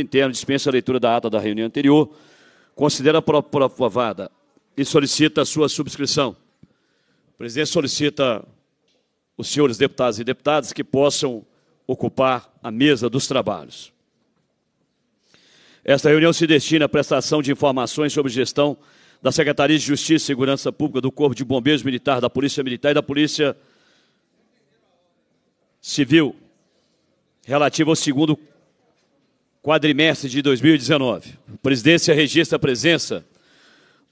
interno dispensa a leitura da ata da reunião anterior, considera aprovada e solicita a sua subscrição. O presidente solicita os senhores deputados e deputadas que possam ocupar a mesa dos trabalhos. Esta reunião se destina à prestação de informações sobre gestão da Secretaria de Justiça e Segurança Pública, do Corpo de Bombeiros Militar, da Polícia Militar e da Polícia Civil, relativa ao segundo quadrimestre de 2019. A presidência registra a presença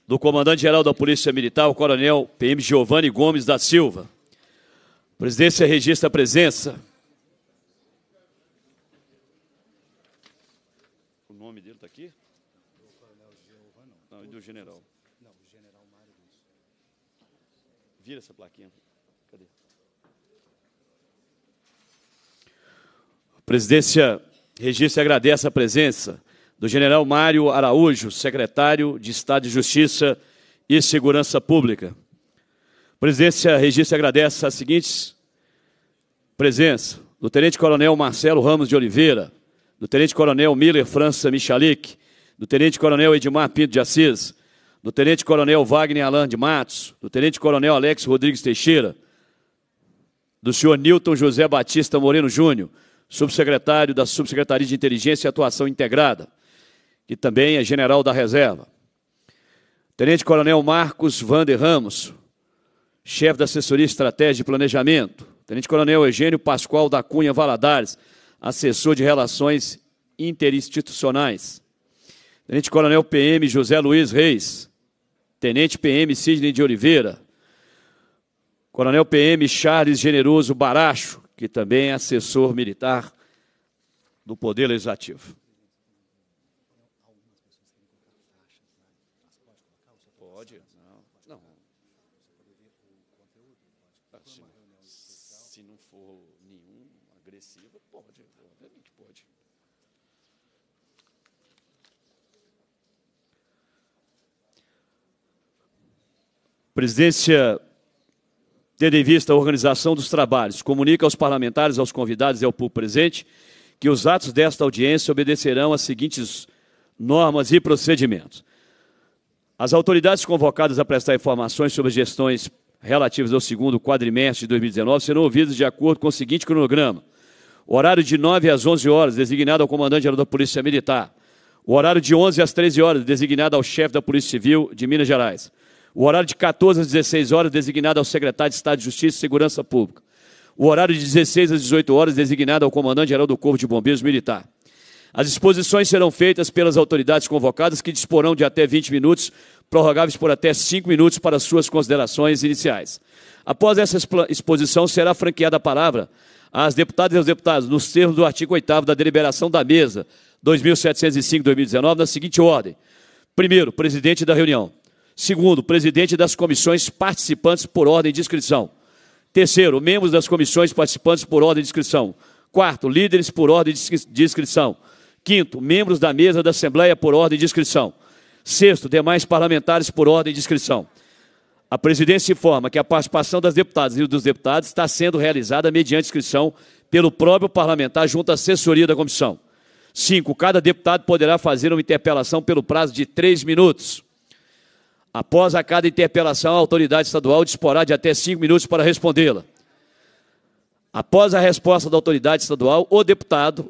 do comandante-geral da Polícia Militar, o coronel PM Giovanni Gomes da Silva. A presidência registra a presença. O nome dele está aqui? Do coronel Giovanni. Não, e do general. Não, general Mário Vira essa plaquinha. Cadê? A presidência Registro e agradece a presença do general Mário Araújo, secretário de Estado de Justiça e Segurança Pública. Presidência registra e agradece as seguintes presenças: do Tenente Coronel Marcelo Ramos de Oliveira, do Tenente Coronel Miller França Michalik, do Tenente Coronel Edmar Pinto de Assis, do Tenente Coronel Wagner Alain de Matos, do Tenente Coronel Alex Rodrigues Teixeira, do senhor Nilton José Batista Moreno Júnior, subsecretário da Subsecretaria de Inteligência e Atuação Integrada, que também é general da reserva. Tenente Coronel Marcos Vander Ramos, chefe da assessoria estratégia e planejamento. Tenente Coronel Eugênio Pascoal da Cunha Valadares, assessor de relações interinstitucionais. Tenente Coronel PM José Luiz Reis. Tenente PM Sidney de Oliveira. Coronel PM Charles Generoso Baracho, que também é assessor militar do Poder Legislativo. Pode. Não. não. Se, se não for nenhum agressivo, pode. Obviamente pode. Presidência Tendo em vista a organização dos trabalhos, comunica aos parlamentares, aos convidados e ao público presente que os atos desta audiência obedecerão às seguintes normas e procedimentos. As autoridades convocadas a prestar informações sobre gestões relativas ao segundo quadrimestre de 2019 serão ouvidas de acordo com o seguinte cronograma. Horário de 9 às 11 horas, designado ao comandante-geral da Polícia Militar. O horário de 11 às 13 horas, designado ao chefe da Polícia Civil de Minas Gerais. O horário de 14 às 16 horas, designado ao secretário de Estado de Justiça e Segurança Pública. O horário de 16 às 18 horas, designado ao comandante-geral do Corpo de Bombeiros Militar. As exposições serão feitas pelas autoridades convocadas, que disporão de até 20 minutos, prorrogáveis por até 5 minutos para suas considerações iniciais. Após essa exposição, será franqueada a palavra às deputadas e aos deputados, nos termos do artigo 8 da deliberação da mesa 2705-2019, na seguinte ordem: primeiro, presidente da reunião. Segundo, presidente das comissões participantes por ordem de inscrição. Terceiro, membros das comissões participantes por ordem de inscrição. Quarto, líderes por ordem de inscrição. Quinto, membros da mesa da Assembleia por ordem de inscrição. Sexto, demais parlamentares por ordem de inscrição. A presidência informa que a participação das deputadas e dos deputados está sendo realizada mediante inscrição pelo próprio parlamentar junto à assessoria da comissão. Cinco, cada deputado poderá fazer uma interpelação pelo prazo de três minutos. Após a cada interpelação, a autoridade estadual disporá de até cinco minutos para respondê-la. Após a resposta da autoridade estadual, o deputado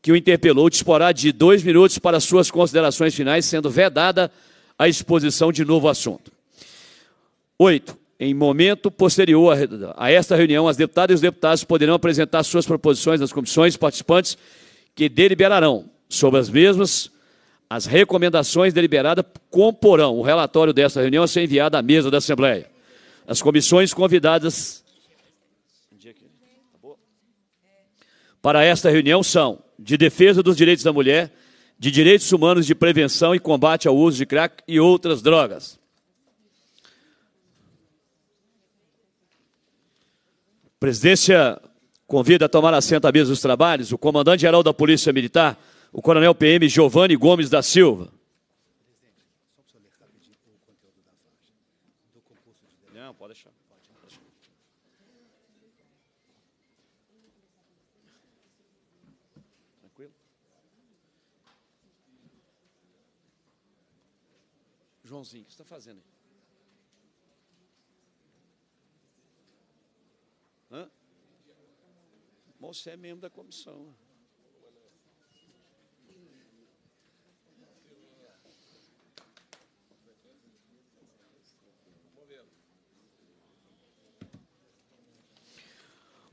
que o interpelou disporá de dois minutos para suas considerações finais, sendo vedada a exposição de novo assunto. Oito. Em momento posterior a esta reunião, as deputadas e os deputados poderão apresentar suas proposições nas comissões participantes que deliberarão sobre as mesmas as recomendações deliberadas comporão o relatório desta reunião a ser enviado à mesa da Assembleia. As comissões convidadas para esta reunião são de defesa dos direitos da mulher, de direitos humanos de prevenção e combate ao uso de crack e outras drogas. A presidência convida a tomar assento à mesa dos trabalhos o comandante-geral da Polícia Militar, o coronel PM Giovanni Gomes da Silva. Não, pode deixar. Tranquilo? Joãozinho, o que você está fazendo aí? Hã? Você é membro da comissão.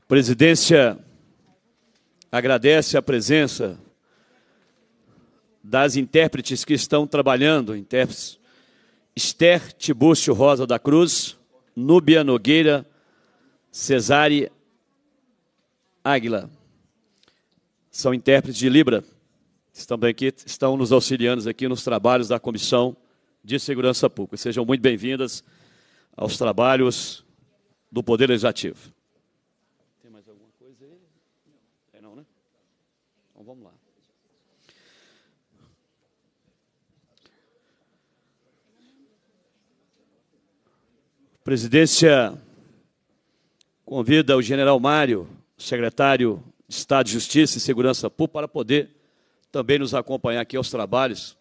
presidência agradece a presença das intérpretes que estão trabalhando, intérpretes Esther Tibúcio Rosa da Cruz, Núbia Nogueira, Cesare Águila. São intérpretes de Libra. Estão, aqui, estão nos auxiliando aqui nos trabalhos da Comissão de Segurança Pública. Sejam muito bem-vindas aos trabalhos do Poder Legislativo. presidência convida o general Mário, secretário de Estado de Justiça e Segurança Pública, para poder também nos acompanhar aqui aos trabalhos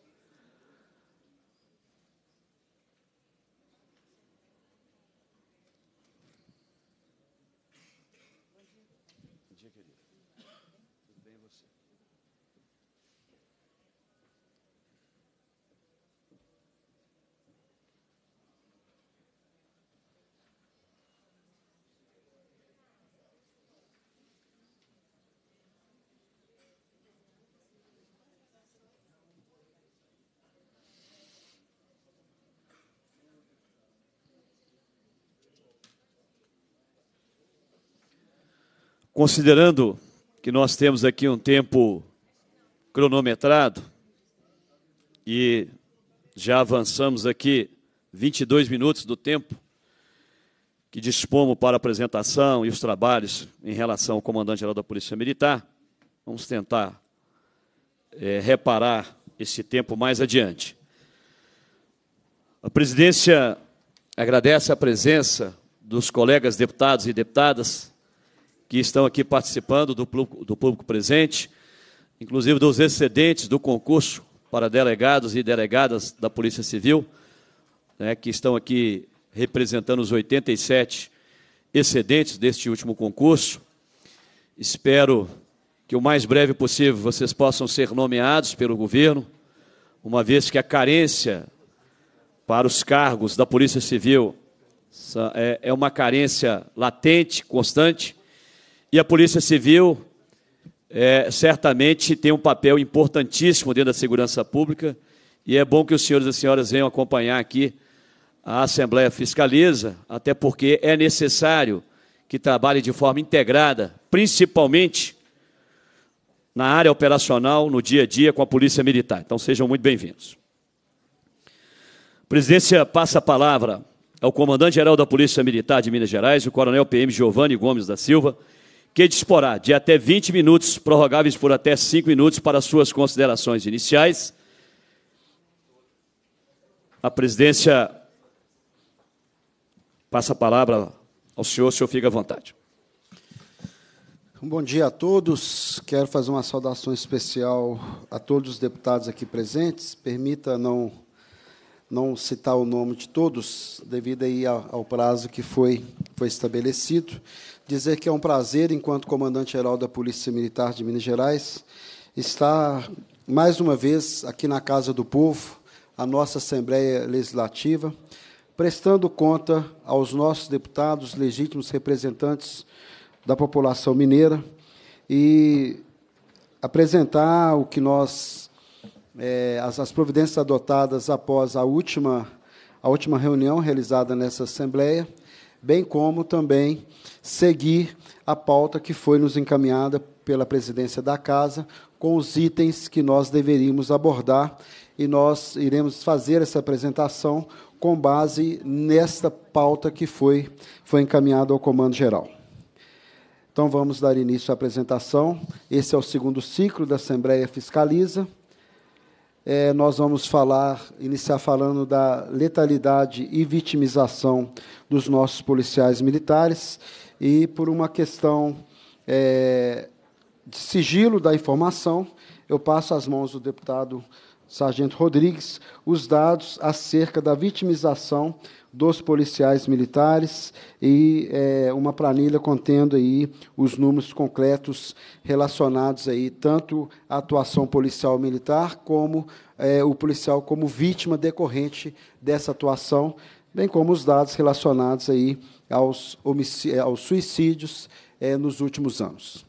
Considerando que nós temos aqui um tempo cronometrado e já avançamos aqui 22 minutos do tempo que dispomos para a apresentação e os trabalhos em relação ao comandante-geral da Polícia Militar, vamos tentar é, reparar esse tempo mais adiante. A presidência agradece a presença dos colegas deputados e deputadas que estão aqui participando do público, do público presente, inclusive dos excedentes do concurso para delegados e delegadas da Polícia Civil, né, que estão aqui representando os 87 excedentes deste último concurso. Espero que o mais breve possível vocês possam ser nomeados pelo governo, uma vez que a carência para os cargos da Polícia Civil é, é uma carência latente, constante, e a Polícia Civil é, certamente tem um papel importantíssimo dentro da segurança pública. E é bom que os senhores e senhoras venham acompanhar aqui a Assembleia Fiscaliza, até porque é necessário que trabalhe de forma integrada, principalmente na área operacional, no dia a dia, com a Polícia Militar. Então sejam muito bem-vindos. A presidência passa a palavra ao comandante-geral da Polícia Militar de Minas Gerais, o coronel PM Giovanni Gomes da Silva que disporá de até 20 minutos, prorrogáveis por até 5 minutos, para suas considerações iniciais. A presidência passa a palavra ao senhor, o senhor fica à vontade. Bom dia a todos. Quero fazer uma saudação especial a todos os deputados aqui presentes. Permita não não citar o nome de todos, devido aí ao, prazo que foi, foi estabelecido dizer que é um prazer, enquanto comandante-geral da Polícia Militar de Minas Gerais, estar mais uma vez aqui na Casa do Povo, a nossa Assembleia Legislativa, prestando conta aos nossos deputados, legítimos representantes da população mineira, e apresentar o que nós, é, as, as providências adotadas após a última, a última reunião realizada nessa Assembleia, bem como também seguir a pauta que foi nos encaminhada pela presidência da casa com os itens que nós deveríamos abordar e nós iremos fazer essa apresentação com base nesta pauta que foi foi encaminhada ao comando geral. Então vamos dar início à apresentação. Esse é o segundo ciclo da Assembleia Fiscaliza é, nós vamos falar, iniciar falando da letalidade e vitimização dos nossos policiais militares e por uma questão é, de sigilo da informação, eu passo às mãos do deputado Sargento Rodrigues os dados acerca da vitimização dos policiais militares e é, uma planilha contendo aí os números concretos relacionados aí tanto à atuação policial militar como é, o policial como vítima decorrente dessa atuação, bem como os dados relacionados aí aos, aos suicídios é, nos últimos anos.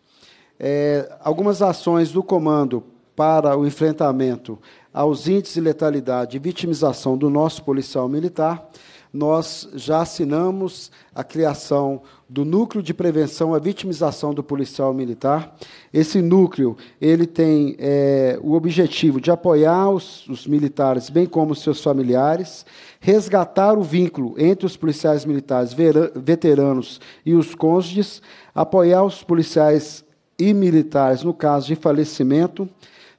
algumas ações do comando para o enfrentamento aos índices de letalidade e vitimização do nosso policial militar nós já assinamos a criação do núcleo de prevenção à vitimização do policial militar. Esse núcleo ele tem é, o objetivo de apoiar os, os militares, bem como seus familiares, resgatar o vínculo entre os policiais militares veteranos e os cônjuges, apoiar os policiais e militares no caso de falecimento,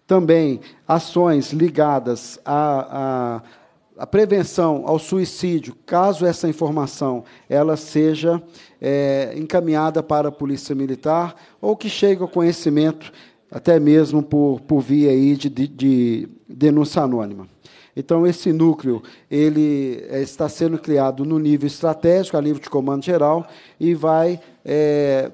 também ações ligadas a, a a prevenção ao suicídio, caso essa informação ela seja é, encaminhada para a polícia militar ou que chegue ao conhecimento até mesmo por, por via aí de, de, de denúncia anônima. Então esse núcleo ele é, está sendo criado no nível estratégico, a nível de comando geral e vai é,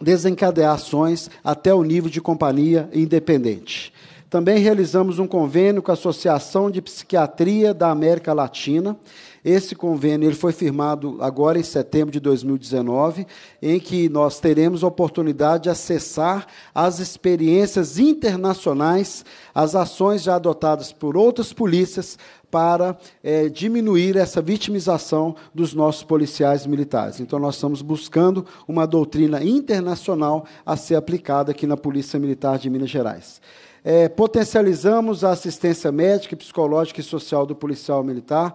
desencadear ações até o nível de companhia independente. Também realizamos um convênio com a Associação de Psiquiatria da América Latina. Esse convênio ele foi firmado agora em setembro de 2019, em que nós teremos a oportunidade de acessar as experiências internacionais, as ações já adotadas por outras polícias para é, diminuir essa vitimização dos nossos policiais militares. Então, nós estamos buscando uma doutrina internacional a ser aplicada aqui na Polícia Militar de Minas Gerais. É, potencializamos a assistência médica, psicológica e social do policial militar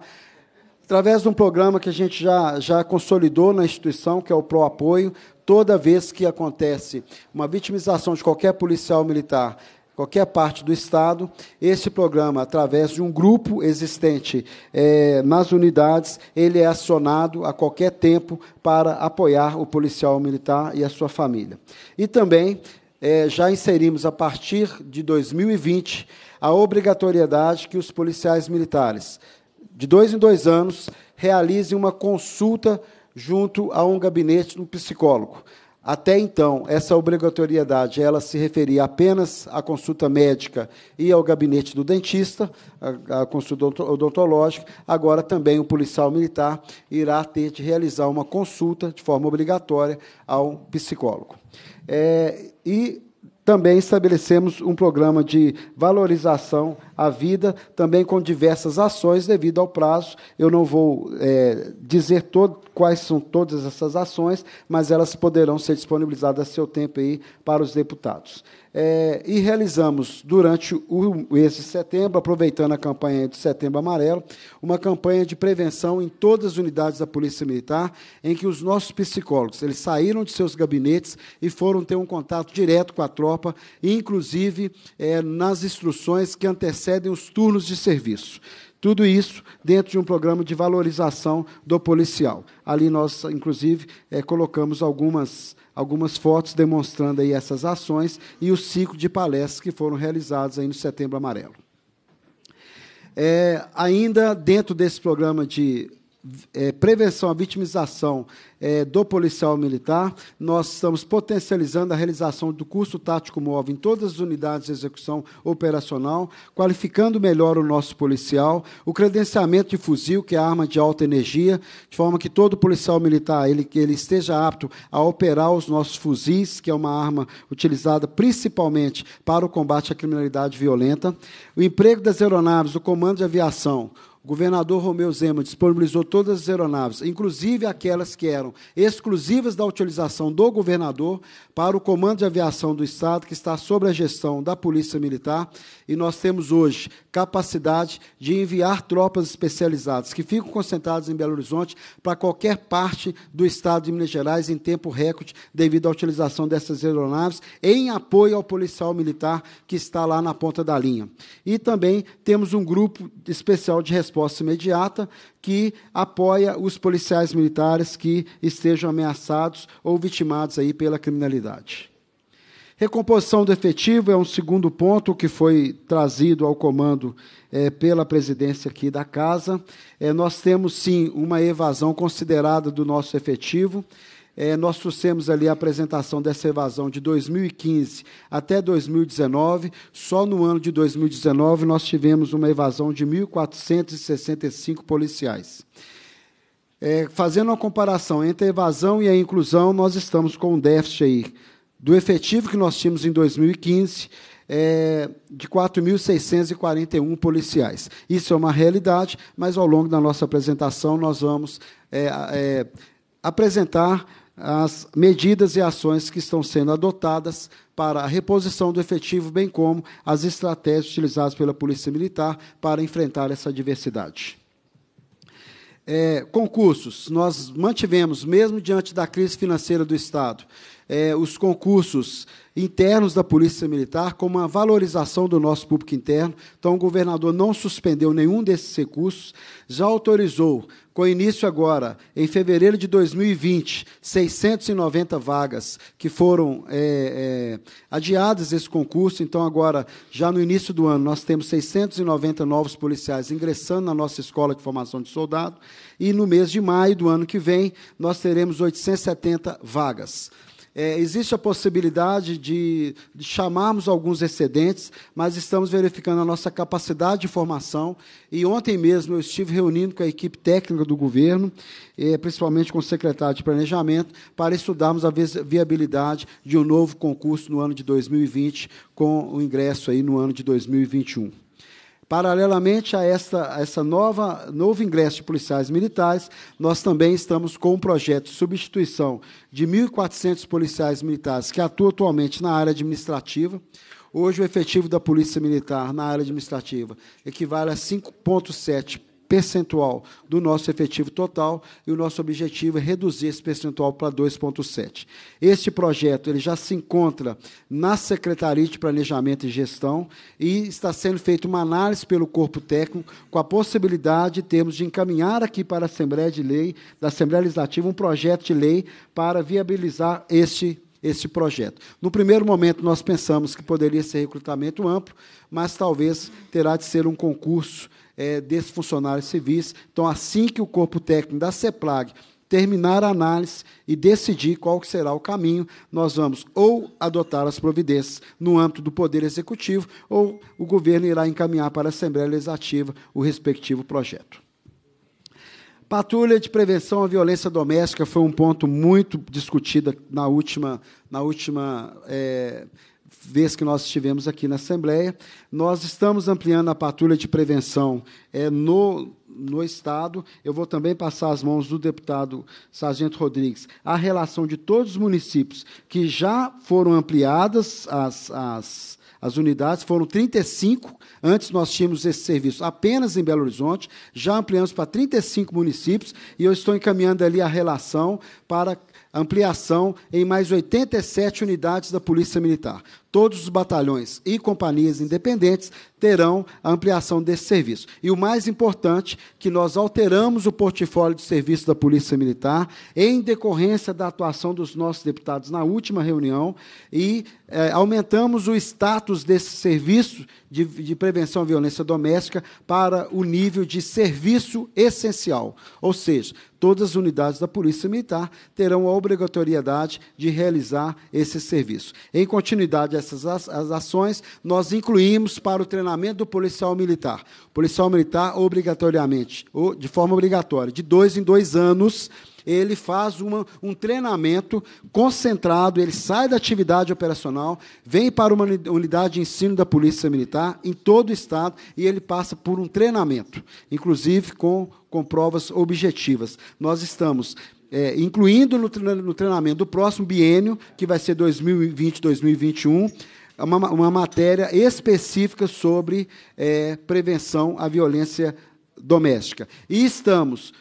através de um programa que a gente já, já consolidou na instituição, que é o Pro Apoio. Toda vez que acontece uma vitimização de qualquer policial militar qualquer parte do Estado, esse programa, através de um grupo existente é, nas unidades, ele é acionado a qualquer tempo para apoiar o policial militar e a sua família. E também é, já inserimos a partir de 2020 a obrigatoriedade que os policiais militares, de dois em dois anos, realizem uma consulta junto a um gabinete do um psicólogo. Até então, essa obrigatoriedade ela se referia apenas à consulta médica e ao gabinete do dentista, a consulta odontológica. Agora também o policial militar irá ter de realizar uma consulta de forma obrigatória ao psicólogo. É, e também estabelecemos um programa de valorização à vida, também com diversas ações devido ao prazo. Eu não vou é, dizer todo, quais são todas essas ações, mas elas poderão ser disponibilizadas a seu tempo aí para os deputados. É, e realizamos durante o, esse setembro, aproveitando a campanha de Setembro Amarelo, uma campanha de prevenção em todas as unidades da Polícia Militar, em que os nossos psicólogos eles saíram de seus gabinetes e foram ter um contato direto com a tropa, inclusive é, nas instruções que antecedem os turnos de serviço. Tudo isso dentro de um programa de valorização do policial. Ali nós, inclusive, é, colocamos algumas algumas fotos demonstrando aí essas ações e o ciclo de palestras que foram realizadas aí no Setembro Amarelo. É, ainda dentro desse programa de é, prevenção à vitimização é, do policial militar, nós estamos potencializando a realização do curso tático móvel em todas as unidades de execução operacional, qualificando melhor o nosso policial, o credenciamento de fuzil, que é arma de alta energia, de forma que todo policial militar ele, ele esteja apto a operar os nossos fuzis, que é uma arma utilizada principalmente para o combate à criminalidade violenta, o emprego das aeronaves, do comando de aviação, o governador Romeu Zema disponibilizou todas as aeronaves, inclusive aquelas que eram exclusivas da utilização do governador, para o Comando de Aviação do Estado, que está sob a gestão da Polícia Militar, e nós temos hoje capacidade de enviar tropas especializadas que ficam concentradas em Belo Horizonte para qualquer parte do Estado de Minas Gerais em tempo recorde, devido à utilização dessas aeronaves, em apoio ao policial militar que está lá na ponta da linha. E também temos um grupo especial de resposta resposta imediata que apoia os policiais militares que estejam ameaçados ou vitimados aí pela criminalidade. Recomposição do efetivo é um segundo ponto que foi trazido ao comando é, pela presidência aqui da Casa. É, nós temos, sim, uma evasão considerada do nosso efetivo é, nós trouxemos ali a apresentação dessa evasão de 2015 até 2019. Só no ano de 2019 nós tivemos uma evasão de 1.465 policiais. É, fazendo uma comparação entre a evasão e a inclusão, nós estamos com um déficit aí do efetivo que nós tínhamos em 2015 é, de 4.641 policiais. Isso é uma realidade, mas ao longo da nossa apresentação nós vamos é, é apresentar as medidas e ações que estão sendo adotadas para a reposição do efetivo, bem como as estratégias utilizadas pela Polícia Militar para enfrentar essa diversidade. É, concursos. Nós mantivemos, mesmo diante da crise financeira do Estado, é, os concursos internos da Polícia Militar como uma valorização do nosso público interno. Então, o governador não suspendeu nenhum desses recursos, já autorizou, com início agora, em fevereiro de 2020, 690 vagas que foram é, é, adiadas esse concurso. Então, agora, já no início do ano, nós temos 690 novos policiais ingressando na nossa escola de formação de soldado, e no mês de maio do ano que vem, nós teremos 870 vagas. É, existe a possibilidade de, de, chamarmos alguns excedentes, mas estamos verificando a nossa capacidade de formação. E ontem mesmo eu estive reunindo com a equipe técnica do governo, é, principalmente com o secretário de Planejamento, para estudarmos a viabilidade de um novo concurso no ano de 2020, com o ingresso aí no ano de 2021. Paralelamente a, esta, a essa nova novo ingresso de policiais militares, nós também estamos com um projeto de substituição de 1.400 policiais militares que atuam atualmente na área administrativa. Hoje, o efetivo da Polícia Militar na área administrativa equivale a 5,7 percentual do nosso efetivo total e o nosso objetivo é reduzir esse percentual para 2,7. Este projeto ele já se encontra na Secretaria de Planejamento e Gestão e está sendo feita uma análise pelo corpo técnico com a possibilidade de termos de encaminhar aqui para a Assembleia de Lei, da Assembleia Legislativa, um projeto de lei para viabilizar este este projeto. No primeiro momento, nós pensamos que poderia ser recrutamento amplo, mas talvez terá de ser um concurso é, desses funcionários civis. Então, assim que o corpo técnico da CEPLAG terminar a análise e decidir qual será o caminho, nós vamos ou adotar as providências no âmbito do Poder Executivo, ou o governo irá encaminhar para a Assembleia Legislativa o respectivo projeto. Patrulha de prevenção à violência doméstica foi um ponto muito discutido na última, na última é, vez que nós estivemos aqui na Assembleia. Nós estamos ampliando a patrulha de prevenção é, no, no Estado. Eu vou também passar às mãos do deputado Sargento Rodrigues a relação de todos os municípios que já foram ampliadas as, as as unidades, foram 35. Antes nós tínhamos esse serviço apenas em Belo Horizonte, já ampliamos para 35 municípios e eu estou encaminhando ali a relação para ampliação em mais 87 unidades da Polícia Militar todos os batalhões e companhias independentes terão a ampliação desse serviço. E o mais importante, que nós alteramos o portfólio de serviço da Polícia Militar em decorrência da atuação dos nossos deputados na última reunião e eh, aumentamos o status desse serviço de, de prevenção à violência doméstica para o nível de serviço essencial. Ou seja, todas as unidades da Polícia Militar terão a obrigatoriedade de realizar esse serviço. Em continuidade a essas ações, nós incluímos para o treinamento do policial militar. O policial militar, obrigatoriamente, ou de forma obrigatória, de dois em dois anos, ele faz uma, um treinamento concentrado, ele sai da atividade operacional, vem para uma unidade de ensino da Polícia Militar em todo o Estado e ele passa por um treinamento, inclusive com, com provas objetivas. Nós estamos é, incluindo no, no treinamento do próximo biênio, que vai ser 2020-2021, é uma, uma, matéria específica sobre é, prevenção à violência doméstica. E estamos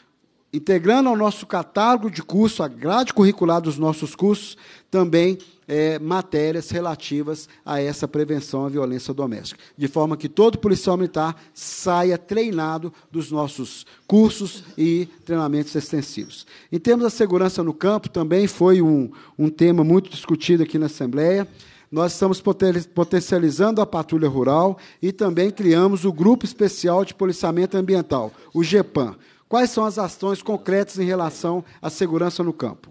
integrando ao nosso catálogo de curso, a grade curricular dos nossos cursos, também é, matérias relativas a essa prevenção à violência doméstica. De forma que todo policial militar saia treinado dos nossos cursos e treinamentos extensivos. Em termos da segurança no campo, também foi um, um tema muito discutido aqui na Assembleia nós estamos potencializando a patrulha rural e também criamos o Grupo Especial de Policiamento Ambiental, o GEPAM. Quais são as ações concretas em relação à segurança no campo?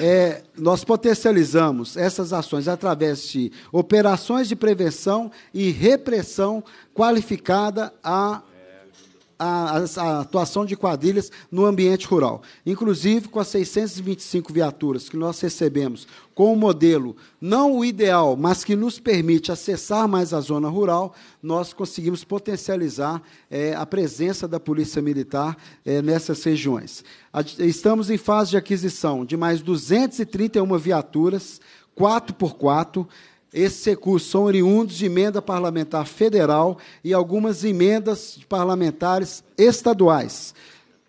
é, nós potencializamos essas ações através de operações de prevenção e repressão qualificada à a, a, atuação de quadrilhas no ambiente rural. Inclusive, com as 625 viaturas que nós recebemos, com o um modelo não o ideal, mas que nos permite acessar mais a zona rural, nós conseguimos potencializar é, a presença da Polícia Militar é, nessas regiões. Estamos em fase de aquisição de mais 231 viaturas 4x4, esses recursos são oriundos de emenda parlamentar federal e algumas emendas parlamentares estaduais.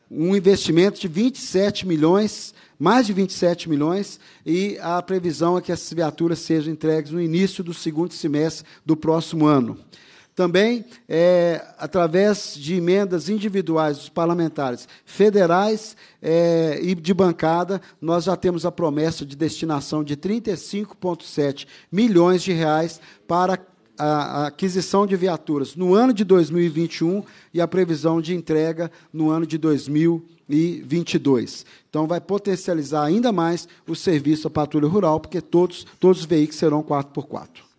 Um investimento de 27 milhões, mais de 27 milhões, e a previsão é que essas viaturas sejam entregues no início do segundo semestre do próximo ano. Também, é, através de emendas individuais dos parlamentares federais é, e de bancada, nós já temos a promessa de destinação de 35,7 milhões de reais para a aquisição de viaturas no ano de 2021 e a previsão de entrega no ano de 2022. Então, vai potencializar ainda mais o serviço à patrulha rural, porque todos, todos os veículos serão 4x4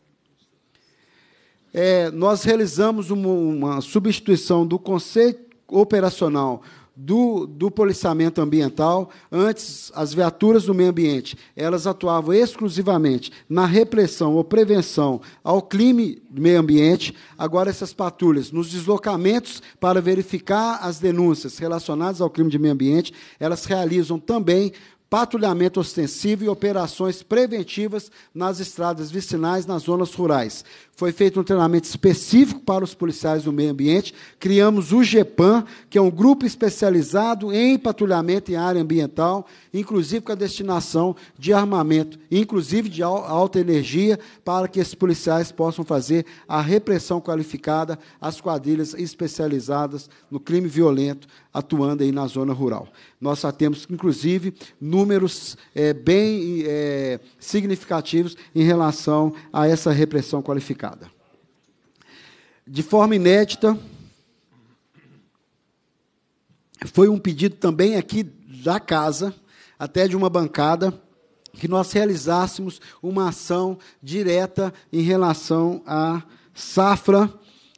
é, nós realizamos uma, uma, substituição do conceito operacional do, do policiamento ambiental. Antes, as viaturas do meio ambiente elas atuavam exclusivamente na repressão ou prevenção ao crime do meio ambiente. Agora, essas patrulhas, nos deslocamentos para verificar as denúncias relacionadas ao crime de meio ambiente, elas realizam também patrulhamento ostensivo e operações preventivas nas estradas vicinais nas zonas rurais. Foi feito um treinamento específico para os policiais do meio ambiente. Criamos o GEPAN, que é um grupo especializado em patrulhamento em área ambiental, inclusive com a destinação de armamento, inclusive de alta energia, para que esses policiais possam fazer a repressão qualificada às quadrilhas especializadas no crime violento, atuando aí na zona rural. Nós já temos, inclusive, números é, bem é, significativos em relação a essa repressão qualificada. De forma inédita, foi um pedido também aqui da casa, até de uma bancada, que nós realizássemos uma ação direta em relação à safra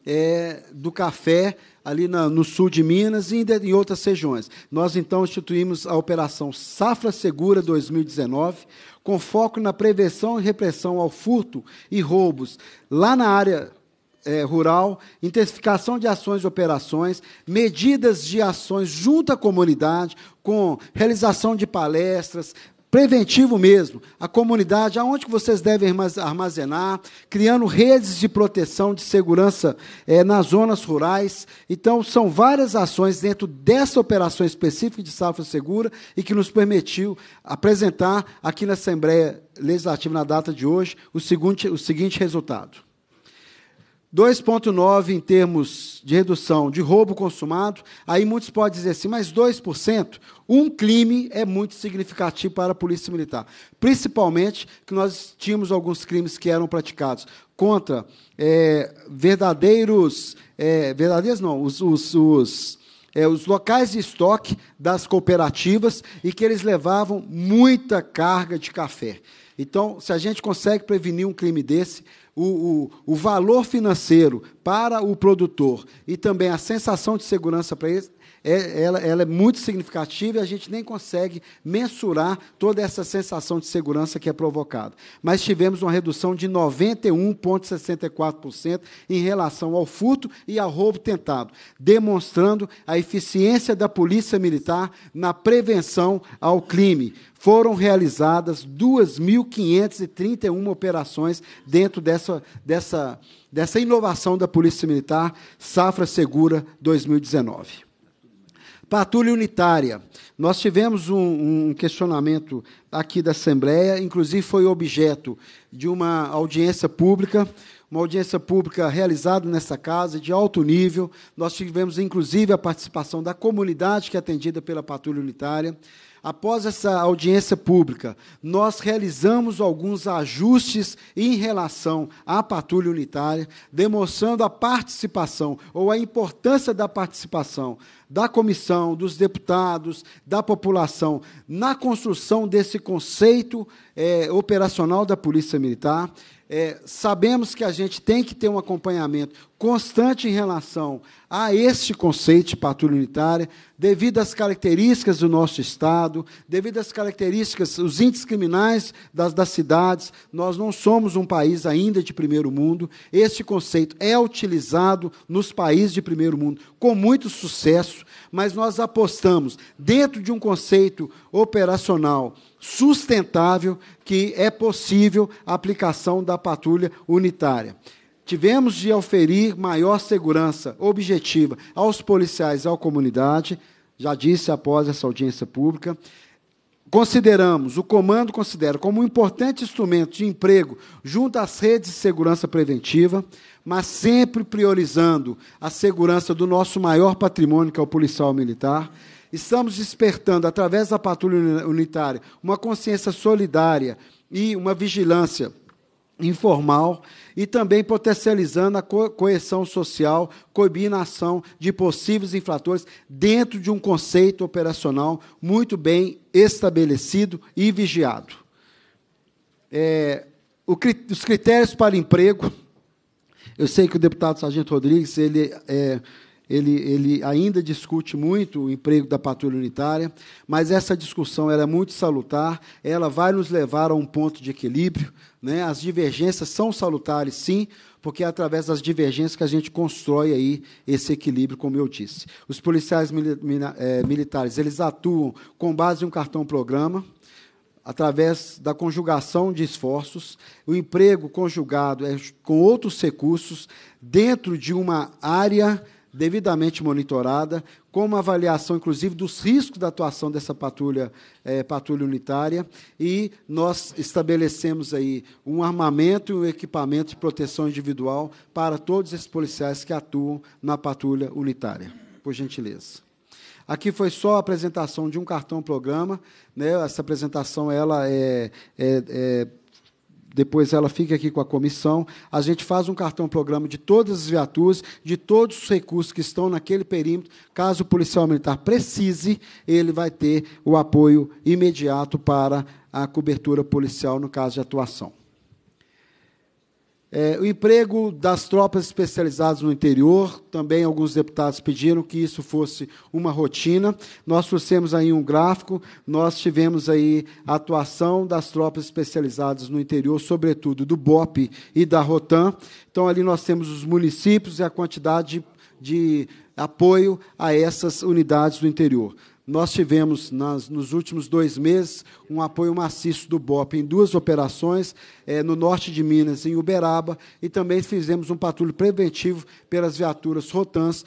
é, do café ali na, no sul de Minas e em outras regiões. Nós, então, instituímos a Operação Safra Segura 2019, com foco na prevenção e repressão ao furto e roubos lá na área é, rural, intensificação de ações e operações, medidas de ações junto à comunidade, com realização de palestras, preventivo mesmo, a comunidade, aonde que vocês devem armazenar, criando redes de proteção, de segurança é, nas zonas rurais. Então, são várias ações dentro dessa operação específica de safra segura e que nos permitiu apresentar aqui na Assembleia Legislativa, na data de hoje, o seguinte, o seguinte resultado. 2,9% em termos de redução de roubo consumado, aí muitos podem dizer assim, mas 2%, um crime é muito significativo para a Polícia Militar. Principalmente que nós tínhamos alguns crimes que eram praticados contra é, verdadeiros. É, verdadeiros não, os, os, os é, os locais de estoque das cooperativas e que eles levavam muita carga de café. Então, se a gente consegue prevenir um crime desse, o, o, o valor financeiro para o produtor e também a sensação de segurança para ele, é, ela, ela é muito significativa e a gente nem consegue mensurar toda essa sensação de segurança que é provocada. Mas tivemos uma redução de 91,64% em relação ao furto e ao roubo tentado, demonstrando a eficiência da Polícia Militar na prevenção ao crime foram realizadas 2.531 operações dentro dessa, dessa, dessa inovação da Polícia Militar, Safra Segura 2019. Patrulha unitária. Nós tivemos um, um, questionamento aqui da Assembleia, inclusive foi objeto de uma audiência pública, uma audiência pública realizada nessa casa, de alto nível. Nós tivemos, inclusive, a participação da comunidade que é atendida pela patrulha unitária. Após essa audiência pública, nós realizamos alguns ajustes em relação à patrulha unitária, demonstrando a participação ou a importância da participação da comissão, dos deputados, da população, na construção desse conceito é, operacional da Polícia Militar é, sabemos que a gente tem que ter um acompanhamento constante em relação a este conceito de patrulha unitária, devido às características do nosso Estado, devido às características, os índices criminais das, das cidades. Nós não somos um país ainda de primeiro mundo. Este conceito é utilizado nos países de primeiro mundo com muito sucesso, mas nós apostamos, dentro de um conceito operacional sustentável que é possível a aplicação da patrulha unitária. Tivemos de oferir maior segurança objetiva aos policiais e à comunidade, já disse após essa audiência pública. Consideramos, o comando considera como um importante instrumento de emprego junto às redes de segurança preventiva, mas sempre priorizando a segurança do nosso maior patrimônio, que é o policial militar, Estamos despertando, através da patrulha unitária, uma consciência solidária e uma vigilância informal e também potencializando a co coerção social, coibindo a de possíveis infratores dentro de um conceito operacional muito bem estabelecido e vigiado. É, o, os critérios para emprego, eu sei que o deputado Sargento Rodrigues ele é, ele, ele ainda discute muito o emprego da patrulha unitária, mas essa discussão ela é muito salutar, ela vai nos levar a um ponto de equilíbrio. Né? As divergências são salutares, sim, porque é através das divergências que a gente constrói aí esse equilíbrio, como eu disse. Os policiais mili é, militares eles atuam com base em um cartão-programa, através da conjugação de esforços, o emprego conjugado é com outros recursos dentro de uma área devidamente monitorada, com uma avaliação, inclusive, dos riscos da atuação dessa patrulha, é, patrulha unitária, e nós estabelecemos aí um armamento e um equipamento de proteção individual para todos esses policiais que atuam na patrulha unitária. Por gentileza. Aqui foi só a apresentação de um cartão-programa. Né? Essa apresentação ela é, é, é depois ela fica aqui com a comissão. A gente faz um cartão-programa de todas as viaturas, de todos os recursos que estão naquele perímetro. Caso o policial militar precise, ele vai ter o apoio imediato para a cobertura policial no caso de atuação. É, o emprego das tropas especializadas no interior, também alguns deputados pediram que isso fosse uma rotina. Nós trouxemos aí um gráfico, nós tivemos aí a atuação das tropas especializadas no interior, sobretudo do BOP e da Rotan. Então, ali nós temos os municípios e a quantidade de, de apoio a essas unidades do interior. Nós tivemos, nas, nos últimos dois meses, um apoio maciço do BOP em duas operações, eh, no norte de Minas, em Uberaba, e também fizemos um patrulho preventivo pelas viaturas Rotans,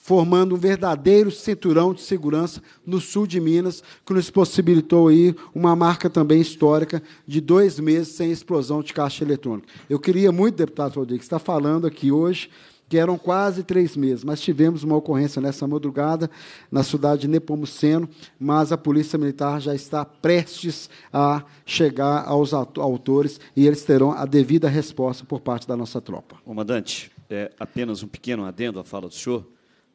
formando um verdadeiro cinturão de segurança no sul de Minas, que nos possibilitou aí uma marca também histórica de dois meses sem explosão de caixa eletrônica. Eu queria muito, deputado Rodrigues, estar falando aqui hoje que eram quase três meses. Mas tivemos uma ocorrência nessa madrugada na cidade de Nepomuceno, mas a Polícia Militar já está prestes a chegar aos autores e eles terão a devida resposta por parte da nossa tropa. Comandante, é, apenas um pequeno adendo à fala do senhor.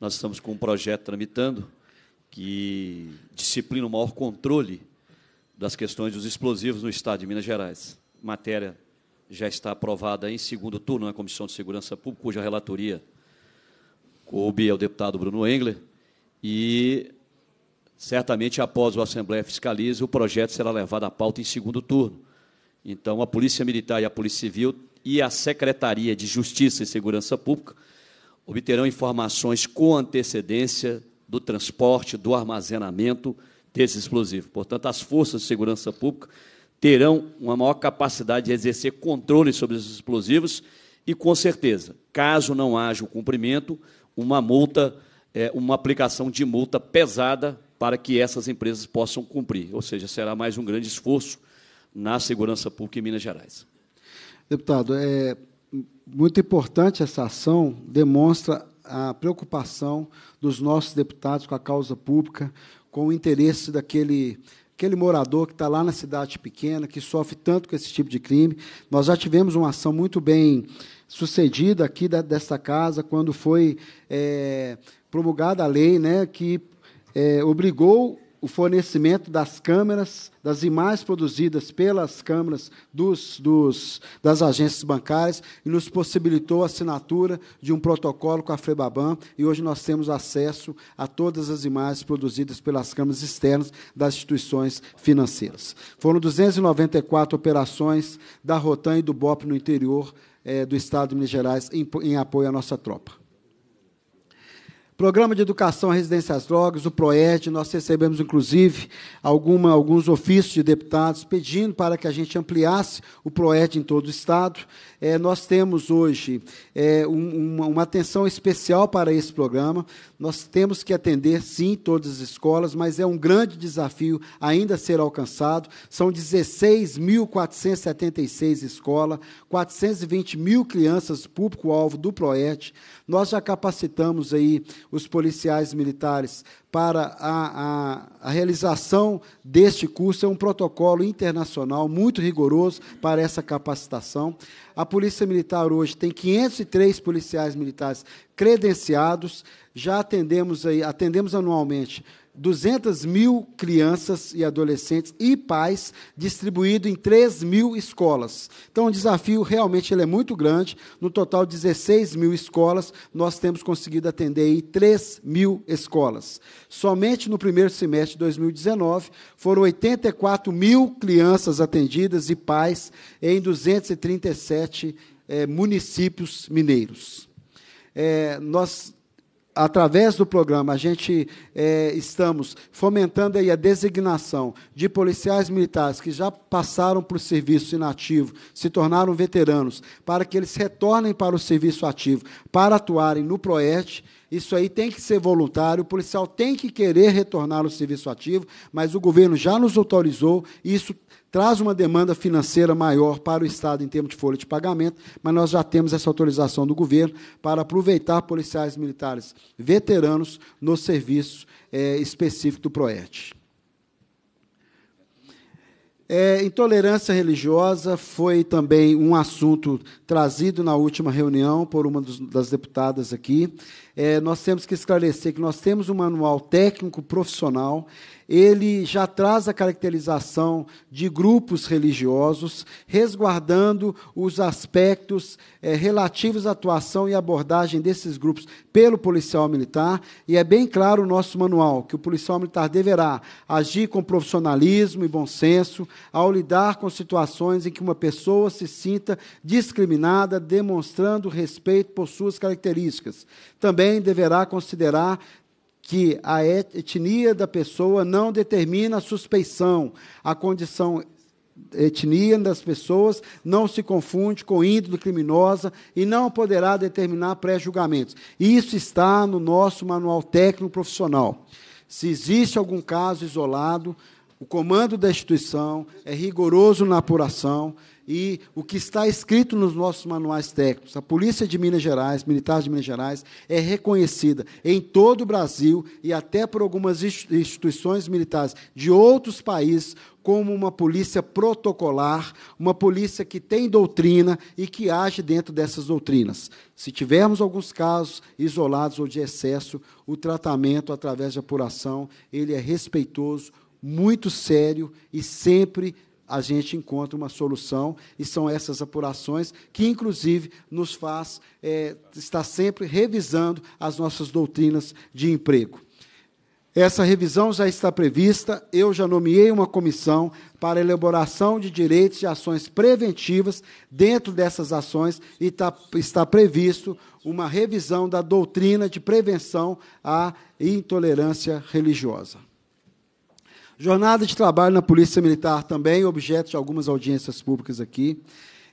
Nós estamos com um projeto tramitando que disciplina o maior controle das questões dos explosivos no Estado de Minas Gerais. Matéria já está aprovada em segundo turno na Comissão de Segurança Pública, cuja relatoria coube ao deputado Bruno Engler, e certamente após o Assembleia fiscalizar o projeto será levado à pauta em segundo turno. Então, a Polícia Militar e a Polícia Civil e a Secretaria de Justiça e Segurança Pública obterão informações com antecedência do transporte, do armazenamento desse explosivo. Portanto, as forças de segurança pública terão uma maior capacidade de exercer controle sobre os explosivos e, com certeza, caso não haja o cumprimento, uma multa, é, uma aplicação de multa pesada para que essas empresas possam cumprir. Ou seja, será mais um grande esforço na segurança pública em Minas Gerais. Deputado, é muito importante essa ação, demonstra a preocupação dos nossos deputados com a causa pública, com o interesse daquele aquele morador que está lá na cidade pequena, que sofre tanto com esse tipo de crime. Nós já tivemos uma ação muito bem sucedida aqui da, desta casa, quando foi é, promulgada a lei né, que é, obrigou o fornecimento das câmeras, das imagens produzidas pelas câmeras dos, dos, das agências bancárias e nos possibilitou a assinatura de um protocolo com a FEBABAN e hoje nós temos acesso a todas as imagens produzidas pelas câmeras externas das instituições financeiras. Foram 294 operações da Rotan e do BOP no interior eh, do Estado de Minas Gerais em, em apoio à nossa tropa. Programa de Educação à Residência às Drogas, o PROED, nós recebemos, inclusive, alguma, alguns ofícios de deputados pedindo para que a gente ampliasse o PROED em todo o Estado. É, nós temos hoje é, um, uma, uma atenção especial para esse programa. Nós temos que atender, sim, todas as escolas, mas é um grande desafio ainda a ser alcançado. São 16.476 escolas, 420 mil crianças público-alvo do PROET. Nós já capacitamos aí os policiais militares para a, a, a, realização deste curso. É um protocolo internacional muito rigoroso para essa capacitação. A Polícia Militar hoje tem 503 policiais militares credenciados. Já atendemos aí, atendemos anualmente 200 mil crianças e adolescentes e pais, distribuído em 3 mil escolas. Então, o desafio realmente ele é muito grande. No total, 16 mil escolas, nós temos conseguido atender aí 3 mil escolas. Somente no primeiro semestre de 2019, foram 84 mil crianças atendidas e pais em 237 é, eh, municípios mineiros. É, nós através do programa, a gente é, estamos fomentando aí a designação de policiais militares que já passaram para o serviço inativo, se tornaram veteranos, para que eles retornem para o serviço ativo, para atuarem no PROET. Isso aí tem que ser voluntário, o policial tem que querer retornar ao serviço ativo, mas o governo já nos autorizou, isso traz uma demanda financeira maior para o Estado em termos de folha de pagamento, mas nós já temos essa autorização do governo para aproveitar policiais militares veteranos no serviço é, específico do PROET. É, intolerância religiosa foi também um assunto trazido na última reunião por uma dos, das deputadas aqui. É, nós temos que esclarecer que nós temos um manual técnico profissional ele já traz a caracterização de grupos religiosos, resguardando os aspectos é, relativos à atuação e abordagem desses grupos pelo policial militar, e é bem claro o nosso manual que o policial militar deverá agir com profissionalismo e bom senso ao lidar com situações em que uma pessoa se sinta discriminada, demonstrando respeito por suas características. Também deverá considerar que a etnia da pessoa não determina a suspeição, a condição etnia das pessoas não se confunde com índole criminosa e não poderá determinar pré-julgamentos. Isso está no nosso manual técnico profissional. Se existe algum caso isolado, o comando da instituição é rigoroso na apuração e o que está escrito nos nossos manuais técnicos. A Polícia de Minas Gerais, Militares de Minas Gerais, é reconhecida em todo o Brasil e até por algumas instituições militares de outros países como uma polícia protocolar, uma polícia que tem doutrina e que age dentro dessas doutrinas. Se tivermos alguns casos isolados ou de excesso, o tratamento através de apuração, ele é respeitoso, muito sério e sempre a gente encontra uma solução e são essas apurações que, inclusive, nos faz é, estar sempre revisando as nossas doutrinas de emprego. Essa revisão já está prevista. Eu já nomeei uma comissão para elaboração de direitos e ações preventivas. Dentro dessas ações está, está previsto uma revisão da doutrina de prevenção à intolerância religiosa. Jornada de trabalho na Polícia Militar também, objeto de algumas audiências públicas aqui.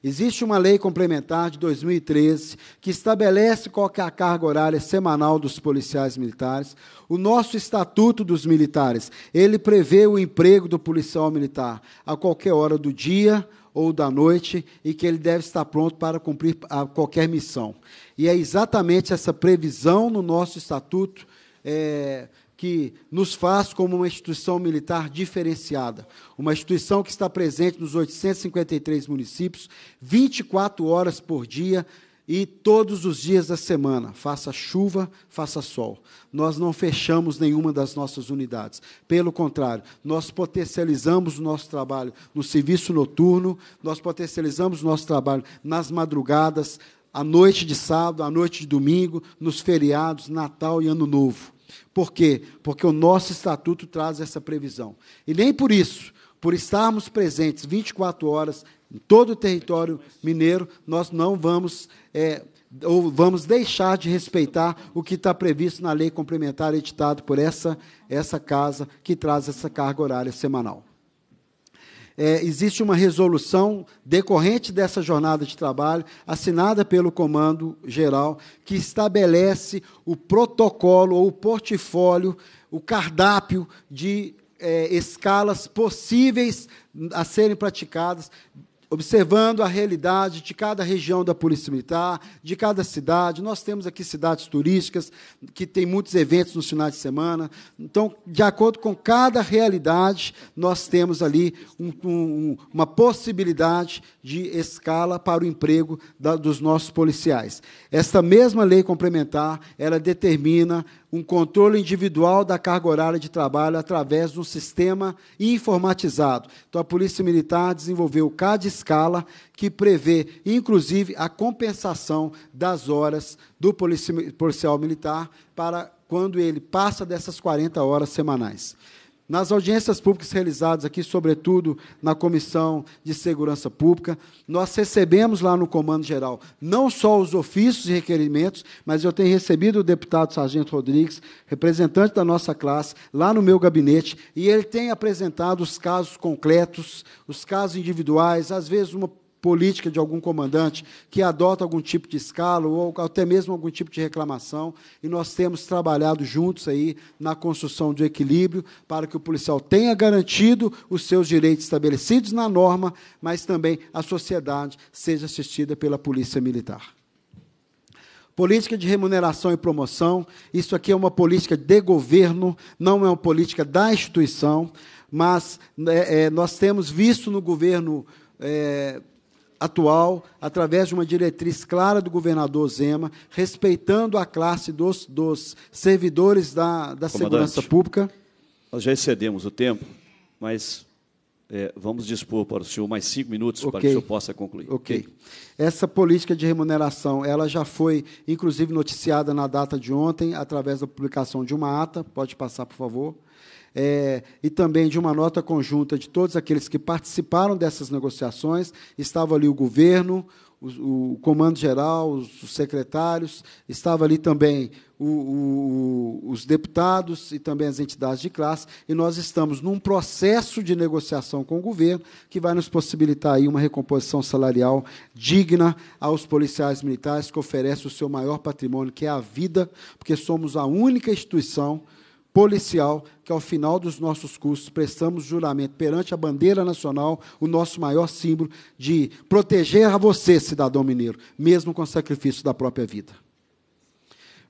Existe uma lei complementar de 2013 que estabelece qual é a carga horária semanal dos policiais militares. O nosso Estatuto dos Militares, ele prevê o emprego do policial militar a qualquer hora do dia ou da noite e que ele deve estar pronto para cumprir qualquer missão. E é exatamente essa previsão no nosso Estatuto é, que nos faz como uma instituição militar diferenciada, uma instituição que está presente nos 853 municípios, 24 horas por dia e todos os dias da semana, faça chuva, faça sol. Nós não fechamos nenhuma das nossas unidades. Pelo contrário, nós potencializamos o nosso trabalho no serviço noturno, nós potencializamos o nosso trabalho nas madrugadas, à noite de sábado, à noite de domingo, nos feriados, Natal e Ano Novo por quê? Porque o nosso estatuto traz essa previsão. E nem por isso, por estarmos presentes 24 horas em todo o território mineiro, nós não vamos é, ou vamos deixar de respeitar o que está previsto na lei complementar editada por essa, essa casa que traz essa carga horária semanal é, existe uma resolução decorrente dessa jornada de trabalho, assinada pelo Comando Geral, que estabelece o protocolo ou o portfólio, o cardápio de é, escalas possíveis a serem praticadas observando a realidade de cada região da Polícia Militar, de cada cidade. Nós temos aqui cidades turísticas que tem muitos eventos no final de semana. Então, de acordo com cada realidade, nós temos ali um, um, uma possibilidade de escala para o emprego da, dos nossos policiais. Esta mesma lei complementar, ela determina um controle individual da carga horária de trabalho através de um sistema informatizado. Então, a Polícia Militar desenvolveu o CAD Escala, que prevê, inclusive, a compensação das horas do policial militar para quando ele passa dessas 40 horas semanais. Nas audiências públicas realizadas aqui, sobretudo na Comissão de Segurança Pública, nós recebemos lá no Comando Geral não só os ofícios e requerimentos, mas eu tenho recebido o deputado Sargento Rodrigues, representante da nossa classe, lá no meu gabinete, e ele tem apresentado os casos concretos, os casos individuais, às vezes uma política de algum comandante que adota algum tipo de escala ou até mesmo algum tipo de reclamação, e nós temos trabalhado juntos aí na construção do equilíbrio para que o policial tenha garantido os seus direitos estabelecidos na norma, mas também a sociedade seja assistida pela polícia militar. Política de remuneração e promoção, isso aqui é uma política de governo, não é uma política da instituição, mas é, é, nós temos visto no governo é, atual, através de uma diretriz clara do governador Zema, respeitando a classe dos, dos servidores da, da segurança pública. Nós já excedemos o tempo, mas é, vamos dispor para o senhor mais cinco minutos okay. para que o senhor possa concluir. Okay. ok. Essa política de remuneração, ela já foi, inclusive, noticiada na data de ontem, através da publicação de uma ata. Pode passar, por favor é, e também de uma nota conjunta de todos aqueles que participaram dessas negociações. Estava ali o governo, o, o comando geral, os, os, secretários, estava ali também o, o, os deputados e também as entidades de classe, e nós estamos num processo de negociação com o governo que vai nos possibilitar aí uma recomposição salarial digna aos policiais militares que oferece o seu maior patrimônio, que é a vida, porque somos a única instituição policial que, ao final dos nossos cursos, prestamos juramento perante a bandeira nacional, o nosso maior símbolo de proteger a você, cidadão mineiro, mesmo com o sacrifício da própria vida.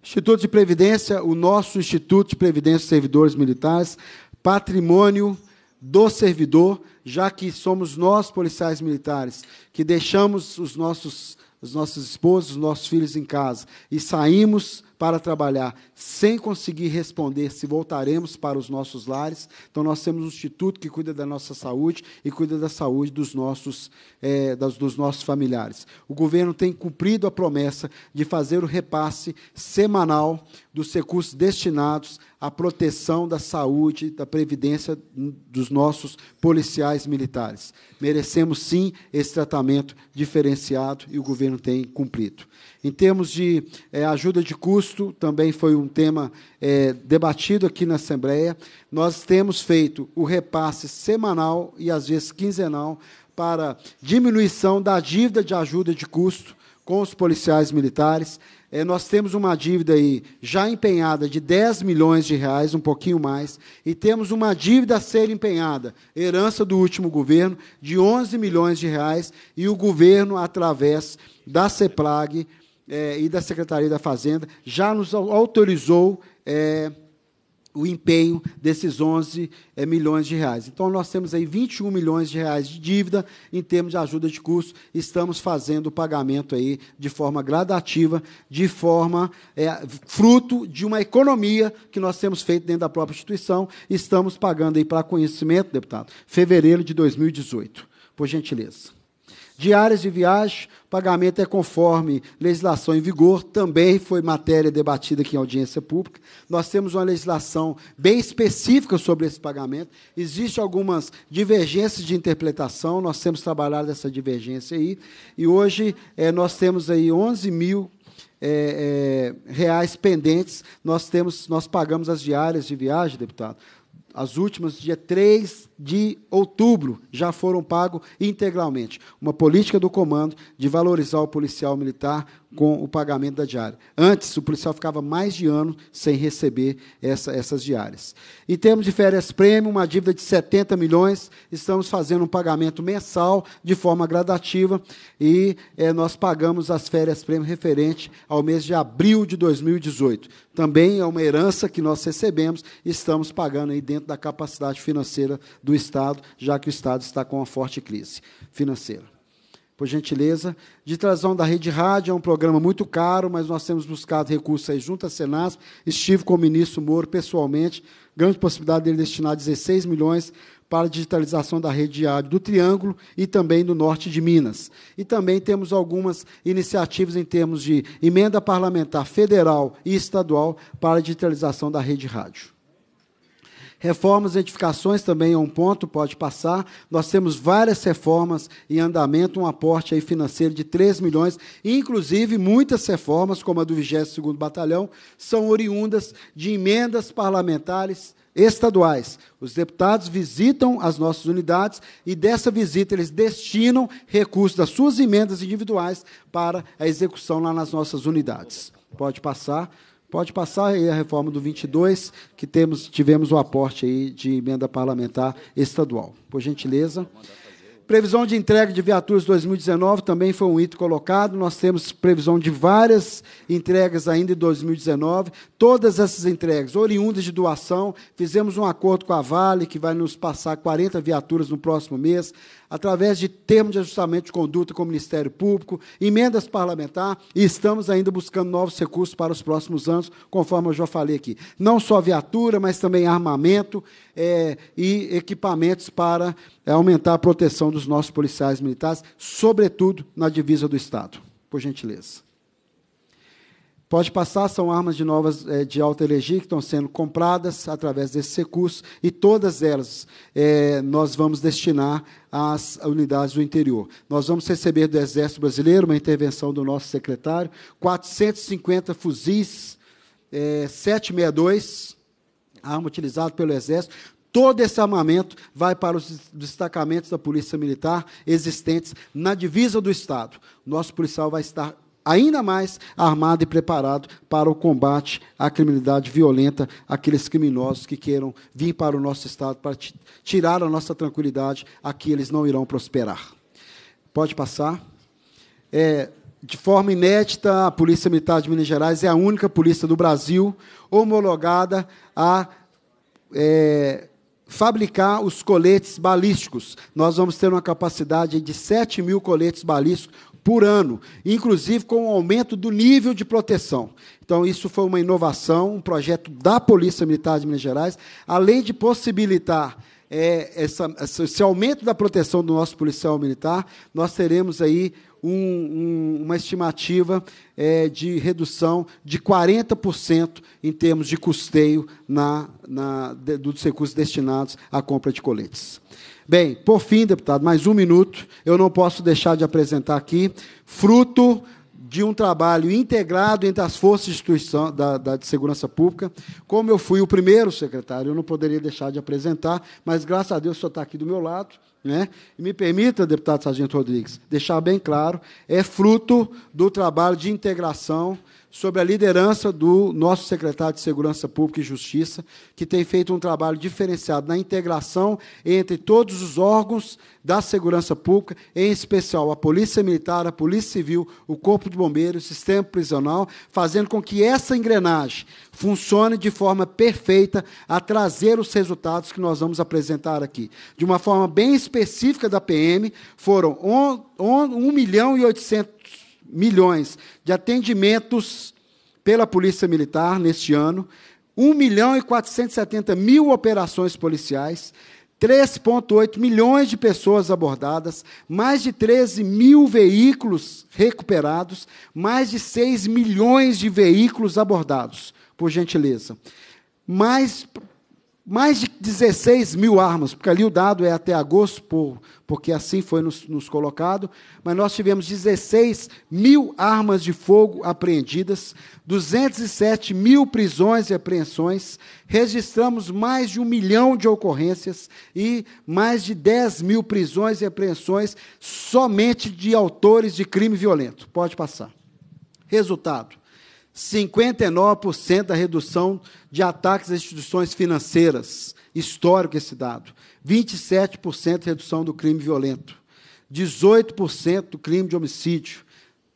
Instituto de Previdência, o nosso Instituto de Previdência e Servidores Militares, patrimônio do servidor, já que somos nós, policiais militares, que deixamos os nossos, os nossos esposos, os nossos filhos em casa e saímos para trabalhar, sem conseguir responder se voltaremos para os nossos lares. Então, nós temos um instituto que cuida da nossa saúde e cuida da saúde dos nossos, é, das, dos nossos familiares. O governo tem cumprido a promessa de fazer o repasse semanal dos recursos destinados a proteção da saúde, da previdência dos nossos policiais militares. Merecemos, sim, esse tratamento diferenciado e o governo tem cumprido. Em termos de é, ajuda de custo, também foi um tema é, debatido aqui na Assembleia. Nós temos feito o repasse semanal e, às vezes, quinzenal para diminuição da dívida de ajuda de custo com os policiais militares é, nós temos uma dívida aí já empenhada de 10 milhões de reais, um pouquinho mais, e temos uma dívida a ser empenhada, herança do último governo, de 11 milhões de reais, e o governo, através da CEPLAG é, e da Secretaria da Fazenda, já nos autorizou. É, o empenho desses 11 é, eh, milhões de reais. Então, nós temos aí 21 milhões de reais de dívida em termos de ajuda de custo. Estamos fazendo o pagamento aí de forma gradativa, de forma é, fruto de uma economia que nós temos feito dentro da própria instituição. Estamos pagando aí para conhecimento, deputado, fevereiro de 2018. Por gentileza. Diárias de viagem, pagamento é conforme legislação em vigor, também foi matéria debatida aqui em audiência pública. Nós temos uma legislação bem específica sobre esse pagamento. Existem algumas divergências de interpretação, nós temos trabalhado essa divergência aí. E hoje é, nós temos aí 11 mil é, é, reais pendentes, nós temos, nós pagamos as diárias de viagem, deputado, as últimas, dia 3 de outubro, já foram pagos integralmente. Uma política do comando de valorizar o policial militar, com o pagamento da diária. Antes, o policial ficava mais de ano sem receber essa, essas diárias. Em termos de férias prêmio, uma dívida de 70 milhões, estamos fazendo um pagamento mensal de forma gradativa e é, nós pagamos as férias prêmio referente ao mês de abril de 2018. Também é uma herança que nós recebemos e estamos pagando aí dentro da capacidade financeira do Estado, já que o Estado está com uma forte crise financeira por gentileza. De da Rede Rádio, é um programa muito caro, mas nós temos buscado recursos aí junto à Senasp. Estive com o ministro Moro pessoalmente, grande possibilidade dele destinar 16 milhões para a digitalização da rede diária do Triângulo e também do norte de Minas. E também temos algumas iniciativas em termos de emenda parlamentar federal e estadual para a digitalização da rede rádio. Reformas e edificações também é um ponto, pode passar. Nós temos várias reformas em andamento, um aporte aí financeiro de 3 milhões, inclusive muitas reformas, como a do 22º Batalhão, são oriundas de emendas parlamentares estaduais. Os deputados visitam as nossas unidades e dessa visita eles destinam recursos das suas emendas individuais para a execução lá nas nossas unidades. Pode passar. Pode passar aí a reforma do 22, que temos, tivemos o aporte aí de emenda parlamentar estadual. Por gentileza. Previsão de entrega de viaturas 2019 também foi um item colocado. Nós temos previsão de várias entregas ainda em 2019. Todas essas entregas oriundas de doação. Fizemos um acordo com a Vale, que vai nos passar 40 viaturas no próximo mês através de termos de ajustamento de conduta com o Ministério Público, emendas parlamentar e estamos ainda buscando novos recursos para os próximos anos, conforme eu já falei aqui. Não só viatura, mas também armamento é, e equipamentos para é, aumentar a proteção dos nossos policiais militares, sobretudo na divisa do Estado. Por gentileza. Pode passar, são armas de novas eh, de alta energia que estão sendo compradas através desse recurso e todas elas é, nós vamos destinar às unidades do interior. Nós vamos receber do Exército Brasileiro, uma intervenção do nosso secretário, 450 fuzis é, eh, 762, arma utilizada pelo Exército. Todo esse armamento vai para os destacamentos da Polícia Militar existentes na divisa do Estado. Nosso policial vai estar ainda mais armado e preparado para o combate à criminalidade violenta, aqueles criminosos que queiram vir para o nosso Estado para tirar a nossa tranquilidade, aqui eles não irão prosperar. Pode passar. É, de forma inédita, a Polícia Militar de Minas Gerais é a única polícia do Brasil homologada a é, fabricar os coletes balísticos. Nós vamos ter uma capacidade de 7 mil coletes balísticos por ano, inclusive com o aumento do nível de proteção. Então, isso foi uma inovação, um projeto da Polícia Militar de Minas Gerais, além de possibilitar é, essa, esse aumento da proteção do nosso policial militar, nós teremos aí um, um, uma estimativa é, de redução de 40% em termos de custeio na, na, dos recursos destinados à compra de coletes. Bem, por fim, deputado, mais um minuto. Eu não posso deixar de apresentar aqui, fruto de um trabalho integrado entre as forças de instituição da, da, de segurança pública. Como eu fui o primeiro secretário, eu não poderia deixar de apresentar, mas graças a Deus o senhor está aqui do meu lado. Né? E me permita, deputado Sargento Rodrigues, deixar bem claro, é fruto do trabalho de integração sobre a liderança do nosso secretário de Segurança Pública e Justiça, que tem feito um trabalho diferenciado na integração entre todos os órgãos da segurança pública, em especial a Polícia Militar, a Polícia Civil, o Corpo de Bombeiros, o Sistema Prisional, fazendo com que essa engrenagem funcione de forma perfeita a trazer os resultados que nós vamos apresentar aqui. De uma forma bem específica da PM, foram 1 milhão e 800 milhões de atendimentos pela Polícia Militar neste ano, 1 milhão e 470 mil operações policiais, 3,8 milhões de pessoas abordadas, mais de 13 mil veículos recuperados, mais de 6 milhões de veículos abordados, por gentileza. Mais mais de 16 mil armas, porque ali o dado é até agosto, por, porque assim foi nos, nos colocado, mas nós tivemos 16 mil armas de fogo apreendidas, 207 mil prisões e apreensões, registramos mais de um milhão de ocorrências e mais de 10 mil prisões e apreensões somente de autores de crime violento. Pode passar. Resultado: 59% da redução de ataques às instituições financeiras. Histórico esse dado. 27% redução do crime violento. 18% do crime de homicídio.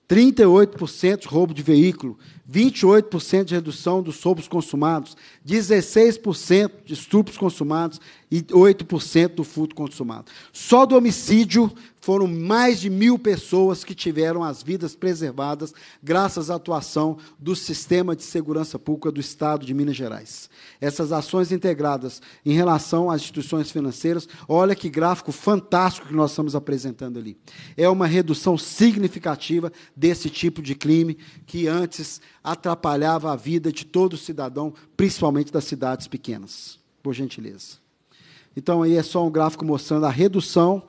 38% de roubo de veículo, 28% de redução dos roubos consumados, 16% de estupros consumados, e 8% do furto consumado. Só do homicídio foram mais de mil pessoas que tiveram as vidas preservadas graças à atuação do Sistema de Segurança Pública do Estado de Minas Gerais. Essas ações integradas em relação às instituições financeiras, olha que gráfico fantástico que nós estamos apresentando ali. É uma redução significativa desse tipo de crime que antes atrapalhava a vida de todo cidadão, principalmente das cidades pequenas. Por gentileza. Então, aí é só um gráfico mostrando a redução,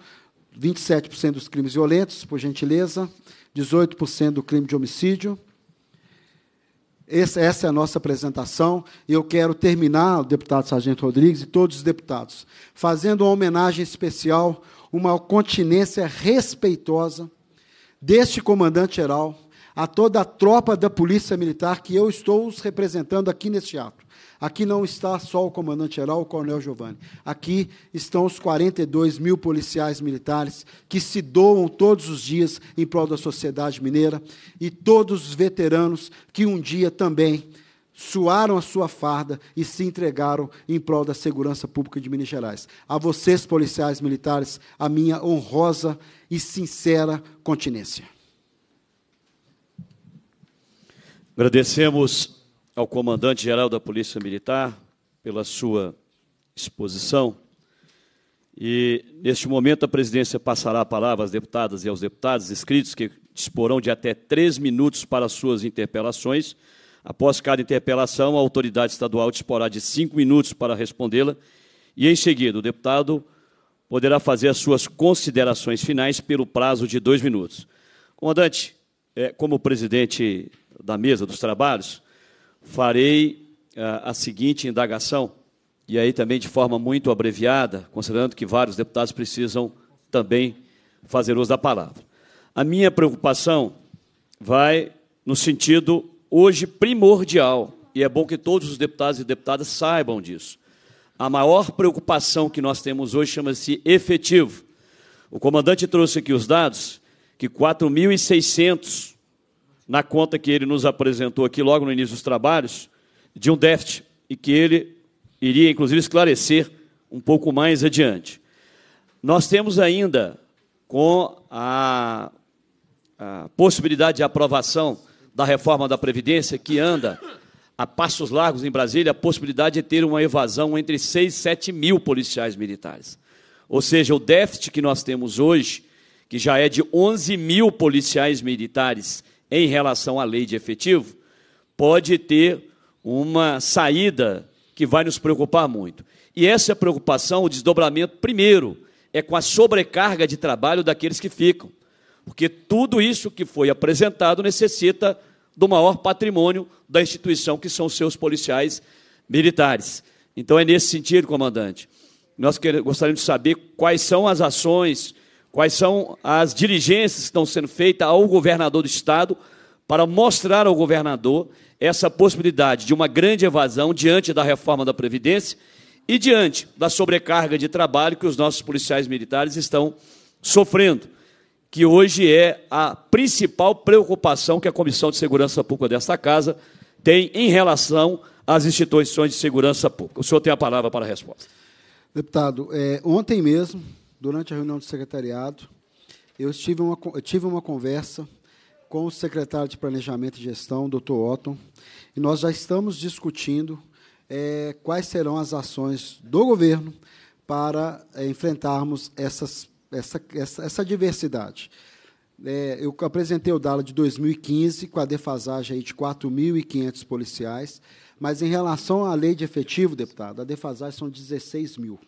27% dos crimes violentos, por gentileza, 18% do crime de homicídio. essa é a nossa apresentação. E eu quero terminar, deputado Sargento Rodrigues e todos os deputados, fazendo uma homenagem especial, uma continência respeitosa deste comandante-geral a toda a tropa da Polícia Militar que eu estou representando aqui neste ato. Aqui não está só o comandante-geral, o coronel Giovanni. Aqui estão os 42 mil policiais militares que se doam todos os dias em prol da sociedade mineira e todos os veteranos que um dia também suaram a sua farda e se entregaram em prol da segurança pública de Minas Gerais. A vocês, policiais militares, a minha honrosa e sincera continência. Agradecemos ao comandante-geral da Polícia Militar pela sua exposição. E, neste momento, a presidência passará a palavra às deputadas e aos deputados inscritos, que disporão de até três minutos para suas interpelações. Após cada interpelação, a autoridade estadual disporá de cinco minutos para respondê-la. E, em seguida, o deputado poderá fazer as suas considerações finais pelo prazo de dois minutos. Comandante, é, como presidente da mesa dos trabalhos, farei ah, a seguinte indagação, e aí também de forma muito abreviada, considerando que vários deputados precisam também fazer uso da palavra. A minha preocupação vai no sentido hoje primordial, e é bom que todos os deputados e deputadas saibam disso. A maior preocupação que nós temos hoje chama-se efetivo. O comandante trouxe aqui os dados que 4.600 na conta que ele nos apresentou aqui logo no início dos trabalhos, de um déficit, e que ele iria, inclusive, esclarecer um pouco mais adiante. Nós temos ainda, com a, a possibilidade de aprovação da reforma da Previdência, que anda a passos largos em Brasília, a possibilidade de ter uma evasão entre 6 e 7 mil policiais militares. Ou seja, o déficit que nós temos hoje, que já é de 11 mil policiais militares em relação à lei de efetivo, pode ter uma saída que vai nos preocupar muito. E essa preocupação, o desdobramento, primeiro, é com a sobrecarga de trabalho daqueles que ficam. Porque tudo isso que foi apresentado necessita do maior patrimônio da instituição, que são seus policiais militares. Então, é nesse sentido, comandante. Nós gostaríamos de saber quais são as ações Quais são as diligências que estão sendo feitas ao governador do estado para mostrar ao governador essa possibilidade de uma grande evasão diante da reforma da Previdência e diante da sobrecarga de trabalho que os nossos policiais militares estão sofrendo, que hoje é a principal preocupação que a Comissão de Segurança Pública desta Casa tem em relação às instituições de segurança pública. O senhor tem a palavra para a resposta. Deputado, é, ontem mesmo durante a reunião do secretariado, eu tive uma, eu tive uma conversa com o secretário de Planejamento e Gestão, doutor Otton, e nós já estamos discutindo é, quais serão as ações do governo para é, enfrentarmos essas, essa, essa, essa diversidade. É, eu apresentei o dado de 2015, com a defasagem aí de 4.500 policiais, mas em relação à lei de efetivo, deputado, a defasagem são 16 mil.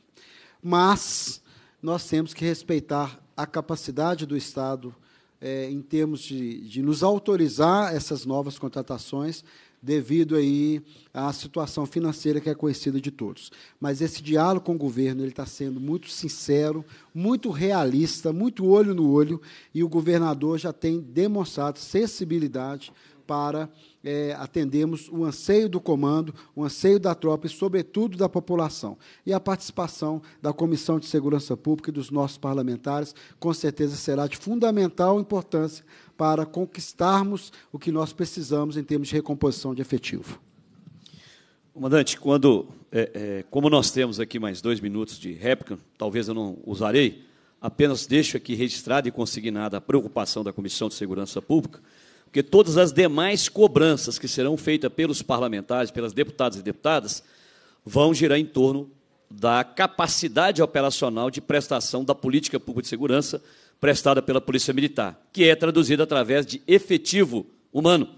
Mas nós temos que respeitar a capacidade do Estado é, em termos de, de nos autorizar essas novas contratações, devido aí à situação financeira que é conhecida de todos. Mas esse diálogo com o governo ele está sendo muito sincero, muito realista, muito olho no olho, e o governador já tem demonstrado sensibilidade para é, atendemos o anseio do comando, o anseio da tropa e, sobretudo, da população. E a participação da Comissão de Segurança Pública e dos nossos parlamentares, com certeza, será de fundamental importância para conquistarmos o que nós precisamos em termos de recomposição de efetivo. Comandante, quando, é, é, como nós temos aqui mais dois minutos de réplica, talvez eu não usarei, apenas deixo aqui registrada e consignada a preocupação da Comissão de Segurança Pública porque todas as demais cobranças que serão feitas pelos parlamentares, pelas deputadas e deputadas, vão girar em torno da capacidade operacional de prestação da política pública de segurança prestada pela Polícia Militar, que é traduzida através de efetivo humano.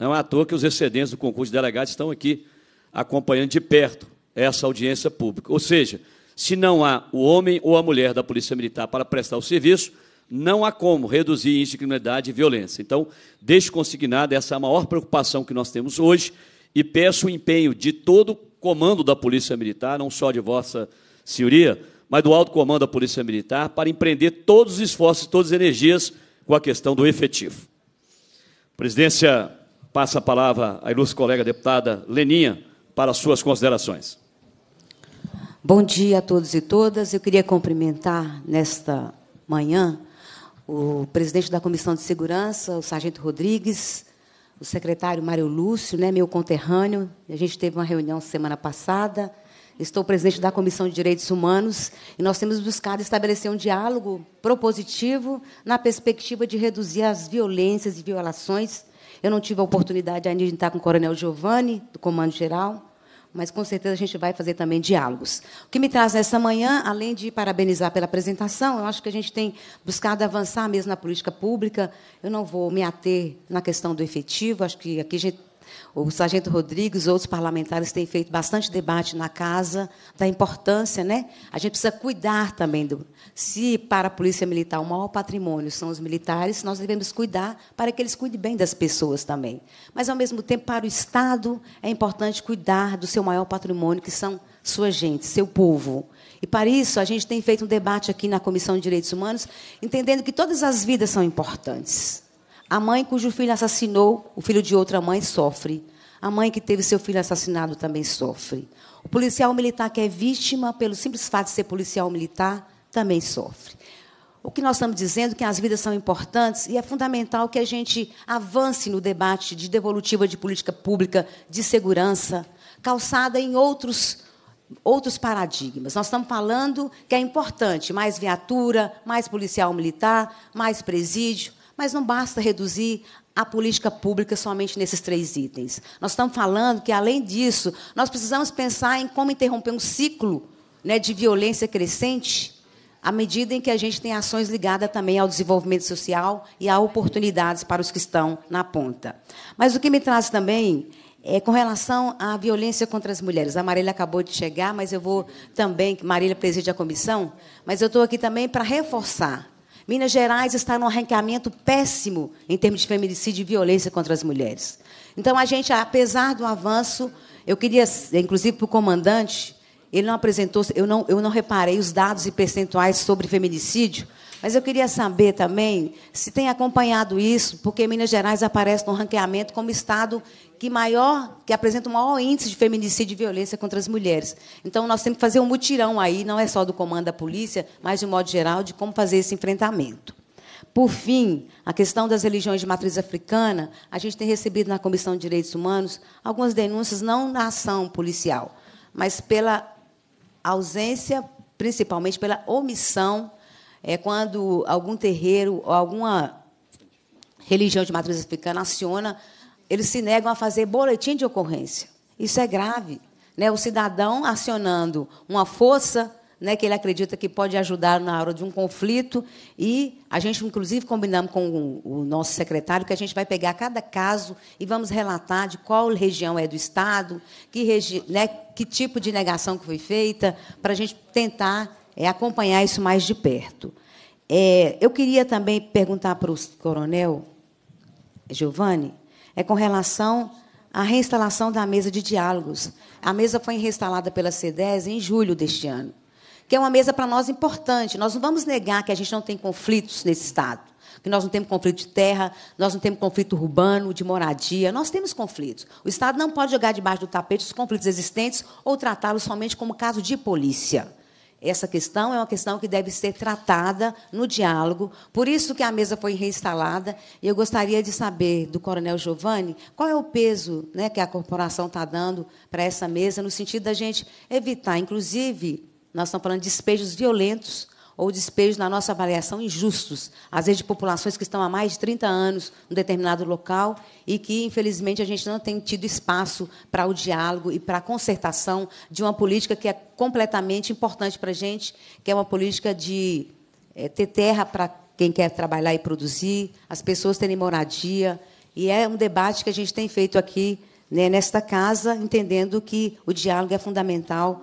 Não é à toa que os excedentes do concurso de delegados estão aqui acompanhando de perto essa audiência pública. Ou seja, se não há o homem ou a mulher da Polícia Militar para prestar o serviço, não há como reduzir índice de criminalidade e violência. Então, deixo consignada essa é a maior preocupação que nós temos hoje e peço o empenho de todo o comando da Polícia Militar, não só de Vossa Senhoria, mas do alto comando da Polícia Militar, para empreender todos os esforços, todas as energias com a questão do efetivo. presidência passa a palavra à ilustre colega deputada Leninha para suas considerações. Bom dia a todos e todas. Eu queria cumprimentar nesta manhã o presidente da Comissão de Segurança, o sargento Rodrigues, o secretário Mário Lúcio, né, meu conterrâneo. A gente teve uma reunião semana passada. Estou presidente da Comissão de Direitos Humanos e nós temos buscado estabelecer um diálogo propositivo na perspectiva de reduzir as violências e violações. Eu não tive a oportunidade ainda de estar com o coronel Giovanni, do Comando Geral, mas com certeza a gente vai fazer também diálogos. O que me traz essa manhã, além de parabenizar pela apresentação, eu acho que a gente tem buscado avançar mesmo na política pública. Eu não vou me ater na questão do efetivo, acho que aqui a gente o sargento Rodrigues, outros parlamentares têm feito bastante debate na casa da importância, né? A gente precisa cuidar também do. Se para a Polícia Militar o maior patrimônio são os militares, nós devemos cuidar para que eles cuidem bem das pessoas também. Mas ao mesmo tempo, para o Estado é importante cuidar do seu maior patrimônio, que são sua gente, seu povo. E para isso a gente tem feito um debate aqui na Comissão de Direitos Humanos, entendendo que todas as vidas são importantes. A mãe cujo filho assassinou o filho de outra mãe sofre. A mãe que teve seu filho assassinado também sofre. O policial militar que é vítima pelo simples fato de ser policial militar também sofre. O que nós estamos dizendo é que as vidas são importantes e é fundamental que a gente avance no debate de devolutiva de política pública de segurança, calçada em outros outros paradigmas. Nós estamos falando que é importante mais viatura, mais policial militar, mais presídio, mas não basta reduzir a política pública somente nesses três itens. Nós estamos falando que, além disso, nós precisamos pensar em como interromper um ciclo né, de violência crescente à medida em que a gente tem ações ligadas também ao desenvolvimento social e a oportunidades para os que estão na ponta. Mas o que me traz também é com relação à violência contra as mulheres. A Marília acabou de chegar, mas eu vou também, Marília preside a comissão, mas eu estou aqui também para reforçar Minas Gerais está num arrancamento péssimo em termos de feminicídio e violência contra as mulheres. Então, a gente, apesar do avanço, eu queria, inclusive para o comandante, ele não apresentou, eu não, eu não reparei os dados e percentuais sobre feminicídio, mas eu queria saber também se tem acompanhado isso, porque Minas Gerais aparece no ranqueamento como estado que maior, que apresenta o maior índice de feminicídio e violência contra as mulheres. Então, nós temos que fazer um mutirão aí, não é só do comando da polícia, mas de um modo geral, de como fazer esse enfrentamento. Por fim, a questão das religiões de matriz africana, a gente tem recebido na Comissão de Direitos Humanos algumas denúncias, não na ação policial, mas pela ausência, principalmente pela omissão, é, quando algum terreiro ou alguma religião de matriz africana aciona eles se negam a fazer boletim de ocorrência. Isso é grave. Né? O cidadão acionando uma força né, que ele acredita que pode ajudar na hora de um conflito. E a gente, inclusive, combinamos com o nosso secretário que a gente vai pegar cada caso e vamos relatar de qual região é do Estado, que, regi né, que tipo de negação que foi feita, para a gente tentar é, acompanhar isso mais de perto. É, eu queria também perguntar para o coronel Giovanni é com relação à reinstalação da mesa de diálogos. A mesa foi reinstalada pela C10 em julho deste ano, que é uma mesa para nós importante. Nós não vamos negar que a gente não tem conflitos nesse Estado, que nós não temos conflito de terra, nós não temos conflito urbano, de moradia, nós temos conflitos. O Estado não pode jogar debaixo do tapete os conflitos existentes ou tratá-los somente como caso de polícia. Essa questão é uma questão que deve ser tratada no diálogo, por isso que a mesa foi reinstalada. E eu gostaria de saber do Coronel Giovanni qual é o peso né, que a corporação está dando para essa mesa, no sentido da gente evitar, inclusive, nós estamos falando de despejos violentos ou despejos, na nossa avaliação, injustos, às vezes de populações que estão há mais de 30 anos em determinado local e que, infelizmente, a gente não tem tido espaço para o diálogo e para a concertação de uma política que é completamente importante para a gente, que é uma política de é, ter terra para quem quer trabalhar e produzir, as pessoas terem moradia. E é um debate que a gente tem feito aqui né, nesta casa, entendendo que o diálogo é fundamental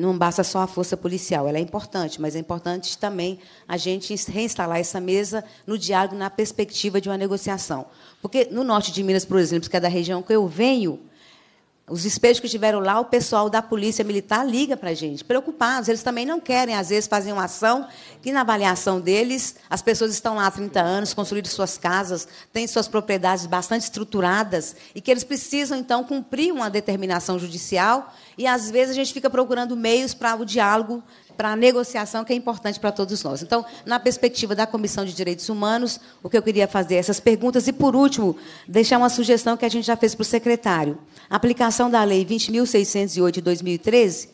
não basta só a força policial, ela é importante, mas é importante também a gente reinstalar essa mesa no diálogo, na perspectiva de uma negociação. Porque no norte de Minas, por exemplo, que é da região que eu venho, os despejos que estiveram lá, o pessoal da Polícia Militar liga para a gente, preocupados. Eles também não querem, às vezes, fazer uma ação que, na avaliação deles, as pessoas estão lá há 30 anos, construíram suas casas, têm suas propriedades bastante estruturadas, e que eles precisam, então, cumprir uma determinação judicial. E, às vezes, a gente fica procurando meios para o diálogo para a negociação, que é importante para todos nós. Então, na perspectiva da Comissão de Direitos Humanos, o que eu queria fazer é essas perguntas e, por último, deixar uma sugestão que a gente já fez para o secretário. A aplicação da Lei 20.608 de 2013,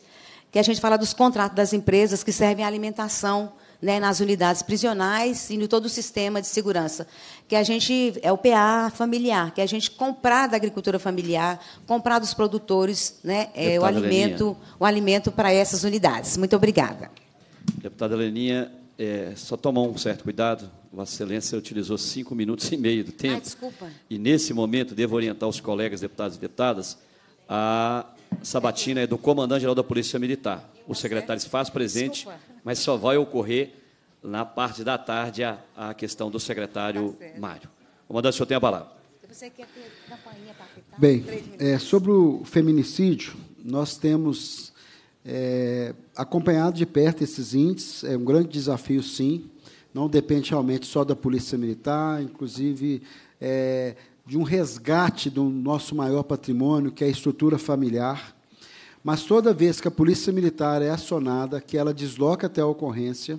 que a gente fala dos contratos das empresas que servem à alimentação né, nas unidades prisionais e no todo o sistema de segurança. Que a gente é o PA familiar, que a gente comprar da agricultura familiar, comprar dos produtores, né, é, o alimento, Leninha. o alimento para essas unidades. Muito obrigada. Deputada Leninha, é, só tomar um certo cuidado. Vossa Excelência utilizou cinco minutos e meio do tempo. Ah, desculpa. E nesse momento devo orientar os colegas deputados e deputadas a sabatina é do comandante-geral da Polícia Militar. O secretário se faz presente, mas só vai ocorrer na parte da tarde a, a questão do secretário tá Mário. Comandante, o senhor tem a palavra. Bem, é, sobre o feminicídio, nós temos é, acompanhado de perto esses índices, é um grande desafio, sim. Não depende realmente só da Polícia Militar, inclusive é, de um resgate do nosso maior patrimônio, que é a estrutura familiar. Mas toda vez que a Polícia Militar é acionada, que ela desloca até a ocorrência,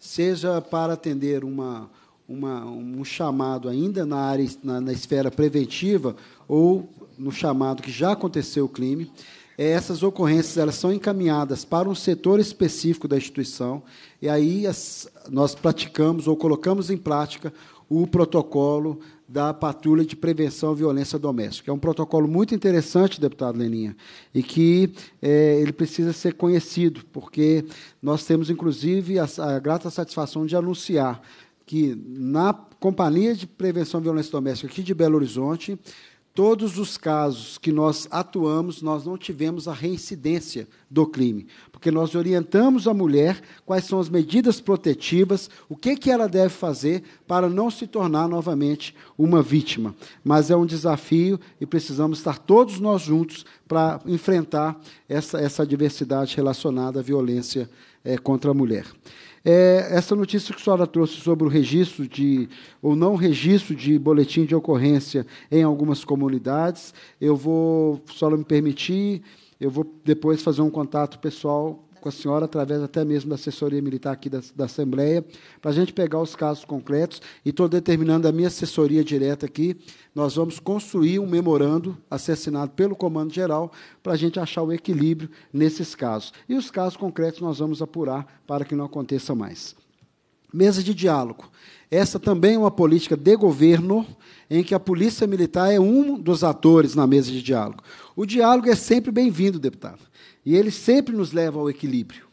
seja para atender uma, uma, um chamado ainda na, área, na, na esfera preventiva ou no chamado que já aconteceu o crime, é, essas ocorrências elas são encaminhadas para um setor específico da instituição e aí as, nós praticamos ou colocamos em prática o protocolo da Patrulha de Prevenção à Violência Doméstica. É um protocolo muito interessante, deputado Leninha, e que é, ele precisa ser conhecido, porque nós temos, inclusive, a, a grata satisfação de anunciar que na Companhia de Prevenção à Violência Doméstica aqui de Belo Horizonte, todos os casos que nós atuamos, nós não tivemos a reincidência do crime, porque nós orientamos a mulher quais são as medidas protetivas, o que, que ela deve fazer para não se tornar novamente uma vítima. Mas é um desafio e precisamos estar todos nós juntos para enfrentar essa, essa adversidade relacionada à violência é, contra a mulher. É, essa notícia que a senhora trouxe sobre o registro de ou não registro de boletim de ocorrência em algumas comunidades, eu vou, se a senhora me permitir, eu vou depois fazer um contato pessoal com a senhora, através até mesmo da assessoria militar aqui da, da Assembleia, para a gente pegar os casos concretos. E estou determinando a minha assessoria direta aqui. Nós vamos construir um memorando assassinado pelo Comando Geral para a gente achar o equilíbrio nesses casos. E os casos concretos nós vamos apurar para que não aconteça mais. Mesa de diálogo. Essa também é uma política de governo em que a polícia militar é um dos atores na mesa de diálogo. O diálogo é sempre bem-vindo, deputado. E ele sempre nos leva ao equilíbrio.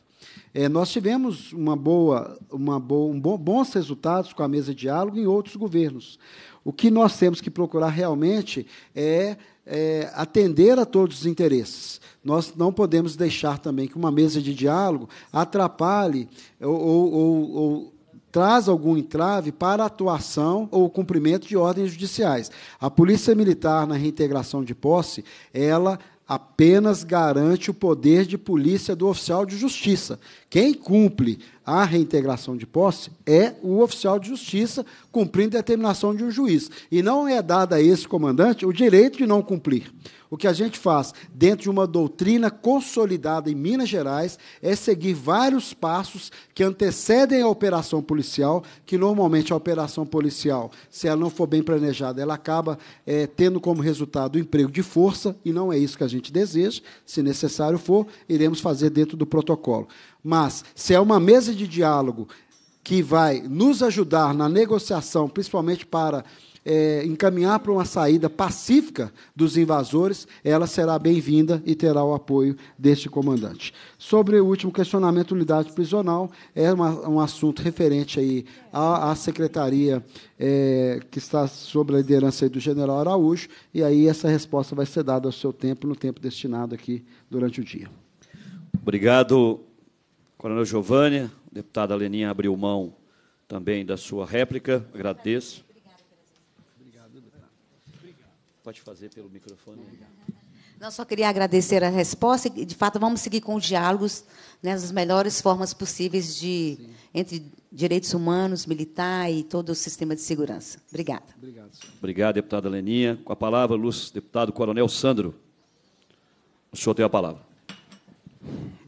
É, nós tivemos uma boa, uma boa, um bom, bons resultados com a mesa de diálogo em outros governos. O que nós temos que procurar realmente é, é atender a todos os interesses. Nós não podemos deixar também que uma mesa de diálogo atrapalhe ou, ou, ou, ou traz algum entrave para a atuação ou cumprimento de ordens judiciais. A Polícia Militar, na reintegração de posse, ela apenas garante o poder de polícia do oficial de justiça. Quem cumpre a reintegração de posse é o oficial de justiça, cumprindo a determinação de um juiz. E não é dado a esse comandante o direito de não cumprir. O que a gente faz dentro de uma doutrina consolidada em Minas Gerais é seguir vários passos que antecedem a operação policial, que normalmente a operação policial, se ela não for bem planejada, ela acaba é, tendo como resultado o emprego de força, e não é isso que a gente deseja. Se necessário for, iremos fazer dentro do protocolo. Mas, se é uma mesa de diálogo que vai nos ajudar na negociação, principalmente para é, encaminhar para uma saída pacífica dos invasores, ela será bem-vinda e terá o apoio deste comandante. Sobre o último questionamento, unidade prisional, é uma, um assunto referente aí à, à secretaria é, que está sob a liderança do general Araújo, e aí essa resposta vai ser dada ao seu tempo, no tempo destinado aqui durante o dia. Obrigado, Coronel Giovanni. Deputada Leninha abriu mão também da sua réplica. Agradeço. Pode fazer pelo microfone. Não, só queria agradecer a resposta. De fato, vamos seguir com os diálogos né, nas melhores formas possíveis de, entre direitos humanos, militar e todo o sistema de segurança. Obrigada. Obrigado, senhor. Obrigado deputada Leninha. Com a palavra, Luz, deputado Coronel Sandro. O senhor tem a palavra.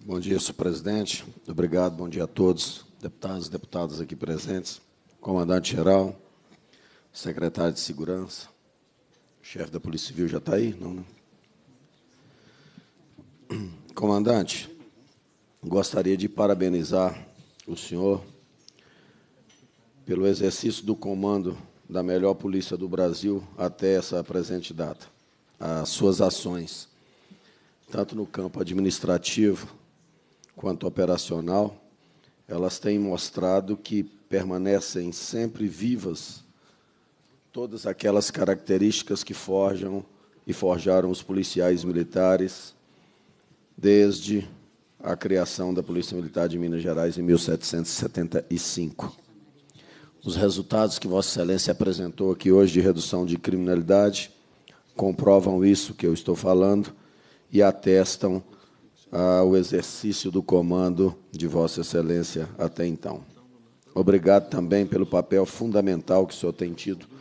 Bom dia, senhor presidente. Obrigado, bom dia a todos, deputados e deputadas aqui presentes, comandante-geral, secretário de Segurança, o chefe da Polícia Civil já está aí? Não, né? Comandante, gostaria de parabenizar o senhor pelo exercício do comando da melhor polícia do Brasil até essa presente data. As suas ações, tanto no campo administrativo quanto operacional, elas têm mostrado que permanecem sempre vivas todas aquelas características que forjam e forjaram os policiais militares desde a criação da Polícia Militar de Minas Gerais em 1775. Os resultados que Vossa Excelência apresentou aqui hoje de redução de criminalidade comprovam isso que eu estou falando e atestam ah, o exercício do comando de Vossa Excelência até então. Obrigado também pelo papel fundamental que o senhor tem tido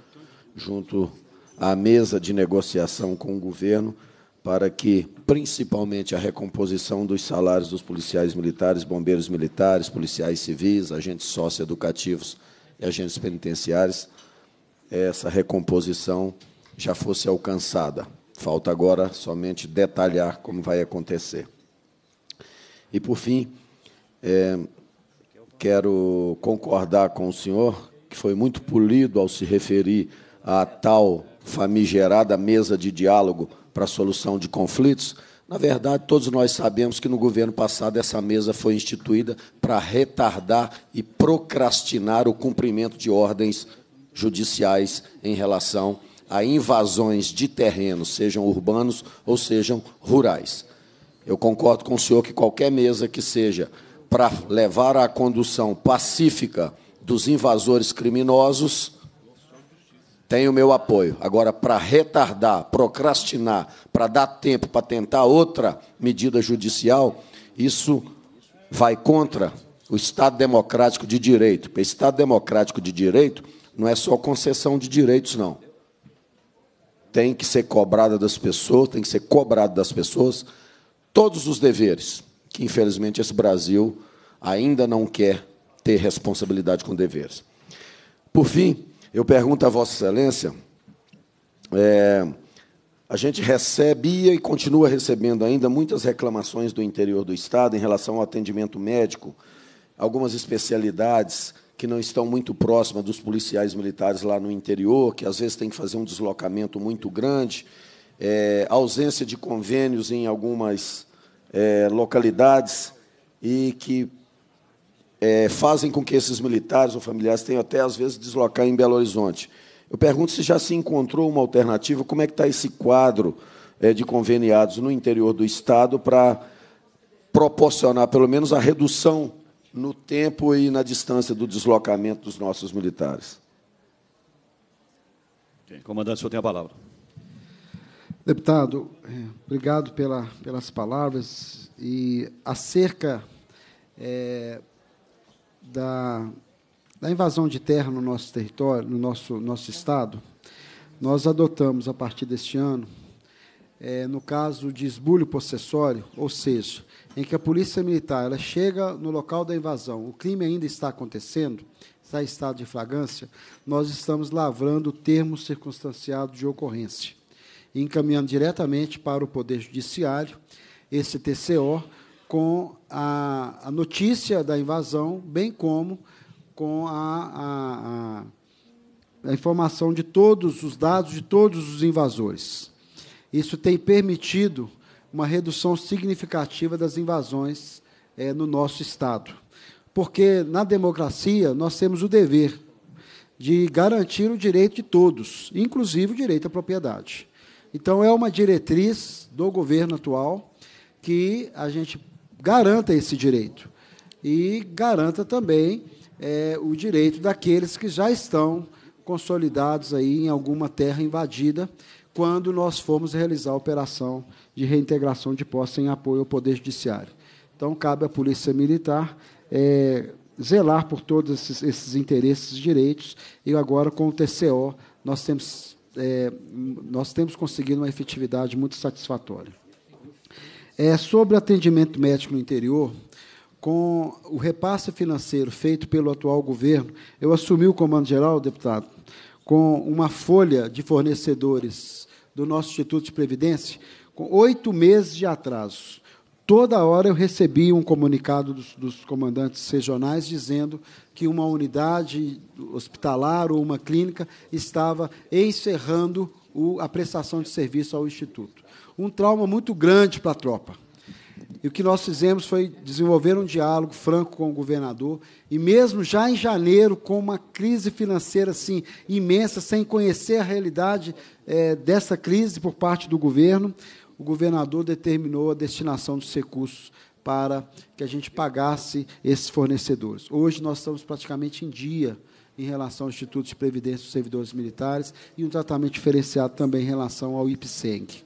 junto à mesa de negociação com o governo para que, principalmente, a recomposição dos salários dos policiais militares, bombeiros militares, policiais civis, agentes socioeducativos e agentes penitenciários, essa recomposição já fosse alcançada. Falta agora somente detalhar como vai acontecer. E, por fim, é, quero concordar com o senhor, que foi muito polido ao se referir a tal famigerada mesa de diálogo para a solução de conflitos, na verdade, todos nós sabemos que no governo passado essa mesa foi instituída para retardar e procrastinar o cumprimento de ordens judiciais em relação a invasões de terrenos, sejam urbanos ou sejam rurais. Eu concordo com o senhor que qualquer mesa que seja para levar à condução pacífica dos invasores criminosos tem o meu apoio. Agora, para retardar, procrastinar, para dar tempo para tentar outra medida judicial, isso vai contra o Estado democrático de direito. Porque Estado democrático de direito não é só concessão de direitos, não. Tem que ser cobrada das pessoas, tem que ser cobrado das pessoas todos os deveres, que infelizmente esse Brasil ainda não quer ter responsabilidade com deveres. Por fim, eu pergunto a Vossa Excelência, é, a gente recebia e continua recebendo ainda muitas reclamações do interior do Estado em relação ao atendimento médico, algumas especialidades que não estão muito próximas dos policiais militares lá no interior, que às vezes tem que fazer um deslocamento muito grande, é, ausência de convênios em algumas é, localidades e que é, fazem com que esses militares ou familiares tenham até, às vezes, deslocar em Belo Horizonte. Eu pergunto se já se encontrou uma alternativa, como é que está esse quadro é, de conveniados no interior do Estado para proporcionar, pelo menos, a redução no tempo e na distância do deslocamento dos nossos militares. Comandante, o senhor tem a palavra. Deputado, é, obrigado pela, pelas palavras. E acerca é, da, da invasão de terra no nosso território, no nosso, nosso estado, nós adotamos a partir deste ano, é, no caso de esbulho possessório, ou seja, em que a polícia militar ela chega no local da invasão, o crime ainda está acontecendo, está em estado de flagrância, nós estamos lavrando o termo circunstanciado de ocorrência, encaminhando diretamente para o Poder Judiciário esse TCO com a, a notícia da invasão, bem como com a, a, a informação de todos os dados de todos os invasores. Isso tem permitido uma redução significativa das invasões é, no nosso Estado. Porque, na democracia, nós temos o dever de garantir o direito de todos, inclusive o direito à propriedade. Então, é uma diretriz do governo atual que a gente garanta esse direito. E garanta também é, o direito daqueles que já estão consolidados aí em alguma terra invadida, quando nós formos realizar a operação de reintegração de posse em apoio ao Poder Judiciário. Então, cabe à Polícia Militar é, zelar por todos esses, esses interesses e direitos, e agora, com o TCO, nós temos, é, nós temos conseguido uma efetividade muito satisfatória. É, sobre atendimento médico no interior, com o repasse financeiro feito pelo atual governo, eu assumi o comando geral, deputado, com uma folha de fornecedores do nosso Instituto de Previdência, com oito meses de atraso. Toda hora eu recebia um comunicado dos, dos, comandantes regionais dizendo que uma unidade hospitalar ou uma clínica estava encerrando o, a prestação de serviço ao Instituto um trauma muito grande para a tropa. E o que nós fizemos foi desenvolver um diálogo franco com o governador, e mesmo já em janeiro, com uma crise financeira assim, imensa, sem conhecer a realidade é, dessa crise por parte do governo, o governador determinou a destinação dos recursos para que a gente pagasse esses fornecedores. Hoje nós estamos praticamente em dia em relação ao Instituto de Previdência dos Servidores Militares e um tratamento diferenciado também em relação ao IPSEG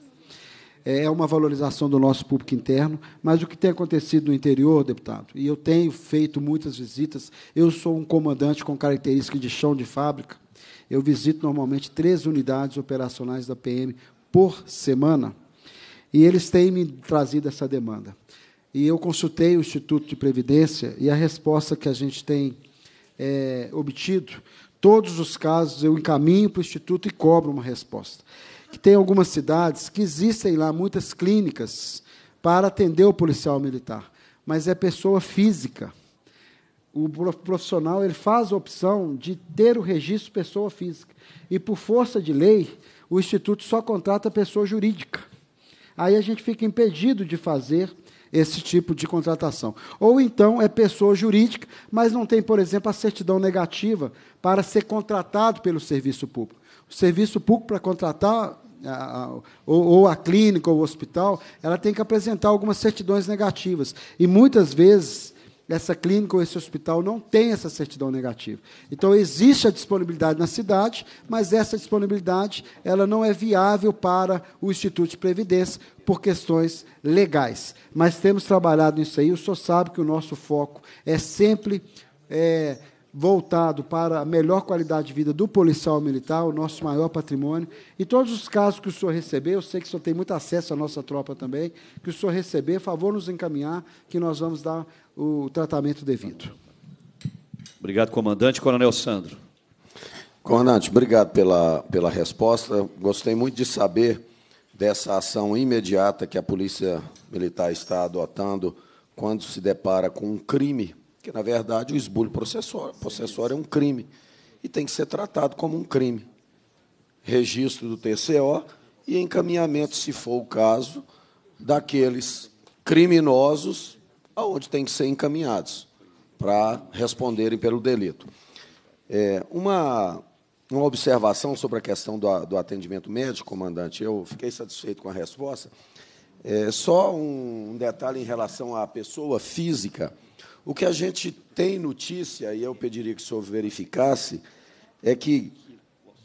é uma valorização do nosso público interno, mas o que tem acontecido no interior, deputado, e eu tenho feito muitas visitas, eu sou um comandante com característica de chão de fábrica, eu visito normalmente três unidades operacionais da PM por semana, e eles têm me trazido essa demanda. E eu consultei o Instituto de Previdência, e a resposta que a gente tem é, obtido, todos os casos eu encaminho para o Instituto e cobro uma resposta que tem algumas cidades que existem lá muitas clínicas para atender o policial militar, mas é pessoa física. O profissional ele faz a opção de ter o registro pessoa física. E por força de lei, o instituto só contrata pessoa jurídica. Aí a gente fica impedido de fazer esse tipo de contratação. Ou então é pessoa jurídica, mas não tem, por exemplo, a certidão negativa para ser contratado pelo serviço público. O serviço público, para contratar a, a, ou, ou, a clínica ou o hospital, ela tem que apresentar algumas certidões negativas. E muitas vezes essa clínica ou esse hospital não tem essa certidão negativa. Então existe a disponibilidade na cidade, mas essa disponibilidade ela não é viável para o Instituto de Previdência por questões legais. Mas temos trabalhado nisso aí. O senhor sabe que o nosso foco é sempre é, voltado para a melhor qualidade de vida do policial militar, o nosso maior patrimônio. E todos os casos que o senhor receber, eu sei que o senhor tem muito acesso à nossa tropa também, que o senhor receber, favor nos encaminhar, que nós vamos dar o tratamento devido. Obrigado, comandante. Coronel Sandro. Comandante, obrigado pela, pela resposta. Gostei muito de saber dessa ação imediata que a Polícia Militar está adotando quando se depara com um crime que na verdade o esbulho processório, processório é um crime e tem que ser tratado como um crime. Registro do TCO e encaminhamento, se for o caso, daqueles criminosos aonde tem que ser encaminhados para responderem pelo delito. É, uma, uma observação sobre a questão do, do, atendimento médico, comandante, eu fiquei satisfeito com a resposta. É, só um, um detalhe em relação à pessoa física o que a gente tem notícia, e eu pediria que o senhor verificasse, é que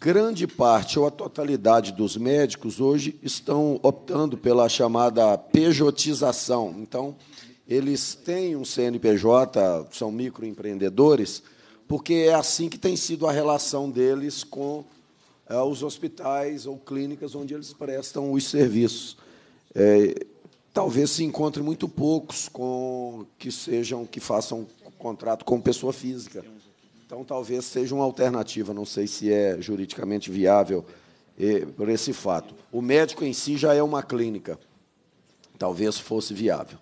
grande parte ou a totalidade dos médicos hoje estão optando pela chamada pejotização. Então, eles têm um CNPJ, são microempreendedores, porque é assim que tem sido a relação deles com é, os hospitais ou clínicas onde eles prestam os serviços. É, talvez se encontre muito poucos com que sejam que façam contrato com pessoa física. Então, talvez seja uma alternativa. Não sei se é juridicamente viável eh, por esse fato. O médico em si já é uma clínica. Talvez fosse viável.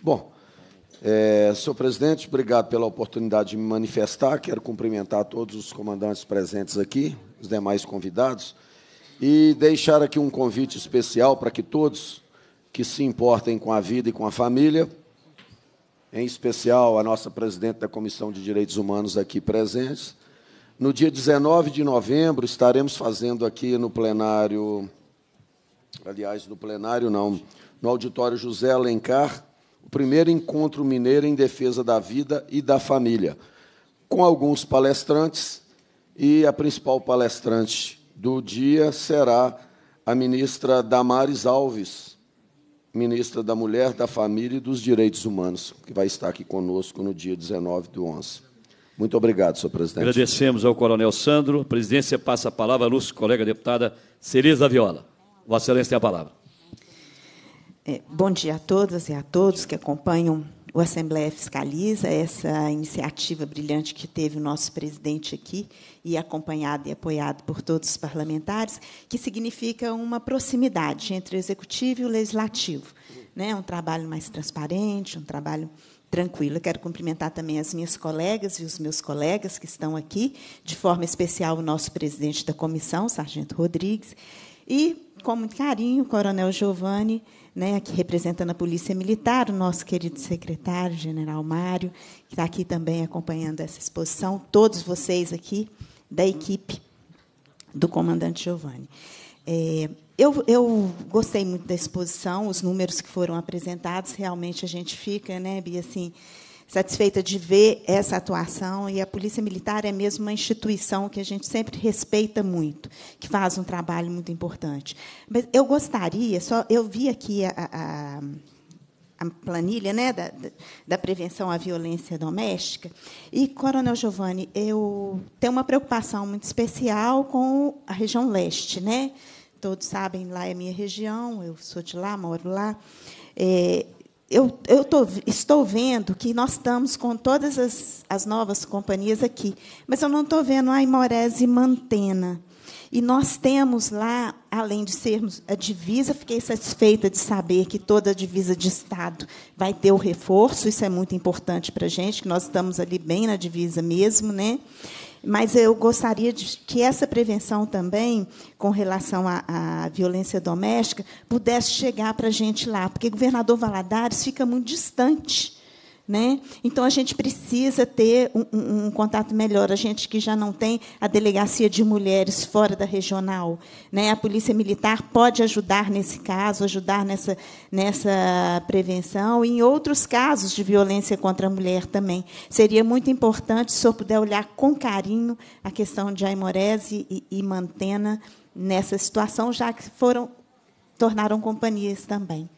Bom, é, senhor presidente, obrigado pela oportunidade de me manifestar. Quero cumprimentar todos os comandantes presentes aqui, os demais convidados, e deixar aqui um convite especial para que todos que se importem com a vida e com a família, em especial a nossa presidente da Comissão de Direitos Humanos aqui presente. No dia 19 de novembro, estaremos fazendo aqui no plenário, aliás, no plenário não, no auditório José Alencar, o primeiro encontro mineiro em defesa da vida e da família, com alguns palestrantes, e a principal palestrante do dia será a ministra Damares Alves, ministra da Mulher, da Família e dos Direitos Humanos, que vai estar aqui conosco no dia 19 do 11. Muito obrigado, senhor presidente. Agradecemos ao coronel Sandro. A presidência passa a palavra à luz, colega deputada Celisa Viola. Vossa Excelência tem a palavra. É, bom dia a todas e a todos que acompanham o Assembleia Fiscaliza, essa iniciativa brilhante que teve o nosso presidente aqui, e acompanhado e apoiado por todos os parlamentares, que significa uma proximidade entre o Executivo e o Legislativo. Né? Um trabalho mais transparente, um trabalho tranquilo. Eu quero cumprimentar também as minhas colegas e os meus colegas que estão aqui, de forma especial o nosso presidente da comissão, Sargento Rodrigues, e, com muito carinho, o Coronel Giovanni, né, aqui representando a Polícia Militar, o nosso querido secretário, General Mário, que está aqui também acompanhando essa exposição, todos vocês aqui da equipe do comandante Giovanni. É, eu, eu, gostei muito da exposição, os números que foram apresentados, realmente a gente fica, né, Bia, assim, satisfeita de ver essa atuação e a Polícia Militar é mesmo uma instituição que a gente sempre respeita muito, que faz um trabalho muito importante. Mas eu gostaria, só eu vi aqui a, a, a planilha né, da, da prevenção à violência doméstica e Coronel Giovanni, eu tenho uma preocupação muito especial com a região leste, né? Todos sabem lá é minha região, eu sou de lá, moro lá. É, eu, eu tô, estou vendo que nós estamos com todas as, as novas companhias aqui, mas eu não estou vendo a Imorese Mantena. E nós temos lá, além de sermos a divisa, fiquei satisfeita de saber que toda a divisa de Estado vai ter o reforço, isso é muito importante para a gente, que nós estamos ali bem na divisa mesmo, né? Mas eu gostaria de que essa prevenção também, com relação à, à violência doméstica, pudesse chegar para a gente lá, porque o governador Valadares fica muito distante né? Então, a gente precisa ter um, um, um, contato melhor. A gente que já não tem a delegacia de mulheres fora da regional. Né? A Polícia Militar pode ajudar nesse caso, ajudar nessa, nessa prevenção e em outros casos de violência contra a mulher também. Seria muito importante se o senhor puder olhar com carinho a questão de Aimorese e, e Mantena nessa situação, já que foram tornaram companhias também.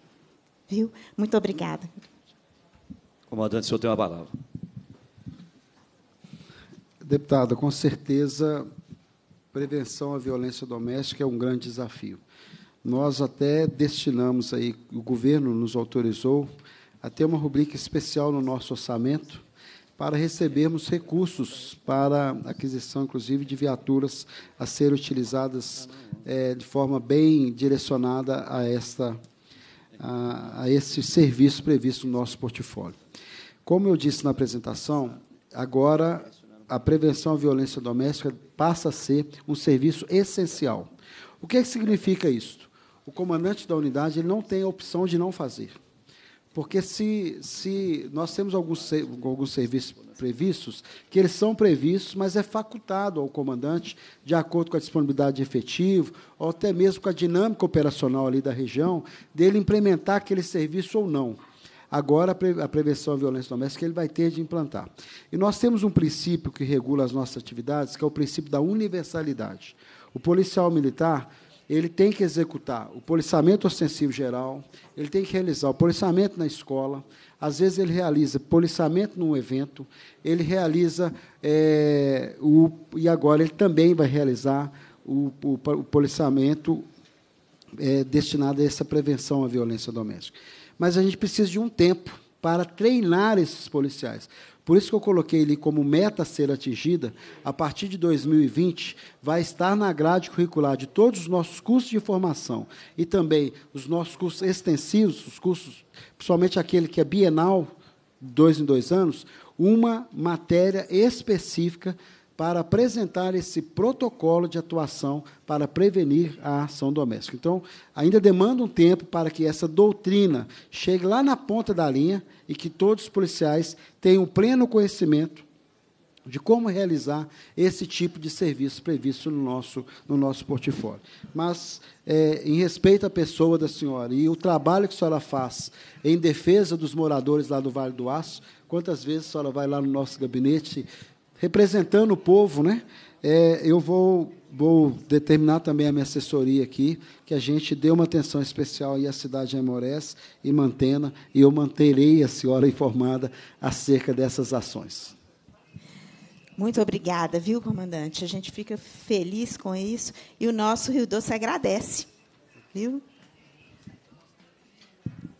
Viu? Muito obrigada. Comandante, o senhor tem a palavra. Deputada, com certeza, prevenção à violência doméstica é um grande desafio. Nós até destinamos aí, o governo nos autorizou a ter uma rubrica especial no nosso orçamento para recebermos recursos para aquisição, inclusive, de viaturas a serem utilizadas é, de forma bem direcionada a esta a, a esse serviço previsto no nosso portfólio. Como eu disse na apresentação, agora a prevenção à violência doméstica passa a ser um serviço essencial. O que, é que significa isso? O comandante da unidade ele não tem a opção de não fazer. Porque se, se nós temos alguns, alguns serviços previstos, que eles são previstos, mas é facultado ao comandante, de acordo com a disponibilidade de efetivo, ou até mesmo com a dinâmica operacional ali da região, dele implementar aquele serviço ou não. Agora, a prevenção à violência doméstica ele vai ter de implantar. E nós temos um princípio que regula as nossas atividades, que é o princípio da universalidade. O policial militar, ele tem que executar o policiamento ostensivo geral, ele tem que realizar o policiamento na escola, às vezes ele realiza policiamento num evento, ele realiza é, o, e agora ele também vai realizar o, o, o policiamento é, destinado a essa prevenção à violência doméstica. Mas a gente precisa de um tempo para treinar esses policiais. Por isso que eu coloquei ali como meta a ser atingida, a partir de 2020, vai estar na grade curricular de todos os nossos cursos de formação e também os nossos cursos extensivos, os cursos, principalmente aquele que é bienal, dois em dois anos, uma matéria específica para apresentar esse protocolo de atuação para prevenir a ação doméstica. Então, ainda demanda um tempo para que essa doutrina chegue lá na ponta da linha e que todos os policiais tenham pleno conhecimento de como realizar esse tipo de serviço previsto no nosso, no nosso portfólio. Mas, é, em respeito à pessoa da senhora e o trabalho que a senhora faz em defesa dos moradores lá do Vale do Aço, quantas vezes a senhora vai lá no nosso gabinete representando o povo, né? É, eu vou, vou determinar também a minha assessoria aqui, que a gente dê uma atenção especial aí à cidade de Amores e Mantena, e eu manterei a senhora informada acerca dessas ações. Muito obrigada, viu, comandante? A gente fica feliz com isso e o nosso Rio Doce agradece, viu?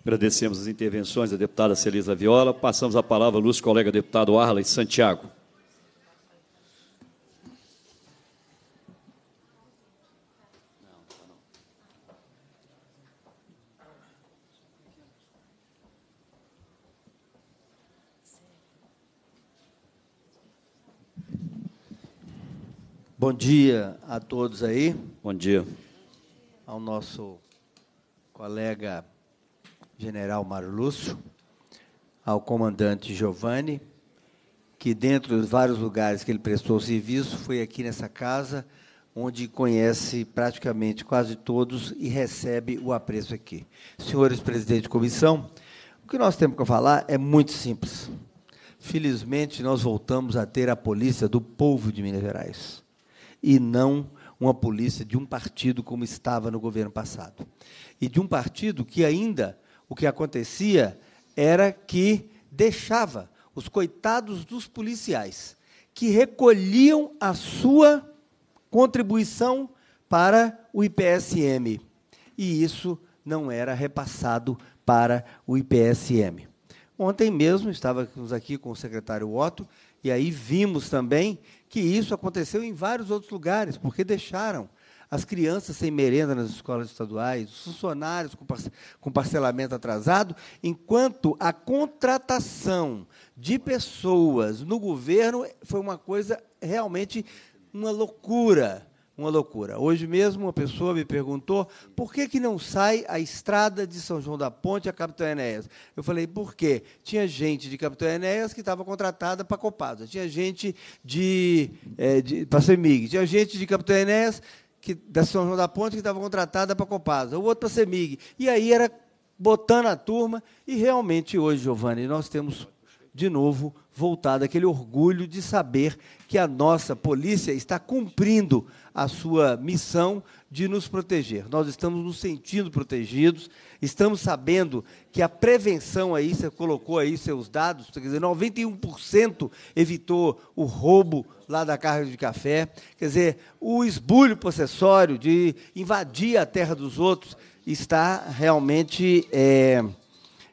Agradecemos as intervenções da deputada Celisa Viola. Passamos a palavra ao nosso colega deputado Arley Santiago. Bom dia a todos aí. Bom dia. Ao nosso colega general Mário Lúcio, ao comandante Giovanni, que dentro dos vários lugares que ele prestou serviço, foi aqui nessa casa, onde conhece praticamente quase todos e recebe o apreço aqui. Senhores presidente de comissão, o que nós temos para falar é muito simples. Felizmente, nós voltamos a ter a polícia do povo de Minas Gerais e não uma polícia de um partido como estava no governo passado. E de um partido que ainda o que acontecia era que deixava os coitados dos policiais que recolhiam a sua contribuição para o IPSM. E isso não era repassado para o IPSM. Ontem mesmo estávamos aqui com o secretário Otto e aí vimos também que isso aconteceu em vários outros lugares, porque deixaram as crianças sem merenda nas escolas estaduais, os funcionários com, com parcelamento atrasado, enquanto a contratação de pessoas no governo foi uma coisa realmente uma loucura uma loucura. Hoje mesmo uma pessoa me perguntou por que, que não sai a estrada de São João da Ponte a Capitão Enéas. Eu falei, por quê? Tinha gente de Capitão Enéas que estava contratada para Copasa, tinha gente de, é, de para Semig, tinha gente de Capitão Enéas que, da São João da Ponte que estava contratada para Copasa, o outro para Semig. E aí era botando a turma, e realmente hoje, Giovanni, nós temos de novo, voltado aquele orgulho de saber que a nossa polícia está cumprindo a sua missão de nos proteger. Nós estamos nos sentindo protegidos, estamos sabendo que a prevenção aí, você colocou aí seus dados, quer dizer, 91% evitou o roubo lá da carga de café, quer dizer, o esbulho possessório de invadir a terra dos outros está realmente. É,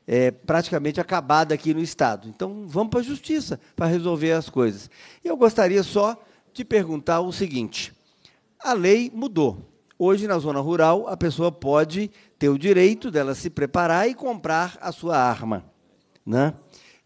é, praticamente acabada aqui no Estado. Então, vamos para a justiça para resolver as coisas. eu gostaria só de perguntar o seguinte: a lei mudou. Hoje, na zona rural, a pessoa pode ter o direito dela se preparar e comprar a sua arma. Né?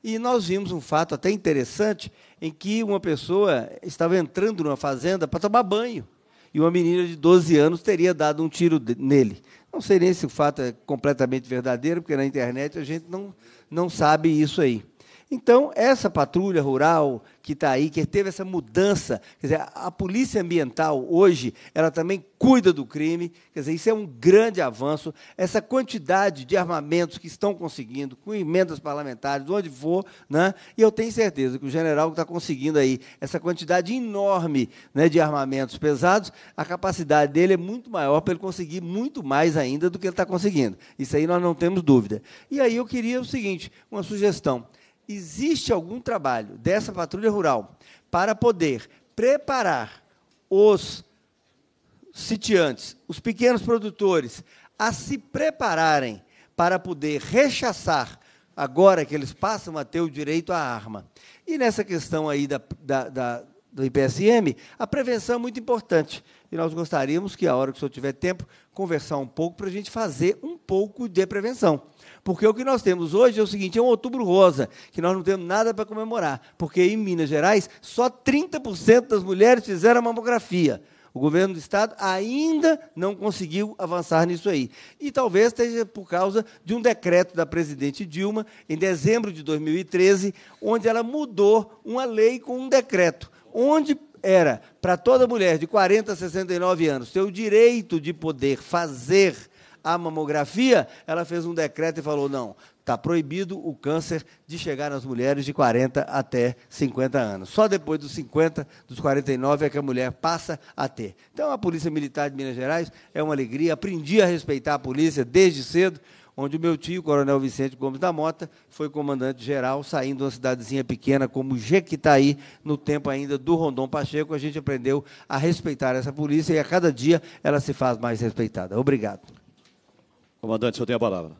E nós vimos um fato até interessante em que uma pessoa estava entrando numa fazenda para tomar banho. E uma menina de 12 anos teria dado um tiro nele. Não sei nem se o fato é completamente verdadeiro, porque na internet a gente não, não sabe isso aí. Então, essa patrulha rural que está aí, que teve essa mudança, quer dizer, a polícia ambiental hoje, ela também cuida do crime, quer dizer, isso é um grande avanço. Essa quantidade de armamentos que estão conseguindo, com emendas parlamentares, onde for, né? e eu tenho certeza que o general está conseguindo aí essa quantidade enorme né, de armamentos pesados, a capacidade dele é muito maior para ele conseguir muito mais ainda do que ele está conseguindo. Isso aí nós não temos dúvida. E aí eu queria o seguinte, uma sugestão existe algum trabalho dessa patrulha rural para poder preparar os sitiantes, os pequenos produtores, a se prepararem para poder rechaçar agora que eles passam a ter o direito à arma. E nessa questão aí da, da, da do IPSM, a prevenção é muito importante. E nós gostaríamos que, a hora que o senhor tiver tempo, conversar um pouco para a gente fazer um pouco de prevenção. Porque o que nós temos hoje é o seguinte: é um outubro rosa, que nós não temos nada para comemorar. Porque em Minas Gerais, só 30% das mulheres fizeram a mamografia. O governo do Estado ainda não conseguiu avançar nisso aí. E talvez esteja por causa de um decreto da presidente Dilma, em dezembro de 2013, onde ela mudou uma lei com um decreto onde era para toda mulher de 40 a 69 anos ter o direito de poder fazer a mamografia, ela fez um decreto e falou: não, está proibido o câncer de chegar nas mulheres de 40 até 50 anos. Só depois dos 50, dos 49 é que a mulher passa a ter. Então a Polícia Militar de Minas Gerais é uma alegria, aprendi a respeitar a polícia desde cedo onde o meu tio, Coronel Vicente Gomes da Mota, foi comandante-geral, saindo de uma cidadezinha pequena como Jequitaí, no tempo ainda do Rondon Pacheco. A gente aprendeu a respeitar essa polícia e a cada dia ela se faz mais respeitada. Obrigado. Comandante, o senhor tem a palavra.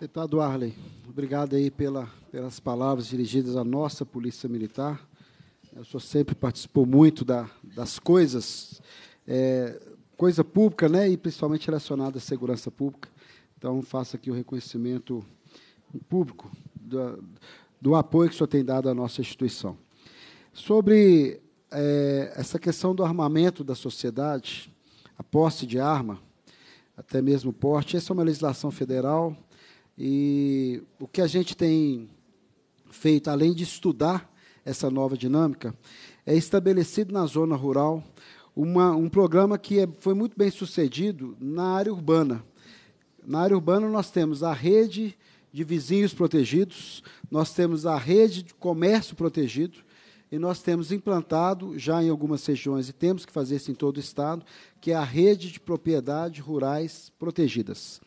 Deputado Arley, obrigado aí pela, pelas palavras dirigidas à nossa Polícia Militar. O senhor sempre participou muito da, das coisas, é, coisa pública, né, e principalmente relacionada à segurança pública. Então, faço aqui o reconhecimento público do, do apoio que o senhor tem dado à nossa instituição. Sobre é, essa questão do armamento da sociedade, a posse de arma, até mesmo porte, essa é uma legislação federal e o que a gente tem feito, além de estudar essa nova dinâmica, é estabelecido na zona rural uma, um programa que é, foi muito bem sucedido na área urbana. Na área urbana, nós temos a rede de vizinhos protegidos, nós temos a rede de comércio protegido, e nós temos implantado, já em algumas regiões, e temos que fazer isso em todo o Estado, que é a rede de propriedades rurais protegidas.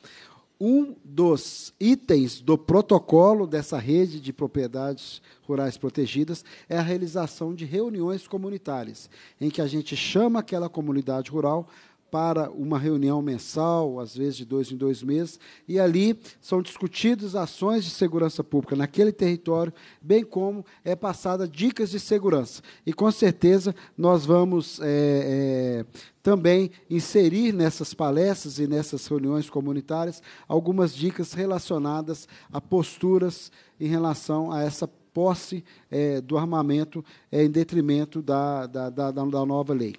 Um dos itens do protocolo dessa rede de propriedades rurais protegidas é a realização de reuniões comunitárias, em que a gente chama aquela comunidade rural para uma reunião mensal, às vezes de dois em dois meses, e ali são discutidas ações de segurança pública naquele território, bem como é passada dicas de segurança. E com certeza nós vamos é, é, também inserir nessas palestras e nessas reuniões comunitárias algumas dicas relacionadas a posturas em relação a essa posse é, do armamento em detrimento da, da, da, da nova lei.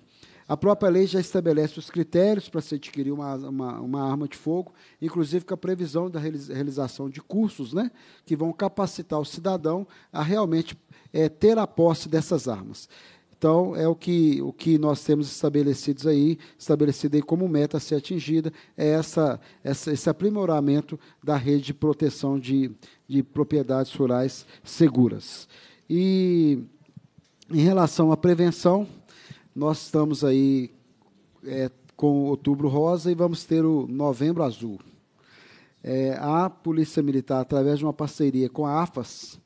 A própria lei já estabelece os critérios para se adquirir uma, uma, uma, arma de fogo, inclusive com a previsão da realização de cursos né, que vão capacitar o cidadão a realmente é, ter a posse dessas armas. Então, é o que, o que nós temos estabelecidos aí, estabelecido aí como meta a ser atingida, é essa, essa esse aprimoramento da rede de proteção de, de propriedades rurais seguras. E em relação à prevenção, nós estamos aí é, com outubro rosa e vamos ter o novembro azul. É, a Polícia Militar, através de uma parceria com a AFAS,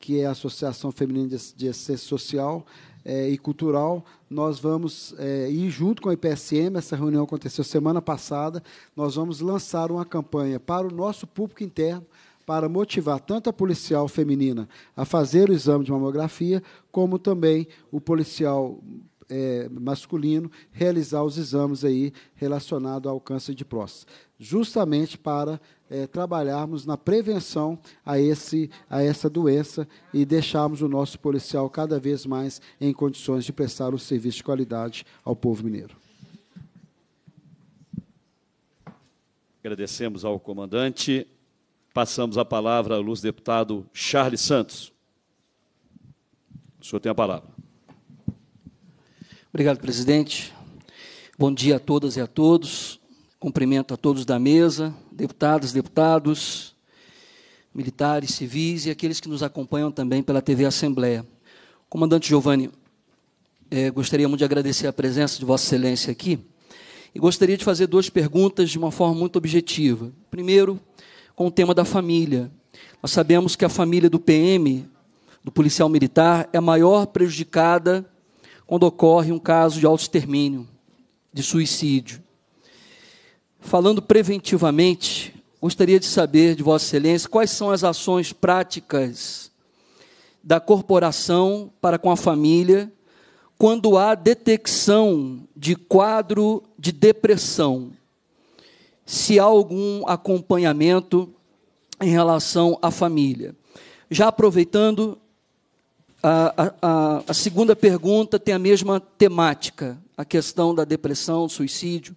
que é a Associação Feminina de Assistência Social é, e Cultural, nós vamos é, ir junto com a IPSM, essa reunião aconteceu semana passada, nós vamos lançar uma campanha para o nosso público interno, para motivar tanto a policial feminina a fazer o exame de mamografia, como também o policial é, masculino realizar os exames aí relacionados ao câncer de próstata, justamente para é, trabalharmos na prevenção a, esse, a essa doença e deixarmos o nosso policial cada vez mais em condições de prestar um serviço de qualidade ao povo mineiro. Agradecemos ao comandante. Passamos a palavra ao luz deputado Charles Santos. O senhor tem a palavra. Obrigado, presidente. Bom dia a todas e a todos. Cumprimento a todos da mesa, deputadas, deputados, militares, civis e aqueles que nos acompanham também pela TV Assembleia. Comandante Giovanni, é, gostaríamos de agradecer a presença de Vossa Excelência aqui e gostaria de fazer duas perguntas de uma forma muito objetiva. Primeiro, com o tema da família. Nós sabemos que a família do PM, do policial militar, é a maior prejudicada quando ocorre um caso de autoextermínio, de suicídio. Falando preventivamente, gostaria de saber de Vossa Excelência quais são as ações práticas da corporação para com a família quando há detecção de quadro de depressão. Se há algum acompanhamento em relação à família. Já aproveitando, a, a, a, segunda pergunta tem a mesma temática, a questão da depressão, suicídio.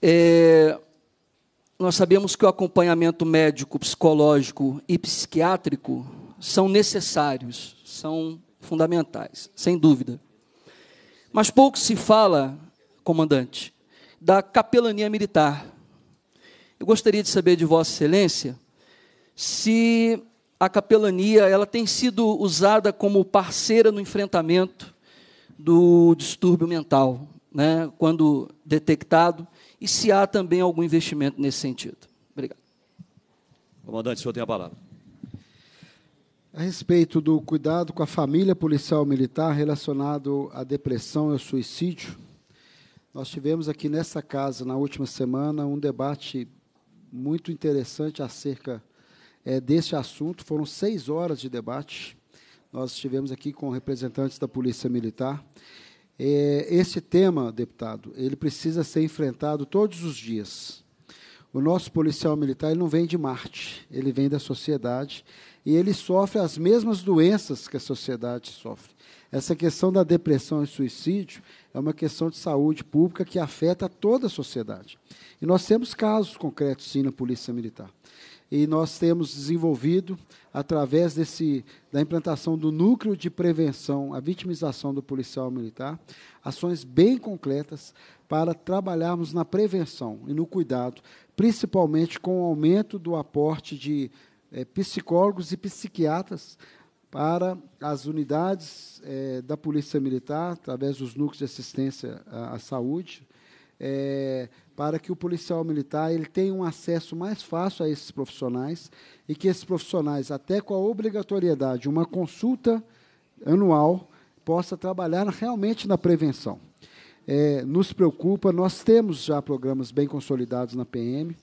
É, nós sabemos que o acompanhamento médico, psicológico e psiquiátrico são necessários, são fundamentais, sem dúvida. Mas pouco se fala, comandante, da capelania militar. Eu gostaria de saber de Vossa Excelência se a capelania ela tem sido usada como parceira no enfrentamento do distúrbio mental, né, quando detectado, e se há também algum investimento nesse sentido. Obrigado. Comandante, o senhor tem a palavra. A respeito do cuidado com a família policial militar relacionado à depressão e ao suicídio, nós tivemos aqui nessa casa, na última semana, um debate muito interessante acerca é, deste assunto. Foram seis horas de debate. Nós estivemos aqui com representantes da Polícia Militar. É, esse tema, deputado, ele precisa ser enfrentado todos os dias. O nosso policial militar ele não vem de Marte, ele vem da sociedade e ele sofre as mesmas doenças que a sociedade sofre. Essa questão da depressão e suicídio é uma questão de saúde pública que afeta toda a sociedade. E nós temos casos concretos, sim, na Polícia Militar e nós temos desenvolvido, através desse, da implantação do núcleo de prevenção à vitimização do policial militar, ações bem concretas para trabalharmos na prevenção e no cuidado, principalmente com o aumento do aporte de é, psicólogos e psiquiatras para as unidades é, da Polícia Militar, através dos núcleos de assistência à, à saúde, é, para que o policial militar ele tenha um acesso mais fácil a esses profissionais e que esses profissionais, até com a obrigatoriedade, uma consulta anual, possa trabalhar realmente na prevenção. É, nos preocupa, nós temos já programas bem consolidados na PM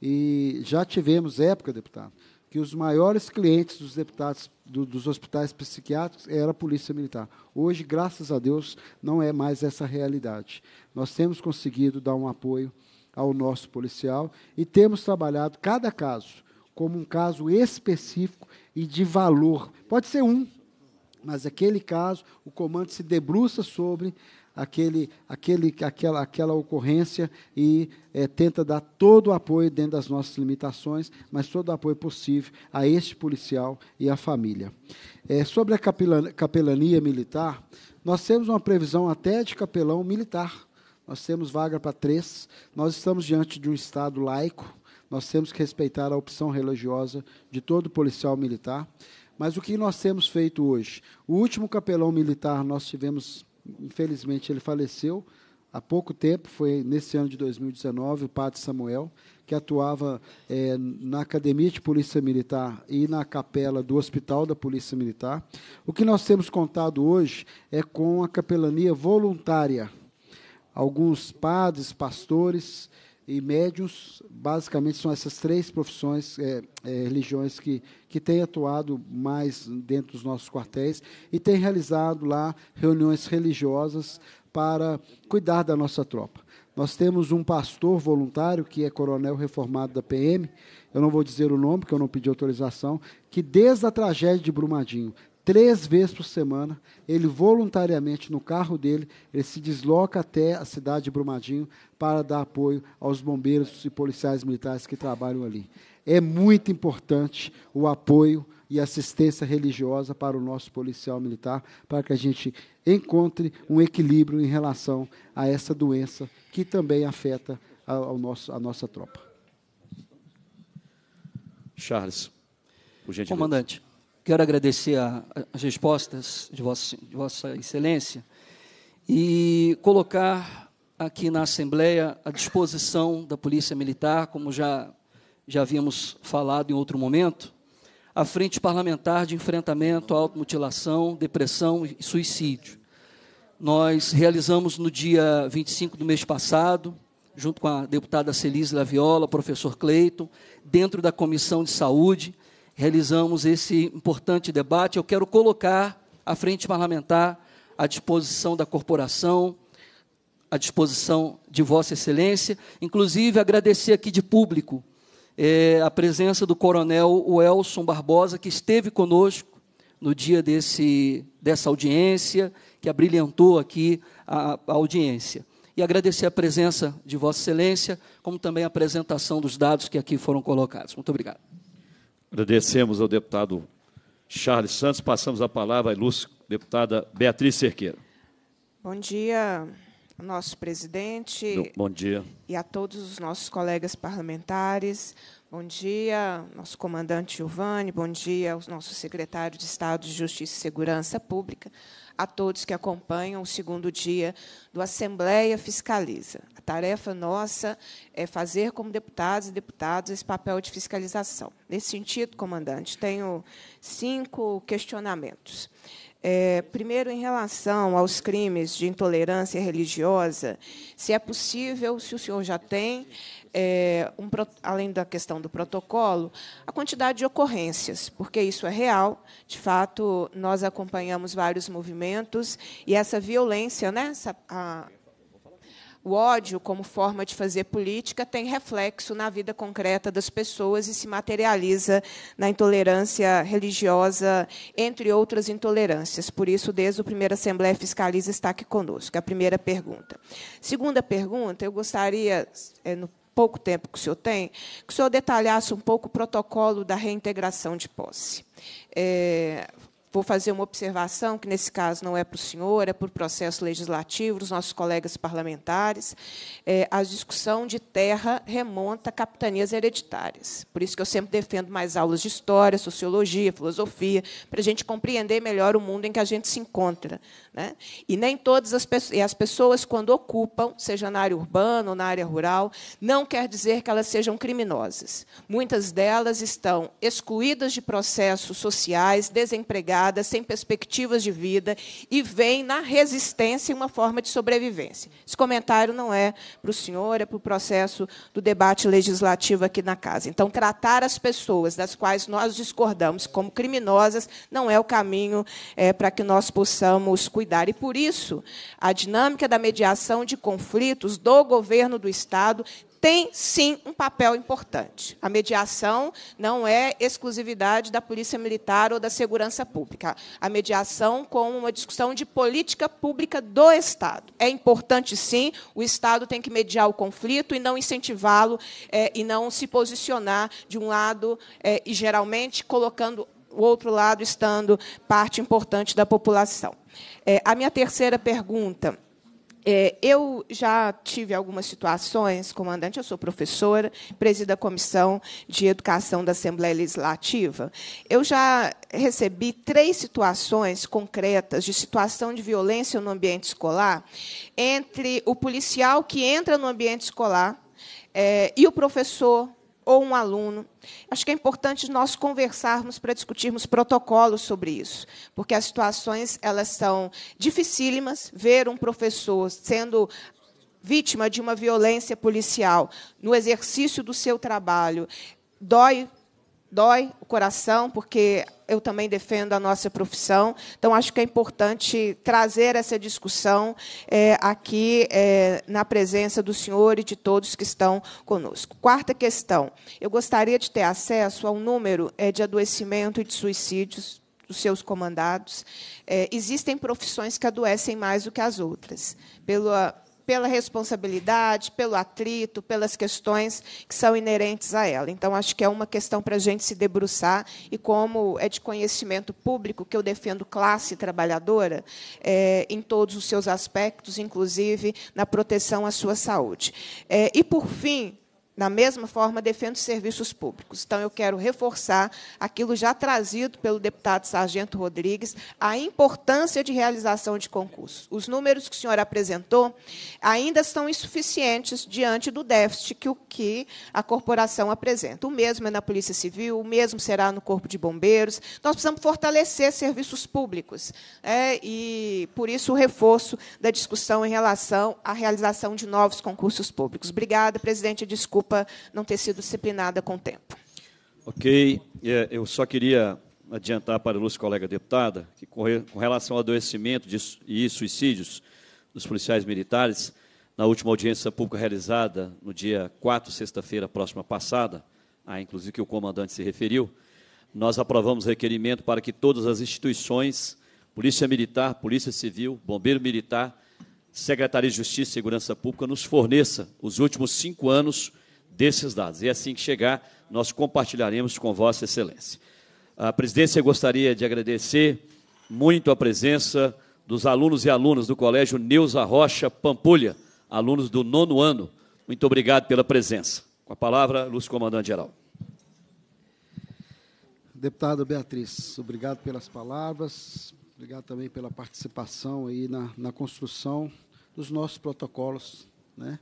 e já tivemos época, deputado, que os maiores clientes dos deputados do, dos hospitais psiquiátricos era a polícia militar. Hoje, graças a Deus, não é mais essa realidade. Nós temos conseguido dar um apoio ao nosso policial e temos trabalhado cada caso como um caso específico e de valor. Pode ser um, mas aquele caso, o comando se debruça sobre aquele, aquele, aquela, aquela ocorrência e é, tenta dar todo o apoio dentro das nossas limitações, mas todo o apoio possível a este policial e à família. É, sobre a capelania, capelania militar, nós temos uma previsão até de capelão militar. Nós temos vaga para três. Nós estamos diante de um Estado laico. Nós temos que respeitar a opção religiosa de todo policial militar. Mas o que nós temos feito hoje? O último capelão militar nós tivemos infelizmente ele faleceu há pouco tempo, foi nesse ano de 2019, o padre Samuel, que atuava é, na Academia de Polícia Militar e na capela do Hospital da Polícia Militar. O que nós temos contado hoje é com a capelania voluntária. Alguns padres, pastores, e médios, basicamente são essas três profissões, é, é, religiões que, que têm atuado mais dentro dos nossos quartéis e têm realizado lá reuniões religiosas para cuidar da nossa tropa. Nós temos um pastor voluntário, que é coronel reformado da PM, eu não vou dizer o nome, porque eu não pedi autorização, que desde a tragédia de Brumadinho três vezes por semana, ele voluntariamente, no carro dele, ele se desloca até a cidade de Brumadinho para dar apoio aos bombeiros e policiais militares que trabalham ali. É muito importante o apoio e assistência religiosa para o nosso policial militar, para que a gente encontre um equilíbrio em relação a essa doença que também afeta ao nosso, a nossa tropa. Charles, gentileza. Comandante, Quero agradecer a, as respostas de vossa, de vossa Excelência e colocar aqui na Assembleia à disposição da Polícia Militar, como já, já havíamos falado em outro momento, a Frente Parlamentar de Enfrentamento à Automutilação, Depressão e Suicídio. Nós realizamos no dia 25 do mês passado, junto com a deputada Celise Laviola, professor Cleiton, dentro da Comissão de Saúde, realizamos esse importante debate. Eu quero colocar a frente parlamentar à disposição da corporação, à disposição de Vossa Excelência. Inclusive, agradecer aqui de público é, a presença do coronel Welson Barbosa, que esteve conosco no dia desse, dessa audiência, que abrilhantou aqui a, a audiência e agradecer a presença de Vossa Excelência, como também a apresentação dos dados que aqui foram colocados. Muito obrigado. Agradecemos ao deputado Charles Santos. Passamos a palavra à ilustre deputada Beatriz Cerqueira. Bom dia, nosso presidente. Bom dia. E a todos os nossos colegas parlamentares. Bom dia, nosso comandante Giovanni. Bom dia, ao nosso secretário de Estado de Justiça e Segurança Pública a todos que acompanham o segundo dia do Assembleia Fiscaliza. A tarefa nossa é fazer, como deputados e deputadas, esse papel de fiscalização. Nesse sentido, comandante, tenho cinco questionamentos. É, primeiro, em relação aos crimes de intolerância religiosa, se é possível, se o senhor já tem é, um, além da questão do protocolo, a quantidade de ocorrências, porque isso é real. De fato, nós acompanhamos vários movimentos e essa violência, né, essa, a, o ódio como forma de fazer política tem reflexo na vida concreta das pessoas e se materializa na intolerância religiosa, entre outras intolerâncias. Por isso, desde o primeiro Assembleia Fiscaliza está aqui conosco. É a primeira pergunta. Segunda pergunta, eu gostaria, é, no pouco tempo que o senhor tem, que o senhor detalhasse um pouco o protocolo da reintegração de posse. É, vou fazer uma observação, que nesse caso não é para o senhor, é para o processo legislativo, os nossos colegas parlamentares. É, a discussão de terra remonta a capitanias hereditárias. Por isso que eu sempre defendo mais aulas de história, sociologia, filosofia, para a gente compreender melhor o mundo em que a gente se encontra. Né? E nem todas as, e as pessoas, quando ocupam, seja na área urbana ou na área rural, não quer dizer que elas sejam criminosas. Muitas delas estão excluídas de processos sociais, desempregadas, desesperada, sem perspectivas de vida, e vem na resistência uma forma de sobrevivência. Esse comentário não é para o senhor, é para o processo do debate legislativo aqui na casa. Então, tratar as pessoas das quais nós discordamos como criminosas não é o caminho é, para que nós possamos cuidar. E, por isso, a dinâmica da mediação de conflitos do governo do Estado tem sim um papel importante. A mediação não é exclusividade da Polícia Militar ou da Segurança Pública. A mediação como uma discussão de política pública do Estado. É importante sim, o Estado tem que mediar o conflito e não incentivá-lo é, e não se posicionar de um lado é, e geralmente colocando o outro lado estando parte importante da população. É, a minha terceira pergunta é, eu já tive algumas situações, comandante, eu sou professora, presido a Comissão de Educação da Assembleia Legislativa. Eu já recebi três situações concretas de situação de violência no ambiente escolar entre o policial que entra no ambiente escolar é, e o professor ou um aluno. Acho que é importante nós conversarmos para discutirmos protocolos sobre isso, porque as situações elas são dificílimas. Ver um professor sendo vítima de uma violência policial no exercício do seu trabalho dói dói o coração, porque eu também defendo a nossa profissão. Então, acho que é importante trazer essa discussão é, aqui é, na presença do senhor e de todos que estão conosco. Quarta questão: eu gostaria de ter acesso ao número é, de adoecimento e de suicídios dos seus comandados. É, existem profissões que adoecem mais do que as outras. Pela pela responsabilidade, pelo atrito, pelas questões que são inerentes a ela. Então, acho que é uma questão para a gente se debruçar, e como é de conhecimento público que eu defendo classe trabalhadora é, em todos os seus aspectos, inclusive na proteção à sua saúde. É, e, por fim, da mesma forma, defendo os serviços públicos. Então, eu quero reforçar aquilo já trazido pelo deputado Sargento Rodrigues, a importância de realização de concursos. Os números que o senhor apresentou ainda são insuficientes diante do déficit que, o, que a corporação apresenta. O mesmo é na Polícia Civil, o mesmo será no Corpo de Bombeiros. Nós precisamos fortalecer serviços públicos. É, e, por isso, o reforço da discussão em relação à realização de novos concursos públicos. Obrigada, presidente. Desculpa desculpa não ter sido disciplinada com o tempo. Ok, é, eu só queria adiantar para a ilustre colega deputada que, com relação ao adoecimento e suicídios dos policiais militares, na última audiência pública realizada no dia 4, sexta-feira próxima passada, a inclusive que o comandante se referiu, nós aprovamos requerimento para que todas as instituições, Polícia Militar, Polícia Civil, Bombeiro Militar, Secretaria de Justiça e Segurança Pública, nos forneça os últimos cinco anos desses dados. E assim que chegar, nós compartilharemos com Vossa Excelência. A presidência gostaria de agradecer muito a presença dos alunos e alunas do Colégio Neuza Rocha Pampulha, alunos do nono ano. Muito obrigado pela presença. Com a palavra, Lúcio Comandante-Geral. Deputada Beatriz, obrigado pelas palavras, obrigado também pela participação aí na, na construção dos nossos protocolos, né?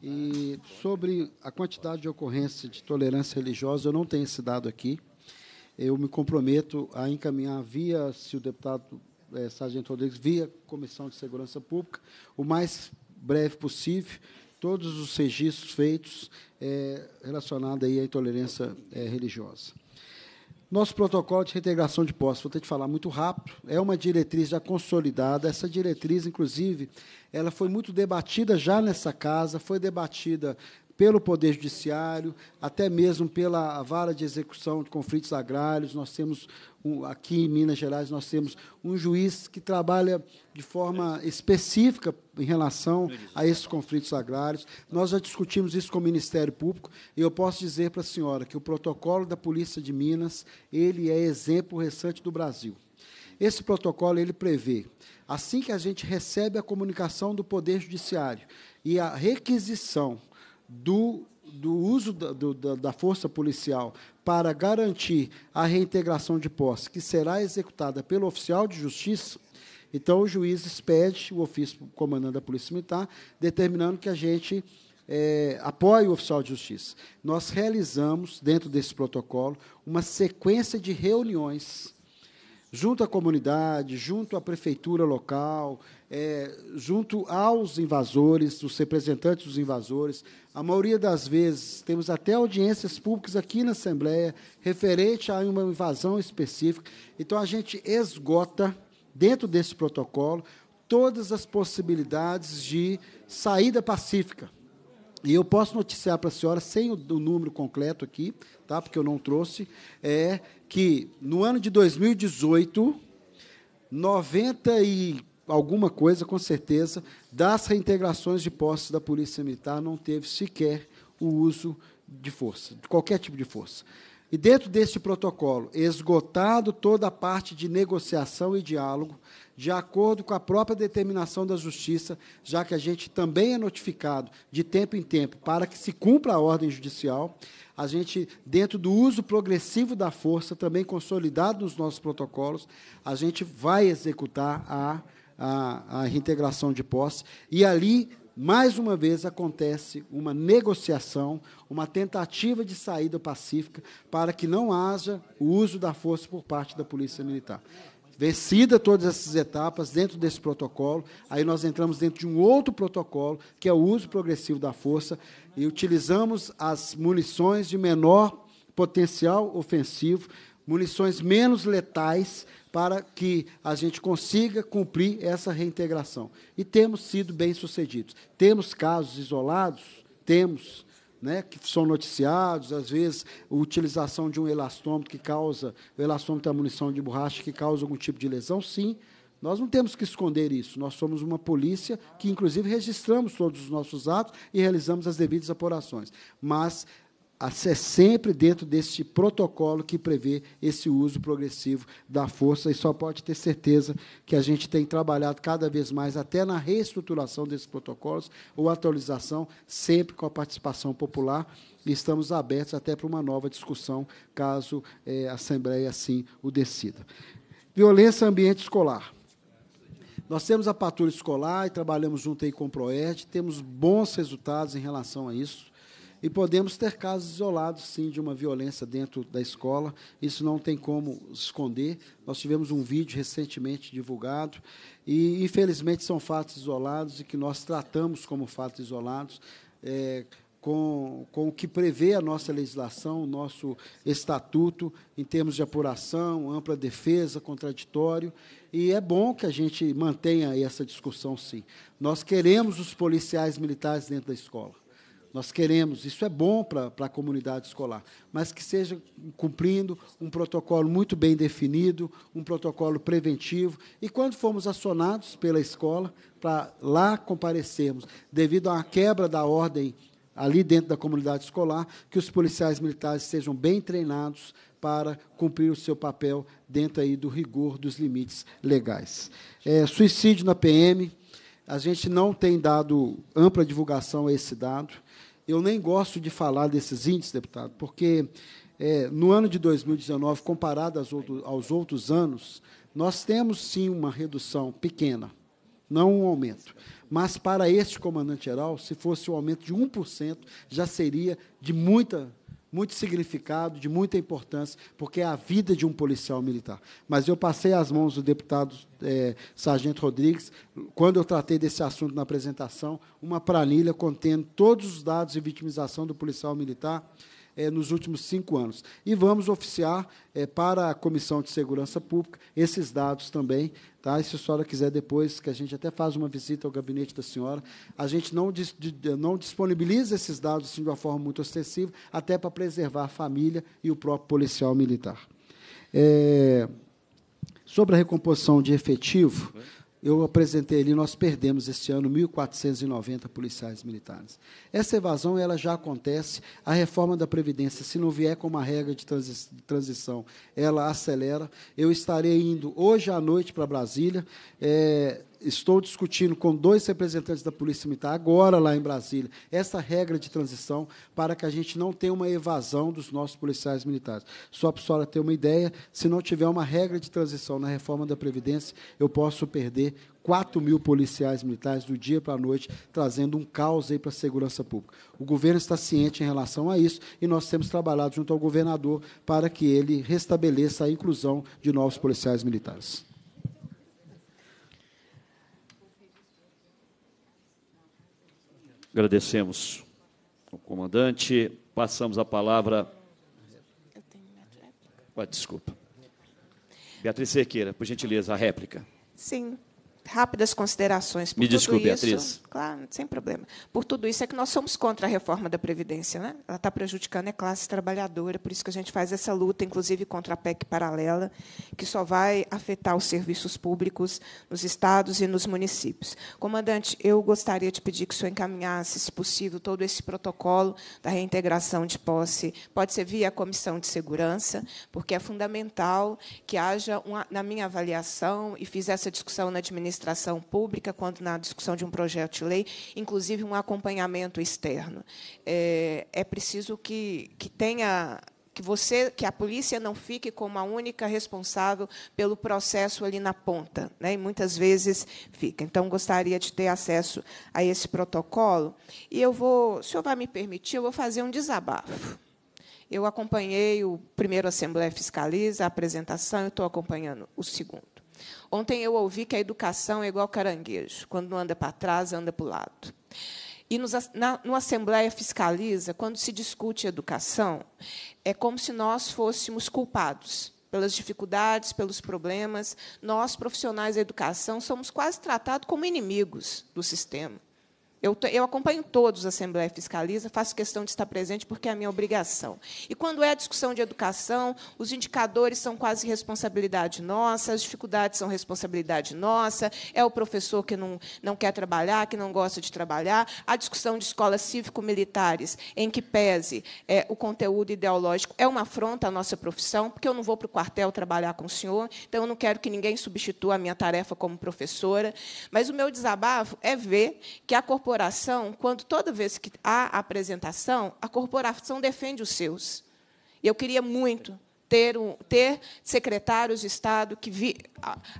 E sobre a quantidade de ocorrência de tolerância religiosa, eu não tenho esse dado aqui. Eu me comprometo a encaminhar via, se o deputado é, Sargento Rodrigues, via Comissão de Segurança Pública, o mais breve possível, todos os registros feitos é, relacionados aí à intolerância é, religiosa. Nosso protocolo de reintegração de posse, vou ter que falar muito rápido, é uma diretriz já consolidada. Essa diretriz, inclusive, ela foi muito debatida já nessa casa, foi debatida pelo Poder Judiciário, até mesmo pela Vara de Execução de Conflitos Agrários. Nós temos, um, aqui em Minas Gerais, nós temos um juiz que trabalha de forma específica em relação a esses conflitos agrários. Nós já discutimos isso com o Ministério Público e eu posso dizer para a senhora que o protocolo da Polícia de Minas, ele é exemplo restante do Brasil. Esse protocolo ele prevê, assim que a gente recebe a comunicação do Poder Judiciário e a requisição do, do uso da, do, da, da força policial para garantir a reintegração de posse, que será executada pelo oficial de justiça, então, o juiz expede o ofício comandante da Polícia Militar, determinando que a gente é, apoie o oficial de justiça. Nós realizamos, dentro desse protocolo, uma sequência de reuniões junto à comunidade, junto à prefeitura local, é, junto aos invasores, os representantes dos invasores, a maioria das vezes, temos até audiências públicas aqui na Assembleia, referente a uma invasão específica. Então, a gente esgota, dentro desse protocolo, todas as possibilidades de saída pacífica. E eu posso noticiar para a senhora, sem o, o, número concreto aqui, tá? porque eu não trouxe, é que no ano de 2018, 90 e alguma coisa, com certeza, das reintegrações de postos da Polícia Militar não teve sequer o uso de força, de qualquer tipo de força. E dentro deste protocolo, esgotado toda a parte de negociação e diálogo, de acordo com a própria determinação da Justiça, já que a gente também é notificado de tempo em tempo para que se cumpra a ordem judicial, a gente, dentro do uso progressivo da força, também consolidado nos nossos protocolos, a gente vai executar a a, a reintegração de posse. E ali, mais uma vez, acontece uma negociação, uma tentativa de saída pacífica para que não haja o uso da força por parte da Polícia Militar. Vencida todas essas etapas, dentro desse protocolo, aí nós entramos dentro de um outro protocolo, que é o uso progressivo da força, e utilizamos as munições de menor potencial ofensivo munições menos letais para que a gente consiga cumprir essa reintegração. E temos sido bem-sucedidos. Temos casos isolados, temos, né, que são noticiados, às vezes a utilização de um elastômetro que causa, o elastômetro é a munição de borracha que causa algum tipo de lesão, sim. Nós não temos que esconder isso. Nós somos uma polícia que, inclusive, registramos todos os nossos atos e realizamos as devidas apurações. Mas a ser sempre dentro deste protocolo que prevê esse uso progressivo da força, e só pode ter certeza que a gente tem trabalhado cada vez mais, até na reestruturação desses protocolos, ou atualização, sempre com a participação popular, e estamos abertos até para uma nova discussão, caso é, a Assembleia assim o decida. Violência ambiente escolar. Nós temos a patrulha escolar e trabalhamos junto aí com o PROED, temos bons resultados em relação a isso e podemos ter casos isolados, sim, de uma violência dentro da escola. Isso não tem como esconder. Nós tivemos um vídeo recentemente divulgado e, infelizmente, são fatos isolados e que nós tratamos como fatos isolados. É, com, com o que prevê a nossa legislação, o nosso estatuto, em termos de apuração, ampla defesa, contraditório. E é bom que a gente mantenha essa discussão, sim. Nós queremos os policiais militares dentro da escola. Nós queremos, isso é bom para a comunidade escolar, mas que seja cumprindo um protocolo muito bem definido, um protocolo preventivo. E quando formos acionados pela escola, para lá comparecermos, devido a uma quebra da ordem ali dentro da comunidade escolar, que os policiais militares sejam bem treinados para cumprir o seu papel dentro aí do rigor dos limites legais. É, suicídio na PM, a gente não tem dado ampla divulgação a esse dado. Eu nem gosto de falar desses índices, deputado, porque é, no ano de 2019, comparado aos, aos outros anos, nós temos sim uma redução pequena, não um aumento. Mas para este comandante-geral, se fosse um aumento de 1%, já seria de muita muito significado, de muita importância, porque é a vida de um policial militar. Mas eu passei às mãos do deputado é, Sargento Rodrigues, quando eu tratei desse assunto na apresentação, uma planilha contendo todos os dados de vitimização do policial militar é, nos últimos cinco anos. E vamos oficiar é, para a Comissão de Segurança Pública esses dados também. Tá? E se a senhora quiser depois, que a gente até faz uma visita ao gabinete da senhora, a gente não, dis, eh, não disponibiliza esses dados assim, de uma forma muito ostensiva, até para preservar a família e o próprio policial militar. É, sobre a recomposição de efetivo eu apresentei ali, nós perdemos este ano 1.490 policiais militares. Essa evasão ela já acontece, a reforma da Previdência, se não vier com uma regra de transição, ela acelera. Eu estarei indo hoje à noite para Brasília, é, estou discutindo com dois representantes da Polícia Militar, agora lá em Brasília, essa regra de transição para que a gente não tenha uma evasão dos nossos policiais militares. Só para a senhora ter uma ideia, se não tiver uma regra de transição na reforma da Previdência, eu posso perder 4 mil policiais militares do dia para a noite, trazendo um caos aí para a segurança pública. O governo está ciente em relação a isso e nós temos trabalhado junto ao governador para que ele restabeleça a inclusão de novos policiais militares. Agradecemos ao comandante. Passamos a palavra. Eu tenho réplica. desculpa. Beatriz Cerqueira, por gentileza, a réplica. Sim rápidas considerações. Por Me desculpe, isso, Beatriz. Claro, sem problema. Por tudo isso é que nós somos contra a reforma da Previdência. Né? Ela está prejudicando a classe trabalhadora, por isso que a gente faz essa luta, inclusive contra a PEC paralela, que só vai afetar os serviços públicos nos estados e nos municípios. Comandante, eu gostaria de pedir que o senhor encaminhasse, se possível, todo esse protocolo da reintegração de posse. Pode ser via a Comissão de Segurança, porque é fundamental que haja, uma, na minha avaliação, e fiz essa discussão na administração, administração pública, quanto na discussão de um projeto de lei, inclusive um acompanhamento externo. É, é preciso que, que tenha que você, que a polícia não fique como a única responsável pelo processo ali na ponta, né? E muitas vezes fica. Então gostaria de ter acesso a esse protocolo e eu vou, se o senhor vai me permitir, eu vou fazer um desabafo. Eu acompanhei o primeiro Assembleia Fiscaliza, a apresentação, eu estou acompanhando o segundo. Ontem eu ouvi que a educação é igual caranguejo, quando não anda para trás, anda para o lado. E nos, na, no Assembleia Fiscaliza, quando se discute educação, é como se nós fôssemos culpados pelas dificuldades, pelos problemas. Nós, profissionais da educação, somos quase tratados como inimigos do sistema. Eu, eu, acompanho todos a Assembleia Fiscaliza, faço questão de estar presente porque é a minha obrigação. E quando é a discussão de educação, os indicadores são quase responsabilidade nossa, as dificuldades são responsabilidade nossa, é o professor que não, não quer trabalhar, que não gosta de trabalhar, a discussão de escolas cívico-militares, em que pese é, o conteúdo ideológico, é uma afronta à nossa profissão, porque eu não vou para o quartel trabalhar com o senhor, então eu não quero que ninguém substitua a minha tarefa como professora. Mas o meu desabafo é ver que a corporação corporação, quando toda vez que há apresentação, a corporação defende os seus. E eu queria muito ter, um, ter secretários de Estado que, vi,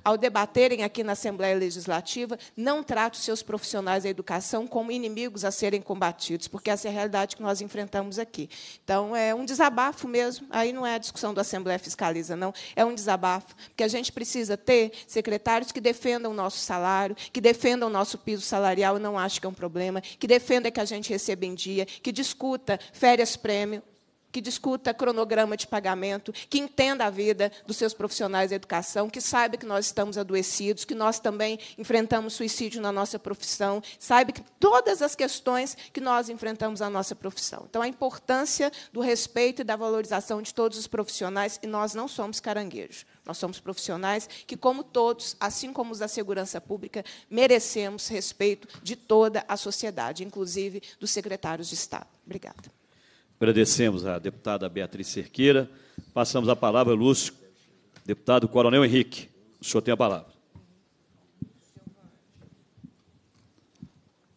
ao debaterem aqui na Assembleia Legislativa, não tratem os seus profissionais da educação como inimigos a serem combatidos, porque essa é a realidade que nós enfrentamos aqui. Então, é um desabafo mesmo, aí não é a discussão da Assembleia Fiscaliza, não, é um desabafo, porque a gente precisa ter secretários que defendam o nosso salário, que defendam o nosso piso salarial, não acho que é um problema, que defenda que a gente receba em dia, que discuta férias-prêmio, que discuta cronograma de pagamento, que entenda a vida dos seus profissionais da educação, que saiba que nós estamos adoecidos, que nós também enfrentamos suicídio na nossa profissão, saiba que todas as questões que nós enfrentamos na nossa profissão. Então, a importância do respeito e da valorização de todos os profissionais, e nós não somos caranguejos. Nós somos profissionais que, como todos, assim como os da segurança pública, merecemos respeito de toda a sociedade, inclusive dos secretários de Estado. Obrigada. Agradecemos à deputada Beatriz Cerqueira. Passamos a palavra, Lúcio. Deputado Coronel Henrique, o senhor tem a palavra.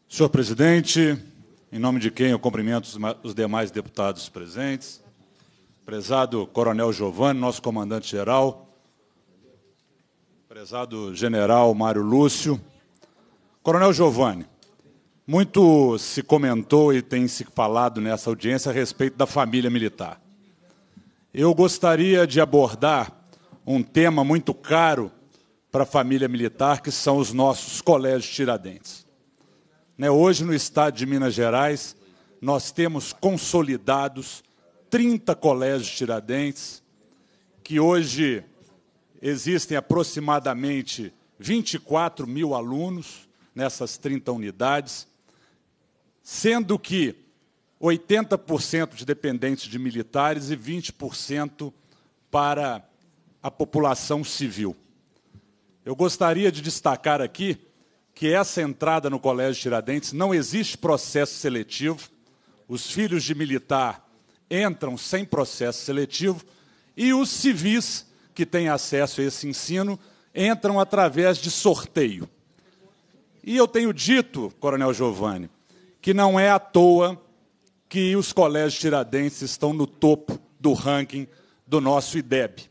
Senhor presidente, em nome de quem eu cumprimento os demais deputados presentes, prezado Coronel Giovanni, nosso comandante-geral, prezado General Mário Lúcio, Coronel Giovanni, muito se comentou e tem se falado nessa audiência a respeito da família militar. Eu gostaria de abordar um tema muito caro para a família militar, que são os nossos colégios Tiradentes. Né, hoje, no estado de Minas Gerais, nós temos consolidados 30 colégios Tiradentes, que hoje existem aproximadamente 24 mil alunos nessas 30 unidades sendo que 80% de dependentes de militares e 20% para a população civil. Eu gostaria de destacar aqui que essa entrada no Colégio Tiradentes não existe processo seletivo. Os filhos de militar entram sem processo seletivo e os civis que têm acesso a esse ensino entram através de sorteio. E eu tenho dito, Coronel Giovanni, que não é à toa que os colégios tiradenses estão no topo do ranking do nosso IDEB.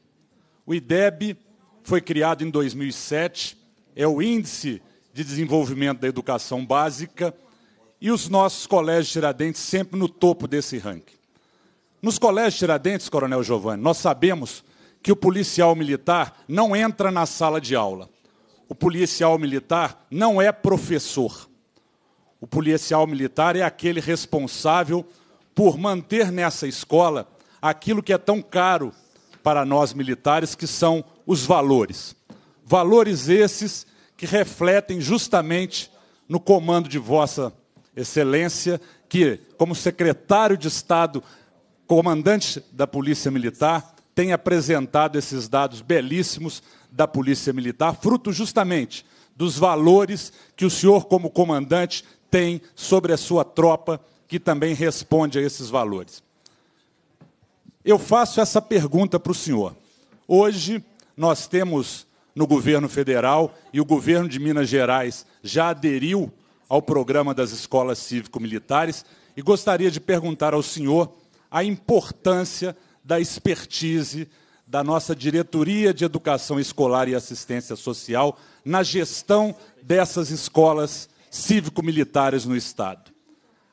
O IDEB foi criado em 2007, é o Índice de Desenvolvimento da Educação Básica, e os nossos colégios Tiradentes sempre no topo desse ranking. Nos colégios Tiradentes, Coronel Giovanni, nós sabemos que o policial militar não entra na sala de aula. O policial militar não é professor. O policial militar é aquele responsável por manter nessa escola aquilo que é tão caro para nós militares, que são os valores. Valores esses que refletem justamente no comando de Vossa Excelência, que, como secretário de Estado, comandante da Polícia Militar, tem apresentado esses dados belíssimos da Polícia Militar, fruto justamente dos valores que o senhor, como comandante, tem sobre a sua tropa, que também responde a esses valores. Eu faço essa pergunta para o senhor. Hoje, nós temos no governo federal e o governo de Minas Gerais já aderiu ao programa das escolas cívico-militares e gostaria de perguntar ao senhor a importância da expertise da nossa Diretoria de Educação Escolar e Assistência Social na gestão dessas escolas cívico-militares no Estado.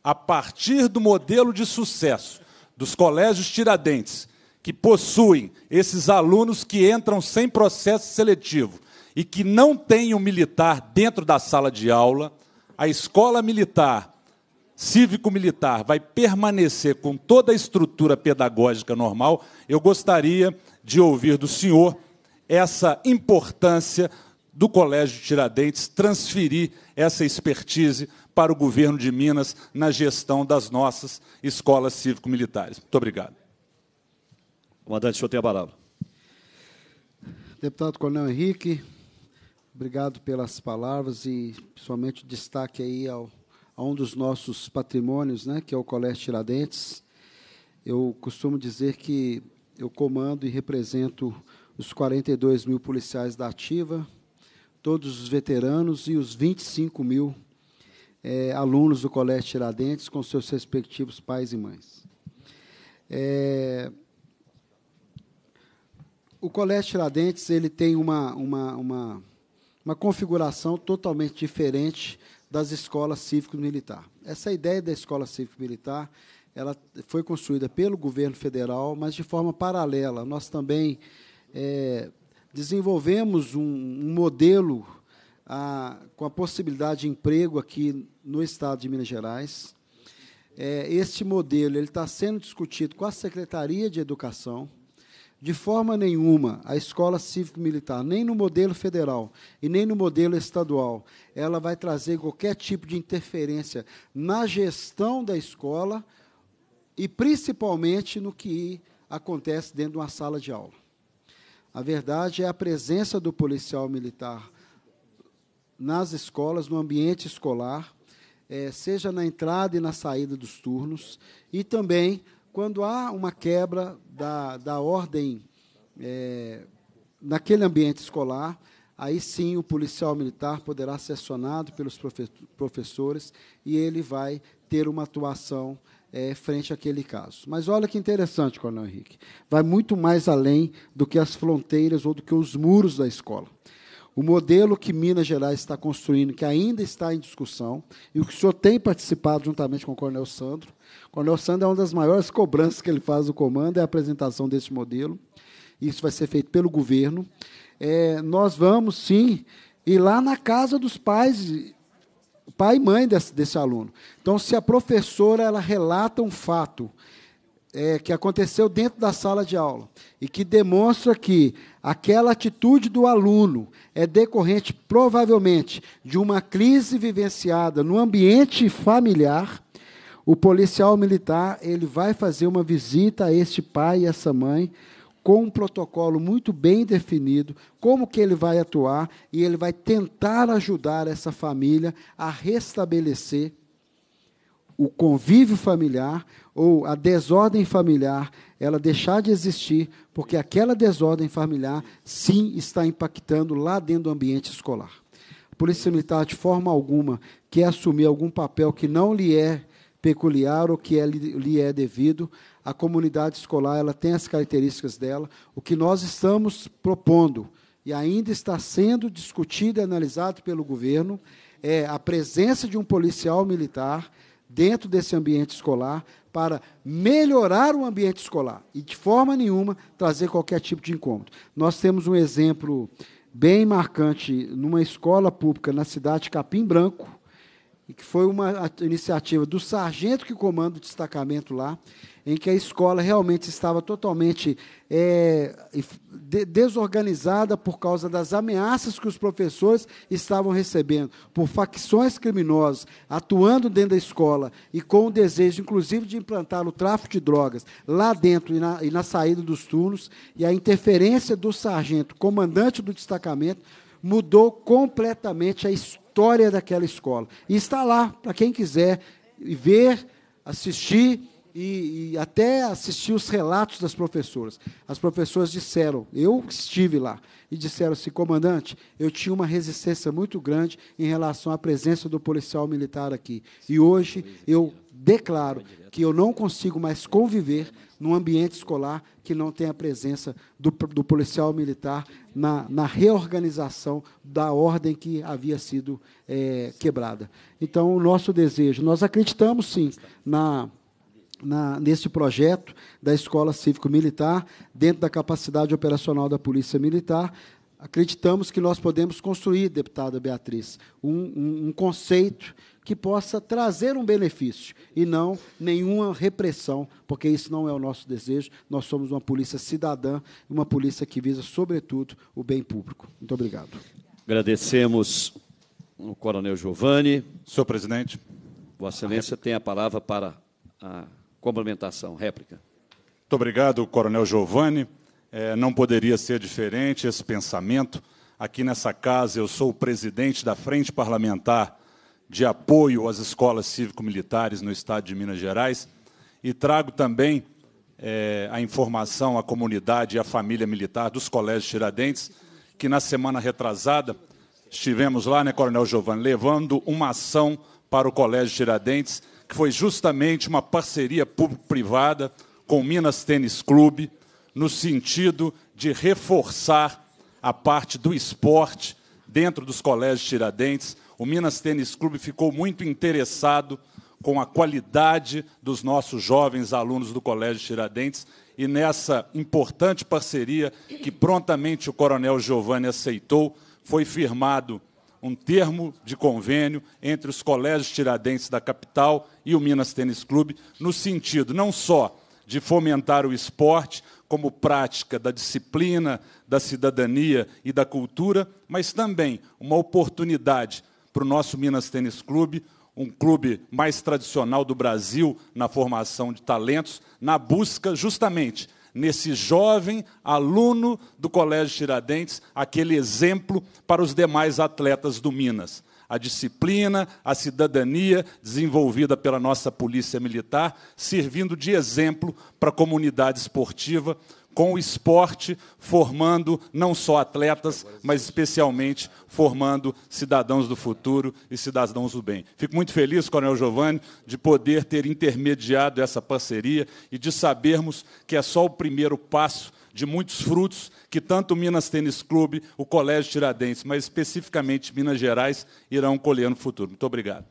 A partir do modelo de sucesso dos colégios Tiradentes, que possuem esses alunos que entram sem processo seletivo e que não têm um militar dentro da sala de aula, a escola militar, cívico-militar, vai permanecer com toda a estrutura pedagógica normal. Eu gostaria de ouvir do senhor essa importância do Colégio Tiradentes transferir essa expertise para o governo de Minas na gestão das nossas escolas cívico-militares. Muito obrigado. Comandante, o senhor tem a palavra. Deputado Coronel Henrique, obrigado pelas palavras e, principalmente, destaque aí ao, a um dos nossos patrimônios, né, que é o Colégio Tiradentes. Eu costumo dizer que eu comando e represento os 42 mil policiais da ativa, todos os veteranos e os 25 mil é, alunos do Colégio Tiradentes com seus respectivos pais e mães. É, o Colégio Tiradentes ele tem uma, uma, uma, uma configuração totalmente diferente das escolas cívico-militar. Essa ideia da escola cívico-militar ela foi construída pelo governo federal, mas de forma paralela. Nós também é, desenvolvemos um, um modelo a, ah, com a possibilidade de emprego aqui no estado de Minas Gerais. É, este modelo ele está sendo discutido com a Secretaria de Educação. De forma nenhuma, a escola cívico-militar, nem no modelo federal e nem no modelo estadual, ela vai trazer qualquer tipo de interferência na gestão da escola e, principalmente, no que acontece dentro de uma sala de aula. A verdade é a presença do policial militar nas escolas, no ambiente escolar, é, seja na entrada e na saída dos turnos, e também quando há uma quebra da, da ordem é, naquele ambiente escolar, aí sim o policial militar poderá ser acionado pelos professores e ele vai ter uma atuação é, frente àquele caso. Mas olha que interessante, Coronel Henrique. Vai muito mais além do que as fronteiras ou do que os muros da escola. O modelo que Minas Gerais está construindo, que ainda está em discussão, e o que o senhor tem participado juntamente com o Coronel Sandro. O Coronel Sandro é uma das maiores cobranças que ele faz do comando, é a apresentação desse modelo. Isso vai ser feito pelo governo. É, nós vamos, sim, ir lá na casa dos pais pai e mãe desse, desse aluno. Então, se a professora ela relata um fato é, que aconteceu dentro da sala de aula e que demonstra que aquela atitude do aluno é decorrente, provavelmente, de uma crise vivenciada no ambiente familiar, o policial militar ele vai fazer uma visita a este pai e essa mãe com um protocolo muito bem definido, como que ele vai atuar e ele vai tentar ajudar essa família a restabelecer o convívio familiar ou a desordem familiar, ela deixar de existir, porque aquela desordem familiar sim está impactando lá dentro do ambiente escolar. A Polícia Militar de forma alguma quer assumir algum papel que não lhe é peculiar ou que é, lhe é devido, a comunidade escolar ela tem as características dela. O que nós estamos propondo e ainda está sendo discutido e analisado pelo governo é a presença de um policial militar dentro desse ambiente escolar para melhorar o ambiente escolar e de forma nenhuma trazer qualquer tipo de incômodo. Nós temos um exemplo bem marcante numa escola pública na cidade de Capim Branco, e que foi uma iniciativa do sargento que comanda o destacamento lá, em que a escola realmente estava totalmente é, desorganizada por causa das ameaças que os professores estavam recebendo, por facções criminosas atuando dentro da escola e com o desejo, inclusive, de implantar o tráfico de drogas lá dentro e na, e na saída dos turnos, e a interferência do sargento, comandante do destacamento, mudou completamente a história história daquela escola. E está lá, para quem quiser ver, assistir e, e, até assistir os relatos das professoras. As professoras disseram, eu estive lá, e disseram assim, comandante, eu tinha uma resistência muito grande em relação à presença do policial militar aqui. E hoje eu declaro que eu não consigo mais conviver num ambiente escolar que não tem a presença do, do policial militar na, na, reorganização da ordem que havia sido é, quebrada. Então, o nosso desejo, nós acreditamos sim na na, nesse projeto da Escola Cívico-Militar, dentro da capacidade operacional da Polícia Militar. Acreditamos que nós podemos construir, deputada Beatriz, um, um, um conceito que possa trazer um benefício e não nenhuma repressão, porque isso não é o nosso desejo. Nós somos uma polícia cidadã, uma polícia que visa, sobretudo, o bem público. Muito obrigado. Agradecemos o Coronel Giovanni. Senhor presidente. Vossa Excelência a tem a palavra para a complementação, réplica. Muito obrigado, Coronel Giovanni. É, não poderia ser diferente esse pensamento. Aqui nessa casa, eu sou o presidente da Frente Parlamentar de apoio às escolas cívico-militares no estado de Minas Gerais. E trago também é, a informação à comunidade e à família militar dos colégios Tiradentes, que na semana retrasada estivemos lá, né, Coronel Giovanni, levando uma ação para o Colégio Tiradentes, que foi justamente uma parceria público-privada com o Minas Tênis Clube, no sentido de reforçar a parte do esporte dentro dos colégios Tiradentes, o Minas Tênis Clube ficou muito interessado com a qualidade dos nossos jovens alunos do Colégio Tiradentes e nessa importante parceria que prontamente o Coronel Giovanni aceitou, foi firmado um termo de convênio entre os colégios Tiradentes da capital e o Minas Tênis Clube, no sentido não só de fomentar o esporte como prática da disciplina, da cidadania e da cultura, mas também uma oportunidade para o nosso Minas Tênis Clube, um clube mais tradicional do Brasil na formação de talentos, na busca justamente nesse jovem aluno do Colégio Tiradentes, aquele exemplo para os demais atletas do Minas. A disciplina, a cidadania desenvolvida pela nossa Polícia Militar, servindo de exemplo para a comunidade esportiva, com o esporte, formando não só atletas, mas especialmente formando cidadãos do futuro e cidadãos do bem. Fico muito feliz, Coronel Giovanni, de poder ter intermediado essa parceria e de sabermos que é só o primeiro passo de muitos frutos que tanto o Minas Tênis Clube, o Colégio Tiradentes, mas especificamente Minas Gerais, irão colher no futuro. Muito obrigado.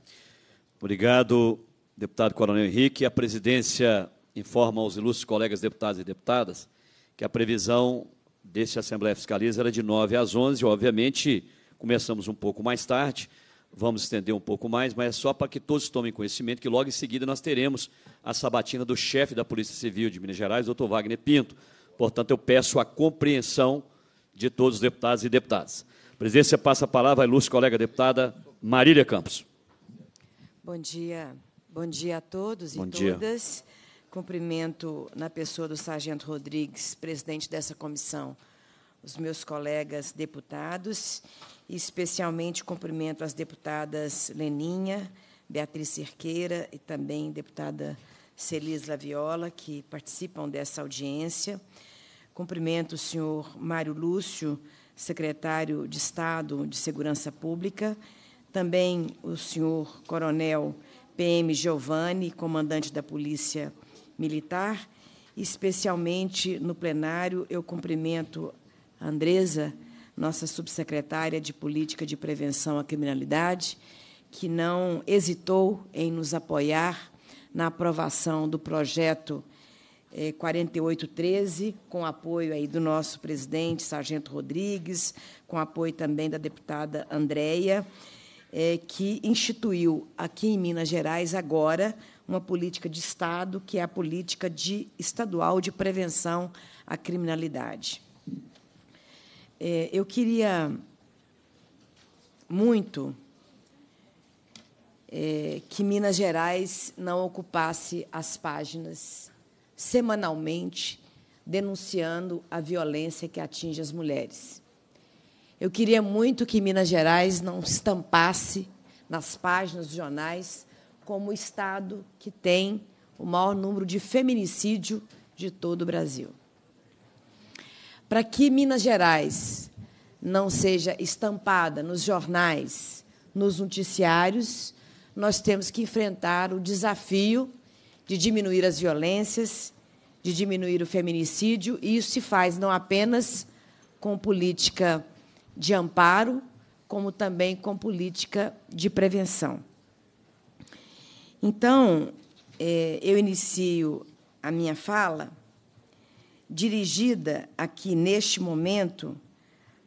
Obrigado, deputado Coronel Henrique. A presidência informa aos ilustres colegas deputados e deputadas que a previsão desse Assembleia Fiscaliza era de 9 às 11, obviamente começamos um pouco mais tarde, vamos estender um pouco mais, mas é só para que todos tomem conhecimento que logo em seguida nós teremos a sabatina do chefe da Polícia Civil de Minas Gerais, doutor Wagner Pinto. Portanto, eu peço a compreensão de todos os deputados e deputadas. presidência passa a palavra à ilustre colega deputada Marília Campos. Bom dia. Bom dia a todos Bom e dia. todas. Cumprimento na pessoa do Sargento Rodrigues, presidente dessa comissão, os meus colegas deputados, e especialmente cumprimento as deputadas Leninha, Beatriz Cerqueira e também deputada Celis Laviola, que participam dessa audiência. Cumprimento o senhor Mário Lúcio, secretário de Estado de Segurança Pública, também o senhor Coronel PM Giovanni, comandante da Polícia militar. Especialmente no plenário, eu cumprimento a Andresa, nossa subsecretária de Política de Prevenção à Criminalidade, que não hesitou em nos apoiar na aprovação do projeto 4813, eh, com apoio aí do nosso presidente, Sargento Rodrigues, com apoio também da deputada Andréia, eh, que instituiu aqui em Minas Gerais agora uma política de Estado, que é a política de estadual de prevenção à criminalidade. É, eu queria muito é, que Minas Gerais não ocupasse as páginas semanalmente denunciando a violência que atinge as mulheres. Eu queria muito que Minas Gerais não estampasse nas páginas dos jornais como o estado que tem o maior número de feminicídio de todo o Brasil. Para que Minas Gerais não seja estampada nos jornais, nos noticiários, nós temos que enfrentar o desafio de diminuir as violências, de diminuir o feminicídio, e isso se faz não apenas com política de amparo, como também com política de prevenção. Então, é, eu inicio a minha fala dirigida aqui neste momento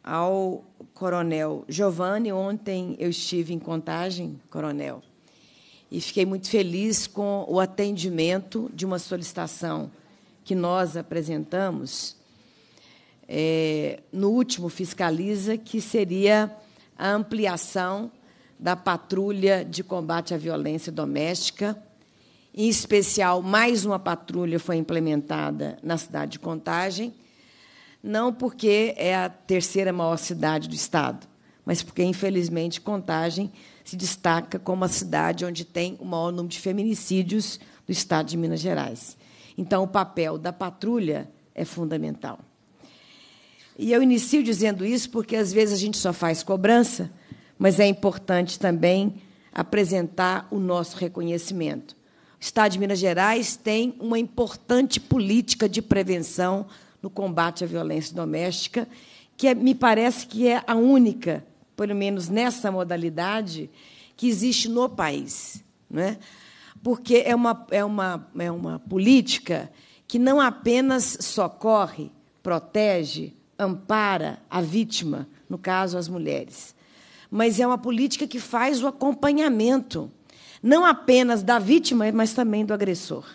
ao Coronel Giovanni. Ontem eu estive em Contagem, Coronel, e fiquei muito feliz com o atendimento de uma solicitação que nós apresentamos é, no último Fiscaliza, que seria a ampliação da Patrulha de Combate à Violência Doméstica. Em especial, mais uma patrulha foi implementada na cidade de Contagem, não porque é a terceira maior cidade do Estado, mas porque, infelizmente, Contagem se destaca como a cidade onde tem o maior número de feminicídios do Estado de Minas Gerais. Então, o papel da patrulha é fundamental. E eu inicio dizendo isso porque, às vezes, a gente só faz cobrança, mas é importante também apresentar o nosso reconhecimento. O Estado de Minas Gerais tem uma importante política de prevenção no combate à violência doméstica, que é, me parece que é a única, pelo menos nessa modalidade, que existe no país. Não é? Porque é uma, é, uma, é uma política que não apenas socorre, protege, ampara a vítima, no caso, as mulheres mas é uma política que faz o acompanhamento, não apenas da vítima, mas também do agressor.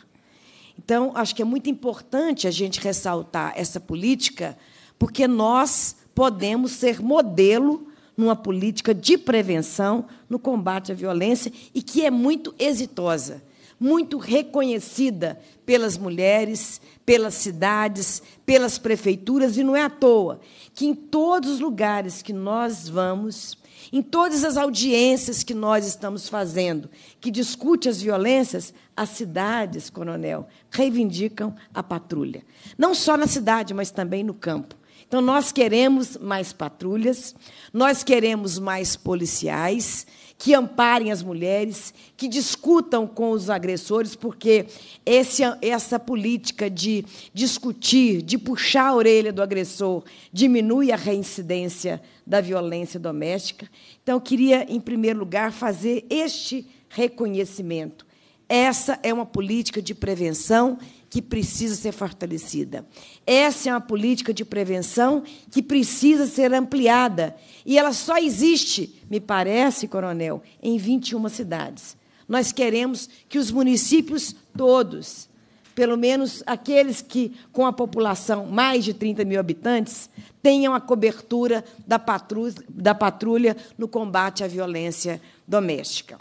Então, acho que é muito importante a gente ressaltar essa política, porque nós podemos ser modelo numa política de prevenção no combate à violência e que é muito exitosa, muito reconhecida pelas mulheres, pelas cidades, pelas prefeituras, e não é à toa que em todos os lugares que nós vamos, em todas as audiências que nós estamos fazendo, que discute as violências, as cidades, coronel, reivindicam a patrulha. Não só na cidade, mas também no campo. Então, nós queremos mais patrulhas, nós queremos mais policiais, que amparem as mulheres, que discutam com os agressores, porque esse, essa política de discutir, de puxar a orelha do agressor, diminui a reincidência da violência doméstica. Então, eu queria, em primeiro lugar, fazer este reconhecimento. Essa é uma política de prevenção que precisa ser fortalecida. Essa é uma política de prevenção que precisa ser ampliada. E ela só existe, me parece, coronel, em 21 cidades. Nós queremos que os municípios todos, pelo menos aqueles que, com a população mais de 30 mil habitantes, tenham a cobertura da patrulha, da patrulha no combate à violência doméstica.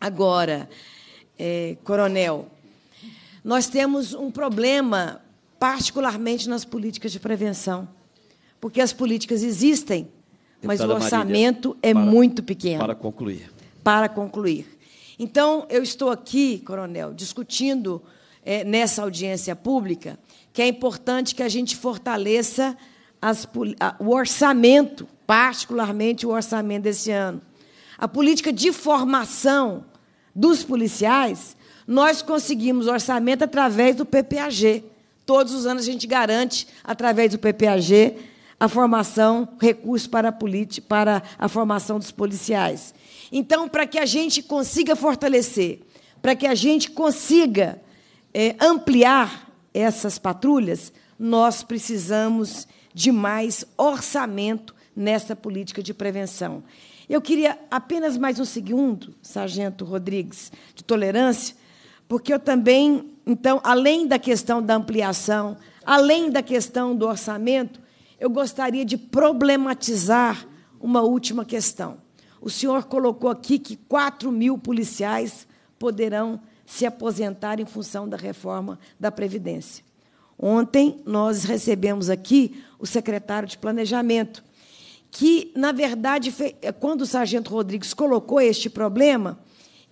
Agora, eh, coronel, nós temos um problema, particularmente nas políticas de prevenção, porque as políticas existem, mas Deputada o orçamento Marília, é para, muito pequeno. Para concluir. Para concluir. Então, eu estou aqui, coronel, discutindo é, nessa audiência pública que é importante que a gente fortaleça as, a, o orçamento, particularmente o orçamento desse ano. A política de formação dos policiais nós conseguimos orçamento através do PPAG. Todos os anos a gente garante, através do PPAG, a formação, recursos para a, para a formação dos policiais. Então, para que a gente consiga fortalecer, para que a gente consiga é, ampliar essas patrulhas, nós precisamos de mais orçamento nessa política de prevenção. Eu queria apenas mais um segundo, Sargento Rodrigues, de tolerância, porque eu também, então, além da questão da ampliação, além da questão do orçamento, eu gostaria de problematizar uma última questão. O senhor colocou aqui que 4 mil policiais poderão se aposentar em função da reforma da Previdência. Ontem nós recebemos aqui o secretário de Planejamento, que, na verdade, quando o sargento Rodrigues colocou este problema,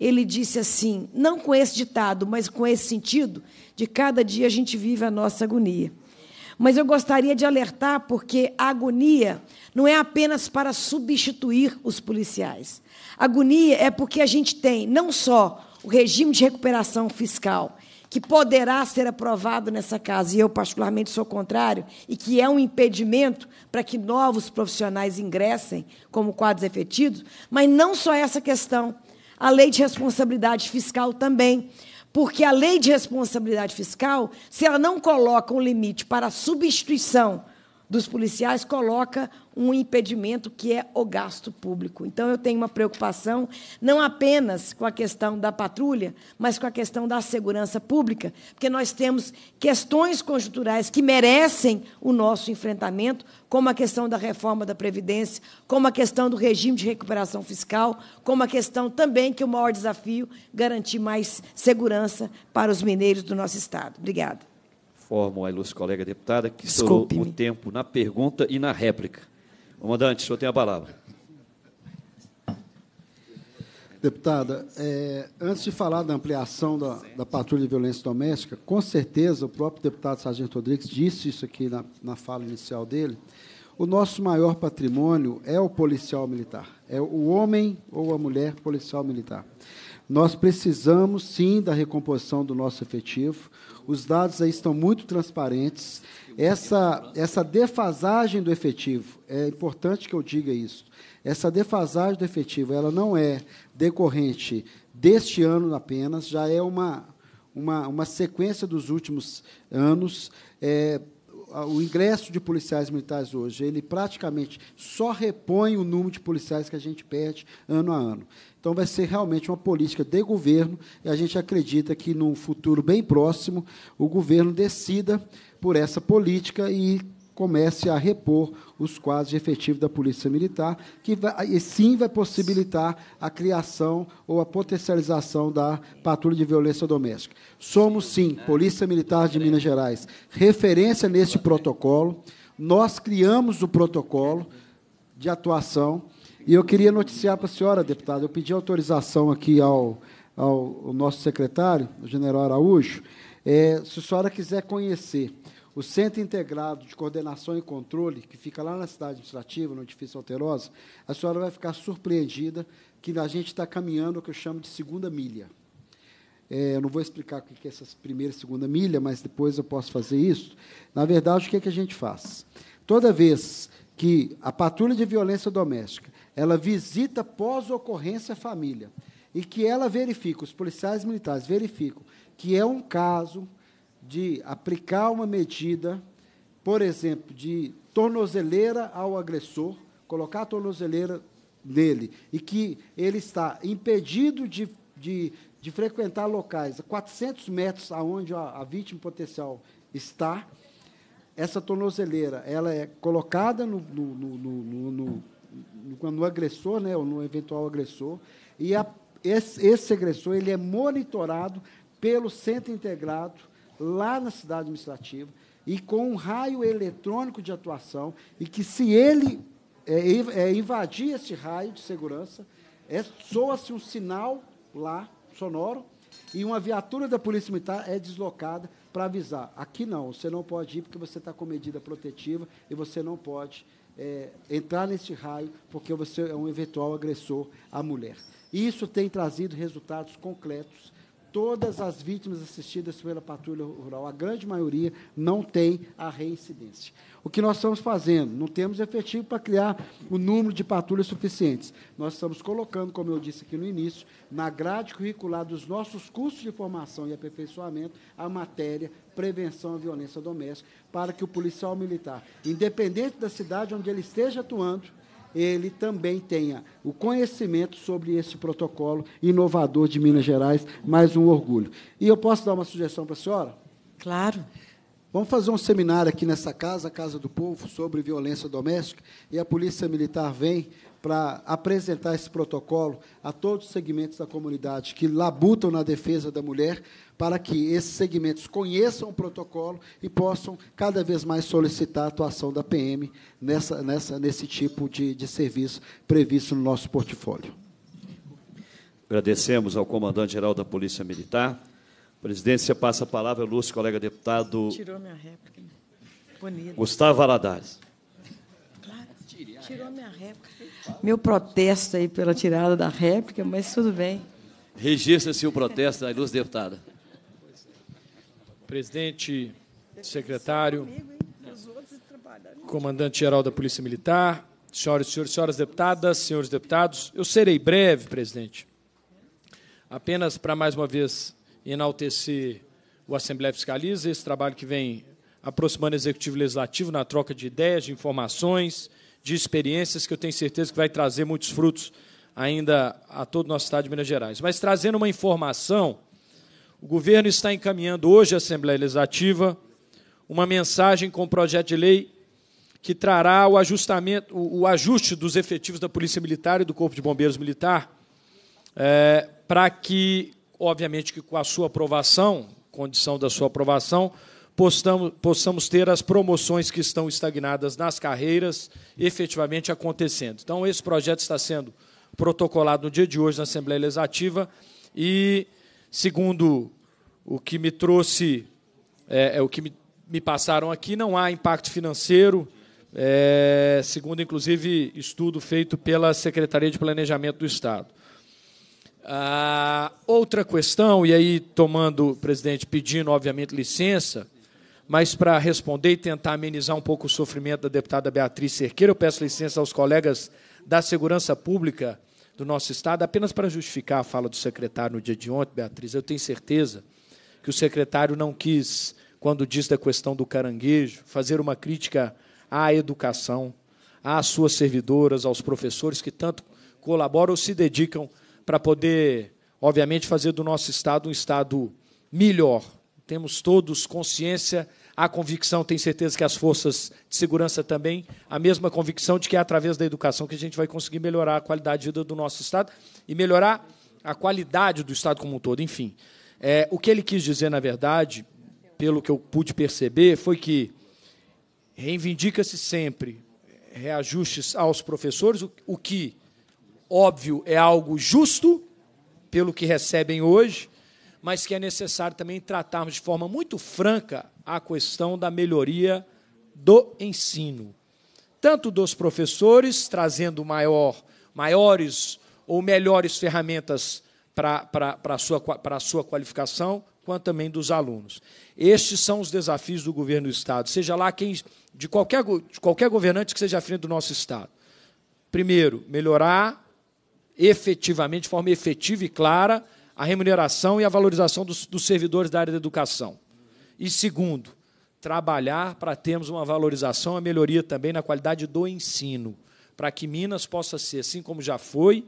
ele disse assim, não com esse ditado, mas com esse sentido, de cada dia a gente vive a nossa agonia. Mas eu gostaria de alertar, porque a agonia não é apenas para substituir os policiais. A agonia é porque a gente tem não só o regime de recuperação fiscal, que poderá ser aprovado nessa casa, e eu particularmente sou contrário, e que é um impedimento para que novos profissionais ingressem como quadros efetivos, mas não só essa questão a lei de responsabilidade fiscal também. Porque a lei de responsabilidade fiscal, se ela não coloca um limite para a substituição dos policiais coloca um impedimento que é o gasto público. Então, eu tenho uma preocupação não apenas com a questão da patrulha, mas com a questão da segurança pública, porque nós temos questões conjunturais que merecem o nosso enfrentamento, como a questão da reforma da Previdência, como a questão do regime de recuperação fiscal, como a questão também que o maior desafio garantir mais segurança para os mineiros do nosso Estado. Obrigada informo a ilustre colega deputada que estourou o tempo na pergunta e na réplica. Comandante, o senhor tem a palavra. Deputada, é, antes de falar da ampliação da, da, patrulha de violência doméstica, com certeza o próprio deputado Sargento Rodrigues disse isso aqui na, na fala inicial dele. O nosso maior patrimônio é o policial militar, é o homem ou a mulher policial militar. Nós precisamos sim da recomposição do nosso efetivo. Os dados aí estão muito transparentes. Essa, essa defasagem do efetivo, é importante que eu diga isso. Essa defasagem do efetivo, ela não é decorrente deste ano apenas, já é uma, uma, uma sequência dos últimos anos. É, o ingresso de policiais militares hoje, ele praticamente só repõe o número de policiais que a gente perde ano a ano. Então, vai ser realmente uma política de governo, e a gente acredita que, num futuro bem próximo, o governo decida por essa política e comece a repor os quadros de efetivo da Polícia Militar, que vai, e sim vai possibilitar a criação ou a potencialização da patrulha de violência doméstica. Somos, sim, Polícia Militar de Minas Gerais, referência nesse protocolo. Nós criamos o protocolo de atuação e eu queria noticiar para a senhora, deputada, eu pedi autorização aqui ao, ao, ao nosso secretário, o general Araújo, é, se a senhora quiser conhecer o Centro Integrado de Coordenação e Controle, que fica lá na cidade administrativa, no edifício Alterosa, a senhora vai ficar surpreendida que a gente está caminhando o que eu chamo de segunda milha. É, eu não vou explicar o que é essa primeira e segunda milha, mas depois eu posso fazer isso. Na verdade, o que, é que a gente faz? Toda vez que a patrulha de violência doméstica ela visita pós-ocorrência a família e que ela verifica, os policiais militares verificam que é um caso de aplicar uma medida, por exemplo, de tornozeleira ao agressor, colocar a tornozeleira nele, e que ele está impedido de, de, de frequentar locais a 400 metros aonde a, a vítima potencial está, essa tornozeleira ela é colocada no, no, no, no no agressor, né, ou no eventual agressor, e a, esse, esse agressor ele é monitorado pelo centro integrado lá na cidade administrativa e com um raio eletrônico de atuação e que se ele é, é, invadir esse raio de segurança, é, soa-se um sinal lá sonoro e uma viatura da Polícia Militar é deslocada para avisar. Aqui não, você não pode ir porque você está com medida protetiva e você não pode é, entrar neste raio, porque você é um eventual agressor à mulher. Isso tem trazido resultados concretos. Todas as vítimas assistidas pela patrulha rural, a grande maioria, não tem a reincidência. O que nós estamos fazendo? Não temos efetivo para criar o número de patrulhas suficientes. Nós estamos colocando, como eu disse aqui no início, na grade curricular dos nossos cursos de formação e aperfeiçoamento a matéria prevenção à violência doméstica, para que o policial militar, independente da cidade onde ele esteja atuando, ele também tenha o conhecimento sobre esse protocolo inovador de Minas Gerais, mais um orgulho. E eu posso dar uma sugestão para a senhora? Claro. Vamos fazer um seminário aqui nessa casa, Casa do Povo, sobre violência doméstica, e a Polícia Militar vem para apresentar esse protocolo a todos os segmentos da comunidade que labutam na defesa da mulher, para que esses segmentos conheçam o protocolo e possam cada vez mais solicitar a atuação da PM nessa, nessa, nesse tipo de, de serviço previsto no nosso portfólio. Agradecemos ao comandante-geral da Polícia Militar Presidência passa a palavra, Lúcio, colega deputado. Tirou minha réplica. Né? Bonito. Gustavo Aladares. Claro, tirou minha réplica. Meu protesto aí pela tirada da réplica, mas tudo bem. Registra-se o protesto da ilustre deputada. Presidente, secretário, comandante-geral da Polícia Militar, senhoras e senhores, senhoras deputadas, senhores deputados, eu serei breve, presidente. Apenas para mais uma vez enaltecer o Assembleia Fiscaliza, esse trabalho que vem aproximando Executivo e Legislativo na troca de ideias, de informações, de experiências, que eu tenho certeza que vai trazer muitos frutos ainda a todo o nosso Estado de Minas Gerais. Mas trazendo uma informação, o governo está encaminhando hoje à Assembleia Legislativa uma mensagem com o um projeto de lei que trará o, ajustamento, o, ajuste dos efetivos da Polícia Militar e do Corpo de Bombeiros Militar é, para que obviamente que com a sua aprovação, condição da sua aprovação, possamos, possamos ter as promoções que estão estagnadas nas carreiras efetivamente acontecendo. Então, esse projeto está sendo protocolado no dia de hoje na Assembleia Legislativa e, segundo o que me trouxe, é, é o que me, me, passaram aqui, não há impacto financeiro, é, segundo, inclusive, estudo feito pela Secretaria de Planejamento do Estado. Ah, outra questão, e aí tomando, presidente, pedindo, obviamente, licença, mas para responder e tentar amenizar um pouco o sofrimento da deputada Beatriz Cerqueira, eu peço licença aos colegas da Segurança Pública do nosso Estado, apenas para justificar a fala do secretário no dia de ontem, Beatriz, eu tenho certeza que o secretário não quis, quando diz da questão do caranguejo, fazer uma crítica à educação, às suas servidoras, aos professores que tanto colaboram ou se dedicam para poder, obviamente, fazer do nosso Estado um Estado melhor. Temos todos consciência, a convicção, tenho certeza que as forças de segurança também, a mesma convicção de que é através da educação que a gente vai conseguir melhorar a qualidade de vida do nosso Estado e melhorar a qualidade do Estado como um todo. Enfim, é, o que ele quis dizer, na verdade, pelo que eu pude perceber, foi que reivindica-se sempre reajustes aos professores, o, o que óbvio, é algo justo, pelo que recebem hoje, mas que é necessário também tratarmos de forma muito franca a questão da melhoria do ensino. Tanto dos professores, trazendo maior, maiores ou melhores ferramentas para a sua, sua qualificação, quanto também dos alunos. Estes são os desafios do governo do Estado, seja lá quem, de qualquer, de qualquer governante que seja à frente do nosso Estado. Primeiro, melhorar efetivamente, de forma efetiva e clara, a remuneração e a valorização dos, dos servidores da área da educação. E segundo, trabalhar para termos uma valorização, a melhoria também na qualidade do ensino, para que Minas possa ser, assim como já foi,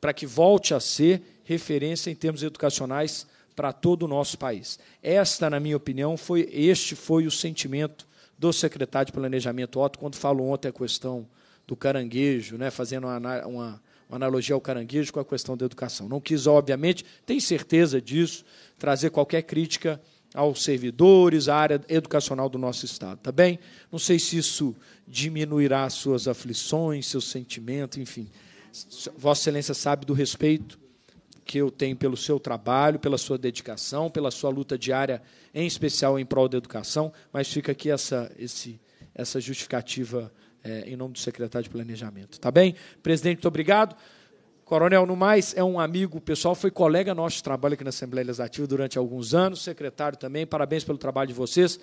para que volte a ser referência em termos educacionais para todo o nosso país. Esta, na minha opinião, foi este foi o sentimento do secretário de Planejamento Otto quando falou ontem a questão do caranguejo, né, fazendo uma, uma uma analogia ao caranguejo com a questão da educação. Não quis, obviamente, tem certeza disso, trazer qualquer crítica aos servidores, à área educacional do nosso Estado, tá bem? Não sei se isso diminuirá suas aflições, seus sentimentos enfim. Vossa Excelência sabe do respeito que eu tenho pelo seu trabalho, pela sua dedicação, pela sua luta diária, em especial em prol da educação, mas fica aqui essa, esse, essa justificativa é, em nome do secretário de Planejamento. Tá bem? Presidente, muito obrigado. Coronel, no mais, é um amigo pessoal, foi colega nosso de trabalho aqui na Assembleia Legislativa durante alguns anos, secretário também, parabéns pelo trabalho de vocês.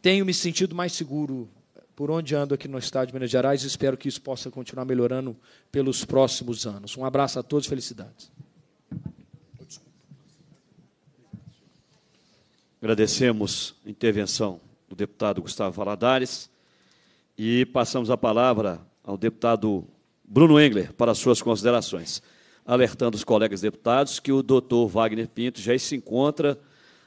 Tenho me sentido mais seguro por onde ando aqui no estado de Minas Gerais e espero que isso possa continuar melhorando pelos próximos anos. Um abraço a todos, felicidades. Agradecemos a intervenção do deputado Gustavo Valadares. E passamos a palavra ao deputado Bruno Engler para suas considerações, alertando os colegas deputados que o doutor Wagner Pinto já se encontra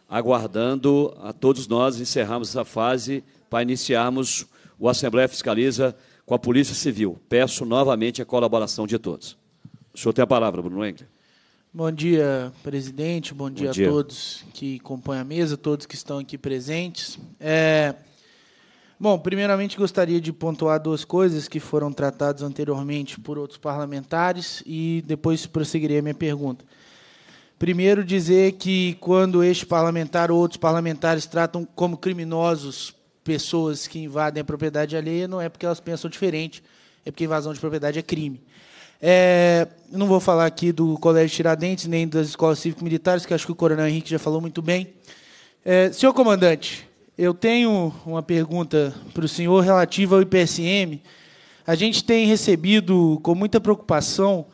aguardando a todos nós encerrarmos essa fase para iniciarmos o Assembleia Fiscaliza com a Polícia Civil. Peço novamente a colaboração de todos. O senhor tem a palavra, Bruno Engler. Bom dia, presidente. Bom dia, Bom dia. a todos que compõem a mesa, todos que estão aqui presentes. É... Bom, primeiramente gostaria de pontuar duas coisas que foram tratadas anteriormente por outros parlamentares e depois prosseguirei a minha pergunta. Primeiro, dizer que quando este parlamentar ou outros parlamentares tratam como criminosos pessoas que invadem a propriedade alheia, não é porque elas pensam diferente, é porque invasão de propriedade é crime. É, não vou falar aqui do Colégio Tiradentes, nem das escolas cívico-militares, que acho que o Coronel Henrique já falou muito bem. É, senhor comandante, eu tenho uma pergunta para o senhor relativa ao IPSM. A gente tem recebido com muita preocupação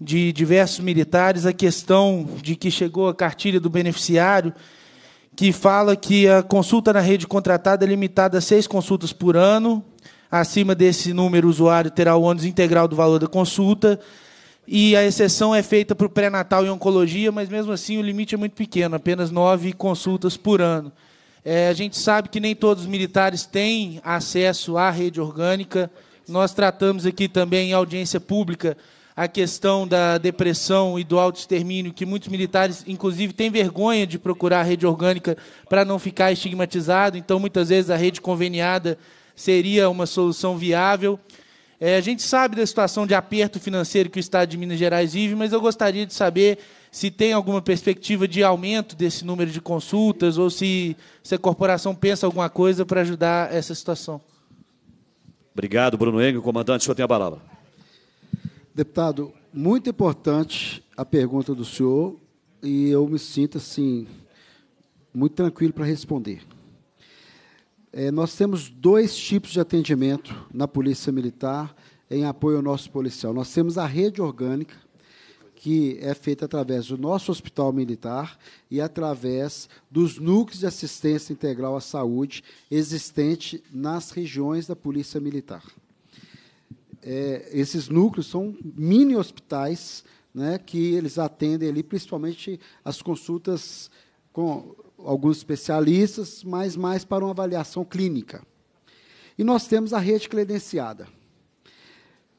de diversos militares a questão de que chegou a cartilha do beneficiário que fala que a consulta na rede contratada é limitada a seis consultas por ano. Acima desse número, o usuário terá o ônus integral do valor da consulta. E a exceção é feita para o pré-natal e oncologia, mas mesmo assim o limite é muito pequeno, apenas nove consultas por ano. É, a gente sabe que nem todos os militares têm acesso à rede orgânica. Nós tratamos aqui também em audiência pública a questão da depressão e do autoextermínio, que muitos militares, inclusive, têm vergonha de procurar a rede orgânica para não ficar estigmatizado. Então, muitas vezes, a rede conveniada seria uma solução viável. É, a gente sabe da situação de aperto financeiro que o Estado de Minas Gerais vive, mas eu gostaria de saber se tem alguma perspectiva de aumento desse número de consultas ou se, se a corporação pensa alguma coisa para ajudar essa situação. Obrigado, Bruno Engel. Comandante, o senhor tem a palavra. Deputado, muito importante a pergunta do senhor e eu me sinto assim muito tranquilo para responder. É, nós temos dois tipos de atendimento na Polícia Militar em apoio ao nosso policial. Nós temos a rede orgânica, que é feita através do nosso hospital militar e através dos núcleos de assistência integral à saúde existente nas regiões da Polícia Militar. É, esses núcleos são mini hospitais né, que eles atendem ali, principalmente as consultas com alguns especialistas, mas mais para uma avaliação clínica. E nós temos a rede credenciada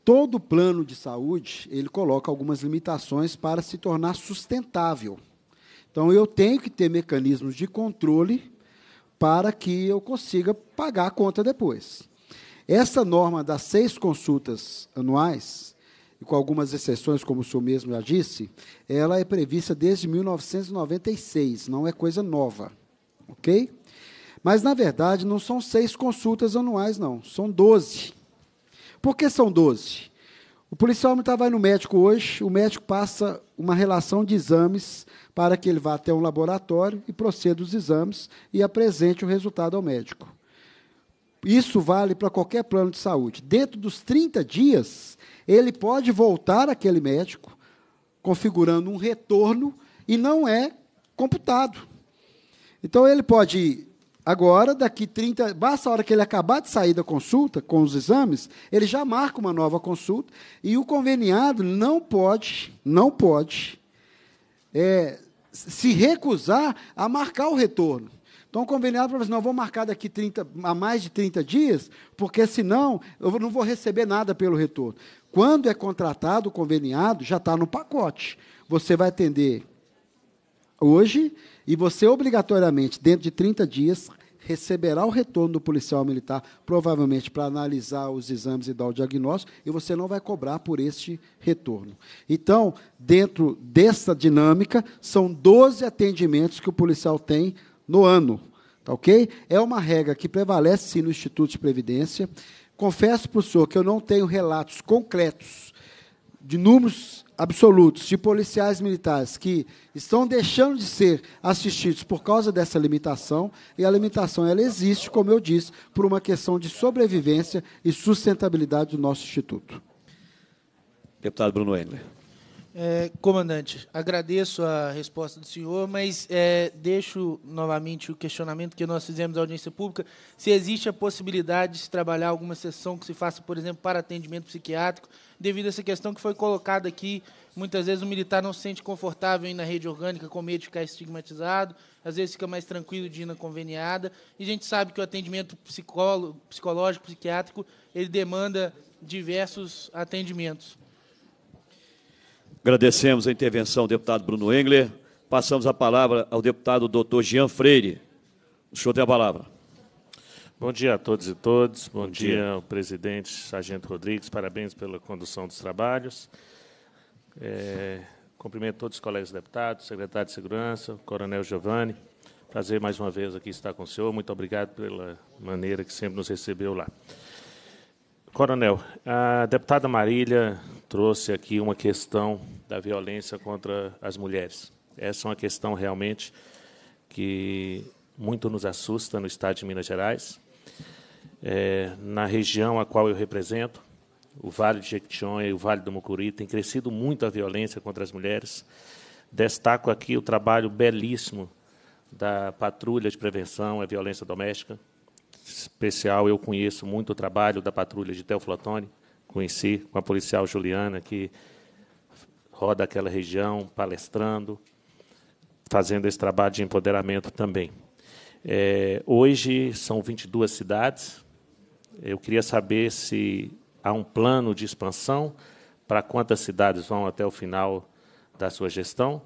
todo plano de saúde, ele coloca algumas limitações para se tornar sustentável. Então, eu tenho que ter mecanismos de controle para que eu consiga pagar a conta depois. Essa norma das seis consultas anuais, e com algumas exceções, como o senhor mesmo já disse, ela é prevista desde 1996, não é coisa nova. Ok? Mas, na verdade, não são seis consultas anuais, não, são doze. Por que são 12? O policial militar tá, vai no médico hoje, o médico passa uma relação de exames para que ele vá até um laboratório e proceda os exames e apresente o resultado ao médico. Isso vale para qualquer plano de saúde. Dentro dos 30 dias, ele pode voltar àquele médico, configurando um retorno, e não é computado. Então, ele pode Agora, daqui 30, basta a hora que ele acabar de sair da consulta com os exames, ele já marca uma nova consulta e o conveniado não pode, não pode é, se recusar a marcar o retorno. Então, o conveniado para assim, não, vou marcar daqui 30, a mais de 30 dias, porque senão eu não vou receber nada pelo retorno. Quando é contratado o conveniado, já está no pacote. Você vai atender hoje, e você, obrigatoriamente, dentro de 30 dias, receberá o retorno do policial militar, provavelmente para analisar os exames e dar o diagnóstico, e você não vai cobrar por este retorno. Então, dentro dessa dinâmica, são 12 atendimentos que o policial tem no ano. Tá ok? É uma regra que prevalece sim no Instituto de Previdência. Confesso para o senhor que eu não tenho relatos concretos de números absolutos de policiais militares que estão deixando de ser assistidos por causa dessa limitação, e a limitação ela existe, como eu disse, por uma questão de sobrevivência e sustentabilidade do nosso instituto. Deputado Bruno Engler. É, comandante, agradeço a resposta do senhor, mas é, deixo novamente o questionamento que nós fizemos à audiência pública: se existe a possibilidade de se trabalhar alguma sessão que se faça, por exemplo, para atendimento psiquiátrico, devido a essa questão que foi colocada aqui. Muitas vezes o militar não se sente confortável na rede orgânica com medo de ficar estigmatizado, às vezes fica mais tranquilo de ir na conveniada, e a gente sabe que o atendimento psicólogo, psicológico, psiquiátrico, ele demanda diversos atendimentos. Agradecemos a intervenção do deputado Bruno Engler. Passamos a palavra ao deputado doutor Jean Freire. O senhor tem a palavra. Bom dia a todos e todas. Bom, Bom dia. dia ao presidente Sargento Rodrigues. Parabéns pela condução dos trabalhos. É, cumprimento todos os colegas deputados, secretário de Segurança, coronel Giovanni. Prazer mais uma vez aqui estar com o senhor. Muito obrigado pela maneira que sempre nos recebeu lá. Coronel, a deputada Marília trouxe aqui uma questão da violência contra as mulheres. Essa é uma questão realmente que muito nos assusta no estado de Minas Gerais. É, na região a qual eu represento, o Vale de Jequitinhonha e o Vale do Mucuri, tem crescido muito a violência contra as mulheres. Destaco aqui o trabalho belíssimo da Patrulha de Prevenção à Violência Doméstica. Em especial, eu conheço muito o trabalho da Patrulha de Teoflotone, Conheci com a policial Juliana, que roda aquela região, palestrando, fazendo esse trabalho de empoderamento também. É, hoje são 22 cidades. Eu queria saber se há um plano de expansão para quantas cidades vão até o final da sua gestão.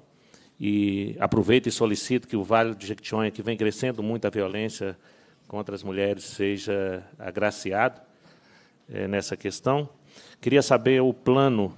E aproveito e solicito que o Vale do Jequitinhonha, que vem crescendo muito a violência contra as mulheres, seja agraciado é, nessa questão. Queria saber o plano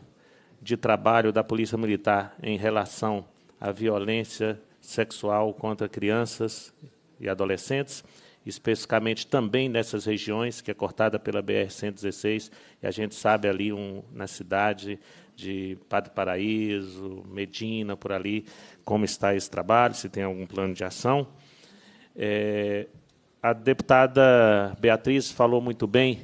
de trabalho da Polícia Militar em relação à violência sexual contra crianças e adolescentes, especificamente também nessas regiões que é cortada pela BR-116, e a gente sabe ali um, na cidade de Padre Paraíso, Medina, por ali, como está esse trabalho, se tem algum plano de ação. É, a deputada Beatriz falou muito bem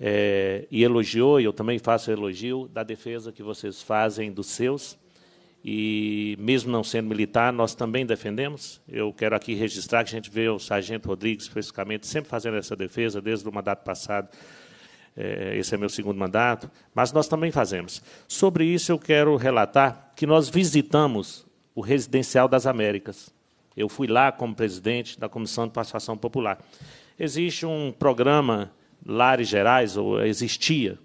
é, e elogiou, e eu também faço elogio, da defesa que vocês fazem dos seus. E mesmo não sendo militar, nós também defendemos. Eu quero aqui registrar que a gente vê o Sargento Rodrigues, especificamente, sempre fazendo essa defesa, desde o mandato passado. É, esse é meu segundo mandato, mas nós também fazemos. Sobre isso, eu quero relatar que nós visitamos o Residencial das Américas. Eu fui lá como presidente da Comissão de Participação Popular. Existe um programa Lares Gerais, ou existia.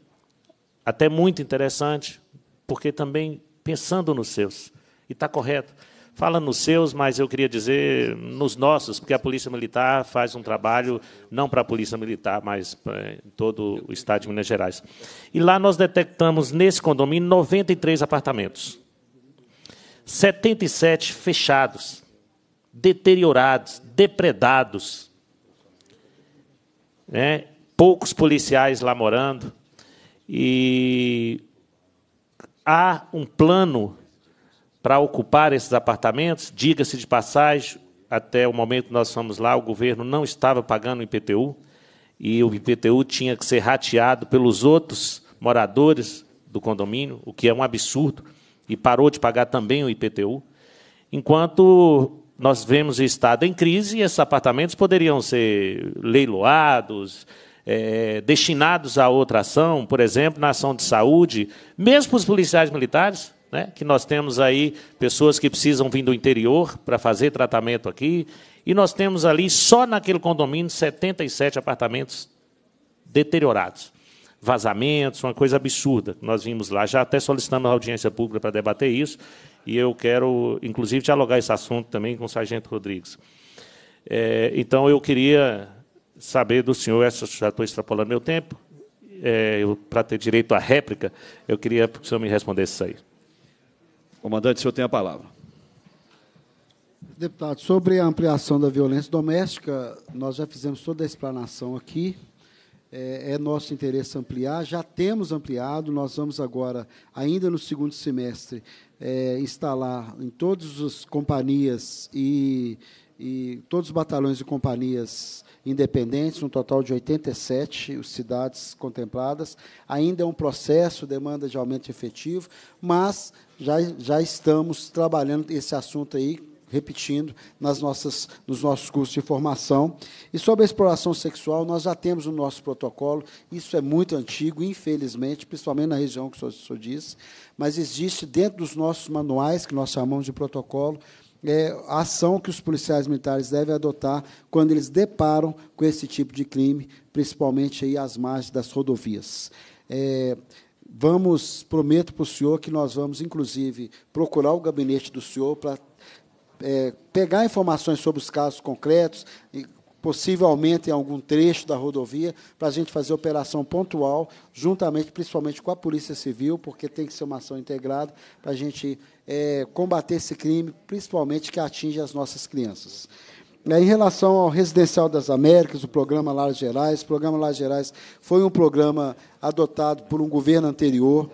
Até muito interessante, porque também pensando nos seus. E está correto. Fala nos seus, mas eu queria dizer nos nossos, porque a Polícia Militar faz um trabalho, não para a Polícia Militar, mas para eh, todo o Estado de Minas Gerais. E lá nós detectamos, nesse condomínio, 93 apartamentos. 77 fechados, deteriorados, depredados. Né? poucos policiais lá morando. E há um plano para ocupar esses apartamentos. Diga-se de passagem, até o momento que nós fomos lá, o governo não estava pagando o IPTU e o IPTU tinha que ser rateado pelos outros moradores do condomínio, o que é um absurdo, e parou de pagar também o IPTU. Enquanto nós vemos o Estado em crise, esses apartamentos poderiam ser leiloados, é, destinados a outra ação, por exemplo, na ação de saúde, mesmo para os policiais militares, né, que nós temos aí pessoas que precisam vir do interior para fazer tratamento aqui, e nós temos ali, só naquele condomínio, 77 apartamentos deteriorados. Vazamentos, uma coisa absurda que nós vimos lá. Já até solicitamos a audiência pública para debater isso, e eu quero, inclusive, dialogar esse assunto também com o Sargento Rodrigues. É, então, eu queria saber do senhor, já estou extrapolando meu tempo, é, para ter direito à réplica, eu queria que o senhor me respondesse isso aí. Comandante, o senhor tem a palavra. Deputado, sobre a ampliação da violência doméstica, nós já fizemos toda a explanação aqui. É, é nosso interesse ampliar, já temos ampliado, nós vamos agora, ainda no segundo semestre, é, instalar em todas as companhias e, e todos os batalhões e companhias independentes, um total de 87 cidades contempladas. Ainda é um processo, demanda de aumento efetivo, mas já, já estamos trabalhando esse assunto aí repetindo, nas nossas, nos nossos cursos de formação. E sobre a exploração sexual, nós já temos o nosso protocolo, isso é muito antigo, infelizmente, principalmente na região que o senhor, o senhor disse, mas existe dentro dos nossos manuais, que nós chamamos de protocolo, é, a ação que os policiais militares devem adotar quando eles deparam com esse tipo de crime, principalmente aí às margens das rodovias. É, vamos, prometo para o senhor que nós vamos, inclusive, procurar o gabinete do senhor para é, pegar informações sobre os casos concretos, possivelmente em algum trecho da rodovia, para a gente fazer operação pontual, juntamente, principalmente com a Polícia Civil, porque tem que ser uma ação integrada, para a gente é, combater esse crime, principalmente que atinge as nossas crianças. É, em relação ao Residencial das Américas, o programa Lar Gerais, o programa Lar Gerais foi um programa adotado por um governo anterior,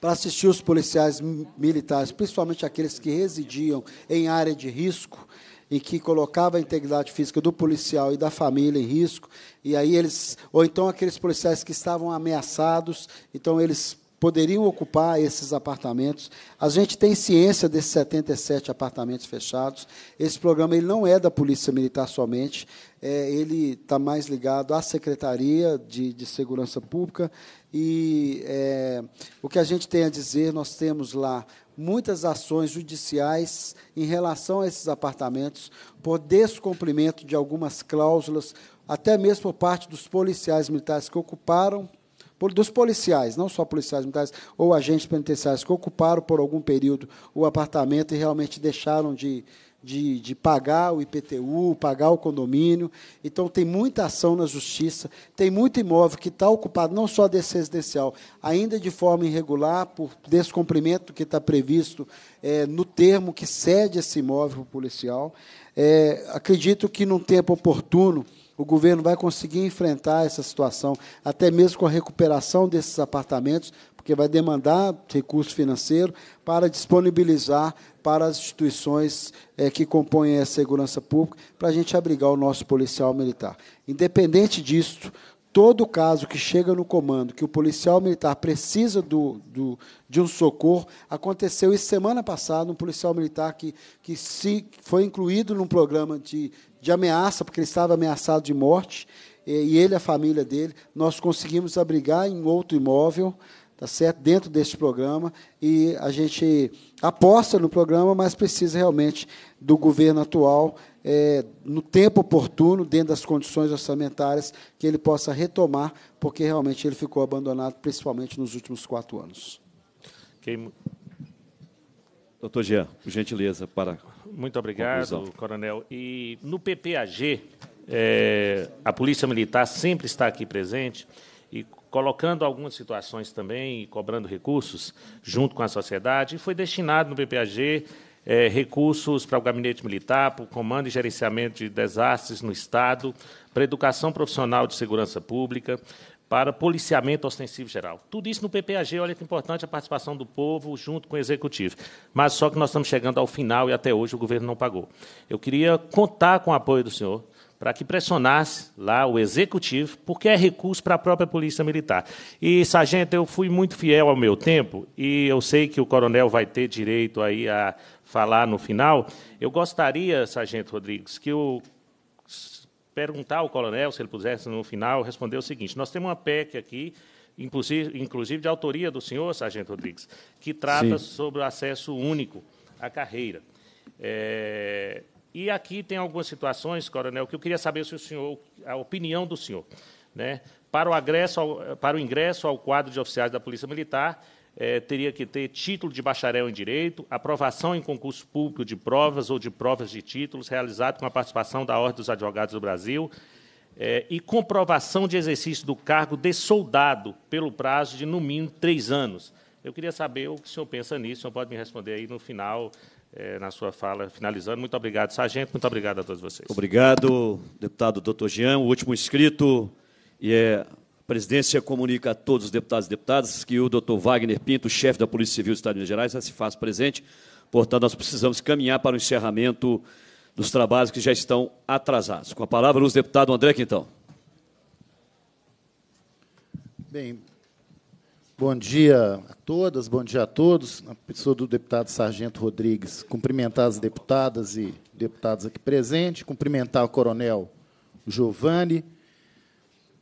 para assistir os policiais militares, principalmente aqueles que residiam em área de risco, e que colocava a integridade física do policial e da família em risco, e aí eles, ou então aqueles policiais que estavam ameaçados, então eles poderiam ocupar esses apartamentos. A gente tem ciência desses 77 apartamentos fechados. Esse programa ele não é da Polícia Militar somente, é, ele está mais ligado à Secretaria de, de Segurança Pública. E é, o que a gente tem a dizer, nós temos lá muitas ações judiciais em relação a esses apartamentos por descumprimento de algumas cláusulas, até mesmo por parte dos policiais militares que ocuparam, dos policiais, não só policiais militares, ou agentes penitenciários que ocuparam por algum período o apartamento e realmente deixaram de de, de, pagar o IPTU, pagar o condomínio. Então, tem muita ação na justiça, tem muito imóvel que está ocupado, não só desse residencial, ainda de forma irregular, por descumprimento que está previsto é, no termo que cede esse imóvel policial. É, acredito que, num tempo oportuno, o governo vai conseguir enfrentar essa situação, até mesmo com a recuperação desses apartamentos, porque vai demandar recurso financeiro para disponibilizar para as instituições é, que compõem a segurança pública, para a gente abrigar o nosso policial militar. Independente disso, todo caso que chega no comando, que o policial militar precisa do, do, de um socorro, aconteceu isso semana passada, um policial militar que, que se foi incluído num programa de, de ameaça, porque ele estava ameaçado de morte, eh, e ele e a família dele, nós conseguimos abrigar em outro imóvel, tá certo? Dentro deste programa e a gente aposta no programa, mas precisa realmente do governo atual é, no tempo oportuno, dentro das condições orçamentárias, que ele possa retomar, porque realmente ele ficou abandonado, principalmente nos últimos quatro anos. Quem... Doutor Jean, por gentileza, para. Muito obrigado, conclusão. coronel. E no PPAG, é, eh, a Polícia Militar sempre está aqui presente colocando algumas situações também e cobrando recursos junto com a sociedade. E foi destinado no PPAG é, eh, recursos para o gabinete militar, para o comando e gerenciamento de desastres no Estado, para educação profissional de segurança pública, para policiamento ostensivo geral. Tudo isso no PPAG, olha que importante a participação do povo junto com o executivo. Mas só que nós estamos chegando ao final e até hoje o governo não pagou. Eu queria contar com o apoio do senhor para que pressionasse lá o executivo, porque é recurso para a própria Polícia Militar. E, sargento, eu fui muito fiel ao meu tempo e eu sei que o coronel vai ter direito aí a falar no final. Eu gostaria, sargento Rodrigues, que o perguntar ao coronel, se ele pudesse no final, responder o seguinte: nós temos uma PEC aqui inclusive de autoria do senhor, Sargento Rodrigues, que trata Sim. sobre o acesso único à carreira. É, e aqui tem algumas situações, coronel, que eu queria saber se o senhor, a opinião do senhor. Né? Para, o agresso ao, para o ingresso ao quadro de oficiais da Polícia Militar, é, teria que ter título de bacharel em Direito, aprovação em concurso público de provas ou de provas de títulos, realizado com a participação da Ordem dos Advogados do Brasil, é, e comprovação de exercício do cargo de soldado pelo prazo de, no mínimo, três anos. Eu queria saber o que o senhor pensa nisso, o senhor pode me responder aí no final é, na sua fala, finalizando. Muito obrigado, Sargento. Muito obrigado a todos vocês. Obrigado, deputado doutor Jean, o último inscrito. E é, a presidência comunica a todos os deputados e deputadas que o doutor Wagner Pinto, chefe da Polícia Civil do Estado de Minas Gerais, já se faz presente. Portanto, nós precisamos caminhar para o encerramento dos trabalhos que já estão atrasados. Com a palavra, o deputado André Quintão. Bem, Bom dia a todas, bom dia a todos. Na pessoa do deputado Sargento Rodrigues, cumprimentar as deputadas e deputados aqui presentes, cumprimentar o coronel Giovanni,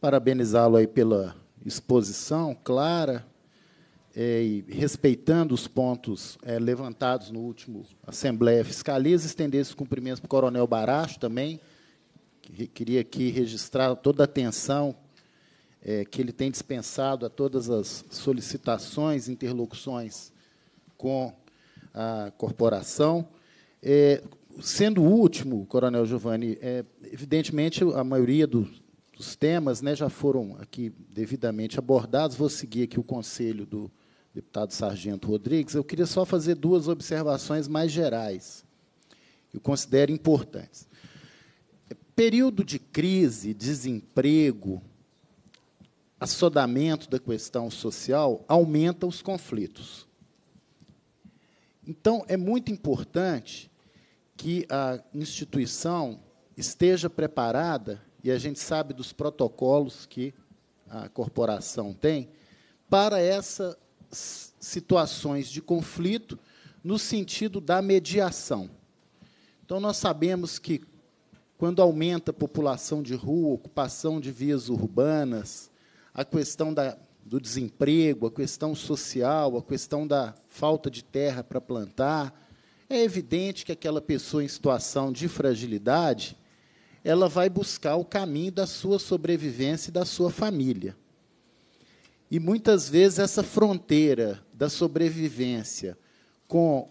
parabenizá-lo aí pela exposição clara é, e respeitando os pontos é, levantados no último Assembleia Fiscaliza, estender esse cumprimento para o coronel Baracho também, que queria aqui registrar toda a atenção é, que ele tem dispensado a todas as solicitações, interlocuções com a corporação. É, sendo o último, Coronel Giovanni, é, evidentemente a maioria do, dos temas né, já foram aqui devidamente abordados. Vou seguir aqui o conselho do deputado Sargento Rodrigues. Eu queria só fazer duas observações mais gerais, que eu considero importantes. Período de crise, desemprego, assodamento da questão social aumenta os conflitos. Então, é muito importante que a instituição esteja preparada, e a gente sabe dos protocolos que a corporação tem, para essas situações de conflito no sentido da mediação. Então, nós sabemos que, quando aumenta a população de rua, ocupação de vias urbanas, a questão da, do desemprego, a questão social, a questão da falta de terra para plantar, é evidente que aquela pessoa em situação de fragilidade, ela vai buscar o caminho da sua sobrevivência e da sua família. E muitas vezes essa fronteira da sobrevivência com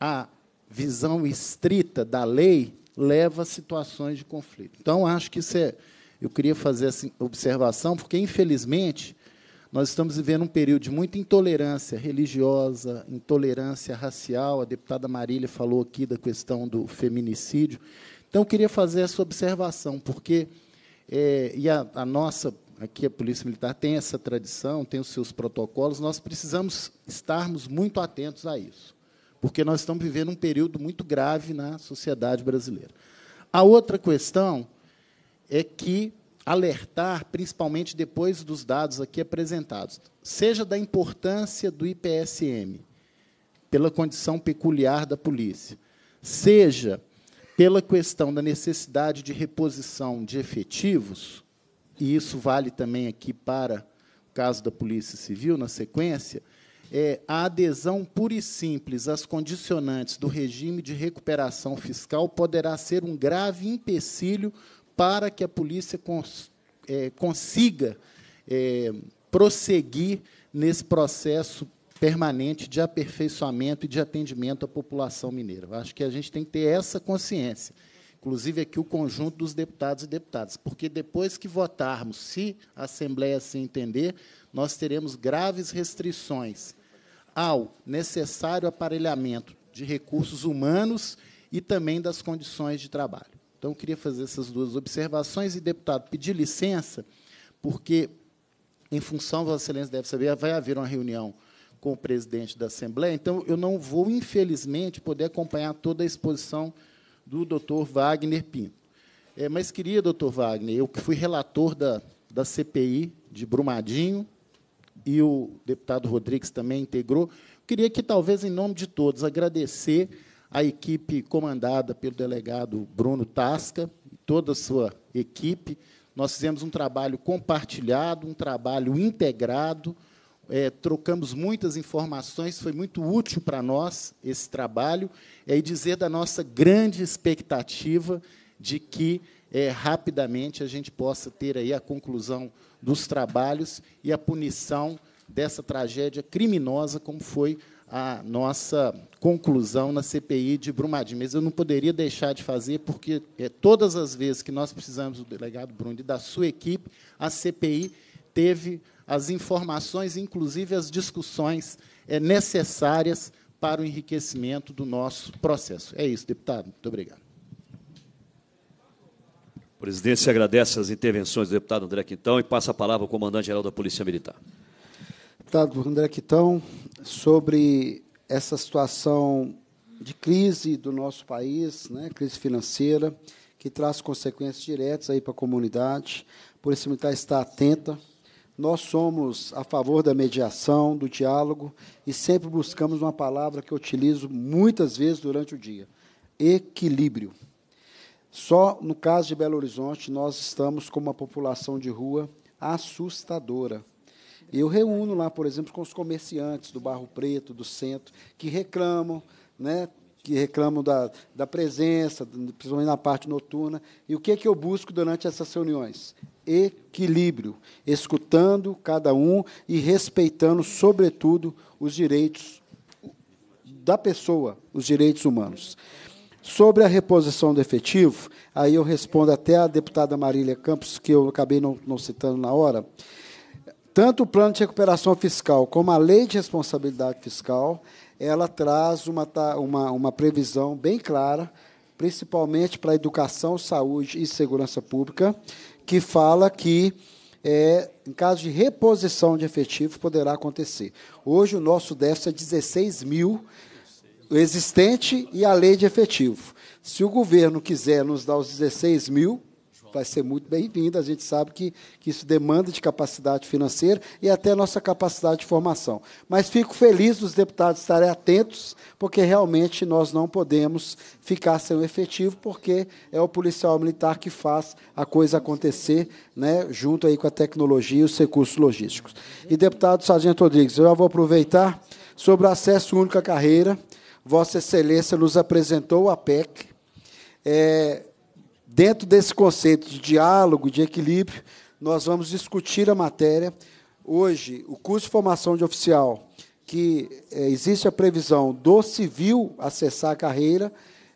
a visão estrita da lei leva a situações de conflito. Então acho que isso é eu queria fazer essa observação, porque, infelizmente, nós estamos vivendo um período de muita intolerância religiosa, intolerância racial. A deputada Marília falou aqui da questão do feminicídio. Então, eu queria fazer essa observação, porque é, e a, a nossa aqui a Polícia Militar tem essa tradição, tem os seus protocolos, nós precisamos estarmos muito atentos a isso, porque nós estamos vivendo um período muito grave na sociedade brasileira. A outra questão é que alertar, principalmente depois dos dados aqui apresentados, seja da importância do IPSM, pela condição peculiar da polícia, seja pela questão da necessidade de reposição de efetivos, e isso vale também aqui para o caso da Polícia Civil, na sequência, é a adesão pura e simples às condicionantes do regime de recuperação fiscal poderá ser um grave empecilho para que a polícia cons é, consiga é, prosseguir nesse processo permanente de aperfeiçoamento e de atendimento à população mineira. acho que a gente tem que ter essa consciência, inclusive aqui o conjunto dos deputados e deputadas, porque depois que votarmos, se a Assembleia se assim entender, nós teremos graves restrições ao necessário aparelhamento de recursos humanos e também das condições de trabalho. Então, eu queria fazer essas duas observações e, deputado, pedir licença, porque, em função, Vossa Excelência deve saber, vai haver uma reunião com o presidente da Assembleia, então eu não vou, infelizmente, poder acompanhar toda a exposição do doutor Wagner Pinto. É, mas queria, doutor Wagner, eu que fui relator da, da CPI de Brumadinho, e o deputado Rodrigues também integrou, queria que, talvez, em nome de todos, agradecer a equipe comandada pelo delegado Bruno Tasca e toda a sua equipe. Nós fizemos um trabalho compartilhado, um trabalho integrado, é, trocamos muitas informações, foi muito útil para nós esse trabalho, é, e dizer da nossa grande expectativa de que é, rapidamente a gente possa ter aí a conclusão dos trabalhos e a punição dessa tragédia criminosa, como foi a nossa conclusão na CPI de Brumadinho. Mas eu não poderia deixar de fazer, porque é, todas as vezes que nós precisamos do delegado Bruno e da sua equipe, a CPI teve as informações, inclusive as discussões é, necessárias para o enriquecimento do nosso processo. É isso, deputado. Muito obrigado. O presidente agradece as intervenções do deputado André Quintão e passa a palavra ao comandante-geral da Polícia Militar deputado André Quitão sobre essa situação de crise do nosso país, né, crise financeira, que traz consequências diretas aí para a comunidade. Por isso, militar está atenta. Nós somos a favor da mediação, do diálogo e sempre buscamos uma palavra que eu utilizo muitas vezes durante o dia: equilíbrio. Só no caso de Belo Horizonte, nós estamos com uma população de rua assustadora. Eu reúno lá, por exemplo, com os comerciantes do Barro Preto, do centro, que reclamam, né, que reclamam da, da presença, principalmente na parte noturna. E o que é que eu busco durante essas reuniões? Equilíbrio, escutando cada um e respeitando, sobretudo, os direitos da pessoa, os direitos humanos. Sobre a reposição do efetivo, aí eu respondo até à deputada Marília Campos, que eu acabei não, não citando na hora. Tanto o plano de recuperação fiscal como a lei de responsabilidade fiscal, ela traz uma, uma, uma previsão bem clara, principalmente para a educação, saúde e segurança pública, que fala que é, em caso de reposição de efetivo, poderá acontecer. Hoje, o nosso déficit é 16 mil, existente e a lei de efetivo. Se o governo quiser nos dar os 16 mil, vai ser muito bem-vinda. A gente sabe que, que isso demanda de capacidade financeira e até nossa capacidade de formação. Mas fico feliz dos deputados estarem atentos, porque realmente nós não podemos ficar sem o efetivo, porque é o policial militar que faz a coisa acontecer, né, junto aí com a tecnologia e os recursos logísticos. E, deputado Sargento Rodrigues, eu já vou aproveitar sobre o acesso único à carreira. Vossa Excelência nos apresentou a PEC. É, Dentro desse conceito de diálogo, de equilíbrio, nós vamos discutir a matéria. Hoje, o curso de formação de oficial, que é, existe a previsão do civil acessar a carreira,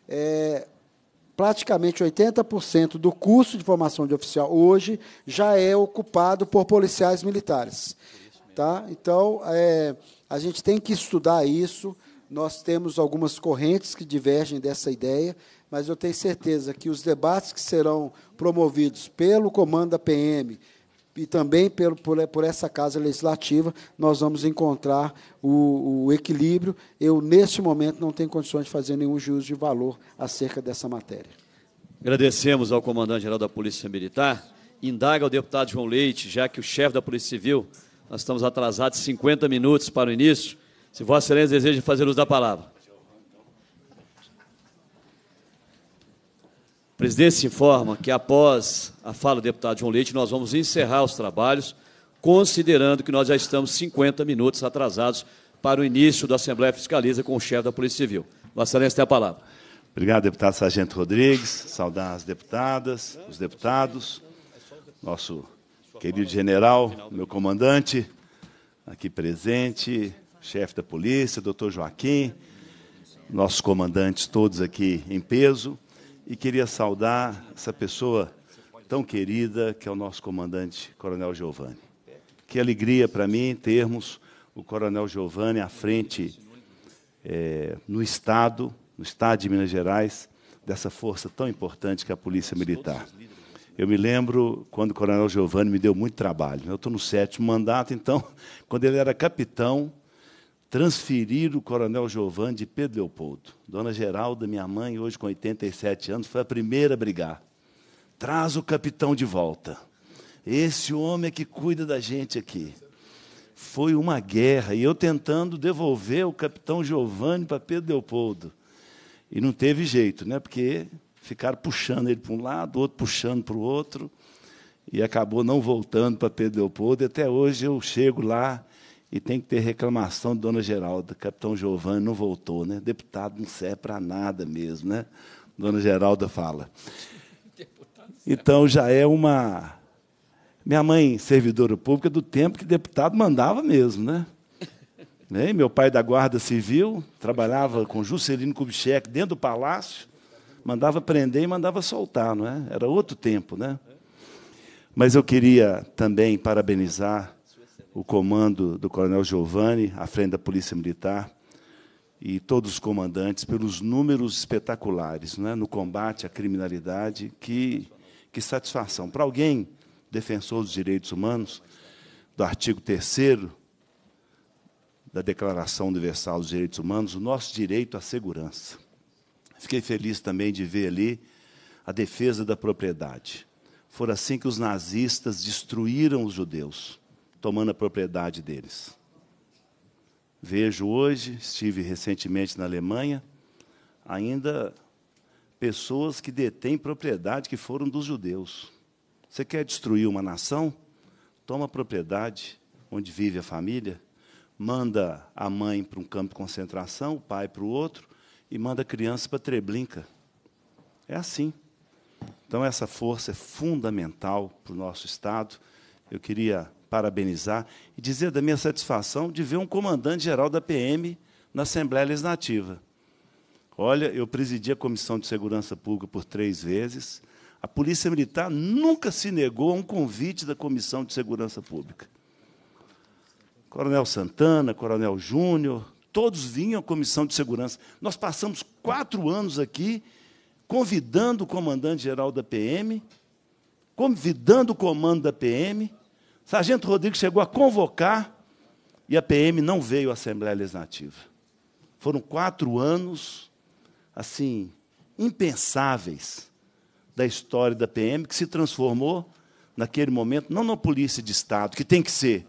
é, praticamente 80% do curso de formação de oficial hoje já é ocupado por policiais militares. Tá? Então, é, a gente tem que estudar isso. Nós temos algumas correntes que divergem dessa ideia, mas eu tenho certeza que os debates que serão promovidos pelo comando da PM e também pelo, por, por essa Casa Legislativa, nós vamos encontrar o, o, equilíbrio. Eu, neste momento, não tenho condições de fazer nenhum juízo de valor acerca dessa matéria. Agradecemos ao comandante-geral da Polícia Militar. Indaga ao deputado João Leite, já que o chefe da Polícia Civil, nós estamos atrasados 50 minutos para o início, se Vossa Excelência deseja fazer uso da palavra. se informa que, após a fala do deputado João Leite, nós vamos encerrar os trabalhos, considerando que nós já estamos 50 minutos atrasados para o início da Assembleia Fiscaliza com o chefe da Polícia Civil. Vossa Excelência tem a palavra. Obrigado, deputado Sargento Rodrigues. Saudar as deputadas, os deputados, nosso querido general, meu comandante, aqui presente, chefe da polícia, doutor Joaquim, nossos comandantes todos aqui em peso e queria saudar essa pessoa tão querida que é o nosso comandante Coronel Giovanni. Que alegria para mim termos o Coronel Giovanni à frente é, no Estado, no Estado de Minas Gerais, dessa força tão importante que é a Polícia Militar. Eu me lembro quando o Coronel Giovanni me deu muito trabalho. Né? Eu estou no sétimo mandato, então, quando ele era capitão, transferir o coronel Giovanni de Pedro Leopoldo. Dona Geralda, minha mãe, hoje com 87 anos, foi a primeira a brigar. Traz o capitão de volta. Esse homem é que cuida da gente aqui. Foi uma guerra, e eu tentando devolver o capitão Giovanni para Pedro Leopoldo. E não teve jeito, né? Porque ficaram puxando ele para um lado, outro puxando para o outro, e acabou não voltando para Pedro Leopoldo. E até hoje eu chego lá e tem que ter reclamação de Dona Geralda. Capitão Giovanni não voltou, né? Deputado não serve para nada mesmo, né? Dona Geralda fala. Então já é uma. Minha mãe, servidora pública, do tempo que deputado mandava mesmo, né? né? Meu pai da Guarda Civil trabalhava com Juscelino Kubitschek dentro do palácio, mandava prender e mandava soltar, não é? Era outro tempo, né? Mas eu queria também parabenizar o comando do coronel Giovanni, à frente da Polícia Militar, e todos os comandantes, pelos números espetaculares né, no combate à criminalidade. Que, que satisfação. Para alguém defensor dos direitos humanos, do artigo 3 da Declaração Universal dos Direitos Humanos, o nosso direito à segurança. Fiquei feliz também de ver ali a defesa da propriedade. Foi assim que os nazistas destruíram os judeus tomando a propriedade deles. Vejo hoje, estive recentemente na Alemanha, ainda pessoas que detêm propriedade que foram dos judeus. Você quer destruir uma nação? Toma a propriedade onde vive a família, manda a mãe para um campo de concentração, o pai para o outro, e manda a criança para Treblinka. É assim. Então, essa força é fundamental para o nosso Estado. Eu queria parabenizar e dizer da minha satisfação de ver um comandante-geral da PM na Assembleia Legislativa. Olha, eu presidi a Comissão de Segurança Pública por três vezes. A Polícia Militar nunca se negou a um convite da Comissão de Segurança Pública. Coronel Santana, Coronel Júnior, todos vinham à Comissão de Segurança. Nós passamos quatro anos aqui convidando o comandante-geral da PM, convidando o comando da PM, Sargento Rodrigues chegou a convocar e a PM não veio à Assembleia Legislativa. Foram quatro anos, assim, impensáveis da história da PM, que se transformou, naquele momento, não numa polícia de Estado, que tem que ser,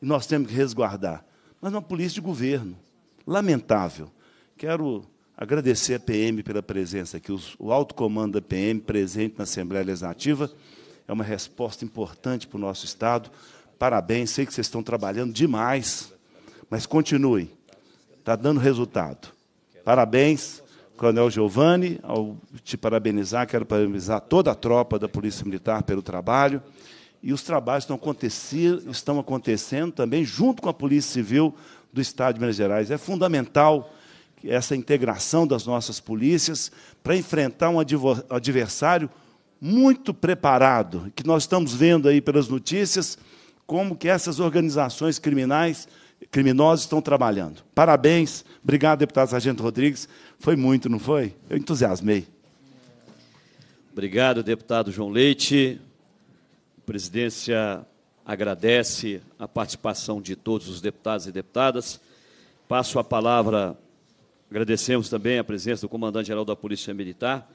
e nós temos que resguardar, mas numa polícia de governo. Lamentável. Quero agradecer a PM pela presença aqui, o alto comando da PM presente na Assembleia Legislativa é uma resposta importante para o nosso Estado. Parabéns, sei que vocês estão trabalhando demais, mas continuem. Está dando resultado. Parabéns, Coronel Giovanni, ao te parabenizar, quero parabenizar toda a tropa da Polícia Militar pelo trabalho. E os trabalhos estão, estão acontecendo também junto com a Polícia Civil do Estado de Minas Gerais. É fundamental essa integração das nossas polícias para enfrentar um adversário muito preparado, que nós estamos vendo aí pelas notícias como que essas organizações criminais, criminosas estão trabalhando. Parabéns, obrigado deputado Sargento Rodrigues, foi muito, não foi? Eu entusiasmei. Obrigado, deputado João Leite. A presidência agradece a participação de todos os deputados e deputadas. Passo a palavra, agradecemos também a presença do comandante-geral da Polícia Militar,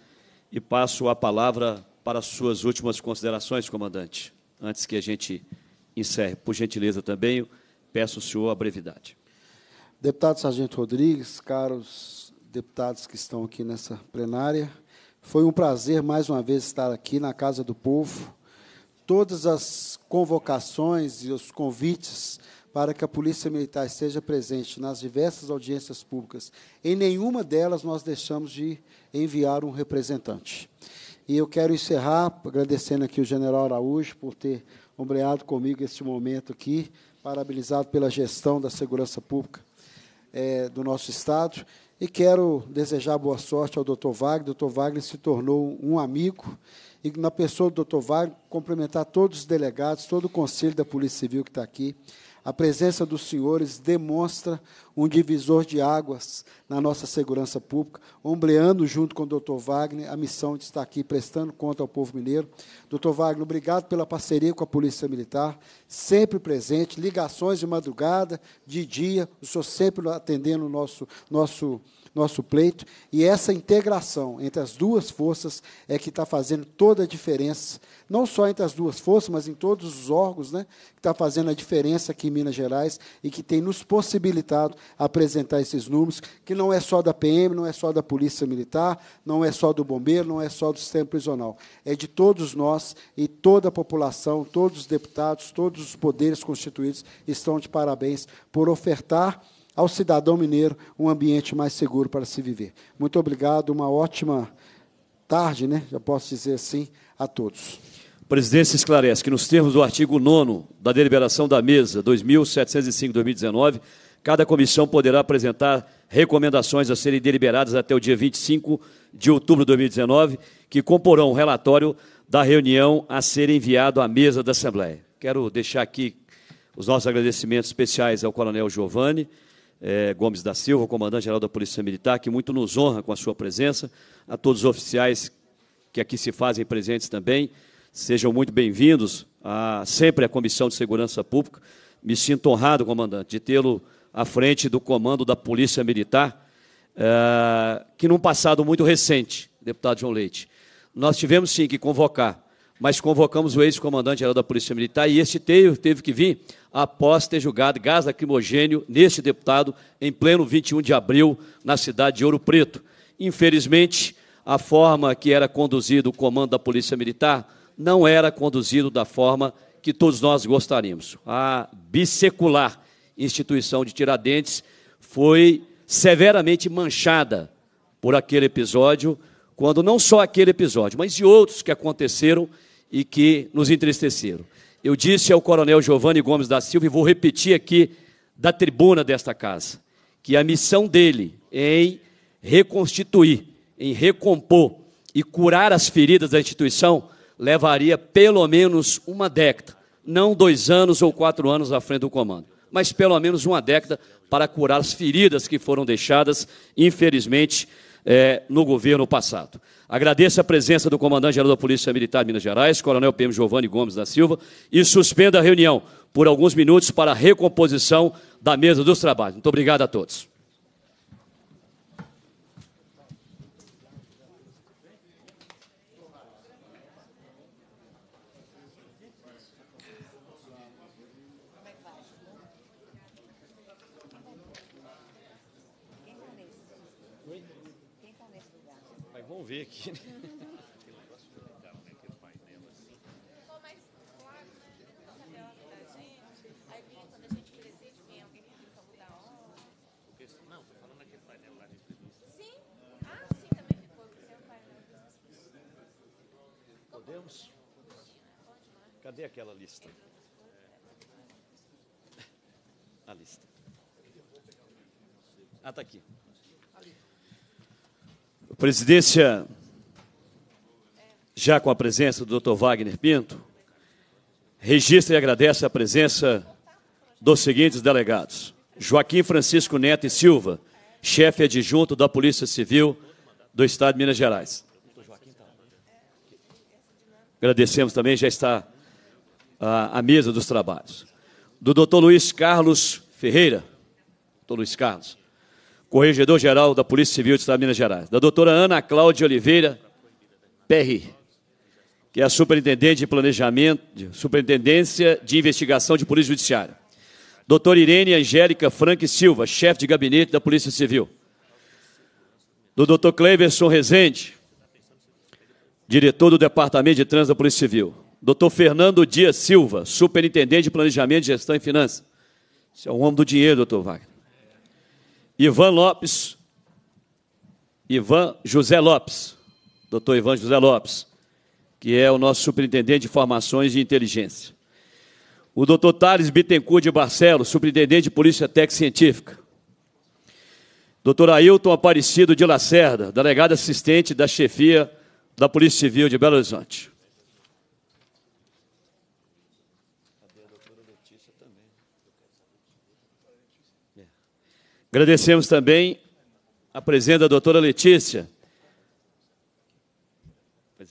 e passo a palavra para suas últimas considerações, comandante, antes que a gente encerre. Por gentileza também, peço ao senhor a brevidade. Deputado Sargento Rodrigues, caros deputados que estão aqui nessa plenária, foi um prazer mais uma vez estar aqui na Casa do Povo. Todas as convocações e os convites para que a Polícia Militar esteja presente nas diversas audiências públicas, em nenhuma delas nós deixamos de enviar um representante. E eu quero encerrar agradecendo aqui o general Araújo por ter ombreado comigo este momento aqui, parabenizado pela gestão da segurança pública é, do nosso Estado. E quero desejar boa sorte ao doutor Wagner. Doutor Wagner se tornou um amigo. E, na pessoa do doutor Wagner, cumprimentar todos os delegados, todo o conselho da Polícia Civil que está aqui. A presença dos senhores demonstra um divisor de águas na nossa segurança pública, ombreando junto com o doutor Wagner a missão de estar aqui prestando conta ao povo mineiro. Doutor Wagner, obrigado pela parceria com a Polícia Militar, sempre presente, ligações de madrugada, de dia, o senhor sempre atendendo o nosso, nosso nosso pleito, e essa integração entre as duas forças é que está fazendo toda a diferença, não só entre as duas forças, mas em todos os órgãos, né, que está fazendo a diferença aqui em Minas Gerais e que tem nos possibilitado apresentar esses números, que não é só da PM, não é só da Polícia Militar, não é só do Bombeiro, não é só do Sistema Prisional, é de todos nós e toda a população, todos os deputados, todos os poderes constituídos estão de parabéns por ofertar ao cidadão mineiro um ambiente mais seguro para se viver. Muito obrigado, uma ótima tarde, né? Já posso dizer assim a todos. O presidente esclarece que, nos termos do artigo 9 da deliberação da mesa 2705-2019, cada comissão poderá apresentar recomendações a serem deliberadas até o dia 25 de outubro de 2019, que comporão o relatório da reunião a ser enviado à mesa da Assembleia. Quero deixar aqui os nossos agradecimentos especiais ao Coronel Giovanni é, Gomes da Silva, comandante-geral da Polícia Militar, que muito nos honra com a sua presença, a todos os oficiais que aqui se fazem presentes também, sejam muito bem-vindos a, sempre à Comissão de Segurança Pública. Me sinto honrado, comandante, de tê-lo à frente do comando da Polícia Militar, é, que num passado muito recente, deputado João Leite, nós tivemos sim que convocar mas convocamos o ex-comandante-geral da Polícia Militar e este teve, teve que vir após ter julgado gás lacrimogênio neste deputado em pleno 21 de abril na cidade de Ouro Preto. Infelizmente, a forma que era conduzido o comando da Polícia Militar não era conduzido da forma que todos nós gostaríamos. A bissecular instituição de Tiradentes foi severamente manchada por aquele episódio, quando não só aquele episódio, mas de outros que aconteceram e que nos entristeceram. Eu disse ao coronel Giovanni Gomes da Silva, e vou repetir aqui da tribuna desta casa, que a missão dele é em reconstituir, em recompor e curar as feridas da instituição levaria pelo menos uma década, não dois anos ou quatro anos à frente do comando, mas pelo menos uma década para curar as feridas que foram deixadas, infelizmente, é, no governo passado. Agradeço a presença do comandante-geral da Polícia Militar de Minas Gerais, Coronel PM Giovanni Gomes da Silva, e suspendo a reunião por alguns minutos para a recomposição da mesa dos trabalhos. Muito obrigado a todos. Presidência, já com a presença do Dr. Wagner Pinto, registra e agradece a presença dos seguintes delegados: Joaquim Francisco Neto e Silva, chefe adjunto da Polícia Civil do Estado de Minas Gerais. Agradecemos também, já está a, a mesa dos trabalhos. Do doutor Luiz Carlos Ferreira, doutor Luiz Carlos, Corregedor-Geral da Polícia Civil do Estado de Minas Gerais, da doutora Ana Cláudia Oliveira Perry, que é a Superintendente de Planejamento, Superintendência de Investigação de Polícia Judiciária. Doutora Irene Angélica Frank Silva, chefe de gabinete da Polícia Civil. Do doutor Cleverson Rezende, diretor do Departamento de Trânsito da Polícia Civil. Doutor Fernando Dias Silva, superintendente de Planejamento, Gestão e Finanças. Esse é o homem do dinheiro, doutor Wagner. Ivan Lopes, Ivan José Lopes, doutor Ivan José Lopes, que é o nosso superintendente de formações e inteligência. O doutor Thales Bittencourt de Barcelos, superintendente de Polícia Técnica Científica. Doutor Ailton Aparecido de Lacerda, delegado assistente da chefia da Polícia Civil de Belo Horizonte. Agradecemos também a presença da doutora Letícia. É, né?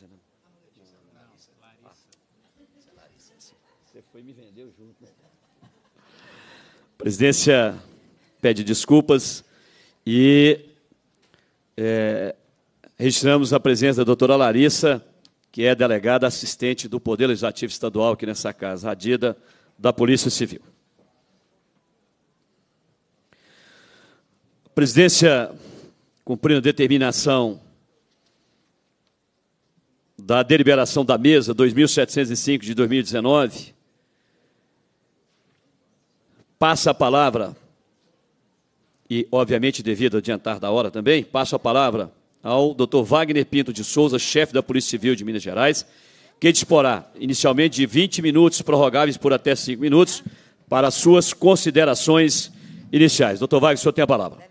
né? A presidência pede desculpas e é, registramos a presença da doutora Larissa, que é delegada assistente do Poder Legislativo Estadual aqui nessa casa, Radida, da Polícia Civil. presidência, cumprindo a determinação da deliberação da mesa 2705 de 2019, passa a palavra, e obviamente devido ao adiantar da hora também, passo a palavra ao Dr. Wagner Pinto de Souza, chefe da Polícia Civil de Minas Gerais, que disporá inicialmente de 20 minutos, prorrogáveis por até 5 minutos, para suas considerações iniciais. Doutor Wagner, o senhor tem a palavra.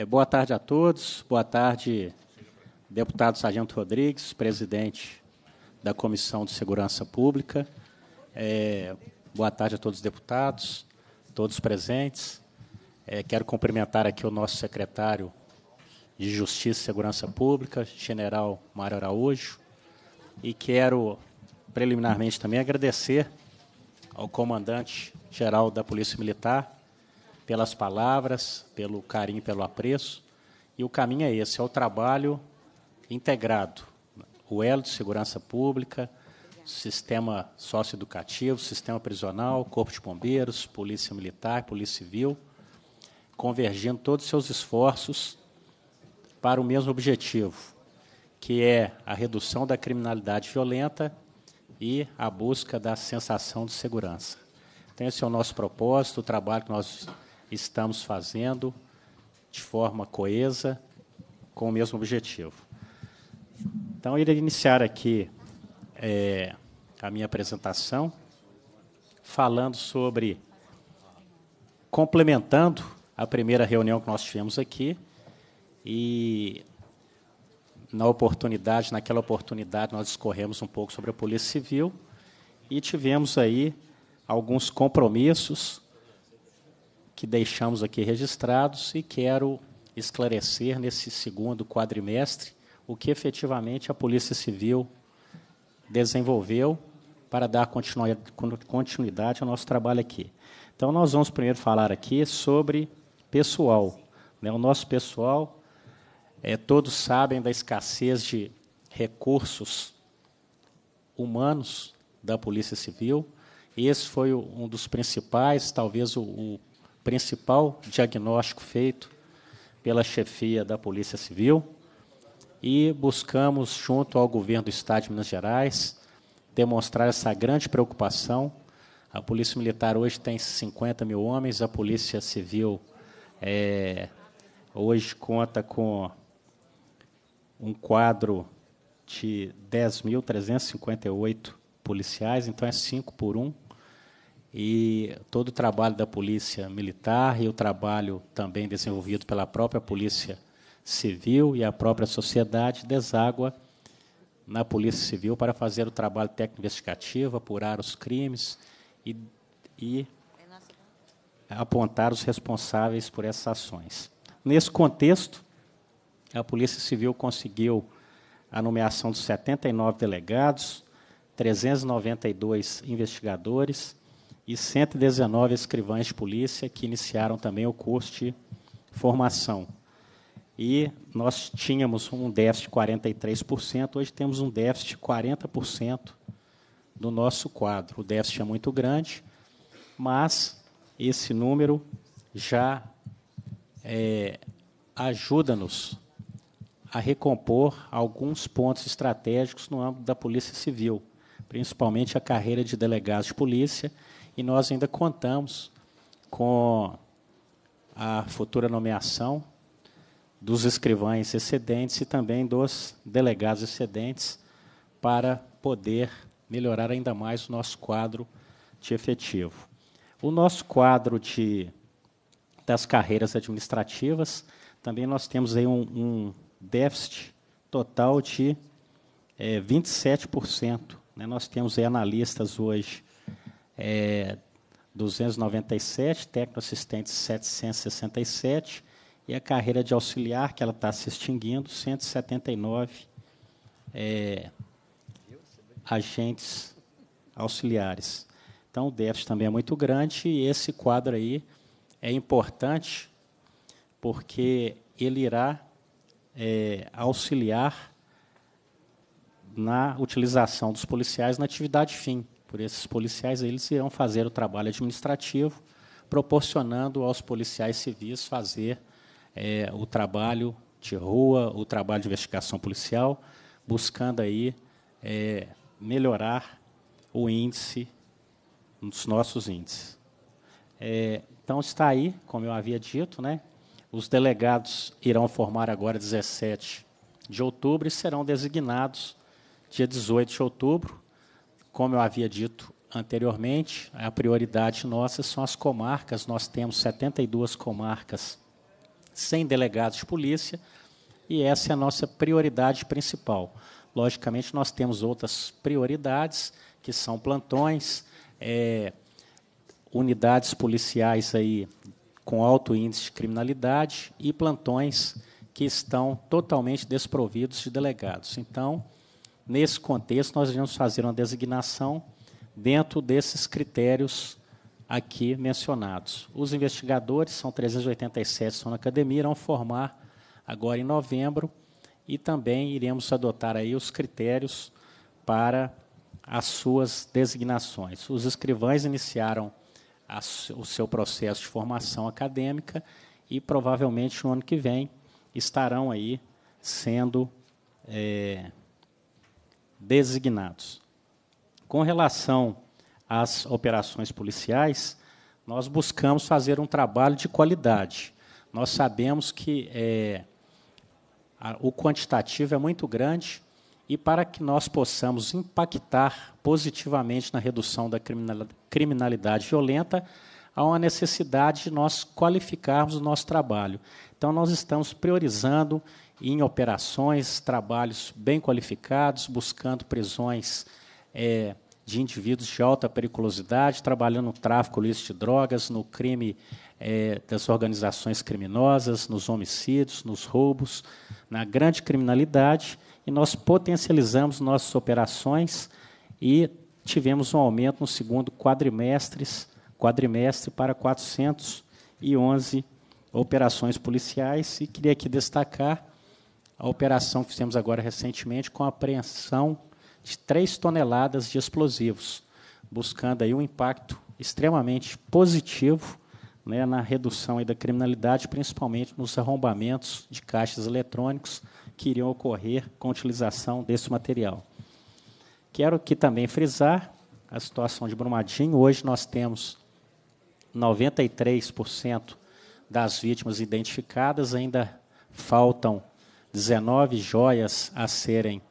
É, boa tarde a todos. Boa tarde, deputado Sargento Rodrigues, presidente da Comissão de Segurança Pública. É, boa tarde a todos os deputados, todos presentes. É, quero cumprimentar aqui o nosso secretário de Justiça e Segurança Pública, general Mário Araújo. E quero, preliminarmente, também agradecer ao comandante-geral da Polícia Militar, pelas palavras, pelo carinho, pelo apreço. E o caminho é esse, é o trabalho integrado. O elo de segurança pública, sistema socioeducativo, sistema prisional, corpo de bombeiros, polícia militar, polícia civil, convergindo todos os seus esforços para o mesmo objetivo, que é a redução da criminalidade violenta e a busca da sensação de segurança. Então, esse é o nosso propósito, o trabalho que nós estamos fazendo de forma coesa, com o mesmo objetivo. Então, eu irei iniciar aqui é, a minha apresentação falando sobre, complementando a primeira reunião que nós tivemos aqui e na oportunidade, naquela oportunidade nós discorremos um pouco sobre a Polícia Civil e tivemos aí alguns compromissos que deixamos aqui registrados e quero esclarecer nesse segundo quadrimestre o que efetivamente a Polícia Civil desenvolveu para dar continuidade ao nosso trabalho aqui. Então, nós vamos primeiro falar aqui sobre pessoal. Né? O nosso pessoal, é, todos sabem da escassez de recursos humanos da Polícia Civil. Esse foi um dos principais, talvez o, o principal diagnóstico feito pela chefia da Polícia Civil e buscamos, junto ao governo do Estado de Minas Gerais, demonstrar essa grande preocupação. A Polícia Militar hoje tem 50 mil homens, a Polícia Civil é, hoje conta com um quadro de 10.358 policiais, então é 5 por 1. Um e todo o trabalho da Polícia Militar e o trabalho também desenvolvido pela própria Polícia Civil e a própria sociedade deságua na Polícia Civil para fazer o trabalho técnico investigativo, apurar os crimes e, e apontar os responsáveis por essas ações. Nesse contexto, a Polícia Civil conseguiu a nomeação de 79 delegados, 392 investigadores, e 119 escrivães de polícia que iniciaram também o curso de formação. E nós tínhamos um déficit de 43%, hoje temos um déficit de 40% do nosso quadro. O déficit é muito grande, mas esse número já é, ajuda-nos a recompor alguns pontos estratégicos no âmbito da Polícia Civil, principalmente a carreira de delegados de polícia e nós ainda contamos com a futura nomeação dos escrivães excedentes e também dos delegados excedentes para poder melhorar ainda mais o nosso quadro de efetivo. O nosso quadro de, das carreiras administrativas, também nós temos aí um, um déficit total de é, eh, 27%. Né? Nós temos analistas hoje é, 297, técnico assistente 767, e a carreira de auxiliar, que ela está se extinguindo, 179 é, agentes auxiliares. Então, o déficit também é muito grande e esse quadro aí é importante porque ele irá é, auxiliar na utilização dos policiais na atividade fim por esses policiais, eles irão fazer o trabalho administrativo, proporcionando aos policiais civis fazer é, o trabalho de rua, o trabalho de investigação policial, buscando aí é, melhorar o índice, um dos nossos índices. É, então está aí, como eu havia dito, né? Os delegados irão formar agora 17 de outubro e serão designados dia 18 de outubro como eu havia dito anteriormente, a prioridade nossa são as comarcas. Nós temos 72 comarcas sem delegados de polícia e essa é a nossa prioridade principal. Logicamente, nós temos outras prioridades, que são plantões, é, unidades policiais aí com alto índice de criminalidade e plantões que estão totalmente desprovidos de delegados. Então, Nesse contexto, nós iremos fazer uma designação dentro desses critérios aqui mencionados. Os investigadores, são 387, estão na academia, irão formar agora em novembro e também iremos adotar aí os critérios para as suas designações. Os escrivães iniciaram o seu processo de formação acadêmica e provavelmente no ano que vem estarão aí sendo é, designados. Com relação às operações policiais, nós buscamos fazer um trabalho de qualidade. Nós sabemos que é, a, o quantitativo é muito grande e para que nós possamos impactar positivamente na redução da criminalidade violenta, há uma necessidade de nós qualificarmos o nosso trabalho. Então, nós estamos priorizando em operações, trabalhos bem qualificados, buscando prisões é, de indivíduos de alta periculosidade, trabalhando no tráfico ilícito de drogas, no crime é, das organizações criminosas, nos homicídios, nos roubos, na grande criminalidade, e nós potencializamos nossas operações e tivemos um aumento no segundo quadrimestre, quadrimestre para 411 operações policiais, e queria aqui destacar a operação que fizemos agora recentemente com a apreensão de 3 toneladas de explosivos, buscando aí um impacto extremamente positivo né, na redução da criminalidade, principalmente nos arrombamentos de caixas eletrônicos que iriam ocorrer com a utilização desse material. Quero aqui também frisar a situação de Brumadinho. Hoje nós temos 93% das vítimas identificadas, ainda faltam 19 joias a serem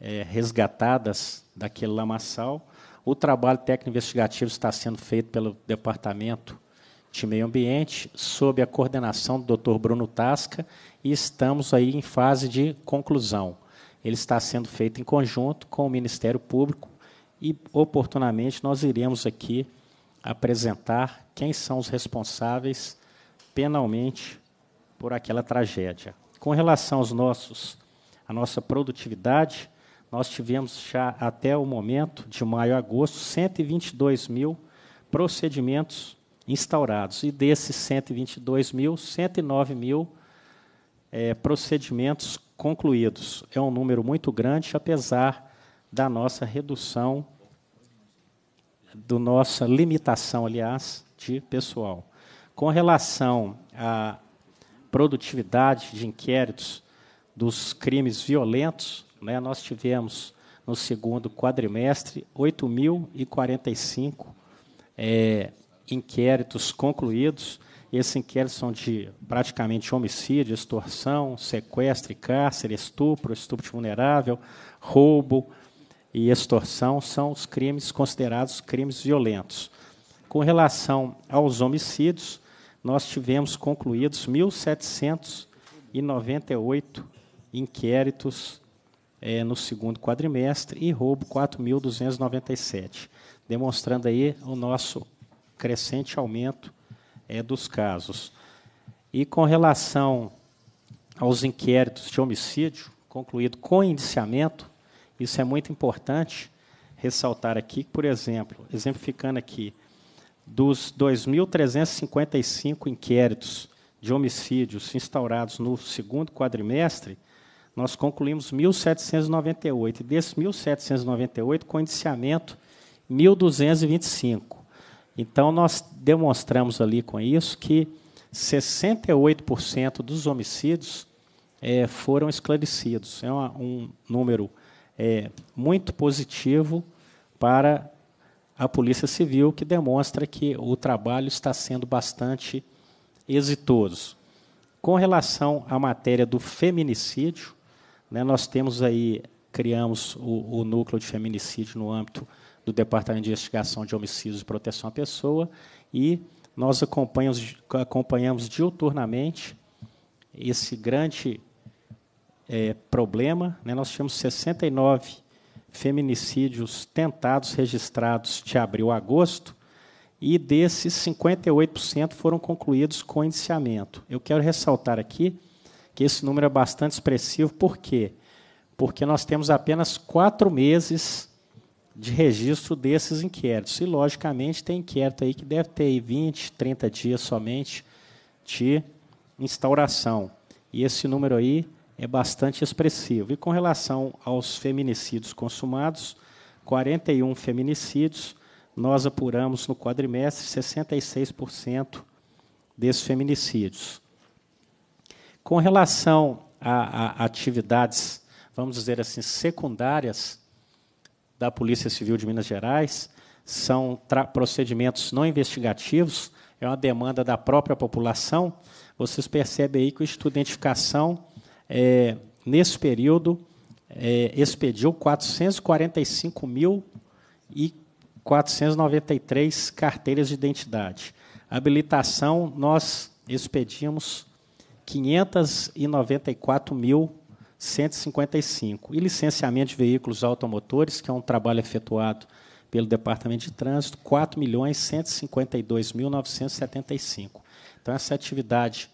é, resgatadas daquele lamaçal. O trabalho técnico investigativo está sendo feito pelo Departamento de Meio Ambiente, sob a coordenação do Dr. Bruno Tasca, e estamos aí em fase de conclusão. Ele está sendo feito em conjunto com o Ministério Público e, oportunamente, nós iremos aqui apresentar quem são os responsáveis penalmente por aquela tragédia. Com relação aos nossos, à nossa produtividade, nós tivemos já até o momento, de maio a agosto, 122 mil procedimentos instaurados. E desses 122 mil, 109 mil é, procedimentos concluídos. É um número muito grande, apesar da nossa redução, da nossa limitação, aliás, de pessoal. Com relação a produtividade de inquéritos dos crimes violentos, né, nós tivemos no segundo quadrimestre 8.045 é, inquéritos concluídos. Esses inquéritos são de praticamente homicídio, extorsão, sequestro, cárcere, estupro, estupro de vulnerável, roubo e extorsão são os crimes considerados crimes violentos. Com relação aos homicídios, nós tivemos concluídos 1.798 inquéritos é, no segundo quadrimestre e roubo 4.297, demonstrando aí o nosso crescente aumento é, dos casos. E com relação aos inquéritos de homicídio, concluído com indiciamento, isso é muito importante ressaltar aqui, por exemplo, exemplificando aqui, dos 2.355 inquéritos de homicídios instaurados no segundo quadrimestre, nós concluímos 1.798. E desses 1.798, com indiciamento 1.225. Então, nós demonstramos ali com isso que 68% dos homicídios é, foram esclarecidos. É uma, um número é, muito positivo para a Polícia Civil, que demonstra que o trabalho está sendo bastante exitoso. Com relação à matéria do feminicídio, né, nós temos aí, criamos o, o núcleo de feminicídio no âmbito do Departamento de Investigação de Homicídios e Proteção à Pessoa e nós acompanhamos, acompanhamos diuturnamente esse grande é, problema. Né? Nós tínhamos 69 feminicídios tentados registrados de abril a agosto, e desses 58% foram concluídos com indiciamento. Eu quero ressaltar aqui que esse número é bastante expressivo, por quê? Porque nós temos apenas quatro meses de registro desses inquéritos. E, logicamente, tem inquérito aí que deve ter 20, 30 dias somente de instauração. E esse número aí é bastante expressivo. E com relação aos feminicídios consumados, 41 feminicídios, nós apuramos no quadrimestre 66% desses feminicídios. Com relação a, a, atividades, vamos dizer assim, secundárias da Polícia Civil de Minas Gerais, são procedimentos não investigativos, é uma demanda da própria população. Vocês percebem aí que a identificação é, nesse período, é, expediu 445.493 carteiras de identidade. Habilitação, nós expedimos 594.155. E licenciamento de veículos automotores, que é um trabalho efetuado pelo Departamento de Trânsito, 4.152.975. Então, essa atividade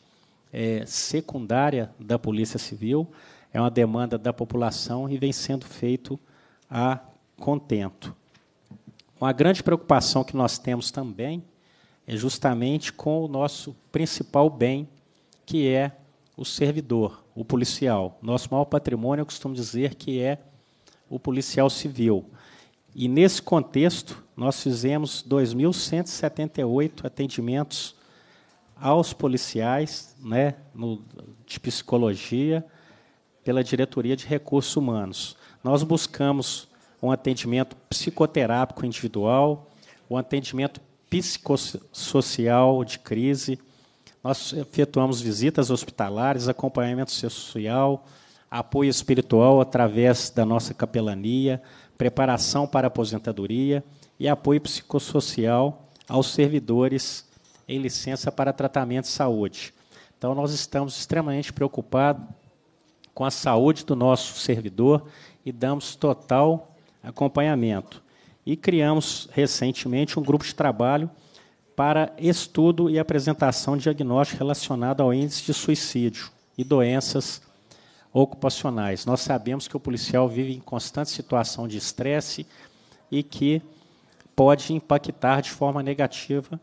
é, secundária da Polícia Civil, é uma demanda da população e vem sendo feito a contento. Uma grande preocupação que nós temos também é justamente com o nosso principal bem, que é o servidor, o policial. Nosso maior patrimônio, eu costumo dizer que é o policial civil. E nesse contexto, nós fizemos 2.178 atendimentos aos policiais, né, no, de psicologia, pela diretoria de recursos humanos. Nós buscamos um atendimento psicoterápico individual, um atendimento psicossocial de crise. Nós efetuamos visitas hospitalares, acompanhamento social, apoio espiritual através da nossa capelania, preparação para aposentadoria e apoio psicossocial aos servidores em licença para tratamento de saúde. Então, nós estamos extremamente preocupados com a saúde do nosso servidor e damos total acompanhamento. E criamos recentemente um grupo de trabalho para estudo e apresentação de diagnóstico relacionado ao índice de suicídio e doenças ocupacionais. Nós sabemos que o policial vive em constante situação de estresse e que pode impactar de forma negativa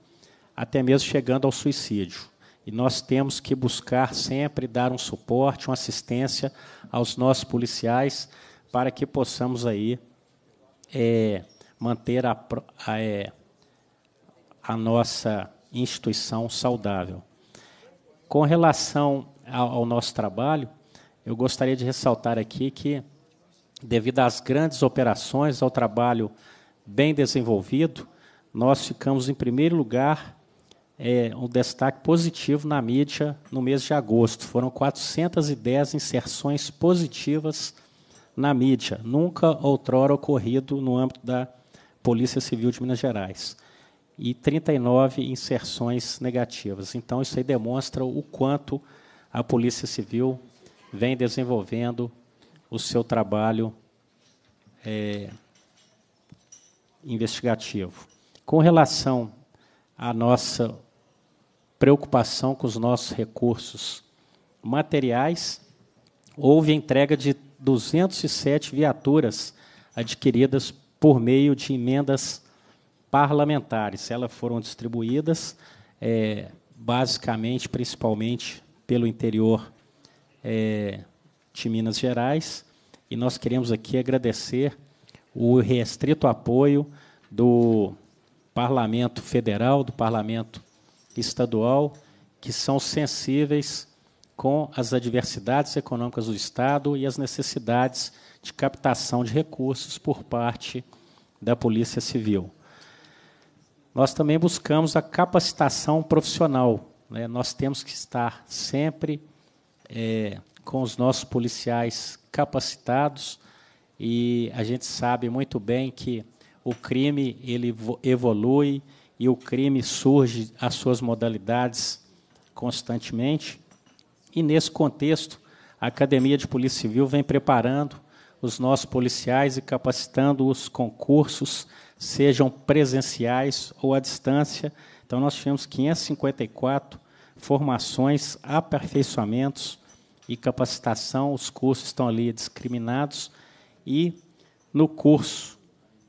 até mesmo chegando ao suicídio. E nós temos que buscar sempre dar um suporte, uma assistência aos nossos policiais para que possamos aí é, manter a, a, é, a, nossa instituição saudável. Com relação ao, ao nosso trabalho, eu gostaria de ressaltar aqui que, devido às grandes operações, ao trabalho bem desenvolvido, nós ficamos em primeiro lugar é, um destaque positivo na mídia no mês de agosto. Foram 410 inserções positivas na mídia, nunca outrora ocorrido no âmbito da Polícia Civil de Minas Gerais, e 39 inserções negativas. Então, isso aí demonstra o quanto a Polícia Civil vem desenvolvendo o seu trabalho é, investigativo. Com relação à nossa preocupação com os nossos recursos materiais, houve a entrega de 207 viaturas adquiridas por meio de emendas parlamentares. Elas foram distribuídas é, basicamente, principalmente pelo interior é, de Minas Gerais, e nós queremos aqui agradecer o restrito apoio do Parlamento Federal, do Parlamento estadual que são sensíveis com as adversidades econômicas do Estado e as necessidades de captação de recursos por parte da Polícia Civil. Nós também buscamos a capacitação profissional. Né? Nós temos que estar sempre é, com os nossos policiais capacitados e a gente sabe muito bem que o crime ele evolui, e o crime surge as suas modalidades constantemente. E nesse contexto, a Academia de Polícia Civil vem preparando os nossos policiais e capacitando os concursos, sejam presenciais ou à distância. Então, nós tivemos 554 formações, aperfeiçoamentos e capacitação. Os cursos estão ali discriminados. E no curso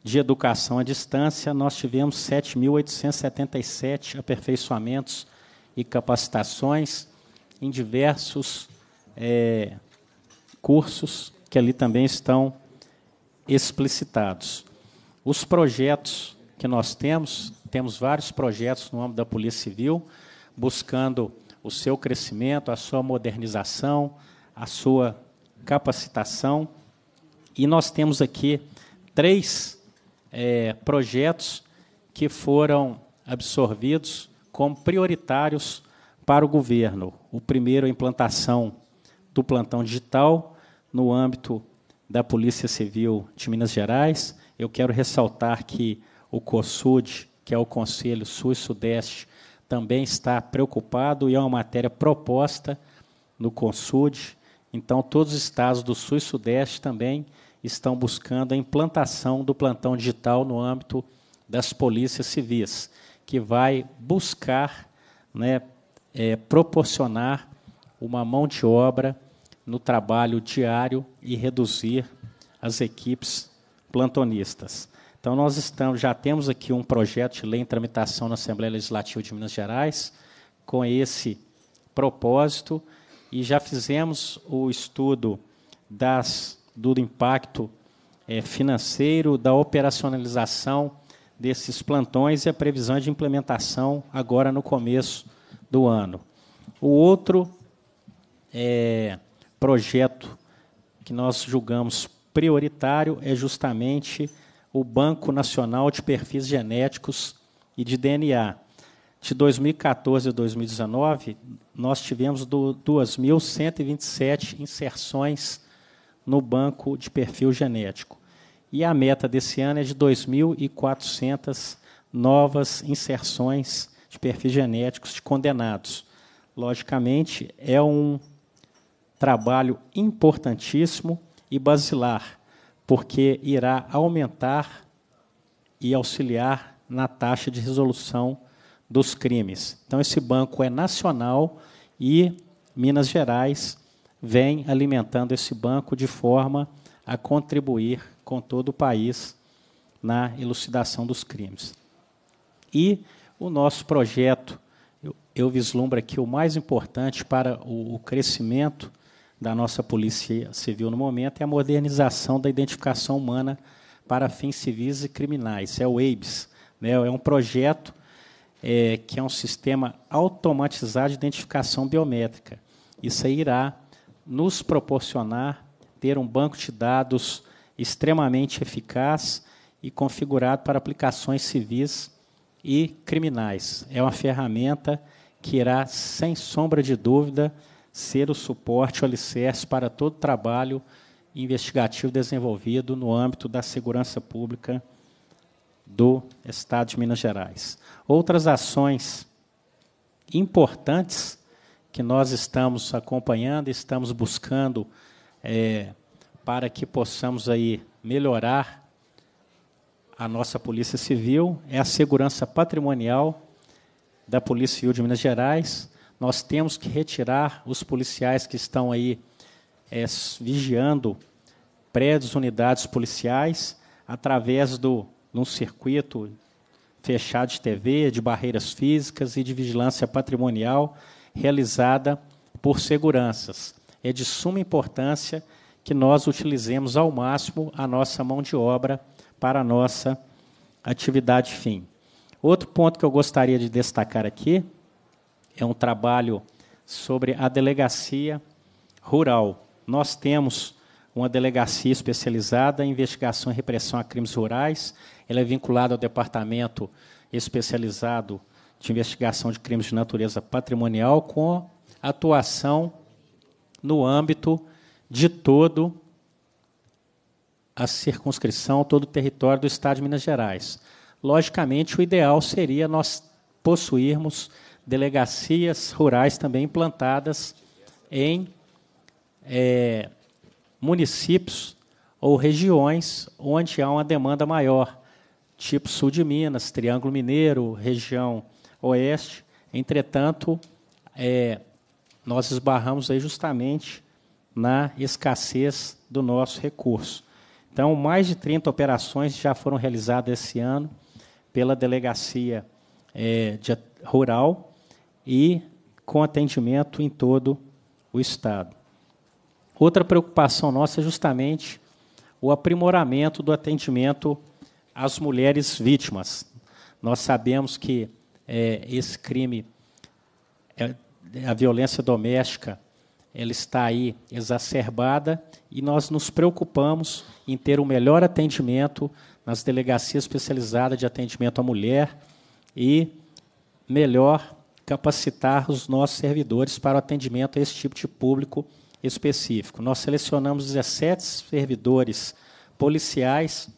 de educação à distância, nós tivemos 7.877 aperfeiçoamentos e capacitações em diversos é, cursos que ali também estão explicitados. Os projetos que nós temos, temos vários projetos no âmbito da Polícia Civil, buscando o seu crescimento, a sua modernização, a sua capacitação. E nós temos aqui três é, projetos que foram absorvidos como prioritários para o governo. O primeiro, é a implantação do plantão digital no âmbito da Polícia Civil de Minas Gerais. Eu quero ressaltar que o COSUD, que é o Conselho Sul-Sudeste, também está preocupado e é uma matéria proposta no COSUD. Então, todos os estados do Sul e Sudeste também estão buscando a implantação do plantão digital no âmbito das polícias civis, que vai buscar né, é, proporcionar uma mão de obra no trabalho diário e reduzir as equipes plantonistas. Então nós estamos, já temos aqui um projeto de lei em tramitação na Assembleia Legislativa de Minas Gerais com esse propósito e já fizemos o estudo das do impacto é, financeiro, da operacionalização desses plantões e a previsão de implementação agora no começo do ano. O outro é, projeto que nós julgamos prioritário é justamente o Banco Nacional de Perfis Genéticos e de DNA. De 2014 a 2019, nós tivemos 2.127 inserções no banco de perfil genético. E a meta desse ano é de 2.400 novas inserções de perfis genéticos de condenados. Logicamente, é um trabalho importantíssimo e basilar, porque irá aumentar e auxiliar na taxa de resolução dos crimes. Então, esse banco é nacional e Minas Gerais vem alimentando esse banco de forma a contribuir com todo o país na elucidação dos crimes. E o nosso projeto, eu, eu vislumbro aqui o mais importante para o, o crescimento da nossa Polícia Civil no momento é a modernização da identificação humana para fins civis e criminais, é o EIBS. Né? É um projeto é, que é um sistema automatizado de identificação biométrica. Isso aí irá nos proporcionar ter um banco de dados extremamente eficaz e configurado para aplicações civis e criminais. É uma ferramenta que irá, sem sombra de dúvida, ser o suporte, o alicerce para todo trabalho investigativo desenvolvido no âmbito da segurança pública do Estado de Minas Gerais. Outras ações importantes que nós estamos acompanhando, estamos buscando é, para que possamos aí melhorar a nossa Polícia Civil, é a segurança patrimonial da Polícia Civil de Minas Gerais. Nós temos que retirar os policiais que estão aí é, vigiando prédios, unidades policiais, através do um circuito fechado de TV, de barreiras físicas e de vigilância patrimonial realizada por seguranças. É de suma importância que nós utilizemos ao máximo a nossa mão de obra para a nossa atividade fim. Outro ponto que eu gostaria de destacar aqui é um trabalho sobre a delegacia rural. Nós temos uma delegacia especializada em investigação e repressão a crimes rurais. Ela é vinculada ao departamento especializado de investigação de crimes de natureza patrimonial com atuação no âmbito de todo a circunscrição, todo o território do Estado de Minas Gerais. Logicamente, o ideal seria nós possuirmos delegacias rurais também implantadas em é, municípios ou regiões onde há uma demanda maior, tipo sul de Minas, Triângulo Mineiro, região oeste. Entretanto, é, nós esbarramos aí justamente na escassez do nosso recurso. Então, mais de 30 operações já foram realizadas esse ano pela delegacia é, de, rural e com atendimento em todo o estado. Outra preocupação nossa é justamente o aprimoramento do atendimento às mulheres vítimas. Nós sabemos que é, esse crime, é, a violência doméstica, ela está aí exacerbada e nós nos preocupamos em ter o um melhor atendimento nas delegacias especializadas de atendimento à mulher e melhor capacitar os nossos servidores para o atendimento a esse tipo de público específico. Nós selecionamos 17 servidores policiais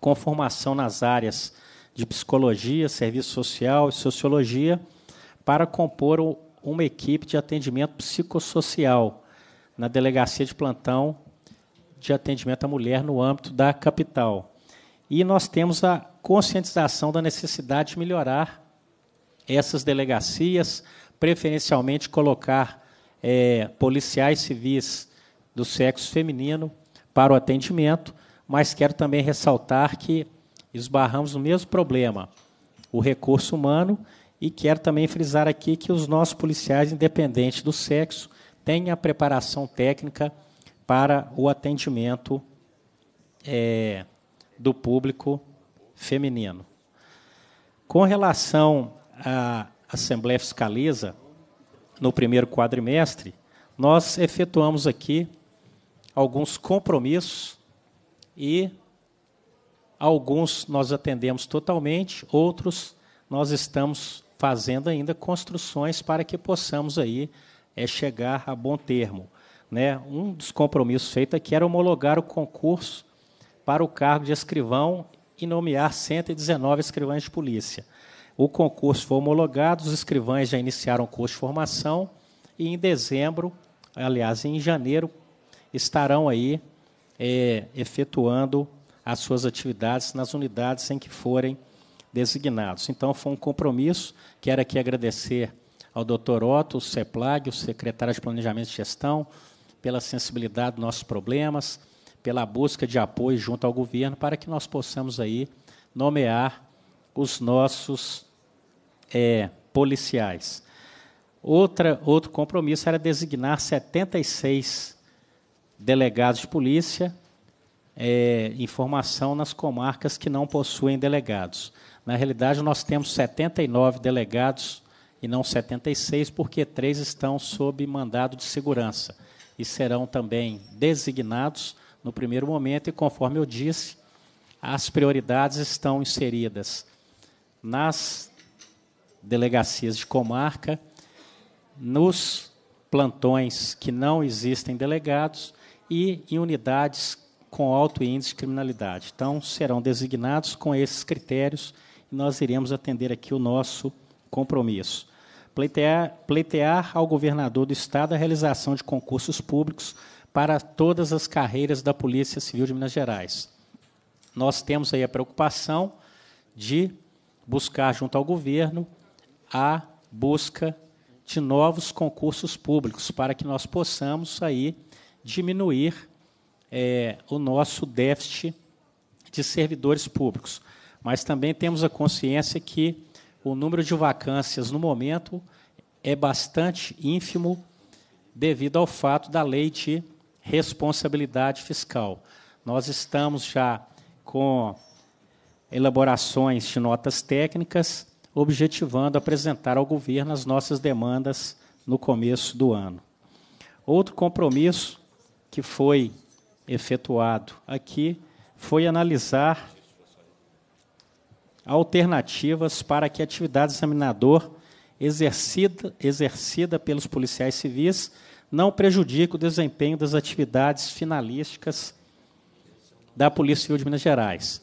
com formação nas áreas de psicologia, serviço social e sociologia para compor uma equipe de atendimento psicossocial na delegacia de plantão de atendimento à mulher no âmbito da capital. E nós temos a conscientização da necessidade de melhorar essas delegacias, preferencialmente colocar é, policiais civis do sexo feminino para o atendimento, mas quero também ressaltar que esbarramos no mesmo problema, o recurso humano, e quero também frisar aqui que os nossos policiais, independente do sexo, têm a preparação técnica para o atendimento é, do público feminino. Com relação à Assembleia Fiscaliza, no primeiro quadrimestre, nós efetuamos aqui alguns compromissos e Alguns nós atendemos totalmente, outros nós estamos fazendo ainda construções para que possamos aí é, chegar a bom termo. Né? Um dos compromissos feitos aqui era homologar o concurso para o cargo de escrivão e nomear 119 escrivães de polícia. O concurso foi homologado, os escrivães já iniciaram o curso de formação e em dezembro, aliás, em janeiro, estarão aí é, efetuando as suas atividades nas unidades em que forem designados. Então, foi um compromisso. Quero aqui agradecer ao Dr. Otto Seplag, o secretário de Planejamento e Gestão, pela sensibilidade dos nossos problemas, pela busca de apoio junto ao governo, para que nós possamos aí nomear os nossos é, policiais. Outra, outro compromisso era designar 76 delegados de polícia é, informação nas comarcas que não possuem delegados. Na realidade, nós temos 79 delegados e não 76, porque três estão sob mandado de segurança e serão também designados no primeiro momento, e conforme eu disse, as prioridades estão inseridas nas delegacias de comarca, nos plantões que não existem delegados e em unidades com alto índice de criminalidade. Então, serão designados com esses critérios e nós iremos atender aqui o nosso compromisso. Pleitear, pleitear ao governador do Estado a realização de concursos públicos para todas as carreiras da Polícia Civil de Minas Gerais. Nós temos aí a preocupação de buscar junto ao governo a busca de novos concursos públicos para que nós possamos aí diminuir é, o nosso déficit de servidores públicos. Mas também temos a consciência que o número de vacâncias no momento é bastante ínfimo devido ao fato da lei de responsabilidade fiscal. Nós estamos já com elaborações de notas técnicas, objetivando apresentar ao governo as nossas demandas no começo do ano. Outro compromisso que foi efetuado aqui foi analisar alternativas para que a atividade examinador exercida, exercida pelos policiais civis não prejudique o desempenho das atividades finalísticas da Polícia Civil de Minas Gerais.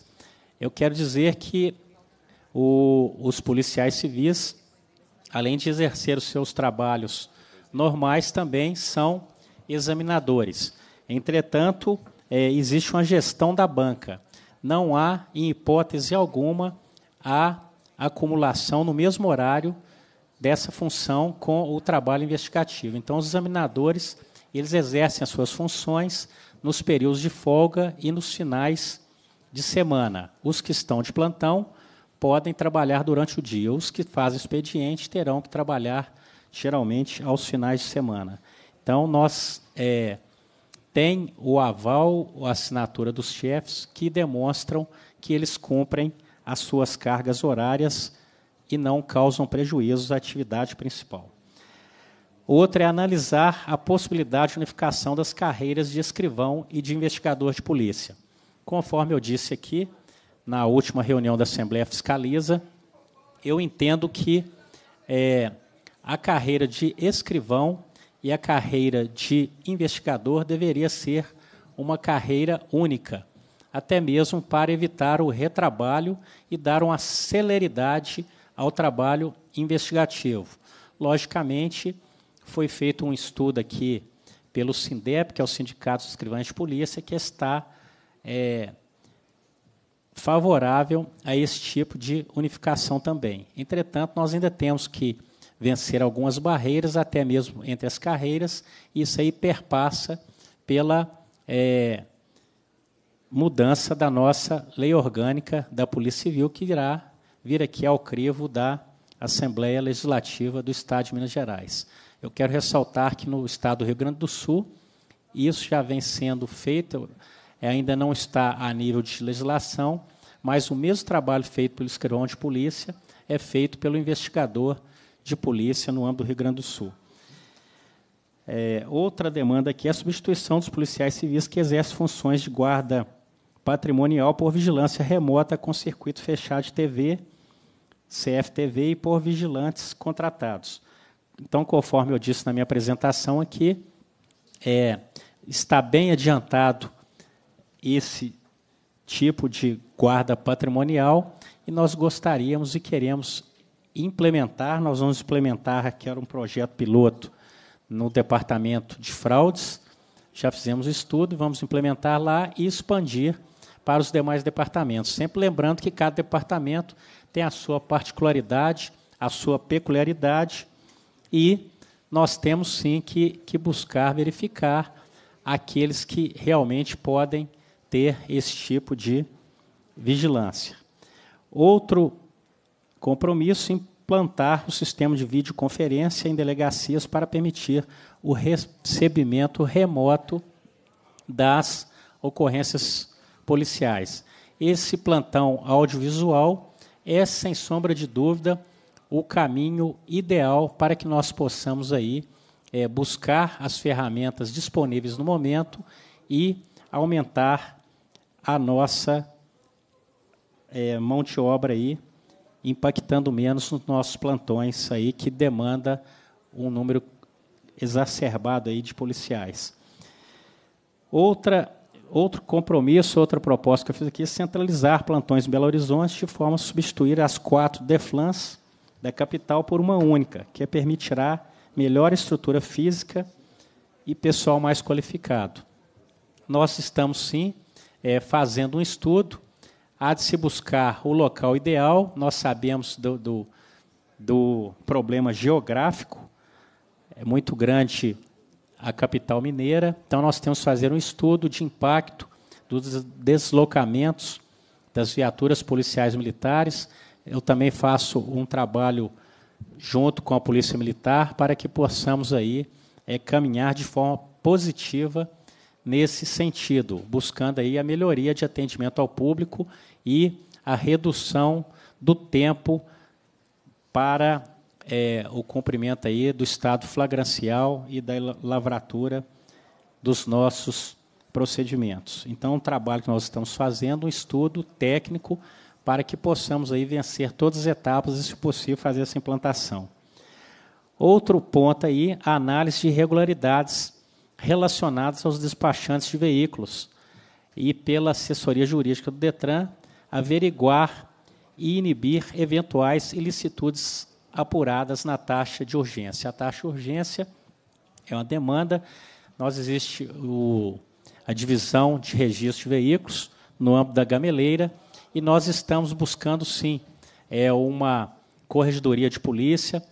Eu quero dizer que o, os policiais civis, além de exercer os seus trabalhos normais, também são examinadores. Entretanto, é, existe uma gestão da banca. Não há, em hipótese alguma, a acumulação no mesmo horário dessa função com o trabalho investigativo. Então, os examinadores eles exercem as suas funções nos períodos de folga e nos finais de semana. Os que estão de plantão podem trabalhar durante o dia. Os que fazem expediente terão que trabalhar geralmente aos finais de semana. Então, nós é, tem o aval ou assinatura dos chefes que demonstram que eles cumprem as suas cargas horárias e não causam prejuízos à atividade principal. Outra é analisar a possibilidade de unificação das carreiras de escrivão e de investigador de polícia. Conforme eu disse aqui, na última reunião da Assembleia Fiscaliza, eu entendo que é, a carreira de escrivão e a carreira de investigador deveria ser uma carreira única, até mesmo para evitar o retrabalho e dar uma celeridade ao trabalho investigativo. Logicamente, foi feito um estudo aqui pelo SINDEP, que é o Sindicato dos Escrivães de Polícia, que está é, favorável a esse tipo de unificação também. Entretanto, nós ainda temos que vencer algumas barreiras, até mesmo entre as carreiras, e isso aí perpassa pela é, mudança da nossa lei orgânica da Polícia Civil, que irá vir aqui ao crivo da Assembleia Legislativa do Estado de Minas Gerais. Eu quero ressaltar que no Estado do Rio Grande do Sul, isso já vem sendo feito, é, ainda não está a nível de legislação, mas o mesmo trabalho feito pelo escrivão de polícia é feito pelo investigador de polícia no âmbito do Rio Grande do Sul. É, outra demanda aqui é a substituição dos policiais civis que exercem funções de guarda patrimonial por vigilância remota com circuito fechado de TV, CFTV e por vigilantes contratados. Então, conforme eu disse na minha apresentação aqui, é, está bem adiantado esse tipo de guarda patrimonial e nós gostaríamos e queremos implementar, nós vamos implementar aqui era um projeto piloto no departamento de fraudes. Já fizemos o estudo, vamos implementar lá e expandir para os demais departamentos. Sempre lembrando que cada departamento tem a sua particularidade, a sua peculiaridade e nós temos sim que, que buscar verificar aqueles que realmente podem ter esse tipo de vigilância. Outro Compromisso em implantar o sistema de videoconferência em delegacias para permitir o recebimento remoto das ocorrências policiais. Esse plantão audiovisual é, sem sombra de dúvida, o caminho ideal para que nós possamos aí é, buscar as ferramentas disponíveis no momento e aumentar a nossa é, mão de obra aí impactando menos nos nossos plantões aí que demanda um número exacerbado aí de policiais. Outra outro compromisso, outra proposta que eu fiz aqui é centralizar plantões em Belo Horizonte de forma a substituir as quatro DEFLANs da capital por uma única, que é permitirá melhor estrutura física e pessoal mais qualificado. Nós estamos, sim, eh, fazendo um estudo há de se buscar o local ideal, nós sabemos do, do, do problema geográfico, é muito grande a capital mineira, então nós temos que fazer um estudo de impacto dos deslocamentos das viaturas policiais militares. Eu também faço um trabalho junto com a Polícia Militar para que possamos aí é, caminhar de forma positiva nesse sentido, buscando aí a melhoria de atendimento ao público e a redução do tempo para é, o cumprimento aí do estado flagrancial e da lavratura dos nossos procedimentos. Então, um trabalho que nós estamos fazendo, um estudo técnico para que possamos aí vencer todas as etapas e, se possível, fazer essa implantação. Outro ponto aí, a análise de irregularidades relacionadas aos despachantes de veículos. E pela assessoria jurídica do Detran, averiguar e inibir eventuais ilicitudes apuradas na taxa de urgência. A taxa de urgência é uma demanda. Nós existe o, a divisão de registro de veículos no âmbito da gameleira e nós estamos buscando sim é uma corregedoria de polícia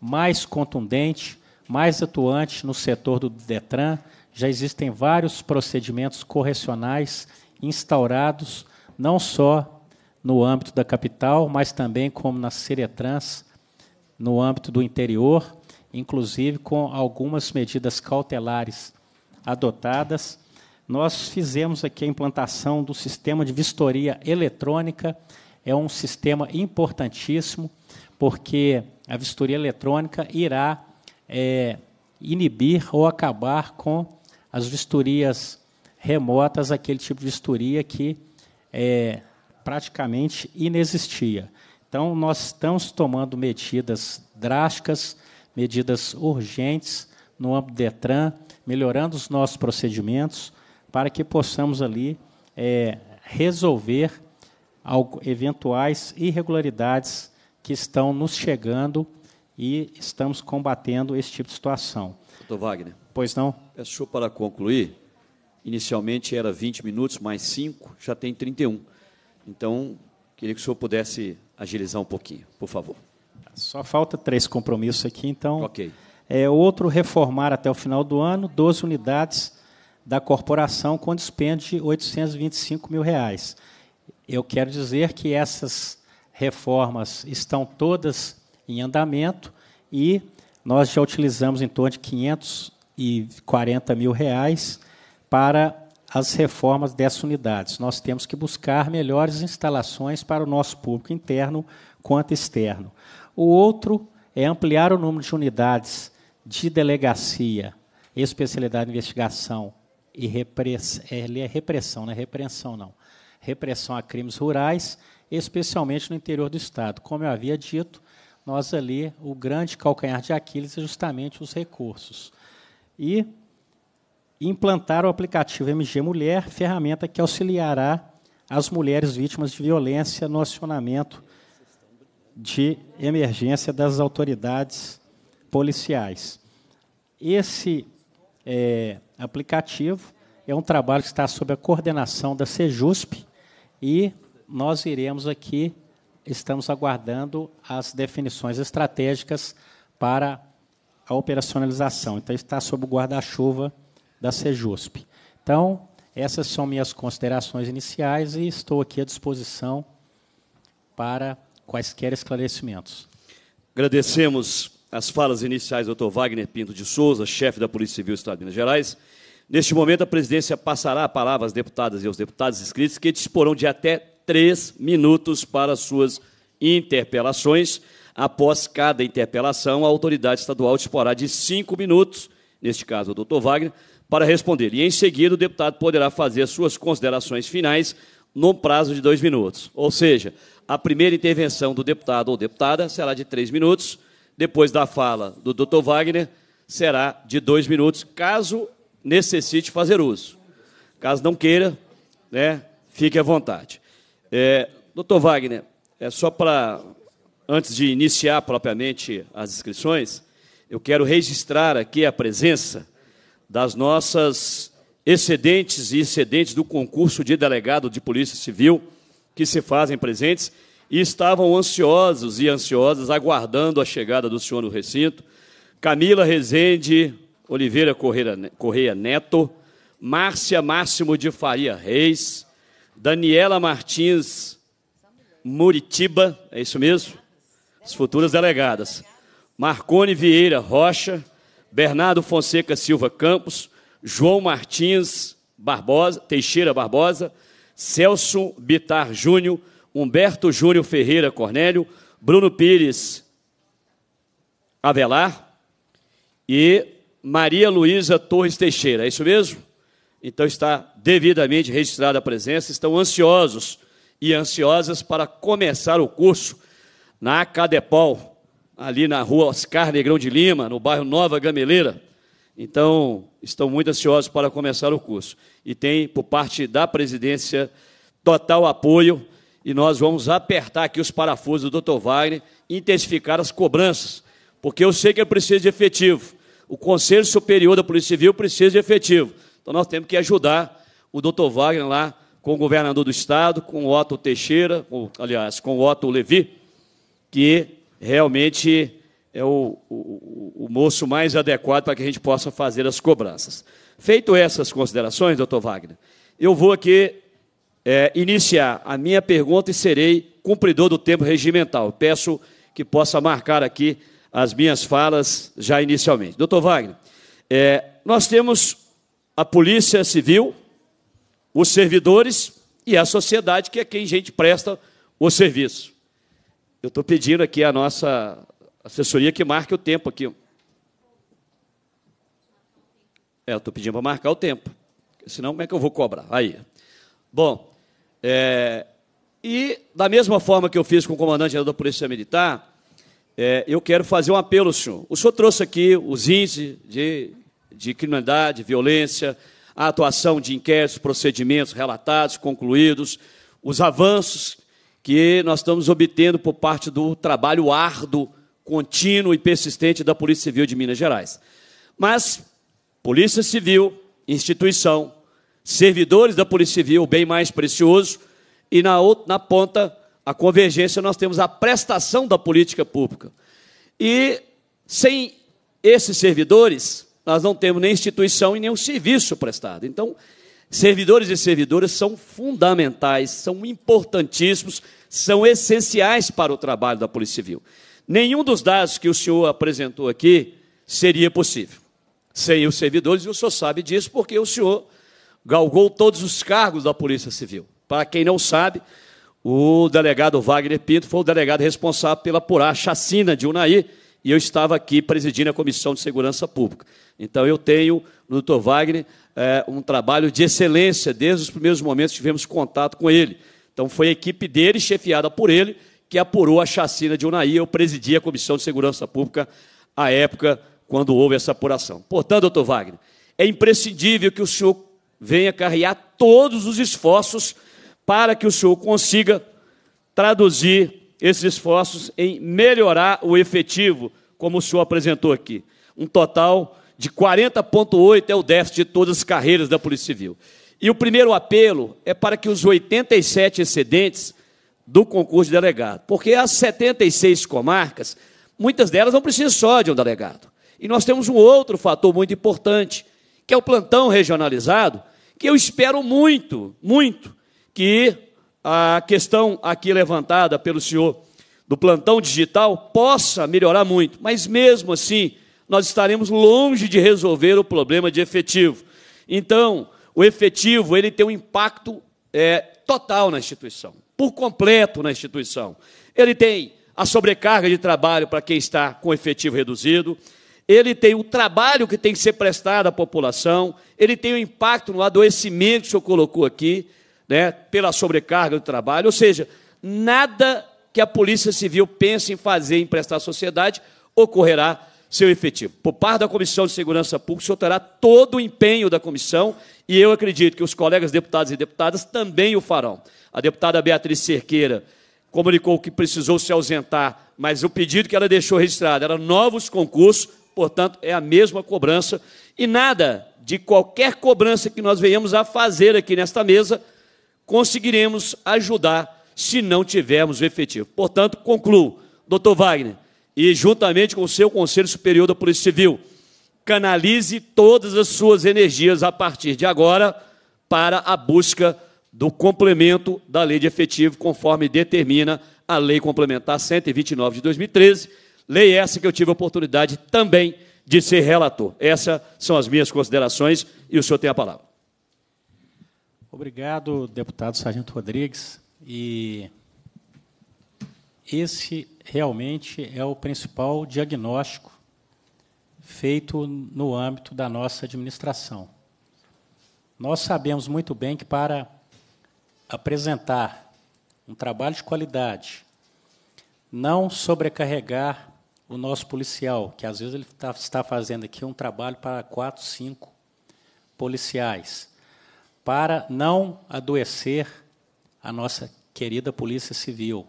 mais contundente, mais atuante no setor do Detran. Já existem vários procedimentos correcionais instaurados não só no âmbito da capital, mas também como na Seretrans, no âmbito do interior, inclusive com algumas medidas cautelares adotadas. Nós fizemos aqui a implantação do sistema de vistoria eletrônica, é um sistema importantíssimo, porque a vistoria eletrônica irá é, inibir ou acabar com as vistorias remotas, aquele tipo de vistoria que é, praticamente inexistia. Então, nós estamos tomando medidas drásticas, medidas urgentes no âmbito do DETRAN, melhorando os nossos procedimentos para que possamos ali é, resolver eventuais irregularidades que estão nos chegando e estamos combatendo esse tipo de situação. Doutor Wagner. Pois não? Peço para concluir, Inicialmente era 20 minutos, mais 5, já tem 31. Então, queria que o senhor pudesse agilizar um pouquinho, por favor. Só falta três compromissos aqui, então. Ok. É, outro, reformar até o final do ano 12 unidades da corporação com dispêndio de 825 mil reais. Eu quero dizer que essas reformas estão todas em andamento e nós já utilizamos em torno de 540 mil reais para as reformas dessas unidades. Nós temos que buscar melhores instalações para o nosso público interno quanto externo. O outro é ampliar o número de unidades de delegacia, especialidade de investigação e repressão, é, Ele é repressão, não é repreensão, não. Repressão a crimes rurais, especialmente no interior do Estado. Como eu havia dito, nós ali, o grande calcanhar de Aquiles é justamente os recursos. E implantar o aplicativo MG Mulher, ferramenta que auxiliará as mulheres vítimas de violência no acionamento de emergência das autoridades policiais. Esse é, aplicativo é um trabalho que está sob a coordenação da Sejusp e nós iremos aqui, estamos aguardando as definições estratégicas para a operacionalização. Então, está sob o guarda-chuva da Sejusp. Então, essas são minhas considerações iniciais e estou aqui à disposição para quaisquer esclarecimentos. Agradecemos as falas iniciais do Dr. Wagner Pinto de Souza, chefe da Polícia Civil do Estado de Minas Gerais. Neste momento, a presidência passará a palavra às deputadas e aos deputados inscritos, que disporão de até três minutos para suas interpelações. Após cada interpelação, a autoridade estadual disporá de cinco minutos, neste caso o doutor Wagner, para responder. E em seguida, o deputado poderá fazer suas considerações finais no prazo de dois minutos. Ou seja, a primeira intervenção do deputado ou deputada será de três minutos, depois da fala do doutor Wagner será de dois minutos, caso necessite fazer uso. Caso não queira, né, fique à vontade. É, doutor Wagner, é só para, antes de iniciar propriamente as inscrições, eu quero registrar aqui a presença das nossas excedentes e excedentes do concurso de delegado de Polícia Civil que se fazem presentes e estavam ansiosos e ansiosas aguardando a chegada do senhor no recinto. Camila Rezende Oliveira Correia, Correia Neto, Márcia Máximo de Faria Reis, Daniela Martins Muritiba, é isso mesmo? As futuras delegadas. Marcone Vieira Rocha, Bernardo Fonseca Silva Campos, João Martins Barbosa, Teixeira Barbosa, Celso Bitar Júnior, Humberto Júnior Ferreira Cornélio, Bruno Pires Avelar e Maria Luísa Torres Teixeira. É isso mesmo? Então está devidamente registrada a presença. Estão ansiosos e ansiosas para começar o curso na Cadepol ali na rua Oscar Negrão de Lima, no bairro Nova Gameleira. Então, estão muito ansiosos para começar o curso. E tem, por parte da presidência, total apoio. E nós vamos apertar aqui os parafusos do Dr. Wagner, intensificar as cobranças, porque eu sei que ele precisa de efetivo. O Conselho Superior da Polícia Civil precisa de efetivo. Então, nós temos que ajudar o Dr. Wagner lá com o governador do Estado, com o Otto Teixeira, com, aliás, com o Otto Levi, que realmente é o, o, o moço mais adequado para que a gente possa fazer as cobranças. Feito essas considerações, doutor Wagner, eu vou aqui é, iniciar a minha pergunta e serei cumpridor do tempo regimental. Peço que possa marcar aqui as minhas falas já inicialmente. Doutor Wagner, é, nós temos a Polícia Civil, os servidores e a sociedade, que é quem a gente presta o serviço. Eu estou pedindo aqui a nossa assessoria que marque o tempo aqui. É, eu estou pedindo para marcar o tempo. Senão, como é que eu vou cobrar? Aí. Bom, é, e da mesma forma que eu fiz com o comandante da Polícia Militar, é, eu quero fazer um apelo, senhor. O senhor trouxe aqui os índices de, de criminalidade, violência, a atuação de inquéritos, procedimentos relatados, concluídos, os avanços que nós estamos obtendo por parte do trabalho árduo, contínuo e persistente da Polícia Civil de Minas Gerais. Mas Polícia Civil, instituição, servidores da Polícia Civil, bem mais precioso, e na, outra, na ponta, a convergência, nós temos a prestação da política pública. E sem esses servidores, nós não temos nem instituição e nenhum serviço prestado. Então, servidores e servidoras são fundamentais, são importantíssimos são essenciais para o trabalho da Polícia Civil. Nenhum dos dados que o senhor apresentou aqui seria possível sem os servidores, e o senhor sabe disso porque o senhor galgou todos os cargos da Polícia Civil. Para quem não sabe, o delegado Wagner Pinto foi o delegado responsável pela apurar a chacina de Unai e eu estava aqui presidindo a Comissão de Segurança Pública. Então, eu tenho, no doutor Wagner, eh, um trabalho de excelência. Desde os primeiros momentos que tivemos contato com ele. Então foi a equipe dele, chefiada por ele, que apurou a chacina de Unaí. Eu presidi a Comissão de Segurança Pública à época quando houve essa apuração. Portanto, doutor Wagner, é imprescindível que o senhor venha carregar todos os esforços para que o senhor consiga traduzir esses esforços em melhorar o efetivo, como o senhor apresentou aqui. Um total de 40,8 é o déficit de todas as carreiras da Polícia Civil. E o primeiro apelo é para que os 87 excedentes do concurso de delegado, porque as 76 comarcas, muitas delas não precisam só de um delegado. E nós temos um outro fator muito importante, que é o plantão regionalizado, que eu espero muito, muito, que a questão aqui levantada pelo senhor do plantão digital possa melhorar muito. Mas mesmo assim, nós estaremos longe de resolver o problema de efetivo. Então, o efetivo ele tem um impacto é, total na instituição, por completo na instituição. Ele tem a sobrecarga de trabalho para quem está com efetivo reduzido, ele tem o trabalho que tem que ser prestado à população, ele tem o impacto no adoecimento que o senhor colocou aqui, né, pela sobrecarga do trabalho, ou seja, nada que a Polícia Civil pense em fazer em prestar à sociedade ocorrerá seu efetivo. Por parte da Comissão de Segurança Pública, o senhor terá todo o empenho da comissão e eu acredito que os colegas deputados e deputadas também o farão. A deputada Beatriz Cerqueira comunicou que precisou se ausentar, mas o pedido que ela deixou registrado era novos concursos, portanto, é a mesma cobrança. E nada de qualquer cobrança que nós venhamos a fazer aqui nesta mesa conseguiremos ajudar se não tivermos o efetivo. Portanto, concluo, doutor Wagner, e, juntamente com o seu Conselho Superior da Polícia Civil, canalize todas as suas energias a partir de agora para a busca do complemento da lei de efetivo, conforme determina a Lei Complementar 129 de 2013, lei essa que eu tive a oportunidade também de ser relator. Essas são as minhas considerações e o senhor tem a palavra. Obrigado, deputado Sargento Rodrigues. E esse realmente é o principal diagnóstico feito no âmbito da nossa administração. Nós sabemos muito bem que para apresentar um trabalho de qualidade, não sobrecarregar o nosso policial, que às vezes ele tá, está fazendo aqui um trabalho para quatro, cinco policiais, para não adoecer a nossa querida Polícia Civil,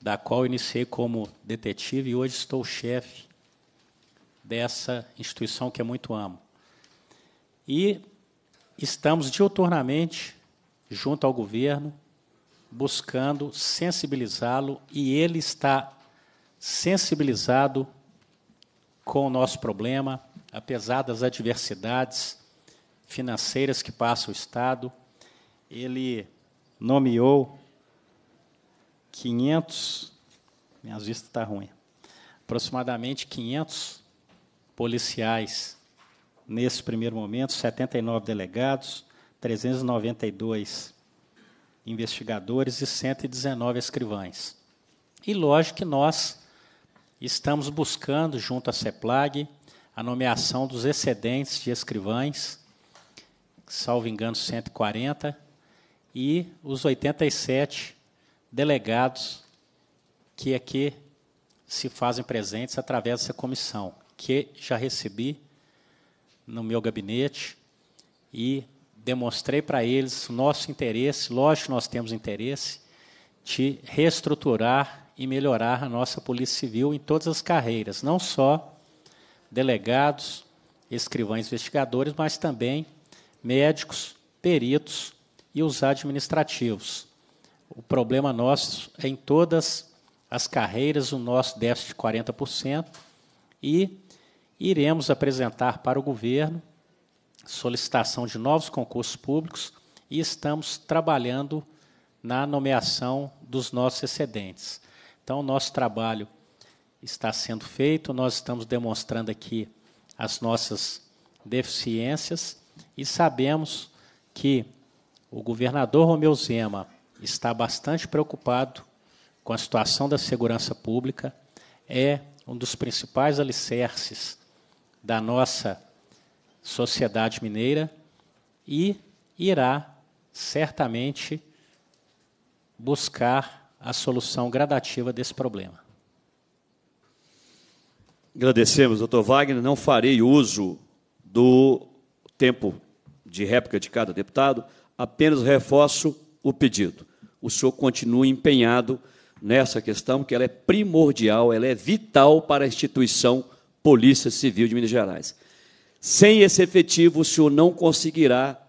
da qual iniciei como detetive e hoje estou chefe dessa instituição que eu muito amo. E estamos diuturnamente junto ao governo buscando sensibilizá-lo e ele está sensibilizado com o nosso problema, apesar das adversidades financeiras que passa o estado. Ele nomeou 500, minhas vistas estão tá ruim. ruins, aproximadamente 500 policiais nesse primeiro momento, 79 delegados, 392 investigadores e 119 escrivães. E lógico que nós estamos buscando, junto à CEPLAG, a nomeação dos excedentes de escrivães, salvo engano, 140, e os 87 delegados que aqui se fazem presentes através dessa comissão, que já recebi no meu gabinete e demonstrei para eles o nosso interesse, lógico nós temos interesse, de reestruturar e melhorar a nossa Polícia Civil em todas as carreiras, não só delegados, escrivães investigadores, mas também médicos, peritos e os administrativos. O problema nosso é em todas as carreiras, o nosso déficit de 40%, e iremos apresentar para o governo solicitação de novos concursos públicos e estamos trabalhando na nomeação dos nossos excedentes. Então, o nosso trabalho está sendo feito, nós estamos demonstrando aqui as nossas deficiências e sabemos que o governador Romeu Zema está bastante preocupado com a situação da segurança pública, é um dos principais alicerces da nossa sociedade mineira e irá certamente buscar a solução gradativa desse problema. Agradecemos, doutor Wagner. Não farei uso do tempo de réplica de cada deputado, apenas reforço o pedido o senhor continue empenhado nessa questão, que ela é primordial, ela é vital para a instituição Polícia Civil de Minas Gerais. Sem esse efetivo, o senhor não conseguirá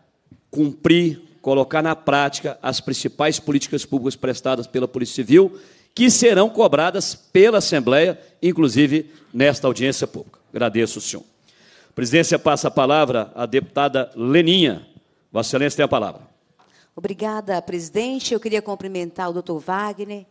cumprir, colocar na prática as principais políticas públicas prestadas pela Polícia Civil, que serão cobradas pela Assembleia, inclusive nesta audiência pública. Agradeço o senhor. A presidência passa a palavra à deputada Leninha. Vossa Excelência tem a palavra. Obrigada, presidente. Eu queria cumprimentar o doutor Wagner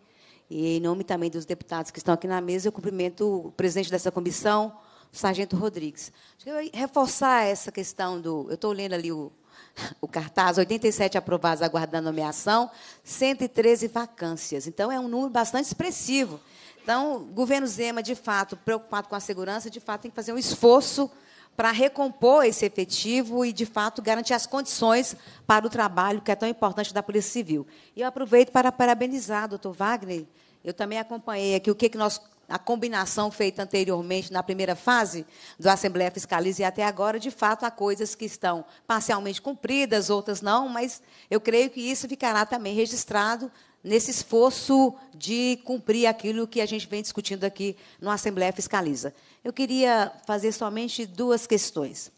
e, em nome também dos deputados que estão aqui na mesa, eu cumprimento o presidente dessa comissão, o sargento Rodrigues. Eu queria reforçar essa questão do... Eu estou lendo ali o, o cartaz, 87 aprovados aguardando nomeação, 113 vacâncias. Então, é um número bastante expressivo. Então, o governo Zema, de fato, preocupado com a segurança, de fato, tem que fazer um esforço para recompor esse efetivo e, de fato, garantir as condições para o trabalho que é tão importante da Polícia Civil. E eu aproveito para parabenizar, doutor Wagner. Eu também acompanhei aqui o que, que nós a combinação feita anteriormente na primeira fase do Assembleia Fiscaliza e até agora, de fato, há coisas que estão parcialmente cumpridas, outras não, mas eu creio que isso ficará também registrado nesse esforço de cumprir aquilo que a gente vem discutindo aqui no Assembleia Fiscaliza. Eu queria fazer somente duas questões.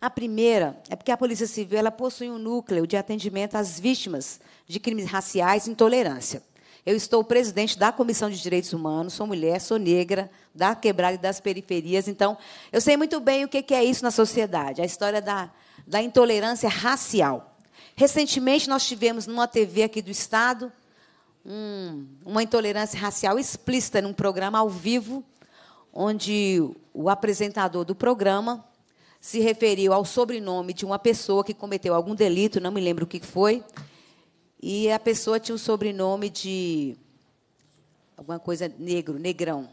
A primeira é porque a Polícia Civil ela possui um núcleo de atendimento às vítimas de crimes raciais e intolerância. Eu estou presidente da Comissão de Direitos Humanos, sou mulher, sou negra, da quebrada e das periferias, então eu sei muito bem o que é isso na sociedade, a história da, da intolerância racial. Recentemente, nós tivemos numa TV aqui do Estado um, uma intolerância racial explícita num programa ao vivo, onde o apresentador do programa se referiu ao sobrenome de uma pessoa que cometeu algum delito, não me lembro o que foi, e a pessoa tinha o sobrenome de alguma coisa negro, negrão.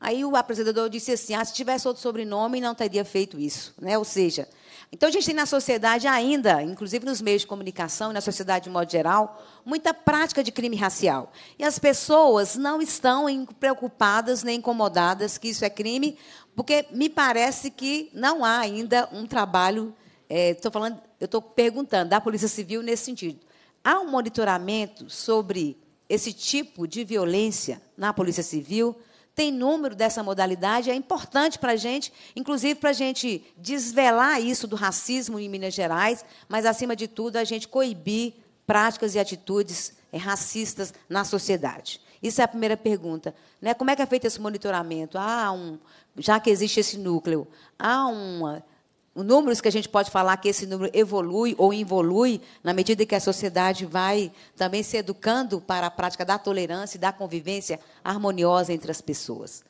Aí o apresentador disse assim: ah, se tivesse outro sobrenome, não teria feito isso. Né? Ou seja, então a gente tem na sociedade ainda, inclusive nos meios de comunicação e na sociedade de modo geral, muita prática de crime racial. E as pessoas não estão preocupadas nem incomodadas que isso é crime, porque me parece que não há ainda um trabalho. Estou é, falando, eu estou perguntando da Polícia Civil nesse sentido. Há um monitoramento sobre esse tipo de violência na Polícia Civil? tem número dessa modalidade, é importante para a gente, inclusive para a gente desvelar isso do racismo em Minas Gerais, mas, acima de tudo, a gente coibir práticas e atitudes é, racistas na sociedade. Isso é a primeira pergunta. Né? Como é que é feito esse monitoramento? Há ah, um, já que existe esse núcleo, há uma números que a gente pode falar que esse número evolui ou involui na medida que a sociedade vai também se educando para a prática da tolerância e da convivência harmoniosa entre as pessoas.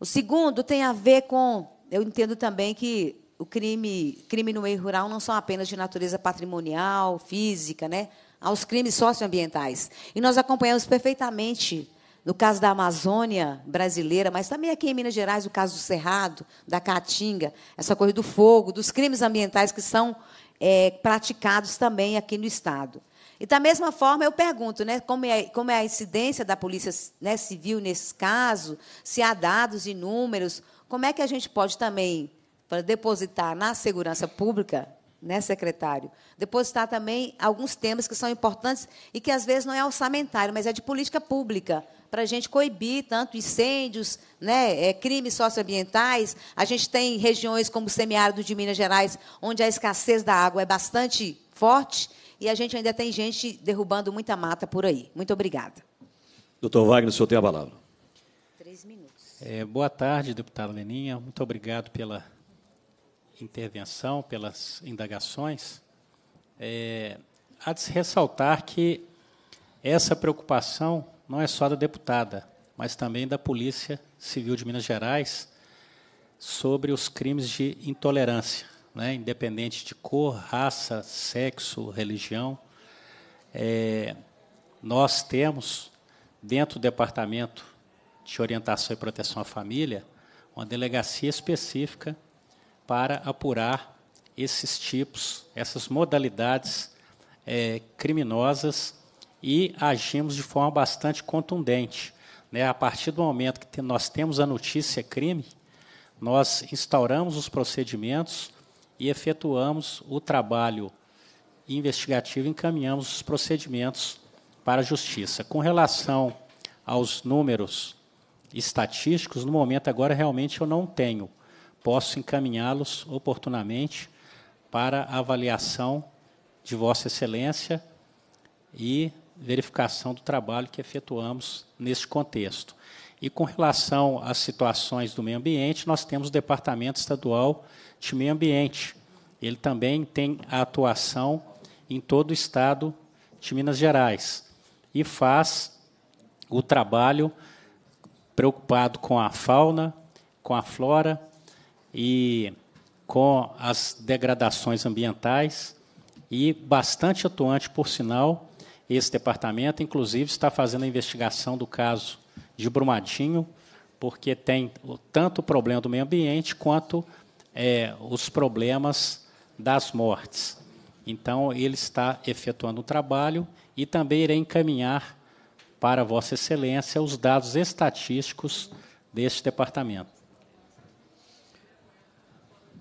O segundo tem a ver com, eu entendo também que o crime, crime no meio rural não são apenas de natureza patrimonial, física, né? Aos crimes socioambientais. E nós acompanhamos perfeitamente no caso da Amazônia brasileira, mas também aqui em Minas Gerais, o caso do Cerrado, da Caatinga, essa coisa do fogo, dos crimes ambientais que são é, praticados também aqui no Estado. E, da mesma forma, eu pergunto né, como, é, como é a incidência da Polícia né, Civil nesse caso, se há dados e números, como é que a gente pode também para depositar na segurança pública né, secretário? Depositar também alguns temas que são importantes e que às vezes não é orçamentário, mas é de política pública, para a gente coibir tanto incêndios, né, é, crimes socioambientais. A gente tem regiões como o semiárido de Minas Gerais, onde a escassez da água é bastante forte e a gente ainda tem gente derrubando muita mata por aí. Muito obrigada. Doutor Wagner, o senhor tem a palavra. Três minutos. É, boa tarde, deputado Leninha. Muito obrigado pela intervenção, pelas indagações, é, há de se ressaltar que essa preocupação não é só da deputada, mas também da Polícia Civil de Minas Gerais sobre os crimes de intolerância, né, independente de cor, raça, sexo, religião. É, nós temos, dentro do Departamento de Orientação e Proteção à Família, uma delegacia específica para apurar esses tipos, essas modalidades é, criminosas e agimos de forma bastante contundente. Né? A partir do momento que nós temos a notícia crime, nós instauramos os procedimentos e efetuamos o trabalho investigativo, encaminhamos os procedimentos para a justiça. Com relação aos números estatísticos, no momento agora realmente eu não tenho posso encaminhá-los oportunamente para avaliação de Vossa Excelência e verificação do trabalho que efetuamos nesse contexto. E com relação às situações do meio ambiente, nós temos o Departamento Estadual de Meio Ambiente. Ele também tem a atuação em todo o estado de Minas Gerais e faz o trabalho preocupado com a fauna, com a flora e com as degradações ambientais e bastante atuante, por sinal, esse departamento, inclusive, está fazendo a investigação do caso de Brumadinho, porque tem tanto o problema do meio ambiente quanto é, os problemas das mortes. Então, ele está efetuando o um trabalho e também irei encaminhar para Vossa Excelência os dados estatísticos deste departamento.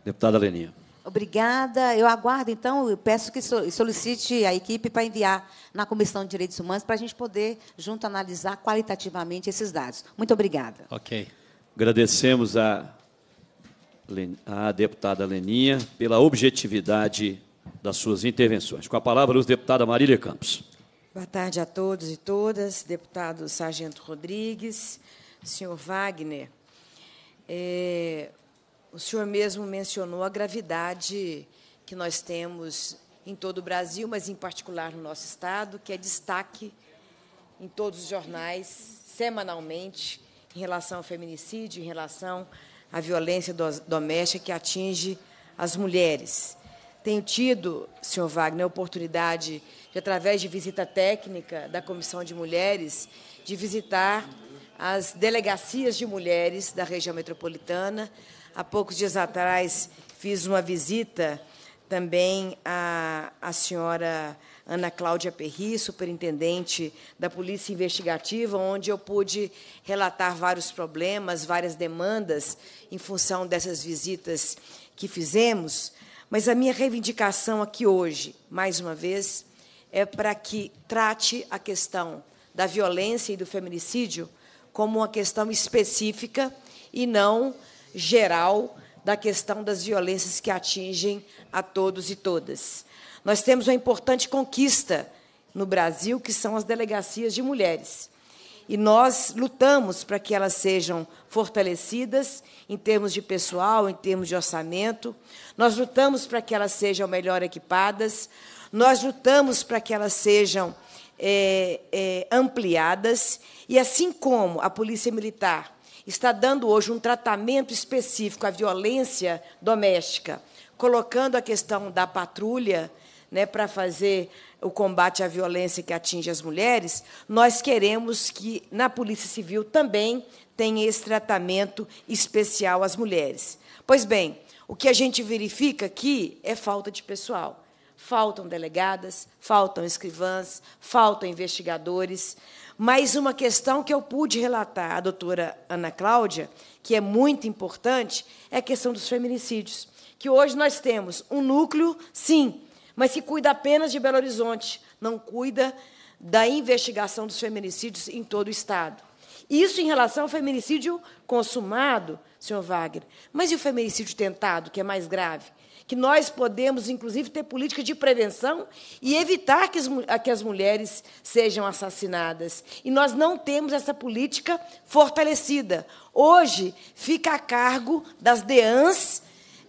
Deputada Leninha. Obrigada. Eu aguardo, então, eu peço que solicite a equipe para enviar na Comissão de Direitos Humanos para a gente poder, junto, analisar qualitativamente esses dados. Muito obrigada. Ok. Agradecemos a, a deputada Leninha pela objetividade das suas intervenções. Com a palavra, os deputada Marília Campos. Boa tarde a todos e todas. Deputado Sargento Rodrigues, senhor Wagner. É, o senhor mesmo mencionou a gravidade que nós temos em todo o Brasil, mas em particular no nosso estado, que é destaque em todos os jornais, semanalmente, em relação ao feminicídio, em relação à violência doméstica que atinge as mulheres. Tenho tido, senhor Wagner, a oportunidade, de, através de visita técnica da Comissão de Mulheres, de visitar as delegacias de mulheres da região metropolitana, Há poucos dias atrás fiz uma visita também à, à senhora Ana Cláudia Perri, superintendente da Polícia Investigativa, onde eu pude relatar vários problemas, várias demandas em função dessas visitas que fizemos. Mas a minha reivindicação aqui hoje, mais uma vez, é para que trate a questão da violência e do feminicídio como uma questão específica e não geral da questão das violências que atingem a todos e todas. Nós temos uma importante conquista no Brasil, que são as delegacias de mulheres. E nós lutamos para que elas sejam fortalecidas em termos de pessoal, em termos de orçamento. Nós lutamos para que elas sejam melhor equipadas. Nós lutamos para que elas sejam é, é, ampliadas. E assim como a Polícia Militar está dando hoje um tratamento específico à violência doméstica, colocando a questão da patrulha né, para fazer o combate à violência que atinge as mulheres, nós queremos que na Polícia Civil também tenha esse tratamento especial às mulheres. Pois bem, o que a gente verifica aqui é falta de pessoal. Faltam delegadas, faltam escrivãs, faltam investigadores. Mas uma questão que eu pude relatar à doutora Ana Cláudia, que é muito importante, é a questão dos feminicídios. Que hoje nós temos um núcleo, sim, mas que cuida apenas de Belo Horizonte, não cuida da investigação dos feminicídios em todo o Estado. Isso em relação ao feminicídio consumado, senhor Wagner. Mas e o feminicídio tentado, que é mais grave? que nós podemos, inclusive, ter política de prevenção e evitar que as, que as mulheres sejam assassinadas. E nós não temos essa política fortalecida. Hoje, fica a cargo das DEANs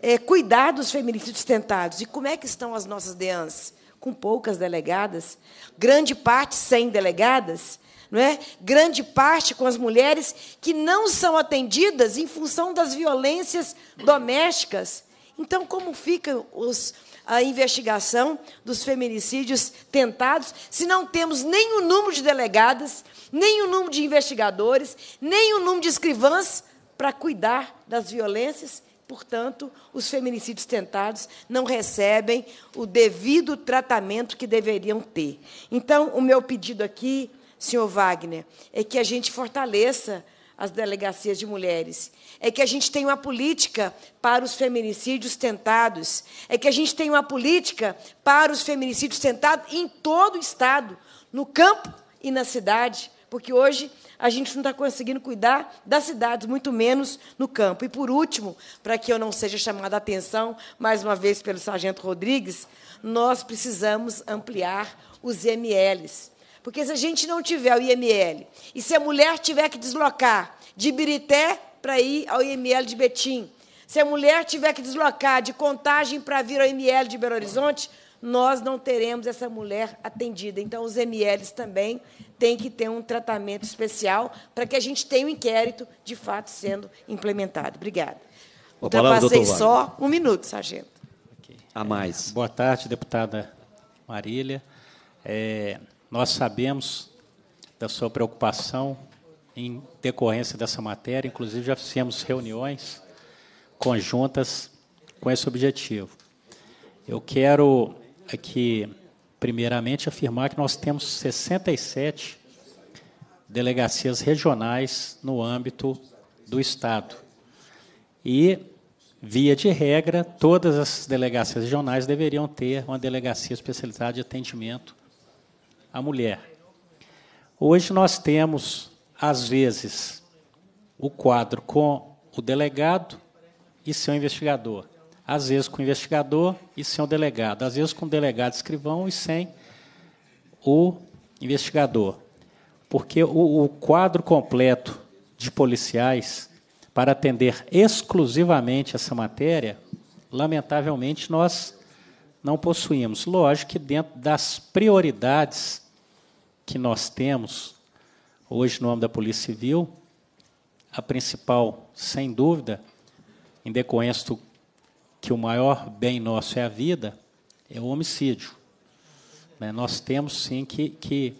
é, eh, cuidar dos feminicídios tentados. E como é que estão as nossas DEANs? Com poucas delegadas, grande parte sem delegadas. Não é? Grande parte com as mulheres que não são atendidas em função das violências domésticas, então, como fica os, a investigação dos feminicídios tentados se não temos nem o número de delegadas, nem o número de investigadores, nem o número de escrivãs para cuidar das violências? Portanto, os feminicídios tentados não recebem o devido tratamento que deveriam ter. Então, o meu pedido aqui, senhor Wagner, é que a gente fortaleça as delegacias de mulheres, é que a gente tem uma política para os feminicídios tentados, é que a gente tem uma política para os feminicídios tentados em todo o Estado, no campo e na cidade, porque hoje a gente não está conseguindo cuidar das cidades, muito menos no campo. E, por último, para que eu não seja chamada a atenção, mais uma vez, pelo Sargento Rodrigues, nós precisamos ampliar os MLs porque se a gente não tiver o IML, e se a mulher tiver que deslocar de Birité para ir ao IML de Betim, se a mulher tiver que deslocar de contagem para vir ao IML de Belo Horizonte, nós não teremos essa mulher atendida. Então, os MLs também têm que ter um tratamento especial para que a gente tenha o um inquérito, de fato, sendo implementado. Obrigada. Boa Ultrapassei passei só um minuto, sargento. Okay. A mais. É, boa tarde, deputada Marília. É, nós sabemos da sua preocupação em decorrência dessa matéria, inclusive já fizemos reuniões conjuntas com esse objetivo. Eu quero aqui, primeiramente, afirmar que nós temos 67 delegacias regionais no âmbito do Estado. E, via de regra, todas as delegacias regionais deveriam ter uma delegacia especializada de atendimento a mulher. Hoje nós temos, às vezes, o quadro com o delegado e seu investigador. Às vezes com o investigador e seu delegado. Às vezes com o delegado escrivão e sem o investigador. Porque o, o quadro completo de policiais para atender exclusivamente essa matéria, lamentavelmente, nós não possuímos. Lógico que dentro das prioridades que nós temos hoje no âmbito da Polícia Civil, a principal, sem dúvida, em decorrência do que o maior bem nosso é a vida, é o homicídio. Né, nós temos sim que, que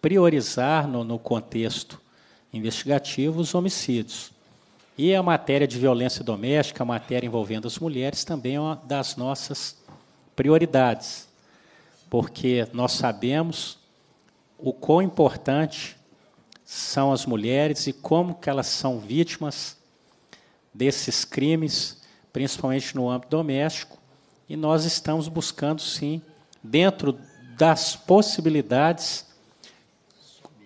priorizar no, no contexto investigativo os homicídios. E a matéria de violência doméstica, a matéria envolvendo as mulheres, também é uma das nossas prioridades, porque nós sabemos o quão importante são as mulheres e como que elas são vítimas desses crimes, principalmente no âmbito doméstico, e nós estamos buscando sim, dentro das possibilidades,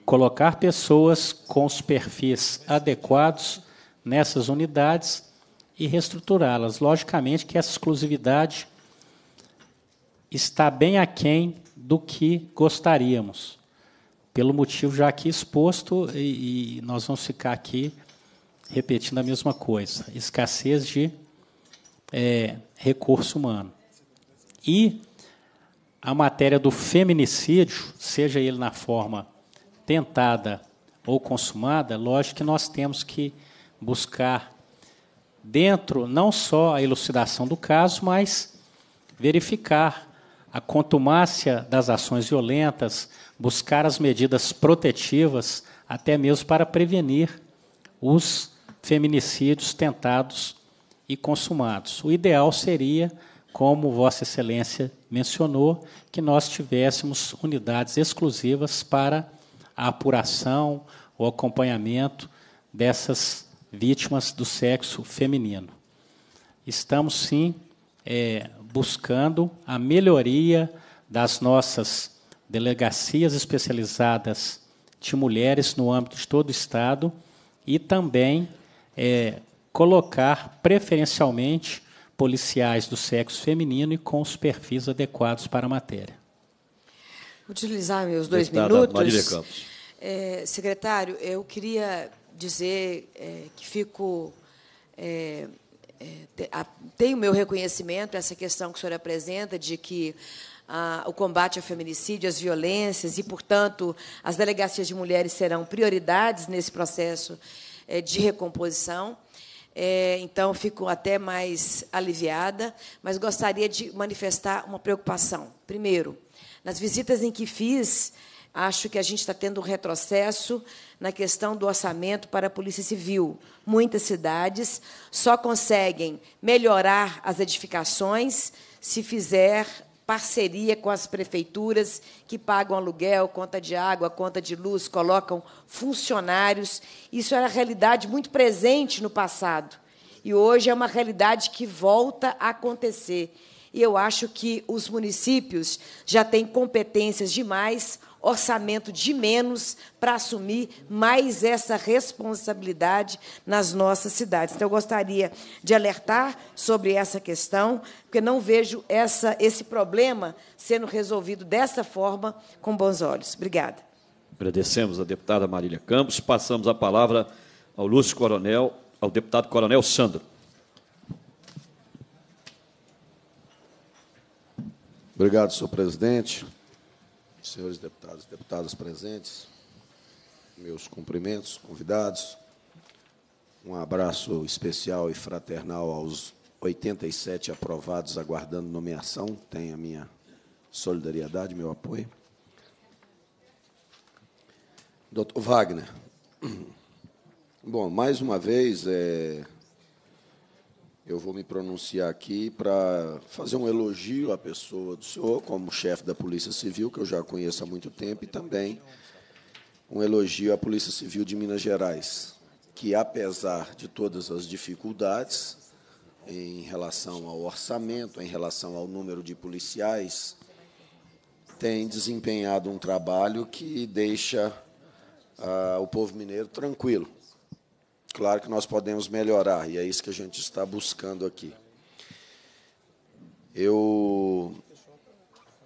colocar pessoas com os perfis adequados nessas unidades e reestruturá-las. Logicamente que essa exclusividade está bem aquém do que gostaríamos pelo motivo já aqui exposto, e, e nós vamos ficar aqui repetindo a mesma coisa: escassez de é, recurso humano. E a matéria do feminicídio, seja ele na forma tentada ou consumada, lógico que nós temos que buscar dentro não só a elucidação do caso, mas verificar a contumácia das ações violentas, buscar as medidas protetivas, até mesmo para prevenir os feminicídios tentados e consumados. O ideal seria, como Vossa Excelência mencionou, que nós tivéssemos unidades exclusivas para a apuração, o acompanhamento dessas vítimas do sexo feminino. Estamos, sim, é, buscando a melhoria das nossas delegacias especializadas de mulheres no âmbito de todo o Estado e também é, colocar preferencialmente policiais do sexo feminino e com os perfis adequados para a matéria. utilizar meus dois Deputada minutos. Marília Campos. É, secretário, eu queria dizer é, que fico. É, é tenho o meu reconhecimento, essa questão que o senhor apresenta, de que o combate ao feminicídio, às violências, e, portanto, as delegacias de mulheres serão prioridades nesse processo é, de recomposição. É, então, fico até mais aliviada, mas gostaria de manifestar uma preocupação. Primeiro, nas visitas em que fiz, acho que a gente está tendo um retrocesso na questão do orçamento para a Polícia Civil. Muitas cidades só conseguem melhorar as edificações se fizer parceria com as prefeituras que pagam aluguel, conta de água, conta de luz, colocam funcionários. Isso era realidade muito presente no passado. E hoje é uma realidade que volta a acontecer. E eu acho que os municípios já têm competências demais orçamento de menos para assumir mais essa responsabilidade nas nossas cidades. Então, eu gostaria de alertar sobre essa questão, porque não vejo essa, esse problema sendo resolvido dessa forma com bons olhos. Obrigada. Agradecemos a deputada Marília Campos. Passamos a palavra ao Lúcio Coronel, ao deputado Coronel Sandro. Obrigado, senhor presidente senhores deputados e deputadas presentes, meus cumprimentos, convidados, um abraço especial e fraternal aos 87 aprovados aguardando nomeação, tem a minha solidariedade, meu apoio. Doutor Wagner, bom, mais uma vez, é, eu vou me pronunciar aqui para fazer um elogio à pessoa do senhor, como chefe da Polícia Civil, que eu já conheço há muito tempo, e também um elogio à Polícia Civil de Minas Gerais, que, apesar de todas as dificuldades em relação ao orçamento, em relação ao número de policiais, tem desempenhado um trabalho que deixa ah, o povo mineiro tranquilo. Claro que nós podemos melhorar, e é isso que a gente está buscando aqui. Eu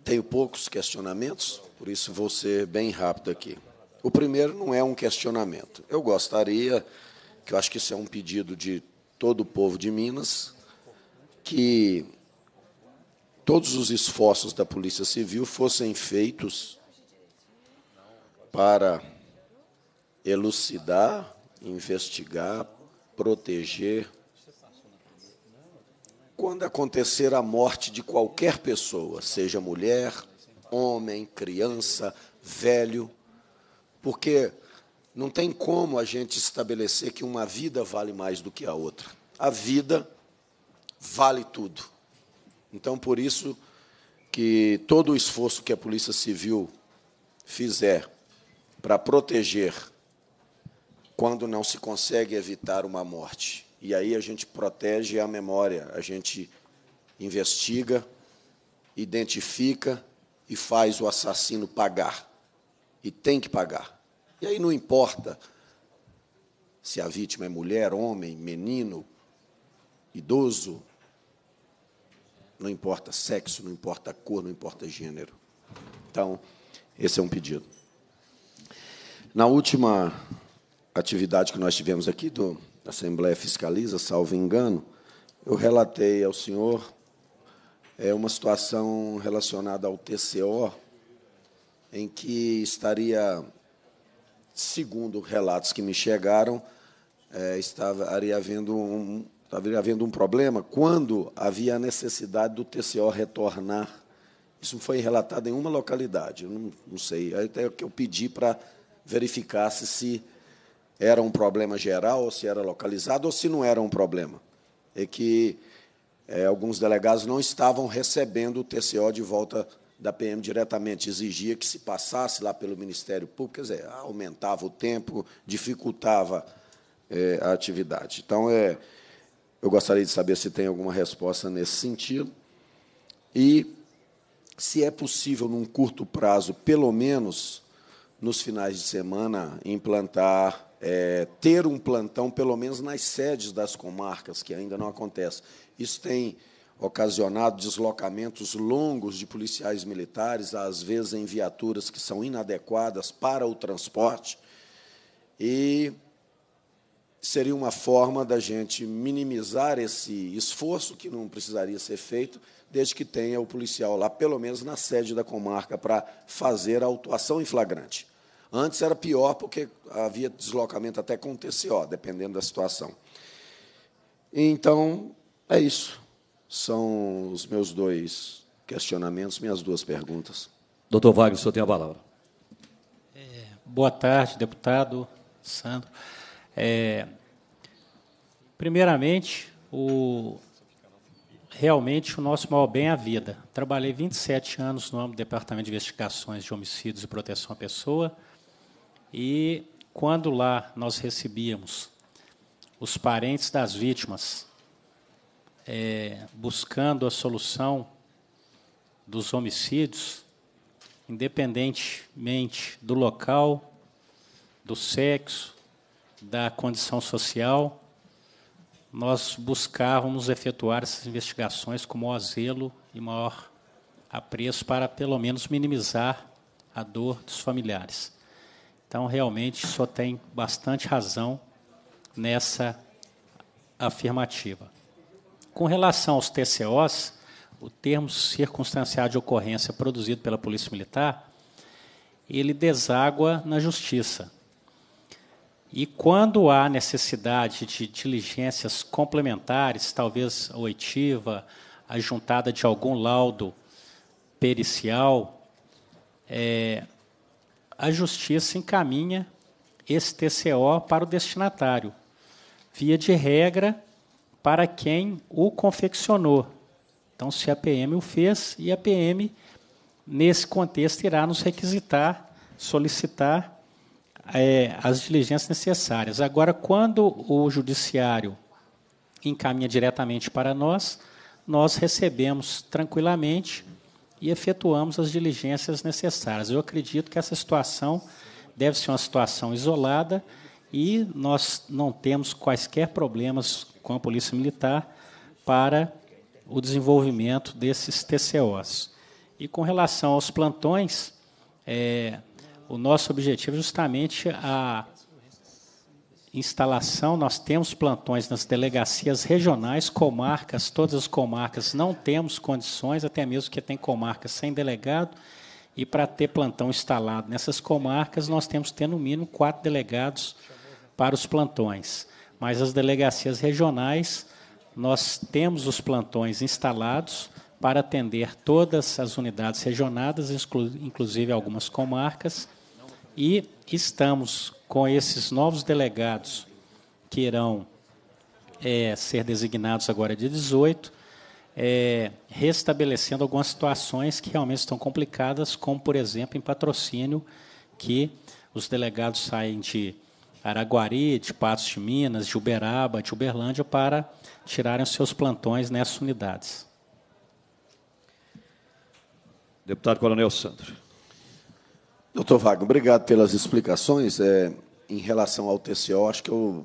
tenho poucos questionamentos, por isso vou ser bem rápido aqui. O primeiro não é um questionamento. Eu gostaria, que eu acho que isso é um pedido de todo o povo de Minas, que todos os esforços da Polícia Civil fossem feitos para elucidar investigar, proteger. Quando acontecer a morte de qualquer pessoa, seja mulher, homem, criança, velho, porque não tem como a gente estabelecer que uma vida vale mais do que a outra. A vida vale tudo. Então, por isso que todo o esforço que a Polícia Civil fizer para proteger quando não se consegue evitar uma morte. E aí a gente protege a memória, a gente investiga, identifica e faz o assassino pagar. E tem que pagar. E aí não importa se a vítima é mulher, homem, menino, idoso, não importa sexo, não importa cor, não importa gênero. Então, esse é um pedido. Na última atividade que nós tivemos aqui do Assembleia Fiscaliza, salvo engano, eu relatei ao senhor é, uma situação relacionada ao TCO, em que estaria, segundo relatos que me chegaram, é, estaria, havendo um, estaria havendo um problema quando havia a necessidade do TCO retornar. Isso foi relatado em uma localidade, eu não, não sei. Até que eu pedi para verificasse se era um problema geral, ou se era localizado, ou se não era um problema. É que é, alguns delegados não estavam recebendo o TCO de volta da PM diretamente, exigia que se passasse lá pelo Ministério Público, quer dizer, aumentava o tempo, dificultava é, a atividade. Então, é, eu gostaria de saber se tem alguma resposta nesse sentido. E se é possível, num curto prazo, pelo menos nos finais de semana, implantar é, ter um plantão, pelo menos nas sedes das comarcas, que ainda não acontece. Isso tem ocasionado deslocamentos longos de policiais militares, às vezes em viaturas que são inadequadas para o transporte, e seria uma forma da gente minimizar esse esforço que não precisaria ser feito, desde que tenha o policial lá, pelo menos na sede da comarca, para fazer a autuação em flagrante. Antes era pior porque havia deslocamento até com TCO, dependendo da situação. Então, é isso. São os meus dois questionamentos, minhas duas perguntas. Doutor Wagner, o senhor tem a palavra. É, boa tarde, deputado Sandro. É, primeiramente, o, realmente o nosso maior bem é a vida. Trabalhei 27 anos no âmbito do Departamento de Investigações de Homicídios e Proteção à Pessoa. E quando lá nós recebíamos os parentes das vítimas é, buscando a solução dos homicídios, independentemente do local, do sexo, da condição social, nós buscávamos efetuar essas investigações com maior zelo e maior apreço para, pelo menos, minimizar a dor dos familiares. Então, realmente, só tem bastante razão nessa afirmativa. Com relação aos TCOs, o termo circunstanciado de ocorrência produzido pela Polícia Militar, ele deságua na justiça. E quando há necessidade de diligências complementares, talvez oitiva, a juntada de algum laudo pericial, é, a justiça encaminha esse TCO para o destinatário, via de regra para quem o confeccionou. Então, se a PM o fez, e a PM, nesse contexto, irá nos requisitar, solicitar é, as diligências necessárias. Agora, quando o judiciário encaminha diretamente para nós, nós recebemos tranquilamente e efetuamos as diligências necessárias. Eu acredito que essa situação deve ser uma situação isolada e nós não temos quaisquer problemas com a Polícia Militar para o desenvolvimento desses TCOs. E com relação aos plantões, é, o nosso objetivo é justamente a instalação, nós temos plantões nas delegacias regionais, comarcas, todas as comarcas não temos condições, até mesmo que tem comarcas sem delegado, e para ter plantão instalado nessas comarcas, nós temos que ter no mínimo quatro delegados para os plantões. Mas as delegacias regionais, nós temos os plantões instalados para atender todas as unidades regionadas, inclusive algumas comarcas, e estamos com esses novos delegados que irão é, ser designados agora de 18, é, restabelecendo algumas situações que realmente estão complicadas, como, por exemplo, em patrocínio, que os delegados saem de Araguari, de Patos de Minas, de Uberaba, de Uberlândia, para tirarem os seus plantões nessas unidades. Deputado Coronel Sandro. Doutor Wagner, obrigado pelas explicações. É, em relação ao TCO, acho que eu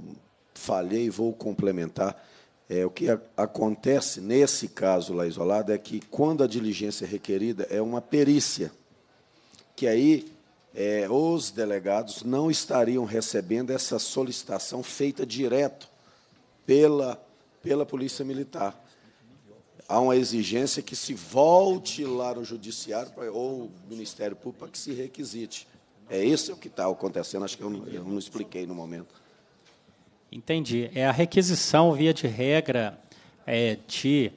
falhei e vou complementar. É, o que a, acontece nesse caso lá isolado é que, quando a diligência é requerida, é uma perícia, que aí é, os delegados não estariam recebendo essa solicitação feita direto pela, pela Polícia Militar há uma exigência que se volte lá no judiciário ou Ministério Público para que se requisite. É isso que está acontecendo, acho que eu não, eu não expliquei no momento. Entendi. É a requisição, via de regra, é, de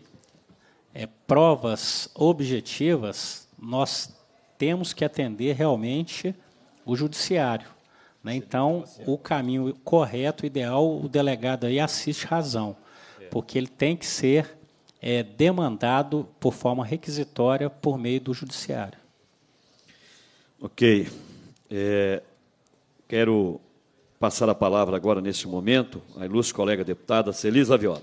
é, provas objetivas, nós temos que atender realmente o judiciário. Né? Então, o caminho correto, ideal, o delegado aí assiste razão, é. porque ele tem que ser é demandado por forma requisitória por meio do judiciário. Ok. É, quero passar a palavra agora, neste momento, à ilustre colega deputada Celisa Viola.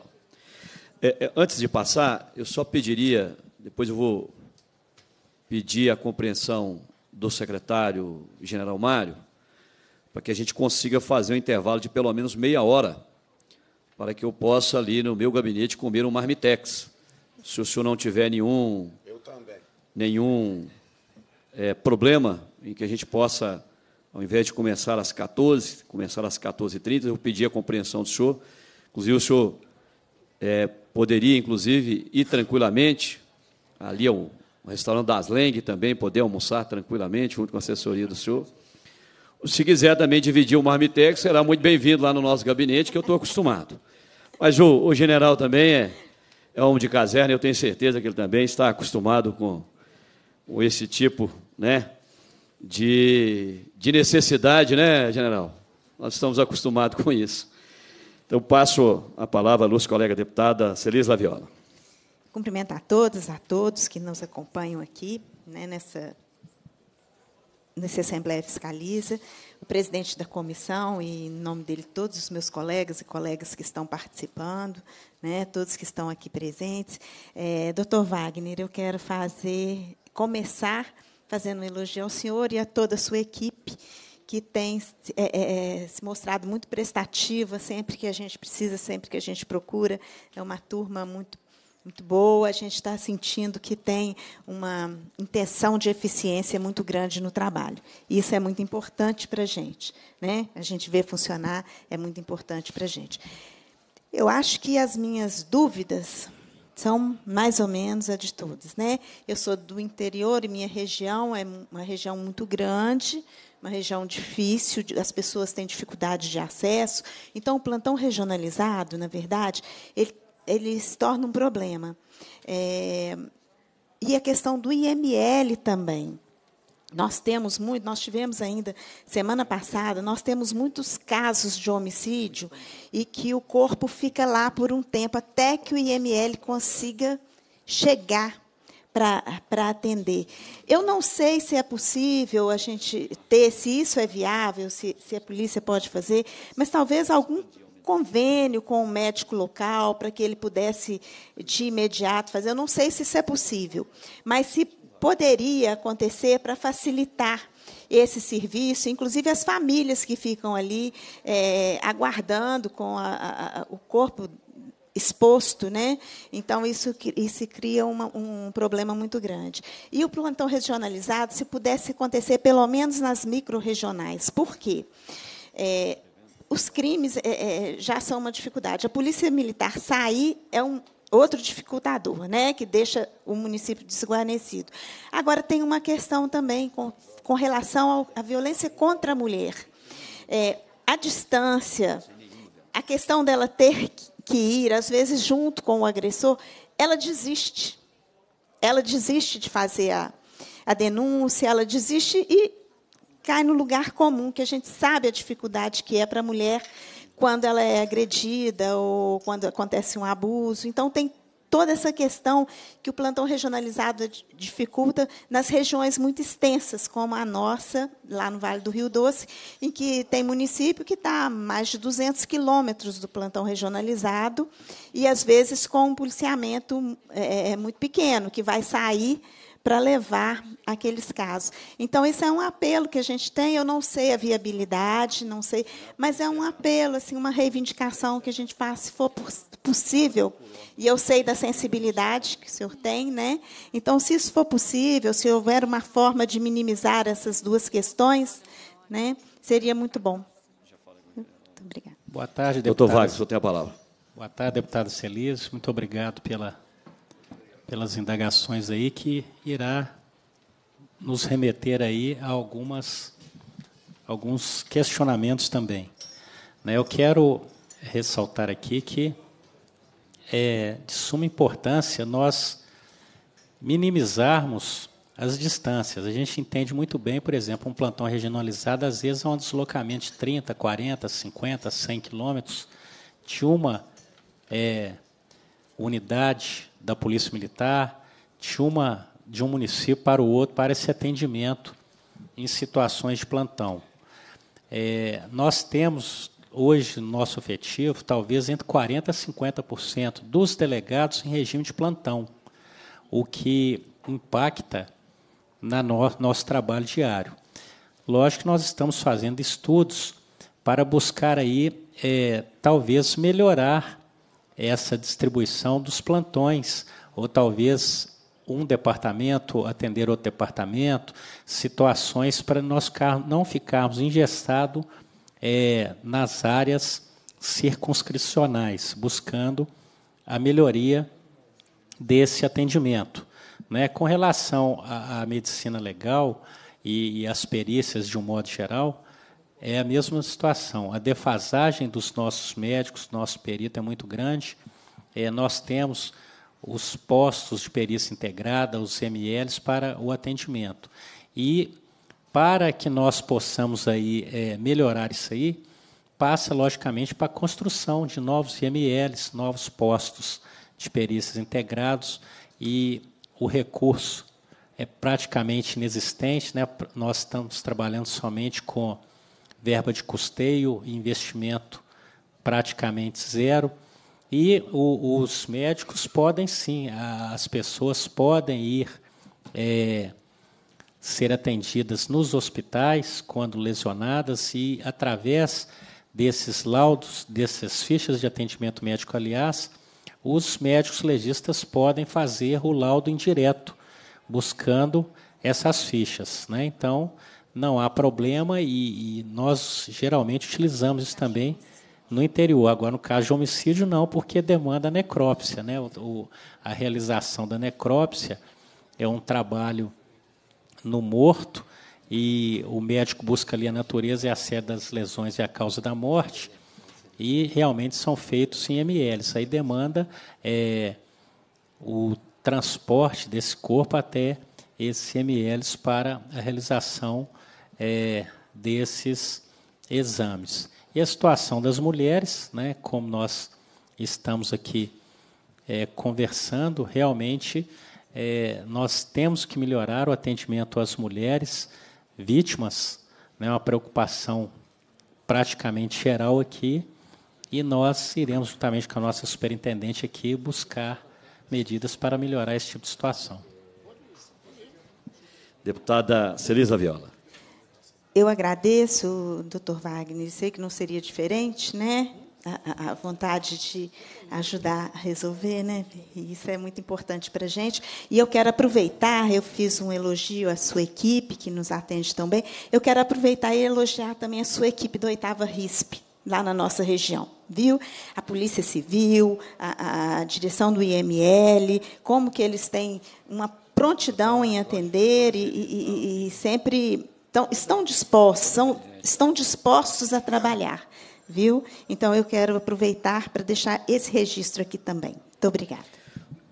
É, é, antes de passar, eu só pediria, depois eu vou pedir a compreensão do secretário general Mário, para que a gente consiga fazer um intervalo de pelo menos meia hora para que eu possa ali no meu gabinete comer um marmitex. Se o senhor não tiver nenhum nenhum é, problema em que a gente possa, ao invés de começar às 14, começar às 14h30, eu pedi a compreensão do senhor. Inclusive, o senhor é, poderia, inclusive, ir tranquilamente ali ao, ao restaurante das Leng também, poder almoçar tranquilamente junto com a assessoria do senhor. Se quiser também dividir o marmitex, será muito bem-vindo lá no nosso gabinete, que eu estou acostumado. Mas o, o general também é, é homem de caserna, eu tenho certeza que ele também está acostumado com, com esse tipo né, de, de necessidade, né, general? Nós estamos acostumados com isso. Então, passo a palavra à luz colega deputada Celis Laviola. Cumprimentar a todas, a todos que nos acompanham aqui né, nessa nessa Assembleia Fiscaliza, o presidente da comissão, e em nome dele todos os meus colegas e colegas que estão participando, né, todos que estão aqui presentes. É, Doutor Wagner, eu quero fazer, começar fazendo um elogio ao senhor e a toda a sua equipe, que tem é, é, é, se mostrado muito prestativa sempre que a gente precisa, sempre que a gente procura. É uma turma muito muito boa, a gente está sentindo que tem uma intenção de eficiência muito grande no trabalho. Isso é muito importante para a gente. Né? A gente vê funcionar, é muito importante para a gente. Eu acho que as minhas dúvidas são mais ou menos a de todas. Né? Eu sou do interior e minha região é uma região muito grande, uma região difícil, as pessoas têm dificuldade de acesso. Então, o plantão regionalizado, na verdade, ele ele se torna um problema. É, e a questão do IML também. Nós temos muito, nós tivemos ainda semana passada, nós temos muitos casos de homicídio e que o corpo fica lá por um tempo até que o IML consiga chegar para atender. Eu não sei se é possível a gente ter, se isso é viável, se, se a polícia pode fazer, mas talvez algum convênio com o médico local para que ele pudesse de imediato fazer. Eu não sei se isso é possível, mas se poderia acontecer para facilitar esse serviço, inclusive as famílias que ficam ali é, aguardando com a, a, o corpo exposto, né? Então isso, isso cria uma, um problema muito grande. E o plantão regionalizado, se pudesse acontecer pelo menos nas micro-regionais, por quê? É, os crimes é, é, já são uma dificuldade. A polícia militar sair é um outro dificultador, né, que deixa o município desguarnecido. Agora tem uma questão também com, com relação à violência contra a mulher, é, a distância, a questão dela ter que ir, às vezes junto com o agressor, ela desiste, ela desiste de fazer a, a denúncia, ela desiste e cai no lugar comum, que a gente sabe a dificuldade que é para a mulher quando ela é agredida ou quando acontece um abuso. Então, tem toda essa questão que o plantão regionalizado dificulta nas regiões muito extensas, como a nossa, lá no Vale do Rio Doce, em que tem município que está a mais de 200 quilômetros do plantão regionalizado e, às vezes, com um policiamento é, é, é muito pequeno, que vai sair para levar aqueles casos. Então, esse é um apelo que a gente tem. Eu não sei a viabilidade, não sei, mas é um apelo, assim, uma reivindicação que a gente faz, se for possível. E eu sei da sensibilidade que o senhor tem, né? Então, se isso for possível, se houver uma forma de minimizar essas duas questões, né, seria muito bom. Muito obrigada. Boa tarde, deputado. Doutor Vargas, o senhor tem a palavra. Boa tarde, deputado Celis. Muito obrigado pela pelas indagações aí que irá nos remeter aí a algumas alguns questionamentos também. Né? Eu quero ressaltar aqui que é de suma importância nós minimizarmos as distâncias. A gente entende muito bem, por exemplo, um plantão regionalizado, às vezes, é um deslocamento de 30, 40, 50, 100 quilômetros de uma é, unidade da Polícia Militar de, uma, de um município para o outro para esse atendimento em situações de plantão. É, nós temos hoje no nosso efetivo talvez entre 40% a 50% dos delegados em regime de plantão, o que impacta na no, nosso trabalho diário. Lógico que nós estamos fazendo estudos para buscar aí é, talvez melhorar essa distribuição dos plantões, ou talvez um departamento atender outro departamento, situações para nós não ficarmos ingestados é, nas áreas circunscricionais, buscando a melhoria desse atendimento. Né? Com relação à, à medicina legal e, e às perícias de um modo geral, é a mesma situação. A defasagem dos nossos médicos, nosso perito é muito grande. É, nós temos os postos de perícia integrada, os MLs, para o atendimento. E para que nós possamos aí, é, melhorar isso aí, passa, logicamente, para a construção de novos MLs, novos postos de perícias integrados, e o recurso é praticamente inexistente. Né? Nós estamos trabalhando somente com verba de custeio investimento praticamente zero. E o, os médicos podem sim, as pessoas podem ir é, ser atendidas nos hospitais quando lesionadas e através desses laudos, dessas fichas de atendimento médico, aliás, os médicos legistas podem fazer o laudo indireto, buscando essas fichas. Né? Então, não há problema e, e, nós geralmente utilizamos isso também no interior. Agora, no caso de homicídio, não, porque demanda necrópsia. Né? O, o, a realização da necrópsia é um trabalho no morto e o médico busca ali a natureza e a sede das lesões e a causa da morte e realmente são feitos em ml. Isso aí demanda é, o transporte desse corpo até esses ml para a realização é, desses exames. E a situação das mulheres, né, como nós estamos aqui é, conversando, realmente é, nós temos que melhorar o atendimento às mulheres vítimas, né, uma preocupação praticamente geral aqui, e nós iremos, juntamente com a nossa superintendente aqui, buscar medidas para melhorar esse tipo de situação. Deputada Celisa Viola. Eu agradeço, doutor Wagner, sei que não seria diferente, né? A, a vontade de ajudar a resolver, né? isso é muito importante para a gente. E eu quero aproveitar, eu fiz um elogio à sua equipe, que nos atende tão bem, eu quero aproveitar e elogiar também a sua equipe do oitava RISP, lá na nossa região viu? A Polícia Civil, a, a, direção do IML, como que eles têm uma prontidão em atender e, e, e sempre então, estão dispostos, são, estão dispostos a trabalhar, viu? Então, eu quero aproveitar para deixar esse registro aqui também. Muito obrigada.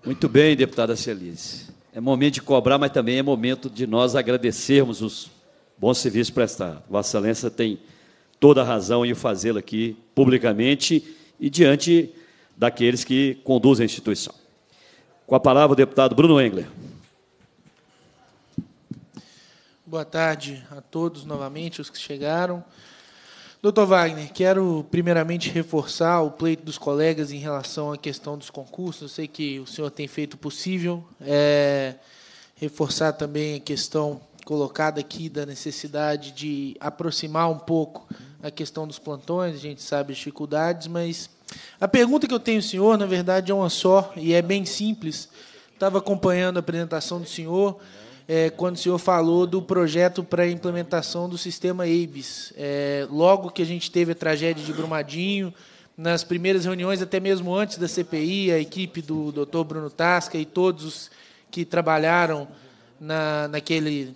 Muito bem, deputada Celise. É momento de cobrar, mas também é momento de nós agradecermos os bons serviços prestados. Vossa Excelência tem toda a razão em fazê-lo aqui publicamente e diante daqueles que conduzem a instituição. Com a palavra, o deputado Bruno Engler. Boa tarde a todos novamente, os que chegaram. Doutor Wagner, quero primeiramente reforçar o pleito dos colegas em relação à questão dos concursos. Eu sei que o senhor tem feito o possível. É, reforçar também a questão colocada aqui da necessidade de aproximar um pouco a questão dos plantões, a gente sabe as dificuldades, mas a pergunta que eu tenho, senhor, na verdade é uma só e é bem simples. Estava acompanhando a apresentação do senhor é, quando o senhor falou do projeto para a implementação do sistema ABIS. É, logo que a gente teve a tragédia de Brumadinho, nas primeiras reuniões, até mesmo antes da CPI, a equipe do Dr. Bruno Tasca e todos os que trabalharam na, naquele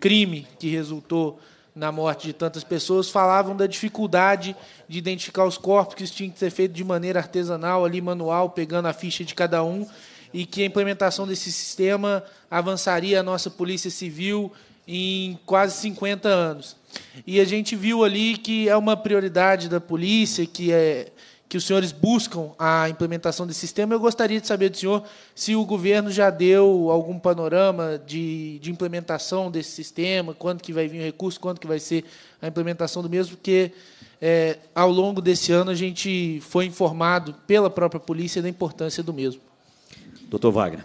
crime que resultou na morte de tantas pessoas, falavam da dificuldade de identificar os corpos, que isso tinha que ser feito de maneira artesanal, ali manual, pegando a ficha de cada um e que a implementação desse sistema avançaria a nossa Polícia Civil em quase 50 anos. E a gente viu ali que é uma prioridade da polícia, que é que os senhores buscam a implementação desse sistema. Eu gostaria de saber do senhor se o governo já deu algum panorama de, de implementação desse sistema, quanto que vai vir o recurso, quanto que vai ser a implementação do mesmo, porque é, ao longo desse ano a gente foi informado pela própria polícia da importância do mesmo. Doutor Wagner.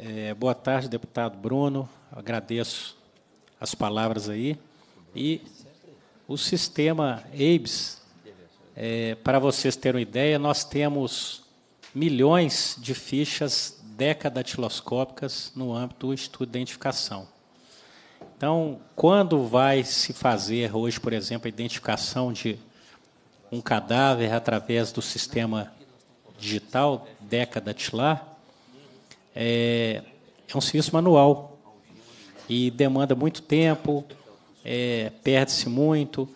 É, boa tarde, deputado Bruno. Agradeço as palavras aí. E o sistema ABES, é, para vocês terem uma ideia, nós temos milhões de fichas decadatiloscópicas no âmbito do estudo de identificação. Então, quando vai se fazer hoje, por exemplo, a identificação de um cadáver através do sistema digital decadatilar, é, é um serviço manual e demanda muito tempo, é, perde-se muito.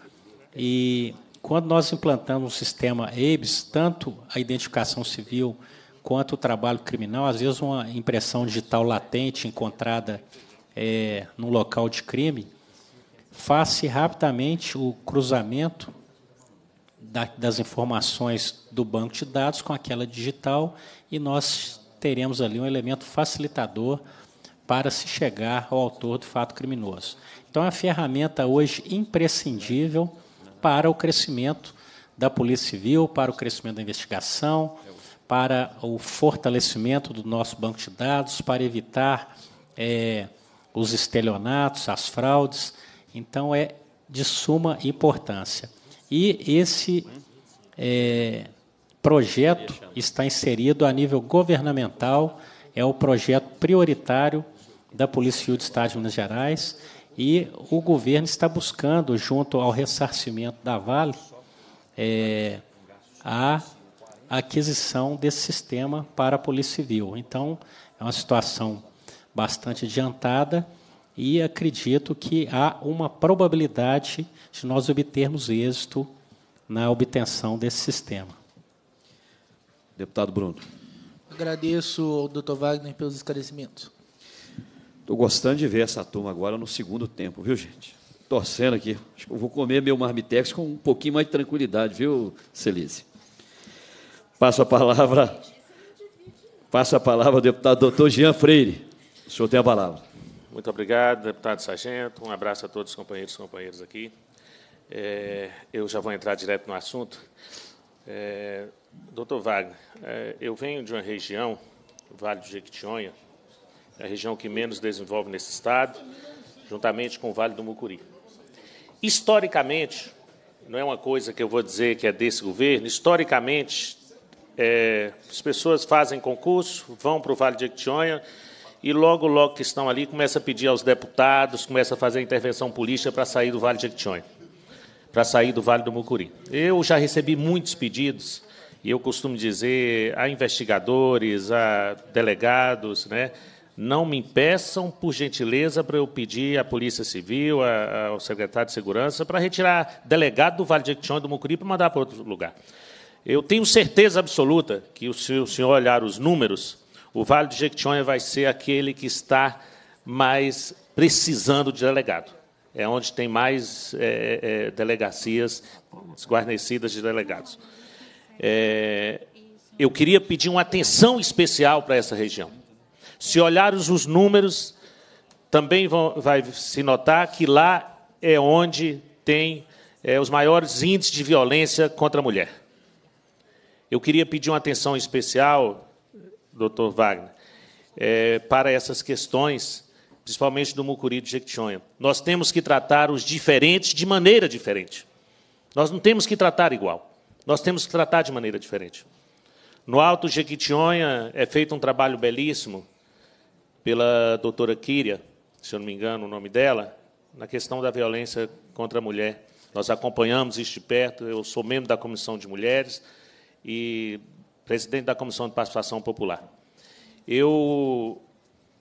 E quando nós implantamos um sistema EBS, tanto a identificação civil quanto o trabalho criminal, às vezes uma impressão digital latente encontrada é, num local de crime, faz-se rapidamente o cruzamento da, das informações do banco de dados com aquela digital e nós teremos ali um elemento facilitador para se chegar ao autor do fato criminoso. Então, é uma ferramenta hoje imprescindível para o crescimento da Polícia Civil, para o crescimento da investigação, para o fortalecimento do nosso banco de dados, para evitar é, os estelionatos, as fraudes. Então, é de suma importância. E esse é, projeto está inserido a nível governamental, é o projeto prioritário da Polícia Civil do Estado de Minas Gerais e o governo está buscando, junto ao ressarcimento da Vale, é, a aquisição desse sistema para a Polícia Civil. Então, é uma situação bastante adiantada e acredito que há uma probabilidade de nós obtermos êxito na obtenção desse sistema. Deputado Bruno. Agradeço ao doutor Wagner pelos esclarecimentos. Estou gostando de ver essa turma agora no segundo tempo, viu, gente? Torcendo aqui. Acho que eu vou comer meu marmitex com um pouquinho mais de tranquilidade, viu, Celise? Passo a palavra. Passo a palavra ao deputado doutor Jean Freire. O senhor tem a palavra. Muito obrigado, deputado Sargento. Um abraço a todos os companheiros e companheiras aqui. É, eu já vou entrar direto no assunto. É, doutor Wagner, é, eu venho de uma região, Vale do Jequitinhonha, é a região que menos desenvolve nesse estado, juntamente com o Vale do Mucuri. Historicamente, não é uma coisa que eu vou dizer que é desse governo, historicamente, é, as pessoas fazem concurso, vão para o Vale do Jequitinhonha, e logo, logo que estão ali, começa a pedir aos deputados, começa a fazer intervenção política para sair do Vale de Jequitinhonha para sair do Vale do Mucuri. Eu já recebi muitos pedidos, e eu costumo dizer a investigadores, a delegados, né? Não me impeçam, por gentileza, para eu pedir à Polícia Civil, a, ao secretário de Segurança, para retirar delegado do Vale de Equichão e do Mucuri para mandar para outro lugar. Eu tenho certeza absoluta que, se o senhor olhar os números, o Vale de Jequitinhonha vai ser aquele que está mais precisando de delegado é onde tem mais é, é, delegacias guarnecidas de delegados. É, eu queria pedir uma atenção especial para essa região. Se olharmos os números, também vão, vai se notar que lá é onde tem é, os maiores índices de violência contra a mulher. Eu queria pedir uma atenção especial, doutor Wagner, é, para essas questões principalmente do Mucuri de Jequitinhonha. Nós temos que tratar os diferentes de maneira diferente. Nós não temos que tratar igual. Nós temos que tratar de maneira diferente. No Alto Jequitinhonha é feito um trabalho belíssimo pela doutora Kíria, se eu não me engano o nome dela, na questão da violência contra a mulher. Nós acompanhamos isso de perto, eu sou membro da Comissão de Mulheres e presidente da Comissão de Participação Popular. Eu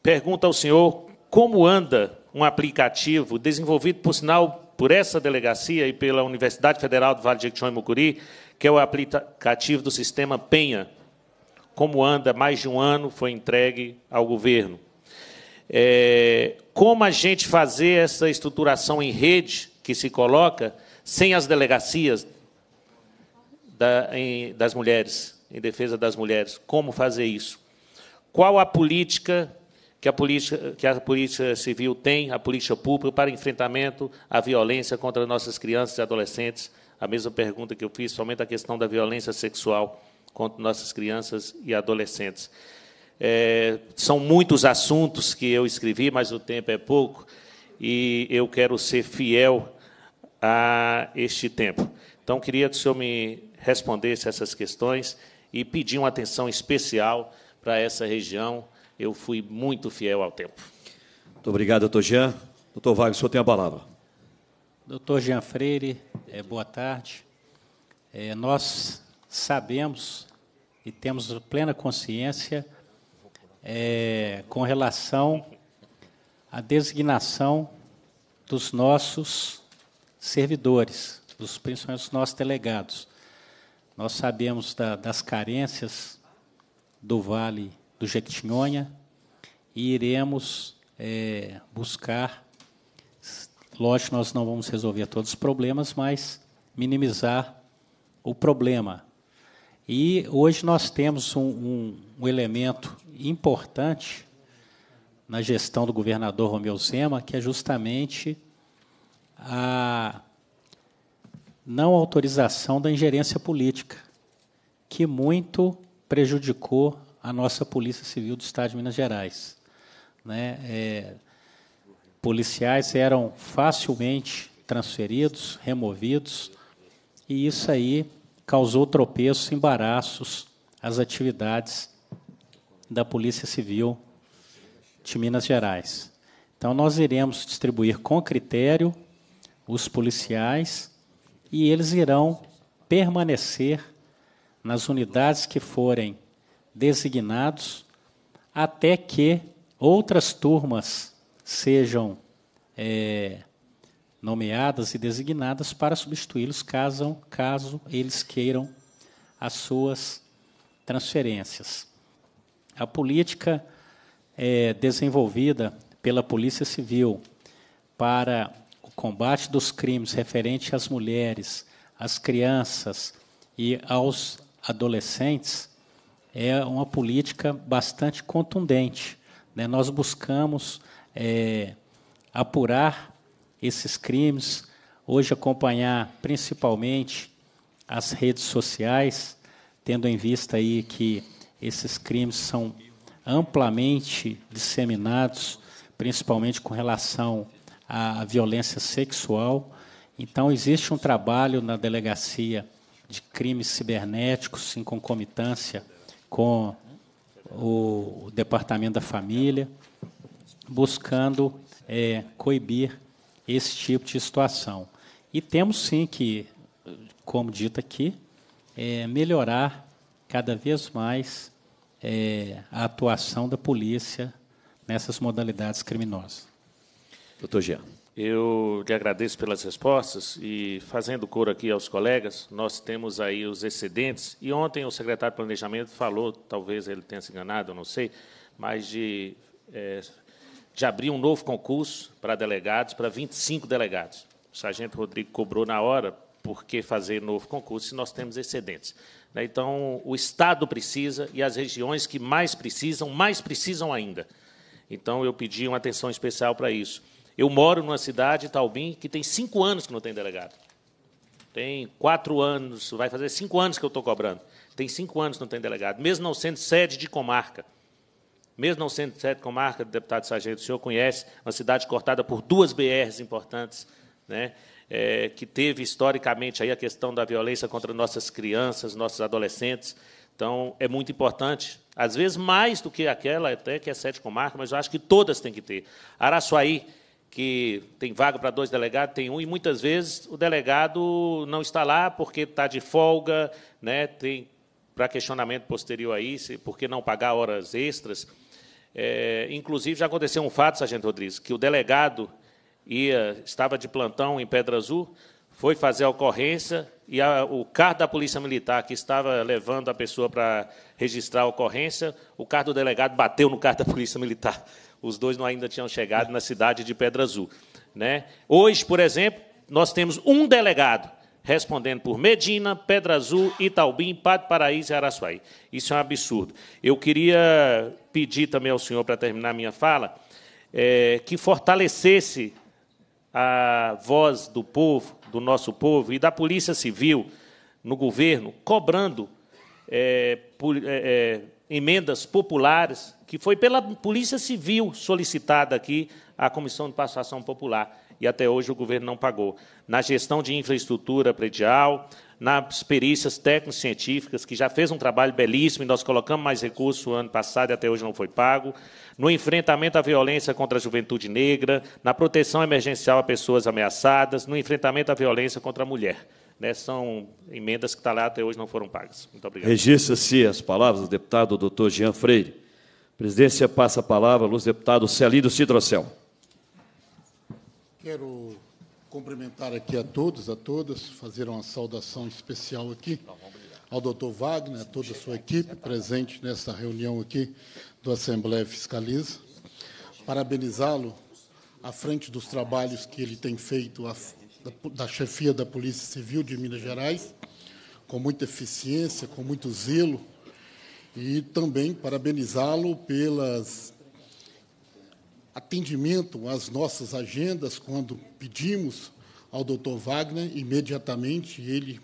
pergunto ao senhor como anda um aplicativo desenvolvido, por sinal, por essa delegacia e pela Universidade Federal do Vale de Jequitinhonha e Mucuri, que é o aplicativo do sistema Penha. Como anda, mais de um ano foi entregue ao governo. É, como a gente fazer essa estruturação em rede que se coloca sem as delegacias da, em, das mulheres, em defesa das mulheres? Como fazer isso? Qual a política que a, polícia, que a Polícia Civil tem, a Polícia Pública, para enfrentamento à violência contra nossas crianças e adolescentes. A mesma pergunta que eu fiz, somente a questão da violência sexual contra nossas crianças e adolescentes. É, são muitos assuntos que eu escrevi, mas o tempo é pouco, e eu quero ser fiel a este tempo. Então, queria que o senhor me respondesse essas questões e pedir uma atenção especial para essa região eu fui muito fiel ao tempo. Muito obrigado, doutor Jean. Doutor Wagner, o senhor tem a palavra. Doutor Jean Freire, é, boa tarde. É, nós sabemos e temos plena consciência é, com relação à designação dos nossos servidores, dos, principalmente dos nossos delegados. Nós sabemos da, das carências do Vale do Jequitinhonha e iremos é, buscar. Lógico, nós não vamos resolver todos os problemas, mas minimizar o problema. E hoje nós temos um, um, um elemento importante na gestão do governador Romeu Zema, que é justamente a não autorização da ingerência política, que muito prejudicou a nossa Polícia Civil do Estado de Minas Gerais. Né? É, policiais eram facilmente transferidos, removidos, e isso aí causou tropeços, embaraços às atividades da Polícia Civil de Minas Gerais. Então, nós iremos distribuir com critério os policiais e eles irão permanecer nas unidades que forem designados até que outras turmas sejam é, nomeadas e designadas para substituí-los caso, caso eles queiram as suas transferências. A política é, desenvolvida pela Polícia Civil para o combate dos crimes referentes às mulheres, às crianças e aos adolescentes é uma política bastante contundente. Né? Nós buscamos é, apurar esses crimes, hoje acompanhar principalmente as redes sociais, tendo em vista aí que esses crimes são amplamente disseminados, principalmente com relação à violência sexual. Então, existe um trabalho na delegacia de crimes cibernéticos em concomitância com o Departamento da Família, buscando é, coibir esse tipo de situação. E temos sim que, como dito aqui, é, melhorar cada vez mais é, a atuação da polícia nessas modalidades criminosas. Doutor Jean. Eu lhe agradeço pelas respostas e, fazendo coro aqui aos colegas, nós temos aí os excedentes. E ontem o secretário de Planejamento falou, talvez ele tenha se enganado, eu não sei, mas de, é, de abrir um novo concurso para delegados, para 25 delegados. O sargento Rodrigo cobrou na hora, por que fazer novo concurso se nós temos excedentes? Né? Então, o Estado precisa e as regiões que mais precisam, mais precisam ainda. Então, eu pedi uma atenção especial para isso. Eu moro numa cidade, Taubim, que tem cinco anos que não tem delegado. Tem quatro anos, vai fazer cinco anos que eu estou cobrando. Tem cinco anos que não tem delegado, mesmo não sendo sede de comarca. Mesmo não sendo sede de comarca, deputado Sargento, o senhor conhece uma cidade cortada por duas BRs importantes, né? É, que teve historicamente aí a questão da violência contra nossas crianças, nossos adolescentes. Então, é muito importante, às vezes mais do que aquela até que é sede comarca, mas eu acho que todas têm que ter. Araçuaí, que tem vaga para dois delegados, tem um, e muitas vezes o delegado não está lá porque está de folga, né, tem para questionamento posterior aí, isso, por que não pagar horas extras. É, inclusive, já aconteceu um fato, Sargento Rodrigues, que o delegado ia, estava de plantão em Pedra Azul, foi fazer a ocorrência e a, o carro da Polícia Militar, que estava levando a pessoa para registrar a ocorrência, o carro do delegado bateu no carro da Polícia Militar. Os dois não ainda tinham chegado na cidade de Pedra Azul. Né? Hoje, por exemplo, nós temos um delegado respondendo por Medina, Pedra Azul, Itaubim, Pato Paraíso e Araçuaí. Isso é um absurdo. Eu queria pedir também ao senhor, para terminar minha fala, é, que fortalecesse a voz do povo, do nosso povo e da Polícia Civil no governo, cobrando é, é, é emendas populares, que foi pela Polícia Civil solicitada aqui à Comissão de Passação Popular, e até hoje o governo não pagou. Na gestão de infraestrutura predial, nas perícias técnico-científicas, que já fez um trabalho belíssimo e nós colocamos mais recursos ano passado e até hoje não foi pago, no enfrentamento à violência contra a juventude negra, na proteção emergencial a pessoas ameaçadas, no enfrentamento à violência contra a mulher né, são emendas que está lá até hoje não foram pagas. Muito obrigado. Registra-se as palavras do deputado doutor Jean Freire. presidência passa a palavra ao deputado Celido Cidrocel. Quero cumprimentar aqui a todos, a todas, fazer uma saudação especial aqui ao doutor Wagner, a toda a sua equipe presente nesta reunião aqui do Assembleia Fiscaliza. Parabenizá-lo à frente dos trabalhos que ele tem feito da, da chefia da Polícia Civil de Minas Gerais, com muita eficiência, com muito zelo, e também parabenizá-lo pelas atendimento às nossas agendas quando pedimos ao Dr. Wagner imediatamente ele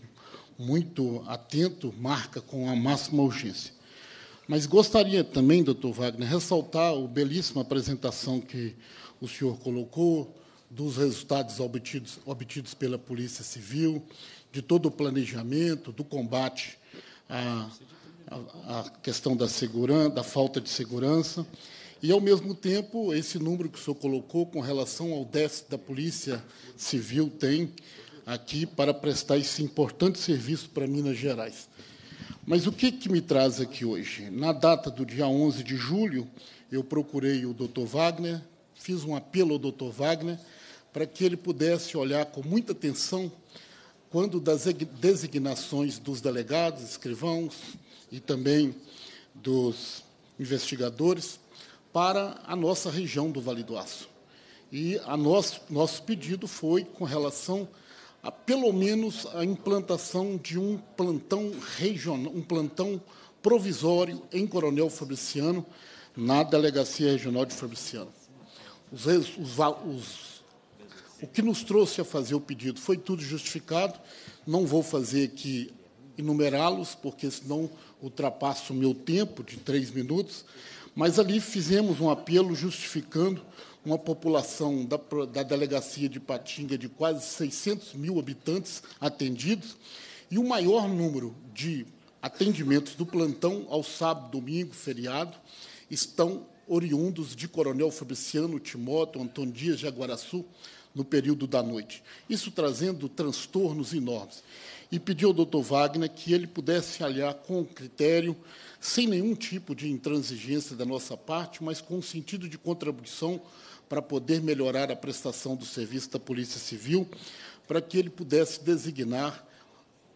muito atento marca com a máxima urgência. Mas gostaria também, Dr. Wagner, ressaltar a belíssima apresentação que o senhor colocou, dos resultados obtidos, obtidos pela Polícia Civil, de todo o planejamento, do combate à, à, questão da, segurança, da falta de segurança. E, ao mesmo tempo, esse número que o senhor colocou com relação ao déficit da Polícia Civil tem aqui para prestar esse importante serviço para Minas Gerais. Mas o que, que me traz aqui hoje? Na data do dia 11 de julho, eu procurei o doutor Wagner, fiz um apelo ao doutor Wagner para que ele pudesse olhar com muita atenção quando das designações dos delegados, escrivãos e também dos investigadores para a nossa região do Vale do Aço. E a nosso, nosso pedido foi com relação a, pelo menos, a implantação de um plantão regional, um plantão provisório em Coronel Fabriciano, na Delegacia Regional de Fabriciano. Os, os, os o que nos trouxe a fazer o pedido foi tudo justificado. Não vou fazer aqui enumerá-los, porque senão ultrapasso o meu tempo de três minutos. Mas ali fizemos um apelo justificando uma população da, da delegacia de Patinga de quase 600 mil habitantes atendidos e o maior número de atendimentos do plantão ao sábado, domingo, feriado, estão oriundos de Coronel Fabriciano, Timóteo, Antônio Dias, Jaguaraçu, no período da noite. Isso trazendo transtornos enormes. E pediu ao doutor Wagner que ele pudesse aliar com o critério, sem nenhum tipo de intransigência da nossa parte, mas com sentido de contribuição para poder melhorar a prestação do serviço da Polícia Civil, para que ele pudesse designar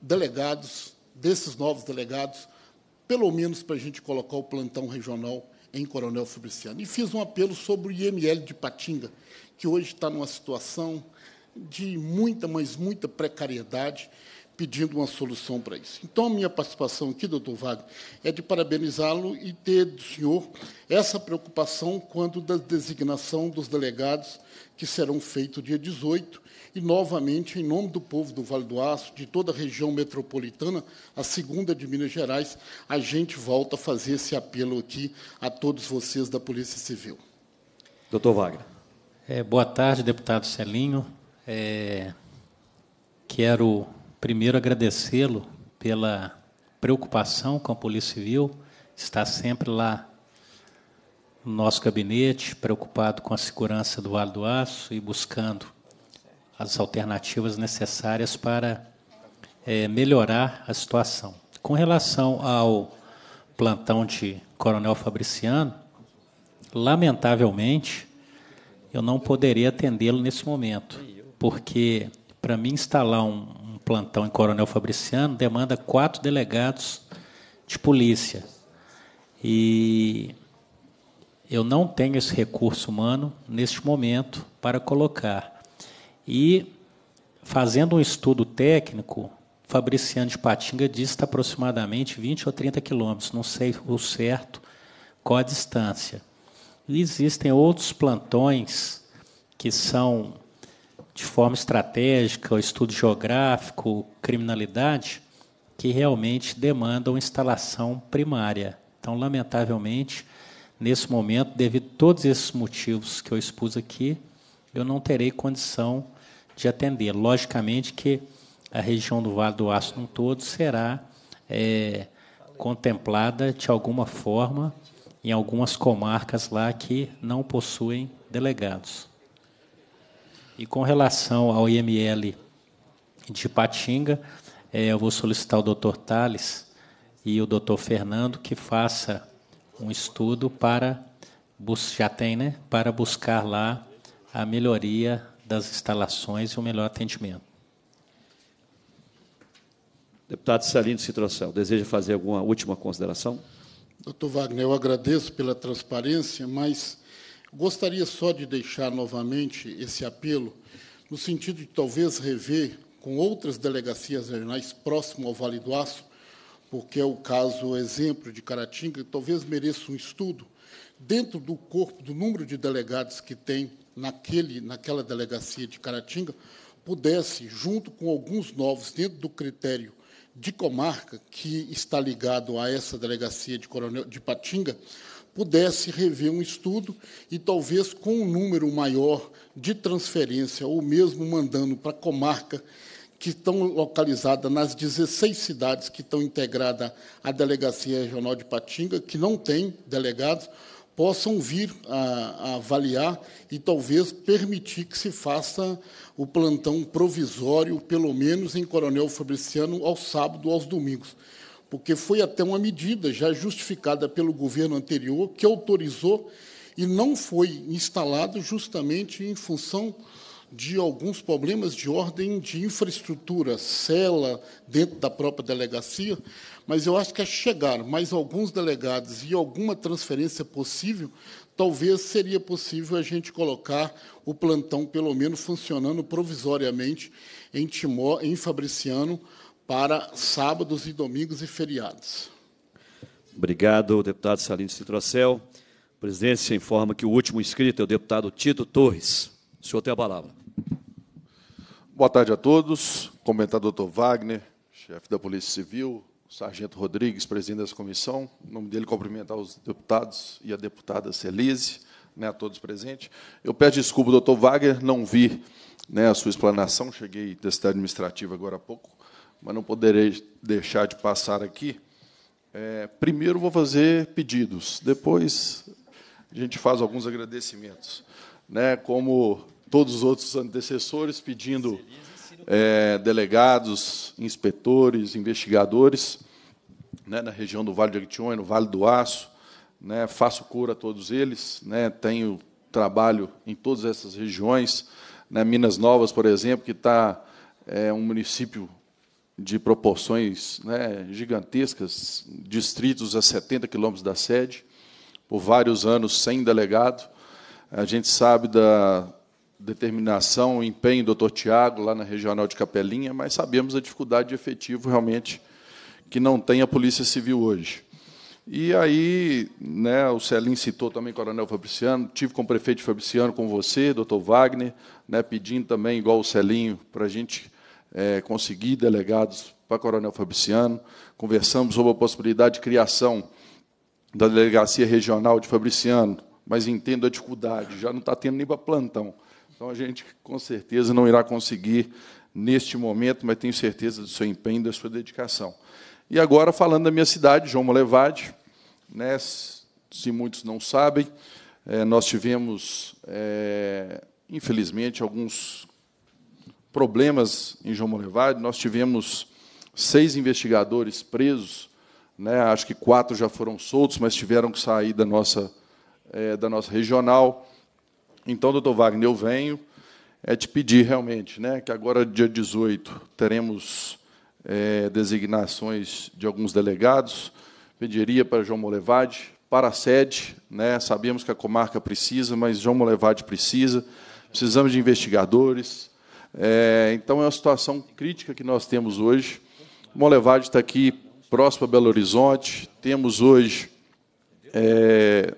delegados, desses novos delegados, pelo menos para a gente colocar o plantão regional em Coronel Fabriciano. E fiz um apelo sobre o IML de Patinga, que hoje está numa situação de muita, mas muita precariedade, pedindo uma solução para isso. Então, a minha participação aqui, doutor Wagner, é de parabenizá-lo e ter do senhor essa preocupação quanto da designação dos delegados que serão feitos dia 18. E, novamente, em nome do povo do Vale do Aço, de toda a região metropolitana, a segunda de Minas Gerais, a gente volta a fazer esse apelo aqui a todos vocês da Polícia Civil. Doutor Wagner. É, boa tarde, deputado Celinho. É, quero primeiro agradecê-lo pela preocupação com a Polícia Civil, está sempre lá no nosso gabinete, preocupado com a segurança do Vale do Aço e buscando as alternativas necessárias para é, melhorar a situação. Com relação ao plantão de Coronel Fabriciano, lamentavelmente, eu não poderia atendê-lo nesse momento, porque para mim instalar um, um plantão em Coronel Fabriciano demanda quatro delegados de polícia. E eu não tenho esse recurso humano neste momento para colocar. E, fazendo um estudo técnico, Fabriciano de Patinga dista aproximadamente 20 ou 30 quilômetros, não sei o certo qual a distância. Existem outros plantões que são de forma estratégica, o estudo geográfico, criminalidade, que realmente demandam instalação primária. Então, lamentavelmente, nesse momento, devido a todos esses motivos que eu expus aqui, eu não terei condição de atender. Logicamente que a região do Vale do Aço, no todo, será é, contemplada de alguma forma em algumas comarcas lá que não possuem delegados. E com relação ao IML de Patinga, eh, eu vou solicitar o doutor Tales e o doutor Fernando que faça um estudo para já tem, né? Para buscar lá a melhoria das instalações e o melhor atendimento. Deputado Salino Citrocel, deseja fazer alguma última consideração? Doutor Wagner, eu agradeço pela transparência, mas gostaria só de deixar novamente esse apelo, no sentido de talvez rever com outras delegacias regionais próximo ao Vale do Aço, porque é o caso, o exemplo de Caratinga, que talvez mereça um estudo, dentro do corpo, do número de delegados que tem naquele, naquela delegacia de Caratinga, pudesse, junto com alguns novos, dentro do critério de comarca, que está ligado a essa delegacia de Coronel de Patinga, pudesse rever um estudo e talvez com um número maior de transferência, ou mesmo mandando para a comarca que estão localizadas nas 16 cidades que estão integradas à Delegacia Regional de Patinga, que não tem delegados, possam vir a, a, avaliar e talvez permitir que se faça o plantão provisório, pelo menos em Coronel Fabriciano, ao sábado, aos domingos. Porque foi até uma medida já justificada pelo governo anterior que autorizou e não foi instalado justamente em função de alguns problemas de ordem de infraestrutura, cela dentro da própria delegacia, mas eu acho que é chegar mais alguns delegados e alguma transferência possível, talvez seria possível a gente colocar o plantão, pelo menos, funcionando provisoriamente em Timó, em Fabriciano, para sábados e domingos e feriados. Obrigado, deputado Salino Citrocel. A presidência informa que o último inscrito é o deputado Tito Torres. O senhor tem a palavra. Boa tarde a todos. Comentador Dr. Wagner, chefe da Polícia Civil, Sargento Rodrigues, presidente dessa comissão. Em nome dele, cumprimentar os deputados e a deputada Celise, né, a todos presentes. Eu peço desculpa, doutor Wagner, não vi né, a sua explanação, cheguei da cidade administrativa agora há pouco, mas não poderei deixar de passar aqui. É, primeiro vou fazer pedidos, depois a gente faz alguns agradecimentos. Né, como todos os outros antecessores, pedindo é, delegados, inspetores, investigadores, né, na região do Vale do Jequitinhonha, no Vale do Aço. Né, faço cura a todos eles, né, tenho trabalho em todas essas regiões. Né, Minas Novas, por exemplo, que está é um município de proporções né, gigantescas, distritos a 70 quilômetros da sede, por vários anos sem delegado. A gente sabe da determinação, empenho do doutor Tiago, lá na regional de Capelinha, mas sabemos a dificuldade de efetivo realmente que não tem a Polícia Civil hoje. E aí, né, o Celim citou também o Coronel Fabriciano, tive com o prefeito Fabriciano, com você, doutor Wagner, né, pedindo também, igual o Celinho, para a gente é, conseguir delegados para Coronel Fabriciano. Conversamos sobre a possibilidade de criação da Delegacia Regional de Fabriciano, mas entendo a dificuldade, já não está tendo nem para plantão. Então a gente com certeza não irá conseguir neste momento, mas tenho certeza do seu empenho, da sua dedicação. E agora falando da minha cidade, João Molevade, né, se muitos não sabem, é, nós tivemos é, infelizmente alguns problemas em João Molevade. Nós tivemos seis investigadores presos, né, acho que quatro já foram soltos, mas tiveram que sair da nossa é, da nossa regional. Então, doutor Wagner, eu venho é te pedir realmente, né, que agora, dia 18, teremos é, designações de alguns delegados. Pediria para João Molevade, para a sede, né, sabemos que a comarca precisa, mas João Molevade precisa, precisamos de investigadores. É, então, é uma situação crítica que nós temos hoje. Molevade está aqui próximo a Belo Horizonte, temos hoje é,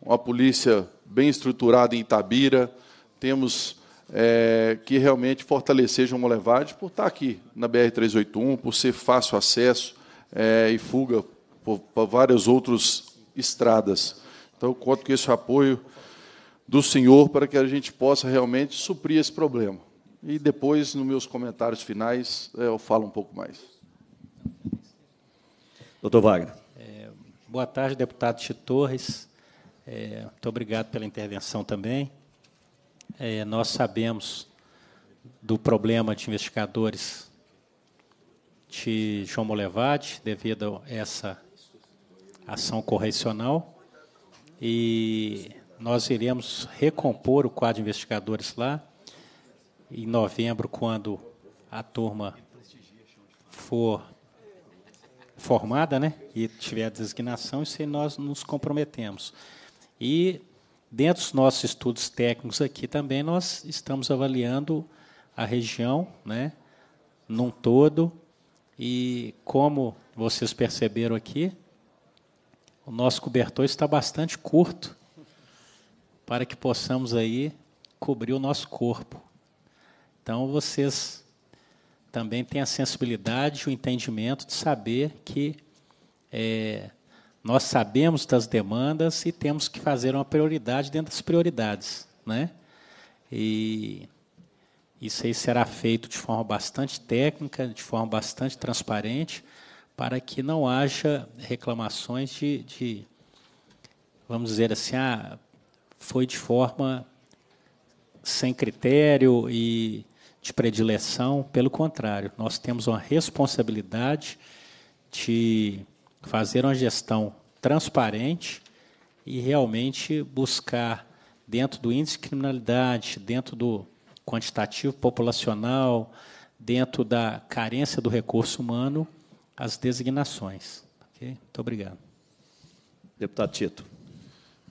uma polícia bem estruturada em Itabira. Temos é, que realmente fortalecer João Molevade por estar aqui na BR-381, por ser fácil acesso é, e fuga para várias outras estradas. Então, conto com esse apoio do senhor para que a gente possa realmente suprir esse problema. E depois, nos meus comentários finais, é, eu falo um pouco mais. Doutor Wagner. É, boa tarde, deputado Chitorres. Torres é, muito obrigado pela intervenção também. É, nós sabemos do problema de investigadores de João Molevade, devido a essa ação correcional, e nós iremos recompor o quadro de investigadores lá em novembro, quando a turma for formada, né, e tiver a designação, isso aí nós nos comprometemos. E dentro dos nossos estudos técnicos aqui também nós estamos avaliando a região, né, num todo. E como vocês perceberam aqui, o nosso cobertor está bastante curto para que possamos aí cobrir o nosso corpo. Então vocês também têm a sensibilidade, o entendimento de saber que é, nós sabemos das demandas e temos que fazer uma prioridade dentro das prioridades. Né? E isso aí será feito de forma bastante técnica, de forma bastante transparente, para que não haja reclamações de, de vamos dizer assim, ah, foi de forma sem critério e de predileção. Pelo contrário, nós temos uma responsabilidade de fazer uma gestão transparente e realmente buscar, dentro do índice de criminalidade, dentro do quantitativo populacional, dentro da carência do recurso humano, as designações. Okay? Muito obrigado. Deputado Tito.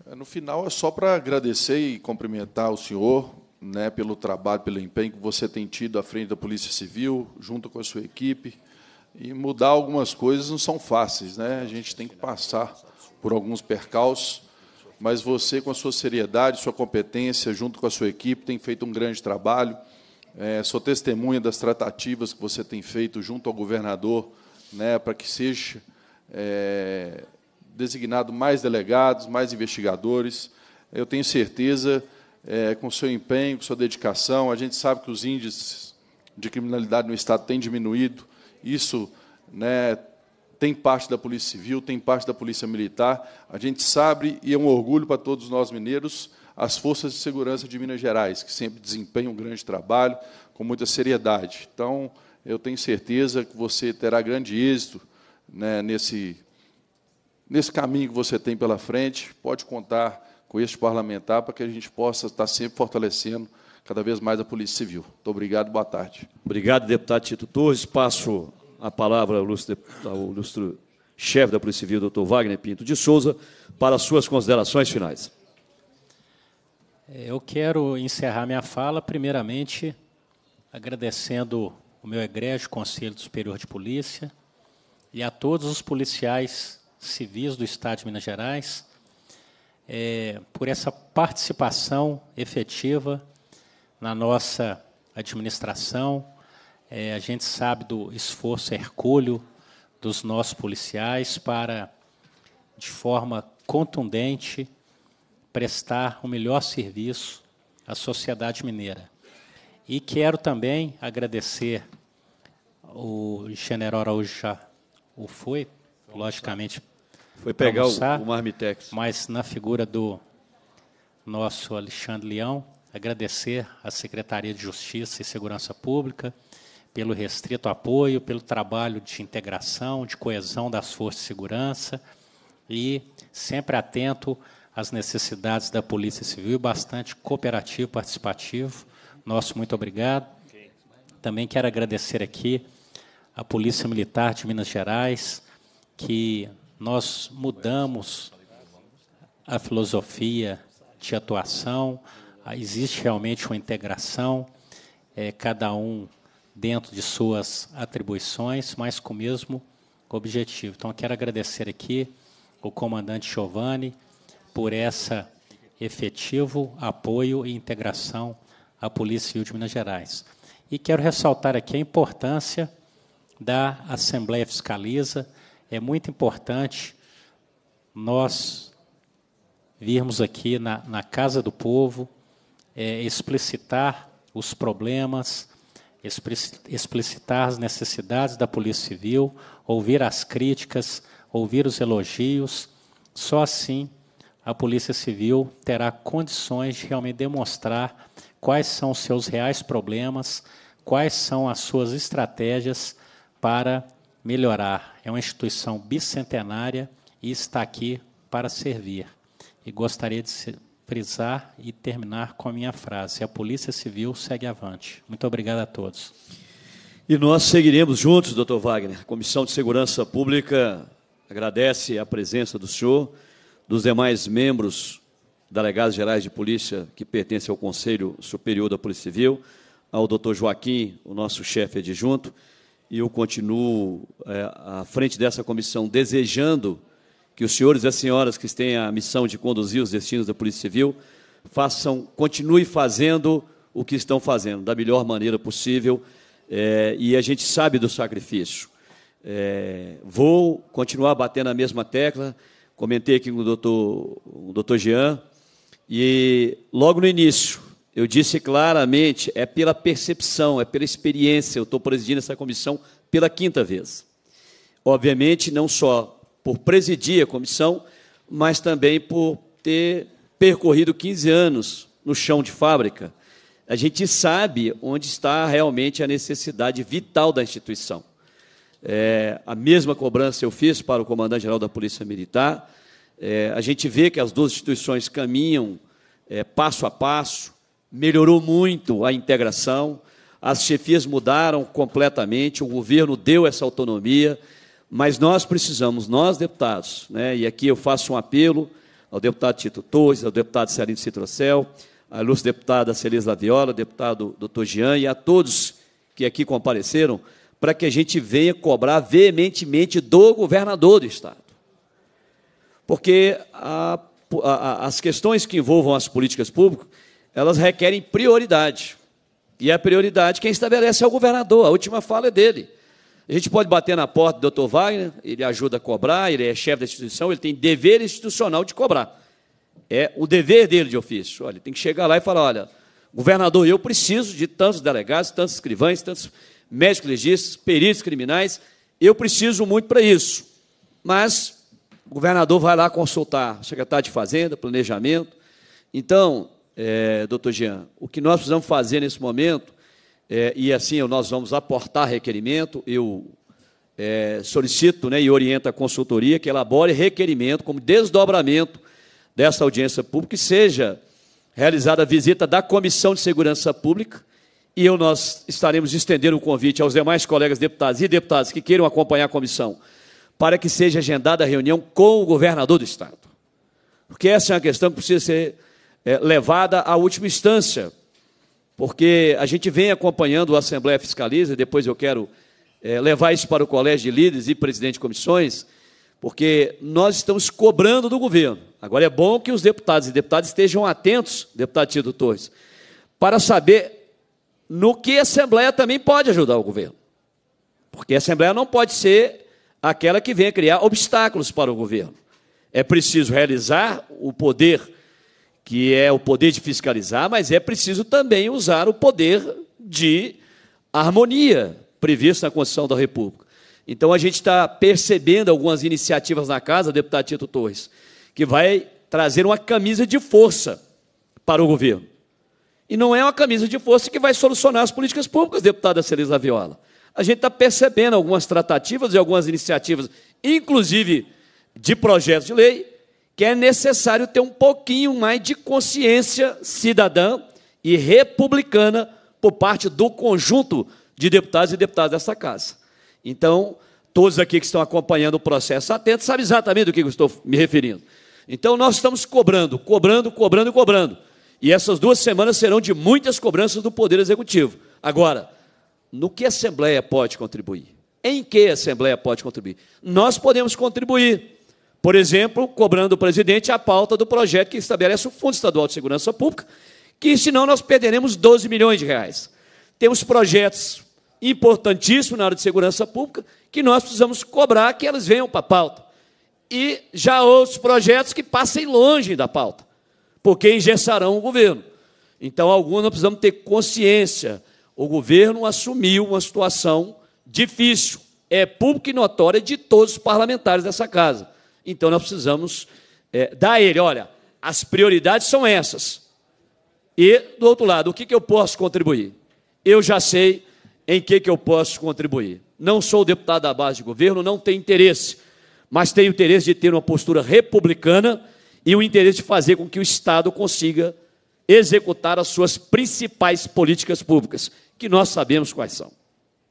É, no final, é só para agradecer e cumprimentar o senhor né, pelo trabalho, pelo empenho que você tem tido à frente da Polícia Civil, junto com a sua equipe. E mudar algumas coisas não são fáceis, né? A gente tem que passar por alguns percalços, mas você, com a sua seriedade, sua competência, junto com a sua equipe, tem feito um grande trabalho. É, sou testemunha das tratativas que você tem feito junto ao governador, né, para que seja é, designado mais delegados, mais investigadores. Eu tenho certeza, é, com seu empenho, com sua dedicação, a gente sabe que os índices de criminalidade no Estado têm diminuído, isso né, tem parte da Polícia Civil, tem parte da Polícia Militar. A gente sabe, e é um orgulho para todos nós mineiros, as forças de segurança de Minas Gerais, que sempre desempenham um grande trabalho com muita seriedade. Então, eu tenho certeza que você terá grande êxito né, nesse, nesse caminho que você tem pela frente. Pode contar com este parlamentar para que a gente possa estar sempre fortalecendo cada vez mais a Polícia Civil. Muito obrigado, boa tarde. Obrigado, deputado Tito Torres. Passo a palavra ao ilustre, ao ilustre chefe da Polícia Civil, doutor Wagner Pinto de Souza, para suas considerações finais. É, eu quero encerrar minha fala, primeiramente, agradecendo o meu egrégio Conselho Superior de Polícia e a todos os policiais civis do Estado de Minas Gerais é, por essa participação efetiva na nossa administração. É, a gente sabe do esforço hercúleo dos nossos policiais para, de forma contundente, prestar o melhor serviço à sociedade mineira. E quero também agradecer o general Araújo já o foi, logicamente. Foi pegar almoçar, o, o Marmitex. Mas na figura do nosso Alexandre Leão, agradecer à Secretaria de Justiça e Segurança Pública pelo restrito apoio, pelo trabalho de integração, de coesão das forças de segurança e sempre atento às necessidades da Polícia Civil, bastante cooperativo, participativo. Nosso muito obrigado. Também quero agradecer aqui à Polícia Militar de Minas Gerais, que nós mudamos a filosofia de atuação, ah, existe realmente uma integração, é, cada um dentro de suas atribuições, mas com o mesmo objetivo. Então, quero agradecer aqui o comandante Giovanni por essa efetivo apoio e integração à Polícia Civil de Minas Gerais. E quero ressaltar aqui a importância da Assembleia Fiscaliza. É muito importante nós virmos aqui na, na Casa do Povo, é, explicitar os problemas, explicitar as necessidades da Polícia Civil, ouvir as críticas, ouvir os elogios. Só assim a Polícia Civil terá condições de realmente demonstrar quais são os seus reais problemas, quais são as suas estratégias para melhorar. É uma instituição bicentenária e está aqui para servir. E gostaria de frisar e terminar com a minha frase: a Polícia Civil segue avante. Muito obrigado a todos. E nós seguiremos juntos, doutor Wagner. A Comissão de Segurança Pública agradece a presença do senhor, dos demais membros delegados gerais de polícia que pertencem ao Conselho Superior da Polícia Civil, ao doutor Joaquim, o nosso chefe adjunto, e eu continuo é, à frente dessa comissão desejando que os senhores e as senhoras que têm a missão de conduzir os destinos da Polícia Civil façam, continue fazendo o que estão fazendo da melhor maneira possível. É, e a gente sabe do sacrifício. É, vou continuar batendo a mesma tecla. Comentei aqui com o doutor, o doutor Jean. E logo no início, eu disse claramente: é pela percepção, é pela experiência. Eu estou presidindo essa comissão pela quinta vez. Obviamente, não só por presidir a comissão, mas também por ter percorrido 15 anos no chão de fábrica. A gente sabe onde está realmente a necessidade vital da instituição. É, a mesma cobrança eu fiz para o comandante-geral da Polícia Militar. É, a gente vê que as duas instituições caminham é, passo a passo, melhorou muito a integração, as chefias mudaram completamente, o governo deu essa autonomia. Mas nós precisamos, nós deputados, né, e aqui eu faço um apelo ao deputado Tito Torres, ao deputado Celinho Citrocel, à ilustre deputada Celis Laviola, ao deputado doutor Jean e a todos que aqui compareceram, para que a gente venha cobrar veementemente do governador do Estado. Porque a, a, as questões que envolvam as políticas públicas, elas requerem prioridade. E a prioridade quem estabelece é o governador, a última fala é dele. A gente pode bater na porta do doutor Wagner, ele ajuda a cobrar, ele é chefe da instituição, ele tem dever institucional de cobrar. É o dever dele de ofício. Olha, ele tem que chegar lá e falar: olha, governador, eu preciso de tantos delegados, tantos escrivães, tantos médicos legistas, peritos criminais, eu preciso muito para isso. Mas o governador vai lá consultar o secretário de Fazenda, planejamento. Então, é, doutor Jean, o que nós precisamos fazer nesse momento é, e assim nós vamos aportar requerimento, eu é, solicito né, e oriento a consultoria que elabore requerimento como desdobramento dessa audiência pública, que seja realizada a visita da Comissão de Segurança Pública, e eu, nós estaremos estendendo o convite aos demais colegas deputados e deputadas que queiram acompanhar a comissão, para que seja agendada a reunião com o governador do Estado. Porque essa é uma questão que precisa ser é, levada à última instância, porque a gente vem acompanhando a Assembleia Fiscaliza, e depois eu quero é, levar isso para o Colégio de Líderes e Presidente de Comissões, porque nós estamos cobrando do governo. Agora é bom que os deputados e deputadas estejam atentos, deputado Tito Torres, para saber no que a Assembleia também pode ajudar o governo. Porque a Assembleia não pode ser aquela que venha criar obstáculos para o governo. É preciso realizar o poder que é o poder de fiscalizar, mas é preciso também usar o poder de harmonia previsto na Constituição da República. Então a gente está percebendo algumas iniciativas na casa, deputado Tito Torres, que vai trazer uma camisa de força para o governo. E não é uma camisa de força que vai solucionar as políticas públicas, deputada Celisa Viola. A gente está percebendo algumas tratativas e algumas iniciativas, inclusive de projetos de lei, que é necessário ter um pouquinho mais de consciência cidadã e republicana por parte do conjunto de deputados e deputadas dessa casa. Então, todos aqui que estão acompanhando o processo atento sabem exatamente do que eu estou me referindo. Então, nós estamos cobrando, cobrando, cobrando, cobrando. E essas duas semanas serão de muitas cobranças do Poder Executivo. Agora, no que a Assembleia pode contribuir? Em que a Assembleia pode contribuir? Nós podemos contribuir por exemplo, cobrando o presidente a pauta do projeto que estabelece o Fundo Estadual de Segurança Pública, que senão nós perderemos 12 milhões de reais. Temos projetos importantíssimos na área de segurança pública que nós precisamos cobrar que eles venham para a pauta. E já outros projetos que passem longe da pauta, porque engessarão o governo. Então, alguns nós precisamos ter consciência. O governo assumiu uma situação difícil. É pública e notória de todos os parlamentares dessa casa. Então nós precisamos é, dar a ele: olha, as prioridades são essas. E, do outro lado, o que, que eu posso contribuir? Eu já sei em que, que eu posso contribuir. Não sou deputado da base de governo, não tenho interesse, mas tenho interesse de ter uma postura republicana e o interesse de fazer com que o Estado consiga executar as suas principais políticas públicas, que nós sabemos quais são.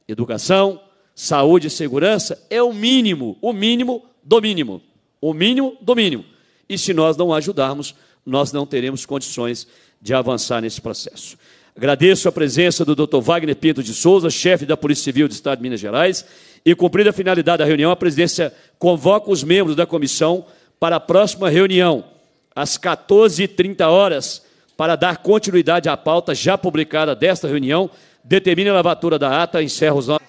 Educação, saúde e segurança é o mínimo, o mínimo do mínimo. O mínimo do mínimo. E se nós não ajudarmos, nós não teremos condições de avançar nesse processo. Agradeço a presença do Dr. Wagner Pinto de Souza, chefe da Polícia Civil do Estado de Minas Gerais, e cumprida a finalidade da reunião, a presidência convoca os membros da comissão para a próxima reunião, às 14h30, para dar continuidade à pauta já publicada desta reunião, Determine a lavatura da ata, encerra os nossos.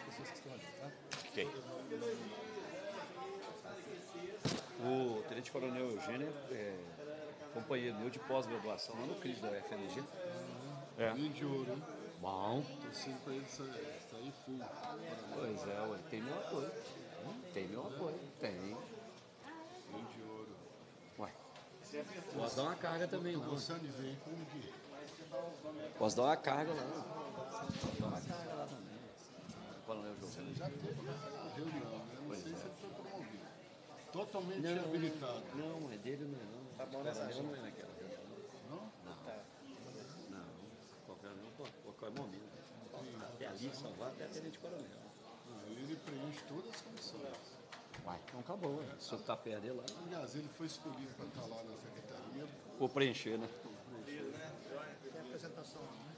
participação lá no CRIS da UFMG. É. é. de ouro, hein? Bom. Torcendo pra ele sair tá full. Pois é, ué. Tem meu apoio. Tem meu apoio. Tem. Rio tá de ouro. Ué. Posso dar uma carga também, mano. Você vem como que? É? Posso dar uma carga lá. Posso dar uma carga lá também. Quando é o jogo? Você já teve uma reunião, né? Não sei se foi é. é promovido. Totalmente habilitado. Não, é dele não é Tá bom nessa, não é naquela. Clemão é Miller. Até ali, salvar até a Tenente Coronel. Ele preenche todas as comissões. Uai, então acabou, né? senhor está tá perder lá. Aliás, ele foi escolhido para estar lá na secretaria. Vou preencher, né? Tem apresentação, né?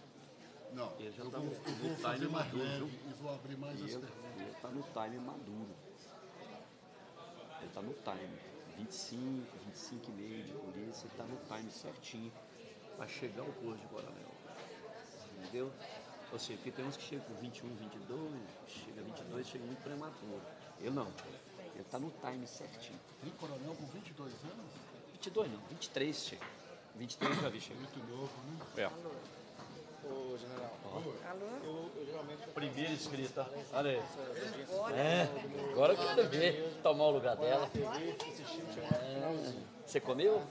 Não, ele já está no, vou time maduro. Leve, e vou abrir mais ele, as perguntas. Ele está no time maduro. Ele está no time. 25, 25 e meio de polícia, ele está no time certinho para chegar ao posto de coronel entendeu? Ou seja, porque tem uns que chegam com 21, 22, chega 22, chega muito prematuro. Eu não. Ele está no time certinho. Tem coronel com 22 anos? 22 não, 23 chega. 23 já vi chega. Muito novo, né? É. Ô, general. Alô? Eu, eu geralmente... Primeira escrita. Olha aí. É, agora eu quero ver tomar o lugar dela. É. Você comeu?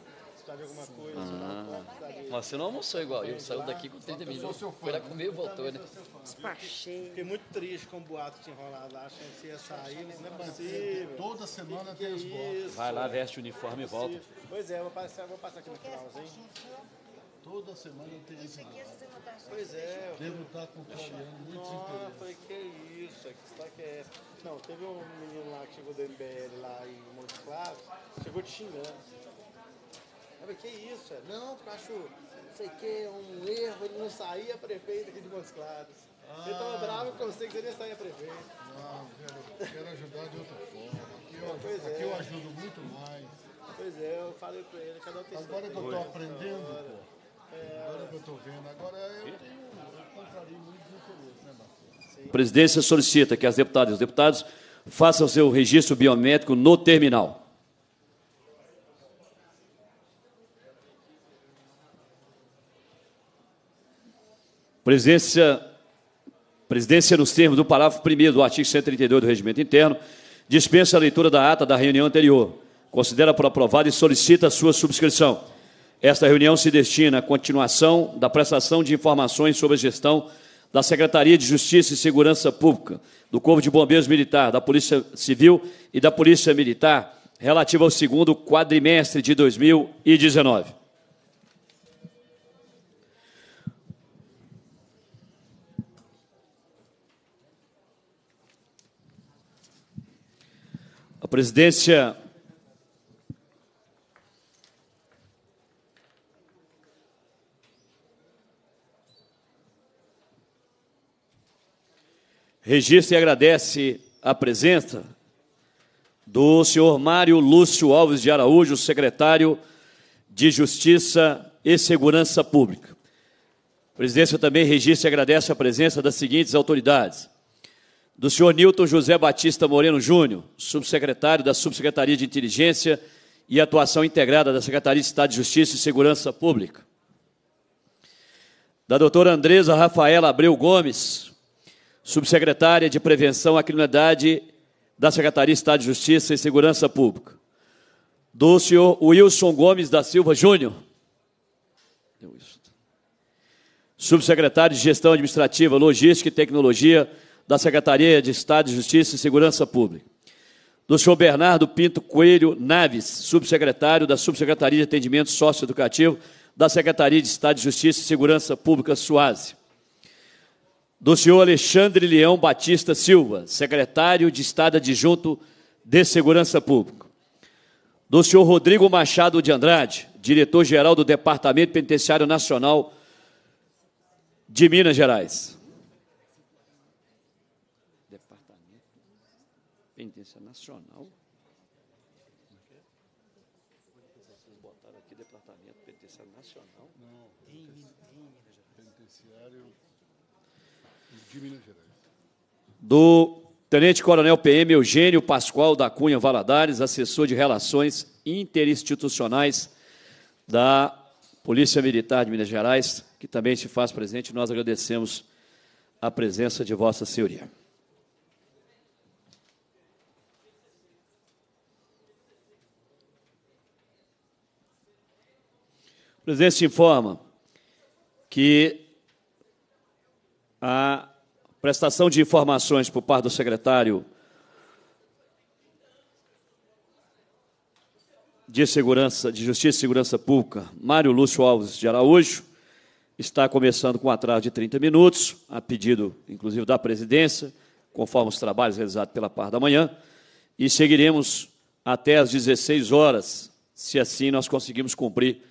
de alguma coisa. Ah. Mas você não almoçou igual eu, saiu daqui com 30 minutos. Foi lá né? comer e voltou, né? Despachei. Fiquei muito triste com o boato que tinha rolado lá, achando que ia sair, não é possível. Toda semana é tem as boatos. Vai lá, veste o uniforme e é volta. Pois é, vou passar, vou passar aqui no finalzinho. Toda semana eu tenho isso. Pois é. Devo estar contrariando muitos interesses. Ah, foi que isso, que que é essa? É. Não, teve um menino lá que chegou do MBL lá em Monte Claro, chegou te xingando. Sabe, que isso? É, não, porque eu acho, não sei o que, um erro, ele não saía prefeito aqui de Montes Claros. Ah. Ele estava bravo com você que ele saía prefeito. Não, quero, quero ajudar de outra forma. Aqui eu, aqui é. eu ajudo muito mais. Pois é, eu falei para ele, cada um tem Agora que eu estou aprendendo, pô. É. Agora que eu estou vendo, agora eu tenho, muito interesse, né, A presidência solicita que as deputadas e os deputados façam seu registro biométrico no terminal. Presidência, presidência nos termos do parágrafo 1 do artigo 132 do Regimento Interno, dispensa a leitura da ata da reunião anterior, considera por aprovada e solicita sua subscrição. Esta reunião se destina à continuação da prestação de informações sobre a gestão da Secretaria de Justiça e Segurança Pública, do Corpo de Bombeiros Militar, da Polícia Civil e da Polícia Militar, relativa ao segundo quadrimestre de 2019. presidência registra e agradece a presença do senhor Mário Lúcio Alves de Araújo, secretário de Justiça e Segurança Pública. A presidência também registra e agradece a presença das seguintes autoridades: do senhor Nilton José Batista Moreno Júnior, subsecretário da Subsecretaria de Inteligência e Atuação Integrada da Secretaria de Estado de Justiça e Segurança Pública. Da doutora Andresa Rafaela Abreu Gomes, subsecretária de Prevenção à Criminalidade da Secretaria de Estado de Justiça e Segurança Pública. Do senhor Wilson Gomes da Silva Júnior, subsecretário de Gestão Administrativa, Logística e Tecnologia da Secretaria de Estado de Justiça e Segurança Pública. Do senhor Bernardo Pinto Coelho Naves, subsecretário da Subsecretaria de Atendimento Socioeducativo da Secretaria de Estado de Justiça e Segurança Pública, SUASE. Do senhor Alexandre Leão Batista Silva, secretário de Estado adjunto de Segurança Pública. Do senhor Rodrigo Machado de Andrade, diretor-geral do Departamento Penitenciário Nacional de Minas Gerais do Tenente Coronel PM Eugênio Pascoal da Cunha Valadares, assessor de Relações Interinstitucionais da Polícia Militar de Minas Gerais, que também se faz presente. Nós agradecemos a presença de Vossa Senhoria. O presidente informa que a Prestação de informações por parte do secretário de Segurança, de Justiça e Segurança Pública, Mário Lúcio Alves de Araújo, está começando com atraso de 30 minutos, a pedido, inclusive, da presidência, conforme os trabalhos realizados pela parte da manhã, e seguiremos até às 16 horas, se assim nós conseguimos cumprir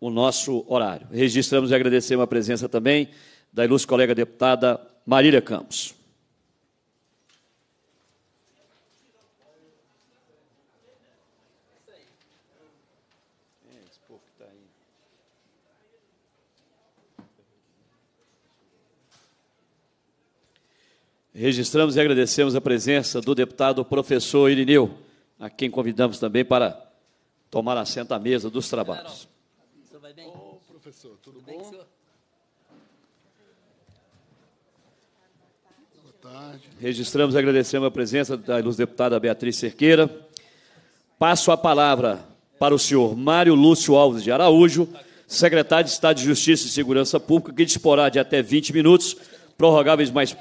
o nosso horário. Registramos e agradecemos a presença também da ilustre colega deputada Marília Campos. Registramos e agradecemos a presença do deputado professor Irineu, a quem convidamos também para tomar assento à mesa dos trabalhos. Olá professor, tudo, tudo bom? Bem, tarde. Registramos e agradecemos a presença da ilustre deputada Beatriz Cerqueira. Passo a palavra para o senhor Mário Lúcio Alves de Araújo, secretário de Estado de Justiça e Segurança Pública, que disporá de até 20 minutos, prorrogáveis mais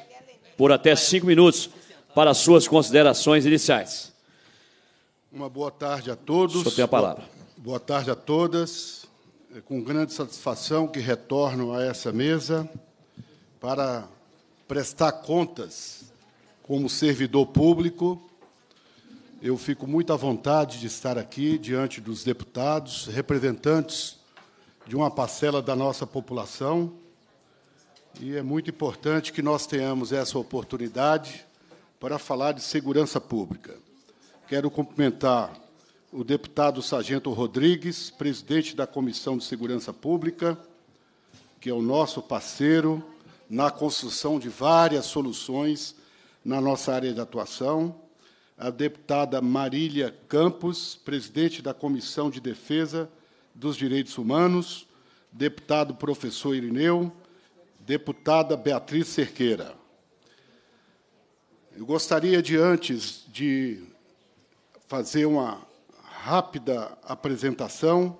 por até 5 minutos, para suas considerações iniciais. Uma boa tarde a todos. tem a palavra. Boa tarde a todas. É com grande satisfação que retorno a essa mesa para prestar contas como servidor público. Eu fico muito à vontade de estar aqui diante dos deputados, representantes de uma parcela da nossa população. E é muito importante que nós tenhamos essa oportunidade para falar de segurança pública. Quero cumprimentar o deputado Sargento Rodrigues, presidente da Comissão de Segurança Pública, que é o nosso parceiro, na construção de várias soluções na nossa área de atuação. A deputada Marília Campos, presidente da Comissão de Defesa dos Direitos Humanos, deputado professor Irineu, deputada Beatriz Cerqueira. Eu gostaria de, antes de fazer uma rápida apresentação,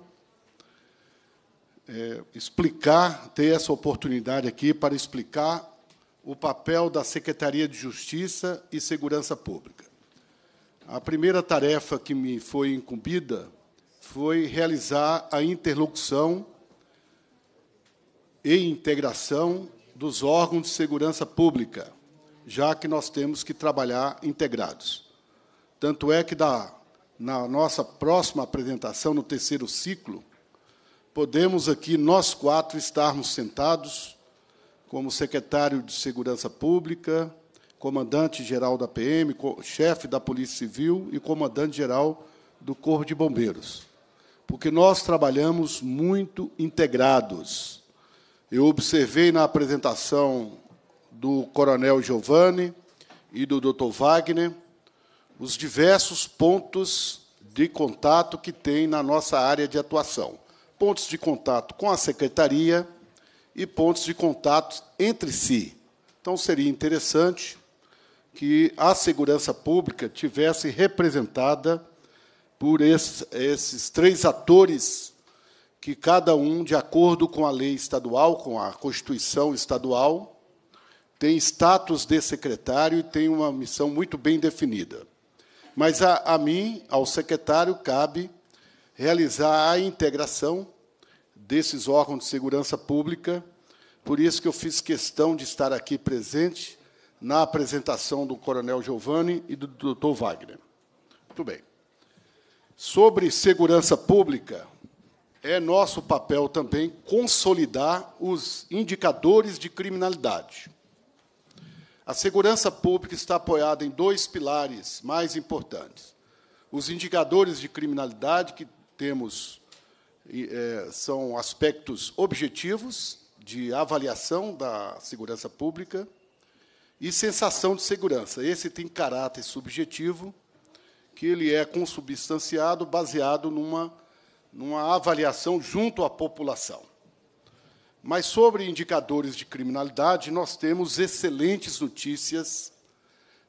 é, explicar, ter essa oportunidade aqui para explicar o papel da Secretaria de Justiça e Segurança Pública. A primeira tarefa que me foi incumbida foi realizar a interlocução e integração dos órgãos de segurança pública, já que nós temos que trabalhar integrados. Tanto é que, da, na nossa próxima apresentação, no terceiro ciclo, podemos aqui, nós quatro, estarmos sentados, como secretário de Segurança Pública, comandante-geral da PM, chefe da Polícia Civil e comandante-geral do Corpo de Bombeiros. Porque nós trabalhamos muito integrados. Eu observei na apresentação do Coronel Giovanni e do Dr. Wagner os diversos pontos de contato que tem na nossa área de atuação pontos de contato com a secretaria e pontos de contato entre si. Então, seria interessante que a segurança pública tivesse representada por esses, esses três atores que cada um, de acordo com a lei estadual, com a Constituição estadual, tem status de secretário e tem uma missão muito bem definida. Mas a, a mim, ao secretário, cabe realizar a integração desses órgãos de segurança pública. Por isso que eu fiz questão de estar aqui presente na apresentação do Coronel Giovanni e do Dr. Wagner. Muito bem. Sobre segurança pública, é nosso papel também consolidar os indicadores de criminalidade. A segurança pública está apoiada em dois pilares mais importantes: os indicadores de criminalidade que temos é, são aspectos objetivos de avaliação da segurança pública e sensação de segurança. Esse tem caráter subjetivo, que ele é consubstanciado, baseado numa, numa avaliação junto à população. Mas sobre indicadores de criminalidade, nós temos excelentes notícias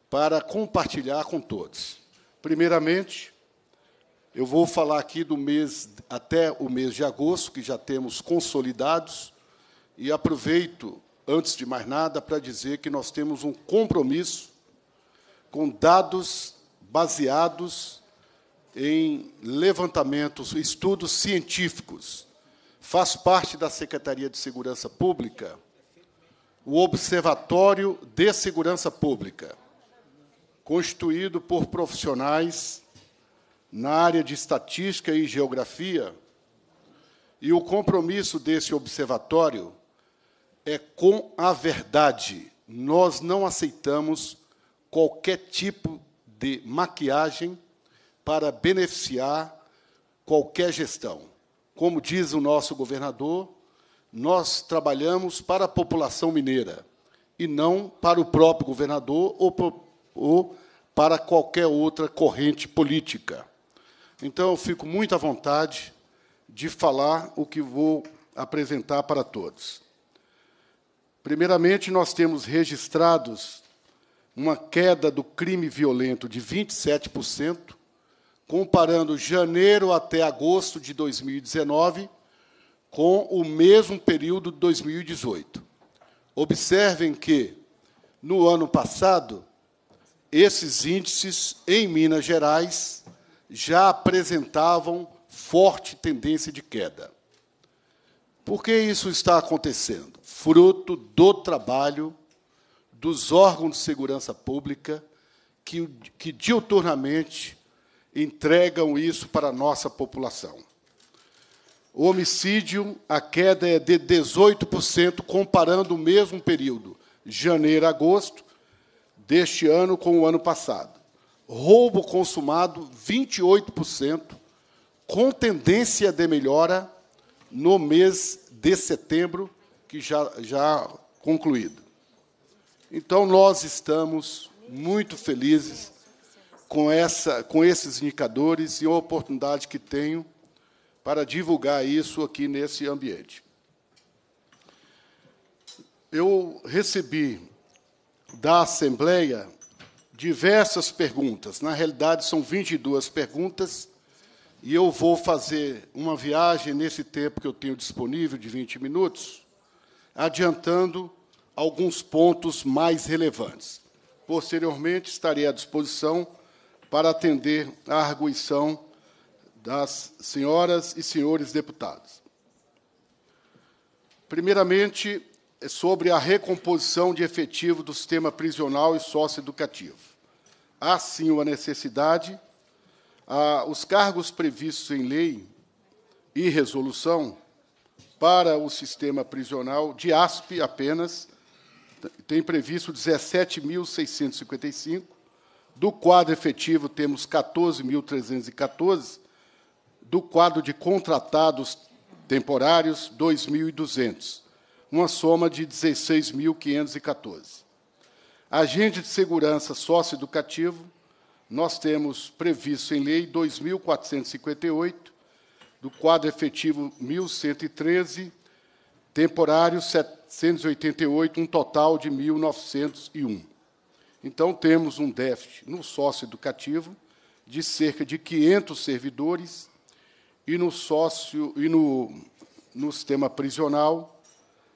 para compartilhar com todos. Primeiramente, eu vou falar aqui do mês até o mês de agosto, que já temos consolidados, e aproveito, antes de mais nada, para dizer que nós temos um compromisso com dados baseados em levantamentos, estudos científicos. Faz parte da Secretaria de Segurança Pública o Observatório de Segurança Pública, constituído por profissionais na área de estatística e geografia, e o compromisso desse observatório é com a verdade. Nós não aceitamos qualquer tipo de maquiagem para beneficiar qualquer gestão. Como diz o nosso governador, nós trabalhamos para a população mineira e não para o próprio governador ou, para qualquer outra corrente política. Então, eu fico muito à vontade de falar o que vou apresentar para todos. Primeiramente, nós temos registrados uma queda do crime violento de 27%, comparando janeiro até agosto de 2019 com o mesmo período de 2018. Observem que, no ano passado, esses índices em Minas Gerais já apresentavam forte tendência de queda. Por que isso está acontecendo? Fruto do trabalho dos órgãos de segurança pública que, que diuturnamente entregam isso para a nossa população. O homicídio, a queda é de 18%, comparando o mesmo período, janeiro a agosto, deste ano com o ano passado roubo consumado 28%, com tendência de melhora no mês de setembro, que já, já concluído. Então, nós estamos muito felizes com, essa, com esses indicadores e a oportunidade que tenho para divulgar isso aqui nesse ambiente. Eu recebi da Assembleia diversas perguntas. Na realidade, são 22 perguntas. E eu vou fazer uma viagem nesse tempo que eu tenho disponível, de 20 minutos, adiantando alguns pontos mais relevantes. Posteriormente, estarei à disposição para atender à arguição das senhoras e senhores deputados. Primeiramente, é sobre a recomposição de efetivo do sistema prisional e socioeducativo há sim uma necessidade. Ah, os cargos previstos em lei e resolução para o sistema prisional de ASP apenas tem previsto 17.655. Do quadro efetivo temos 14.314. Do quadro de contratados temporários, 2.200. Uma soma de 16.514. Agente de Segurança Socioeducativo, nós temos previsto em lei 2458 do quadro efetivo 1113, temporário 788, um total de 1901. Então temos um déficit no sócio educativo de cerca de 500 servidores e no sócio e no, no sistema prisional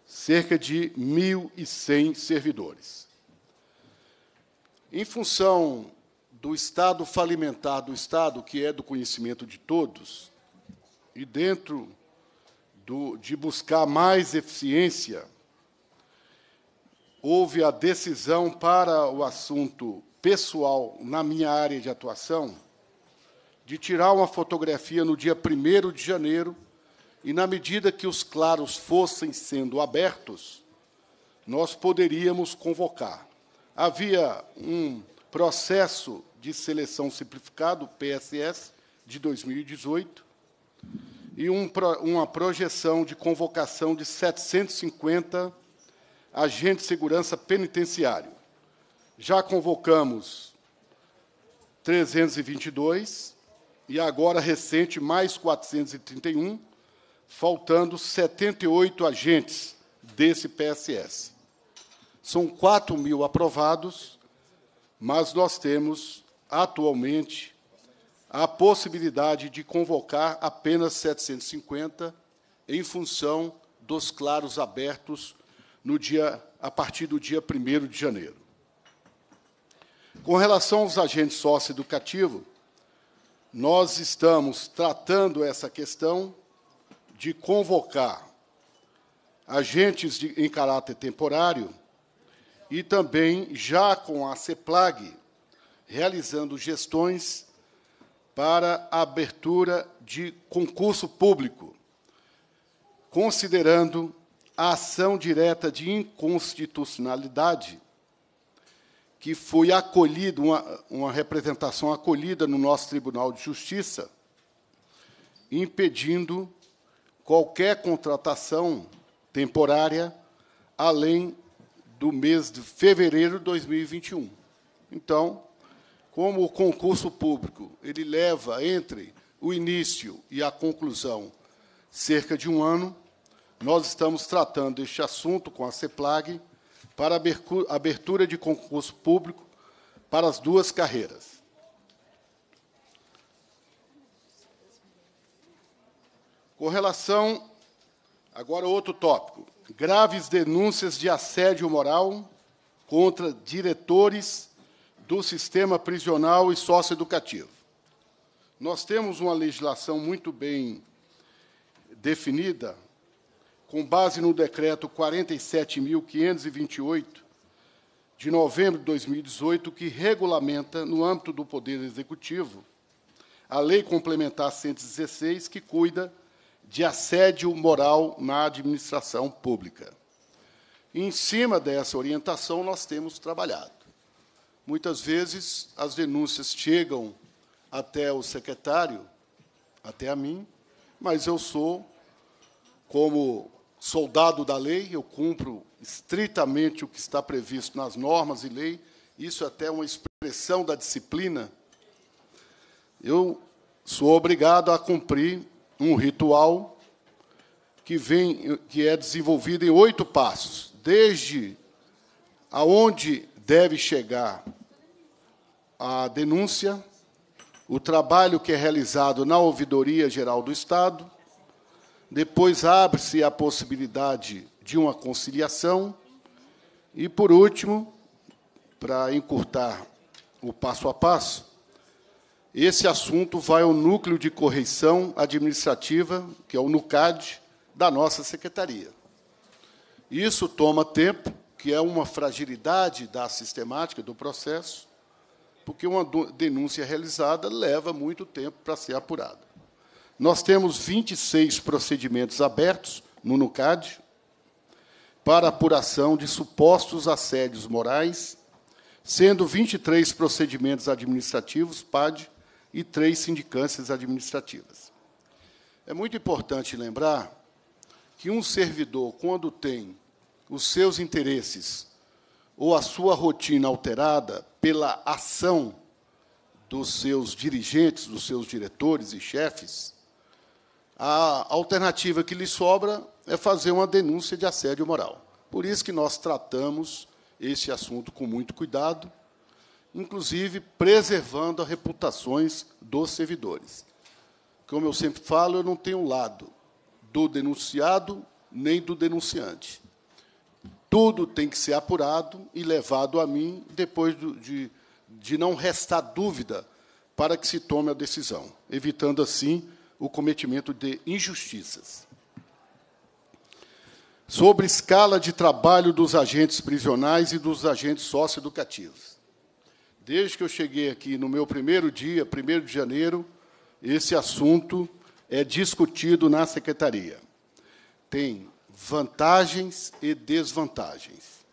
cerca de 1.100 servidores. Em função do estado falimentar do Estado, que é do conhecimento de todos, e dentro do, de buscar mais eficiência, houve a decisão para o assunto pessoal na minha área de atuação de tirar uma fotografia no dia 1 de janeiro e, na medida que os claros fossem sendo abertos, nós poderíamos convocar havia um processo de seleção simplificado, PSS, de 2018, e um, uma projeção de convocação de 750 agentes de segurança penitenciário. Já convocamos 322 e agora recente mais 431, faltando 78 agentes desse PSS. São 4 mil aprovados, mas nós temos, atualmente, a possibilidade de convocar apenas 750 em função dos claros abertos no dia, a partir do dia 1 de janeiro. Com relação aos agentes sócio educativos nós estamos tratando essa questão de convocar agentes de, em caráter temporário e também já com a CEPLAG, realizando gestões para a abertura de concurso público, considerando a ação direta de inconstitucionalidade, que foi acolhida, uma, uma representação acolhida no nosso Tribunal de Justiça, impedindo qualquer contratação temporária além do mês de fevereiro de 2021. Então, como o concurso público ele leva entre o início e a conclusão cerca de um ano, nós estamos tratando este assunto com a CEPLAG para a abertura de concurso público para as duas carreiras. Com relação, agora outro tópico, graves denúncias de assédio moral contra diretores do sistema prisional e socioeducativo. Nós temos uma legislação muito bem definida, com base no decreto 47.528, de novembro de 2018, que regulamenta, no âmbito do Poder Executivo, a Lei Complementar 116, que cuida de assédio moral na administração pública. em cima dessa orientação, nós temos trabalhado. Muitas vezes, as denúncias chegam até o secretário, até a mim, mas eu sou, como soldado da lei, eu cumpro estritamente o que está previsto nas normas e lei, isso é até uma expressão da disciplina. Eu sou obrigado a cumprir um ritual que vem que é desenvolvido em oito passos, desde aonde deve chegar a denúncia, o trabalho que é realizado na Ouvidoria Geral do Estado, depois abre-se a possibilidade de uma conciliação e por último, para encurtar o passo a passo, esse assunto vai ao núcleo de correição administrativa, que é o NUCAD, da nossa secretaria. Isso toma tempo, que é uma fragilidade da sistemática do processo, porque uma denúncia realizada leva muito tempo para ser apurada. Nós temos 26 procedimentos abertos no NUCAD para apuração de supostos assédios morais, sendo 23 procedimentos administrativos, PAD, e três sindicâncias administrativas. É muito importante lembrar que um servidor, quando tem os seus interesses ou a sua rotina alterada pela ação dos seus dirigentes, dos seus diretores e chefes, a alternativa que lhe sobra é fazer uma denúncia de assédio moral. Por isso que nós tratamos esse assunto com muito cuidado inclusive preservando as reputações dos servidores. Como eu sempre falo, eu não tenho lado do denunciado nem do denunciante. Tudo tem que ser apurado e levado a mim depois de, de não restar dúvida para que se tome a decisão, evitando assim o cometimento de injustiças. Sobre escala de trabalho dos agentes prisionais e dos agentes socioeducativos. Desde que eu cheguei aqui no meu primeiro dia, 1 de janeiro, esse assunto é discutido na secretaria. Tem vantagens e desvantagens.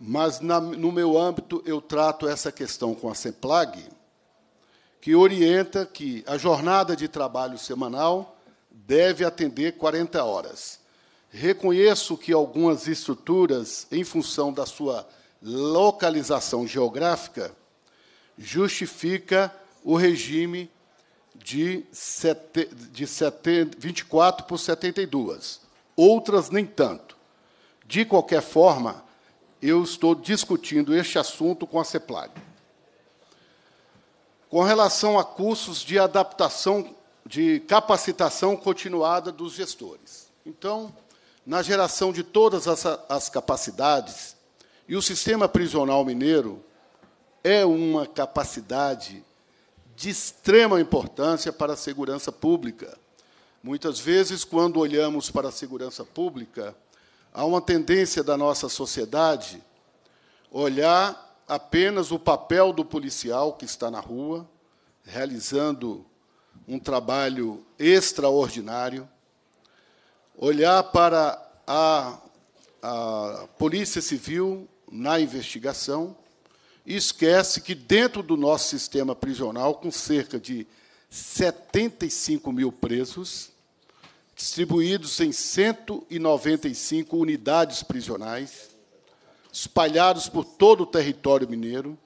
Mas, na, no meu âmbito, eu trato essa questão com a CEPLAG, que orienta que a jornada de trabalho semanal deve atender 40 horas. Reconheço que algumas estruturas, em função da sua localização geográfica, justifica o regime de, sete, de sete, 24 por 72. Outras nem tanto. De qualquer forma, eu estou discutindo este assunto com a CEPLAG. Com relação a cursos de adaptação, de capacitação continuada dos gestores. Então, na geração de todas as, as capacidades, e o sistema prisional mineiro é uma capacidade de extrema importância para a segurança pública. Muitas vezes, quando olhamos para a segurança pública, há uma tendência da nossa sociedade olhar apenas o papel do policial que está na rua, realizando um trabalho extraordinário, olhar para a, a Polícia Civil na investigação, e esquece que, dentro do nosso sistema prisional, com cerca de 75 mil presos, distribuídos em 195 unidades prisionais, espalhados por todo o território mineiro.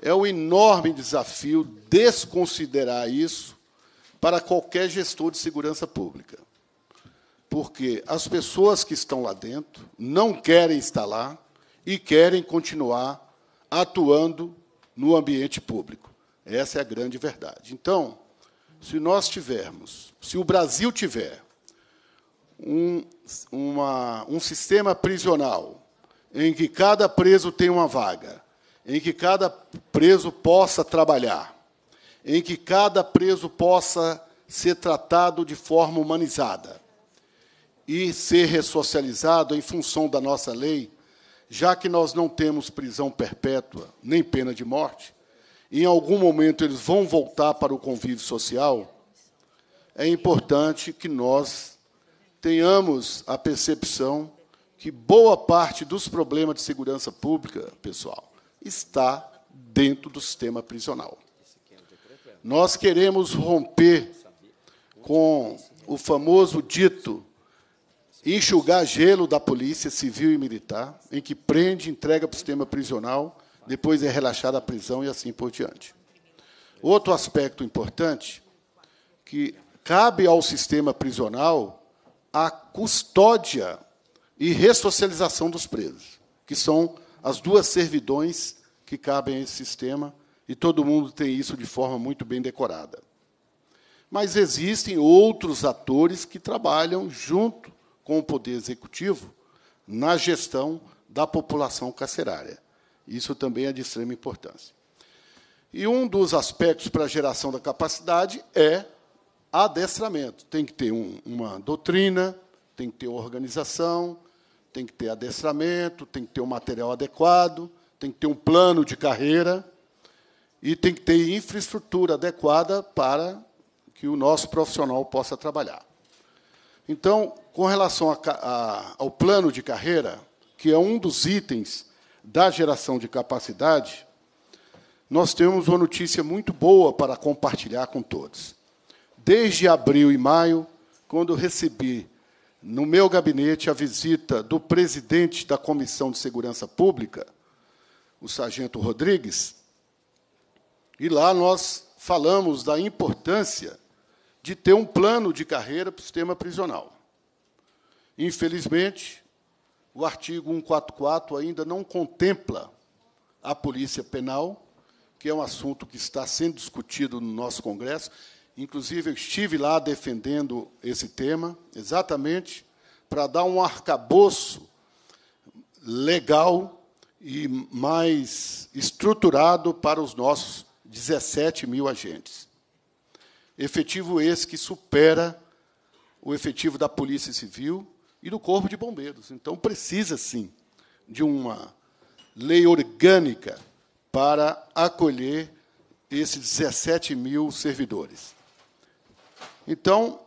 É um enorme desafio desconsiderar isso para qualquer gestor de segurança pública. Porque as pessoas que estão lá dentro não querem estar lá e querem continuar atuando no ambiente público. Essa é a grande verdade. Então, se nós tivermos, se o Brasil tiver um, uma, um sistema prisional em que cada preso tem uma vaga, em que cada preso possa trabalhar, em que cada preso possa ser tratado de forma humanizada e ser ressocializado em função da nossa lei já que nós não temos prisão perpétua nem pena de morte, em algum momento eles vão voltar para o convívio social, é importante que nós tenhamos a percepção que boa parte dos problemas de segurança pública, pessoal, está dentro do sistema prisional. Nós queremos romper com o famoso dito enxugar gelo da polícia civil e militar, em que prende, entrega para o sistema prisional, depois é relaxada a prisão e assim por diante. Outro aspecto importante, que cabe ao sistema prisional a custódia e ressocialização dos presos, que são as duas servidões que cabem a esse sistema, e todo mundo tem isso de forma muito bem decorada. Mas existem outros atores que trabalham junto com o Poder Executivo na gestão da população carcerária. Isso também é de extrema importância. E um dos aspectos para a geração da capacidade é adestramento. Tem que ter um, uma doutrina, tem que ter organização, tem que ter adestramento, tem que ter o um material adequado, tem que ter um plano de carreira e tem que ter infraestrutura adequada para que o nosso profissional possa trabalhar. Então, com relação a, a, ao plano de carreira, que é um dos itens da geração de capacidade, nós temos uma notícia muito boa para compartilhar com todos. Desde abril e maio, quando recebi no meu gabinete a visita do presidente da Comissão de Segurança Pública, o sargento Rodrigues, e lá nós falamos da importância de ter um plano de carreira para o sistema prisional. Infelizmente, o artigo 144 ainda não contempla a Polícia Penal, que é um assunto que está sendo discutido no nosso Congresso. Inclusive, eu estive lá defendendo esse tema, exatamente para dar um arcabouço legal e mais estruturado para os nossos 17 mil agentes. Efetivo esse que supera o efetivo da Polícia Civil e do Corpo de Bombeiros. Então, precisa, sim, de uma lei orgânica para acolher esses 17 mil servidores. Então,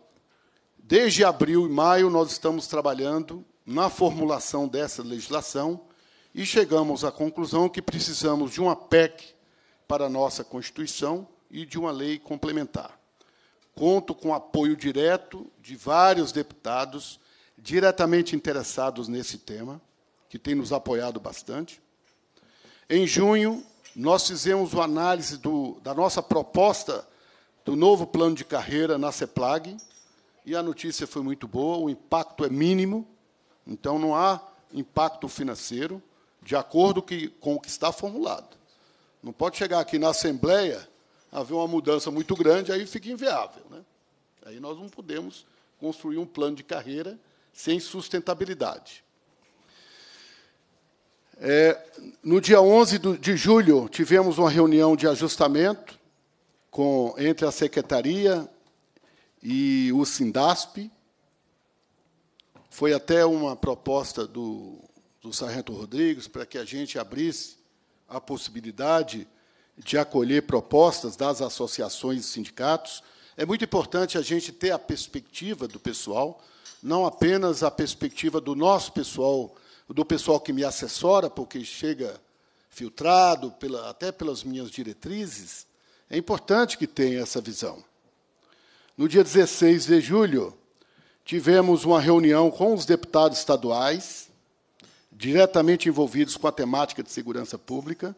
desde abril e maio, nós estamos trabalhando na formulação dessa legislação e chegamos à conclusão que precisamos de uma PEC para a nossa Constituição e de uma lei complementar. Conto com apoio direto de vários deputados diretamente interessados nesse tema, que tem nos apoiado bastante. Em junho, nós fizemos uma análise do, da nossa proposta do novo plano de carreira na CEPLAG, e a notícia foi muito boa, o impacto é mínimo, então não há impacto financeiro, de acordo que, com o que está formulado. Não pode chegar aqui na Assembleia, haver uma mudança muito grande, aí fica inviável. Né? Aí nós não podemos construir um plano de carreira sem sustentabilidade. É, no dia 11 de julho, tivemos uma reunião de ajustamento com, entre a Secretaria e o Sindasp. Foi até uma proposta do, do Sargento Rodrigues para que a gente abrisse a possibilidade de acolher propostas das associações e sindicatos. É muito importante a gente ter a perspectiva do pessoal, não apenas a perspectiva do nosso pessoal, do pessoal que me assessora, porque chega filtrado pela, até pelas minhas diretrizes, é importante que tenha essa visão. No dia 16 de julho, tivemos uma reunião com os deputados estaduais, diretamente envolvidos com a temática de segurança pública.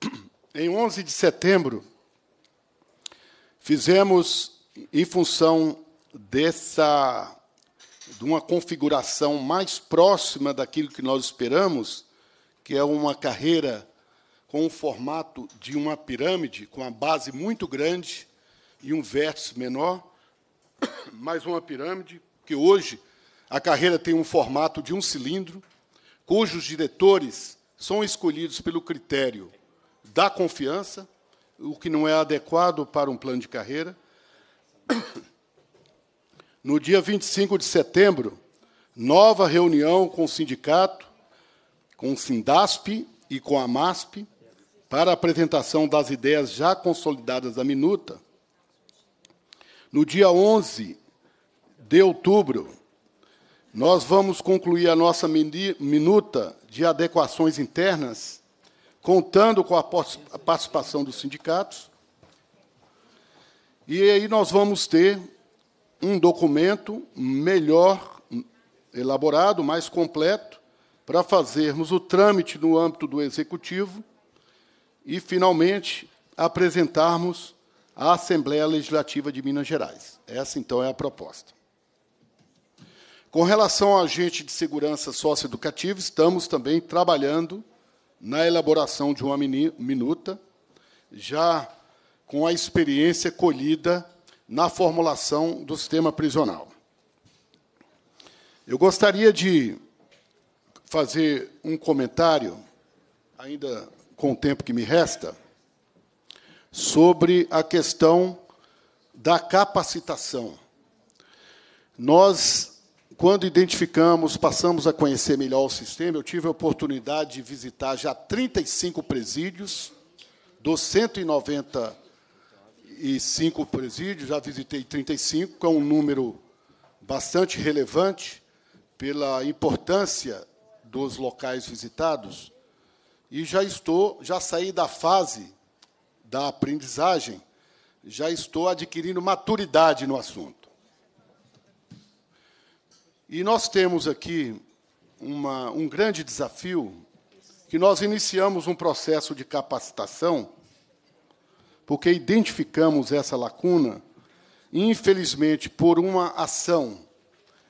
Em 11 de setembro, fizemos, em função dessa de uma configuração mais próxima daquilo que nós esperamos, que é uma carreira com o formato de uma pirâmide, com a base muito grande e um vértice menor, mais uma pirâmide, que hoje a carreira tem um formato de um cilindro, cujos diretores são escolhidos pelo critério da confiança, o que não é adequado para um plano de carreira, No dia 25 de setembro, nova reunião com o sindicato, com o Sindasp e com a MASP, para a apresentação das ideias já consolidadas da minuta. No dia 11 de outubro, nós vamos concluir a nossa minuta de adequações internas, contando com a participação dos sindicatos. E aí nós vamos ter um documento melhor elaborado, mais completo, para fazermos o trâmite no âmbito do Executivo e, finalmente, apresentarmos à Assembleia Legislativa de Minas Gerais. Essa, então, é a proposta. Com relação ao agente de segurança socioeducativo, estamos também trabalhando na elaboração de uma minuta, já com a experiência colhida na formulação do sistema prisional. Eu gostaria de fazer um comentário, ainda com o tempo que me resta, sobre a questão da capacitação. Nós, quando identificamos, passamos a conhecer melhor o sistema, eu tive a oportunidade de visitar já 35 presídios dos 190 35 presídios, já visitei 35, é um número bastante relevante pela importância dos locais visitados. E já estou, já saí da fase da aprendizagem, já estou adquirindo maturidade no assunto. E nós temos aqui uma, um grande desafio, que nós iniciamos um processo de capacitação porque identificamos essa lacuna, infelizmente, por uma ação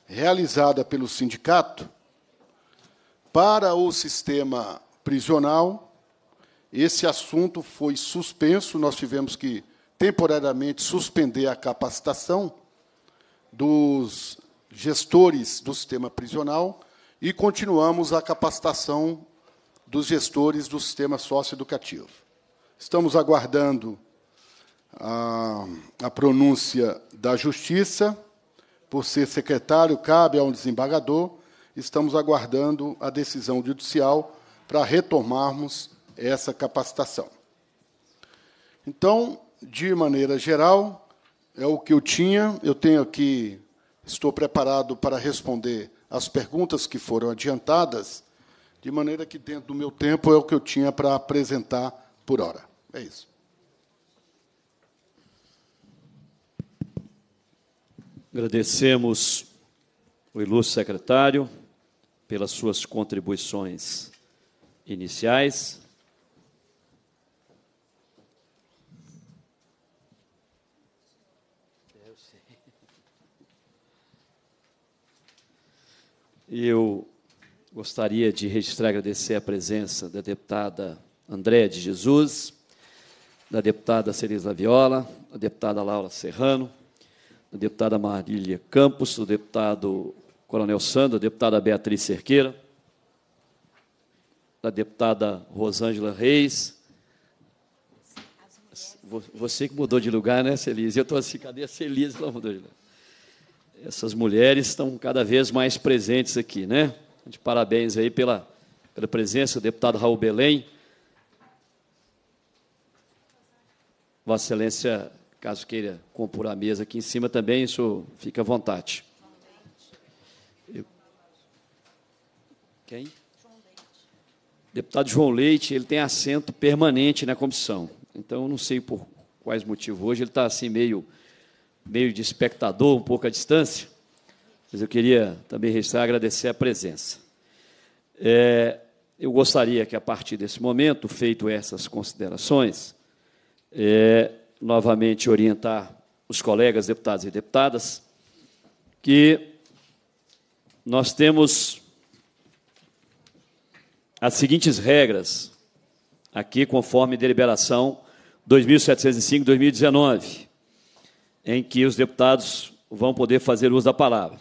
realizada pelo sindicato para o sistema prisional. Esse assunto foi suspenso, nós tivemos que temporariamente suspender a capacitação dos gestores do sistema prisional e continuamos a capacitação dos gestores do sistema socioeducativo. Estamos aguardando a, a pronúncia da Justiça, por ser secretário, cabe a um desembargador. Estamos aguardando a decisão judicial para retomarmos essa capacitação. Então, de maneira geral, é o que eu tinha. Eu tenho aqui, estou preparado para responder as perguntas que foram adiantadas, de maneira que, dentro do meu tempo, é o que eu tinha para apresentar por hora. É isso. Agradecemos o ilustre secretário pelas suas contribuições iniciais. Eu gostaria de registrar e agradecer a presença da deputada Andréa de Jesus, da deputada Cereza Viola, da deputada Laura Serrano, da deputada Marília Campos, do deputado Coronel Sandro, da deputada Beatriz Cerqueira, da deputada Rosângela Reis. Você que mudou de lugar, né, Celise? Eu estou assim, cadê a Celise? Ela mudou de lugar. Essas mulheres estão cada vez mais presentes aqui, né? De parabéns aí pela, pela presença do deputado Raul Belém, Vossa Excelência, caso queira compor a mesa aqui em cima também, isso fica à vontade. Eu... Quem? Deputado João Leite, ele tem assento permanente na comissão. Então, eu não sei por quais motivos. Hoje ele está assim meio, meio de espectador, um pouco à distância. Mas eu queria também registrar, agradecer a presença. É, eu gostaria que, a partir desse momento, feito essas considerações, é, novamente orientar os colegas deputados e deputadas que nós temos as seguintes regras aqui conforme deliberação 2705/2019, em que os deputados vão poder fazer uso da palavra.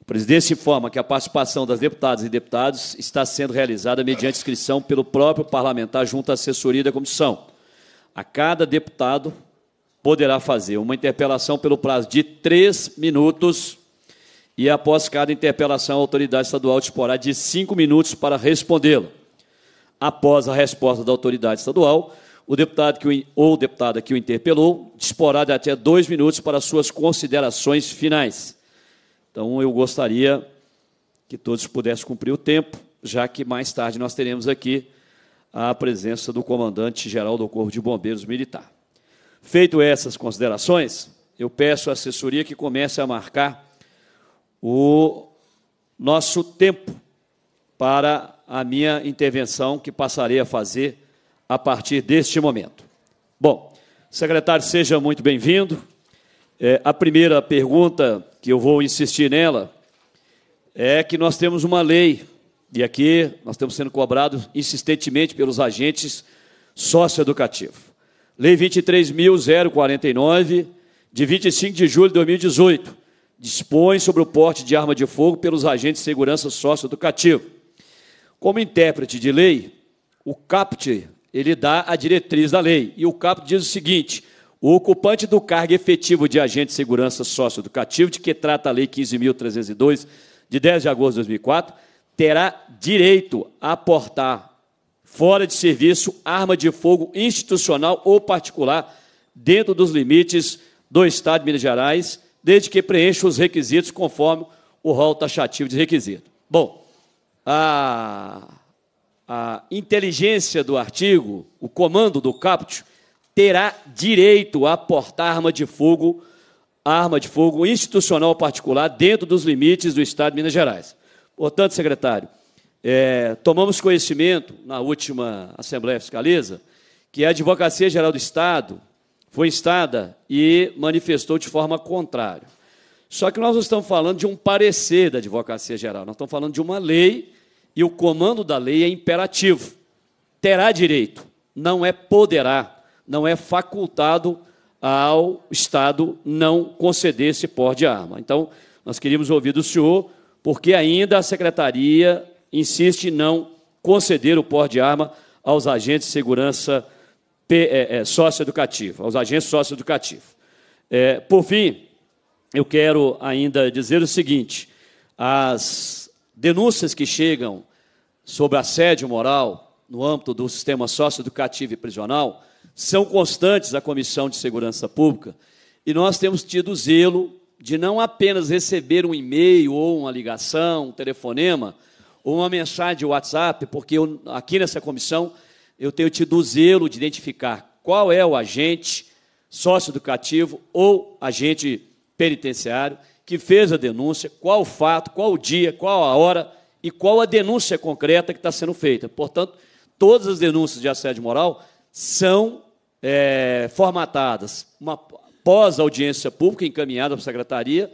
O presidente informa que a participação das deputadas e deputados está sendo realizada mediante inscrição pelo próprio parlamentar junto à assessoria da comissão a cada deputado poderá fazer uma interpelação pelo prazo de três minutos e, após cada interpelação, a autoridade estadual disporá de cinco minutos para respondê-lo. Após a resposta da autoridade estadual, o deputado que o, ou deputada que o interpelou disporá de até dois minutos para suas considerações finais. Então, eu gostaria que todos pudessem cumprir o tempo, já que mais tarde nós teremos aqui à presença do comandante-geral do Corpo de Bombeiros Militar. Feito essas considerações, eu peço à assessoria que comece a marcar o nosso tempo para a minha intervenção que passarei a fazer a partir deste momento. Bom, secretário, seja muito bem-vindo. É, a primeira pergunta que eu vou insistir nela é que nós temos uma lei e aqui nós estamos sendo cobrados insistentemente pelos agentes socioeducativos. Lei 23.049, de 25 de julho de 2018, dispõe sobre o porte de arma de fogo pelos agentes de segurança socioeducativo. Como intérprete de lei, o CAPT ele dá a diretriz da lei. E o CAPT diz o seguinte: o ocupante do cargo efetivo de agente de segurança socioeducativo, de que trata a Lei 15.302, de 10 de agosto de 2004, terá direito a portar, fora de serviço, arma de fogo institucional ou particular, dentro dos limites do Estado de Minas Gerais, desde que preencha os requisitos conforme o rol taxativo de requisito. Bom, a, a inteligência do artigo, o comando do caput, terá direito a portar arma de fogo, arma de fogo institucional particular dentro dos limites do Estado de Minas Gerais. Portanto, secretário, é, tomamos conhecimento na última Assembleia Fiscaliza que a Advocacia Geral do Estado foi instada e manifestou de forma contrária. Só que nós não estamos falando de um parecer da Advocacia Geral, nós estamos falando de uma lei e o comando da lei é imperativo. Terá direito, não é poderá, não é facultado ao Estado não conceder esse porte de arma. Então, nós queríamos ouvir do senhor porque ainda a secretaria insiste em não conceder o porte de arma aos agentes de segurança sócio educativo, é, é, socioeducativa, aos agentes socioeducativos. É, por fim, eu quero ainda dizer o seguinte: as denúncias que chegam sobre assédio moral no âmbito do sistema socioeducativo e prisional são constantes à Comissão de Segurança Pública e nós temos tido zelo de não apenas receber um e-mail ou uma ligação, um telefonema ou uma mensagem de WhatsApp, porque eu, aqui nessa comissão eu tenho tido o zelo de identificar qual é o agente sócio educativo ou agente penitenciário que fez a denúncia, qual o fato, qual o dia, qual a hora e qual a denúncia concreta que está sendo feita. Portanto, todas as denúncias de assédio moral são é, formatadas. Uma, após a audiência pública encaminhada para a secretaria.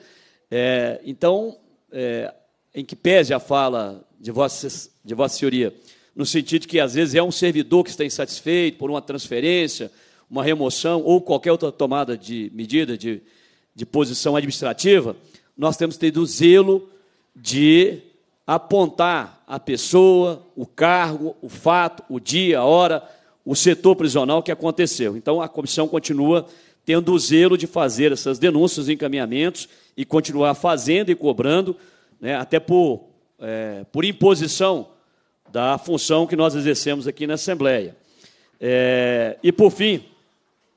É, então, é, em que pese a fala de vossa, de vossa senhoria, no sentido que às vezes é um servidor que está insatisfeito por uma transferência, uma remoção ou qualquer outra tomada de medida de, de posição administrativa, nós temos tido o zelo de apontar a pessoa, o cargo, o fato, o dia, a hora, o setor prisional que aconteceu. Então, a comissão continua tendo o zelo de fazer essas denúncias, encaminhamentos e continuar fazendo e cobrando, né, até por, é, por imposição da função que nós exercemos aqui na Assembleia. É, e, por fim,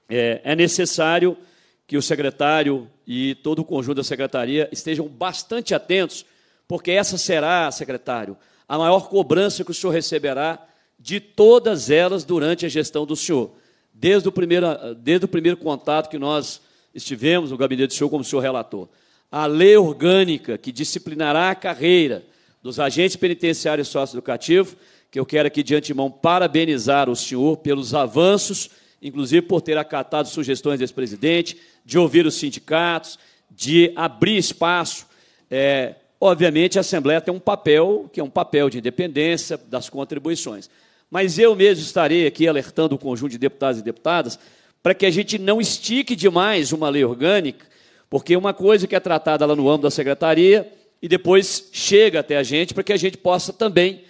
é, é necessário que o secretário e todo o conjunto da secretaria estejam bastante atentos, porque essa será, secretário, a maior cobrança que o senhor receberá de todas elas durante a gestão do senhor desde o primeiro, desde o primeiro contato que nós estivemos no gabinete do senhor, como o senhor relatou. A lei orgânica que disciplinará a carreira dos agentes penitenciários socioeducativos, que eu quero aqui de antemão parabenizar o senhor pelos avanços, inclusive por ter acatado sugestões desse presidente, de ouvir os sindicatos, de abrir espaço. É, obviamente, a Assembleia tem um papel, que é um papel de independência das contribuições. Mas eu mesmo estarei aqui alertando o conjunto de deputados e deputadas para que a gente não estique demais uma lei orgânica, porque uma coisa que é tratada lá no âmbito da secretaria e depois chega até a gente para que a gente possa também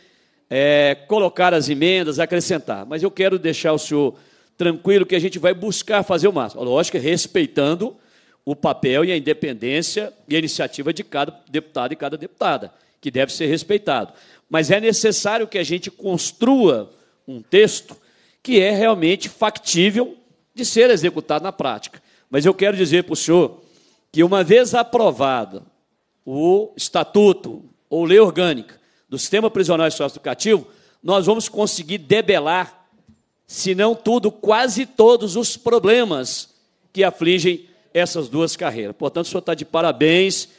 é, colocar as emendas, acrescentar. Mas eu quero deixar o senhor tranquilo que a gente vai buscar fazer o máximo. Lógico, respeitando o papel e a independência e a iniciativa de cada deputado e cada deputada, que deve ser respeitado mas é necessário que a gente construa um texto que é realmente factível de ser executado na prática. Mas eu quero dizer para o senhor que, uma vez aprovado o estatuto ou lei orgânica do sistema prisional e socioeducativo, nós vamos conseguir debelar, se não tudo, quase todos os problemas que afligem essas duas carreiras. Portanto, o senhor está de parabéns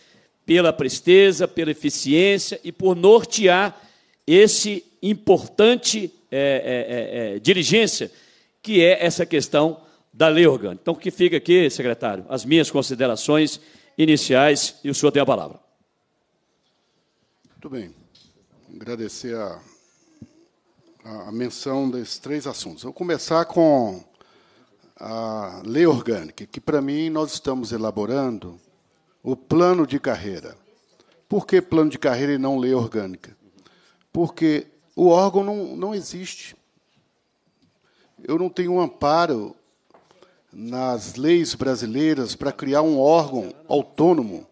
pela presteza, pela eficiência e por nortear esse importante é, é, é, é diligência que é essa questão da lei orgânica. Então, o que fica aqui, secretário, as minhas considerações iniciais e o senhor tem a palavra. Muito bem. Agradecer a, a menção desses três assuntos. Vou começar com a lei orgânica, que, para mim, nós estamos elaborando o plano de carreira. Por que plano de carreira e não lei orgânica? Porque o órgão não, não existe. Eu não tenho um amparo nas leis brasileiras para criar um órgão autônomo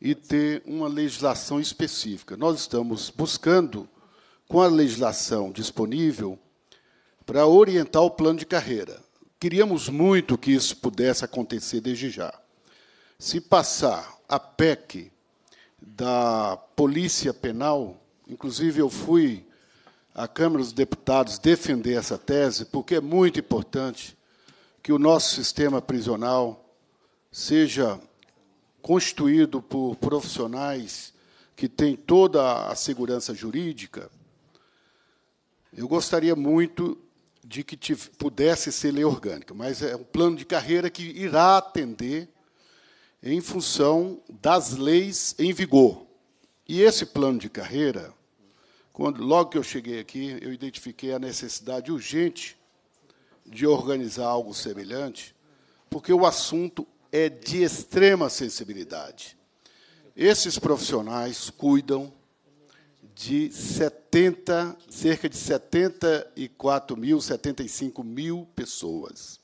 e ter uma legislação específica. Nós estamos buscando, com a legislação disponível, para orientar o plano de carreira. Queríamos muito que isso pudesse acontecer desde já. Se passar a PEC da Polícia Penal, inclusive eu fui à Câmara dos Deputados defender essa tese, porque é muito importante que o nosso sistema prisional seja constituído por profissionais que têm toda a segurança jurídica. Eu gostaria muito de que pudesse ser lei orgânica, mas é um plano de carreira que irá atender em função das leis em vigor. E esse plano de carreira, quando logo que eu cheguei aqui, eu identifiquei a necessidade urgente de organizar algo semelhante, porque o assunto é de extrema sensibilidade. Esses profissionais cuidam de 70, cerca de 74 mil, 75 mil pessoas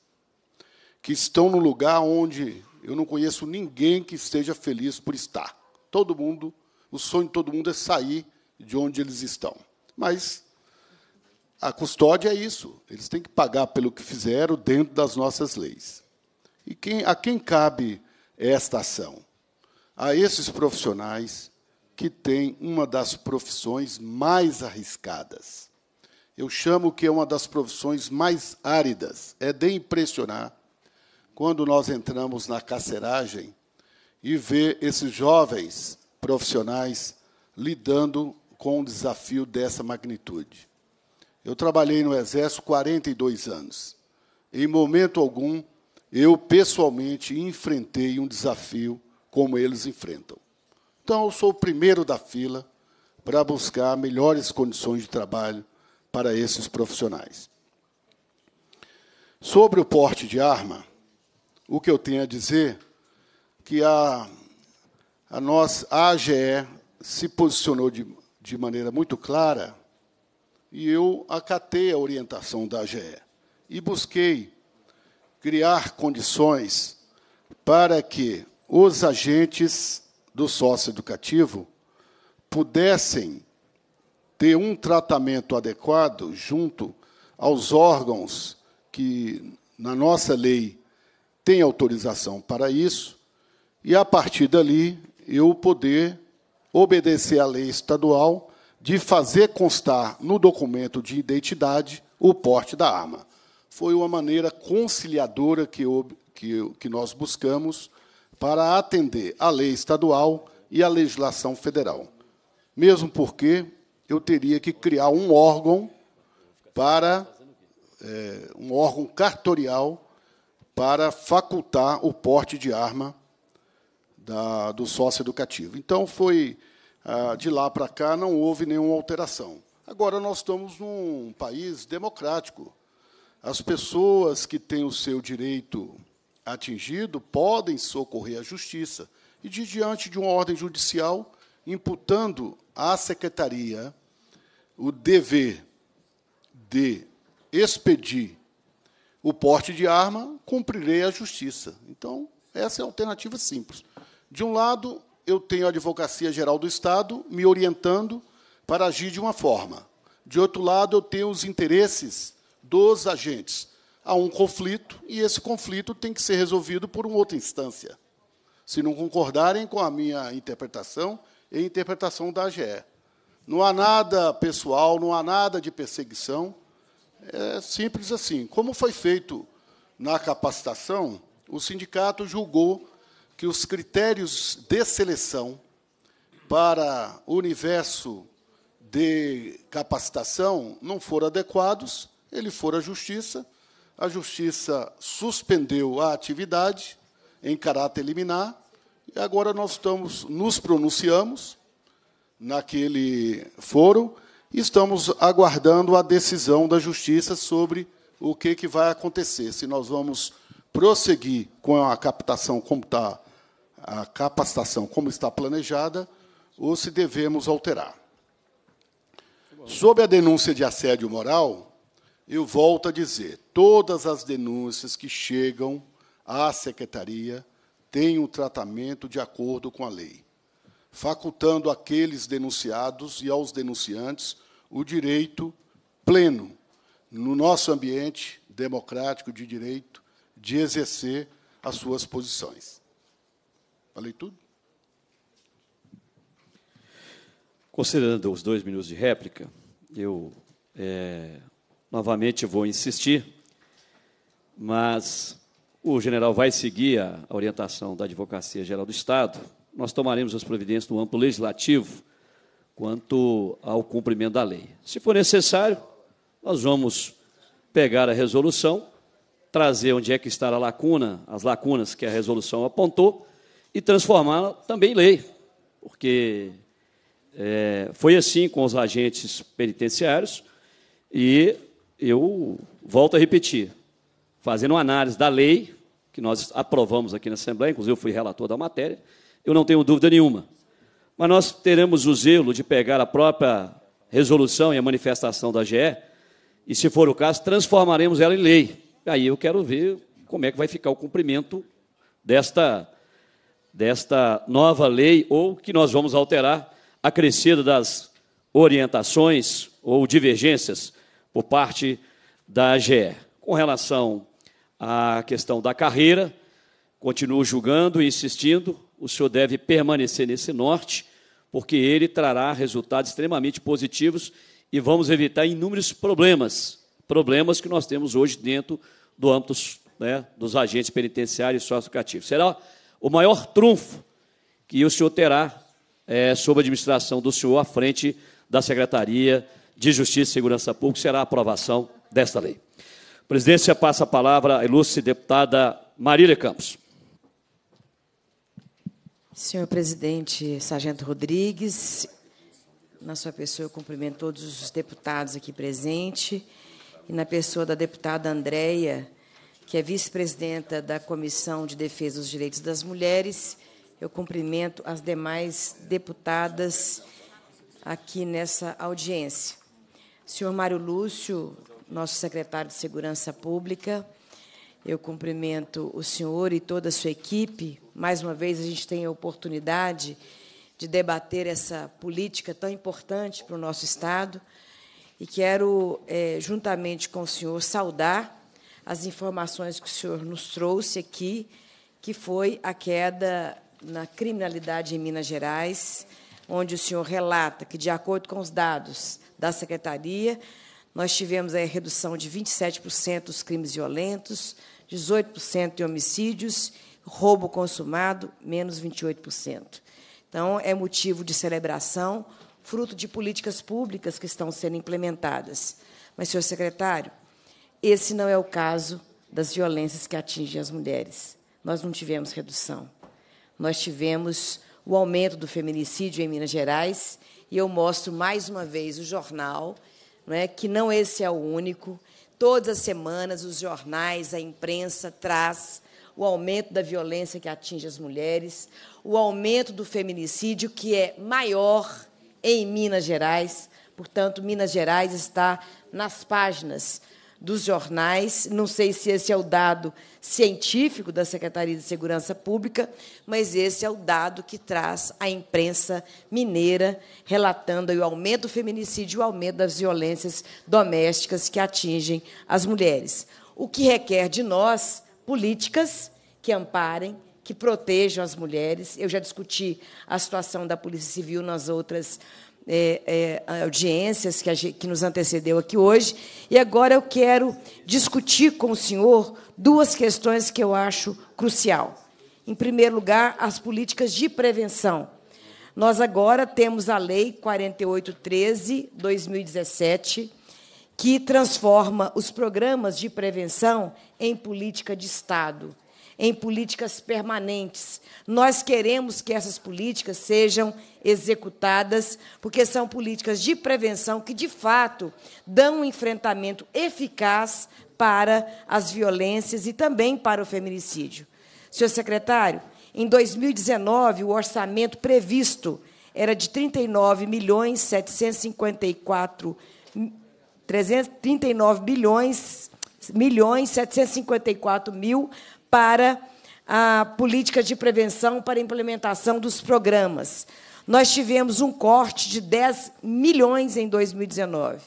que estão no lugar onde eu não conheço ninguém que esteja feliz por estar. Todo mundo, o sonho de todo mundo é sair de onde eles estão. Mas a custódia é isso. Eles têm que pagar pelo que fizeram dentro das nossas leis. E quem, a quem cabe esta ação? A esses profissionais que têm uma das profissões mais arriscadas. Eu chamo que é uma das profissões mais áridas. É de impressionar quando nós entramos na carceragem e ver esses jovens profissionais lidando com um desafio dessa magnitude. Eu trabalhei no Exército 42 anos. Em momento algum, eu pessoalmente enfrentei um desafio como eles enfrentam. Então, eu sou o primeiro da fila para buscar melhores condições de trabalho para esses profissionais. Sobre o porte de arma, o que eu tenho a dizer, que a, a, nossa, a AGE se posicionou de, de maneira muito clara e eu acatei a orientação da AGE e busquei criar condições para que os agentes do sócio educativo pudessem ter um tratamento adequado junto aos órgãos que, na nossa lei, tem autorização para isso, e a partir dali eu poder obedecer à lei estadual de fazer constar no documento de identidade o porte da arma. Foi uma maneira conciliadora que, eu, que, que nós buscamos para atender à lei estadual e à legislação federal. Mesmo porque eu teria que criar um órgão para é, um órgão cartorial para facultar o porte de arma da, do sócio educativo. Então, foi ah, de lá para cá não houve nenhuma alteração. Agora, nós estamos num país democrático. As pessoas que têm o seu direito atingido podem socorrer à justiça e, de diante de uma ordem judicial, imputando à secretaria o dever de expedir o porte de arma, cumprirei a justiça. Então, essa é a alternativa simples. De um lado, eu tenho a Advocacia Geral do Estado me orientando para agir de uma forma. De outro lado, eu tenho os interesses dos agentes. Há um conflito e esse conflito tem que ser resolvido por uma outra instância. Se não concordarem com a minha interpretação e é a interpretação da AGE. Não há nada pessoal, não há nada de perseguição. É simples assim. Como foi feito na capacitação, o sindicato julgou que os critérios de seleção para o universo de capacitação não foram adequados, ele foi à justiça, a justiça suspendeu a atividade em caráter liminar, e agora nós estamos nos pronunciamos naquele fórum Estamos aguardando a decisão da Justiça sobre o que, que vai acontecer, se nós vamos prosseguir com a captação como está, a capacitação como está planejada, ou se devemos alterar. Sobre a denúncia de assédio moral, eu volto a dizer, todas as denúncias que chegam à secretaria têm um tratamento de acordo com a lei facultando àqueles denunciados e aos denunciantes o direito pleno, no nosso ambiente democrático de direito, de exercer as suas posições. Falei tudo? Considerando os dois minutos de réplica, eu é, novamente vou insistir, mas o general vai seguir a orientação da Advocacia Geral do Estado nós tomaremos as providências no âmbito legislativo quanto ao cumprimento da lei. Se for necessário, nós vamos pegar a resolução, trazer onde é que está a lacuna, as lacunas que a resolução apontou e transformá-la também em lei, porque é, foi assim com os agentes penitenciários e eu volto a repetir, fazendo uma análise da lei que nós aprovamos aqui na Assembleia, inclusive eu fui relator da matéria, eu não tenho dúvida nenhuma. Mas nós teremos o zelo de pegar a própria resolução e a manifestação da GE, e se for o caso, transformaremos ela em lei. Aí eu quero ver como é que vai ficar o cumprimento desta, desta nova lei, ou que nós vamos alterar, acrescido das orientações ou divergências por parte da AGE. Com relação à questão da carreira, continuo julgando e insistindo, o senhor deve permanecer nesse norte, porque ele trará resultados extremamente positivos e vamos evitar inúmeros problemas, problemas que nós temos hoje dentro do âmbito né, dos agentes penitenciários e sociocativos. Será o maior trunfo que o senhor terá é, sob a administração do senhor à frente da Secretaria de Justiça e Segurança Pública, será a aprovação desta lei. presidência passa a palavra à ilustre deputada Marília Campos. Senhor presidente Sargento Rodrigues, na sua pessoa eu cumprimento todos os deputados aqui presentes e na pessoa da deputada Andréia, que é vice-presidenta da Comissão de Defesa dos Direitos das Mulheres, eu cumprimento as demais deputadas aqui nessa audiência. Senhor Mário Lúcio, nosso secretário de Segurança Pública, eu cumprimento o senhor e toda a sua equipe mais uma vez a gente tem a oportunidade de debater essa política tão importante para o nosso Estado. E quero, é, juntamente com o senhor, saudar as informações que o senhor nos trouxe aqui, que foi a queda na criminalidade em Minas Gerais, onde o senhor relata que, de acordo com os dados da Secretaria, nós tivemos a redução de 27% dos crimes violentos, 18% de homicídios roubo consumado, menos 28%. Então, é motivo de celebração, fruto de políticas públicas que estão sendo implementadas. Mas, senhor secretário, esse não é o caso das violências que atingem as mulheres. Nós não tivemos redução. Nós tivemos o aumento do feminicídio em Minas Gerais, e eu mostro mais uma vez o jornal, não é, que não esse é o único. Todas as semanas os jornais, a imprensa traz o aumento da violência que atinge as mulheres, o aumento do feminicídio, que é maior em Minas Gerais. Portanto, Minas Gerais está nas páginas dos jornais. Não sei se esse é o dado científico da Secretaria de Segurança Pública, mas esse é o dado que traz a imprensa mineira relatando o aumento do feminicídio e o aumento das violências domésticas que atingem as mulheres. O que requer de nós políticas que amparem, que protejam as mulheres. Eu já discuti a situação da Polícia Civil nas outras é, é, audiências que, gente, que nos antecedeu aqui hoje. E agora eu quero discutir com o senhor duas questões que eu acho crucial. Em primeiro lugar, as políticas de prevenção. Nós agora temos a Lei 4813, 2017, que transforma os programas de prevenção em política de Estado, em políticas permanentes. Nós queremos que essas políticas sejam executadas, porque são políticas de prevenção que, de fato, dão um enfrentamento eficaz para as violências e também para o feminicídio. Senhor secretário, em 2019, o orçamento previsto era de 39 milhões 754 339 bilhões, milhões 754 mil para a política de prevenção para implementação dos programas. Nós tivemos um corte de 10 milhões em 2019.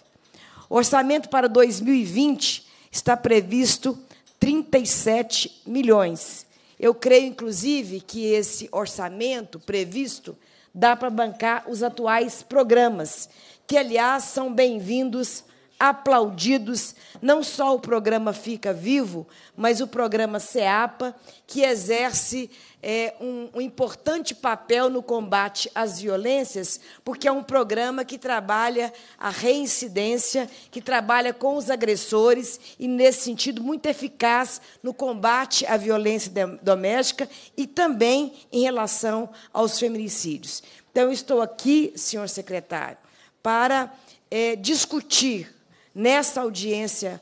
O orçamento para 2020 está previsto 37 milhões. Eu creio, inclusive, que esse orçamento previsto dá para bancar os atuais programas, que, aliás, são bem-vindos aplaudidos. Não só o programa Fica Vivo, mas o programa SEAPA, que exerce é, um, um importante papel no combate às violências, porque é um programa que trabalha a reincidência, que trabalha com os agressores e, nesse sentido, muito eficaz no combate à violência doméstica e também em relação aos feminicídios. Então, estou aqui, senhor secretário, para é, discutir nessa audiência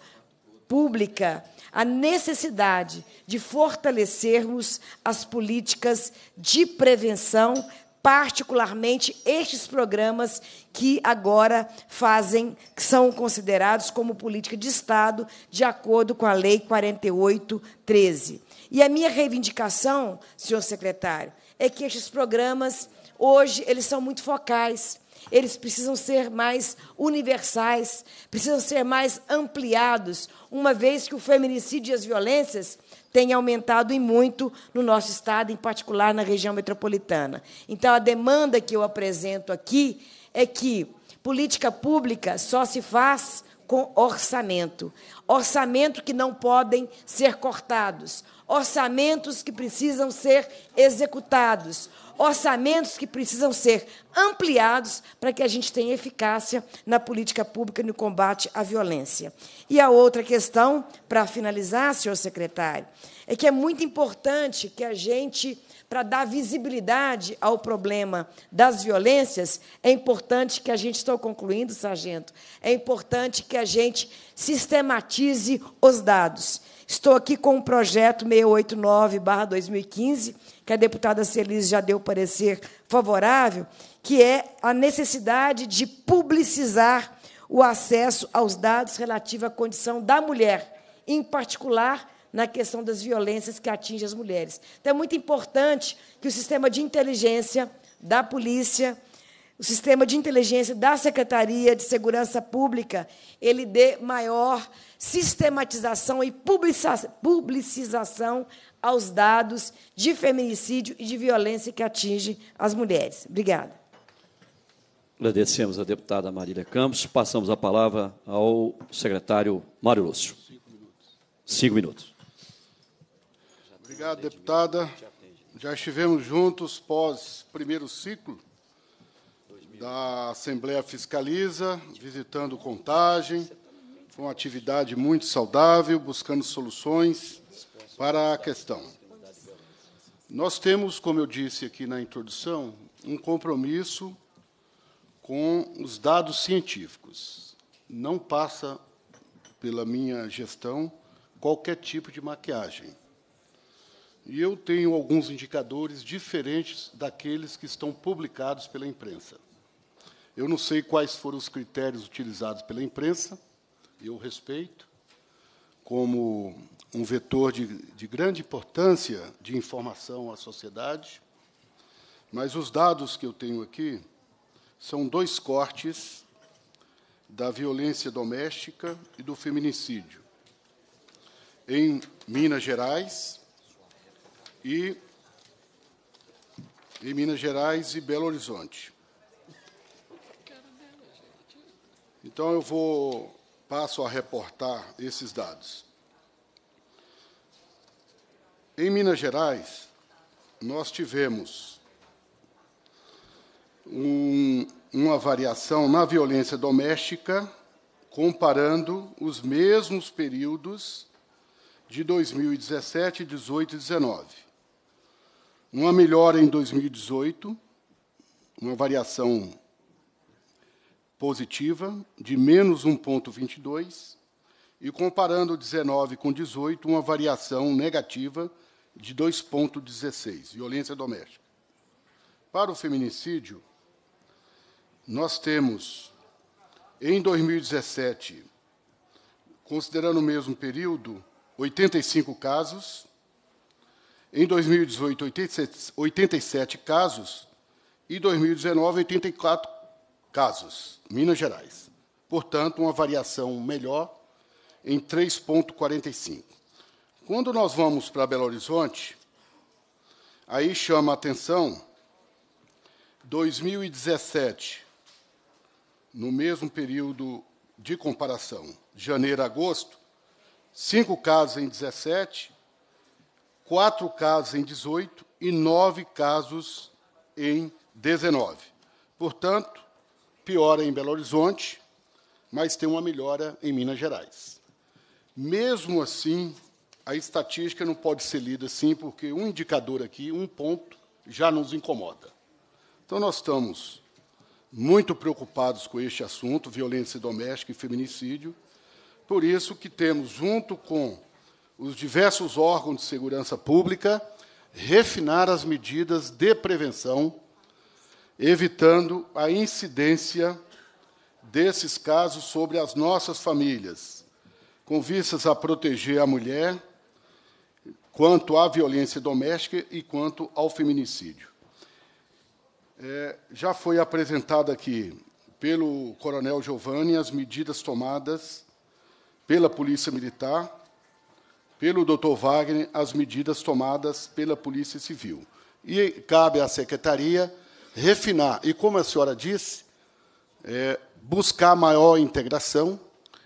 pública a necessidade de fortalecermos as políticas de prevenção, particularmente estes programas que agora fazem, que são considerados como política de Estado, de acordo com a Lei 4813. E a minha reivindicação, senhor secretário, é que estes programas hoje eles são muito focais eles precisam ser mais universais, precisam ser mais ampliados, uma vez que o feminicídio e as violências têm aumentado em muito no nosso estado, em particular na região metropolitana. Então, a demanda que eu apresento aqui é que política pública só se faz com orçamento. Orçamento que não podem ser cortados, orçamentos que precisam ser executados orçamentos que precisam ser ampliados para que a gente tenha eficácia na política pública no combate à violência. E a outra questão, para finalizar, senhor secretário, é que é muito importante que a gente, para dar visibilidade ao problema das violências, é importante que a gente, estou concluindo, sargento, é importante que a gente sistematize os dados. Estou aqui com o projeto 689-2015, que a deputada Celis já deu parecer favorável, que é a necessidade de publicizar o acesso aos dados relativo à condição da mulher, em particular na questão das violências que atingem as mulheres. Então, é muito importante que o sistema de inteligência da polícia, o sistema de inteligência da Secretaria de Segurança Pública, ele dê maior sistematização e publicização aos dados de feminicídio e de violência que atinge as mulheres. Obrigada. Agradecemos a deputada Marília Campos. Passamos a palavra ao secretário Mário Lúcio. Cinco minutos. Cinco minutos. Obrigado, deputada. Já estivemos juntos pós primeiro ciclo da Assembleia Fiscaliza, visitando contagem. Foi uma atividade muito saudável, buscando soluções para a questão. Nós temos, como eu disse aqui na introdução, um compromisso com os dados científicos. Não passa pela minha gestão qualquer tipo de maquiagem. E eu tenho alguns indicadores diferentes daqueles que estão publicados pela imprensa. Eu não sei quais foram os critérios utilizados pela imprensa, eu respeito, como um vetor de, de grande importância de informação à sociedade, mas os dados que eu tenho aqui são dois cortes da violência doméstica e do feminicídio. Em Minas Gerais e em Minas Gerais e Belo Horizonte. Então eu vou passo a reportar esses dados. Em Minas Gerais, nós tivemos um, uma variação na violência doméstica, comparando os mesmos períodos de 2017, 18 e 19. Uma melhora em 2018, uma variação positiva, de menos 1,22, e comparando 19 com 18, uma variação negativa de 2,16, violência doméstica. Para o feminicídio, nós temos, em 2017, considerando o mesmo período, 85 casos. Em 2018, 87 casos. E 2019, 84 casos. Minas Gerais. Portanto, uma variação melhor em 3,45. Quando nós vamos para Belo Horizonte, aí chama a atenção 2017, no mesmo período de comparação, janeiro a agosto, cinco casos em 17, quatro casos em 18 e nove casos em 19. Portanto, piora em Belo Horizonte, mas tem uma melhora em Minas Gerais. Mesmo assim, a estatística não pode ser lida assim, porque um indicador aqui, um ponto, já nos incomoda. Então, nós estamos muito preocupados com este assunto, violência doméstica e feminicídio, por isso que temos, junto com os diversos órgãos de segurança pública, refinar as medidas de prevenção evitando a incidência desses casos sobre as nossas famílias, com vistas a proteger a mulher quanto à violência doméstica e quanto ao feminicídio. É, já foi apresentada aqui pelo Coronel Giovanni as medidas tomadas pela Polícia Militar, pelo Dr. Wagner as medidas tomadas pela Polícia Civil. E cabe à Secretaria refinar e, como a senhora disse, é, buscar maior integração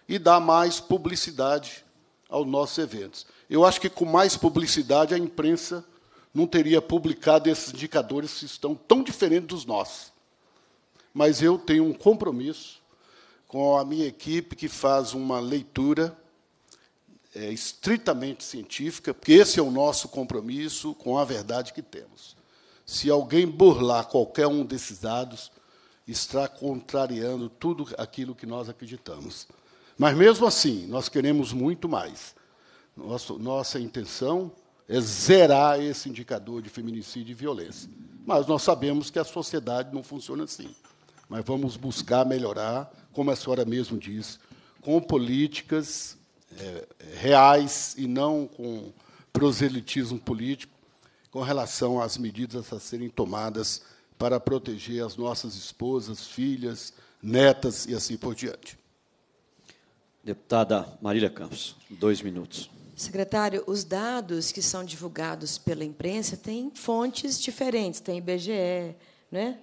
e dar mais publicidade aos nossos eventos. Eu acho que com mais publicidade a imprensa não teria publicado esses indicadores que estão tão diferentes dos nossos. Mas eu tenho um compromisso com a minha equipe que faz uma leitura é, estritamente científica, porque esse é o nosso compromisso com a verdade que temos. Se alguém burlar qualquer um desses dados, está contrariando tudo aquilo que nós acreditamos. Mas, mesmo assim, nós queremos muito mais. Nosso, nossa intenção é zerar esse indicador de feminicídio e violência. Mas nós sabemos que a sociedade não funciona assim. Mas vamos buscar melhorar, como a senhora mesmo diz, com políticas é, reais e não com proselitismo político, com relação às medidas a serem tomadas para proteger as nossas esposas, filhas, netas e assim por diante. Deputada Marília Campos, dois minutos. Secretário, os dados que são divulgados pela imprensa têm fontes diferentes, tem IBGE, né?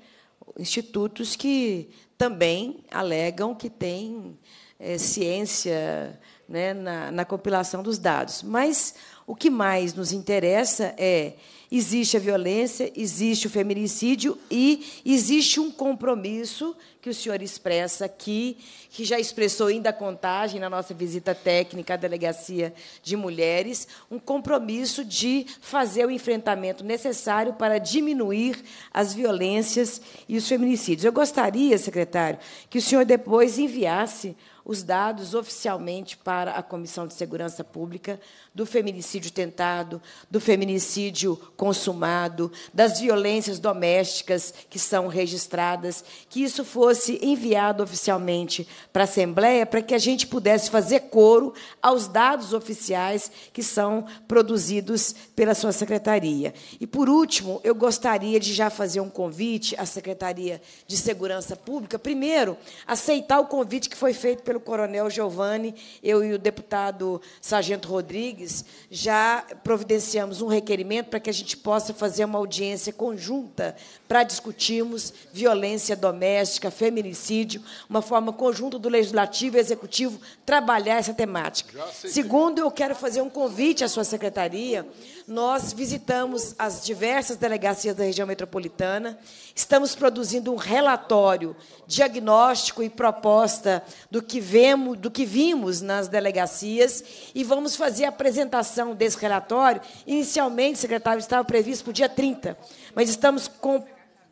institutos que também alegam que tem é, ciência né, na, na compilação dos dados. Mas o que mais nos interessa é existe a violência, existe o feminicídio e existe um compromisso que o senhor expressa aqui, que já expressou ainda a contagem na nossa visita técnica à Delegacia de Mulheres, um compromisso de fazer o enfrentamento necessário para diminuir as violências e os feminicídios. Eu gostaria, secretário, que o senhor depois enviasse os dados oficialmente para a Comissão de Segurança Pública do feminicídio tentado, do feminicídio consumado, das violências domésticas que são registradas, que isso fosse enviado oficialmente para a Assembleia para que a gente pudesse fazer coro aos dados oficiais que são produzidos pela sua secretaria. E por último, eu gostaria de já fazer um convite à Secretaria de Segurança Pública, primeiro, aceitar o convite que foi feito pelo Coronel Giovanni, eu e o deputado Sargento Rodrigues Rodrigues, já providenciamos um requerimento para que a gente possa fazer uma audiência conjunta para discutirmos violência doméstica, feminicídio, uma forma conjunta do Legislativo e Executivo trabalhar essa temática. Segundo, eu quero fazer um convite à sua secretaria nós visitamos as diversas delegacias da região metropolitana, estamos produzindo um relatório diagnóstico e proposta do que vemos, do que vimos nas delegacias e vamos fazer a apresentação desse relatório. Inicialmente, secretário, estava previsto para o dia 30, mas estamos com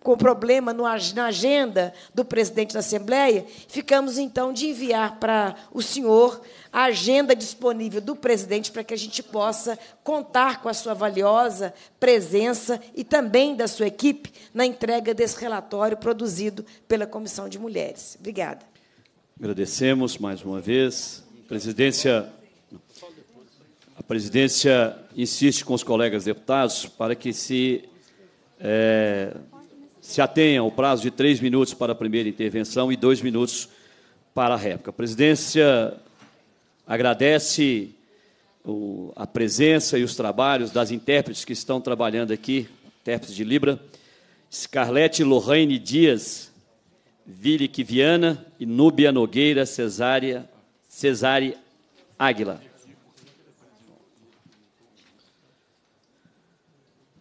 com problema no, na agenda do presidente da Assembleia, ficamos então de enviar para o senhor a agenda disponível do presidente para que a gente possa contar com a sua valiosa presença e também da sua equipe na entrega desse relatório produzido pela Comissão de Mulheres. Obrigada. Agradecemos mais uma vez. Presidência a presidência insiste com os colegas deputados para que se é, se atenham ao prazo de três minutos para a primeira intervenção e dois minutos para a réplica. A presidência agradece o, a presença e os trabalhos das intérpretes que estão trabalhando aqui, intérpretes de Libra, Scarlett Lorraine Dias, Vilic Viana e Núbia Nogueira Cesária, Cesare Águila.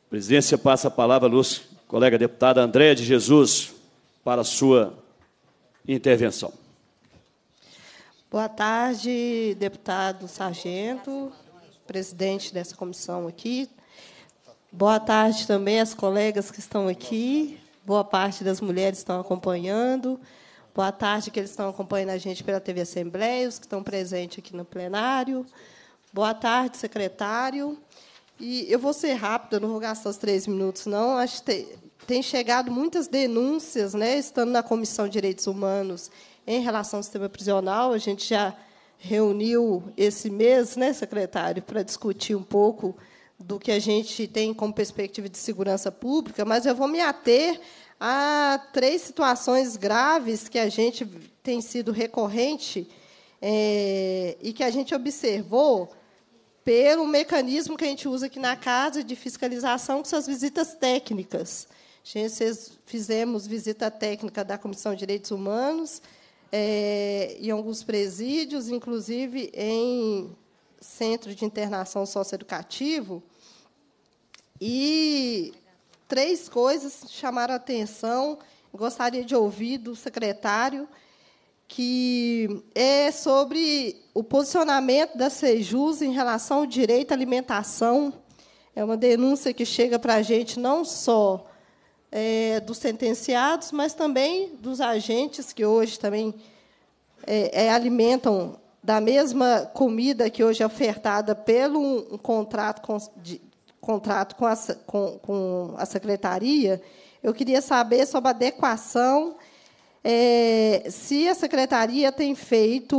A presidência passa a palavra, Lúcio colega deputada Andréa de Jesus para a sua intervenção. Boa tarde, deputado Sargento, presidente dessa comissão aqui. Boa tarde também às colegas que estão aqui. Boa parte das mulheres estão acompanhando. Boa tarde que eles estão acompanhando a gente pela TV Assembleia, os que estão presentes aqui no plenário. Boa tarde, secretário. E eu vou ser rápida, não vou gastar os três minutos, não. Acho que tem chegado muitas denúncias, né, estando na Comissão de Direitos Humanos, em relação ao sistema prisional. A gente já reuniu esse mês, né, secretário, para discutir um pouco do que a gente tem como perspectiva de segurança pública, mas eu vou me ater a três situações graves que a gente tem sido recorrente é, e que a gente observou pelo mecanismo que a gente usa aqui na casa de fiscalização, que são as visitas técnicas. Gente, fizemos visita técnica da Comissão de Direitos Humanos é, em alguns presídios, inclusive em centro de internação socioeducativo. E três coisas chamaram a atenção. Gostaria de ouvir do secretário que é sobre o posicionamento da Sejus em relação ao direito à alimentação é uma denúncia que chega para a gente não só é, dos sentenciados, mas também dos agentes que hoje também é, é, alimentam da mesma comida que hoje é ofertada pelo um contrato, com, de, contrato com, a, com, com a secretaria. Eu queria saber sobre a adequação é, se a secretaria tem feito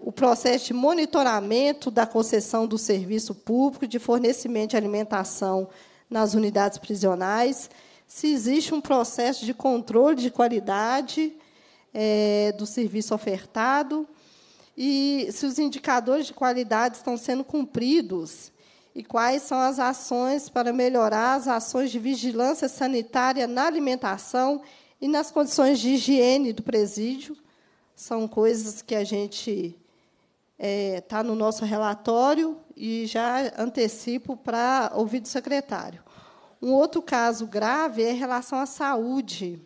o processo de monitoramento da concessão do serviço público de fornecimento de alimentação nas unidades prisionais, se existe um processo de controle de qualidade é, do serviço ofertado e se os indicadores de qualidade estão sendo cumpridos e quais são as ações para melhorar as ações de vigilância sanitária na alimentação e nas condições de higiene do presídio. São coisas que a gente está é, tá no nosso relatório e já antecipo para ouvir do secretário. Um outro caso grave é em relação à saúde.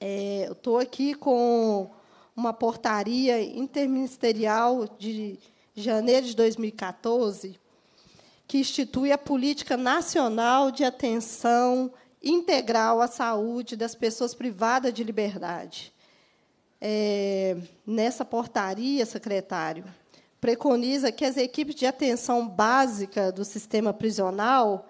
É, eu estou aqui com uma portaria interministerial de janeiro de 2014 que institui a Política Nacional de Atenção integral à saúde das pessoas privadas de liberdade. É, nessa portaria, secretário, preconiza que as equipes de atenção básica do sistema prisional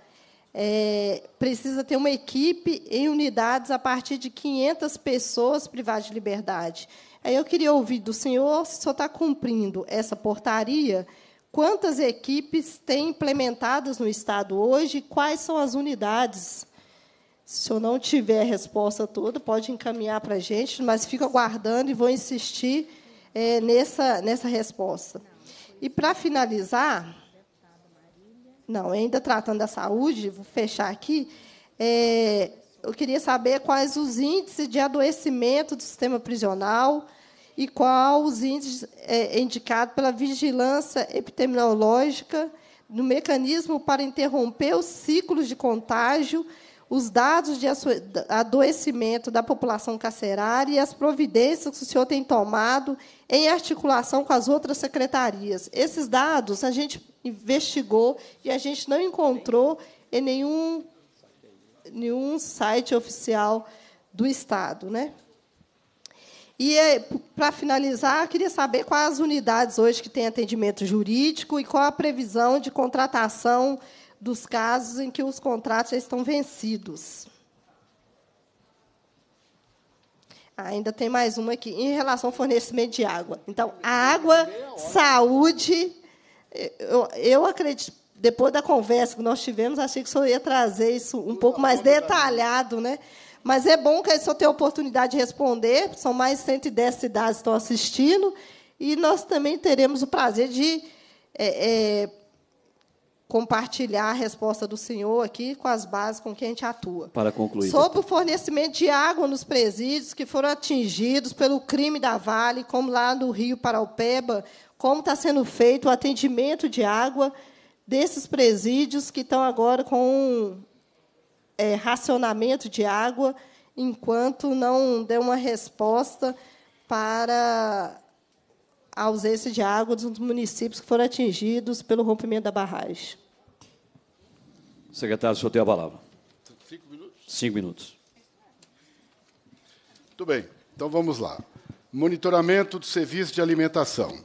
é, precisa ter uma equipe em unidades a partir de 500 pessoas privadas de liberdade. Aí eu queria ouvir do senhor se o senhor está cumprindo essa portaria, quantas equipes tem implementadas no Estado hoje, quais são as unidades se eu não tiver a resposta toda, pode encaminhar para a gente, mas fico aguardando e vou insistir é, nessa, nessa resposta. E, para finalizar, não, ainda tratando da saúde, vou fechar aqui, é, eu queria saber quais os índices de adoecimento do sistema prisional e qual os índices é, indicados pela vigilância epidemiológica no mecanismo para interromper os ciclos de contágio os dados de adoecimento da população carcerária e as providências que o senhor tem tomado em articulação com as outras secretarias. Esses dados a gente investigou e a gente não encontrou em nenhum, nenhum site oficial do Estado. Né? E, é, para finalizar, queria saber quais as unidades hoje que têm atendimento jurídico e qual a previsão de contratação dos casos em que os contratos já estão vencidos. Ainda tem mais uma aqui, em relação ao fornecimento de água. Então, água, saúde, eu, eu acredito, depois da conversa que nós tivemos, achei que o senhor ia trazer isso um pouco mais detalhado, né? Mas é bom que gente senhor tenha a oportunidade de responder, são mais 110 cidades que estão assistindo, e nós também teremos o prazer de é, é, compartilhar a resposta do Senhor aqui com as bases com que a gente atua. Para concluir. Sobre o fornecimento de água nos presídios que foram atingidos pelo crime da Vale, como lá no Rio Paraupeba, como está sendo feito o atendimento de água desses presídios que estão agora com um, é, racionamento de água, enquanto não der uma resposta para a ausência de água dos municípios que foram atingidos pelo rompimento da barragem. Secretário, o senhor tem a palavra. Cinco minutos? Cinco minutos. Muito bem, então vamos lá. Monitoramento do serviço de alimentação.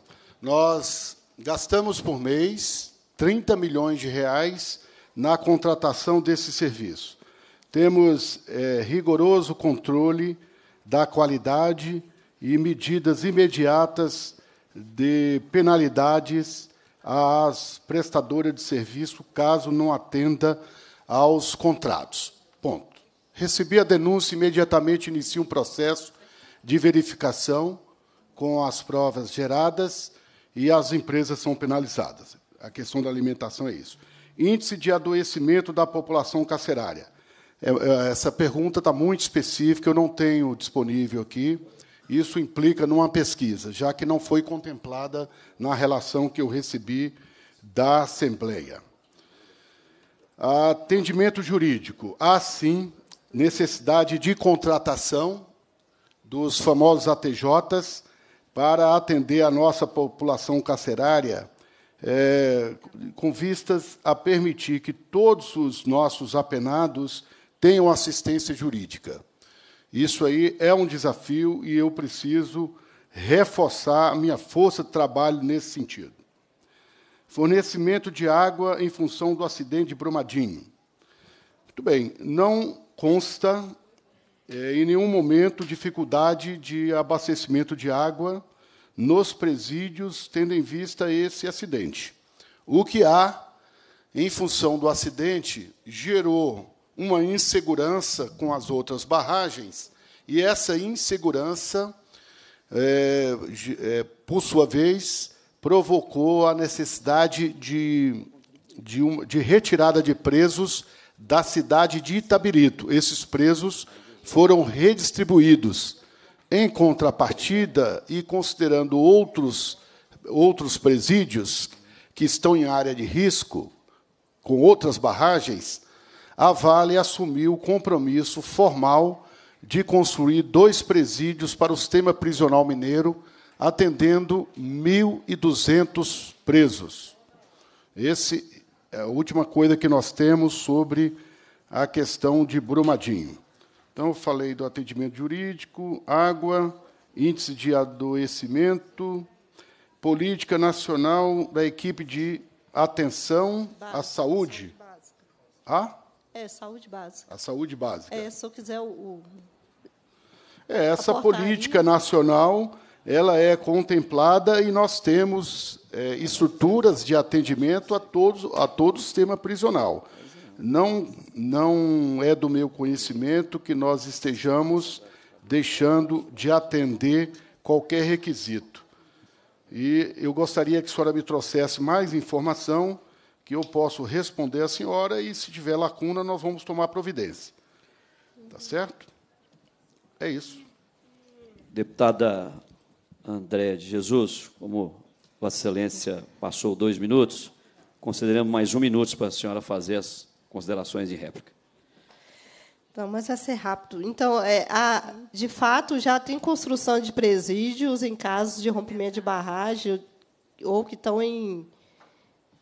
Nós gastamos por mês 30 milhões de reais na contratação desse serviço. Temos é, rigoroso controle da qualidade e medidas imediatas de penalidades às prestadoras de serviço caso não atenda aos contratos. Ponto. Recebi a denúncia, imediatamente inicio um processo de verificação com as provas geradas e as empresas são penalizadas. A questão da alimentação é isso. Índice de adoecimento da população carcerária. É, é, essa pergunta está muito específica, eu não tenho disponível aqui. Isso implica numa pesquisa, já que não foi contemplada na relação que eu recebi da Assembleia. Atendimento jurídico. Há, sim, necessidade de contratação dos famosos ATJs para atender a nossa população carcerária, é, com vistas a permitir que todos os nossos apenados tenham assistência jurídica. Isso aí é um desafio e eu preciso reforçar a minha força de trabalho nesse sentido. Fornecimento de água em função do acidente de Brumadinho. Muito bem, não consta é, em nenhum momento dificuldade de abastecimento de água nos presídios, tendo em vista esse acidente. O que há, em função do acidente, gerou uma insegurança com as outras barragens, e essa insegurança, é, é, por sua vez, provocou a necessidade de, de, um, de retirada de presos da cidade de Itabirito. Esses presos foram redistribuídos. Em contrapartida, e considerando outros, outros presídios que estão em área de risco, com outras barragens, a Vale assumiu o compromisso formal de construir dois presídios para o sistema prisional mineiro, atendendo 1.200 presos. Essa é a última coisa que nós temos sobre a questão de Brumadinho. Então, eu falei do atendimento jurídico, água, índice de adoecimento, política nacional da equipe de atenção à saúde. Básica. Ah? É, saúde básica. A saúde básica. É, se eu quiser o. o... É, essa política aí. nacional ela é contemplada e nós temos é, estruturas de atendimento a todos a todo o sistema prisional. Não, não é do meu conhecimento que nós estejamos deixando de atender qualquer requisito. E eu gostaria que a senhora me trouxesse mais informação que eu posso responder à senhora e, se tiver lacuna, nós vamos tomar providência. está certo? É isso. Deputada Andréa de Jesus, como Vossa Excelência passou dois minutos, consideramos mais um minuto para a senhora fazer as considerações de réplica. Então, mas vai ser rápido. Então, é, a, de fato, já tem construção de presídios em casos de rompimento de barragem ou que estão em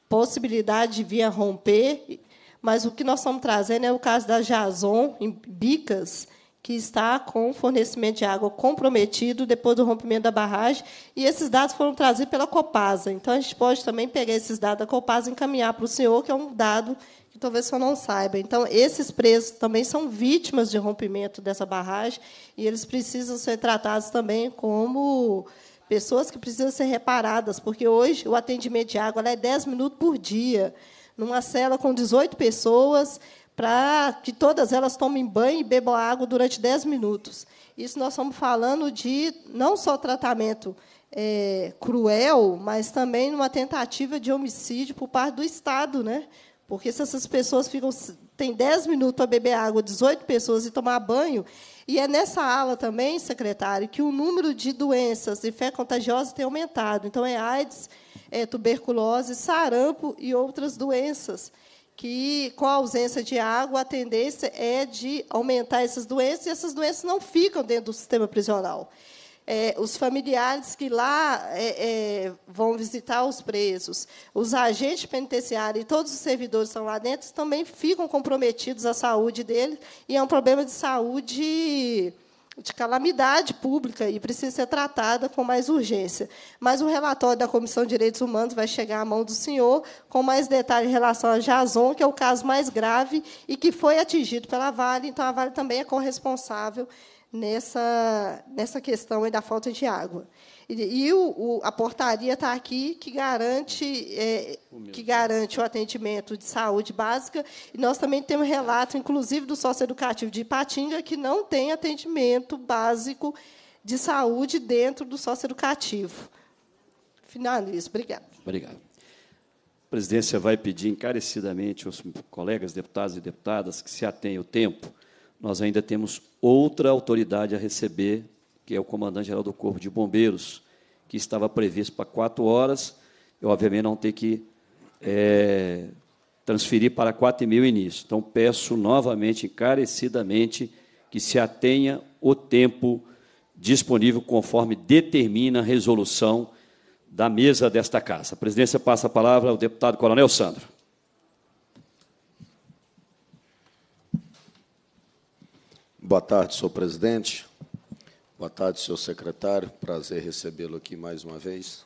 possibilidade de vir a romper, mas o que nós estamos trazendo é o caso da Jazon, em Bicas, que está com fornecimento de água comprometido depois do rompimento da barragem, e esses dados foram trazidos pela Copasa. Então, a gente pode também pegar esses dados da Copasa e encaminhar para o senhor, que é um dado que talvez o senhor não saiba. Então, esses presos também são vítimas de rompimento dessa barragem, e eles precisam ser tratados também como Pessoas que precisam ser reparadas, porque hoje o atendimento de água é 10 minutos por dia, numa cela com 18 pessoas, para que todas elas tomem banho e bebam água durante 10 minutos. Isso nós estamos falando de não só tratamento é, cruel, mas também numa tentativa de homicídio por parte do Estado, né? Porque se essas pessoas ficam têm 10 minutos para beber água, 18 pessoas e tomar banho, e é nessa ala também, secretário, que o número de doenças de fé contagiosa tem aumentado. Então, é AIDS, é tuberculose, sarampo e outras doenças, que, com a ausência de água, a tendência é de aumentar essas doenças, e essas doenças não ficam dentro do sistema prisional é, os familiares que lá é, é, vão visitar os presos, os agentes penitenciários e todos os servidores que estão lá dentro também ficam comprometidos à saúde deles, e é um problema de saúde de calamidade pública e precisa ser tratada com mais urgência. Mas o relatório da Comissão de Direitos Humanos vai chegar à mão do senhor com mais detalhes em relação a Jason, que é o caso mais grave e que foi atingido pela Vale, então a Vale também é corresponsável nessa, nessa questão da falta de água. E, e o, o, a portaria está aqui que garante, é, que garante o atendimento de saúde básica. E nós também temos relato, inclusive, do sócio educativo de Ipatinga, que não tem atendimento básico de saúde dentro do sócio educativo Finalizo. Obrigado. Obrigado. A presidência vai pedir encarecidamente aos colegas deputados e deputadas que se atenham ao tempo nós ainda temos outra autoridade a receber, que é o comandante-geral do Corpo de Bombeiros, que estava previsto para quatro horas, eu, obviamente, não ter que é, transferir para quatro e mil início. Então, peço novamente, encarecidamente, que se atenha o tempo disponível conforme determina a resolução da mesa desta Casa. A presidência passa a palavra ao deputado Coronel Sandro. Boa tarde, senhor presidente. Boa tarde, senhor secretário. Prazer recebê-lo aqui mais uma vez.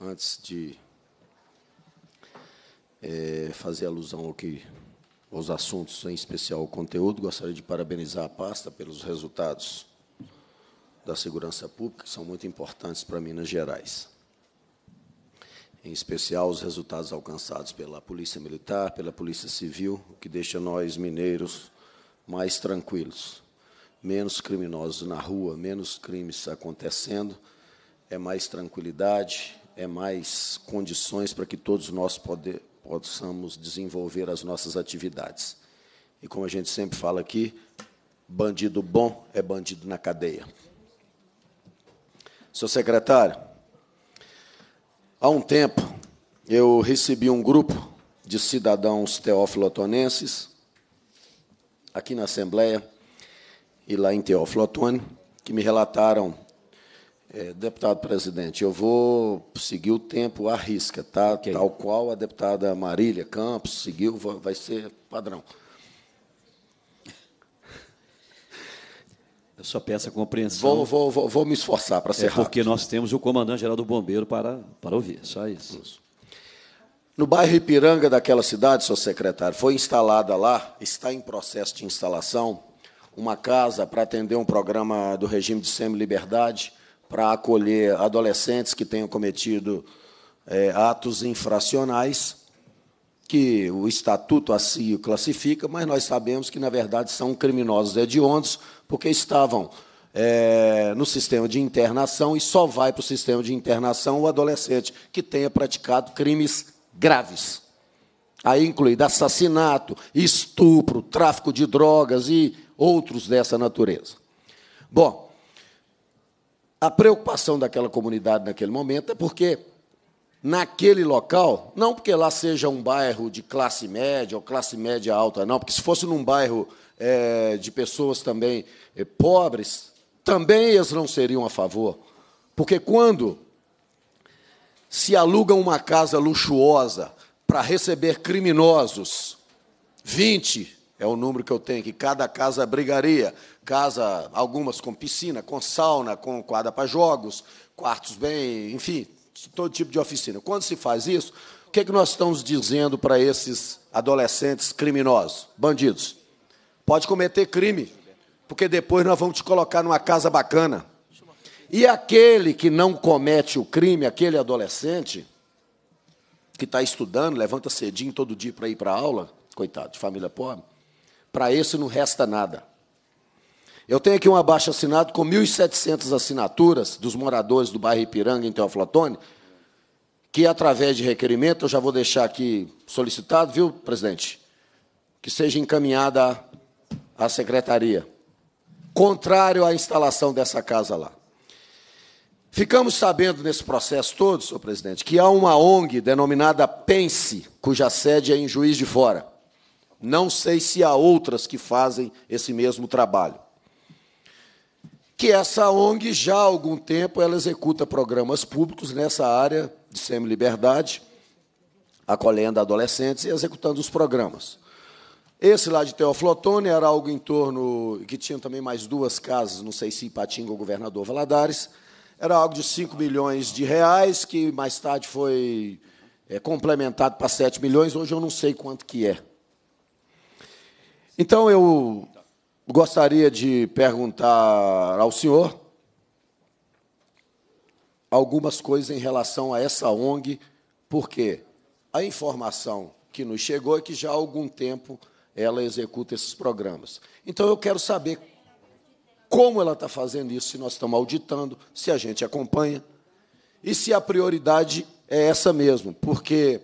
Antes de é, fazer alusão aqui aos assuntos, em especial ao conteúdo, gostaria de parabenizar a pasta pelos resultados da segurança pública, que são muito importantes para Minas Gerais. Em especial, os resultados alcançados pela Polícia Militar, pela Polícia Civil, o que deixa nós, mineiros, mais tranquilos, menos criminosos na rua, menos crimes acontecendo, é mais tranquilidade, é mais condições para que todos nós poder, possamos desenvolver as nossas atividades. E como a gente sempre fala aqui, bandido bom é bandido na cadeia. Senhor secretário, há um tempo eu recebi um grupo de cidadãos teófilo-otonenses aqui na Assembleia e lá em Teófilo Otoni que me relataram, é, deputado presidente, eu vou seguir o tempo à risca, tá? Okay. tal qual a deputada Marília Campos seguiu, vai ser padrão. Eu só peço a compreensão. Vou, vou, vou, vou me esforçar para é ser é rápido. Porque nós temos o comandante-geral do Bombeiro para, para ouvir, só isso. isso. No bairro Ipiranga daquela cidade, senhor secretário, foi instalada lá, está em processo de instalação, uma casa para atender um programa do regime de semi-liberdade para acolher adolescentes que tenham cometido é, atos infracionais, que o estatuto assim o classifica, mas nós sabemos que, na verdade, são criminosos hediondos, porque estavam é, no sistema de internação e só vai para o sistema de internação o adolescente que tenha praticado crimes graves. Aí incluído assassinato, estupro, tráfico de drogas e outros dessa natureza. Bom, a preocupação daquela comunidade naquele momento é porque naquele local, não porque lá seja um bairro de classe média ou classe média alta, não, porque se fosse num bairro é, de pessoas também é, pobres, também eles não seriam a favor. Porque quando se alugam uma casa luxuosa para receber criminosos, 20 é o número que eu tenho, que cada casa abrigaria, casa, algumas com piscina, com sauna, com quadra para jogos, quartos bem, enfim, todo tipo de oficina. Quando se faz isso, o que, é que nós estamos dizendo para esses adolescentes criminosos, bandidos? Pode cometer crime, porque depois nós vamos te colocar numa casa bacana. E aquele que não comete o crime, aquele adolescente que está estudando, levanta cedinho todo dia para ir para a aula, coitado, de família pobre, para esse não resta nada. Eu tenho aqui um abaixo assinado com 1.700 assinaturas dos moradores do bairro Ipiranga, em Teoflotone, que através de requerimento, eu já vou deixar aqui solicitado, viu, presidente? Que seja encaminhada à secretaria. Contrário à instalação dessa casa lá. Ficamos sabendo nesse processo todo, senhor presidente, que há uma ONG denominada Pense, cuja sede é em Juiz de Fora. Não sei se há outras que fazem esse mesmo trabalho. Que essa ONG, já há algum tempo, ela executa programas públicos nessa área de semi-liberdade, acolhendo adolescentes e executando os programas. Esse lá de Teoflotone era algo em torno, que tinha também mais duas casas, não sei se Ipatinga ou Governador Valadares, era algo de 5 milhões de reais, que mais tarde foi é, complementado para 7 milhões, hoje eu não sei quanto que é. Então, eu gostaria de perguntar ao senhor algumas coisas em relação a essa ONG, porque a informação que nos chegou é que já há algum tempo ela executa esses programas. Então, eu quero saber como ela está fazendo isso, se nós estamos auditando, se a gente acompanha e se a prioridade é essa mesmo, porque,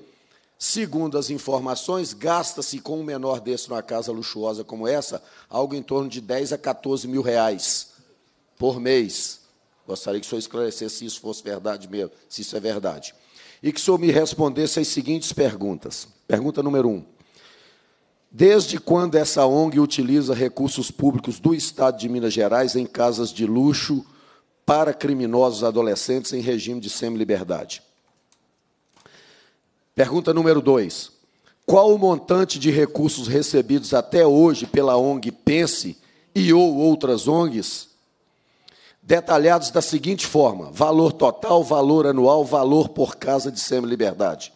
segundo as informações, gasta-se com um menor desse numa casa luxuosa como essa algo em torno de 10 a 14 mil reais por mês. Gostaria que o senhor esclarecesse se isso fosse verdade mesmo, se isso é verdade. E que o senhor me respondesse as seguintes perguntas. Pergunta número um. Desde quando essa ONG utiliza recursos públicos do Estado de Minas Gerais em casas de luxo para criminosos adolescentes em regime de semi-liberdade? Pergunta número dois: Qual o montante de recursos recebidos até hoje pela ONG Pense e ou outras ONGs? Detalhados da seguinte forma: valor total, valor anual, valor por casa de semi-liberdade.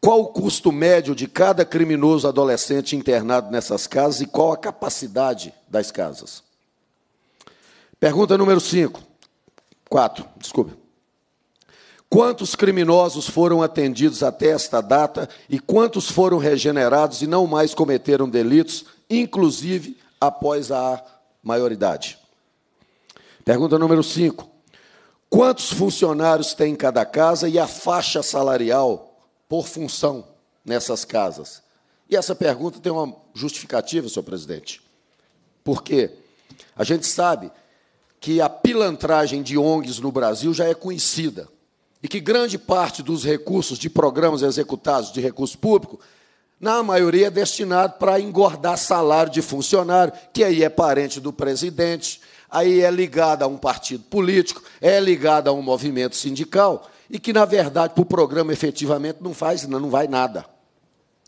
Qual o custo médio de cada criminoso adolescente internado nessas casas e qual a capacidade das casas? Pergunta número 5. 4, desculpe. Quantos criminosos foram atendidos até esta data e quantos foram regenerados e não mais cometeram delitos, inclusive após a maioridade? Pergunta número 5. Quantos funcionários tem cada casa e a faixa salarial por função nessas casas? E essa pergunta tem uma justificativa, senhor presidente. Por quê? A gente sabe que a pilantragem de ONGs no Brasil já é conhecida e que grande parte dos recursos de programas executados de recurso público, na maioria, é destinado para engordar salário de funcionário, que aí é parente do presidente, aí é ligado a um partido político, é ligado a um movimento sindical e que, na verdade, para o programa efetivamente não faz, não vai nada.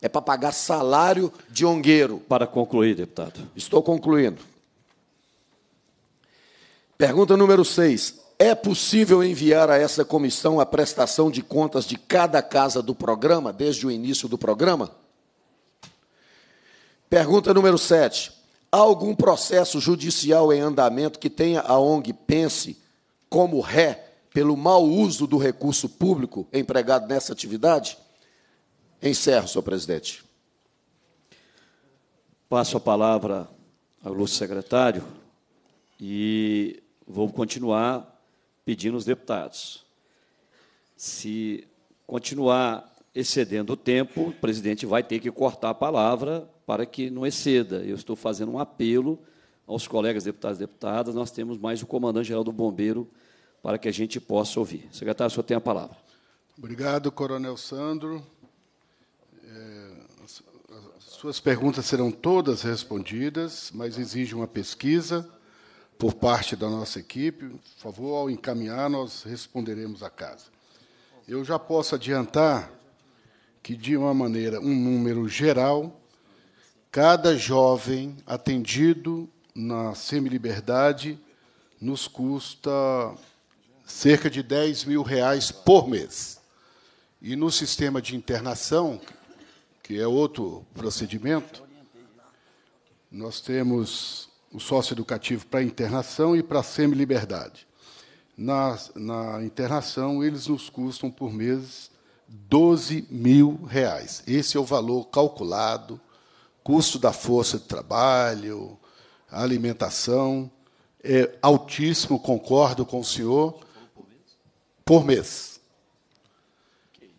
É para pagar salário de ongueiro. Para concluir, deputado. Estou concluindo. Pergunta número 6. É possível enviar a essa comissão a prestação de contas de cada casa do programa, desde o início do programa? Pergunta número 7. Há algum processo judicial em andamento que tenha a ONG Pense como ré pelo mau uso do recurso público empregado nessa atividade? Encerro, senhor presidente. Passo a palavra ao ilustre secretário e vou continuar pedindo aos deputados. Se continuar excedendo o tempo, o presidente vai ter que cortar a palavra para que não exceda. Eu estou fazendo um apelo aos colegas deputados e deputadas. Nós temos mais o comandante-geral do Bombeiro para que a gente possa ouvir. Secretário, o senhor tem a palavra. Obrigado, Coronel Sandro. É, suas perguntas serão todas respondidas, mas exige uma pesquisa por parte da nossa equipe. Por favor, ao encaminhar, nós responderemos à casa. Eu já posso adiantar que, de uma maneira, um número geral, cada jovem atendido na semi-liberdade nos custa cerca de 10 mil reais por mês. E no sistema de internação, que é outro procedimento, nós temos o sócio educativo para internação e para semi-liberdade. Na, na internação, eles nos custam por mês 12 mil reais. Esse é o valor calculado, custo da força de trabalho, alimentação. É altíssimo, concordo com o senhor, por mês.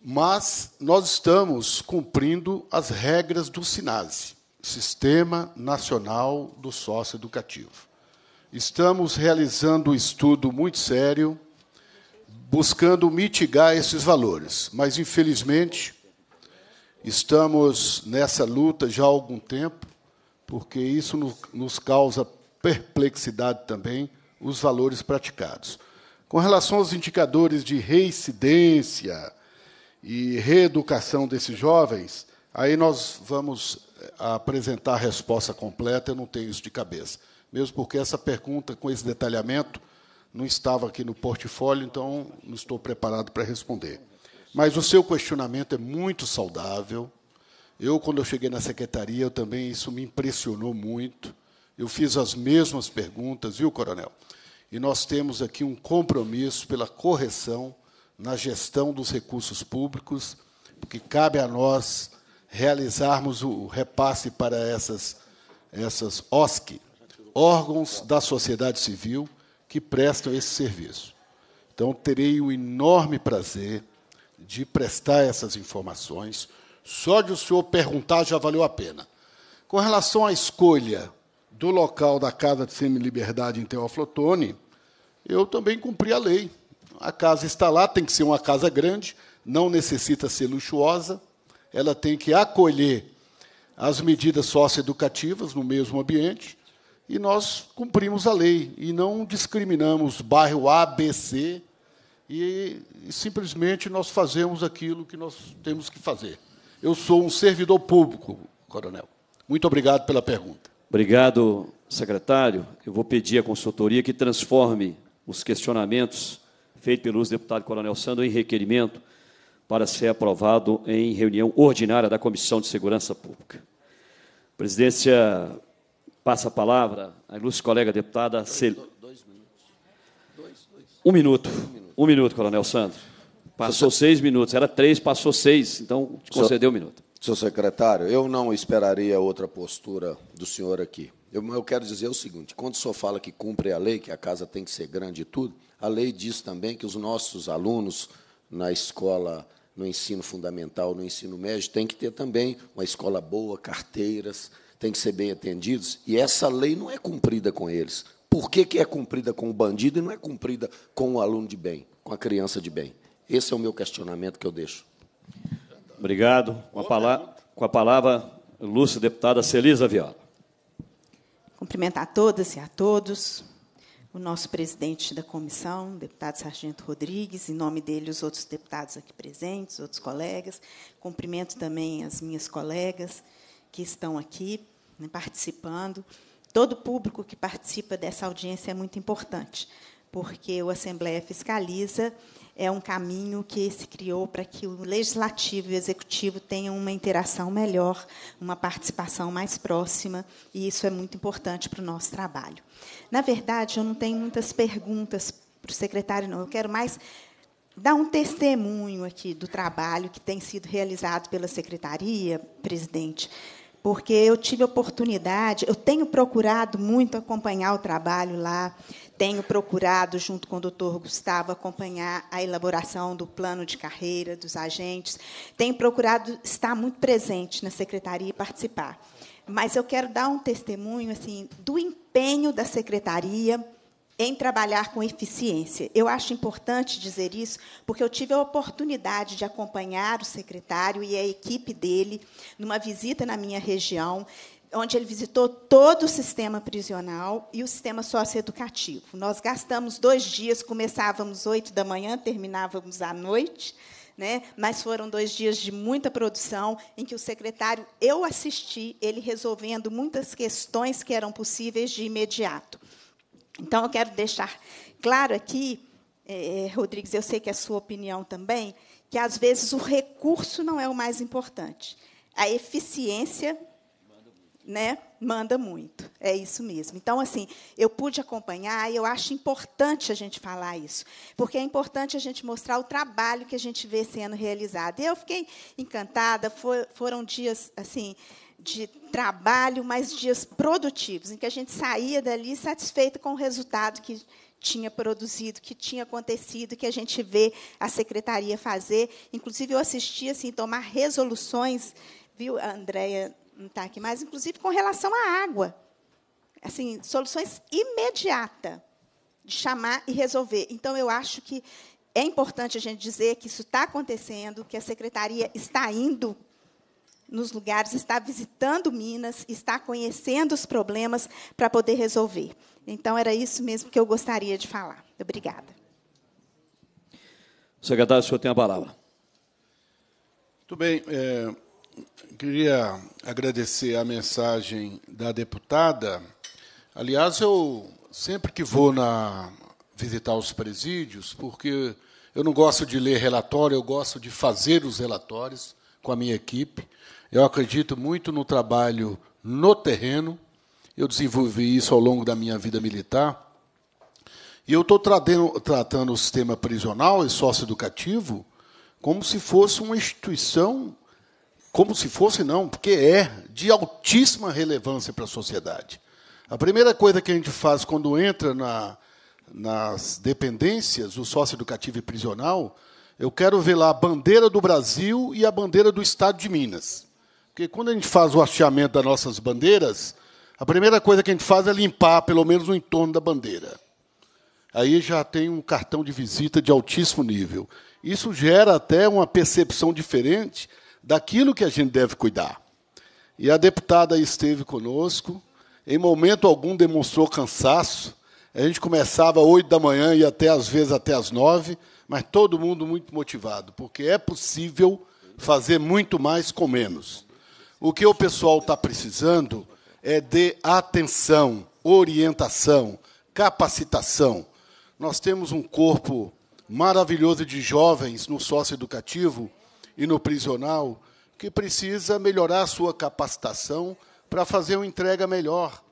Mas nós estamos cumprindo as regras do SINASE, Sistema Nacional do Sócio Educativo. Estamos realizando um estudo muito sério, buscando mitigar esses valores, mas, infelizmente, estamos nessa luta já há algum tempo, porque isso nos causa perplexidade também, os valores praticados. Com relação aos indicadores de reincidência e reeducação desses jovens, aí nós vamos eh, apresentar a resposta completa, eu não tenho isso de cabeça. Mesmo porque essa pergunta, com esse detalhamento, não estava aqui no portfólio, então não estou preparado para responder. Mas o seu questionamento é muito saudável. Eu, quando eu cheguei na secretaria, eu também isso me impressionou muito. Eu fiz as mesmas perguntas, viu, coronel? e nós temos aqui um compromisso pela correção na gestão dos recursos públicos, porque cabe a nós realizarmos o repasse para essas, essas OSC, órgãos da sociedade civil que prestam esse serviço. Então, terei o enorme prazer de prestar essas informações. Só de o senhor perguntar já valeu a pena. Com relação à escolha do local da Casa de Semi-Liberdade em Teoflotone, eu também cumpri a lei. A casa está lá, tem que ser uma casa grande, não necessita ser luxuosa, ela tem que acolher as medidas socioeducativas no mesmo ambiente, e nós cumprimos a lei e não discriminamos bairro A, B, C, e, e simplesmente nós fazemos aquilo que nós temos que fazer. Eu sou um servidor público, coronel. Muito obrigado pela pergunta. Obrigado, secretário. Eu vou pedir à consultoria que transforme os questionamentos feitos pelo deputado Coronel Sandro em requerimento para ser aprovado em reunião ordinária da Comissão de Segurança Pública. presidência passa a palavra à ilustre colega deputada Dois, dois, dois. Um minuto. Um minuto, um minuto Coronel Sandro. Passou seis minutos. Era três, passou seis. Então, te concedeu um minuto. Senhor secretário, eu não esperaria outra postura do senhor aqui. Eu, eu, quero dizer o seguinte: quando o senhor fala que cumpre a lei, que a casa tem que ser grande e tudo, a lei diz também que os nossos alunos na escola, no ensino fundamental, no ensino médio, tem que ter também uma escola boa, carteiras, tem que ser bem atendidos, e essa lei não é cumprida com eles. Por que, que é cumprida com o bandido e não é cumprida com o aluno de bem, com a criança de bem? Esse é o meu questionamento que eu deixo. Obrigado. Com a, palavra, com a palavra, Lúcia, deputada Celisa Viola. Cumprimentar a todas e a todos. O nosso presidente da comissão, deputado Sargento Rodrigues, em nome dele, os outros deputados aqui presentes, outros colegas. Cumprimento também as minhas colegas que estão aqui né, participando. Todo o público que participa dessa audiência é muito importante, porque o Assembleia fiscaliza é um caminho que se criou para que o legislativo e o executivo tenham uma interação melhor, uma participação mais próxima, e isso é muito importante para o nosso trabalho. Na verdade, eu não tenho muitas perguntas para o secretário, não. Eu quero mais dar um testemunho aqui do trabalho que tem sido realizado pela secretaria, presidente porque eu tive oportunidade, eu tenho procurado muito acompanhar o trabalho lá, tenho procurado, junto com o doutor Gustavo, acompanhar a elaboração do plano de carreira dos agentes, tenho procurado estar muito presente na secretaria e participar. Mas eu quero dar um testemunho assim do empenho da secretaria em trabalhar com eficiência. Eu acho importante dizer isso, porque eu tive a oportunidade de acompanhar o secretário e a equipe dele numa visita na minha região, onde ele visitou todo o sistema prisional e o sistema socioeducativo. Nós gastamos dois dias, começávamos oito da manhã, terminávamos à noite. Né? Mas foram dois dias de muita produção em que o secretário eu assisti ele resolvendo muitas questões que eram possíveis de imediato. Então, eu quero deixar claro aqui, eh, Rodrigues, eu sei que é a sua opinião também, que às vezes o recurso não é o mais importante. A eficiência manda né, manda muito. É isso mesmo. Então, assim, eu pude acompanhar e eu acho importante a gente falar isso, porque é importante a gente mostrar o trabalho que a gente vê sendo realizado. E eu fiquei encantada, foram dias, assim, de trabalho, mas dias produtivos, em que a gente saía dali satisfeita com o resultado que tinha produzido, que tinha acontecido, que a gente vê a secretaria fazer. Inclusive, eu assisti assim, tomar resoluções, viu, a Andrea não está aqui mais, inclusive com relação à água. Assim, soluções imediatas de chamar e resolver. Então, eu acho que é importante a gente dizer que isso está acontecendo, que a secretaria está indo nos lugares, está visitando Minas, está conhecendo os problemas para poder resolver. Então, era isso mesmo que eu gostaria de falar. Obrigada. Secretário, o senhor tem a palavra. Muito bem. É, queria agradecer a mensagem da deputada. Aliás, eu sempre que vou na, visitar os presídios, porque eu não gosto de ler relatório, eu gosto de fazer os relatórios com a minha equipe. Eu acredito muito no trabalho no terreno. Eu desenvolvi isso ao longo da minha vida militar. E eu estou tratando o sistema prisional e socioeducativo como se fosse uma instituição, como se fosse não, porque é de altíssima relevância para a sociedade. A primeira coisa que a gente faz quando entra na, nas dependências, o socioeducativo e prisional, eu quero ver lá a bandeira do Brasil e a bandeira do Estado de Minas. Porque quando a gente faz o hasteamento das nossas bandeiras, a primeira coisa que a gente faz é limpar pelo menos o entorno da bandeira. Aí já tem um cartão de visita de altíssimo nível. Isso gera até uma percepção diferente daquilo que a gente deve cuidar. E a deputada esteve conosco, em momento algum demonstrou cansaço. A gente começava às da manhã e até às vezes até às nove, mas todo mundo muito motivado, porque é possível fazer muito mais com menos. O que o pessoal está precisando é de atenção, orientação, capacitação. Nós temos um corpo maravilhoso de jovens no sócio educativo e no prisional que precisa melhorar a sua capacitação para fazer uma entrega melhor.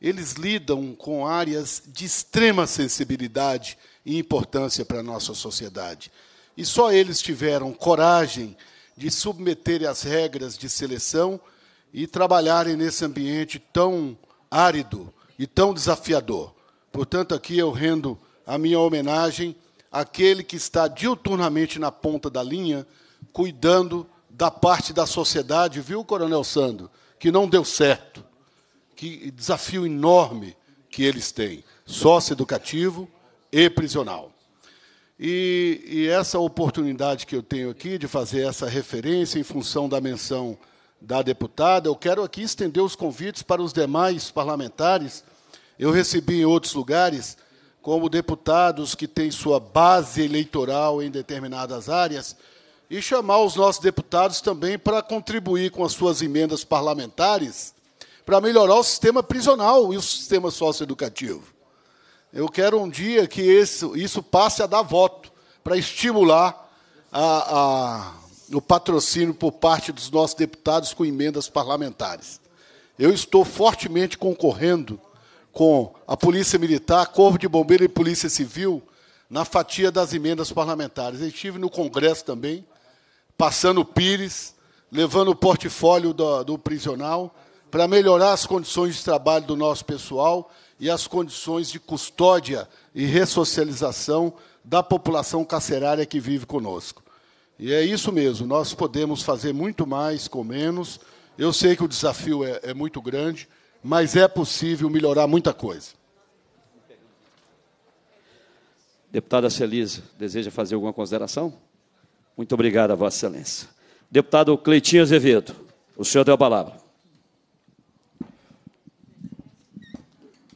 Eles lidam com áreas de extrema sensibilidade e importância para a nossa sociedade. E só eles tiveram coragem de submeterem às regras de seleção e trabalharem nesse ambiente tão árido e tão desafiador. Portanto, aqui eu rendo a minha homenagem àquele que está diuturnamente na ponta da linha, cuidando da parte da sociedade, viu, Coronel Sandro, que não deu certo. Que desafio enorme que eles têm, sócio educativo e prisional. E, e, essa oportunidade que eu tenho aqui de fazer essa referência em função da menção da deputada, eu quero aqui estender os convites para os demais parlamentares. Eu recebi em outros lugares, como deputados que têm sua base eleitoral em determinadas áreas, e chamar os nossos deputados também para contribuir com as suas emendas parlamentares para melhorar o sistema prisional e o sistema socioeducativo. Eu quero um dia que isso, isso passe a dar voto para estimular a, a, o patrocínio por parte dos nossos deputados com emendas parlamentares. Eu estou fortemente concorrendo com a Polícia Militar, Corpo de Bombeiro e Polícia Civil na fatia das emendas parlamentares. Eu estive no Congresso também, passando o Pires, levando o portfólio do, do prisional para melhorar as condições de trabalho do nosso pessoal e as condições de custódia e ressocialização da população carcerária que vive conosco. E é isso mesmo, nós podemos fazer muito mais com menos. Eu sei que o desafio é, é muito grande, mas é possível melhorar muita coisa. Deputada Celisa, deseja fazer alguma consideração? Muito obrigado, Vossa Excelência. Deputado Cleitinho Azevedo, o senhor deu a palavra.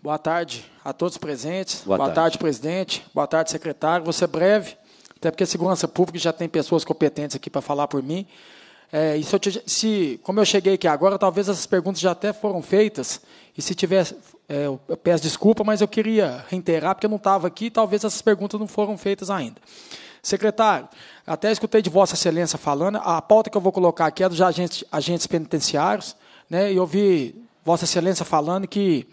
Boa tarde a todos presentes. Boa, Boa tarde. tarde. presidente. Boa tarde, secretário. Vou ser breve, até porque a segurança pública já tem pessoas competentes aqui para falar por mim. É, e se, eu te, se como eu cheguei aqui agora, talvez essas perguntas já até foram feitas. E se tiver, é, eu peço desculpa, mas eu queria reiterar, porque eu não estava aqui, talvez essas perguntas não foram feitas ainda. Secretário, até escutei de Vossa Excelência falando, a pauta que eu vou colocar aqui é dos agentes, agentes penitenciários, né, e ouvi Vossa Excelência falando que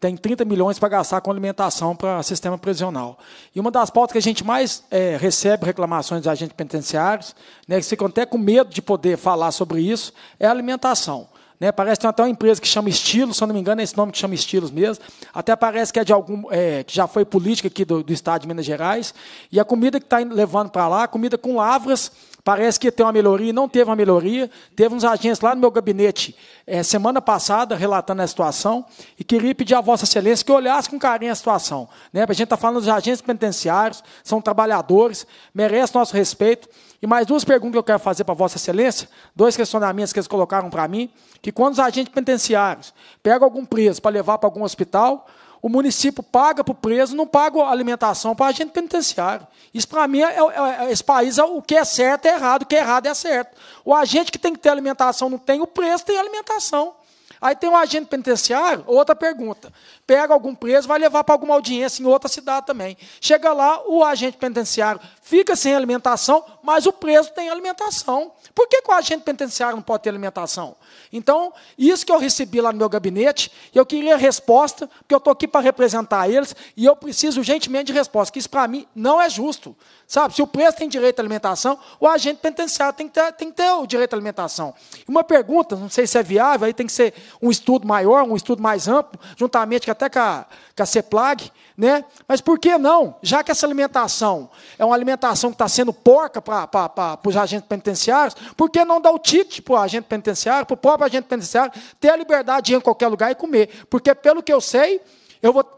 tem 30 milhões para gastar com alimentação para sistema prisional. E uma das pautas que a gente mais é, recebe reclamações de agentes penitenciários, né, que ficam até com medo de poder falar sobre isso, é a alimentação. Né? Parece que tem até uma empresa que chama Estilos, se eu não me engano, é esse nome que chama Estilos mesmo. Até parece que é de algum. É, que já foi política aqui do, do estado de Minas Gerais. E a comida que está levando para lá, comida com lavras, parece que tem uma melhoria, não teve uma melhoria. Teve uns agentes lá no meu gabinete é, semana passada relatando a situação e queria pedir à Vossa Excelência que olhasse com carinho a situação. Né? A gente está falando dos agentes penitenciários, são trabalhadores, merecem nosso respeito. E mais duas perguntas que eu quero fazer para Vossa Excelência, dois questionamentos que eles colocaram para mim, que quando os agentes penitenciários pegam algum preso para levar para algum hospital, o município paga para o preso, não paga alimentação para agente penitenciário. Isso, para mim, é é, é, é, esse país, é, o que é certo é errado, o que é errado é certo. O agente que tem que ter alimentação não tem, o preso tem alimentação. Aí tem o um agente penitenciário, outra pergunta pega algum preso, vai levar para alguma audiência em outra cidade também. Chega lá, o agente penitenciário fica sem alimentação, mas o preso tem alimentação. Por que, que o agente penitenciário não pode ter alimentação? Então, isso que eu recebi lá no meu gabinete, eu queria resposta, porque eu estou aqui para representar eles, e eu preciso urgentemente de resposta, que isso para mim não é justo. Sabe, se o preso tem direito à alimentação, o agente penitenciário tem que ter, tem que ter o direito à alimentação. Uma pergunta, não sei se é viável, aí tem que ser um estudo maior, um estudo mais amplo, juntamente com a até com a, com a CEPLAG, né? Mas por que não? Já que essa alimentação é uma alimentação que está sendo porca para os agentes penitenciários, por que não dar o título para o agente penitenciário, para o próprio agente penitenciário, ter a liberdade de ir em qualquer lugar e comer? Porque, pelo que eu sei, eu vou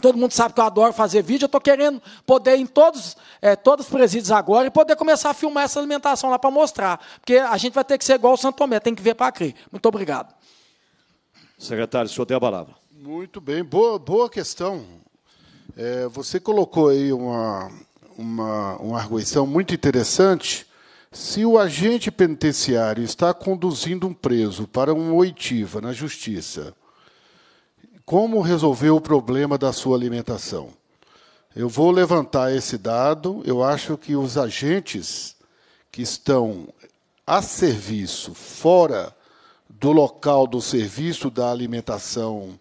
Todo mundo sabe que eu adoro fazer vídeo. Eu estou querendo poder ir em todos, é, todos os presídios agora e poder começar a filmar essa alimentação lá para mostrar. Porque a gente vai ter que ser igual o Santo Tomé, tem que ver para crer. Muito obrigado. Secretário, o senhor tem a palavra. Muito bem, boa, boa questão. É, você colocou aí uma, uma, uma arguição muito interessante. Se o agente penitenciário está conduzindo um preso para um oitiva na justiça, como resolver o problema da sua alimentação? Eu vou levantar esse dado. Eu acho que os agentes que estão a serviço, fora do local do serviço da alimentação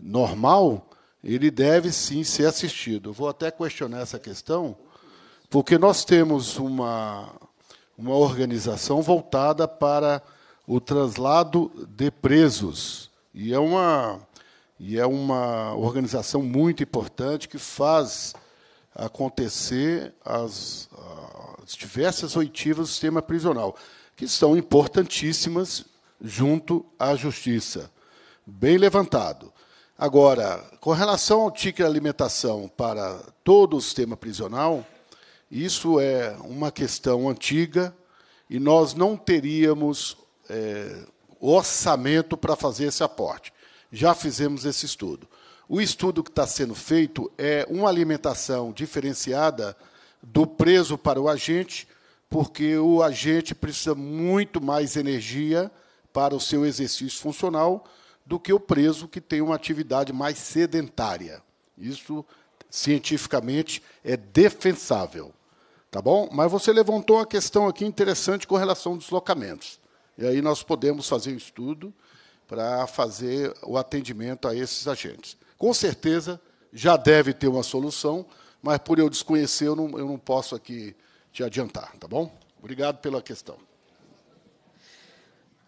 normal, ele deve sim ser assistido. vou até questionar essa questão, porque nós temos uma, uma organização voltada para o traslado de presos. E é uma, e é uma organização muito importante que faz acontecer as, as diversas oitivas do sistema prisional, que são importantíssimas junto à justiça. Bem levantado. Agora, com relação ao ticket alimentação para todo o sistema prisional, isso é uma questão antiga e nós não teríamos é, orçamento para fazer esse aporte. Já fizemos esse estudo. O estudo que está sendo feito é uma alimentação diferenciada do preso para o agente, porque o agente precisa muito mais energia para o seu exercício funcional do que o preso que tem uma atividade mais sedentária. Isso, cientificamente, é defensável. Tá bom? Mas você levantou uma questão aqui interessante com relação aos deslocamentos. E aí nós podemos fazer um estudo para fazer o atendimento a esses agentes. Com certeza já deve ter uma solução, mas por eu desconhecer, eu não, eu não posso aqui te adiantar, tá bom? Obrigado pela questão.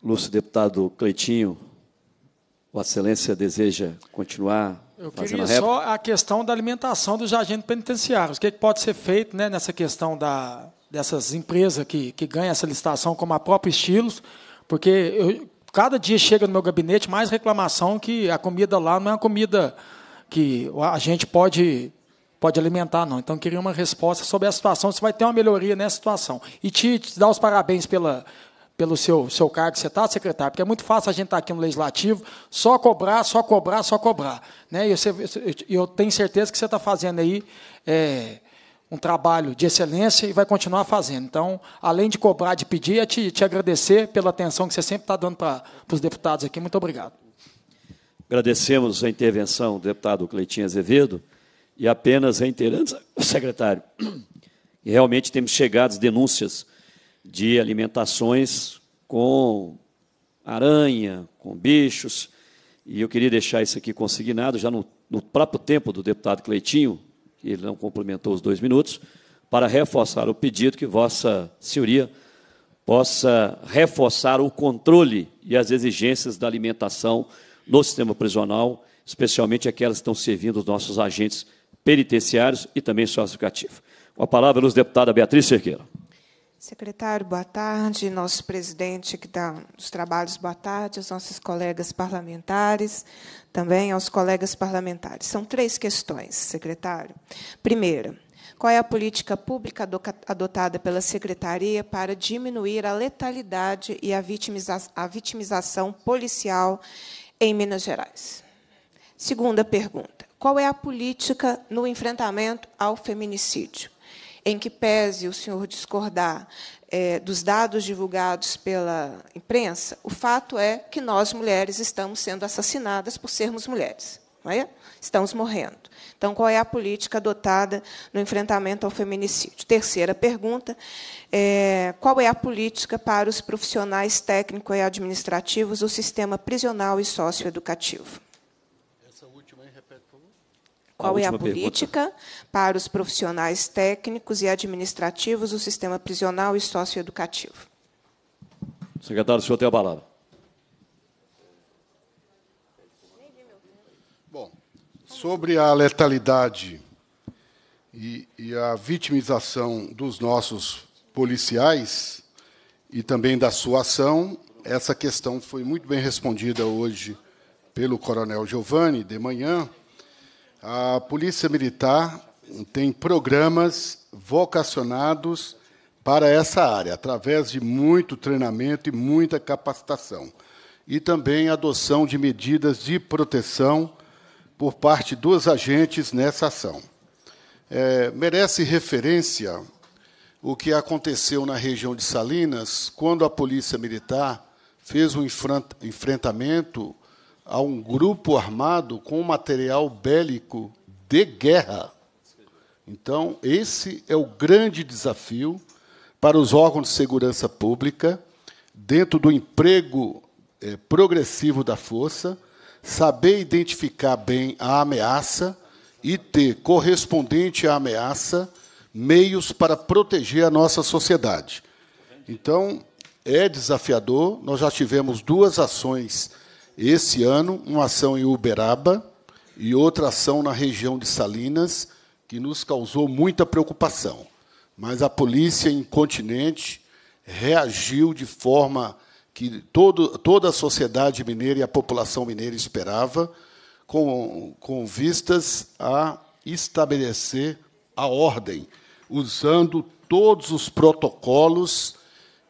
Lúcio, deputado Cleitinho, Vossa Excelência deseja continuar eu fazendo queria só a questão da alimentação dos agentes penitenciários. O que, é que pode ser feito né, nessa questão da, dessas empresas que, que ganham essa licitação, como a própria Estilos, porque eu, cada dia chega no meu gabinete mais reclamação que a comida lá não é uma comida que a gente pode, pode alimentar, não. Então, queria uma resposta sobre a situação, se vai ter uma melhoria nessa situação. E te, te dar os parabéns pela, pelo seu, seu cargo que você está, secretário, porque é muito fácil a gente estar tá aqui no Legislativo, só cobrar, só cobrar, só cobrar. Né? E você, eu tenho certeza que você está fazendo aí é, um trabalho de excelência e vai continuar fazendo. Então, além de cobrar, de pedir, é te, te agradecer pela atenção que você sempre está dando para os deputados aqui. Muito obrigado. Agradecemos a intervenção do deputado Cleitinho Azevedo e apenas reiterando, secretário, e realmente temos chegado denúncias de alimentações com aranha, com bichos. E eu queria deixar isso aqui consignado, já no, no próprio tempo do deputado Cleitinho, que ele não complementou os dois minutos, para reforçar o pedido que Vossa Senhoria possa reforçar o controle e as exigências da alimentação no sistema prisional, especialmente aquelas que estão servindo os nossos agentes penitenciários e também sociocativos. Com a palavra, nos deputada Beatriz Cerqueira. Secretário, boa tarde. Nosso presidente que dá os trabalhos, boa tarde. Aos nossos colegas parlamentares, também aos colegas parlamentares. São três questões, secretário. Primeira, qual é a política pública adotada pela Secretaria para diminuir a letalidade e a, vitimiza a vitimização policial em Minas Gerais? Segunda pergunta, qual é a política no enfrentamento ao feminicídio? em que pese o senhor discordar é, dos dados divulgados pela imprensa, o fato é que nós, mulheres, estamos sendo assassinadas por sermos mulheres. É? Estamos morrendo. Então, qual é a política adotada no enfrentamento ao feminicídio? Terceira pergunta: é, qual é a política para os profissionais técnico e administrativos do sistema prisional e socioeducativo? Qual a é a política pergunta. para os profissionais técnicos e administrativos do sistema prisional e socioeducativo? Secretário, o senhor tem a palavra. Bom, sobre a letalidade e, e a vitimização dos nossos policiais e também da sua ação, essa questão foi muito bem respondida hoje pelo Coronel Giovanni de manhã. A Polícia Militar tem programas vocacionados para essa área, através de muito treinamento e muita capacitação. E também adoção de medidas de proteção por parte dos agentes nessa ação. É, merece referência o que aconteceu na região de Salinas, quando a Polícia Militar fez um enfrentamento a um grupo armado com material bélico de guerra. Então, esse é o grande desafio para os órgãos de segurança pública, dentro do emprego é, progressivo da força, saber identificar bem a ameaça e ter, correspondente à ameaça, meios para proteger a nossa sociedade. Então, é desafiador. Nós já tivemos duas ações esse ano, uma ação em Uberaba e outra ação na região de Salinas, que nos causou muita preocupação. Mas a polícia incontinente reagiu de forma que todo, toda a sociedade mineira e a população mineira esperava, com, com vistas a estabelecer a ordem, usando todos os protocolos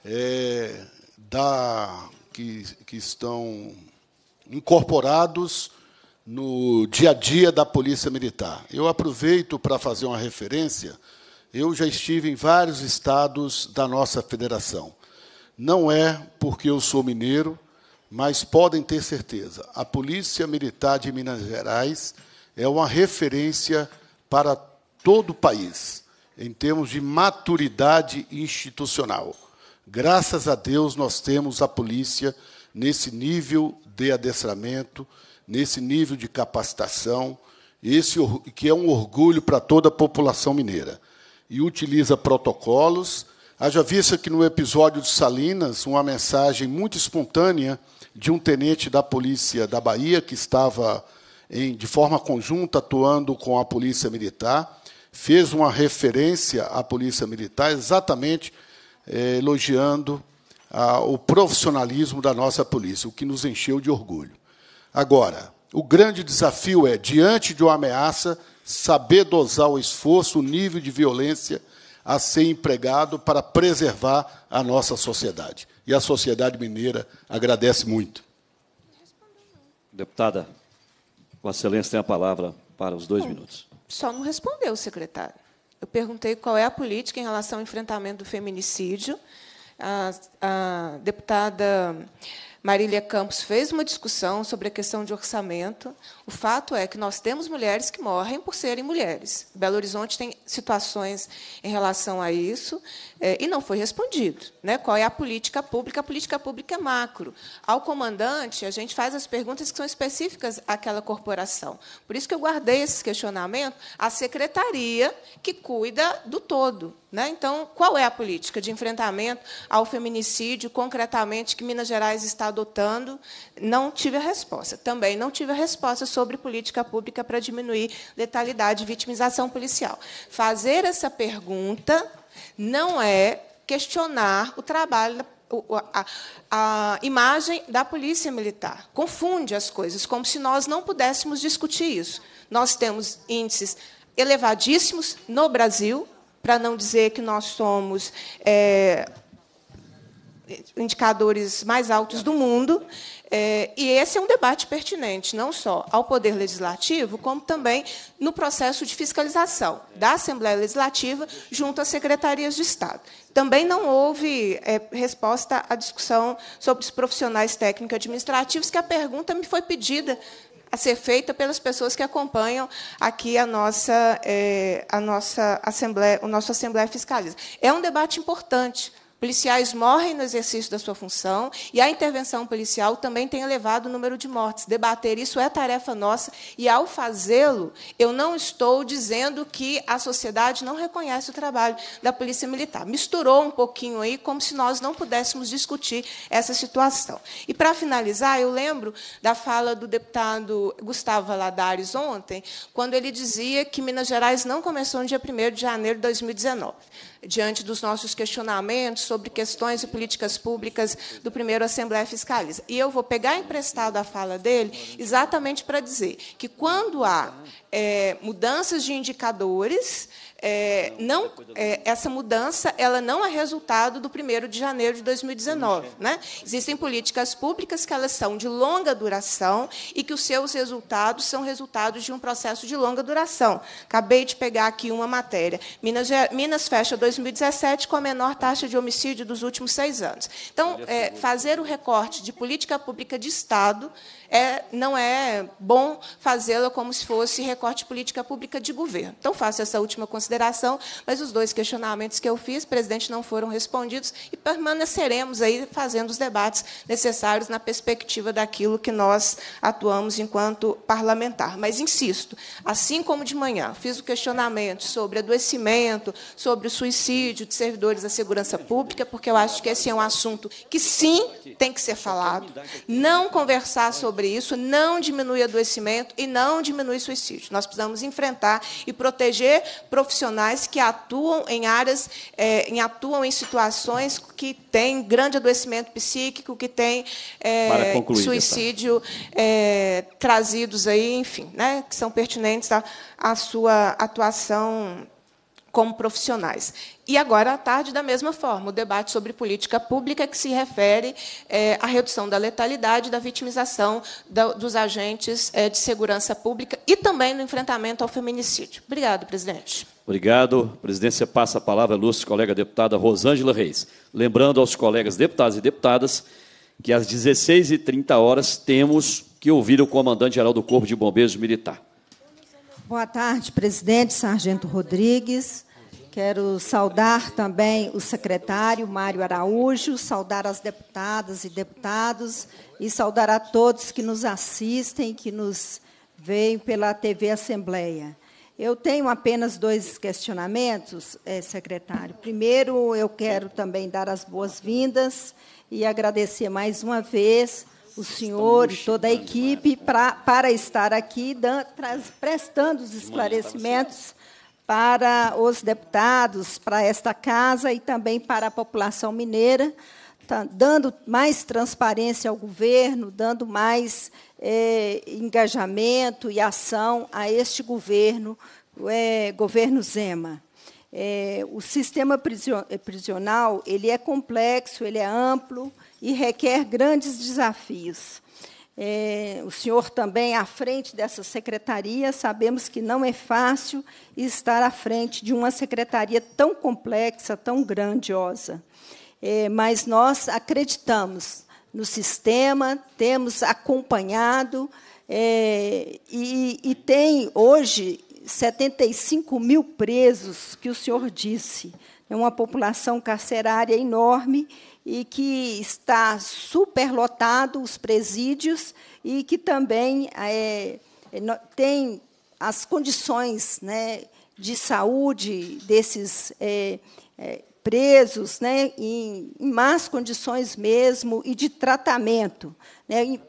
é, da, que, que estão incorporados no dia a dia da Polícia Militar. Eu aproveito para fazer uma referência. Eu já estive em vários estados da nossa federação. Não é porque eu sou mineiro, mas podem ter certeza, a Polícia Militar de Minas Gerais é uma referência para todo o país em termos de maturidade institucional. Graças a Deus nós temos a polícia nesse nível de adestramento, nesse nível de capacitação, esse que é um orgulho para toda a população mineira. E utiliza protocolos. Haja vista que no episódio de Salinas, uma mensagem muito espontânea de um tenente da polícia da Bahia, que estava em, de forma conjunta atuando com a polícia militar, fez uma referência à polícia militar exatamente eh, elogiando ah, o profissionalismo da nossa polícia, o que nos encheu de orgulho. Agora, o grande desafio é, diante de uma ameaça, saber dosar o esforço, o nível de violência a ser empregado para preservar a nossa sociedade. E a sociedade mineira agradece muito. Deputada, a Excelência tem a palavra para os dois Bom, minutos. Só não respondeu, secretário. Eu perguntei qual é a política em relação ao enfrentamento do feminicídio a, a deputada Marília Campos fez uma discussão sobre a questão de orçamento. O fato é que nós temos mulheres que morrem por serem mulheres. Belo Horizonte tem situações em relação a isso é, e não foi respondido. Né? Qual é a política pública? A política pública é macro. Ao comandante, a gente faz as perguntas que são específicas àquela corporação. Por isso que eu guardei esse questionamento à secretaria que cuida do todo. Né? Então, qual é a política de enfrentamento ao feminicídio, concretamente, que Minas Gerais está? Estado adotando, não tive a resposta. Também não tive a resposta sobre política pública para diminuir letalidade e vitimização policial. Fazer essa pergunta não é questionar o trabalho a, a, imagem da polícia militar. Confunde as coisas, como se nós não pudéssemos discutir isso. Nós temos índices elevadíssimos no Brasil, para não dizer que nós somos é, indicadores mais altos do mundo. É, e esse é um debate pertinente, não só ao Poder Legislativo, como também no processo de fiscalização da Assembleia Legislativa junto às secretarias de Estado. Também não houve é, resposta à discussão sobre os profissionais técnico-administrativos, que a pergunta me foi pedida a ser feita pelas pessoas que acompanham aqui a nossa, é, a nossa Assembleia, o nosso Assembleia Fiscaliza. É um debate importante Policiais morrem no exercício da sua função e a intervenção policial também tem elevado o número de mortes. Debater isso é tarefa nossa e, ao fazê-lo, eu não estou dizendo que a sociedade não reconhece o trabalho da Polícia Militar. Misturou um pouquinho aí, como se nós não pudéssemos discutir essa situação. E, para finalizar, eu lembro da fala do deputado Gustavo Valadares ontem, quando ele dizia que Minas Gerais não começou no dia 1 de janeiro de 2019 diante dos nossos questionamentos sobre questões e políticas públicas do primeiro Assembleia Fiscaliza. E eu vou pegar emprestado a fala dele exatamente para dizer que, quando há é, mudanças de indicadores, é, não, é, essa mudança ela não é resultado do 1 de janeiro de 2019. Né? Existem políticas públicas que elas são de longa duração e que os seus resultados são resultados de um processo de longa duração. Acabei de pegar aqui uma matéria. Minas, Minas fecha 2017 com a menor taxa de homicídio dos últimos seis anos. Então, é, fazer o recorte de política pública de Estado é, não é bom fazê-la como se fosse recorte política pública de governo. Então, faço essa última consideração, mas os dois questionamentos que eu fiz, presidente, não foram respondidos e permaneceremos aí fazendo os debates necessários na perspectiva daquilo que nós atuamos enquanto parlamentar. Mas, insisto, assim como de manhã fiz o questionamento sobre adoecimento, sobre o suicídio de servidores da segurança pública, porque eu acho que esse é um assunto que, sim, tem que ser falado. Não conversar sobre sobre isso, não diminui adoecimento e não diminui suicídio. Nós precisamos enfrentar e proteger profissionais que atuam em áreas, é, em, atuam em situações que têm grande adoecimento psíquico, que têm é, suicídio é, trazidos aí, enfim, né, que são pertinentes à, à sua atuação como profissionais. E agora, à tarde, da mesma forma, o debate sobre política pública que se refere é, à redução da letalidade, da vitimização da, dos agentes é, de segurança pública e também no enfrentamento ao feminicídio. Obrigado, presidente. Obrigado. A presidência passa a palavra à ilustre colega deputada Rosângela Reis. Lembrando aos colegas deputados e deputadas que às 16h30 temos que ouvir o comandante-geral do Corpo de Bombeiros Militar. Boa tarde, presidente, sargento Rodrigues, Quero saudar também o secretário Mário Araújo, saudar as deputadas e deputados e saudar a todos que nos assistem, que nos veem pela TV Assembleia. Eu tenho apenas dois questionamentos, eh, secretário. Primeiro, eu quero também dar as boas-vindas e agradecer mais uma vez o senhor e toda a equipe para para estar aqui prestando os assim. esclarecimentos para os deputados, para esta casa e também para a população mineira, tá dando mais transparência ao governo, dando mais é, engajamento e ação a este governo, é, governo Zema. É, o sistema prisional ele é complexo, ele é amplo e requer grandes desafios. É, o senhor também à frente dessa secretaria. Sabemos que não é fácil estar à frente de uma secretaria tão complexa, tão grandiosa. É, mas nós acreditamos no sistema, temos acompanhado é, e, e tem hoje 75 mil presos, que o senhor disse. É uma população carcerária enorme e que está superlotado os presídios e que também é, é tem as condições né, de saúde desses é, é, presos né, em, em, más condições mesmo e de tratamento. Né, e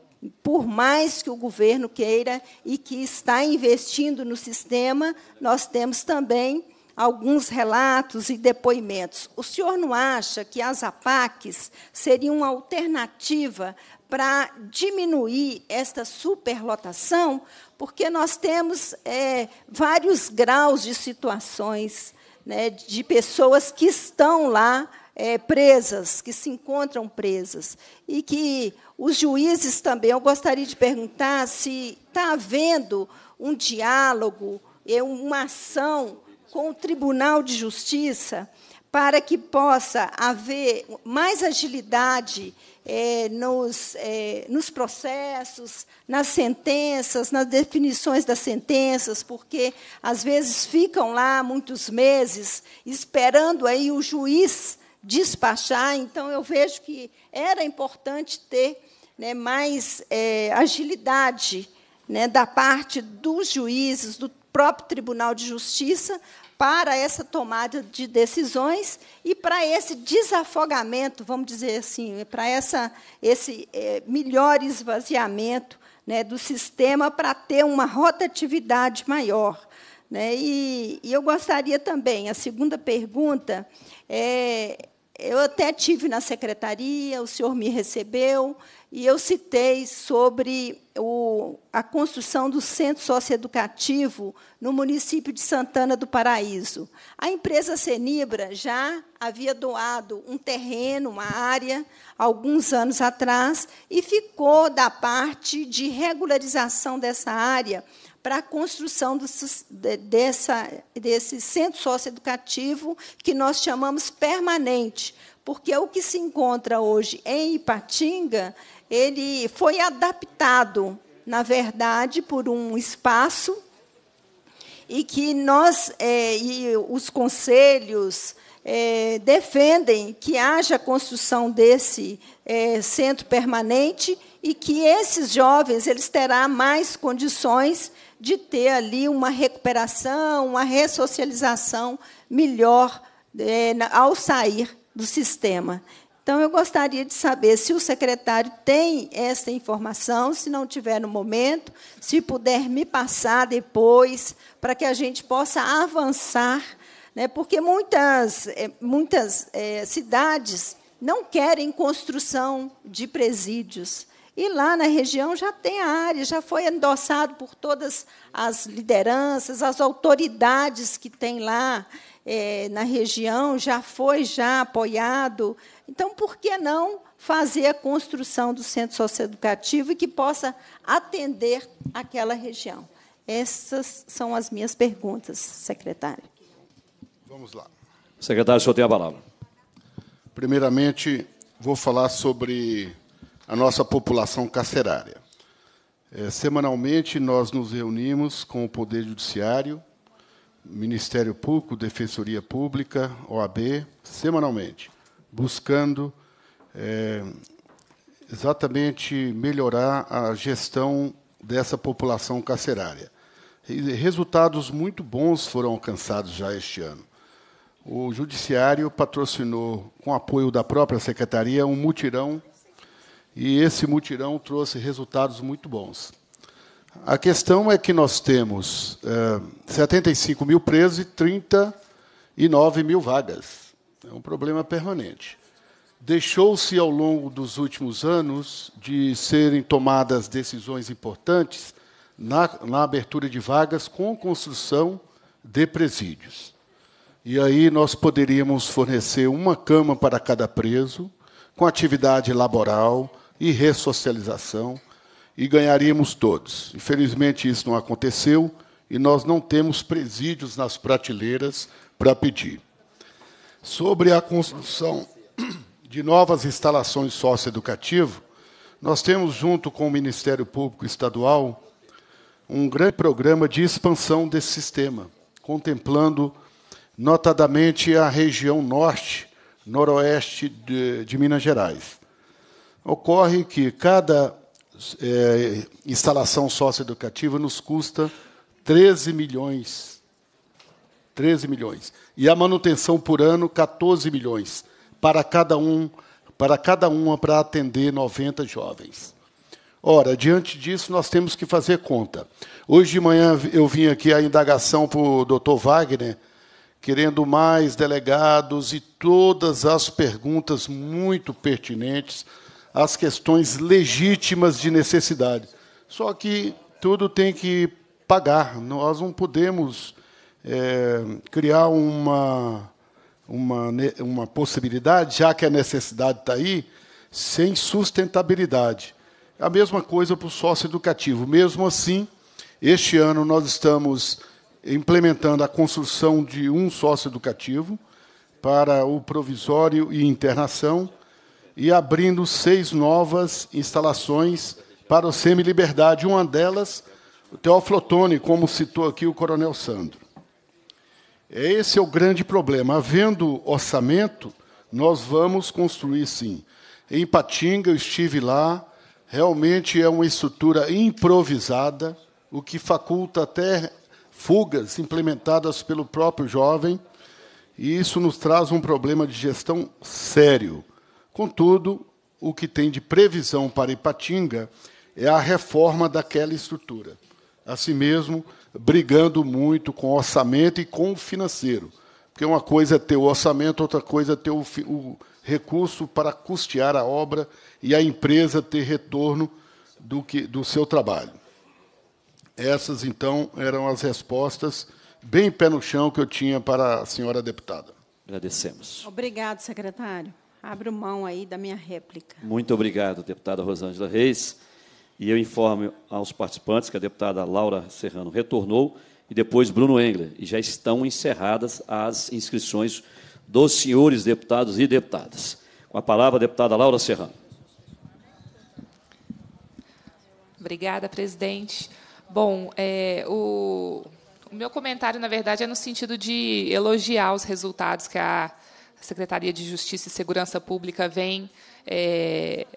por mais que o governo queira e que está investindo no sistema, nós temos também alguns relatos e depoimentos. O senhor não acha que as APACs seriam uma alternativa para diminuir esta superlotação? Porque nós temos é, vários graus de situações né, de pessoas que estão lá é, presas, que se encontram presas. E que os juízes também, eu gostaria de perguntar se está havendo um diálogo, é, uma ação com o Tribunal de Justiça para que possa haver mais agilidade é, nos, é, nos processos, nas sentenças, nas definições das sentenças, porque às vezes ficam lá muitos meses esperando aí o juiz despachar. Então eu vejo que era importante ter né, mais é, agilidade né, da parte dos juízes, do próprio Tribunal de Justiça, para essa tomada de decisões e para esse desafogamento, vamos dizer assim, para essa, esse é, melhor esvaziamento né, do sistema para ter uma rotatividade maior. Né? E, e, eu gostaria também, a segunda pergunta, é, eu até tive na secretaria, o senhor me recebeu, e eu citei sobre o, a construção do centro socioeducativo no município de Santana do Paraíso. A empresa Senibra já havia doado um terreno, uma área, alguns anos atrás, e ficou da parte de regularização dessa área para a construção dessa, desse centro socioeducativo que nós chamamos permanente, porque o que se encontra hoje em Ipatinga ele foi adaptado, na verdade, por um espaço e que nós é, e os conselhos é, defendem que haja a construção desse é, centro permanente e que esses jovens eles terão mais condições de ter ali uma recuperação, uma ressocialização melhor é, ao sair do sistema. Então, eu gostaria de saber se o secretário tem essa informação, se não tiver no momento, se puder me passar depois, para que a gente possa avançar, né? porque muitas, eh, muitas é, cidades não querem construção de presídios. E lá na região já tem a área, já foi endossado por todas as lideranças, as autoridades que tem lá é, na região, já foi já apoiado então, por que não fazer a construção do centro socioeducativo e que possa atender aquela região? Essas são as minhas perguntas, secretário. Vamos lá. Secretário, o senhor tem a palavra. Primeiramente, vou falar sobre a nossa população carcerária. É, semanalmente, nós nos reunimos com o Poder Judiciário, Ministério Público, Defensoria Pública, OAB, semanalmente buscando é, exatamente melhorar a gestão dessa população carcerária. resultados muito bons foram alcançados já este ano. O Judiciário patrocinou, com apoio da própria Secretaria, um mutirão, e esse mutirão trouxe resultados muito bons. A questão é que nós temos é, 75 mil presos e 39 mil vagas. É um problema permanente. Deixou-se ao longo dos últimos anos de serem tomadas decisões importantes na, na abertura de vagas com construção de presídios. E aí nós poderíamos fornecer uma cama para cada preso, com atividade laboral e ressocialização, e ganharíamos todos. Infelizmente, isso não aconteceu e nós não temos presídios nas prateleiras para pedir. Sobre a construção de novas instalações socioeducativas, nós temos, junto com o Ministério Público Estadual, um grande programa de expansão desse sistema, contemplando notadamente a região norte, noroeste de, de Minas Gerais. Ocorre que cada é, instalação socioeducativa nos custa 13 milhões 13 milhões. E a manutenção por ano, 14 milhões, para cada um, para cada uma para atender 90 jovens. Ora, diante disso, nós temos que fazer conta. Hoje de manhã eu vim aqui à indagação para o doutor Wagner, querendo mais delegados e todas as perguntas muito pertinentes às questões legítimas de necessidade. Só que tudo tem que pagar. Nós não podemos é, criar uma, uma, uma possibilidade, já que a necessidade está aí, sem sustentabilidade. É a mesma coisa para o sócio educativo. Mesmo assim, este ano nós estamos implementando a construção de um sócio educativo para o provisório e internação e abrindo seis novas instalações para o Semi-Liberdade. Uma delas, o Teoflotone, como citou aqui o Coronel Sandro. Esse é o grande problema. Havendo orçamento, nós vamos construir sim. Em Patinga, eu estive lá, realmente é uma estrutura improvisada, o que faculta até fugas implementadas pelo próprio jovem, e isso nos traz um problema de gestão sério. Contudo, o que tem de previsão para Ipatinga é a reforma daquela estrutura. Assim mesmo, brigando muito com orçamento e com o financeiro. Porque uma coisa é ter o orçamento, outra coisa é ter o, o recurso para custear a obra e a empresa ter retorno do, que, do seu trabalho. Essas, então, eram as respostas bem pé no chão que eu tinha para a senhora deputada. Agradecemos. Obrigado, secretário. Abro mão aí da minha réplica. Muito obrigado, deputada Rosângela Reis. E eu informo aos participantes que a deputada Laura Serrano retornou e depois Bruno Engler. E já estão encerradas as inscrições dos senhores deputados e deputadas. Com a palavra, a deputada Laura Serrano. Obrigada, presidente. Bom, é, o, o meu comentário, na verdade, é no sentido de elogiar os resultados que a Secretaria de Justiça e Segurança Pública vem é,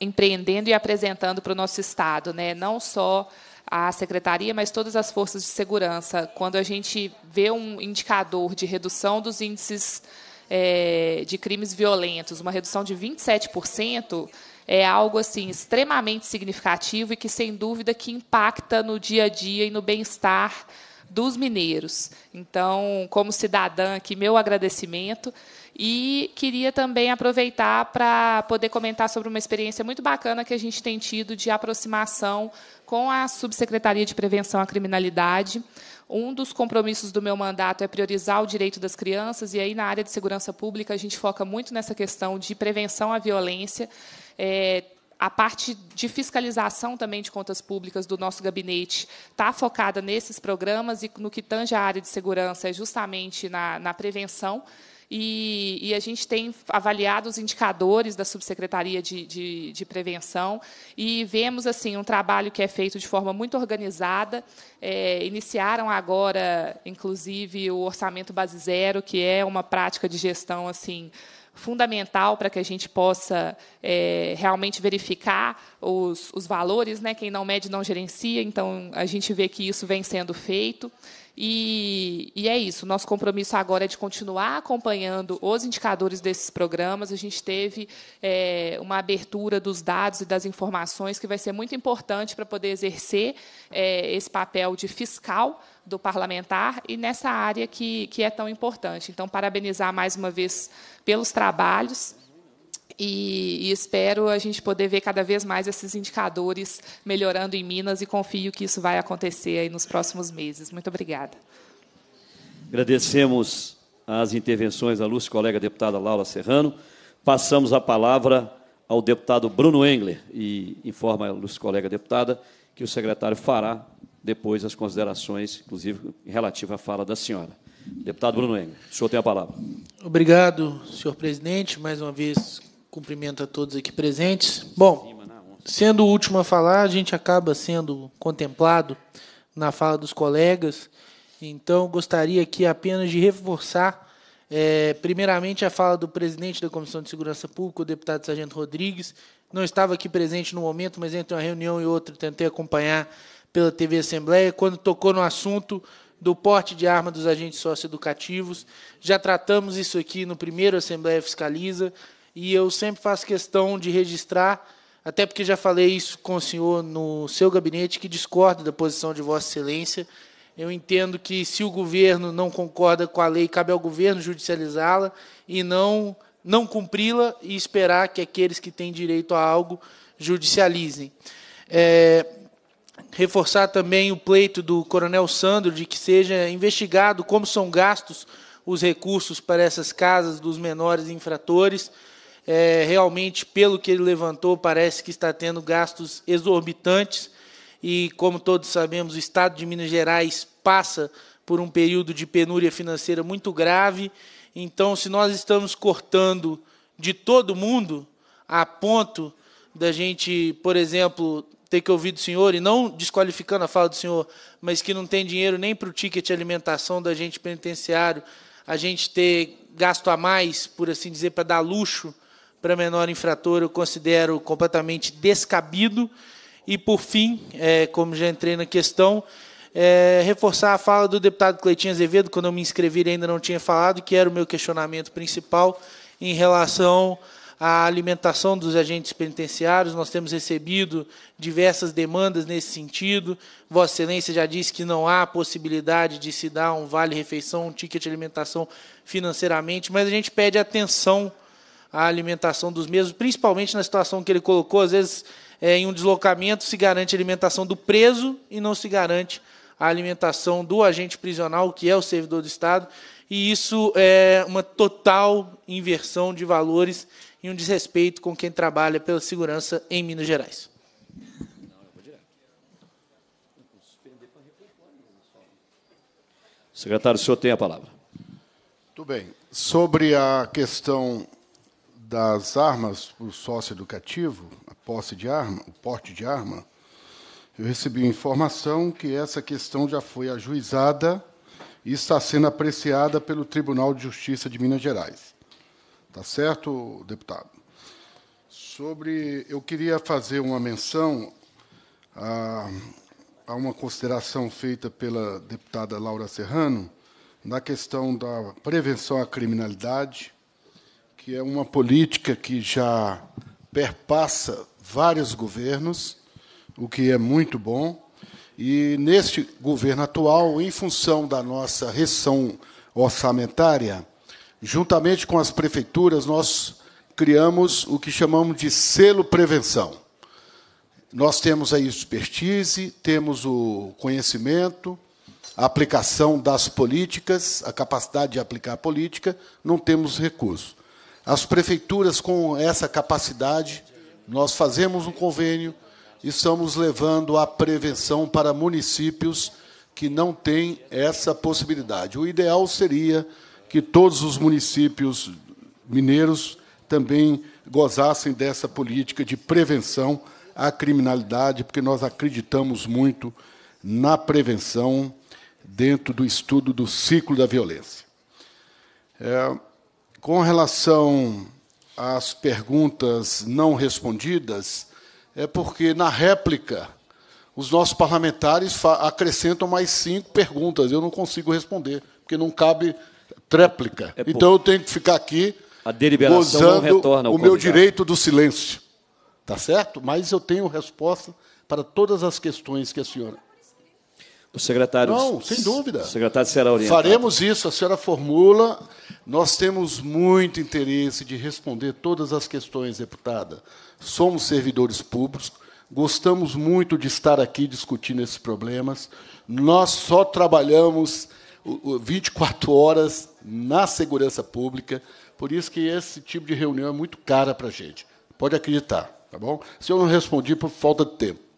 empreendendo e apresentando para o nosso Estado, né? não só a secretaria, mas todas as forças de segurança. Quando a gente vê um indicador de redução dos índices é, de crimes violentos, uma redução de 27%, é algo assim extremamente significativo e que sem dúvida que impacta no dia a dia e no bem-estar dos mineiros. Então, como cidadã, aqui meu agradecimento. E queria também aproveitar para poder comentar sobre uma experiência muito bacana que a gente tem tido de aproximação com a Subsecretaria de Prevenção à Criminalidade. Um dos compromissos do meu mandato é priorizar o direito das crianças, e aí na área de segurança pública a gente foca muito nessa questão de prevenção à violência. É, a parte de fiscalização também de contas públicas do nosso gabinete está focada nesses programas e no que tange a área de segurança é justamente na, na prevenção e, e, a gente tem avaliado os indicadores da Subsecretaria de, de, de, Prevenção e vemos assim um trabalho que é feito de forma muito organizada. É, iniciaram agora, inclusive, o orçamento base zero, que é uma prática de gestão assim fundamental para que a gente possa é, realmente verificar os, os valores, né? Quem não mede não gerencia. Então a gente vê que isso vem sendo feito. E, e, é isso. Nosso compromisso agora é de continuar acompanhando os indicadores desses programas. A gente teve é, uma abertura dos dados e das informações que vai ser muito importante para poder exercer é, esse papel de fiscal do parlamentar e nessa área que, que é tão importante. Então, parabenizar mais uma vez pelos trabalhos e, e, espero a gente poder ver cada vez mais esses indicadores melhorando em Minas e confio que isso vai acontecer aí nos próximos meses. Muito obrigada. Agradecemos as intervenções da Lúcia, colega deputada Laura Serrano. Passamos a palavra ao deputado Bruno Engler e informa a Lúcia, colega deputada, que o secretário fará depois as considerações, inclusive relativa à fala da senhora. Deputado Bruno Engler, o senhor tem a palavra. Obrigado, senhor presidente, mais uma vez Cumprimento a todos aqui presentes. Bom, sendo o último a falar, a gente acaba sendo contemplado na fala dos colegas. Então, gostaria aqui apenas de reforçar, é, primeiramente, a fala do presidente da Comissão de Segurança Pública, o deputado Sargento Rodrigues. Não estava aqui presente no momento, mas entre uma reunião e outra tentei acompanhar pela TV Assembleia. Quando tocou no assunto do porte de arma dos agentes socioeducativos, já tratamos isso aqui no primeiro Assembleia Fiscaliza e eu sempre faço questão de registrar, até porque já falei isso com o senhor no seu gabinete, que discordo da posição de Vossa Excelência. Eu entendo que se o governo não concorda com a lei, cabe ao governo judicializá-la e não não cumpri-la e esperar que aqueles que têm direito a algo judicializem. É, reforçar também o pleito do Coronel Sandro de que seja investigado como são gastos os recursos para essas casas dos menores infratores é, realmente, pelo que ele levantou, parece que está tendo gastos exorbitantes. E, como todos sabemos, o estado de Minas Gerais passa por um período de penúria financeira muito grave. Então, se nós estamos cortando de todo mundo, a ponto da gente, por exemplo, ter que ouvir do senhor, e não desqualificando a fala do senhor, mas que não tem dinheiro nem para o ticket de alimentação da gente penitenciário, a gente ter gasto a mais, por assim dizer, para dar luxo para menor infrator eu considero completamente descabido. E, por fim, é, como já entrei na questão, é, reforçar a fala do deputado Cleitinho Azevedo, quando eu me inscrevi ainda não tinha falado, que era o meu questionamento principal em relação à alimentação dos agentes penitenciários. Nós temos recebido diversas demandas nesse sentido. Vossa Excelência já disse que não há possibilidade de se dar um vale-refeição, um ticket de alimentação financeiramente, mas a gente pede atenção a alimentação dos mesmos, principalmente na situação que ele colocou, às vezes é, em um deslocamento se garante a alimentação do preso e não se garante a alimentação do agente prisional, que é o servidor do Estado, e isso é uma total inversão de valores e um desrespeito com quem trabalha pela segurança em Minas Gerais. Secretário, o senhor tem a palavra. Muito bem. Sobre a questão das armas para o sócio educativo, a posse de arma, o porte de arma, eu recebi informação que essa questão já foi ajuizada e está sendo apreciada pelo Tribunal de Justiça de Minas Gerais. Tá certo, deputado? Sobre, eu queria fazer uma menção a, a uma consideração feita pela deputada Laura Serrano na questão da prevenção à criminalidade que é uma política que já perpassa vários governos, o que é muito bom. E neste governo atual, em função da nossa reção orçamentária, juntamente com as prefeituras, nós criamos o que chamamos de selo prevenção. Nós temos a expertise, temos o conhecimento, a aplicação das políticas, a capacidade de aplicar a política, não temos recursos. As prefeituras com essa capacidade, nós fazemos um convênio e estamos levando a prevenção para municípios que não têm essa possibilidade. O ideal seria que todos os municípios mineiros também gozassem dessa política de prevenção à criminalidade, porque nós acreditamos muito na prevenção dentro do estudo do ciclo da violência. É, com relação às perguntas não respondidas, é porque na réplica os nossos parlamentares acrescentam mais cinco perguntas. Eu não consigo responder, porque não cabe tréplica. É então eu tenho que ficar aqui a deliberação gozando retorna o meu direito do silêncio. Tá certo? Mas eu tenho resposta para todas as questões que a senhora o secretário. Não, sem dúvida. O secretário será orientado. Faremos isso, a senhora formula. Nós temos muito interesse de responder todas as questões, deputada. Somos servidores públicos, gostamos muito de estar aqui discutindo esses problemas. Nós só trabalhamos 24 horas na segurança pública, por isso que esse tipo de reunião é muito cara para a gente. Pode acreditar, tá bom? Se eu não respondi por falta de tempo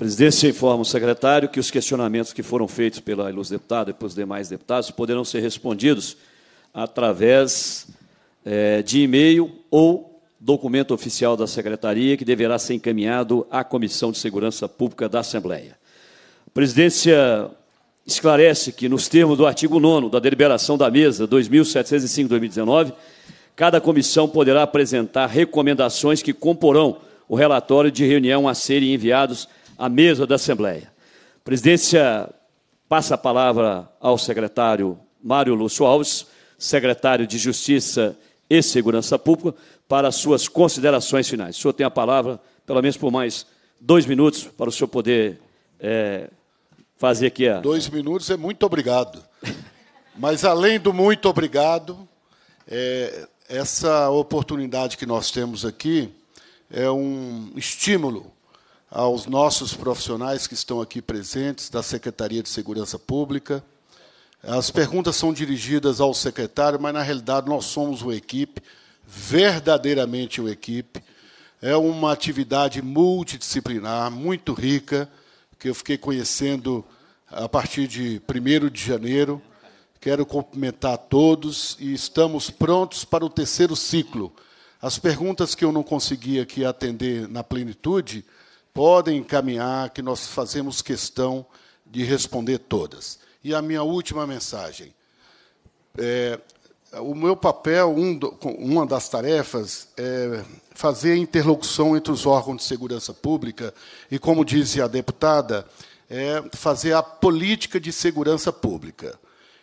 presidência informa o secretário que os questionamentos que foram feitos pela ilustre deputada e pelos demais deputados poderão ser respondidos através é, de e-mail ou documento oficial da secretaria que deverá ser encaminhado à Comissão de Segurança Pública da Assembleia. A presidência esclarece que, nos termos do artigo 9 da deliberação da mesa 2705-2019, cada comissão poderá apresentar recomendações que comporão o relatório de reunião a serem enviados a mesa da Assembleia. A presidência passa a palavra ao secretário Mário Lúcio Alves, secretário de Justiça e Segurança Pública, para suas considerações finais. O senhor tem a palavra, pelo menos por mais dois minutos, para o senhor poder é, fazer aqui a. Dois minutos é muito obrigado. Mas, além do muito obrigado, é, essa oportunidade que nós temos aqui é um estímulo aos nossos profissionais que estão aqui presentes, da Secretaria de Segurança Pública. As perguntas são dirigidas ao secretário, mas na realidade nós somos uma equipe, verdadeiramente uma equipe. É uma atividade multidisciplinar, muito rica, que eu fiquei conhecendo a partir de 1 de janeiro. Quero cumprimentar a todos e estamos prontos para o terceiro ciclo. As perguntas que eu não consegui aqui atender na plenitude, Podem encaminhar, que nós fazemos questão de responder todas. E a minha última mensagem. É, o meu papel, um, uma das tarefas, é fazer interlocução entre os órgãos de segurança pública e, como disse a deputada, é fazer a política de segurança pública.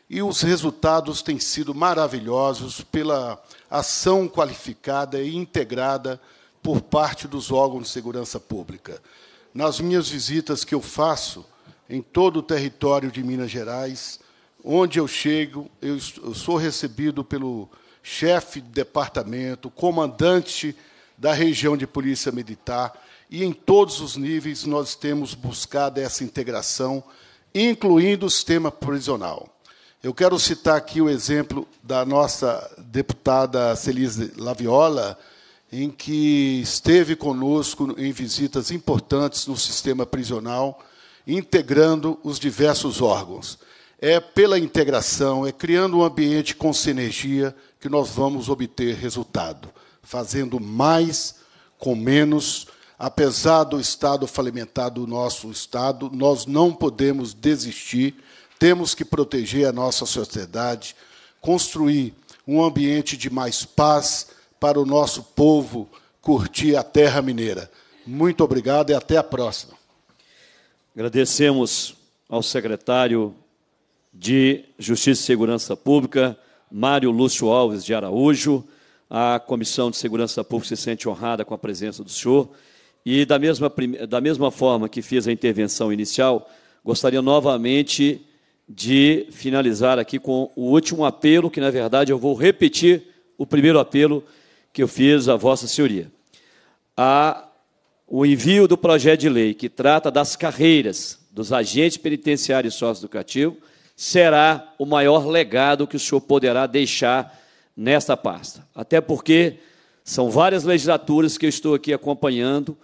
E os resultados têm sido maravilhosos pela ação qualificada e integrada por parte dos órgãos de segurança pública. Nas minhas visitas que eu faço em todo o território de Minas Gerais, onde eu chego, eu, sou recebido pelo chefe de departamento, comandante da região de polícia militar, e em todos os níveis nós temos buscado essa integração, incluindo o sistema prisional. Eu quero citar aqui o exemplo da nossa deputada Celise Laviola, em que esteve conosco em visitas importantes no sistema prisional, integrando os diversos órgãos. É pela integração, é criando um ambiente com sinergia que nós vamos obter resultado, fazendo mais com menos. Apesar do estado falimentado do nosso estado, nós não podemos desistir, temos que proteger a nossa sociedade, construir um ambiente de mais paz, para o nosso povo curtir a terra mineira. Muito obrigado e até a próxima. Agradecemos ao secretário de Justiça e Segurança Pública, Mário Lúcio Alves de Araújo. A Comissão de Segurança Pública se sente honrada com a presença do senhor. E, da mesma, da mesma forma que fiz a intervenção inicial, gostaria novamente de finalizar aqui com o último apelo, que, na verdade, eu vou repetir o primeiro apelo que eu fiz à Vossa Senhoria. o envio do projeto de lei que trata das carreiras dos agentes penitenciários socioeducativos será o maior legado que o senhor poderá deixar nesta pasta. Até porque são várias legislaturas que eu estou aqui acompanhando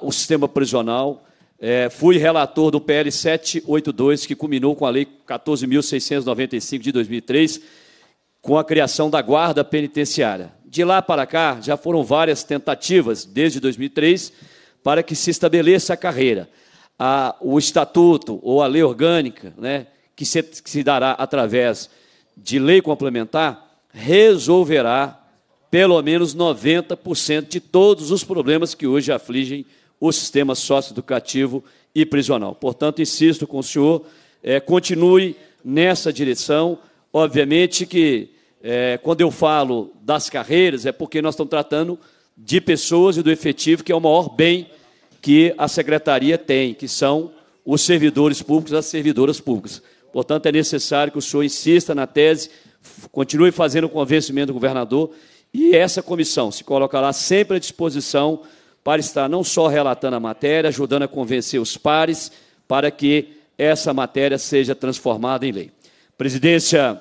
o sistema prisional. É, fui relator do PL 782, que culminou com a Lei 14.695 de 2003, com a criação da Guarda Penitenciária. De lá para cá, já foram várias tentativas, desde 2003, para que se estabeleça a carreira. A, o estatuto ou a lei orgânica, né, que, se, que se dará através de lei complementar, resolverá pelo menos 90% de todos os problemas que hoje afligem o sistema socioeducativo e prisional. Portanto, insisto com o senhor, é, continue nessa direção. Obviamente que é, quando eu falo das carreiras, é porque nós estamos tratando de pessoas e do efetivo, que é o maior bem que a secretaria tem, que são os servidores públicos, as servidoras públicas. Portanto, é necessário que o senhor insista na tese, continue fazendo o convencimento do governador e essa comissão se colocará sempre à disposição para estar não só relatando a matéria, ajudando a convencer os pares para que essa matéria seja transformada em lei. Presidência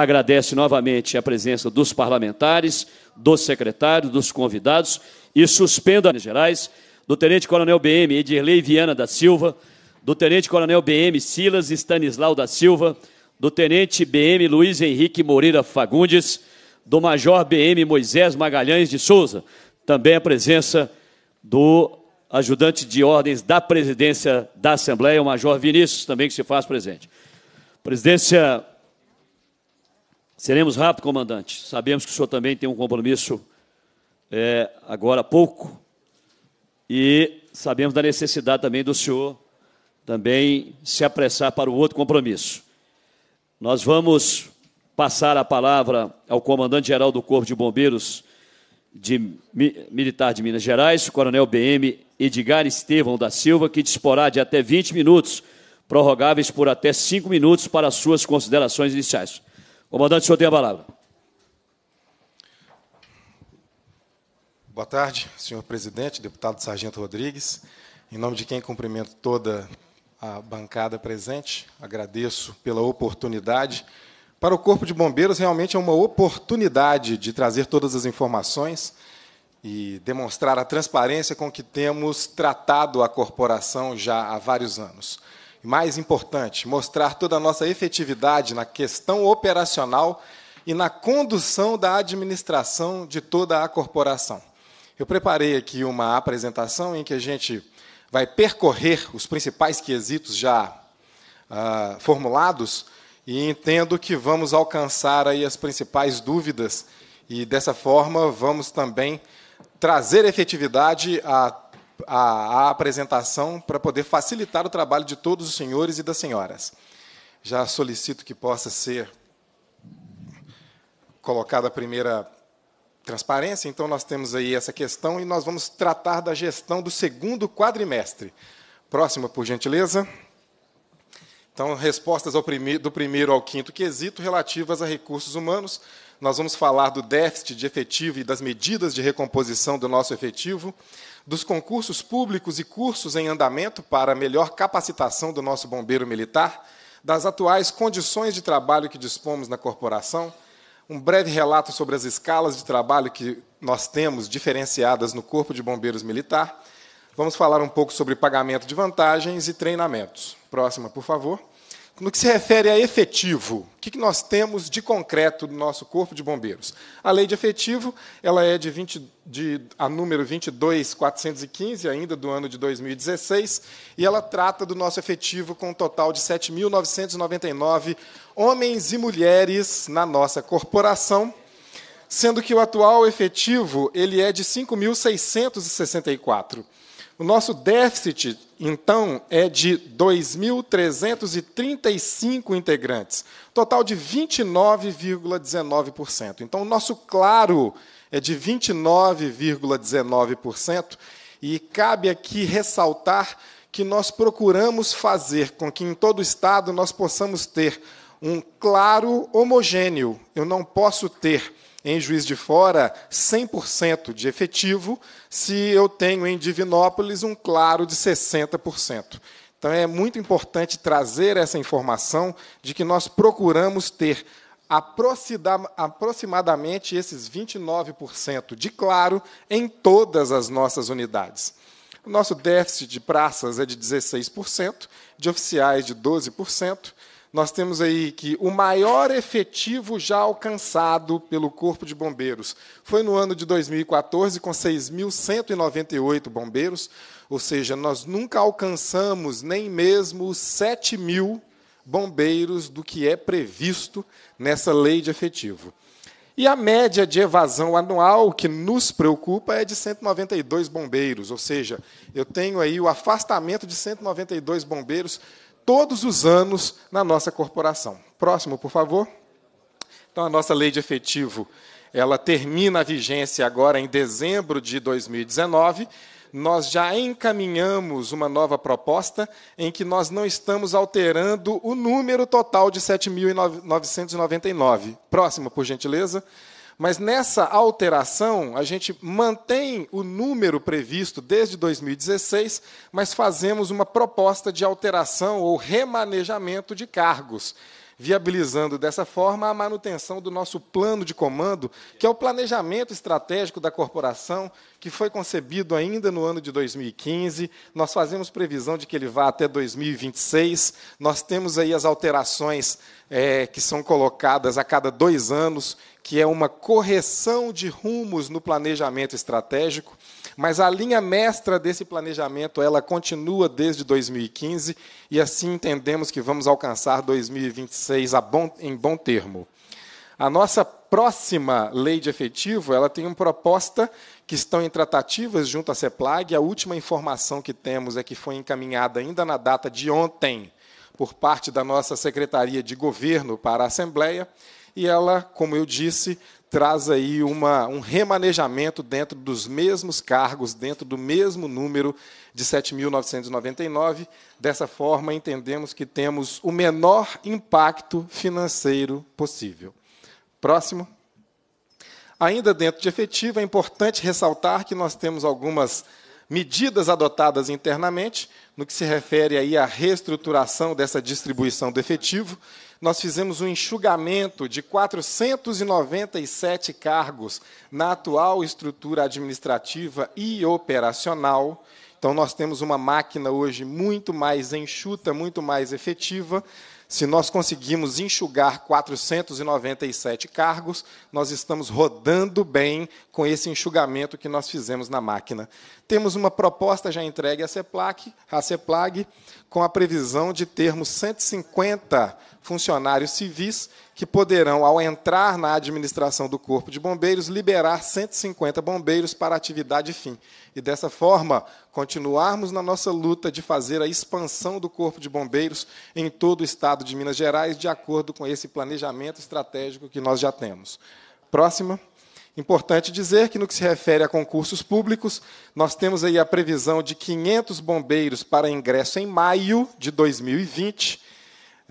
agradece novamente a presença dos parlamentares, dos secretários, dos convidados e suspendo Minas Gerais, do Tenente Coronel BM Edirley Viana da Silva, do Tenente Coronel BM Silas Stanislau da Silva, do Tenente BM Luiz Henrique Moreira Fagundes, do Major BM Moisés Magalhães de Souza, também a presença do ajudante de ordens da presidência da Assembleia, o Major Vinícius, também que se faz presente. Presidência Seremos rápidos, comandante. Sabemos que o senhor também tem um compromisso é, agora há pouco. E sabemos da necessidade também do senhor também se apressar para o outro compromisso. Nós vamos passar a palavra ao comandante-geral do Corpo de Bombeiros de Militar de Minas Gerais, Coronel BM Edgar Estevão da Silva, que disporá de até 20 minutos, prorrogáveis por até 5 minutos para suas considerações iniciais. Comandante, o senhor tem a palavra. Boa tarde, senhor presidente, deputado Sargento Rodrigues. Em nome de quem cumprimento toda a bancada presente, agradeço pela oportunidade. Para o Corpo de Bombeiros, realmente é uma oportunidade de trazer todas as informações e demonstrar a transparência com que temos tratado a corporação já há vários anos e mais importante, mostrar toda a nossa efetividade na questão operacional e na condução da administração de toda a corporação. Eu preparei aqui uma apresentação em que a gente vai percorrer os principais quesitos já ah, formulados e entendo que vamos alcançar aí as principais dúvidas e dessa forma vamos também trazer efetividade a a, a apresentação para poder facilitar o trabalho de todos os senhores e das senhoras. Já solicito que possa ser colocada a primeira transparência. Então, nós temos aí essa questão e nós vamos tratar da gestão do segundo quadrimestre. Próxima, por gentileza. Então, respostas do primeiro ao quinto quesito relativas a recursos humanos. Nós vamos falar do déficit de efetivo e das medidas de recomposição do nosso efetivo dos concursos públicos e cursos em andamento para melhor capacitação do nosso bombeiro militar, das atuais condições de trabalho que dispomos na corporação, um breve relato sobre as escalas de trabalho que nós temos diferenciadas no Corpo de Bombeiros Militar. Vamos falar um pouco sobre pagamento de vantagens e treinamentos. Próxima, por favor. No que se refere a efetivo, o que nós temos de concreto do nosso Corpo de Bombeiros? A lei de efetivo ela é de, 20, de a número 22.415, ainda do ano de 2016, e ela trata do nosso efetivo com um total de 7.999 homens e mulheres na nossa corporação, sendo que o atual efetivo ele é de 5.664. O nosso déficit então é de 2.335 integrantes, total de 29,19%. Então, o nosso claro é de 29,19%, e cabe aqui ressaltar que nós procuramos fazer com que em todo o estado nós possamos ter um claro homogêneo. Eu não posso ter em Juiz de Fora 100% de efetivo, se eu tenho em Divinópolis um claro de 60%. Então é muito importante trazer essa informação de que nós procuramos ter aproximadamente esses 29% de claro em todas as nossas unidades. O nosso déficit de praças é de 16%, de oficiais de 12%, nós temos aí que o maior efetivo já alcançado pelo Corpo de Bombeiros foi no ano de 2014, com 6.198 bombeiros, ou seja, nós nunca alcançamos nem mesmo 7 mil bombeiros do que é previsto nessa lei de efetivo. E a média de evasão anual que nos preocupa é de 192 bombeiros, ou seja, eu tenho aí o afastamento de 192 bombeiros todos os anos na nossa corporação. Próximo, por favor. Então, a nossa lei de efetivo, ela termina a vigência agora em dezembro de 2019. Nós já encaminhamos uma nova proposta em que nós não estamos alterando o número total de 7.999. Próximo, por gentileza. Mas nessa alteração, a gente mantém o número previsto desde 2016, mas fazemos uma proposta de alteração ou remanejamento de cargos viabilizando dessa forma a manutenção do nosso plano de comando, que é o planejamento estratégico da corporação, que foi concebido ainda no ano de 2015. Nós fazemos previsão de que ele vá até 2026. Nós temos aí as alterações é, que são colocadas a cada dois anos que é uma correção de rumos no planejamento estratégico, mas a linha mestra desse planejamento ela continua desde 2015 e assim entendemos que vamos alcançar 2026 bom, em bom termo. A nossa próxima lei de efetivo, ela tem uma proposta que estão em tratativas junto à CEPLAG. A última informação que temos é que foi encaminhada ainda na data de ontem por parte da nossa Secretaria de Governo para a Assembleia e ela, como eu disse, traz aí uma, um remanejamento dentro dos mesmos cargos, dentro do mesmo número de 7.999. Dessa forma, entendemos que temos o menor impacto financeiro possível. Próximo. Ainda dentro de efetivo, é importante ressaltar que nós temos algumas medidas adotadas internamente no que se refere aí à reestruturação dessa distribuição do efetivo nós fizemos um enxugamento de 497 cargos na atual estrutura administrativa e operacional. Então, nós temos uma máquina hoje muito mais enxuta, muito mais efetiva. Se nós conseguimos enxugar 497 cargos, nós estamos rodando bem com esse enxugamento que nós fizemos na máquina. Temos uma proposta já entregue à CEPLAG, à CEPLAG com a previsão de termos 150 funcionários civis que poderão, ao entrar na administração do Corpo de Bombeiros, liberar 150 bombeiros para atividade fim. E dessa forma, continuarmos na nossa luta de fazer a expansão do Corpo de Bombeiros em todo o estado de Minas Gerais, de acordo com esse planejamento estratégico que nós já temos. Próxima. Importante dizer que, no que se refere a concursos públicos, nós temos aí a previsão de 500 bombeiros para ingresso em maio de 2020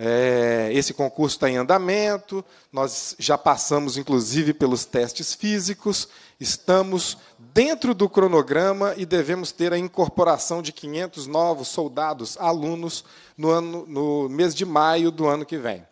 é, esse concurso está em andamento, nós já passamos, inclusive, pelos testes físicos, estamos dentro do cronograma e devemos ter a incorporação de 500 novos soldados, alunos, no, ano, no mês de maio do ano que vem.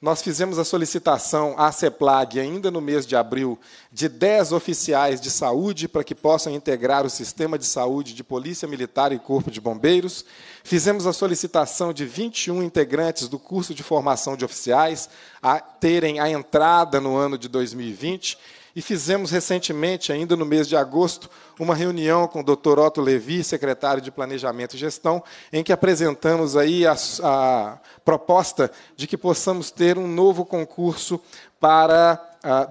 Nós fizemos a solicitação à CEPLAG, ainda no mês de abril, de 10 oficiais de saúde para que possam integrar o sistema de saúde de Polícia Militar e Corpo de Bombeiros. Fizemos a solicitação de 21 integrantes do curso de formação de oficiais a terem a entrada no ano de 2020 e fizemos recentemente, ainda no mês de agosto, uma reunião com o Dr. Otto Levi, secretário de Planejamento e Gestão, em que apresentamos aí a, a proposta de que possamos ter um novo concurso para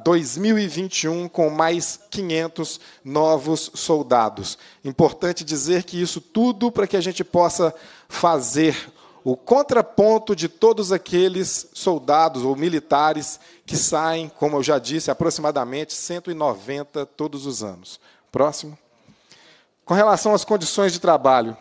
2021 ah, com mais 500 novos soldados. Importante dizer que isso tudo para que a gente possa fazer o contraponto de todos aqueles soldados ou militares que saem, como eu já disse, aproximadamente 190 todos os anos. Próximo. Com relação às condições de trabalho,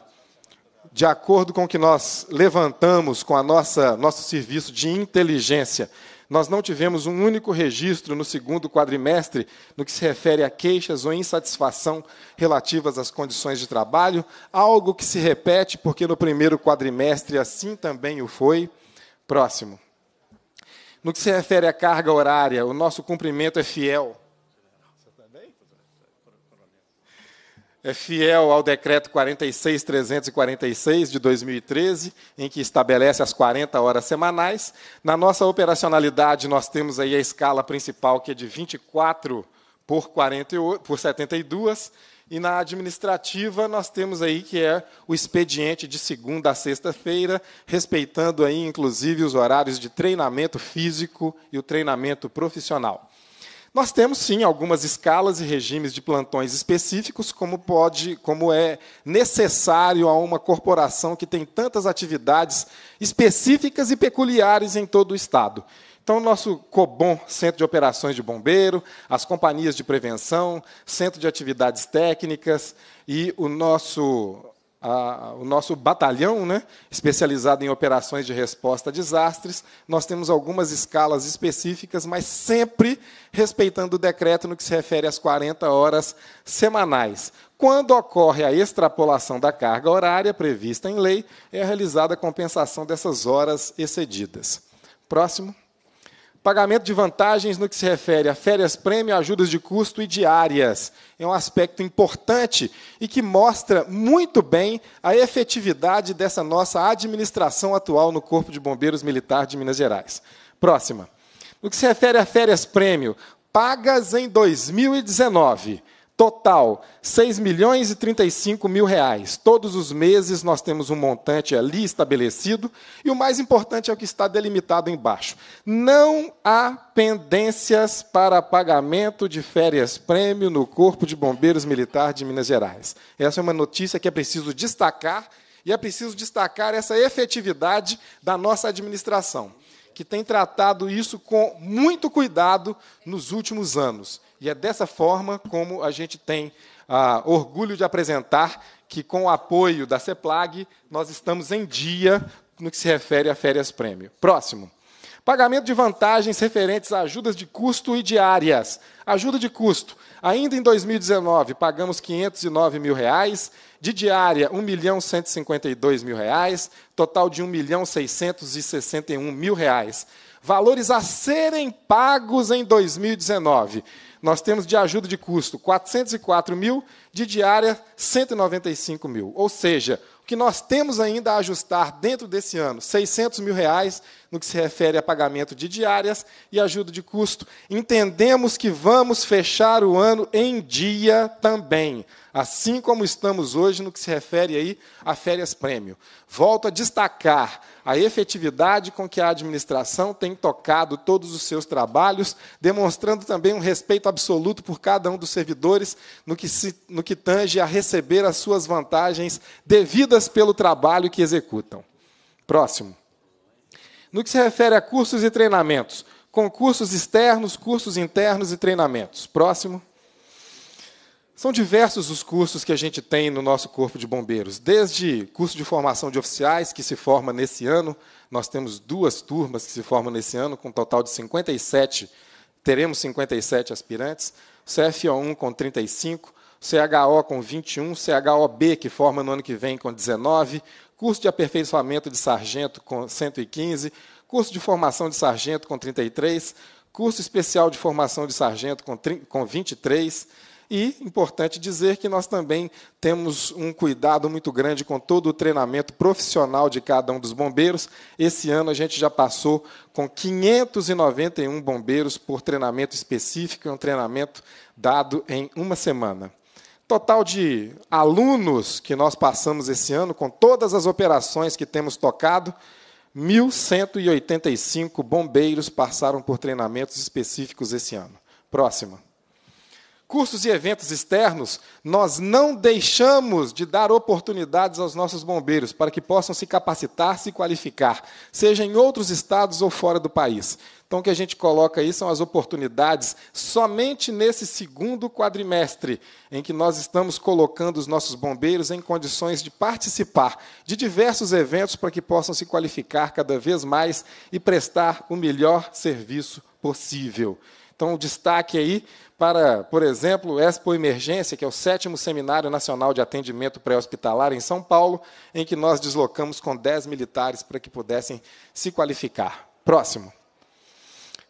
de acordo com o que nós levantamos com a nossa nosso serviço de inteligência, nós não tivemos um único registro no segundo quadrimestre no que se refere a queixas ou insatisfação relativas às condições de trabalho, algo que se repete porque no primeiro quadrimestre assim também o foi. Próximo. No que se refere à carga horária, o nosso cumprimento é fiel. é fiel ao decreto 46346 de 2013, em que estabelece as 40 horas semanais. Na nossa operacionalidade, nós temos aí a escala principal que é de 24 por 48 por 72 e na administrativa nós temos aí que é o expediente de segunda a sexta-feira, respeitando aí inclusive os horários de treinamento físico e o treinamento profissional. Nós temos sim algumas escalas e regimes de plantões específicos, como pode, como é necessário a uma corporação que tem tantas atividades específicas e peculiares em todo o estado. Então, o nosso COBOM, Centro de Operações de Bombeiro, as companhias de prevenção, Centro de Atividades Técnicas e o nosso a, o nosso batalhão, né, especializado em operações de resposta a desastres, nós temos algumas escalas específicas, mas sempre respeitando o decreto no que se refere às 40 horas semanais. Quando ocorre a extrapolação da carga horária prevista em lei, é realizada a compensação dessas horas excedidas. Próximo. Pagamento de vantagens no que se refere a férias prêmio, ajudas de custo e diárias. É um aspecto importante e que mostra muito bem a efetividade dessa nossa administração atual no Corpo de Bombeiros Militar de Minas Gerais. Próxima. No que se refere a férias prêmio, pagas em 2019 Total, 6 milhões e 35 mil reais. Todos os meses nós temos um montante ali estabelecido, e o mais importante é o que está delimitado embaixo. Não há pendências para pagamento de férias-prêmio no Corpo de Bombeiros Militar de Minas Gerais. Essa é uma notícia que é preciso destacar, e é preciso destacar essa efetividade da nossa administração, que tem tratado isso com muito cuidado nos últimos anos. E é dessa forma como a gente tem ah, orgulho de apresentar que, com o apoio da CEPLAG, nós estamos em dia no que se refere a férias-prêmio. Próximo. Pagamento de vantagens referentes a ajudas de custo e diárias. Ajuda de custo. Ainda em 2019, pagamos R$ 509 mil. Reais, de diária, R$ 1 milhão 152 mil. Reais, total de R$ 1 milhão 661 mil. Reais. Valores a serem pagos em 2019 nós temos de ajuda de custo 404 mil, de diária 195 mil. Ou seja, o que nós temos ainda a ajustar dentro desse ano, 600 mil reais no que se refere a pagamento de diárias e ajuda de custo. Entendemos que vamos fechar o ano em dia também, assim como estamos hoje no que se refere aí a férias prêmio. Volto a destacar a efetividade com que a administração tem tocado todos os seus trabalhos, demonstrando também um respeito absoluto por cada um dos servidores no que, se, no que tange a receber as suas vantagens devidas pelo trabalho que executam. Próximo. No que se refere a cursos e treinamentos, concursos externos, cursos internos e treinamentos. Próximo. São diversos os cursos que a gente tem no nosso Corpo de Bombeiros, desde curso de formação de oficiais, que se forma nesse ano, nós temos duas turmas que se formam nesse ano, com um total de 57, teremos 57 aspirantes, CFO1 com 35, CHO com 21, CHOB, que forma no ano que vem, com 19, curso de aperfeiçoamento de sargento com 115, curso de formação de sargento com 33, curso especial de formação de sargento com, com 23, e importante dizer que nós também temos um cuidado muito grande com todo o treinamento profissional de cada um dos bombeiros. Esse ano a gente já passou com 591 bombeiros por treinamento específico, é um treinamento dado em uma semana. Total de alunos que nós passamos esse ano, com todas as operações que temos tocado, 1.185 bombeiros passaram por treinamentos específicos esse ano. Próxima cursos e eventos externos, nós não deixamos de dar oportunidades aos nossos bombeiros para que possam se capacitar, se qualificar, seja em outros estados ou fora do país. Então, o que a gente coloca aí são as oportunidades somente nesse segundo quadrimestre, em que nós estamos colocando os nossos bombeiros em condições de participar de diversos eventos para que possam se qualificar cada vez mais e prestar o melhor serviço possível. Então, destaque aí para, por exemplo, Expo Emergência, que é o sétimo Seminário Nacional de Atendimento Pré-Hospitalar em São Paulo, em que nós deslocamos com 10 militares para que pudessem se qualificar. Próximo.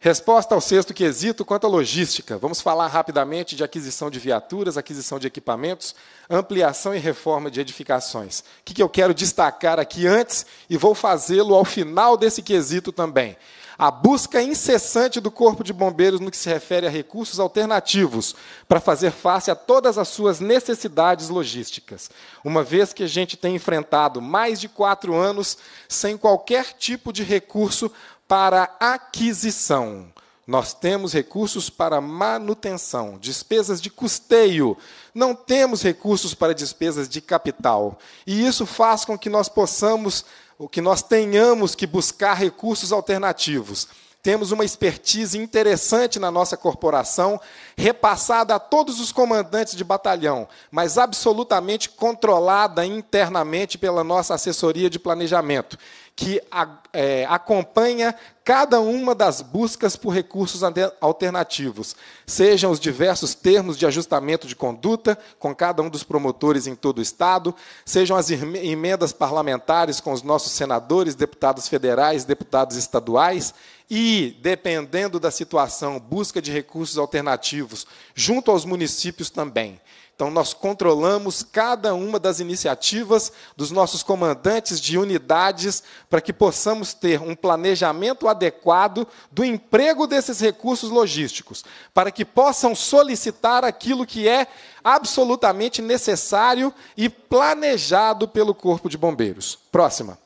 Resposta ao sexto quesito quanto à logística. Vamos falar rapidamente de aquisição de viaturas, aquisição de equipamentos, ampliação e reforma de edificações. O que eu quero destacar aqui antes e vou fazê-lo ao final desse quesito também a busca incessante do Corpo de Bombeiros no que se refere a recursos alternativos para fazer face a todas as suas necessidades logísticas, uma vez que a gente tem enfrentado mais de quatro anos sem qualquer tipo de recurso para aquisição. Nós temos recursos para manutenção, despesas de custeio, não temos recursos para despesas de capital. E isso faz com que nós possamos o que nós tenhamos que buscar recursos alternativos. Temos uma expertise interessante na nossa corporação, repassada a todos os comandantes de batalhão, mas absolutamente controlada internamente pela nossa assessoria de planejamento que a, é, acompanha cada uma das buscas por recursos alternativos, sejam os diversos termos de ajustamento de conduta com cada um dos promotores em todo o Estado, sejam as emendas parlamentares com os nossos senadores, deputados federais, deputados estaduais, e, dependendo da situação, busca de recursos alternativos junto aos municípios também. Então, nós controlamos cada uma das iniciativas dos nossos comandantes de unidades para que possamos ter um planejamento adequado do emprego desses recursos logísticos, para que possam solicitar aquilo que é absolutamente necessário e planejado pelo Corpo de Bombeiros. Próxima.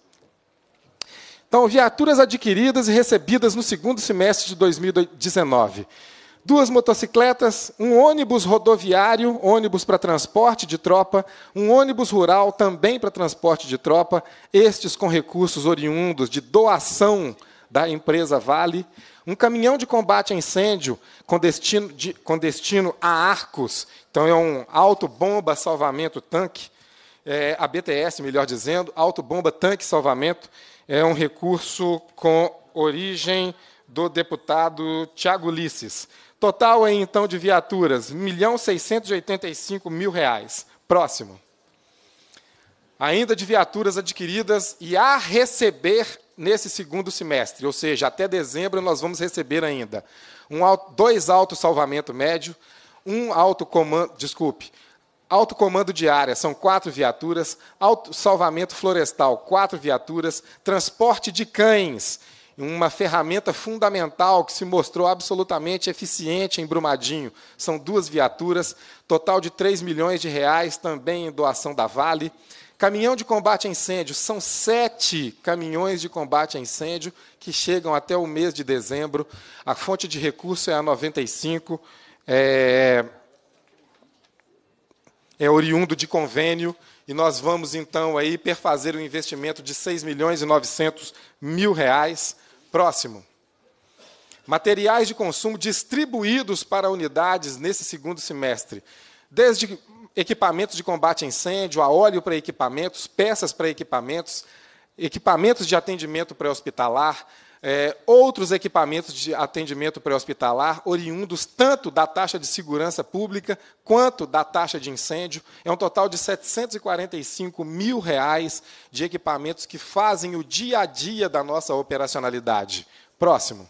Então, viaturas adquiridas e recebidas no segundo semestre de 2019 duas motocicletas, um ônibus rodoviário, ônibus para transporte de tropa, um ônibus rural também para transporte de tropa, estes com recursos oriundos de doação da empresa Vale, um caminhão de combate a incêndio com destino, de, com destino a Arcos, então é um autobomba salvamento tanque, é, a BTS, melhor dizendo, autobomba tanque salvamento, é um recurso com origem do deputado Tiago Ulisses. Total aí, então, de viaturas, R$ mil reais. Próximo. Ainda de viaturas adquiridas e a receber nesse segundo semestre, ou seja, até dezembro nós vamos receber ainda um, dois alto salvamento médio, um alto comando, desculpe, Alto comando de área, são quatro viaturas. alto salvamento florestal, quatro viaturas. Transporte de cães uma ferramenta fundamental que se mostrou absolutamente eficiente em Brumadinho. São duas viaturas, total de 3 milhões de reais, também em doação da Vale. Caminhão de combate a incêndio, são sete caminhões de combate a incêndio que chegam até o mês de dezembro. A fonte de recurso é a 95, é, é oriundo de convênio, e nós vamos então aí perfazer um investimento de 6 milhões e 900 mil reais Próximo. Materiais de consumo distribuídos para unidades nesse segundo semestre. Desde equipamentos de combate a incêndio, a óleo para equipamentos, peças para equipamentos, equipamentos de atendimento pré-hospitalar, é, outros equipamentos de atendimento pré-hospitalar, oriundos tanto da taxa de segurança pública quanto da taxa de incêndio. É um total de 745 mil reais de equipamentos que fazem o dia a dia da nossa operacionalidade. Próximo.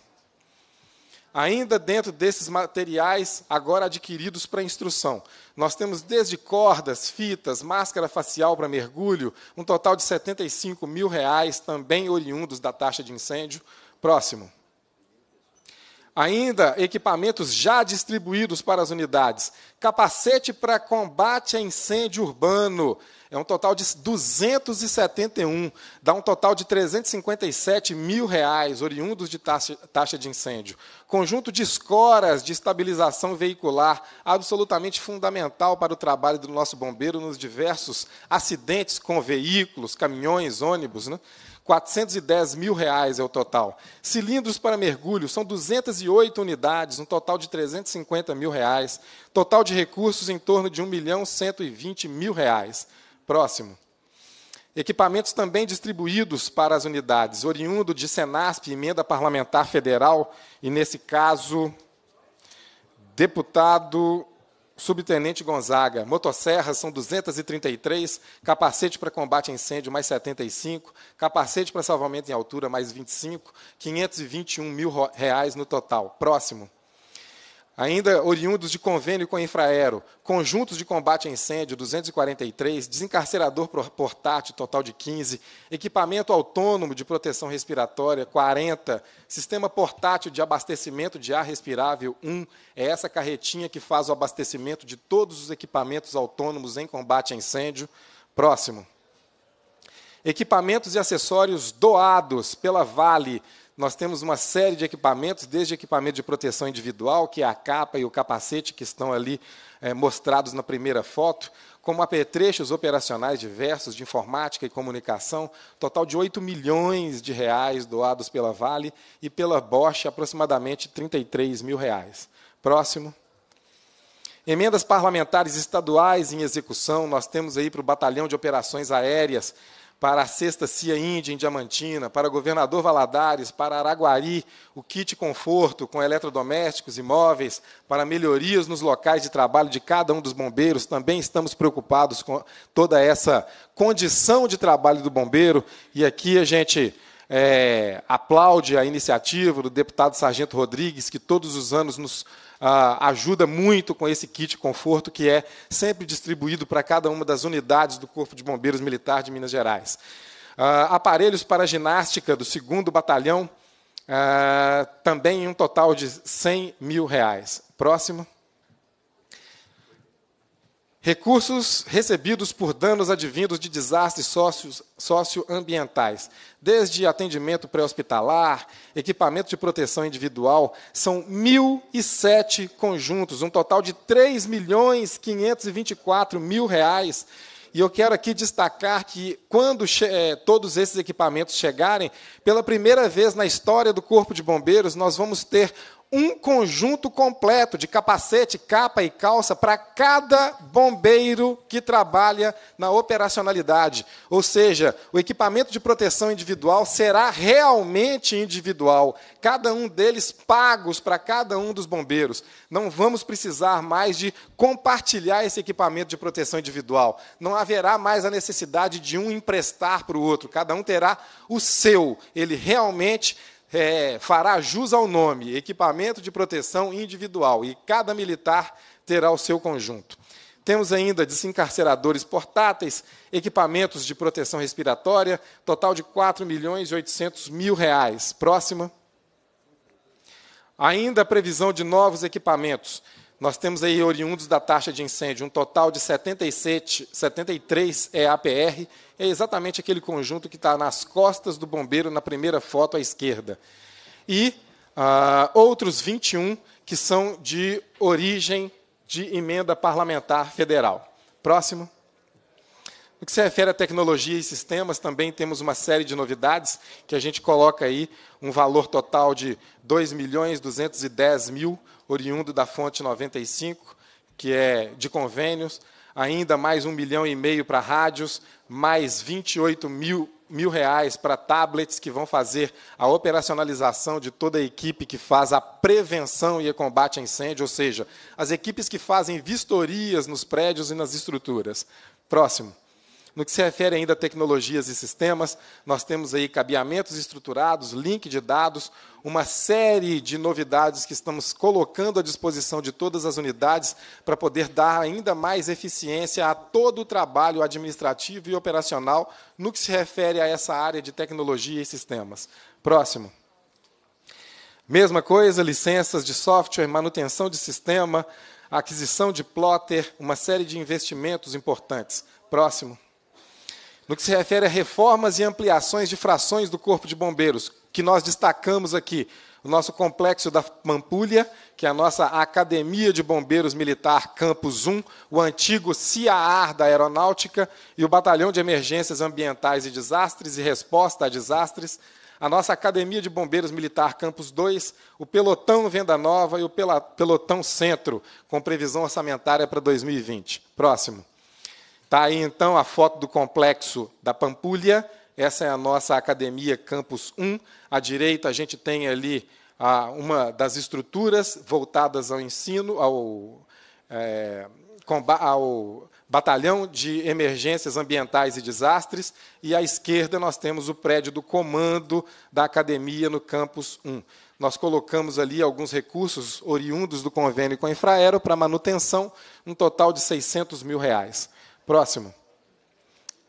Ainda dentro desses materiais agora adquiridos para instrução, nós temos desde cordas, fitas, máscara facial para mergulho, um total de 75 mil reais, também oriundos da taxa de incêndio. Próximo. Ainda equipamentos já distribuídos para as unidades. Capacete para combate a incêndio urbano. É um total de 271. Dá um total de 357 mil reais, oriundos de taxa, taxa de incêndio. Conjunto de escoras de estabilização veicular, absolutamente fundamental para o trabalho do nosso bombeiro nos diversos acidentes com veículos, caminhões, ônibus. Né? 410 mil reais é o total. Cilindros para mergulho são 208 unidades, um total de 350 mil reais. Total de recursos em torno de 1 milhão 120 mil reais. Próximo. Equipamentos também distribuídos para as unidades, oriundo de Senasp, emenda parlamentar federal, e nesse caso, deputado Subtenente Gonzaga, motosserras são 233, capacete para combate a incêndio mais 75, capacete para salvamento em altura mais 25, 521 mil reais no total. Próximo ainda oriundos de convênio com a Infraero, conjuntos de combate a incêndio 243, desencarcerador portátil total de 15, equipamento autônomo de proteção respiratória 40, sistema portátil de abastecimento de ar respirável 1, é essa carretinha que faz o abastecimento de todos os equipamentos autônomos em combate a incêndio. Próximo. Equipamentos e acessórios doados pela Vale nós temos uma série de equipamentos, desde equipamento de proteção individual, que é a capa e o capacete que estão ali é, mostrados na primeira foto, como apetrechos operacionais diversos de informática e comunicação, total de 8 milhões de reais doados pela Vale e pela Bosch, aproximadamente 33 mil reais. Próximo. Emendas parlamentares estaduais em execução, nós temos aí para o Batalhão de Operações Aéreas para a Sexta Cia Índia em Diamantina, para Governador Valadares, para Araguari, o kit conforto com eletrodomésticos e móveis, para melhorias nos locais de trabalho de cada um dos bombeiros. Também estamos preocupados com toda essa condição de trabalho do bombeiro. E aqui a gente é, aplaude a iniciativa do deputado Sargento Rodrigues, que todos os anos nos ah, ajuda muito com esse kit conforto que é sempre distribuído para cada uma das unidades do Corpo de Bombeiros Militar de Minas Gerais. Ah, aparelhos para ginástica do 2 Batalhão, ah, também em um total de 100 mil reais. Próximo. Recursos recebidos por danos advindos de desastres sócios, socioambientais, desde atendimento pré-hospitalar, equipamento de proteção individual, são 1.007 conjuntos, um total de R$ milhões mil reais. E eu quero aqui destacar que, quando é, todos esses equipamentos chegarem, pela primeira vez na história do Corpo de Bombeiros, nós vamos ter um conjunto completo de capacete, capa e calça para cada bombeiro que trabalha na operacionalidade. Ou seja, o equipamento de proteção individual será realmente individual, cada um deles pagos para cada um dos bombeiros. Não vamos precisar mais de compartilhar esse equipamento de proteção individual. Não haverá mais a necessidade de um emprestar para o outro, cada um terá o seu. Ele realmente é, fará jus ao nome, equipamento de proteção individual, e cada militar terá o seu conjunto. Temos ainda desencarceradores portáteis, equipamentos de proteção respiratória, total de 4 milhões e 800 mil reais. Próxima. Ainda a previsão de novos equipamentos. Nós temos aí oriundos da taxa de incêndio, um total de 77, 73 EAPR, é exatamente aquele conjunto que está nas costas do bombeiro, na primeira foto à esquerda. E ah, outros 21 que são de origem de emenda parlamentar federal. Próximo. No que se refere a tecnologia e sistemas, também temos uma série de novidades que a gente coloca aí um valor total de R$ 2.210.000 oriundo da fonte 95, que é de convênios, ainda mais um milhão e meio para rádios, mais 28 mil, mil reais para tablets que vão fazer a operacionalização de toda a equipe que faz a prevenção e o combate a incêndio, ou seja, as equipes que fazem vistorias nos prédios e nas estruturas. Próximo. No que se refere ainda a tecnologias e sistemas, nós temos aí cabeamentos estruturados, link de dados, uma série de novidades que estamos colocando à disposição de todas as unidades para poder dar ainda mais eficiência a todo o trabalho administrativo e operacional no que se refere a essa área de tecnologia e sistemas. Próximo. Mesma coisa, licenças de software, manutenção de sistema, aquisição de plotter, uma série de investimentos importantes. Próximo no que se refere a reformas e ampliações de frações do Corpo de Bombeiros, que nós destacamos aqui, o nosso complexo da Pampulha, que é a nossa Academia de Bombeiros Militar Campus 1, o antigo Ciaar da Aeronáutica e o Batalhão de Emergências Ambientais e Desastres e Resposta a Desastres, a nossa Academia de Bombeiros Militar Campus 2, o Pelotão Venda Nova e o Pelotão Centro, com previsão orçamentária para 2020. Próximo. Está aí então a foto do complexo da Pampulha. Essa é a nossa academia Campus 1. À direita a gente tem ali uma das estruturas voltadas ao ensino, ao, é, ao Batalhão de Emergências Ambientais e Desastres, e à esquerda nós temos o prédio do comando da academia no campus 1. Nós colocamos ali alguns recursos oriundos do convênio com a Infraero para manutenção, um total de 600 mil reais. Próximo.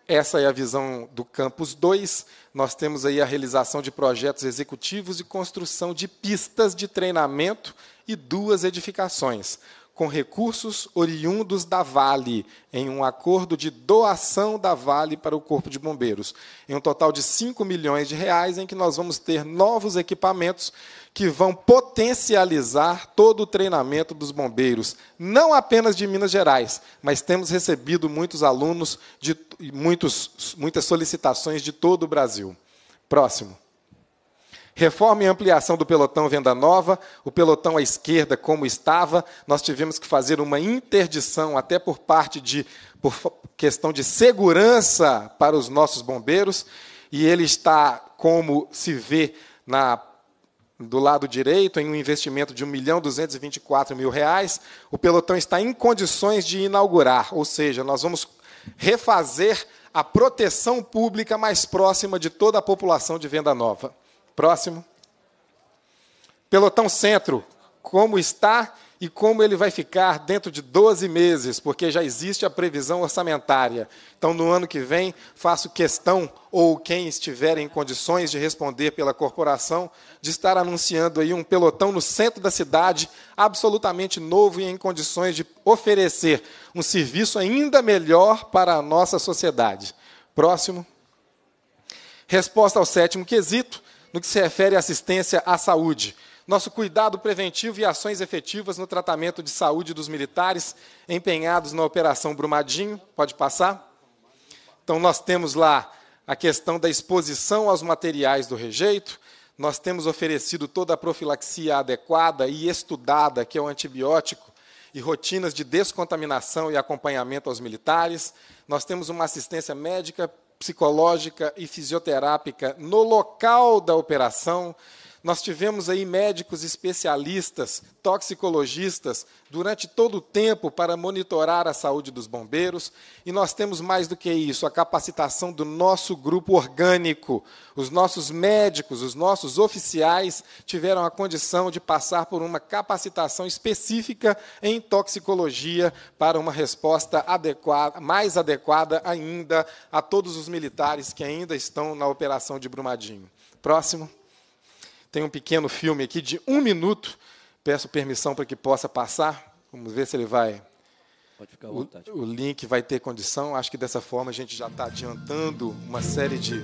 Essa é a visão do campus 2. Nós temos aí a realização de projetos executivos e construção de pistas de treinamento e duas edificações com recursos oriundos da Vale, em um acordo de doação da Vale para o Corpo de Bombeiros, em um total de 5 milhões de reais, em que nós vamos ter novos equipamentos que vão potencializar todo o treinamento dos bombeiros, não apenas de Minas Gerais, mas temos recebido muitos alunos de muitos, muitas solicitações de todo o Brasil. Próximo. Reforma e ampliação do pelotão Venda Nova, o pelotão à esquerda como estava, nós tivemos que fazer uma interdição até por parte de por questão de segurança para os nossos bombeiros, e ele está como se vê na do lado direito, em um investimento de R$ reais. o pelotão está em condições de inaugurar, ou seja, nós vamos refazer a proteção pública mais próxima de toda a população de Venda Nova. Próximo. Pelotão Centro, como está e como ele vai ficar dentro de 12 meses, porque já existe a previsão orçamentária. Então, no ano que vem, faço questão, ou quem estiver em condições de responder pela corporação, de estar anunciando aí um pelotão no centro da cidade, absolutamente novo e em condições de oferecer um serviço ainda melhor para a nossa sociedade. Próximo. Resposta ao sétimo quesito no que se refere à assistência à saúde, nosso cuidado preventivo e ações efetivas no tratamento de saúde dos militares empenhados na Operação Brumadinho. Pode passar? Então, nós temos lá a questão da exposição aos materiais do rejeito, nós temos oferecido toda a profilaxia adequada e estudada, que é o antibiótico, e rotinas de descontaminação e acompanhamento aos militares. Nós temos uma assistência médica psicológica e fisioterápica no local da operação nós tivemos aí médicos especialistas, toxicologistas, durante todo o tempo para monitorar a saúde dos bombeiros. E nós temos mais do que isso, a capacitação do nosso grupo orgânico. Os nossos médicos, os nossos oficiais tiveram a condição de passar por uma capacitação específica em toxicologia para uma resposta adequada, mais adequada ainda a todos os militares que ainda estão na operação de Brumadinho. Próximo. Tem um pequeno filme aqui de um minuto. Peço permissão para que possa passar. Vamos ver se ele vai. Pode ficar à vontade. O, o link vai ter condição. Acho que dessa forma a gente já está adiantando uma série de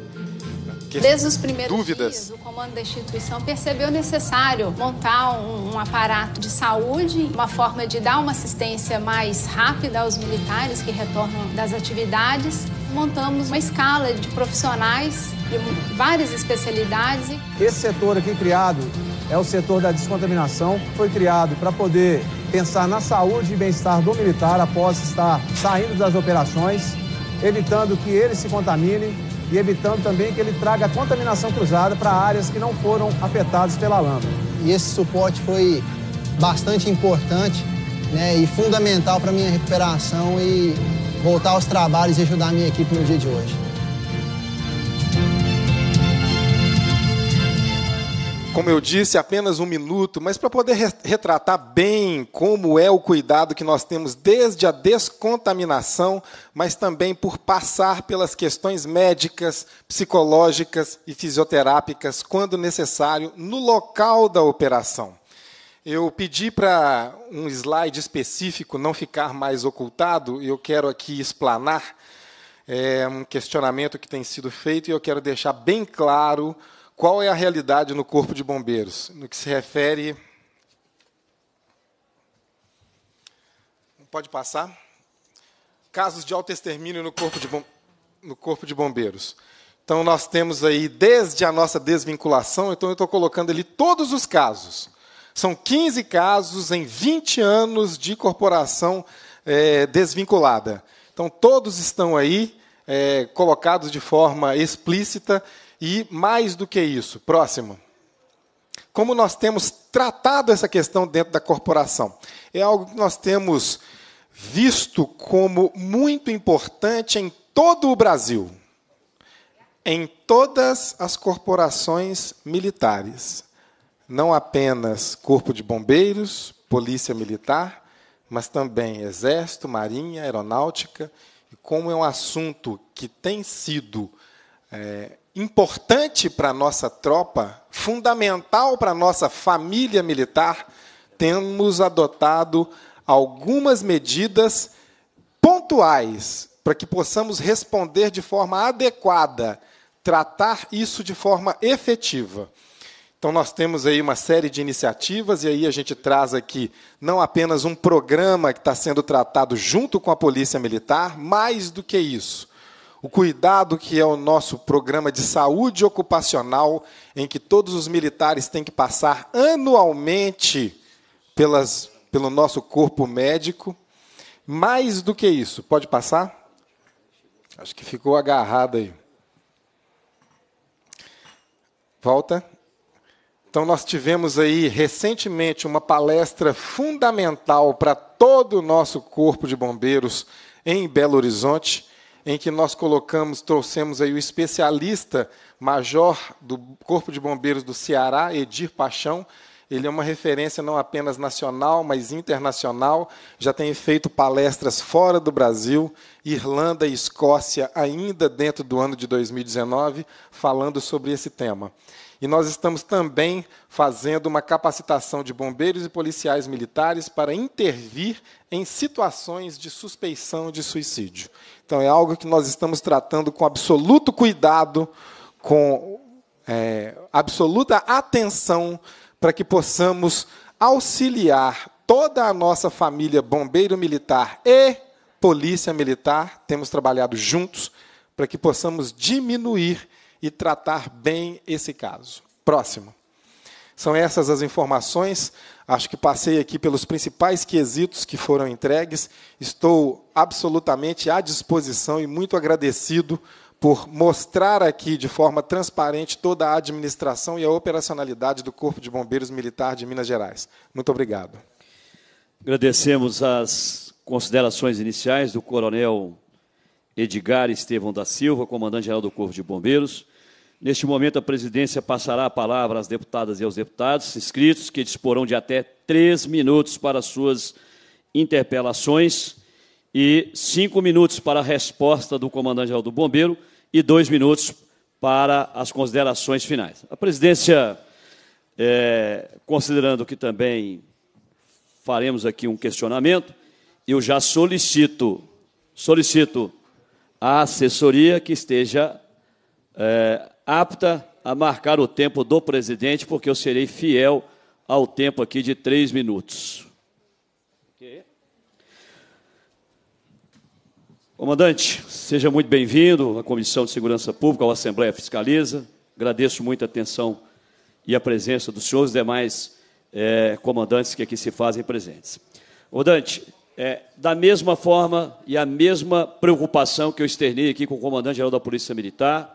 Desde os primeiros dúvidas. dias, o comando da instituição percebeu necessário montar um, um, aparato de saúde, uma forma de dar uma assistência mais rápida aos militares que retornam das atividades montamos uma escala de profissionais de várias especialidades. Esse setor aqui criado é o setor da descontaminação, foi criado para poder pensar na saúde e bem-estar do militar após estar saindo das operações, evitando que ele se contamine e evitando também que ele traga contaminação cruzada para áreas que não foram afetadas pela lama. E esse suporte foi bastante importante né, e fundamental para minha recuperação e voltar aos trabalhos e ajudar a minha equipe no dia de hoje. Como eu disse, apenas um minuto, mas para poder retratar bem como é o cuidado que nós temos desde a descontaminação, mas também por passar pelas questões médicas, psicológicas e fisioterápicas, quando necessário, no local da operação. Eu pedi para um slide específico não ficar mais ocultado e eu quero aqui explanar é, um questionamento que tem sido feito e eu quero deixar bem claro qual é a realidade no Corpo de Bombeiros, no que se refere. Pode passar? Casos de autoextermínio no Corpo de, bom... no corpo de Bombeiros. Então, nós temos aí, desde a nossa desvinculação, então eu estou colocando ali todos os casos. São 15 casos em 20 anos de corporação é, desvinculada. Então, todos estão aí é, colocados de forma explícita e, mais do que isso, próximo. Como nós temos tratado essa questão dentro da corporação? É algo que nós temos visto como muito importante em todo o Brasil, em todas as corporações militares não apenas Corpo de Bombeiros, Polícia Militar, mas também Exército, Marinha, Aeronáutica, e como é um assunto que tem sido é, importante para a nossa tropa, fundamental para a nossa família militar, temos adotado algumas medidas pontuais para que possamos responder de forma adequada, tratar isso de forma efetiva. Então, nós temos aí uma série de iniciativas, e aí a gente traz aqui não apenas um programa que está sendo tratado junto com a Polícia Militar, mais do que isso. O cuidado que é o nosso programa de saúde ocupacional, em que todos os militares têm que passar anualmente pelas, pelo nosso corpo médico. Mais do que isso, pode passar? Acho que ficou agarrado aí. Volta. Então, nós tivemos aí recentemente uma palestra fundamental para todo o nosso corpo de bombeiros em Belo Horizonte, em que nós colocamos, trouxemos aí o especialista major do Corpo de Bombeiros do Ceará, Edir Paixão. Ele é uma referência não apenas nacional, mas internacional. Já tem feito palestras fora do Brasil, Irlanda e Escócia, ainda dentro do ano de 2019, falando sobre esse tema. E nós estamos também fazendo uma capacitação de bombeiros e policiais militares para intervir em situações de suspeição de suicídio. Então, é algo que nós estamos tratando com absoluto cuidado, com é, absoluta atenção, para que possamos auxiliar toda a nossa família bombeiro militar e polícia militar. Temos trabalhado juntos para que possamos diminuir e tratar bem esse caso. Próximo. São essas as informações. Acho que passei aqui pelos principais quesitos que foram entregues. Estou absolutamente à disposição e muito agradecido por mostrar aqui de forma transparente toda a administração e a operacionalidade do Corpo de Bombeiros Militar de Minas Gerais. Muito obrigado. Agradecemos as considerações iniciais do Coronel Edgar Estevão da Silva, comandante-geral do Corpo de Bombeiros Neste momento, a presidência passará a palavra às deputadas e aos deputados inscritos, que disporão de até três minutos para suas interpelações e cinco minutos para a resposta do comandante-geral do Bombeiro e dois minutos para as considerações finais. A presidência, é, considerando que também faremos aqui um questionamento, eu já solicito, solicito à assessoria que esteja é, apta a marcar o tempo do presidente, porque eu serei fiel ao tempo aqui de três minutos. Comandante, seja muito bem-vindo à Comissão de Segurança Pública, à Assembleia Fiscaliza. Agradeço muito a atenção e a presença dos senhores demais eh, comandantes que aqui se fazem presentes. Comandante, eh, da mesma forma e a mesma preocupação que eu externei aqui com o comandante-geral da Polícia Militar,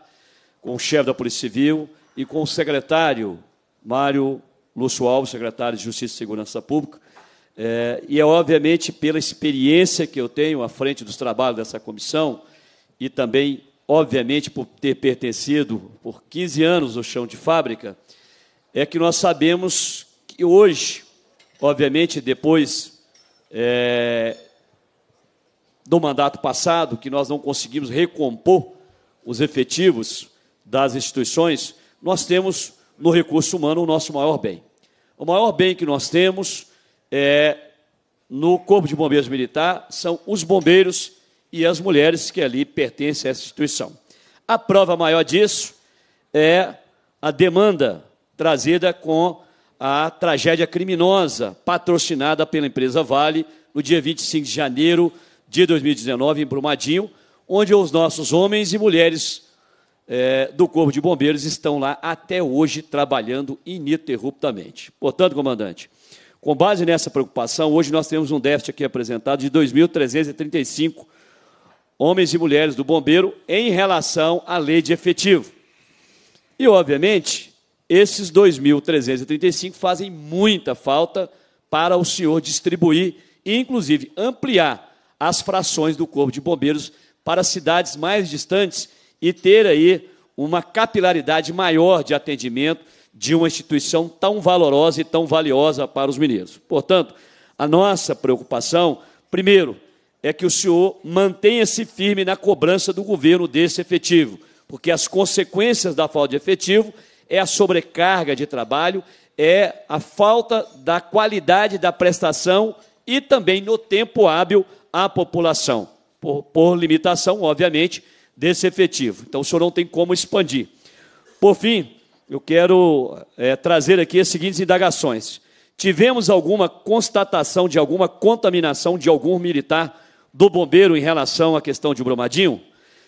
com o chefe da Polícia Civil e com o secretário Mário Lúcio Alves, secretário de Justiça e Segurança Pública. É, e é obviamente pela experiência que eu tenho à frente dos trabalhos dessa comissão e também, obviamente, por ter pertencido por 15 anos ao chão de fábrica, é que nós sabemos que hoje, obviamente, depois é, do mandato passado, que nós não conseguimos recompor os efetivos das instituições, nós temos no recurso humano o nosso maior bem. O maior bem que nós temos é no Corpo de Bombeiros Militar são os bombeiros e as mulheres que ali pertencem a essa instituição. A prova maior disso é a demanda trazida com a tragédia criminosa patrocinada pela empresa Vale no dia 25 de janeiro de 2019 em Brumadinho, onde os nossos homens e mulheres é, do Corpo de Bombeiros estão lá até hoje trabalhando ininterruptamente. Portanto, comandante, com base nessa preocupação, hoje nós temos um déficit aqui apresentado de 2.335 homens e mulheres do bombeiro em relação à lei de efetivo. E, obviamente, esses 2.335 fazem muita falta para o senhor distribuir e, inclusive, ampliar as frações do Corpo de Bombeiros para cidades mais distantes e ter aí uma capilaridade maior de atendimento de uma instituição tão valorosa e tão valiosa para os mineiros. Portanto, a nossa preocupação, primeiro, é que o senhor mantenha-se firme na cobrança do governo desse efetivo, porque as consequências da falta de efetivo é a sobrecarga de trabalho, é a falta da qualidade da prestação e também no tempo hábil à população, por, por limitação, obviamente, desse efetivo. Então, o senhor não tem como expandir. Por fim, eu quero é, trazer aqui as seguintes indagações. Tivemos alguma constatação de alguma contaminação de algum militar do bombeiro em relação à questão de Brumadinho?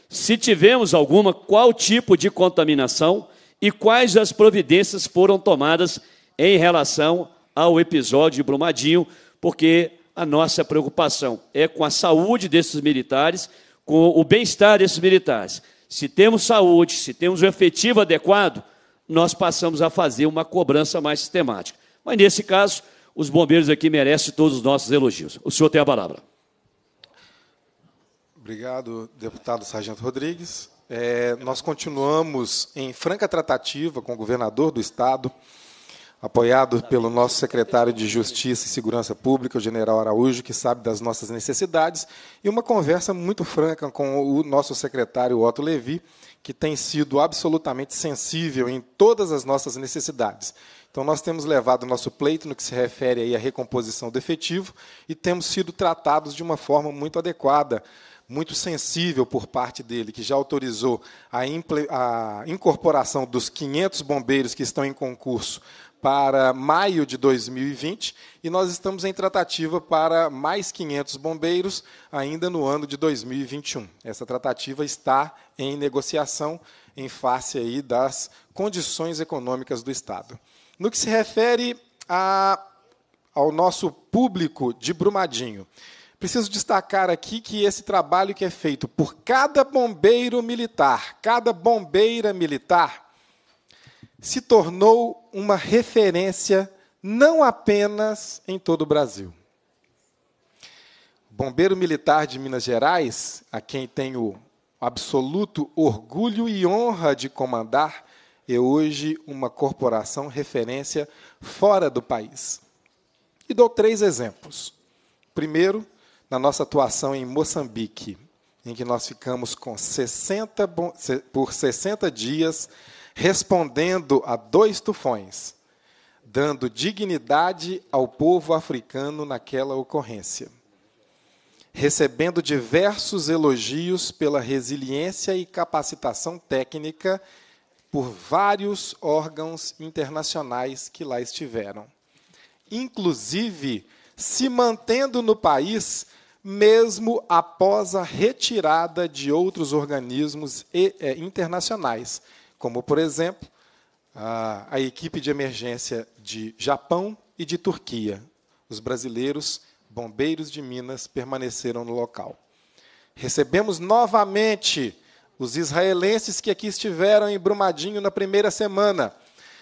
Se tivemos alguma, qual tipo de contaminação e quais as providências foram tomadas em relação ao episódio de Brumadinho? Porque a nossa preocupação é com a saúde desses militares, com o bem-estar desses militares, se temos saúde, se temos um efetivo adequado, nós passamos a fazer uma cobrança mais sistemática. Mas nesse caso, os bombeiros aqui merecem todos os nossos elogios. O senhor tem a palavra. Obrigado, deputado Sargento Rodrigues. É, nós continuamos em franca tratativa com o governador do Estado apoiado pelo nosso secretário de Justiça e Segurança Pública, o general Araújo, que sabe das nossas necessidades, e uma conversa muito franca com o nosso secretário Otto Levi, que tem sido absolutamente sensível em todas as nossas necessidades. Então, nós temos levado o nosso pleito no que se refere à recomposição do efetivo e temos sido tratados de uma forma muito adequada muito sensível por parte dele, que já autorizou a, a, incorporação dos 500 bombeiros que estão em concurso para maio de 2020 e nós estamos em tratativa para mais 500 bombeiros ainda no ano de 2021. Essa tratativa está em negociação em face aí das condições econômicas do estado. No que se refere a, ao nosso público de Brumadinho, Preciso destacar aqui que esse trabalho que é feito por cada bombeiro militar, cada bombeira militar, se tornou uma referência não apenas em todo o Brasil. Bombeiro Militar de Minas Gerais, a quem tenho absoluto orgulho e honra de comandar, é hoje uma corporação referência fora do país. E dou três exemplos. Primeiro, na nossa atuação em Moçambique, em que nós ficamos com 60, por 60 dias respondendo a dois tufões, dando dignidade ao povo africano naquela ocorrência, recebendo diversos elogios pela resiliência e capacitação técnica por vários órgãos internacionais que lá estiveram, inclusive se mantendo no país mesmo após a retirada de outros organismos eh, internacionais, como, por exemplo, a, a equipe de emergência de Japão e de Turquia. Os brasileiros, bombeiros de Minas, permaneceram no local. Recebemos novamente os israelenses que aqui estiveram em Brumadinho na primeira semana,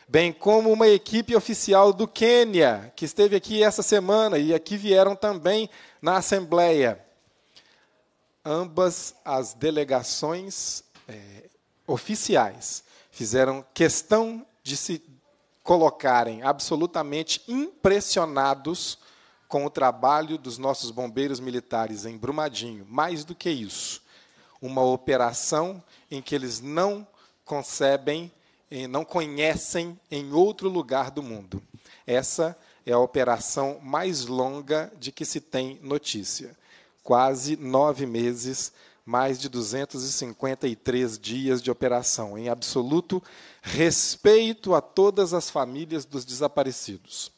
bem como uma equipe oficial do Quênia, que esteve aqui essa semana e aqui vieram também na Assembleia. Ambas as delegações é, oficiais fizeram questão de se colocarem absolutamente impressionados com o trabalho dos nossos bombeiros militares em Brumadinho. Mais do que isso, uma operação em que eles não concebem, eh, não conhecem em outro lugar do mundo. Essa é a operação mais longa de que se tem notícia. Quase nove meses mais de 253 dias de operação, em absoluto respeito a todas as famílias dos desaparecidos.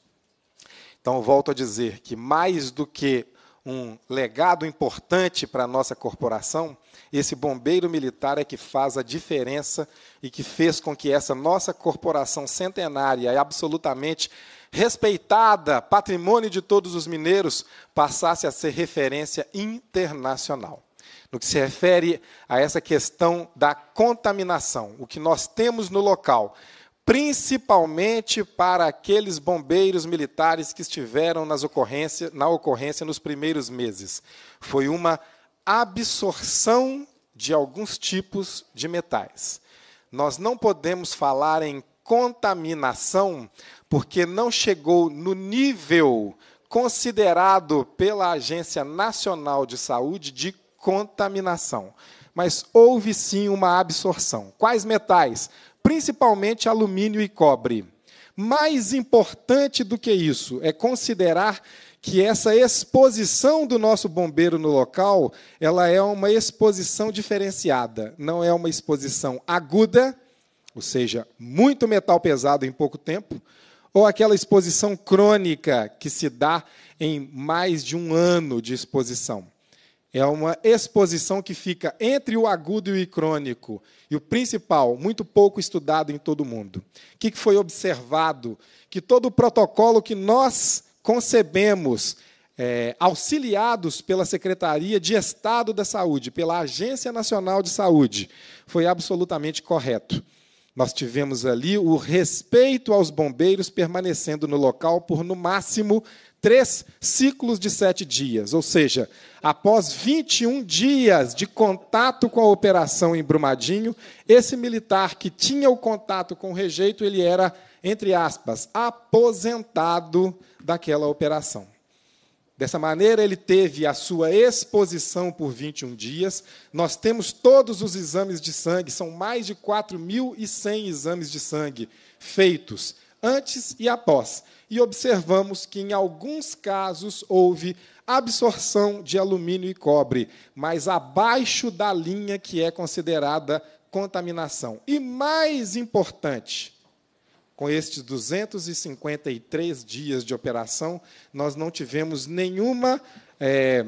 Então, volto a dizer que, mais do que um legado importante para a nossa corporação, esse bombeiro militar é que faz a diferença e que fez com que essa nossa corporação centenária e absolutamente respeitada, patrimônio de todos os mineiros, passasse a ser referência internacional no que se refere a essa questão da contaminação, o que nós temos no local, principalmente para aqueles bombeiros militares que estiveram nas ocorrência, na ocorrência nos primeiros meses. Foi uma absorção de alguns tipos de metais. Nós não podemos falar em contaminação porque não chegou no nível considerado pela Agência Nacional de Saúde de contaminação. Mas houve sim uma absorção. Quais metais? Principalmente alumínio e cobre. Mais importante do que isso é considerar que essa exposição do nosso bombeiro no local, ela é uma exposição diferenciada, não é uma exposição aguda, ou seja, muito metal pesado em pouco tempo, ou aquela exposição crônica que se dá em mais de um ano de exposição. É uma exposição que fica entre o agudo e o crônico, e o principal, muito pouco estudado em todo o mundo. O que foi observado? Que todo o protocolo que nós concebemos, é, auxiliados pela Secretaria de Estado da Saúde, pela Agência Nacional de Saúde, foi absolutamente correto. Nós tivemos ali o respeito aos bombeiros permanecendo no local por no máximo três ciclos de sete dias, ou seja, após 21 dias de contato com a operação em Brumadinho, esse militar que tinha o contato com o rejeito, ele era, entre aspas, aposentado daquela operação. Dessa maneira, ele teve a sua exposição por 21 dias. Nós temos todos os exames de sangue, são mais de 4.100 exames de sangue feitos antes e após. E observamos que, em alguns casos, houve absorção de alumínio e cobre, mas abaixo da linha que é considerada contaminação. E mais importante, com estes 253 dias de operação, nós não tivemos nenhuma. É,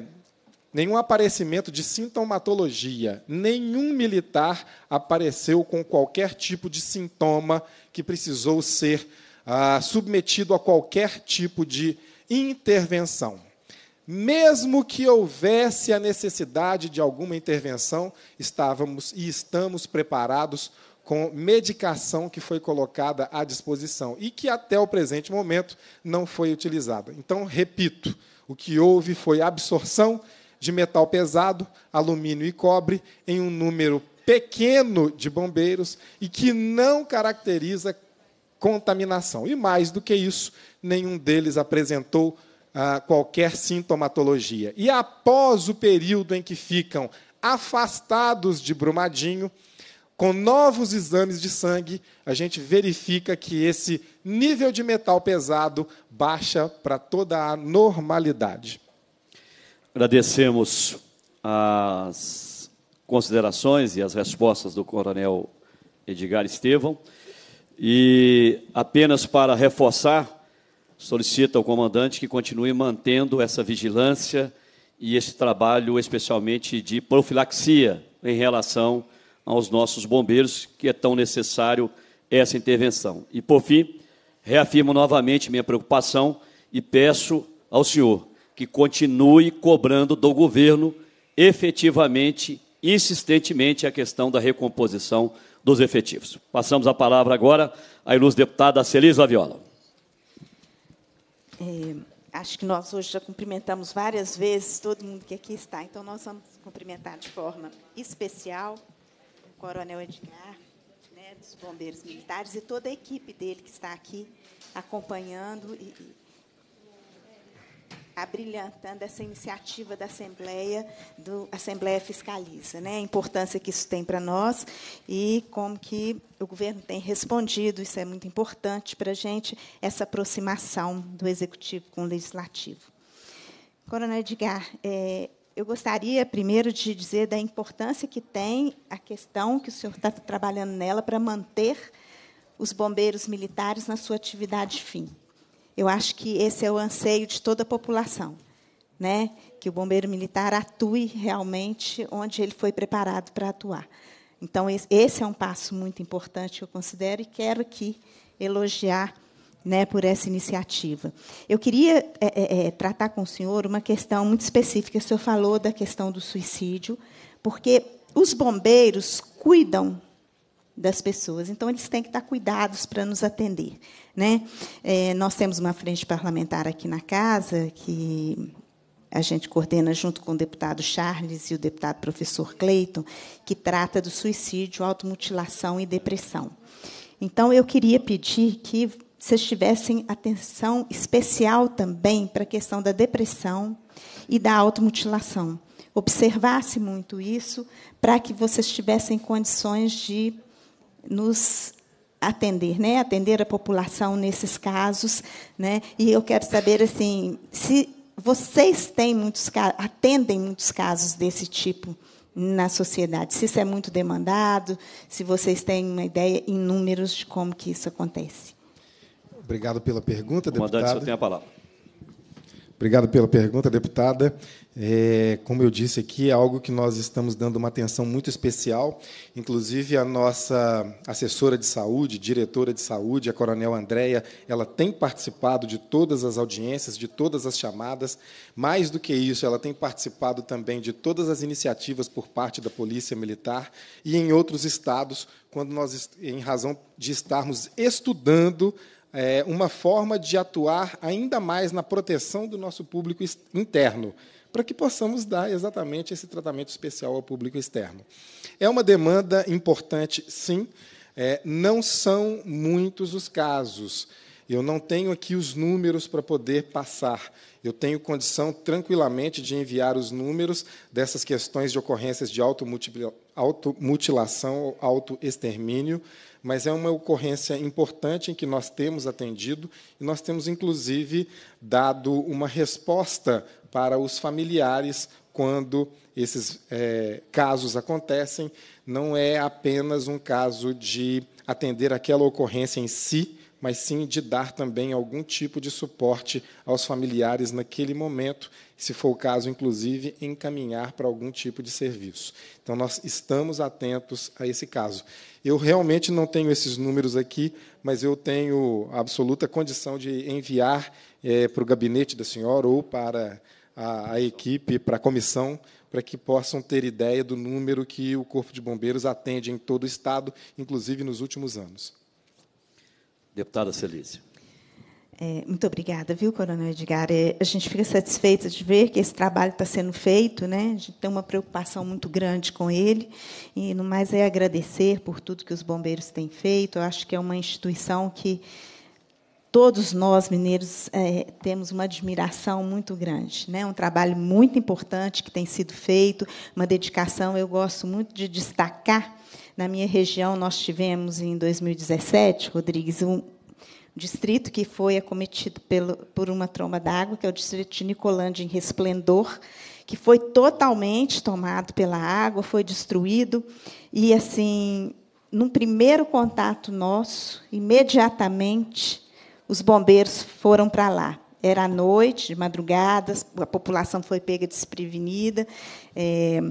nenhum aparecimento de sintomatologia. Nenhum militar apareceu com qualquer tipo de sintoma que precisou ser ah, submetido a qualquer tipo de intervenção. Mesmo que houvesse a necessidade de alguma intervenção, estávamos e estamos preparados com medicação que foi colocada à disposição e que até o presente momento não foi utilizada. Então, repito, o que houve foi absorção de metal pesado, alumínio e cobre em um número pequeno de bombeiros e que não caracteriza contaminação. E mais do que isso, nenhum deles apresentou ah, qualquer sintomatologia. E após o período em que ficam afastados de Brumadinho, com novos exames de sangue, a gente verifica que esse nível de metal pesado baixa para toda a normalidade. Agradecemos as considerações e as respostas do Coronel Edgar Estevão. E apenas para reforçar, solicita ao comandante que continue mantendo essa vigilância e esse trabalho, especialmente de profilaxia em relação aos nossos bombeiros, que é tão necessário essa intervenção. E, por fim, reafirmo novamente minha preocupação e peço ao senhor que continue cobrando do governo efetivamente, insistentemente, a questão da recomposição dos efetivos. Passamos a palavra agora à ilustre deputada Celise Viola. É, acho que nós hoje já cumprimentamos várias vezes todo mundo que aqui está, então nós vamos cumprimentar de forma especial o Coronel Edgar, né, dos Bombeiros Militares e toda a equipe dele que está aqui acompanhando e abrilhantando essa iniciativa da Assembleia, do Assembleia Fiscaliza, né? a importância que isso tem para nós e como que o governo tem respondido, isso é muito importante para a gente, essa aproximação do Executivo com o Legislativo. Coronel Edgar, é, eu gostaria primeiro de dizer da importância que tem a questão que o senhor está trabalhando nela para manter os bombeiros militares na sua atividade fim. Eu acho que esse é o anseio de toda a população, né? Que o bombeiro militar atue realmente onde ele foi preparado para atuar. Então esse é um passo muito importante eu considero e quero aqui elogiar, né, por essa iniciativa. Eu queria é, é, é, tratar com o senhor uma questão muito específica. O senhor falou da questão do suicídio, porque os bombeiros cuidam das pessoas. Então, eles têm que estar cuidados para nos atender. Né? É, nós temos uma frente parlamentar aqui na casa, que a gente coordena junto com o deputado Charles e o deputado professor Cleiton, que trata do suicídio, automutilação e depressão. Então, eu queria pedir que vocês tivessem atenção especial também para a questão da depressão e da automutilação. Observasse muito isso para que vocês tivessem condições de nos atender, né? Atender a população nesses casos, né? E eu quero saber assim, se vocês têm muitos atendem muitos casos desse tipo na sociedade, se isso é muito demandado, se vocês têm uma ideia em números de como que isso acontece. Obrigado pela pergunta, deputado. Comandante, o senhor tem a palavra. Obrigado pela pergunta, deputada. É, como eu disse aqui, é algo que nós estamos dando uma atenção muito especial. Inclusive, a nossa assessora de saúde, diretora de saúde, a Coronel Andréia, ela tem participado de todas as audiências, de todas as chamadas. Mais do que isso, ela tem participado também de todas as iniciativas por parte da Polícia Militar e em outros estados, quando nós, em razão de estarmos estudando é, uma forma de atuar ainda mais na proteção do nosso público interno, para que possamos dar exatamente esse tratamento especial ao público externo. É uma demanda importante, sim, é, não são muitos os casos. Eu não tenho aqui os números para poder passar. Eu tenho condição tranquilamente de enviar os números dessas questões de ocorrências de automutilação ou autoextermínio mas é uma ocorrência importante em que nós temos atendido e nós temos, inclusive, dado uma resposta para os familiares quando esses é, casos acontecem. Não é apenas um caso de atender aquela ocorrência em si, mas sim de dar também algum tipo de suporte aos familiares naquele momento, se for o caso, inclusive, encaminhar para algum tipo de serviço. Então, nós estamos atentos a esse caso. Eu realmente não tenho esses números aqui, mas eu tenho a absoluta condição de enviar é, para o gabinete da senhora ou para a, a equipe, para a comissão, para que possam ter ideia do número que o Corpo de Bombeiros atende em todo o Estado, inclusive nos últimos anos. Deputada Celise. É, muito obrigada, viu, Coronel Edgar? É, a gente fica satisfeita de ver que esse trabalho está sendo feito, né? A gente tem uma preocupação muito grande com ele. E, no mais, é agradecer por tudo que os bombeiros têm feito. Eu acho que é uma instituição que todos nós, mineiros, é, temos uma admiração muito grande. Né? Um trabalho muito importante que tem sido feito, uma dedicação. Eu gosto muito de destacar na minha região, nós tivemos em 2017, Rodrigues, um distrito que foi acometido pelo, por uma tromba d'água, que é o distrito de Nicolândia, em Resplendor, que foi totalmente tomado pela água, foi destruído. E, assim, num primeiro contato nosso, imediatamente, os bombeiros foram para lá. Era à noite, de madrugada, a população foi pega desprevenida. É,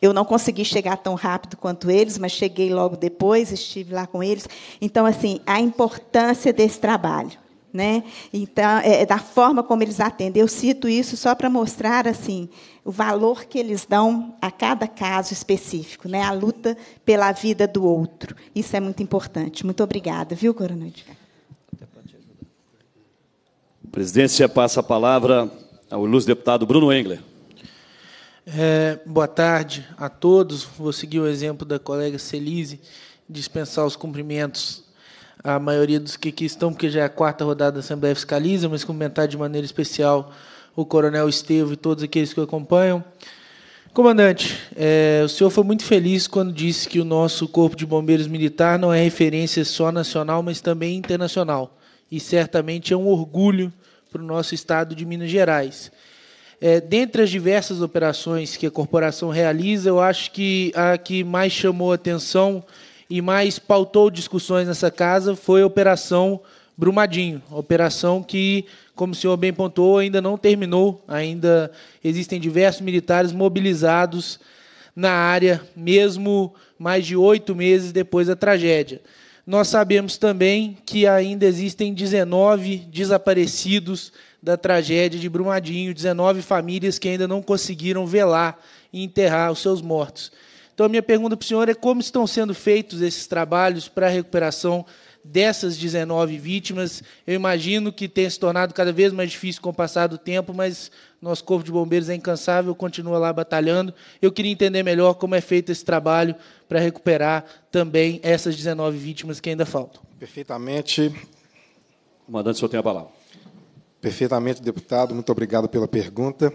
eu não consegui chegar tão rápido quanto eles, mas cheguei logo depois, estive lá com eles. Então, assim, a importância desse trabalho, né? Então, é, é da forma como eles atendem. Eu cito isso só para mostrar, assim, o valor que eles dão a cada caso específico, né? A luta pela vida do outro. Isso é muito importante. Muito obrigada, viu, Coronel Presidência passa a palavra ao ilustre deputado Bruno Engler. É, boa tarde a todos. Vou seguir o exemplo da colega Celise, dispensar os cumprimentos à maioria dos que aqui estão, porque já é a quarta rodada da Assembleia Fiscaliza, mas comentar de maneira especial o Coronel Estevo e todos aqueles que o acompanham. Comandante, é, o senhor foi muito feliz quando disse que o nosso Corpo de Bombeiros Militar não é referência só nacional, mas também internacional. E certamente é um orgulho para o nosso estado de Minas Gerais. É, dentre as diversas operações que a corporação realiza, eu acho que a que mais chamou atenção e mais pautou discussões nessa casa foi a operação Brumadinho, operação que, como o senhor bem pontuou, ainda não terminou, ainda existem diversos militares mobilizados na área, mesmo mais de oito meses depois da tragédia. Nós sabemos também que ainda existem 19 desaparecidos da tragédia de Brumadinho, 19 famílias que ainda não conseguiram velar e enterrar os seus mortos. Então, a minha pergunta para o senhor é como estão sendo feitos esses trabalhos para a recuperação dessas 19 vítimas. Eu imagino que tenha se tornado cada vez mais difícil com o passar do tempo, mas nosso Corpo de Bombeiros é incansável, continua lá batalhando. Eu queria entender melhor como é feito esse trabalho para recuperar também essas 19 vítimas que ainda faltam. Perfeitamente. Comandante, o senhor tem a palavra. Perfeitamente, deputado. Muito obrigado pela pergunta.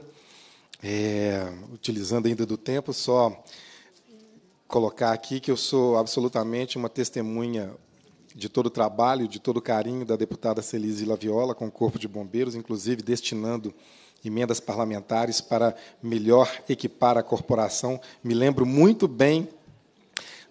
É, utilizando ainda do tempo, só colocar aqui que eu sou absolutamente uma testemunha de todo o trabalho, de todo o carinho da deputada Celise Laviola com o Corpo de Bombeiros, inclusive destinando emendas parlamentares para melhor equipar a corporação. Me lembro muito bem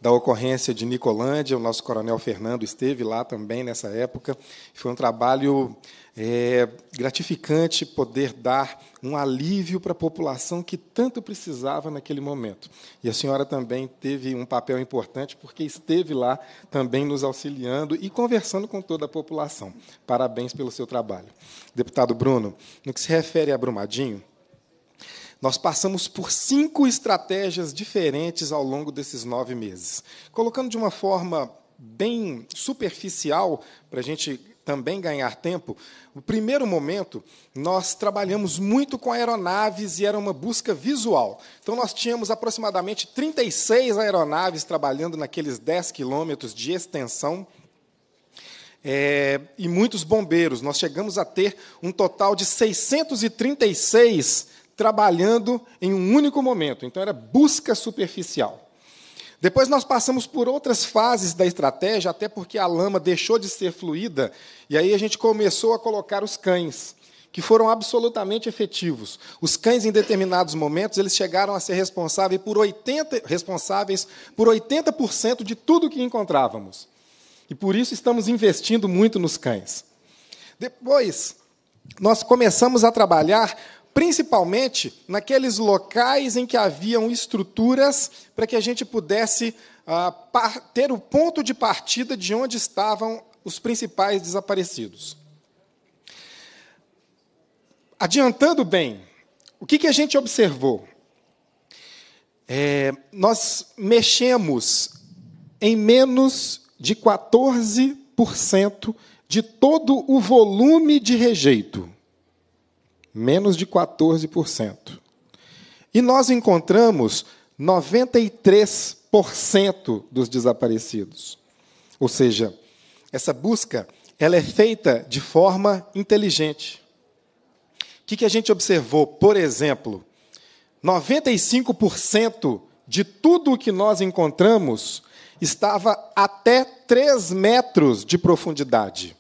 da ocorrência de Nicolândia, o nosso coronel Fernando esteve lá também nessa época. Foi um trabalho é gratificante poder dar um alívio para a população que tanto precisava naquele momento. E a senhora também teve um papel importante, porque esteve lá também nos auxiliando e conversando com toda a população. Parabéns pelo seu trabalho. Deputado Bruno, no que se refere a Brumadinho, nós passamos por cinco estratégias diferentes ao longo desses nove meses. Colocando de uma forma bem superficial, para a gente também ganhar tempo, o primeiro momento nós trabalhamos muito com aeronaves e era uma busca visual. Então nós tínhamos aproximadamente 36 aeronaves trabalhando naqueles 10 quilômetros de extensão é, e muitos bombeiros. Nós chegamos a ter um total de 636 trabalhando em um único momento. Então era busca superficial. Depois nós passamos por outras fases da estratégia, até porque a lama deixou de ser fluida, e aí a gente começou a colocar os cães, que foram absolutamente efetivos. Os cães, em determinados momentos, eles chegaram a ser responsáveis por 80%, responsáveis por 80 de tudo que encontrávamos. E por isso estamos investindo muito nos cães. Depois, nós começamos a trabalhar principalmente naqueles locais em que haviam estruturas para que a gente pudesse ah, ter o ponto de partida de onde estavam os principais desaparecidos. Adiantando bem, o que, que a gente observou? É, nós mexemos em menos de 14% de todo o volume de rejeito menos de 14%. E nós encontramos 93% dos desaparecidos. Ou seja, essa busca ela é feita de forma inteligente. O que, que a gente observou? Por exemplo, 95% de tudo o que nós encontramos estava até 3 metros de profundidade.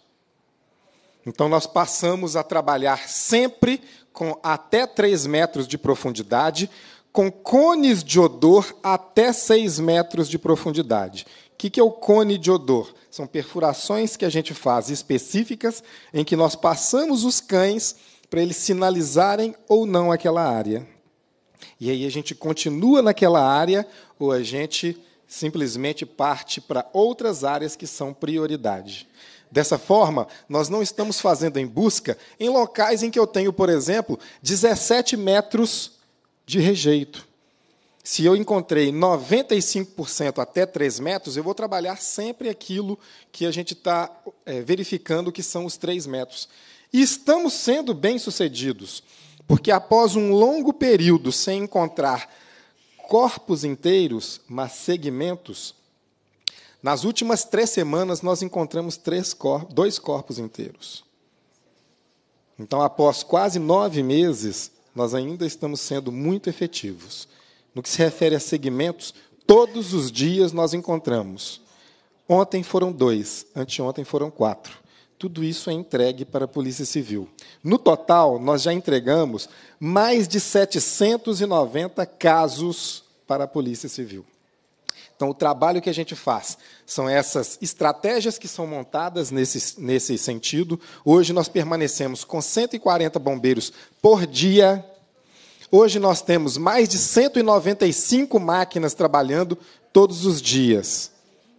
Então, nós passamos a trabalhar sempre com até 3 metros de profundidade, com cones de odor até 6 metros de profundidade. O que é o cone de odor? São perfurações que a gente faz específicas em que nós passamos os cães para eles sinalizarem ou não aquela área. E aí a gente continua naquela área ou a gente simplesmente parte para outras áreas que são prioridade. Dessa forma, nós não estamos fazendo em busca em locais em que eu tenho, por exemplo, 17 metros de rejeito. Se eu encontrei 95% até 3 metros, eu vou trabalhar sempre aquilo que a gente está é, verificando que são os 3 metros. E estamos sendo bem-sucedidos, porque após um longo período sem encontrar corpos inteiros, mas segmentos, nas últimas três semanas, nós encontramos três cor dois corpos inteiros. Então, após quase nove meses, nós ainda estamos sendo muito efetivos. No que se refere a segmentos, todos os dias nós encontramos. Ontem foram dois, anteontem foram quatro. Tudo isso é entregue para a Polícia Civil. No total, nós já entregamos mais de 790 casos para a Polícia Civil. Então, o trabalho que a gente faz são essas estratégias que são montadas nesse, nesse sentido. Hoje nós permanecemos com 140 bombeiros por dia. Hoje nós temos mais de 195 máquinas trabalhando todos os dias.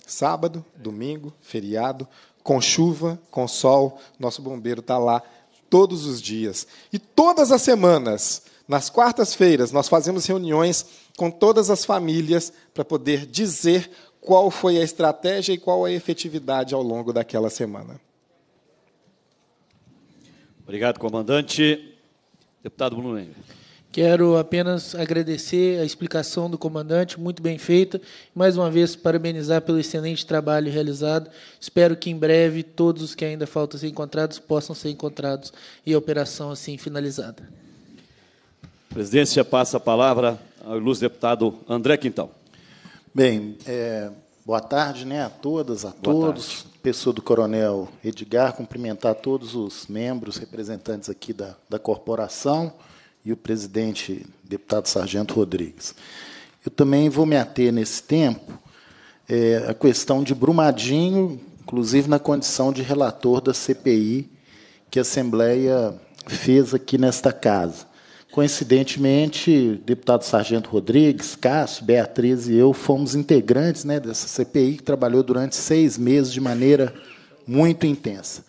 Sábado, domingo, feriado, com chuva, com sol, nosso bombeiro está lá todos os dias. E todas as semanas, nas quartas-feiras, nós fazemos reuniões com todas as famílias para poder dizer qual foi a estratégia e qual a efetividade ao longo daquela semana. Obrigado, comandante. Deputado Bruno Blumenberg. Quero apenas agradecer a explicação do comandante, muito bem feita. Mais uma vez, parabenizar pelo excelente trabalho realizado. Espero que em breve todos os que ainda faltam ser encontrados possam ser encontrados e a operação assim finalizada. Presidência, passa a palavra ao ilustre deputado André Quintão. Bem, é, boa tarde né, a todas, a boa todos. Tarde. Pessoa do Coronel Edgar, cumprimentar todos os membros, representantes aqui da, da corporação e o presidente, deputado Sargento Rodrigues. Eu também vou me ater nesse tempo é, à questão de Brumadinho, inclusive na condição de relator da CPI que a Assembleia fez aqui nesta casa. Coincidentemente, deputado Sargento Rodrigues, Cássio, Beatriz e eu fomos integrantes né, dessa CPI, que trabalhou durante seis meses de maneira muito intensa.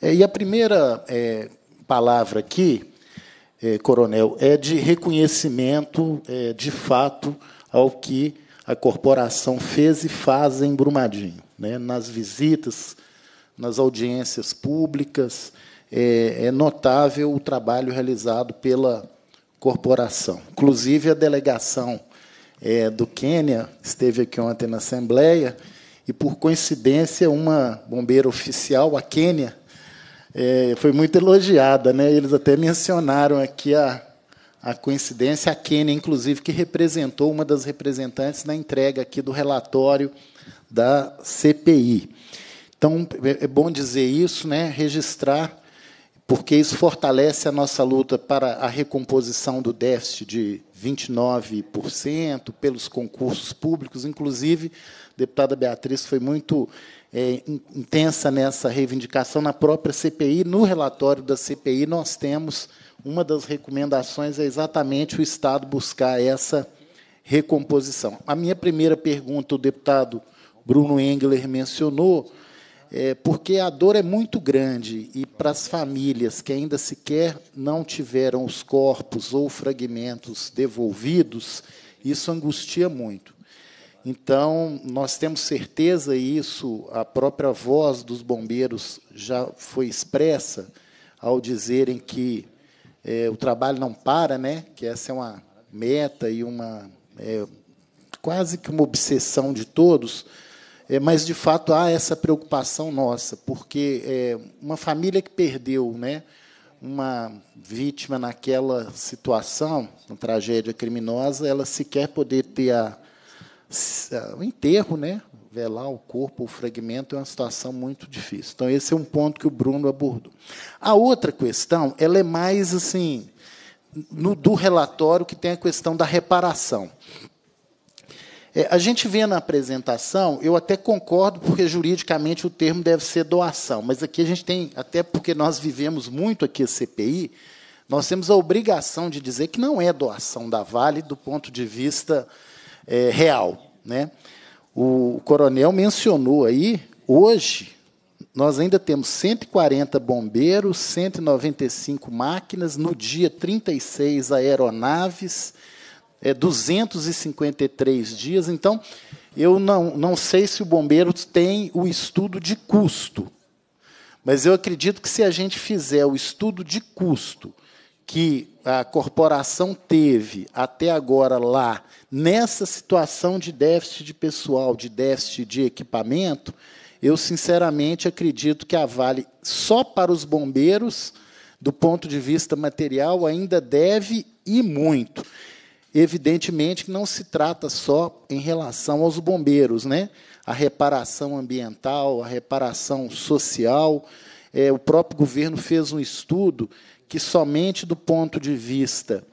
É, e a primeira é, palavra aqui, é, coronel, é de reconhecimento, é, de fato, ao que a corporação fez e faz em Brumadinho. Né, nas visitas, nas audiências públicas, é, é notável o trabalho realizado pela corporação. Inclusive, a delegação é, do Quênia esteve aqui ontem na Assembleia e, por coincidência, uma bombeira oficial, a Quênia, é, foi muito elogiada. Né? Eles até mencionaram aqui a, a coincidência, a Quênia, inclusive, que representou uma das representantes na entrega aqui do relatório da CPI. Então, é, é bom dizer isso, né? registrar porque isso fortalece a nossa luta para a recomposição do déficit de 29% pelos concursos públicos. Inclusive, a deputada Beatriz foi muito é, intensa nessa reivindicação na própria CPI. No relatório da CPI, nós temos uma das recomendações é exatamente o Estado buscar essa recomposição. A minha primeira pergunta, o deputado Bruno Engler mencionou é, porque a dor é muito grande e para as famílias que ainda sequer não tiveram os corpos ou fragmentos devolvidos, isso angustia muito. Então, nós temos certeza, e isso a própria voz dos bombeiros já foi expressa ao dizerem que é, o trabalho não para, né? que essa é uma meta e uma é, quase que uma obsessão de todos, é, mas, de fato, há essa preocupação nossa, porque é, uma família que perdeu né, uma vítima naquela situação, uma tragédia criminosa, ela sequer poder ter a, a, o enterro, né, velar o corpo, o fragmento, é uma situação muito difícil. Então, esse é um ponto que o Bruno abordou. A outra questão, ela é mais assim, no, do relatório que tem a questão da reparação. É, a gente vê na apresentação, eu até concordo, porque juridicamente o termo deve ser doação, mas aqui a gente tem, até porque nós vivemos muito aqui a CPI, nós temos a obrigação de dizer que não é doação da Vale do ponto de vista é, real. Né? O coronel mencionou aí, hoje, nós ainda temos 140 bombeiros, 195 máquinas, no dia 36 aeronaves, é, 253 dias. Então, eu não, não sei se o bombeiro tem o estudo de custo, mas eu acredito que se a gente fizer o estudo de custo que a corporação teve até agora lá, nessa situação de déficit de pessoal, de déficit de equipamento, eu sinceramente acredito que a Vale, só para os bombeiros, do ponto de vista material, ainda deve e muito. Evidentemente que não se trata só em relação aos bombeiros, né? A reparação ambiental, a reparação social. É, o próprio governo fez um estudo que somente do ponto de vista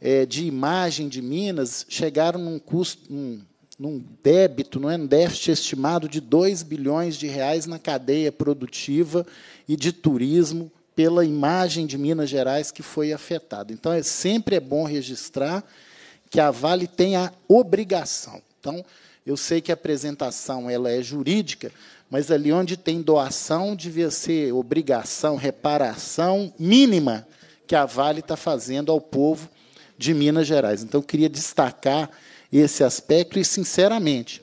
é, de imagem de Minas chegaram num custo, num, num débito, é? num um déficit estimado de 2 bilhões de reais na cadeia produtiva e de turismo pela imagem de Minas Gerais que foi afetada. Então, é, sempre é bom registrar que a Vale tem a obrigação. Então, eu sei que a apresentação ela é jurídica, mas ali onde tem doação devia ser obrigação, reparação mínima que a Vale está fazendo ao povo de Minas Gerais. Então, eu queria destacar esse aspecto e, sinceramente,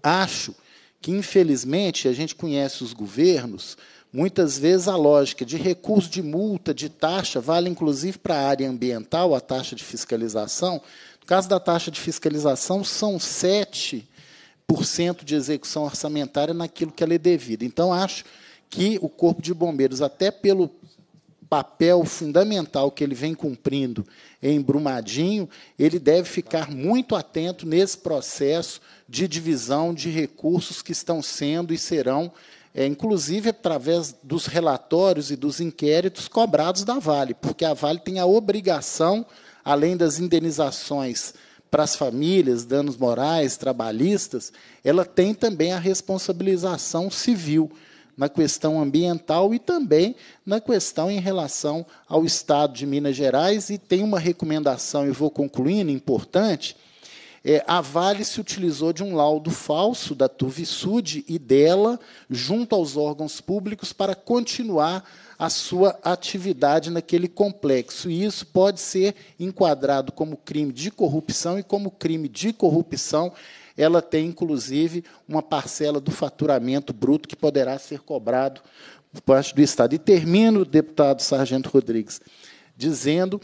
acho que, infelizmente, a gente conhece os governos Muitas vezes a lógica de recurso de multa, de taxa, vale inclusive para a área ambiental, a taxa de fiscalização. No caso da taxa de fiscalização, são 7% de execução orçamentária naquilo que ela é devida. Então, acho que o Corpo de Bombeiros, até pelo papel fundamental que ele vem cumprindo em Brumadinho, ele deve ficar muito atento nesse processo de divisão de recursos que estão sendo e serão é, inclusive através dos relatórios e dos inquéritos cobrados da Vale, porque a Vale tem a obrigação, além das indenizações para as famílias, danos morais, trabalhistas, ela tem também a responsabilização civil na questão ambiental e também na questão em relação ao Estado de Minas Gerais. E tem uma recomendação, e vou concluindo, importante, é, a Vale se utilizou de um laudo falso da Turvisud e dela, junto aos órgãos públicos, para continuar a sua atividade naquele complexo. E isso pode ser enquadrado como crime de corrupção, e como crime de corrupção, ela tem, inclusive, uma parcela do faturamento bruto que poderá ser cobrado por parte do Estado. E termino, deputado Sargento Rodrigues, dizendo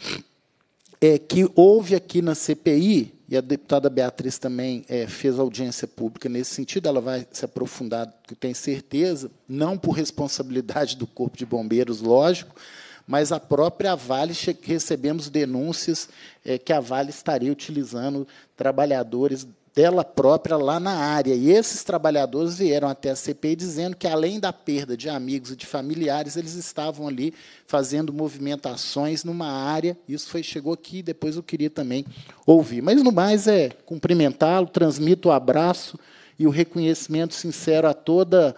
é, que houve aqui na CPI e a deputada Beatriz também é, fez audiência pública nesse sentido, ela vai se aprofundar, tenho certeza, não por responsabilidade do Corpo de Bombeiros, lógico, mas a própria Vale recebemos denúncias é, que a Vale estaria utilizando trabalhadores dela própria lá na área. E esses trabalhadores vieram até a CPI dizendo que, além da perda de amigos e de familiares, eles estavam ali fazendo movimentações numa área. Isso foi, chegou aqui, depois eu queria também ouvir. Mas, no mais, é cumprimentá-lo, transmito o abraço e o reconhecimento sincero a toda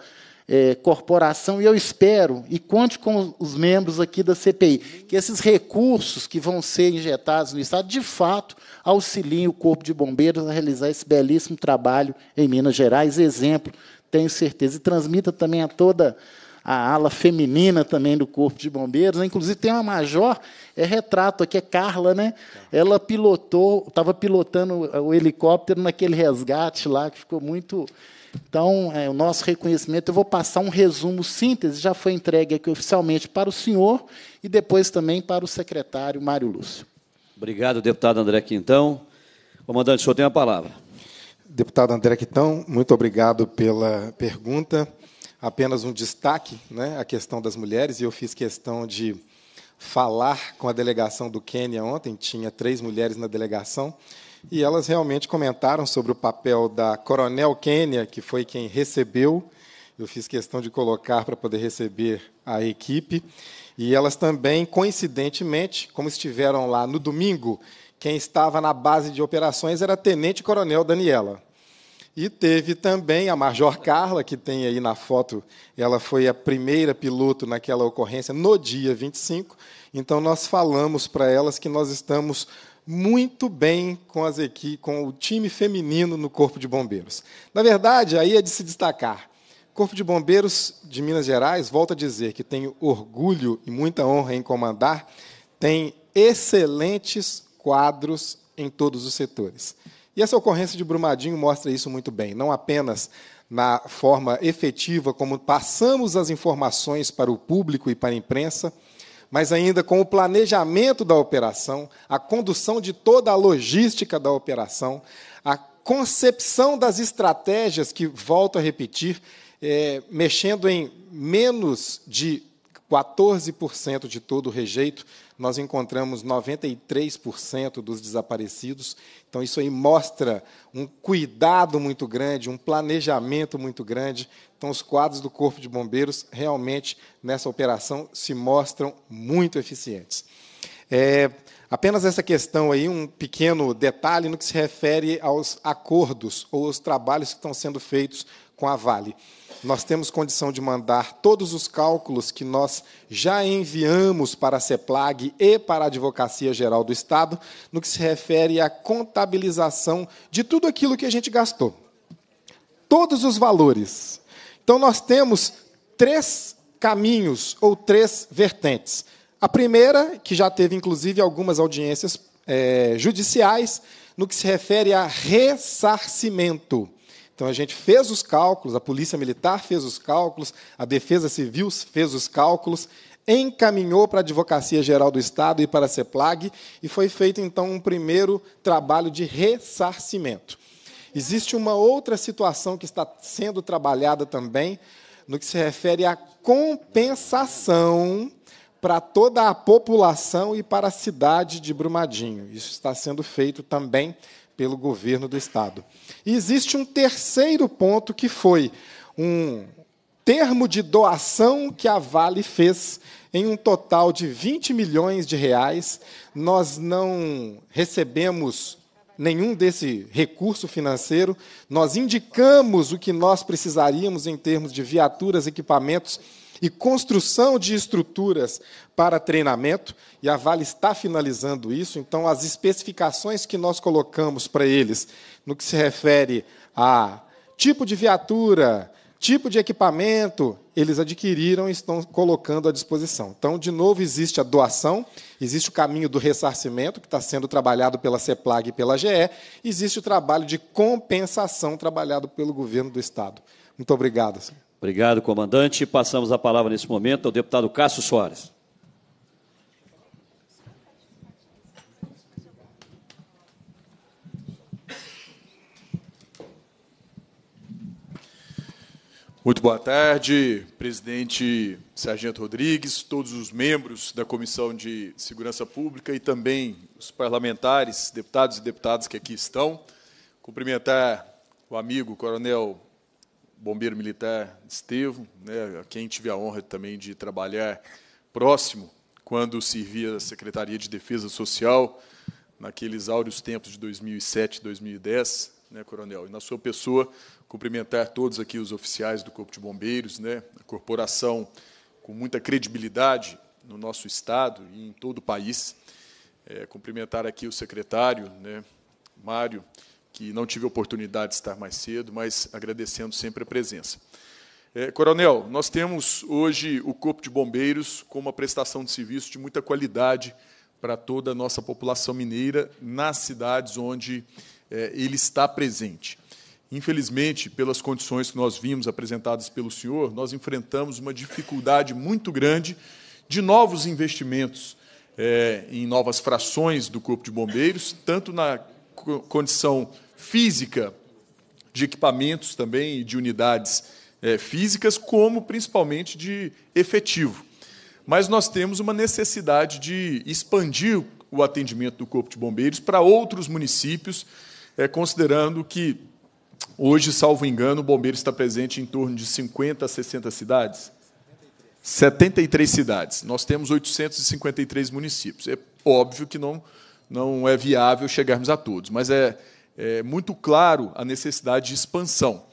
é, corporação. E eu espero, e conte com os membros aqui da CPI, que esses recursos que vão ser injetados no Estado, de fato, auxiliem o Corpo de Bombeiros a realizar esse belíssimo trabalho em Minas Gerais. Exemplo, tenho certeza. E transmita também a toda a ala feminina também do Corpo de Bombeiros. Né? Inclusive, tem uma major, é retrato aqui, é Carla, né? Ela pilotou, estava pilotando o helicóptero naquele resgate lá, que ficou muito. Então, é, o nosso reconhecimento, eu vou passar um resumo síntese, já foi entregue aqui oficialmente para o senhor e depois também para o secretário Mário Lúcio. Obrigado, deputado André Quintão. Comandante, o senhor tem a palavra. Deputado André Quintão, muito obrigado pela pergunta. Apenas um destaque, né, a questão das mulheres, e eu fiz questão de falar com a delegação do Quênia ontem, tinha três mulheres na delegação, e elas realmente comentaram sobre o papel da Coronel Quênia, que foi quem recebeu, eu fiz questão de colocar para poder receber a equipe, e elas também, coincidentemente, como estiveram lá no domingo, quem estava na base de operações era a Tenente Coronel Daniela. E teve também a Major Carla, que tem aí na foto, ela foi a primeira piloto naquela ocorrência no dia 25. Então nós falamos para elas que nós estamos muito bem com as equi com o time feminino no Corpo de Bombeiros. Na verdade, aí é de se destacar. Corpo de Bombeiros de Minas Gerais, volta a dizer que tenho orgulho e muita honra em comandar, tem excelentes quadros em todos os setores. E essa ocorrência de Brumadinho mostra isso muito bem, não apenas na forma efetiva como passamos as informações para o público e para a imprensa, mas ainda com o planejamento da operação, a condução de toda a logística da operação, a concepção das estratégias que, volto a repetir, é, mexendo em menos de 14% de todo o rejeito, nós encontramos 93% dos desaparecidos. Então, isso aí mostra um cuidado muito grande, um planejamento muito grande. Então, os quadros do Corpo de Bombeiros realmente, nessa operação, se mostram muito eficientes. É, apenas essa questão aí, um pequeno detalhe no que se refere aos acordos ou os trabalhos que estão sendo feitos com a Vale nós temos condição de mandar todos os cálculos que nós já enviamos para a CEPLAG e para a Advocacia Geral do Estado, no que se refere à contabilização de tudo aquilo que a gente gastou. Todos os valores. Então, nós temos três caminhos ou três vertentes. A primeira, que já teve inclusive algumas audiências é, judiciais, no que se refere a ressarcimento. Então a gente fez os cálculos, a Polícia Militar fez os cálculos, a Defesa Civil fez os cálculos, encaminhou para a Advocacia Geral do Estado e para a CEPLAG, e foi feito então um primeiro trabalho de ressarcimento. Existe uma outra situação que está sendo trabalhada também, no que se refere à compensação para toda a população e para a cidade de Brumadinho. Isso está sendo feito também pelo governo do Estado. E existe um terceiro ponto que foi um termo de doação que a Vale fez em um total de 20 milhões de reais. Nós não recebemos nenhum desse recurso financeiro. Nós indicamos o que nós precisaríamos em termos de viaturas, equipamentos e construção de estruturas para treinamento, e a Vale está finalizando isso, então as especificações que nós colocamos para eles no que se refere a tipo de viatura, tipo de equipamento, eles adquiriram e estão colocando à disposição. Então, de novo, existe a doação, existe o caminho do ressarcimento, que está sendo trabalhado pela CEPLAG e pela GE, existe o trabalho de compensação trabalhado pelo governo do Estado. Muito obrigado. Obrigado, comandante. Passamos a palavra nesse momento ao deputado Cássio Soares. Muito boa tarde, presidente Sargento Rodrigues, todos os membros da Comissão de Segurança Pública e também os parlamentares, deputados e deputadas que aqui estão. Cumprimentar o amigo Coronel bombeiro militar Estevam, né, a quem tive a honra também de trabalhar próximo quando servia a Secretaria de Defesa Social, naqueles áureos tempos de 2007, 2010, né, coronel? E na sua pessoa, cumprimentar todos aqui os oficiais do Corpo de Bombeiros, né, a corporação com muita credibilidade no nosso Estado e em todo o país. É, cumprimentar aqui o secretário, né, Mário, que não tive oportunidade de estar mais cedo, mas agradecendo sempre a presença. É, coronel, nós temos hoje o Corpo de Bombeiros com uma prestação de serviço de muita qualidade para toda a nossa população mineira nas cidades onde é, ele está presente. Infelizmente, pelas condições que nós vimos apresentadas pelo senhor, nós enfrentamos uma dificuldade muito grande de novos investimentos é, em novas frações do Corpo de Bombeiros, tanto na condição física de equipamentos também e de unidades é, físicas, como principalmente de efetivo. Mas nós temos uma necessidade de expandir o atendimento do Corpo de Bombeiros para outros municípios, é, considerando que hoje, salvo engano, o bombeiro está presente em torno de 50 a 60 cidades. 73 cidades. Nós temos 853 municípios. É óbvio que não não é viável chegarmos a todos, mas é, é muito claro a necessidade de expansão.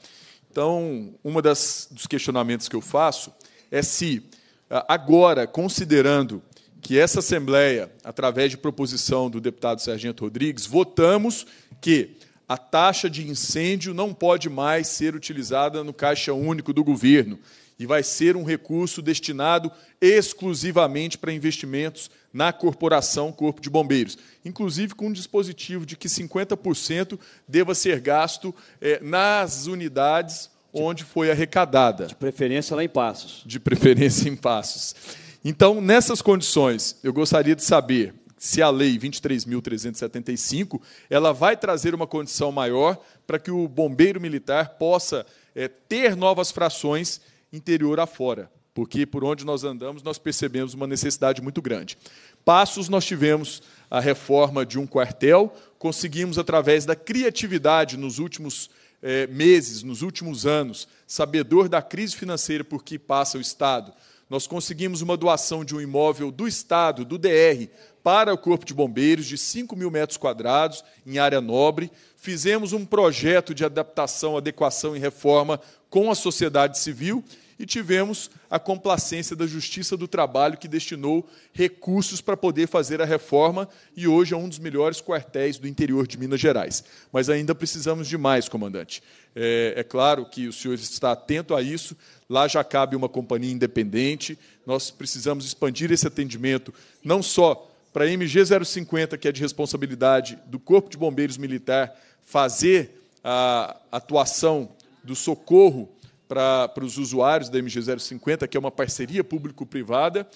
Então, um dos questionamentos que eu faço é se, ah, agora, considerando que essa Assembleia, através de proposição do deputado Sargento Rodrigues, votamos que a taxa de incêndio não pode mais ser utilizada no Caixa Único do governo e vai ser um recurso destinado exclusivamente para investimentos na corporação Corpo de Bombeiros, inclusive com um dispositivo de que 50% deva ser gasto é, nas unidades onde foi arrecadada. De preferência lá em Passos. De preferência em Passos. Então, nessas condições, eu gostaria de saber se a lei 23.375 ela vai trazer uma condição maior para que o bombeiro militar possa é, ter novas frações interior afora porque por onde nós andamos nós percebemos uma necessidade muito grande. Passos nós tivemos a reforma de um quartel, conseguimos através da criatividade nos últimos eh, meses, nos últimos anos, sabedor da crise financeira por que passa o Estado, nós conseguimos uma doação de um imóvel do Estado, do DR, para o Corpo de Bombeiros, de 5 mil metros quadrados, em área nobre. Fizemos um projeto de adaptação, adequação e reforma com a sociedade civil e tivemos a complacência da Justiça do Trabalho, que destinou recursos para poder fazer a reforma, e hoje é um dos melhores quartéis do interior de Minas Gerais. Mas ainda precisamos de mais, comandante. É, é claro que o senhor está atento a isso, lá já cabe uma companhia independente, nós precisamos expandir esse atendimento, não só para a MG 050, que é de responsabilidade do Corpo de Bombeiros Militar, fazer a atuação do socorro para os usuários da MG050, que é uma parceria público-privada,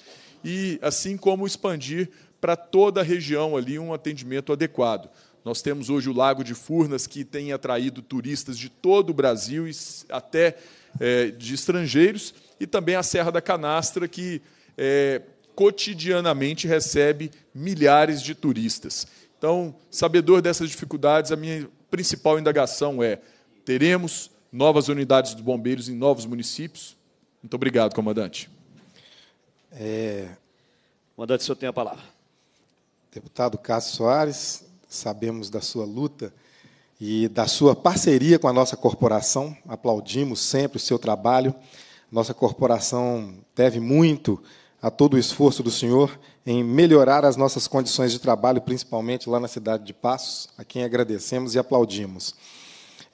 e assim como expandir para toda a região ali um atendimento adequado. Nós temos hoje o Lago de Furnas, que tem atraído turistas de todo o Brasil e até é, de estrangeiros, e também a Serra da Canastra, que é, cotidianamente recebe milhares de turistas. Então, sabedor dessas dificuldades, a minha principal indagação é: teremos novas unidades dos bombeiros em novos municípios. Muito obrigado, comandante. É... Comandante, o senhor tem a palavra. Deputado Cássio Soares, sabemos da sua luta e da sua parceria com a nossa corporação. Aplaudimos sempre o seu trabalho. Nossa corporação deve muito a todo o esforço do senhor em melhorar as nossas condições de trabalho, principalmente lá na cidade de Passos, a quem agradecemos e aplaudimos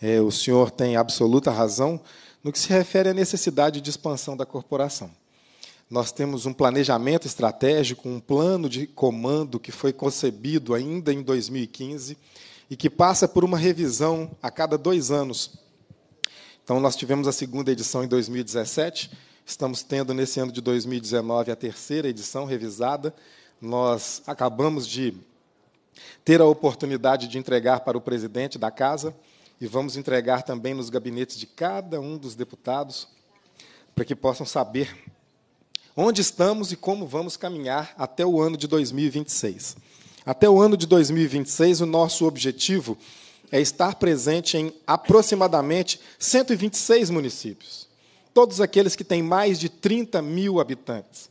é, o senhor tem absoluta razão no que se refere à necessidade de expansão da corporação. Nós temos um planejamento estratégico, um plano de comando que foi concebido ainda em 2015 e que passa por uma revisão a cada dois anos. Então, nós tivemos a segunda edição em 2017, estamos tendo nesse ano de 2019 a terceira edição revisada. Nós acabamos de ter a oportunidade de entregar para o presidente da casa e vamos entregar também nos gabinetes de cada um dos deputados, para que possam saber onde estamos e como vamos caminhar até o ano de 2026. Até o ano de 2026, o nosso objetivo é estar presente em aproximadamente 126 municípios, todos aqueles que têm mais de 30 mil habitantes.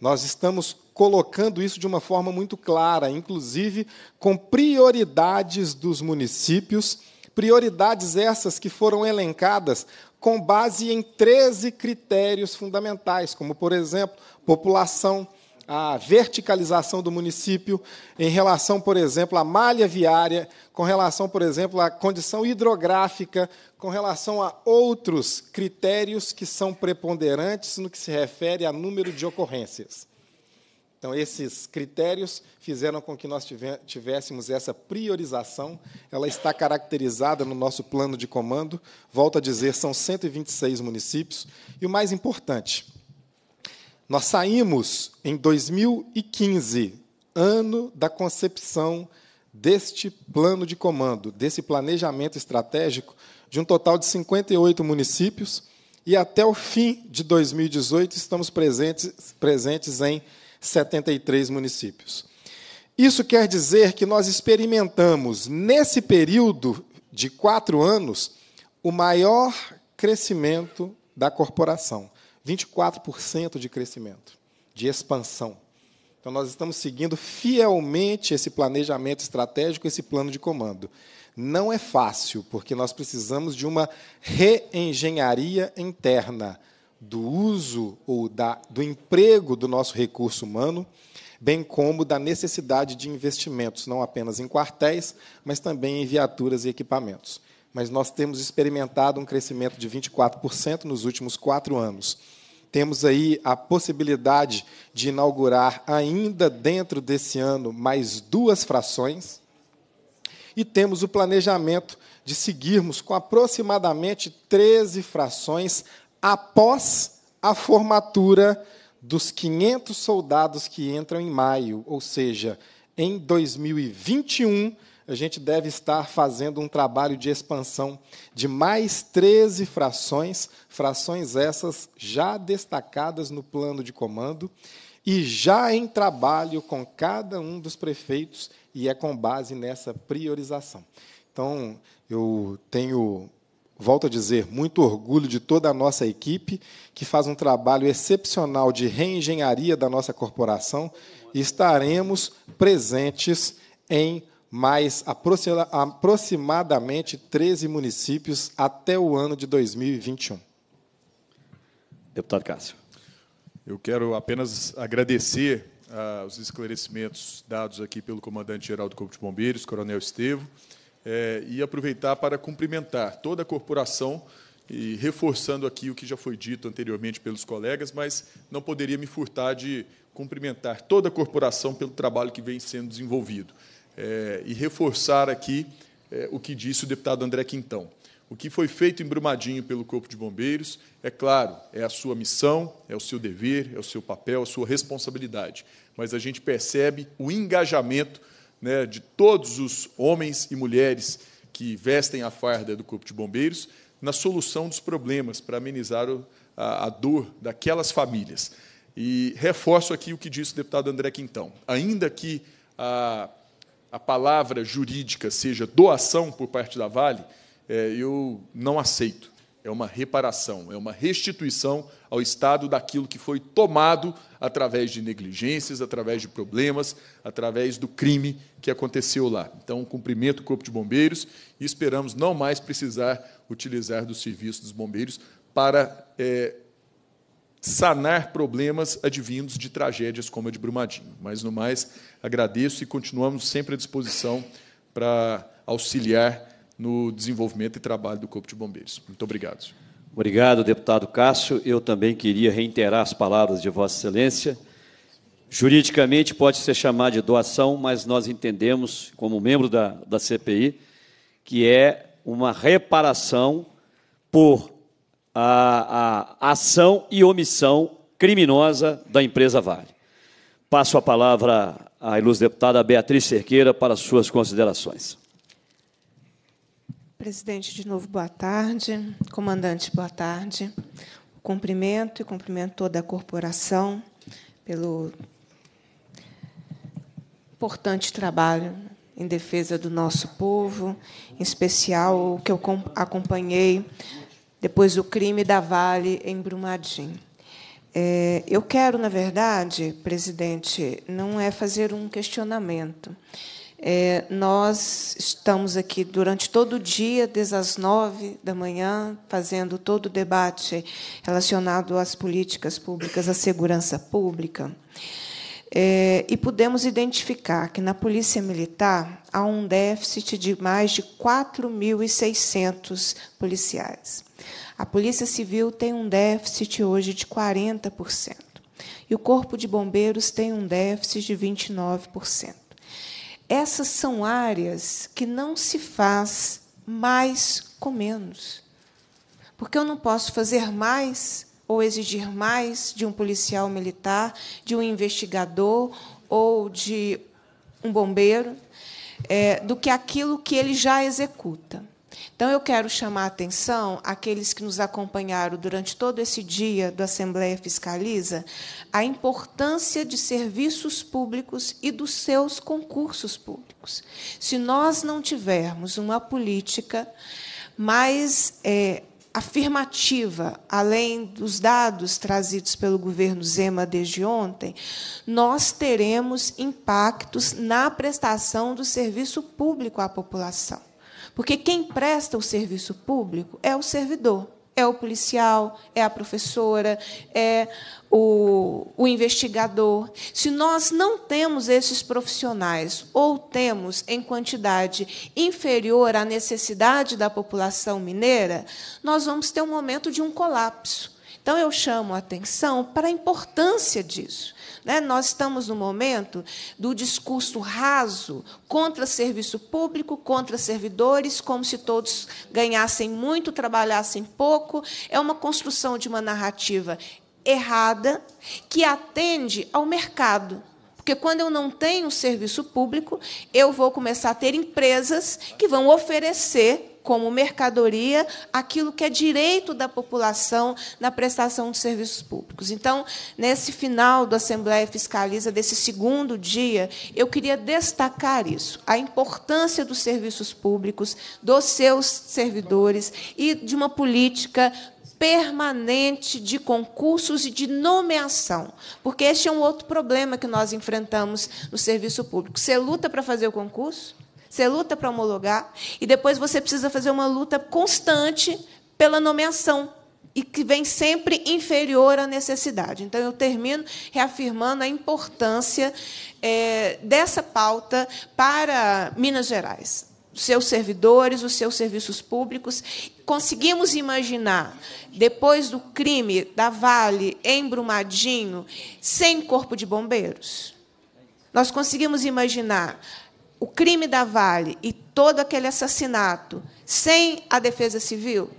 Nós estamos colocando isso de uma forma muito clara, inclusive com prioridades dos municípios Prioridades essas que foram elencadas com base em 13 critérios fundamentais, como, por exemplo, população, a verticalização do município em relação, por exemplo, à malha viária, com relação, por exemplo, à condição hidrográfica, com relação a outros critérios que são preponderantes no que se refere a número de ocorrências. Então, esses critérios fizeram com que nós tivéssemos essa priorização. Ela está caracterizada no nosso plano de comando. Volto a dizer, são 126 municípios. E o mais importante, nós saímos em 2015, ano da concepção deste plano de comando, desse planejamento estratégico, de um total de 58 municípios. E até o fim de 2018 estamos presentes, presentes em 73 municípios. Isso quer dizer que nós experimentamos, nesse período de quatro anos, o maior crescimento da corporação. 24% de crescimento, de expansão. Então, nós estamos seguindo fielmente esse planejamento estratégico, esse plano de comando. Não é fácil, porque nós precisamos de uma reengenharia interna do uso ou da, do emprego do nosso recurso humano, bem como da necessidade de investimentos, não apenas em quartéis, mas também em viaturas e equipamentos. Mas nós temos experimentado um crescimento de 24% nos últimos quatro anos. Temos aí a possibilidade de inaugurar, ainda dentro desse ano, mais duas frações. E temos o planejamento de seguirmos com aproximadamente 13 frações após a formatura dos 500 soldados que entram em maio, ou seja, em 2021, a gente deve estar fazendo um trabalho de expansão de mais 13 frações, frações essas já destacadas no plano de comando e já em trabalho com cada um dos prefeitos, e é com base nessa priorização. Então, eu tenho volto a dizer, muito orgulho de toda a nossa equipe, que faz um trabalho excepcional de reengenharia da nossa corporação, e estaremos presentes em mais aproximadamente 13 municípios até o ano de 2021. Deputado Cássio. Eu quero apenas agradecer uh, os esclarecimentos dados aqui pelo comandante-geral do Corpo de Bombeiros, Coronel Estevo, é, e aproveitar para cumprimentar toda a corporação e reforçando aqui o que já foi dito anteriormente pelos colegas, mas não poderia me furtar de cumprimentar toda a corporação pelo trabalho que vem sendo desenvolvido é, e reforçar aqui é, o que disse o deputado André Quintão. O que foi feito em Brumadinho pelo Corpo de Bombeiros, é claro, é a sua missão, é o seu dever, é o seu papel, é a sua responsabilidade. Mas a gente percebe o engajamento né, de todos os homens e mulheres que vestem a farda do Corpo de Bombeiros na solução dos problemas, para amenizar o, a, a dor daquelas famílias. E reforço aqui o que disse o deputado André Quintão. Ainda que a, a palavra jurídica seja doação por parte da Vale, é, eu não aceito é uma reparação, é uma restituição ao Estado daquilo que foi tomado através de negligências, através de problemas, através do crime que aconteceu lá. Então, cumprimento o Corpo de Bombeiros e esperamos não mais precisar utilizar do serviço dos bombeiros para é, sanar problemas advindos de tragédias como a de Brumadinho. Mas, no mais, agradeço e continuamos sempre à disposição para auxiliar no desenvolvimento e trabalho do Corpo de Bombeiros. Muito obrigado. Obrigado, deputado Cássio. Eu também queria reiterar as palavras de Vossa Excelência. Juridicamente pode ser chamado de doação, mas nós entendemos, como membro da, da CPI, que é uma reparação por a, a ação e omissão criminosa da empresa Vale. Passo a palavra à ilustre deputada Beatriz Cerqueira para suas considerações. Presidente, de novo, boa tarde. Comandante, boa tarde. Cumprimento e cumprimento toda a corporação pelo importante trabalho em defesa do nosso povo, em especial o que eu acompanhei depois do crime da Vale em Brumadinho. É, eu quero, na verdade, presidente, não é fazer um questionamento. É, nós estamos aqui durante todo o dia, desde as nove da manhã, fazendo todo o debate relacionado às políticas públicas, à segurança pública. É, e pudemos identificar que na Polícia Militar há um déficit de mais de 4.600 policiais. A Polícia Civil tem um déficit hoje de 40%. E o Corpo de Bombeiros tem um déficit de 29% essas são áreas que não se faz mais com menos. Porque eu não posso fazer mais ou exigir mais de um policial militar, de um investigador ou de um bombeiro, é, do que aquilo que ele já executa. Então, eu quero chamar a atenção aqueles que nos acompanharam durante todo esse dia da Assembleia Fiscaliza a importância de serviços públicos e dos seus concursos públicos. Se nós não tivermos uma política mais é, afirmativa, além dos dados trazidos pelo governo Zema desde ontem, nós teremos impactos na prestação do serviço público à população. Porque quem presta o serviço público é o servidor, é o policial, é a professora, é o, o investigador. Se nós não temos esses profissionais, ou temos em quantidade inferior à necessidade da população mineira, nós vamos ter um momento de um colapso. Então, eu chamo a atenção para a importância disso. Né? Nós estamos no momento do discurso raso contra serviço público, contra servidores, como se todos ganhassem muito, trabalhassem pouco. É uma construção de uma narrativa errada que atende ao mercado. Porque quando eu não tenho serviço público, eu vou começar a ter empresas que vão oferecer como mercadoria aquilo que é direito da população na prestação de serviços públicos. Então, nesse final do Assembleia Fiscaliza, desse segundo dia, eu queria destacar isso, a importância dos serviços públicos, dos seus servidores e de uma política permanente de concursos e de nomeação, porque este é um outro problema que nós enfrentamos no serviço público. Você luta para fazer o concurso? Você luta para homologar e depois você precisa fazer uma luta constante pela nomeação e que vem sempre inferior à necessidade. Então, eu termino reafirmando a importância é, dessa pauta para Minas Gerais, os seus servidores, os seus serviços públicos. Conseguimos imaginar, depois do crime da Vale em Brumadinho, sem corpo de bombeiros? Nós conseguimos imaginar o crime da Vale e todo aquele assassinato sem a defesa civil?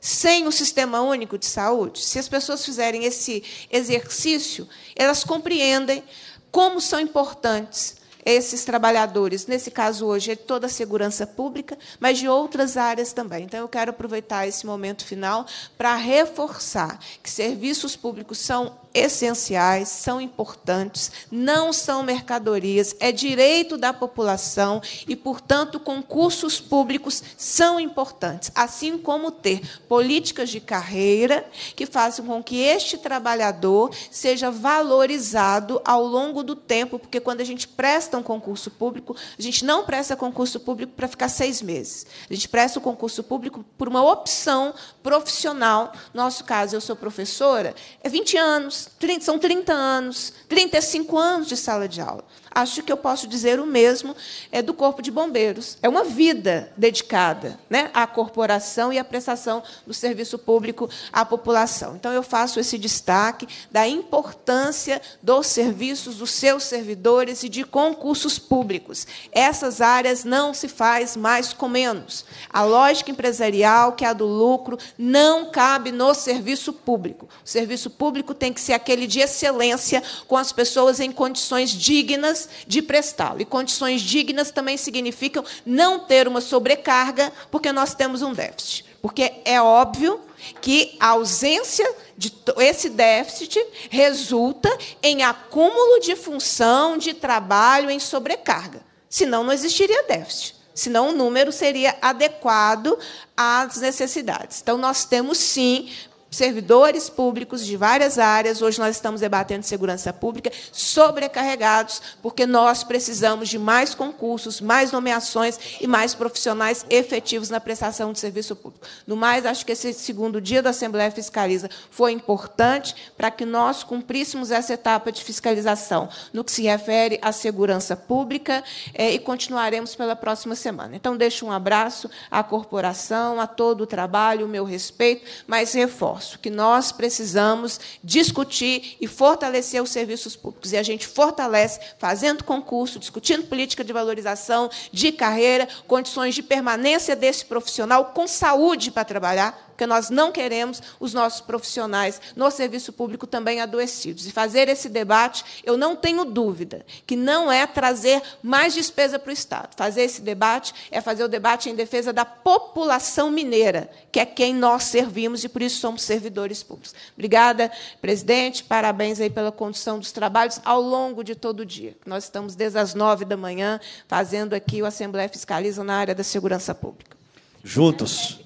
Sem o sistema único de saúde? Se as pessoas fizerem esse exercício, elas compreendem como são importantes esses trabalhadores, nesse caso hoje é toda a segurança pública, mas de outras áreas também. Então, eu quero aproveitar esse momento final para reforçar que serviços públicos são essenciais, são importantes, não são mercadorias, é direito da população e, portanto, concursos públicos são importantes, assim como ter políticas de carreira que façam com que este trabalhador seja valorizado ao longo do tempo, porque quando a gente presta um concurso público, a gente não presta concurso público para ficar seis meses. A gente presta o concurso público por uma opção profissional. No nosso caso, eu sou professora, é 20 anos anos, são 30 anos, 35 anos de sala de aula acho que eu posso dizer o mesmo é do Corpo de Bombeiros. É uma vida dedicada né, à corporação e à prestação do serviço público à população. Então, eu faço esse destaque da importância dos serviços, dos seus servidores e de concursos públicos. Essas áreas não se faz mais com menos. A lógica empresarial, que é a do lucro, não cabe no serviço público. O serviço público tem que ser aquele de excelência, com as pessoas em condições dignas de prestá-lo. E condições dignas também significam não ter uma sobrecarga, porque nós temos um déficit. Porque é óbvio que a ausência de esse déficit resulta em acúmulo de função, de trabalho, em sobrecarga. Senão não existiria déficit. Senão o número seria adequado às necessidades. Então nós temos sim servidores públicos de várias áreas. Hoje nós estamos debatendo segurança pública, sobrecarregados, porque nós precisamos de mais concursos, mais nomeações e mais profissionais efetivos na prestação de serviço público. No mais, acho que esse segundo dia da Assembleia Fiscaliza foi importante para que nós cumpríssemos essa etapa de fiscalização no que se refere à segurança pública eh, e continuaremos pela próxima semana. Então, deixo um abraço à corporação, a todo o trabalho, o meu respeito, mas reforço reforço que nós precisamos discutir e fortalecer os serviços públicos. E a gente fortalece fazendo concurso, discutindo política de valorização, de carreira, condições de permanência desse profissional com saúde para trabalhar, porque nós não queremos os nossos profissionais no serviço público também adoecidos. E fazer esse debate, eu não tenho dúvida que não é trazer mais despesa para o Estado. Fazer esse debate é fazer o debate em defesa da população mineira, que é quem nós servimos e por isso somos servidos servidores públicos. Obrigada, presidente. Parabéns aí pela condução dos trabalhos ao longo de todo o dia. Nós estamos desde as nove da manhã fazendo aqui o Assembleia Fiscaliza na área da segurança pública. Juntos,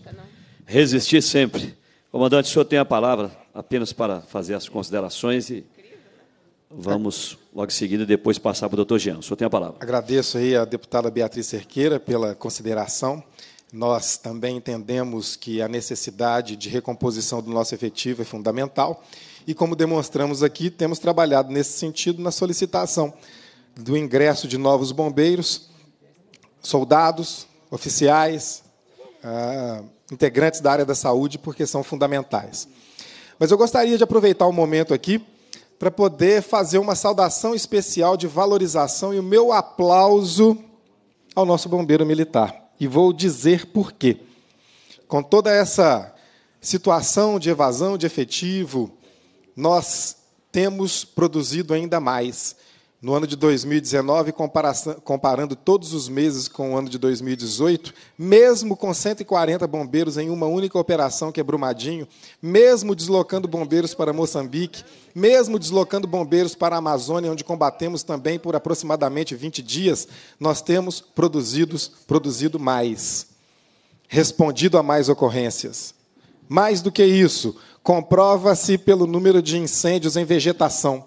resistir sempre. Comandante, o senhor tem a palavra apenas para fazer as considerações e vamos logo em seguida depois passar para o doutor Jean. O senhor tem a palavra. Agradeço aí a deputada Beatriz Cerqueira pela consideração. Nós também entendemos que a necessidade de recomposição do nosso efetivo é fundamental e, como demonstramos aqui, temos trabalhado nesse sentido na solicitação do ingresso de novos bombeiros, soldados, oficiais, ah, integrantes da área da saúde, porque são fundamentais. Mas eu gostaria de aproveitar o um momento aqui para poder fazer uma saudação especial de valorização e o meu aplauso ao nosso bombeiro militar e vou dizer por quê. Com toda essa situação de evasão de efetivo, nós temos produzido ainda mais no ano de 2019, comparando todos os meses com o ano de 2018, mesmo com 140 bombeiros em uma única operação, que é Brumadinho, mesmo deslocando bombeiros para Moçambique, mesmo deslocando bombeiros para a Amazônia, onde combatemos também por aproximadamente 20 dias, nós temos produzidos, produzido mais, respondido a mais ocorrências. Mais do que isso, comprova-se pelo número de incêndios em vegetação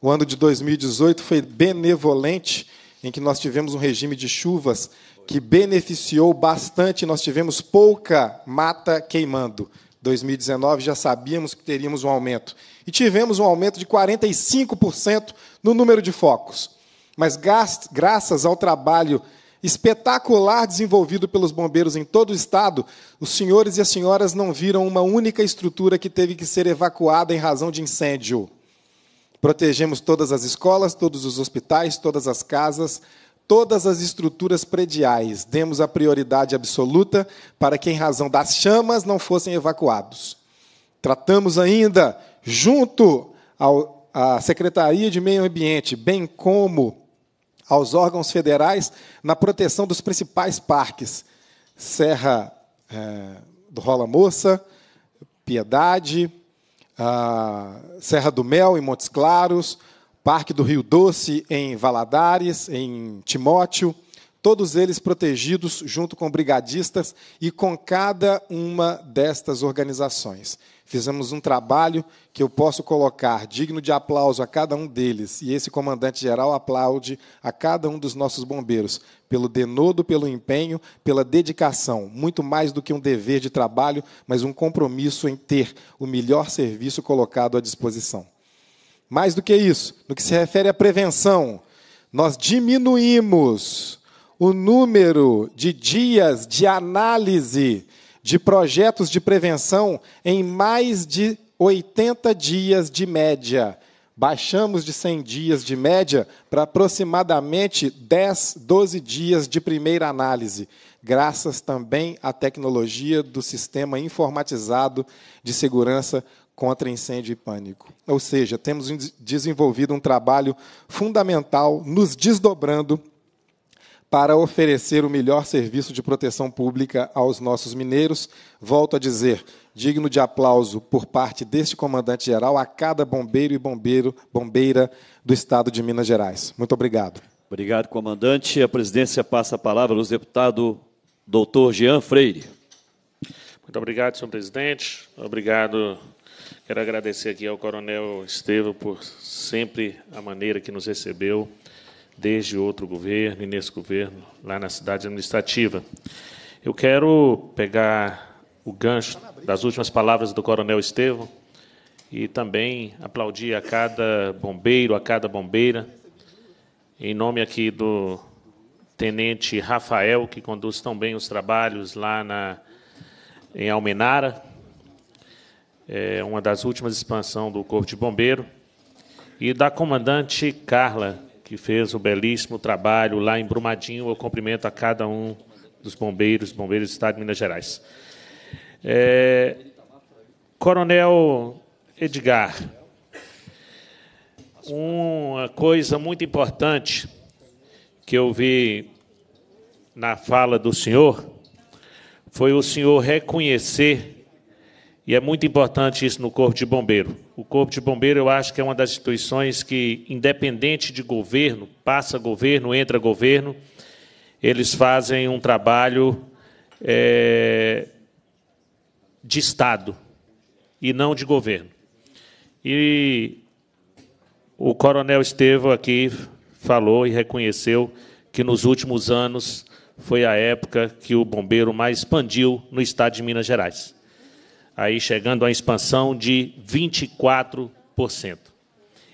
o ano de 2018 foi benevolente, em que nós tivemos um regime de chuvas que beneficiou bastante, nós tivemos pouca mata queimando. 2019 já sabíamos que teríamos um aumento. E tivemos um aumento de 45% no número de focos. Mas graças ao trabalho espetacular desenvolvido pelos bombeiros em todo o estado, os senhores e as senhoras não viram uma única estrutura que teve que ser evacuada em razão de incêndio. Protegemos todas as escolas, todos os hospitais, todas as casas, todas as estruturas prediais. Demos a prioridade absoluta para que, em razão das chamas, não fossem evacuados. Tratamos ainda, junto à Secretaria de Meio Ambiente, bem como aos órgãos federais, na proteção dos principais parques: Serra é, do Rola Moça, Piedade, a Serra do Mel, em Montes Claros, Parque do Rio Doce, em Valadares, em Timóteo, todos eles protegidos junto com brigadistas e com cada uma destas organizações. Fizemos um trabalho que eu posso colocar digno de aplauso a cada um deles, e esse comandante-geral aplaude a cada um dos nossos bombeiros, pelo denodo, pelo empenho, pela dedicação, muito mais do que um dever de trabalho, mas um compromisso em ter o melhor serviço colocado à disposição. Mais do que isso, no que se refere à prevenção, nós diminuímos o número de dias de análise de projetos de prevenção em mais de 80 dias de média. Baixamos de 100 dias de média para aproximadamente 10, 12 dias de primeira análise, graças também à tecnologia do sistema informatizado de segurança contra incêndio e pânico. Ou seja, temos desenvolvido um trabalho fundamental, nos desdobrando para oferecer o melhor serviço de proteção pública aos nossos mineiros. Volto a dizer, digno de aplauso por parte deste comandante-geral a cada bombeiro e bombeiro, bombeira do Estado de Minas Gerais. Muito obrigado. Obrigado, comandante. A presidência passa a palavra ao deputado doutor Jean Freire. Muito obrigado, senhor presidente. Obrigado. Quero agradecer aqui ao coronel Estevam por sempre a maneira que nos recebeu desde outro governo e nesse governo, lá na cidade administrativa. Eu quero pegar o gancho das últimas palavras do Coronel Estevão e também aplaudir a cada bombeiro, a cada bombeira, em nome aqui do Tenente Rafael, que conduz tão bem os trabalhos lá na, em Almenara, é uma das últimas expansões do Corpo de Bombeiro, e da comandante Carla, que fez um belíssimo trabalho lá em Brumadinho. Eu cumprimento a cada um dos bombeiros, bombeiros do Estado de Minas Gerais. É, Coronel Edgar, uma coisa muito importante que eu vi na fala do senhor foi o senhor reconhecer e é muito importante isso no Corpo de Bombeiro. O Corpo de Bombeiro, eu acho que é uma das instituições que, independente de governo, passa governo, entra governo, eles fazem um trabalho é, de Estado e não de governo. E o Coronel Estevão aqui falou e reconheceu que nos últimos anos foi a época que o bombeiro mais expandiu no estado de Minas Gerais aí chegando a expansão de 24%.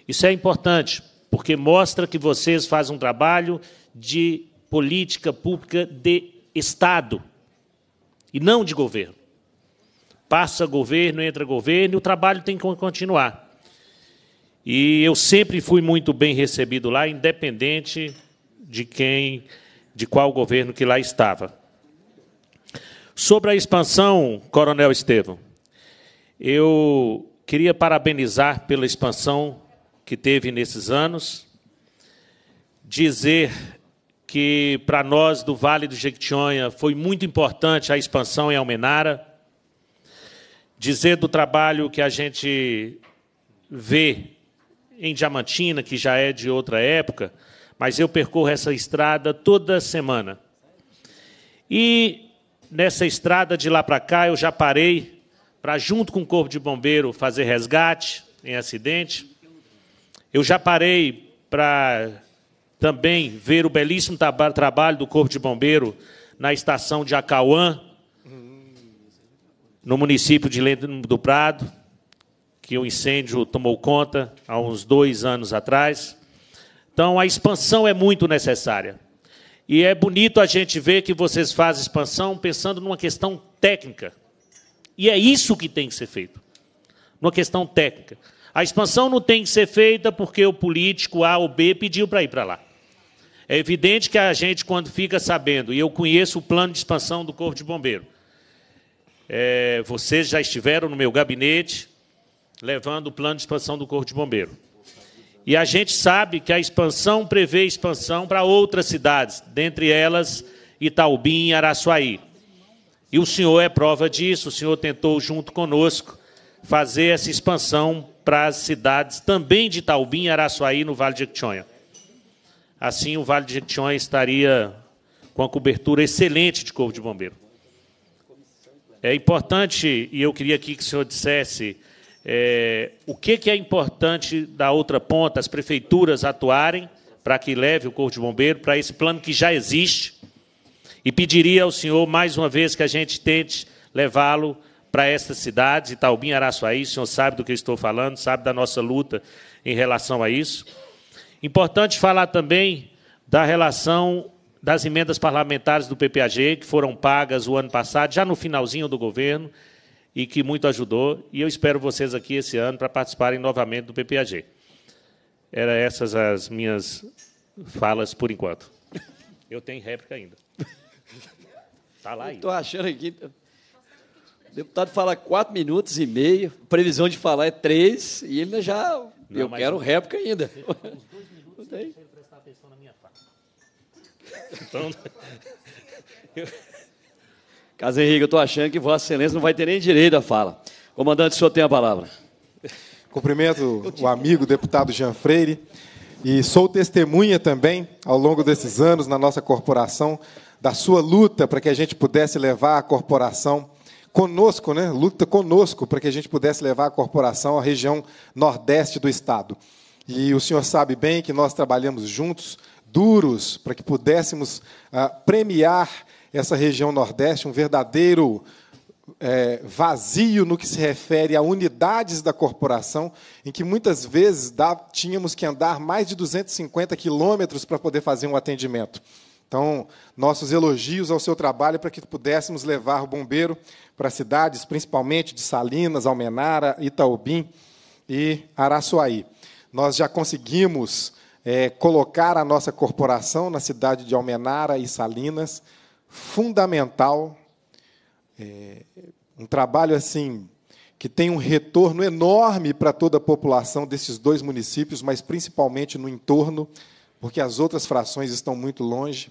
Isso é importante, porque mostra que vocês fazem um trabalho de política pública de Estado e não de governo. Passa governo, entra governo, e o trabalho tem que continuar. E eu sempre fui muito bem recebido lá, independente de quem, de qual governo que lá estava. Sobre a expansão, Coronel Estevão, eu queria parabenizar pela expansão que teve nesses anos, dizer que para nós do Vale do Jequitinhonha foi muito importante a expansão em Almenara, dizer do trabalho que a gente vê em Diamantina, que já é de outra época, mas eu percorro essa estrada toda semana. E nessa estrada de lá para cá eu já parei para, junto com o Corpo de Bombeiro, fazer resgate em acidente. Eu já parei para também ver o belíssimo trabalho do Corpo de Bombeiro na estação de Acauã, no município de Lendo do Prado, que o incêndio tomou conta há uns dois anos atrás. Então, a expansão é muito necessária. E é bonito a gente ver que vocês fazem expansão pensando numa questão técnica. E é isso que tem que ser feito. Uma questão técnica. A expansão não tem que ser feita porque o político A ou B pediu para ir para lá. É evidente que a gente, quando fica sabendo, e eu conheço o plano de expansão do Corpo de Bombeiro, é, vocês já estiveram no meu gabinete levando o plano de expansão do Corpo de Bombeiro. E a gente sabe que a expansão prevê expansão para outras cidades, dentre elas Itaubim e Araçuaí. E o Senhor é prova disso, o Senhor tentou, junto conosco, fazer essa expansão para as cidades também de Taubim, Araçuaí, no Vale de Jequitinhonha. Assim, o Vale de Jequitinhonha estaria com a cobertura excelente de Corpo de Bombeiro. É importante, e eu queria aqui que o senhor dissesse é, o que, que é importante da outra ponta, as prefeituras atuarem para que leve o Corpo de Bombeiro para esse plano que já existe, e pediria ao senhor, mais uma vez, que a gente tente levá-lo para esta cidade, Itaubim, Araçuaí. O senhor sabe do que eu estou falando, sabe da nossa luta em relação a isso. Importante falar também da relação das emendas parlamentares do PPAG, que foram pagas o ano passado, já no finalzinho do governo, e que muito ajudou. E eu espero vocês aqui esse ano para participarem novamente do PPAG. Eram essas as minhas falas por enquanto. Eu tenho réplica ainda. Está lá Estou achando aqui. O deputado fala quatro minutos e meio, previsão de falar é três, e ele já. Não, eu quero réplica ainda. Os dois minutos sem prestar atenção na minha fala. Então. Caso Henrique, eu estou achando que Vossa Excelência não vai ter nem direito à fala. Comandante, o senhor tem a palavra. Cumprimento o amigo deputado Jean Freire e sou testemunha também, ao longo desses anos, na nossa corporação, da sua luta para que a gente pudesse levar a corporação conosco, né? Luta conosco para que a gente pudesse levar a corporação à região nordeste do estado. E o senhor sabe bem que nós trabalhamos juntos, duros, para que pudéssemos ah, premiar essa região nordeste, um verdadeiro é, vazio no que se refere a unidades da corporação, em que muitas vezes dá, tínhamos que andar mais de 250 quilômetros para poder fazer um atendimento. Então, nossos elogios ao seu trabalho para que pudéssemos levar o bombeiro para cidades, principalmente de Salinas, Almenara, Itaubim e Araçuaí. Nós já conseguimos é, colocar a nossa corporação na cidade de Almenara e Salinas, fundamental, é, um trabalho assim que tem um retorno enorme para toda a população desses dois municípios, mas principalmente no entorno, porque as outras frações estão muito longe.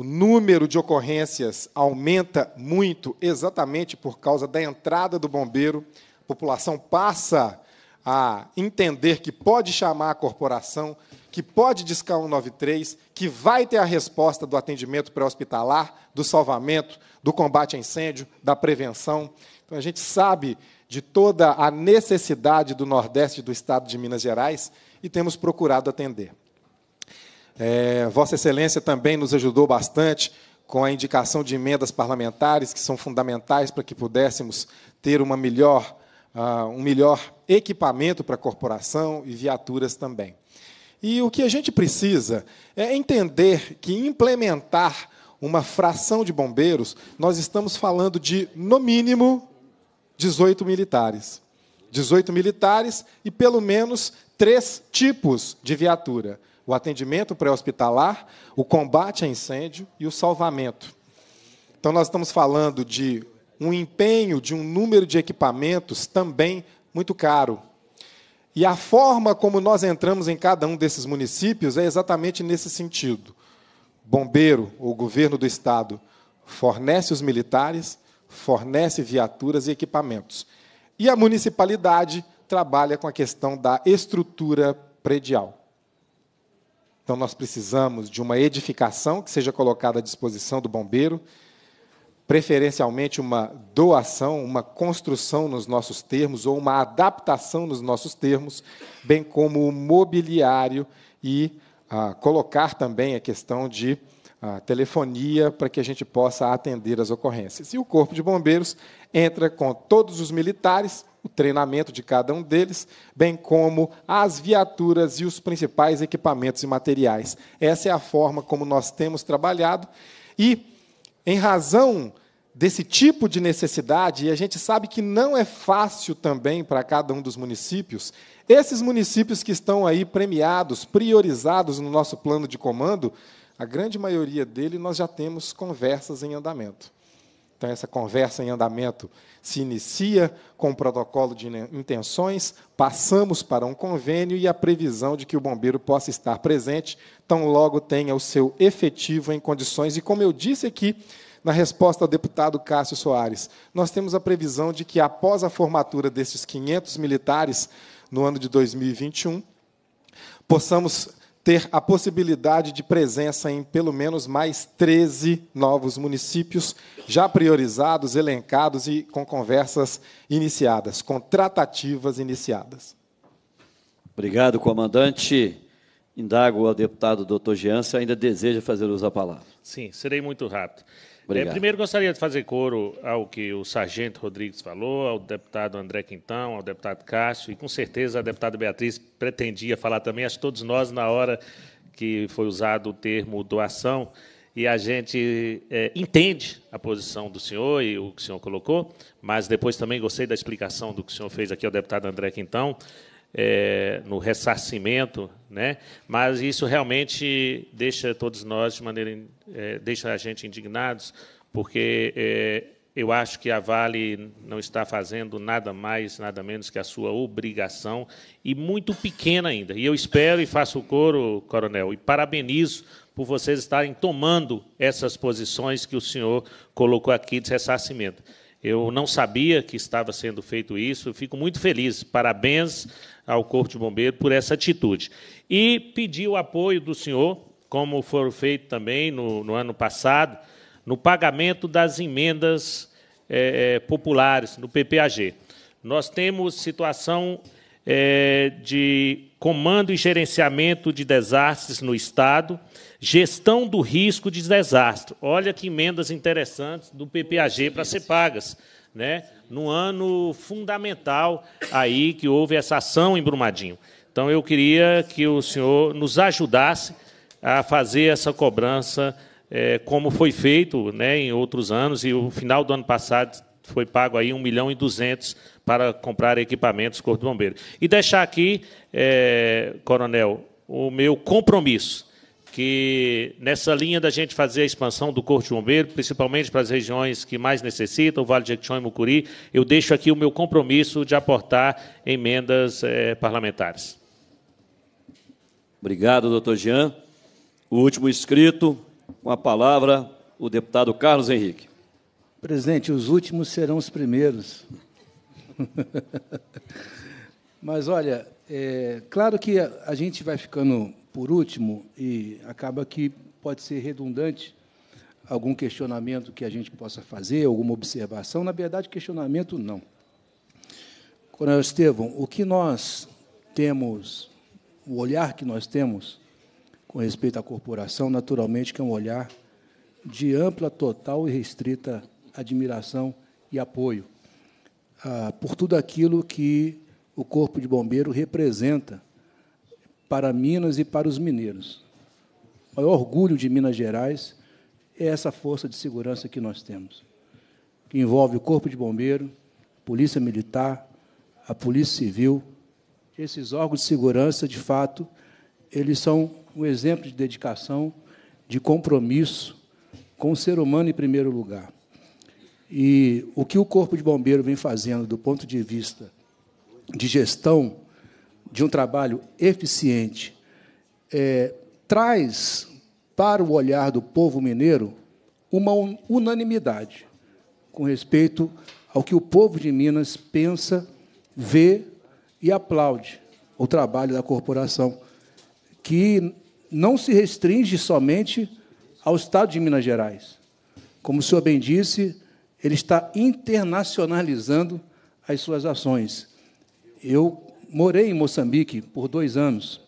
O número de ocorrências aumenta muito exatamente por causa da entrada do bombeiro. A população passa a entender que pode chamar a corporação, que pode discar 193, que vai ter a resposta do atendimento pré-hospitalar, do salvamento, do combate a incêndio, da prevenção. Então a gente sabe de toda a necessidade do Nordeste do estado de Minas Gerais e temos procurado atender. É, Vossa Excelência também nos ajudou bastante com a indicação de emendas parlamentares, que são fundamentais para que pudéssemos ter uma melhor, uh, um melhor equipamento para a corporação e viaturas também. E o que a gente precisa é entender que implementar uma fração de bombeiros, nós estamos falando de, no mínimo, 18 militares. 18 militares e pelo menos três tipos de viatura o atendimento pré-hospitalar, o combate a incêndio e o salvamento. Então, nós estamos falando de um empenho de um número de equipamentos também muito caro. E a forma como nós entramos em cada um desses municípios é exatamente nesse sentido. Bombeiro, o governo do estado, fornece os militares, fornece viaturas e equipamentos. E a municipalidade trabalha com a questão da estrutura predial. Então, nós precisamos de uma edificação que seja colocada à disposição do bombeiro, preferencialmente uma doação, uma construção nos nossos termos ou uma adaptação nos nossos termos, bem como o mobiliário e ah, colocar também a questão de ah, telefonia para que a gente possa atender as ocorrências. E o Corpo de Bombeiros entra com todos os militares o treinamento de cada um deles, bem como as viaturas e os principais equipamentos e materiais. Essa é a forma como nós temos trabalhado e, em razão desse tipo de necessidade, e a gente sabe que não é fácil também para cada um dos municípios, esses municípios que estão aí premiados, priorizados no nosso plano de comando, a grande maioria dele nós já temos conversas em andamento. Então, essa conversa em andamento se inicia com o um protocolo de intenções, passamos para um convênio e a previsão de que o bombeiro possa estar presente, tão logo tenha o seu efetivo em condições. E, como eu disse aqui, na resposta ao deputado Cássio Soares, nós temos a previsão de que, após a formatura desses 500 militares no ano de 2021, possamos ter a possibilidade de presença em pelo menos mais 13 novos municípios, já priorizados, elencados e com conversas iniciadas, com tratativas iniciadas. Obrigado, comandante. Indago ao deputado doutor Jean se ainda deseja fazer uso da palavra. Sim, serei muito rápido. É, primeiro, gostaria de fazer coro ao que o sargento Rodrigues falou, ao deputado André Quintão, ao deputado Cássio, e com certeza a deputada Beatriz pretendia falar também, acho que todos nós, na hora que foi usado o termo doação, e a gente é, entende a posição do senhor e o que o senhor colocou, mas depois também gostei da explicação do que o senhor fez aqui ao deputado André Quintão, é, no ressarcimento, né? Mas isso realmente deixa todos nós de maneira é, deixa a gente indignados, porque é, eu acho que a Vale não está fazendo nada mais, nada menos que a sua obrigação e muito pequena ainda. E eu espero e faço o coro, coronel, e parabenizo por vocês estarem tomando essas posições que o senhor colocou aqui de ressarcimento. Eu não sabia que estava sendo feito isso. Eu fico muito feliz. Parabéns ao Corpo de Bombeiro por essa atitude. E pedi o apoio do senhor, como foi feito também no, no ano passado, no pagamento das emendas é, populares no PPAG. Nós temos situação é, de comando e gerenciamento de desastres no Estado Gestão do risco de desastre. Olha que emendas interessantes do PPAG para ser pagas. Né? No ano fundamental aí que houve essa ação em Brumadinho. Então, eu queria que o senhor nos ajudasse a fazer essa cobrança é, como foi feito né, em outros anos, e o final do ano passado foi pago aí 1 milhão e 200 para comprar equipamentos Corpo de Bombeiro. E deixar aqui, é, coronel, o meu compromisso que nessa linha da gente fazer a expansão do Corpo de Bombeiro, principalmente para as regiões que mais necessitam, o Vale de Jequitinhonha e Mucuri, eu deixo aqui o meu compromisso de aportar emendas é, parlamentares. Obrigado, doutor Jean. O último inscrito, com a palavra, o deputado Carlos Henrique. Presidente, os últimos serão os primeiros. Mas, olha, é, claro que a, a gente vai ficando por último, e acaba que pode ser redundante algum questionamento que a gente possa fazer, alguma observação. Na verdade, questionamento não. Coronel Estevam, o que nós temos, o olhar que nós temos com respeito à corporação, naturalmente, que é um olhar de ampla, total e restrita admiração e apoio ah, por tudo aquilo que o Corpo de Bombeiro representa para Minas e para os mineiros. O maior orgulho de Minas Gerais é essa força de segurança que nós temos, que envolve o Corpo de Bombeiro, a Polícia Militar, a Polícia Civil. Esses órgãos de segurança, de fato, eles são um exemplo de dedicação, de compromisso com o ser humano em primeiro lugar. E o que o Corpo de Bombeiro vem fazendo do ponto de vista de gestão de um trabalho eficiente é, traz para o olhar do povo mineiro uma unanimidade com respeito ao que o povo de Minas pensa, vê e aplaude o trabalho da corporação, que não se restringe somente ao Estado de Minas Gerais. Como o senhor bem disse, ele está internacionalizando as suas ações. Eu morei em Moçambique por dois anos.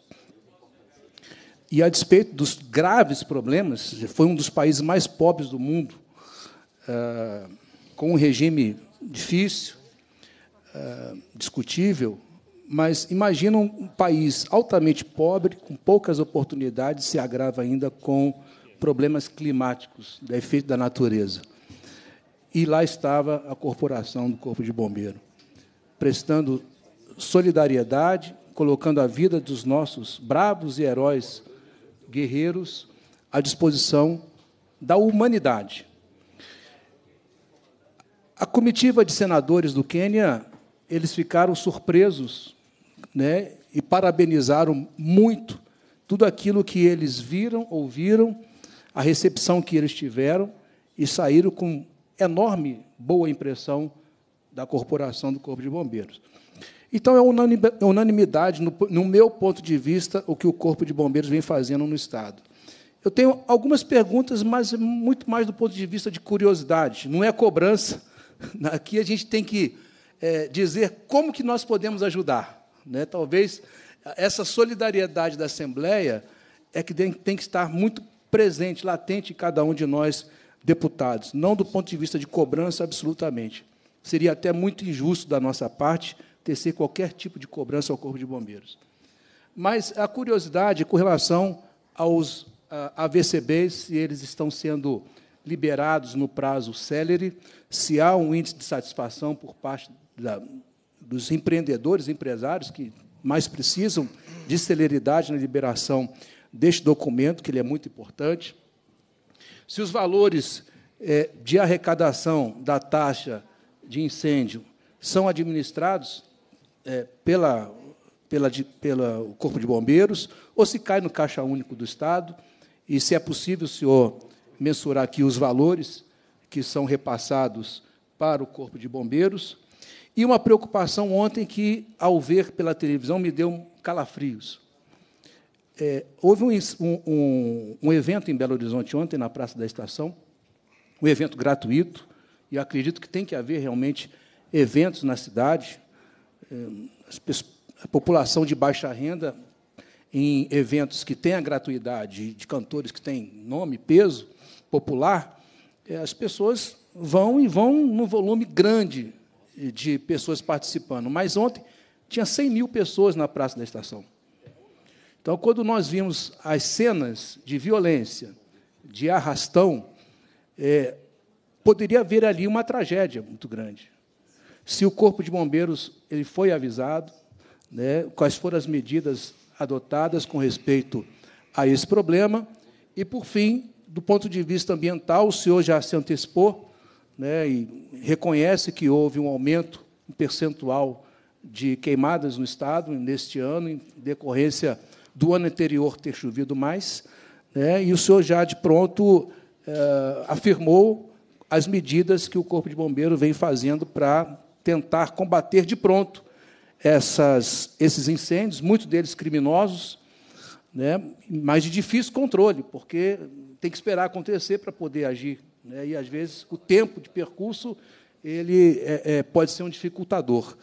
E a despeito dos graves problemas, foi um dos países mais pobres do mundo, eh, com um regime difícil, eh, discutível, mas imagina um país altamente pobre, com poucas oportunidades, se agrava ainda com problemas climáticos, da efeito da natureza. E lá estava a corporação do Corpo de Bombeiro, prestando solidariedade, colocando a vida dos nossos bravos e heróis guerreiros à disposição da humanidade. A comitiva de senadores do Quênia, eles ficaram surpresos, né, e parabenizaram muito tudo aquilo que eles viram, ouviram, a recepção que eles tiveram e saíram com enorme boa impressão da corporação do Corpo de Bombeiros. Então, é, é unanimidade, no, meu ponto de vista, o que o Corpo de Bombeiros vem fazendo no Estado. Eu tenho algumas perguntas, mas muito mais do ponto de vista de curiosidade, não é cobrança. Aqui a gente tem que é, dizer como que nós podemos ajudar. Né? Talvez essa solidariedade da Assembleia é que tem que estar muito presente, latente em cada um de nós, deputados, não do ponto de vista de cobrança absolutamente. Seria até muito injusto da nossa parte tecer qualquer tipo de cobrança ao Corpo de Bombeiros. Mas a curiosidade com relação aos AVCBs, se eles estão sendo liberados no prazo celere, se há um índice de satisfação por parte da, dos empreendedores, empresários que mais precisam de celeridade na liberação deste documento, que ele é muito importante. Se os valores é, de arrecadação da taxa de incêndio são administrados é, pela, pela, pela o Corpo de Bombeiros, ou se cai no Caixa Único do Estado, e se é possível, senhor, mensurar aqui os valores que são repassados para o Corpo de Bombeiros. E uma preocupação ontem que, ao ver pela televisão, me deu calafrios. É, houve um, um, um, evento em Belo Horizonte ontem, na Praça da Estação, um evento gratuito, e acredito que tem que haver realmente eventos na cidade, a população de baixa renda em eventos que têm a gratuidade de cantores que têm nome, peso popular, eh, as pessoas vão e vão num volume grande eh, de pessoas participando. Mas ontem tinha 100 mil pessoas na Praça da Estação. Então, quando nós vimos as cenas de violência, de arrastão, é, poderia haver ali uma tragédia muito grande se o corpo de bombeiros ele foi avisado, né, quais foram as medidas adotadas com respeito a esse problema. E, por fim, do ponto de vista ambiental, o senhor já se antecipou né, e reconhece que houve um aumento em percentual de queimadas no Estado neste ano, em decorrência do ano anterior ter chovido mais. Né, e o senhor já, de pronto, eh, afirmou as medidas que o Corpo de Bombeiro vem fazendo para tentar combater de pronto essas, esses incêndios, muitos deles criminosos, né, mas de difícil controle, porque tem que esperar acontecer para poder agir. Né, e, às vezes, o tempo de percurso ele é, é, pode ser um dificultador.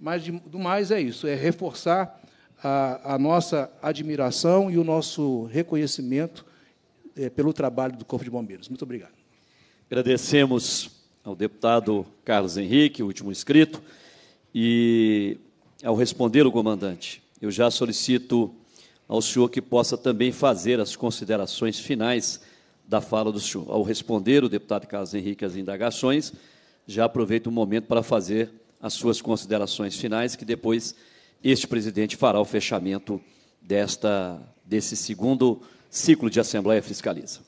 Mas, de, do mais, é isso, é reforçar a, a nossa admiração e o nosso reconhecimento é, pelo trabalho do Corpo de Bombeiros. Muito obrigado. Agradecemos ao é deputado Carlos Henrique, o último inscrito, e ao responder o comandante, eu já solicito ao senhor que possa também fazer as considerações finais da fala do senhor. Ao responder o deputado Carlos Henrique às indagações, já aproveito o momento para fazer as suas considerações finais, que depois este presidente fará o fechamento desta, desse segundo ciclo de Assembleia Fiscaliza.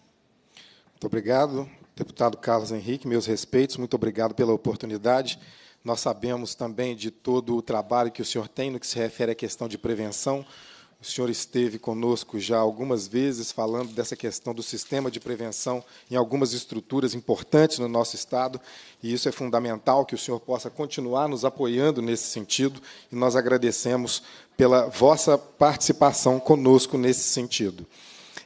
Muito obrigado, Deputado Carlos Henrique, meus respeitos, muito obrigado pela oportunidade. Nós sabemos também de todo o trabalho que o senhor tem no que se refere à questão de prevenção. O senhor esteve conosco já algumas vezes falando dessa questão do sistema de prevenção em algumas estruturas importantes no nosso Estado, e isso é fundamental que o senhor possa continuar nos apoiando nesse sentido, e nós agradecemos pela vossa participação conosco nesse sentido.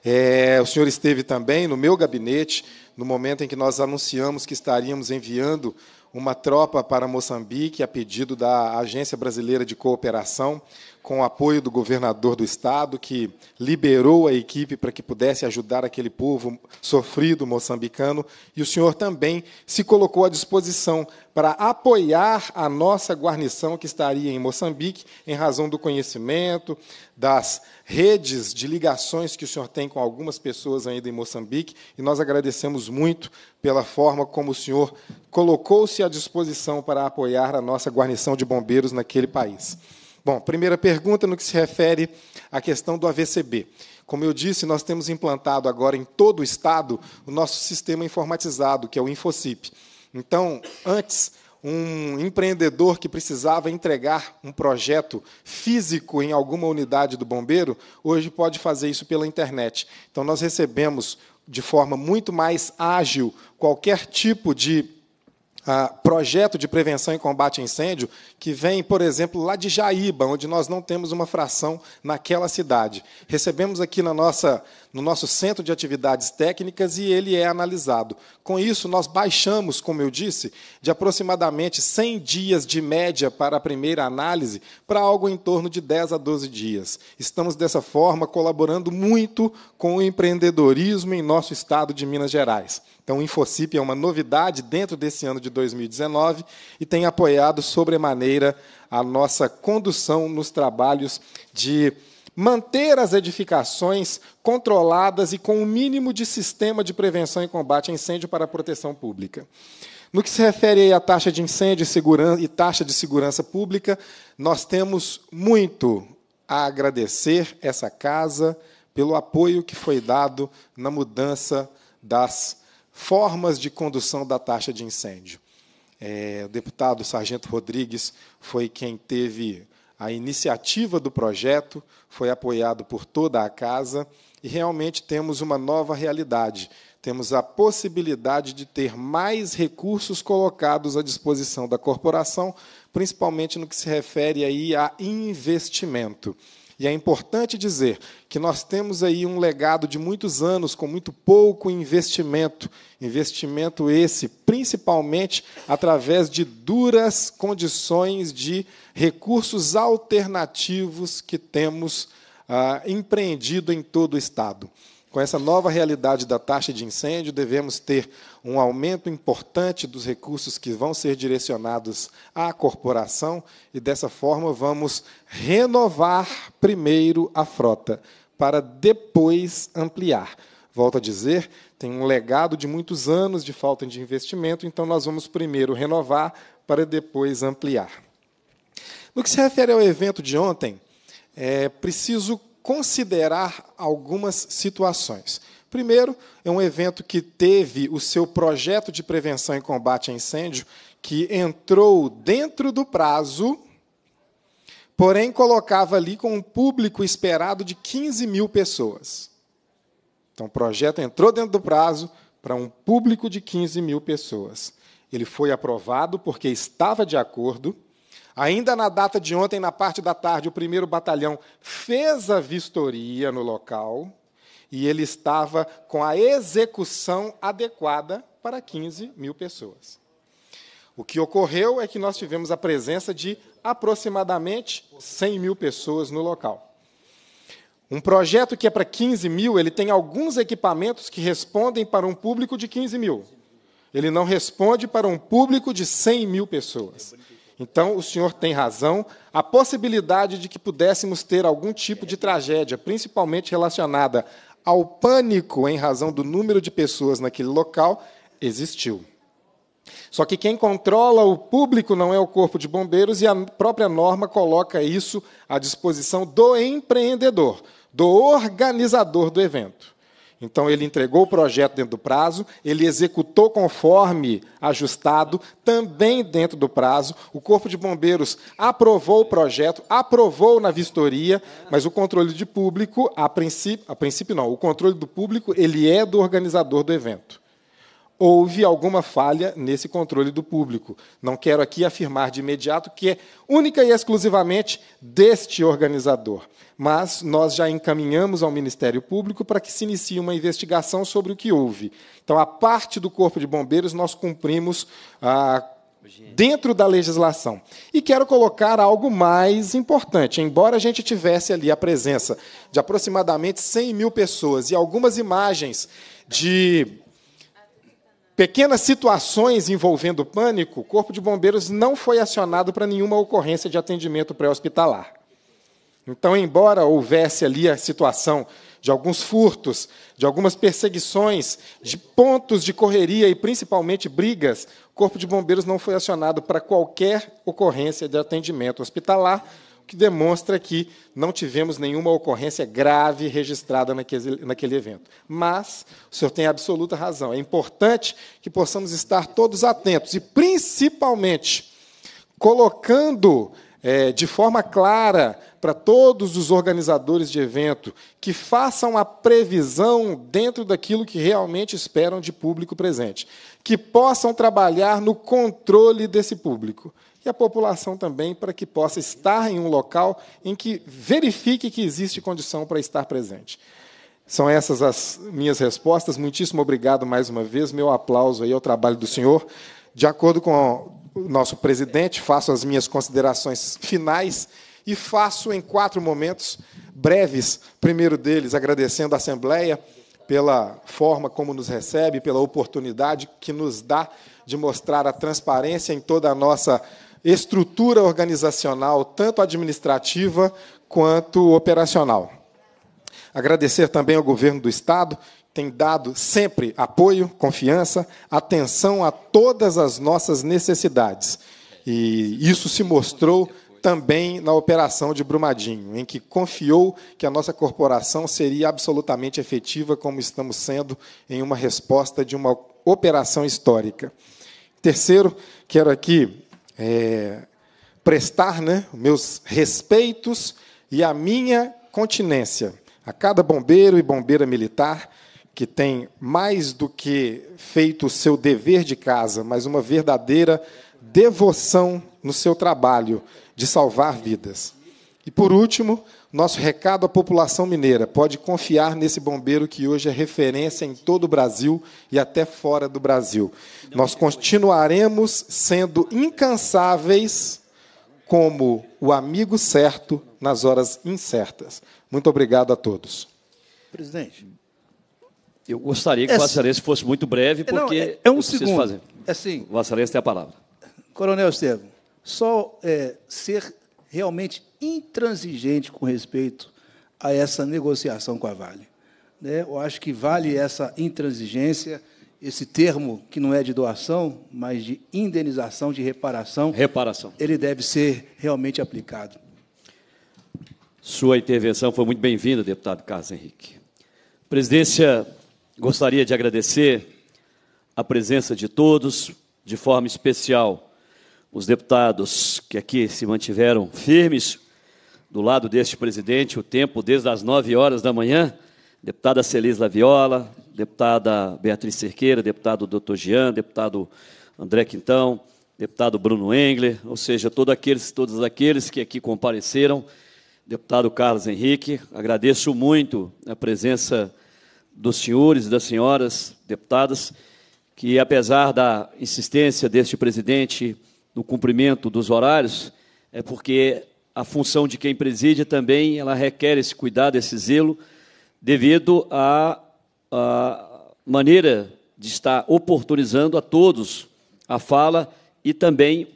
É, o senhor esteve também no meu gabinete no momento em que nós anunciamos que estaríamos enviando uma tropa para Moçambique a pedido da Agência Brasileira de Cooperação, com o apoio do governador do estado, que liberou a equipe para que pudesse ajudar aquele povo sofrido moçambicano, e o senhor também se colocou à disposição para apoiar a nossa guarnição que estaria em Moçambique, em razão do conhecimento, das redes de ligações que o senhor tem com algumas pessoas ainda em Moçambique, e nós agradecemos muito pela forma como o senhor colocou-se à disposição para apoiar a nossa guarnição de bombeiros naquele país. Bom, primeira pergunta no que se refere à questão do AVCB. Como eu disse, nós temos implantado agora em todo o estado o nosso sistema informatizado, que é o Infocip. Então, antes, um empreendedor que precisava entregar um projeto físico em alguma unidade do bombeiro, hoje pode fazer isso pela internet. Então, nós recebemos de forma muito mais ágil qualquer tipo de projeto de prevenção e combate a incêndio que vem, por exemplo, lá de Jaíba, onde nós não temos uma fração naquela cidade. Recebemos aqui na nossa, no nosso centro de atividades técnicas e ele é analisado. Com isso, nós baixamos, como eu disse, de aproximadamente 100 dias de média para a primeira análise para algo em torno de 10 a 12 dias. Estamos, dessa forma, colaborando muito com o empreendedorismo em nosso estado de Minas Gerais. Então, o Infocip é uma novidade dentro desse ano de 2019 e tem apoiado sobremaneira a nossa condução nos trabalhos de manter as edificações controladas e com o um mínimo de sistema de prevenção e combate a incêndio para a proteção pública. No que se refere à taxa de incêndio e, e taxa de segurança pública, nós temos muito a agradecer essa casa pelo apoio que foi dado na mudança das formas de condução da taxa de incêndio. É, o deputado Sargento Rodrigues foi quem teve a iniciativa do projeto foi apoiado por toda a casa e realmente temos uma nova realidade. Temos a possibilidade de ter mais recursos colocados à disposição da corporação, principalmente no que se refere aí a investimento. E é importante dizer que nós temos aí um legado de muitos anos com muito pouco investimento, investimento esse principalmente através de duras condições de recursos alternativos que temos ah, empreendido em todo o estado. Com essa nova realidade da taxa de incêndio, devemos ter um aumento importante dos recursos que vão ser direcionados à corporação e, dessa forma, vamos renovar primeiro a frota, para depois ampliar. Volto a dizer, tem um legado de muitos anos de falta de investimento, então nós vamos primeiro renovar para depois ampliar. No que se refere ao evento de ontem, é preciso considerar algumas situações. Primeiro, é um evento que teve o seu projeto de prevenção e combate a incêndio que entrou dentro do prazo, porém colocava ali com um público esperado de 15 mil pessoas. Então, o projeto entrou dentro do prazo para um público de 15 mil pessoas. Ele foi aprovado porque estava de acordo Ainda na data de ontem, na parte da tarde, o primeiro batalhão fez a vistoria no local e ele estava com a execução adequada para 15 mil pessoas. O que ocorreu é que nós tivemos a presença de aproximadamente 100 mil pessoas no local. Um projeto que é para 15 mil, ele tem alguns equipamentos que respondem para um público de 15 mil. Ele não responde para um público de 100 mil pessoas. Então, o senhor tem razão. A possibilidade de que pudéssemos ter algum tipo de tragédia, principalmente relacionada ao pânico em razão do número de pessoas naquele local, existiu. Só que quem controla o público não é o Corpo de Bombeiros e a própria norma coloca isso à disposição do empreendedor, do organizador do evento. Então, ele entregou o projeto dentro do prazo, ele executou conforme ajustado, também dentro do prazo. O Corpo de Bombeiros aprovou o projeto, aprovou na vistoria, mas o controle de público, a princípio, a princípio não, o controle do público, ele é do organizador do evento houve alguma falha nesse controle do público. Não quero aqui afirmar de imediato que é única e exclusivamente deste organizador, mas nós já encaminhamos ao Ministério Público para que se inicie uma investigação sobre o que houve. Então, a parte do Corpo de Bombeiros nós cumprimos ah, dentro da legislação. E quero colocar algo mais importante. Embora a gente tivesse ali a presença de aproximadamente 100 mil pessoas e algumas imagens de pequenas situações envolvendo pânico, o Corpo de Bombeiros não foi acionado para nenhuma ocorrência de atendimento pré-hospitalar. Então, embora houvesse ali a situação de alguns furtos, de algumas perseguições, de pontos de correria e principalmente brigas, o Corpo de Bombeiros não foi acionado para qualquer ocorrência de atendimento hospitalar, que demonstra que não tivemos nenhuma ocorrência grave registrada naquele, naquele evento. Mas o senhor tem absoluta razão. É importante que possamos estar todos atentos e, principalmente, colocando é, de forma clara para todos os organizadores de evento que façam a previsão dentro daquilo que realmente esperam de público presente, que possam trabalhar no controle desse público a população também para que possa estar em um local em que verifique que existe condição para estar presente. São essas as minhas respostas. Muitíssimo obrigado mais uma vez. Meu aplauso aí ao trabalho do senhor. De acordo com o nosso presidente, faço as minhas considerações finais e faço em quatro momentos breves. Primeiro deles, agradecendo à Assembleia pela forma como nos recebe, pela oportunidade que nos dá de mostrar a transparência em toda a nossa estrutura organizacional, tanto administrativa quanto operacional. Agradecer também ao governo do Estado, que tem dado sempre apoio, confiança, atenção a todas as nossas necessidades. E isso se mostrou também na operação de Brumadinho, em que confiou que a nossa corporação seria absolutamente efetiva, como estamos sendo em uma resposta de uma operação histórica. Terceiro, quero aqui é, prestar né, meus respeitos e a minha continência a cada bombeiro e bombeira militar que tem mais do que feito o seu dever de casa, mas uma verdadeira devoção no seu trabalho de salvar vidas. E por último, nosso recado à população mineira: pode confiar nesse bombeiro que hoje é referência em todo o Brasil e até fora do Brasil. Nós continuaremos sendo incansáveis como o amigo certo nas horas incertas. Muito obrigado a todos. Presidente, eu gostaria que o é Vassarense fosse muito breve, porque não, é, é um segundo. Fazer. É sim. O Vassarense tem a palavra. Coronel Estevam, só é, ser realmente intransigente com respeito a essa negociação com a Vale. Né? Eu acho que vale essa intransigência, esse termo que não é de doação, mas de indenização, de reparação. Reparação. Ele deve ser realmente aplicado. Sua intervenção foi muito bem-vinda, deputado Carlos Henrique. Presidência, gostaria de agradecer a presença de todos, de forma especial os deputados que aqui se mantiveram firmes do lado deste presidente o tempo desde as 9 horas da manhã, deputada Celis Laviola, deputada Beatriz Cerqueira, deputado Dr. Jean, deputado André Quintão, deputado Bruno Engler, ou seja, todos aqueles, todos aqueles que aqui compareceram, deputado Carlos Henrique, agradeço muito a presença dos senhores e das senhoras deputadas, que apesar da insistência deste presidente no cumprimento dos horários, é porque a função de quem preside também ela requer esse cuidado, esse zelo, devido à, à maneira de estar oportunizando a todos a fala e também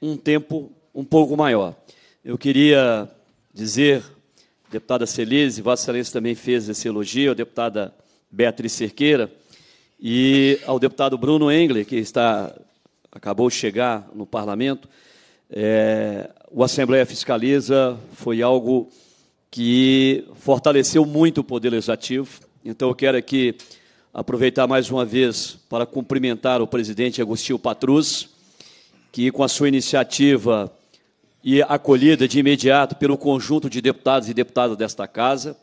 um tempo um pouco maior. Eu queria dizer, deputada Celise, Vossa Excelência também fez esse elogio, a deputada Beatriz Cerqueira, e ao deputado Bruno Engler, que está acabou de chegar no parlamento, é, o Assembleia Fiscaliza foi algo que fortaleceu muito o Poder Legislativo. Então, eu quero aqui aproveitar mais uma vez para cumprimentar o presidente Agostinho Patrus, que, com a sua iniciativa e acolhida de imediato pelo conjunto de deputados e deputadas desta Casa,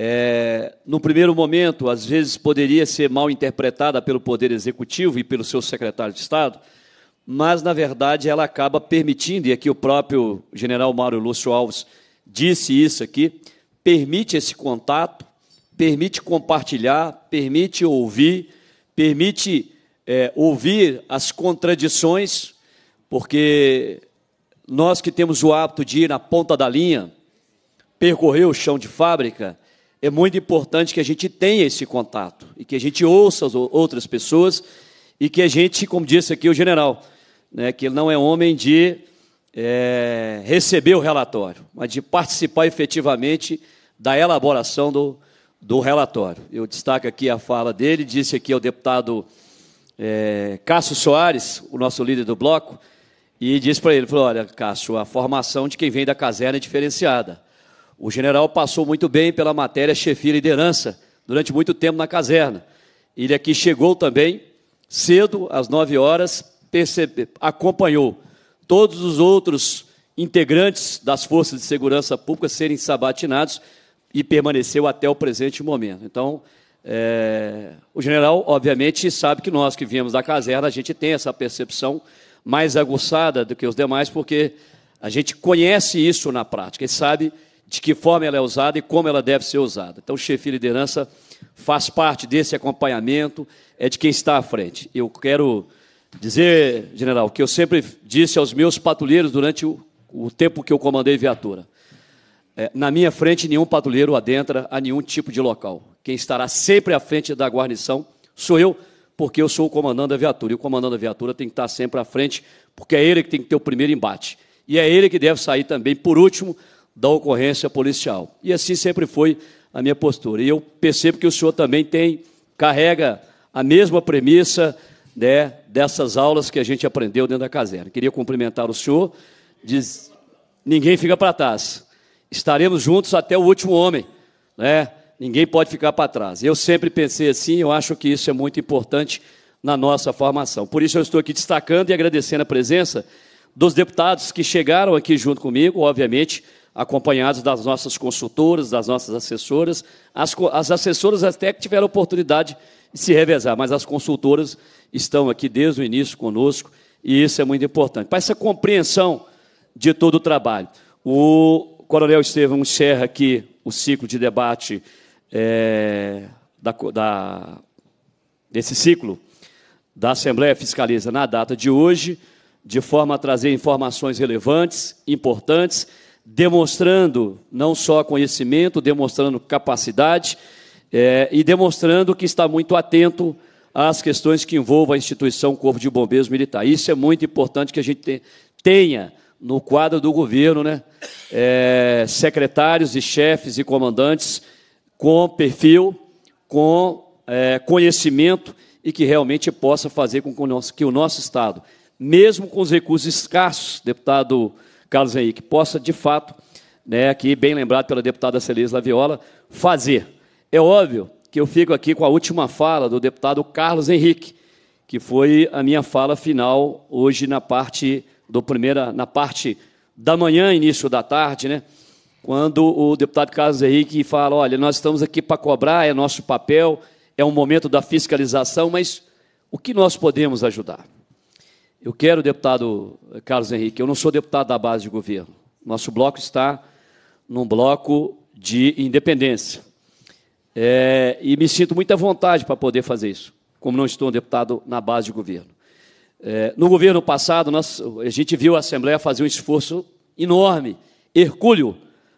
é, no primeiro momento, às vezes poderia ser mal interpretada pelo Poder Executivo e pelo seu secretário de Estado, mas, na verdade, ela acaba permitindo, e aqui o próprio general Mário Lúcio Alves disse isso aqui, permite esse contato, permite compartilhar, permite ouvir, permite é, ouvir as contradições, porque nós que temos o hábito de ir na ponta da linha, percorrer o chão de fábrica, é muito importante que a gente tenha esse contato e que a gente ouça as outras pessoas e que a gente, como disse aqui o general, né, que ele não é homem de é, receber o relatório, mas de participar efetivamente da elaboração do, do relatório. Eu destaco aqui a fala dele, disse aqui ao deputado é, Cássio Soares, o nosso líder do bloco, e disse para ele, falou, olha, Cássio, a formação de quem vem da caserna é diferenciada. O general passou muito bem pela matéria chefia e liderança durante muito tempo na caserna. Ele aqui chegou também, cedo, às 9 horas, percebe, acompanhou todos os outros integrantes das forças de segurança pública serem sabatinados e permaneceu até o presente momento. Então, é, o general, obviamente, sabe que nós que viemos da caserna, a gente tem essa percepção mais aguçada do que os demais, porque a gente conhece isso na prática e sabe de que forma ela é usada e como ela deve ser usada. Então, chefe e liderança faz parte desse acompanhamento, é de quem está à frente. Eu quero dizer, general, que eu sempre disse aos meus patrulheiros durante o, o tempo que eu comandei viatura: é, na minha frente, nenhum patrulheiro adentra a nenhum tipo de local. Quem estará sempre à frente da guarnição sou eu, porque eu sou o comandante da viatura. E o comandante da viatura tem que estar sempre à frente, porque é ele que tem que ter o primeiro embate. E é ele que deve sair também, por último, da ocorrência policial. E assim sempre foi a minha postura. E eu percebo que o senhor também tem, carrega a mesma premissa né, dessas aulas que a gente aprendeu dentro da caserna. Queria cumprimentar o senhor, diz, ninguém fica para trás. Estaremos juntos até o último homem, né? Ninguém pode ficar para trás. Eu sempre pensei assim, eu acho que isso é muito importante na nossa formação. Por isso eu estou aqui destacando e agradecendo a presença dos deputados que chegaram aqui junto comigo, obviamente, acompanhados das nossas consultoras, das nossas assessoras. As, as assessoras até que tiveram oportunidade de se revezar, mas as consultoras estão aqui desde o início conosco e isso é muito importante. Para essa compreensão de todo o trabalho, o Coronel Estevam encerra aqui o ciclo de debate é, da, da, desse ciclo da Assembleia Fiscaliza na data de hoje, de forma a trazer informações relevantes, importantes demonstrando não só conhecimento, demonstrando capacidade é, e demonstrando que está muito atento às questões que envolvam a instituição Corpo de Bombeiros Militar. Isso é muito importante que a gente tenha no quadro do governo, né, é, secretários e chefes e comandantes com perfil, com é, conhecimento e que realmente possa fazer com que o nosso, que o nosso Estado, mesmo com os recursos escassos, deputado Carlos Henrique possa, de fato, né, aqui bem lembrado pela deputada Celise Laviola, fazer. É óbvio que eu fico aqui com a última fala do deputado Carlos Henrique, que foi a minha fala final hoje na parte do primeira, na parte da manhã, início da tarde, né? Quando o deputado Carlos Henrique fala, olha, nós estamos aqui para cobrar, é nosso papel, é um momento da fiscalização, mas o que nós podemos ajudar? Eu quero, deputado Carlos Henrique, eu não sou deputado da base de governo. Nosso bloco está num bloco de independência. É, e me sinto muita vontade para poder fazer isso, como não estou um deputado na base de governo. É, no governo passado, nós, a gente viu a Assembleia fazer um esforço enorme, hercúleo,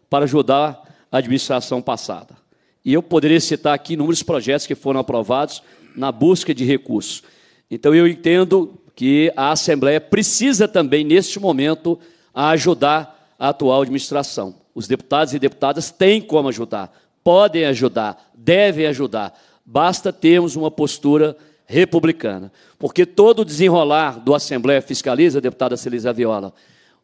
para ajudar a administração passada. E eu poderia citar aqui inúmeros projetos que foram aprovados na busca de recursos. Então, eu entendo que a Assembleia precisa também, neste momento, ajudar a atual administração. Os deputados e deputadas têm como ajudar, podem ajudar, devem ajudar. Basta termos uma postura republicana. Porque todo o desenrolar do Assembleia Fiscaliza, deputada Celisa Viola,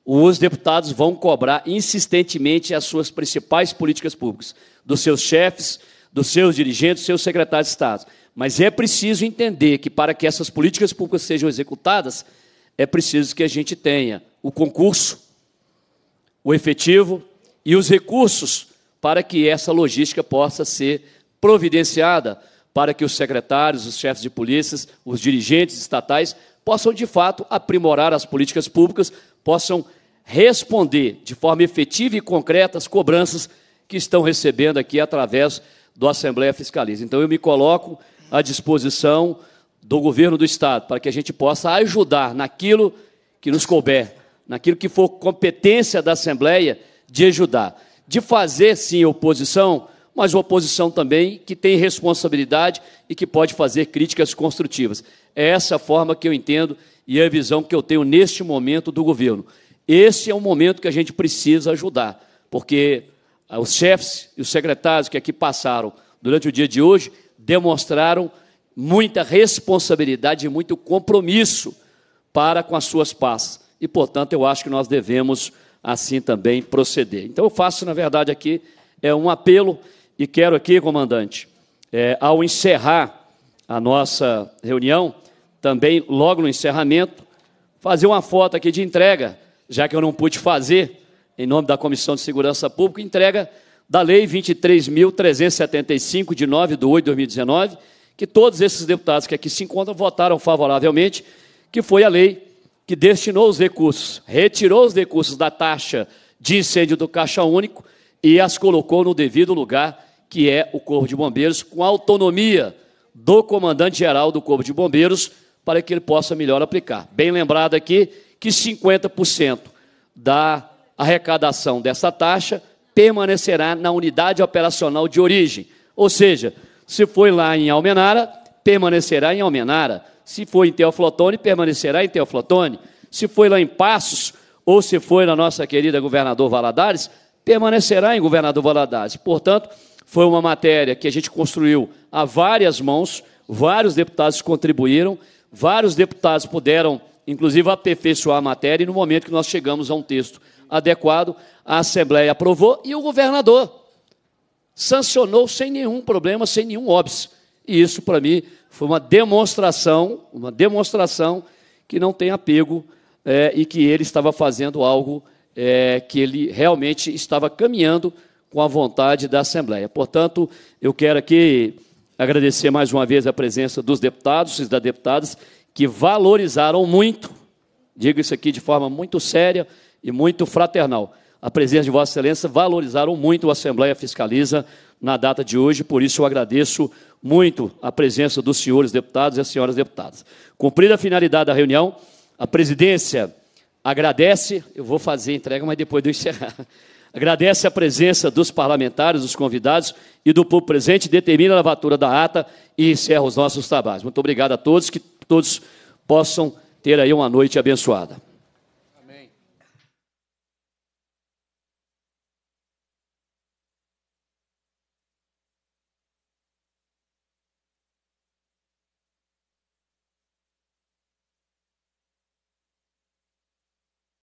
os deputados vão cobrar insistentemente as suas principais políticas públicas, dos seus chefes, dos seus dirigentes, dos seus secretários de Estado. Mas é preciso entender que para que essas políticas públicas sejam executadas, é preciso que a gente tenha o concurso, o efetivo e os recursos para que essa logística possa ser providenciada, para que os secretários, os chefes de polícias, os dirigentes estatais possam de fato aprimorar as políticas públicas, possam responder de forma efetiva e concreta às cobranças que estão recebendo aqui através do Assembleia Fiscaliza. Então eu me coloco à disposição do governo do Estado, para que a gente possa ajudar naquilo que nos couber, naquilo que for competência da Assembleia de ajudar. De fazer, sim, oposição, mas uma oposição também que tem responsabilidade e que pode fazer críticas construtivas. É essa a forma que eu entendo e é a visão que eu tenho neste momento do governo. Esse é um momento que a gente precisa ajudar, porque ah, os chefes e os secretários que aqui passaram durante o dia de hoje demonstraram muita responsabilidade e muito compromisso para com as suas paz E, portanto, eu acho que nós devemos assim também proceder. Então, eu faço, na verdade, aqui é um apelo e quero aqui, comandante, é, ao encerrar a nossa reunião, também logo no encerramento, fazer uma foto aqui de entrega, já que eu não pude fazer, em nome da Comissão de Segurança Pública, entrega da Lei 23.375, de 9 de 8 de 2019, que todos esses deputados que aqui se encontram votaram favoravelmente, que foi a lei que destinou os recursos, retirou os recursos da taxa de incêndio do Caixa Único e as colocou no devido lugar, que é o Corpo de Bombeiros, com a autonomia do comandante-geral do Corpo de Bombeiros, para que ele possa melhor aplicar. Bem lembrado aqui que 50% da arrecadação dessa taxa permanecerá na unidade operacional de origem. Ou seja, se foi lá em Almenara, permanecerá em Almenara. Se foi em Teoflotone, permanecerá em Teoflotone. Se foi lá em Passos, ou se foi na nossa querida governador Valadares, permanecerá em governador Valadares. Portanto, foi uma matéria que a gente construiu a várias mãos, vários deputados contribuíram, vários deputados puderam, inclusive, aperfeiçoar a matéria, e no momento que nós chegamos a um texto adequado, a Assembleia aprovou e o governador sancionou sem nenhum problema, sem nenhum óbvio. E isso, para mim, foi uma demonstração, uma demonstração que não tem apego é, e que ele estava fazendo algo é, que ele realmente estava caminhando com a vontade da Assembleia. Portanto, eu quero aqui agradecer mais uma vez a presença dos deputados e das deputadas que valorizaram muito, digo isso aqui de forma muito séria, e muito fraternal. A presença de Vossa Excelência valorizaram muito a Assembleia Fiscaliza na data de hoje, por isso eu agradeço muito a presença dos senhores deputados e as senhoras deputadas. Cumprida a finalidade da reunião, a presidência agradece, eu vou fazer a entrega, mas depois de eu encerrar. Agradece a presença dos parlamentares, dos convidados e do povo presente, determina a lavatura da ata e encerra os nossos trabalhos. Muito obrigado a todos, que todos possam ter aí uma noite abençoada.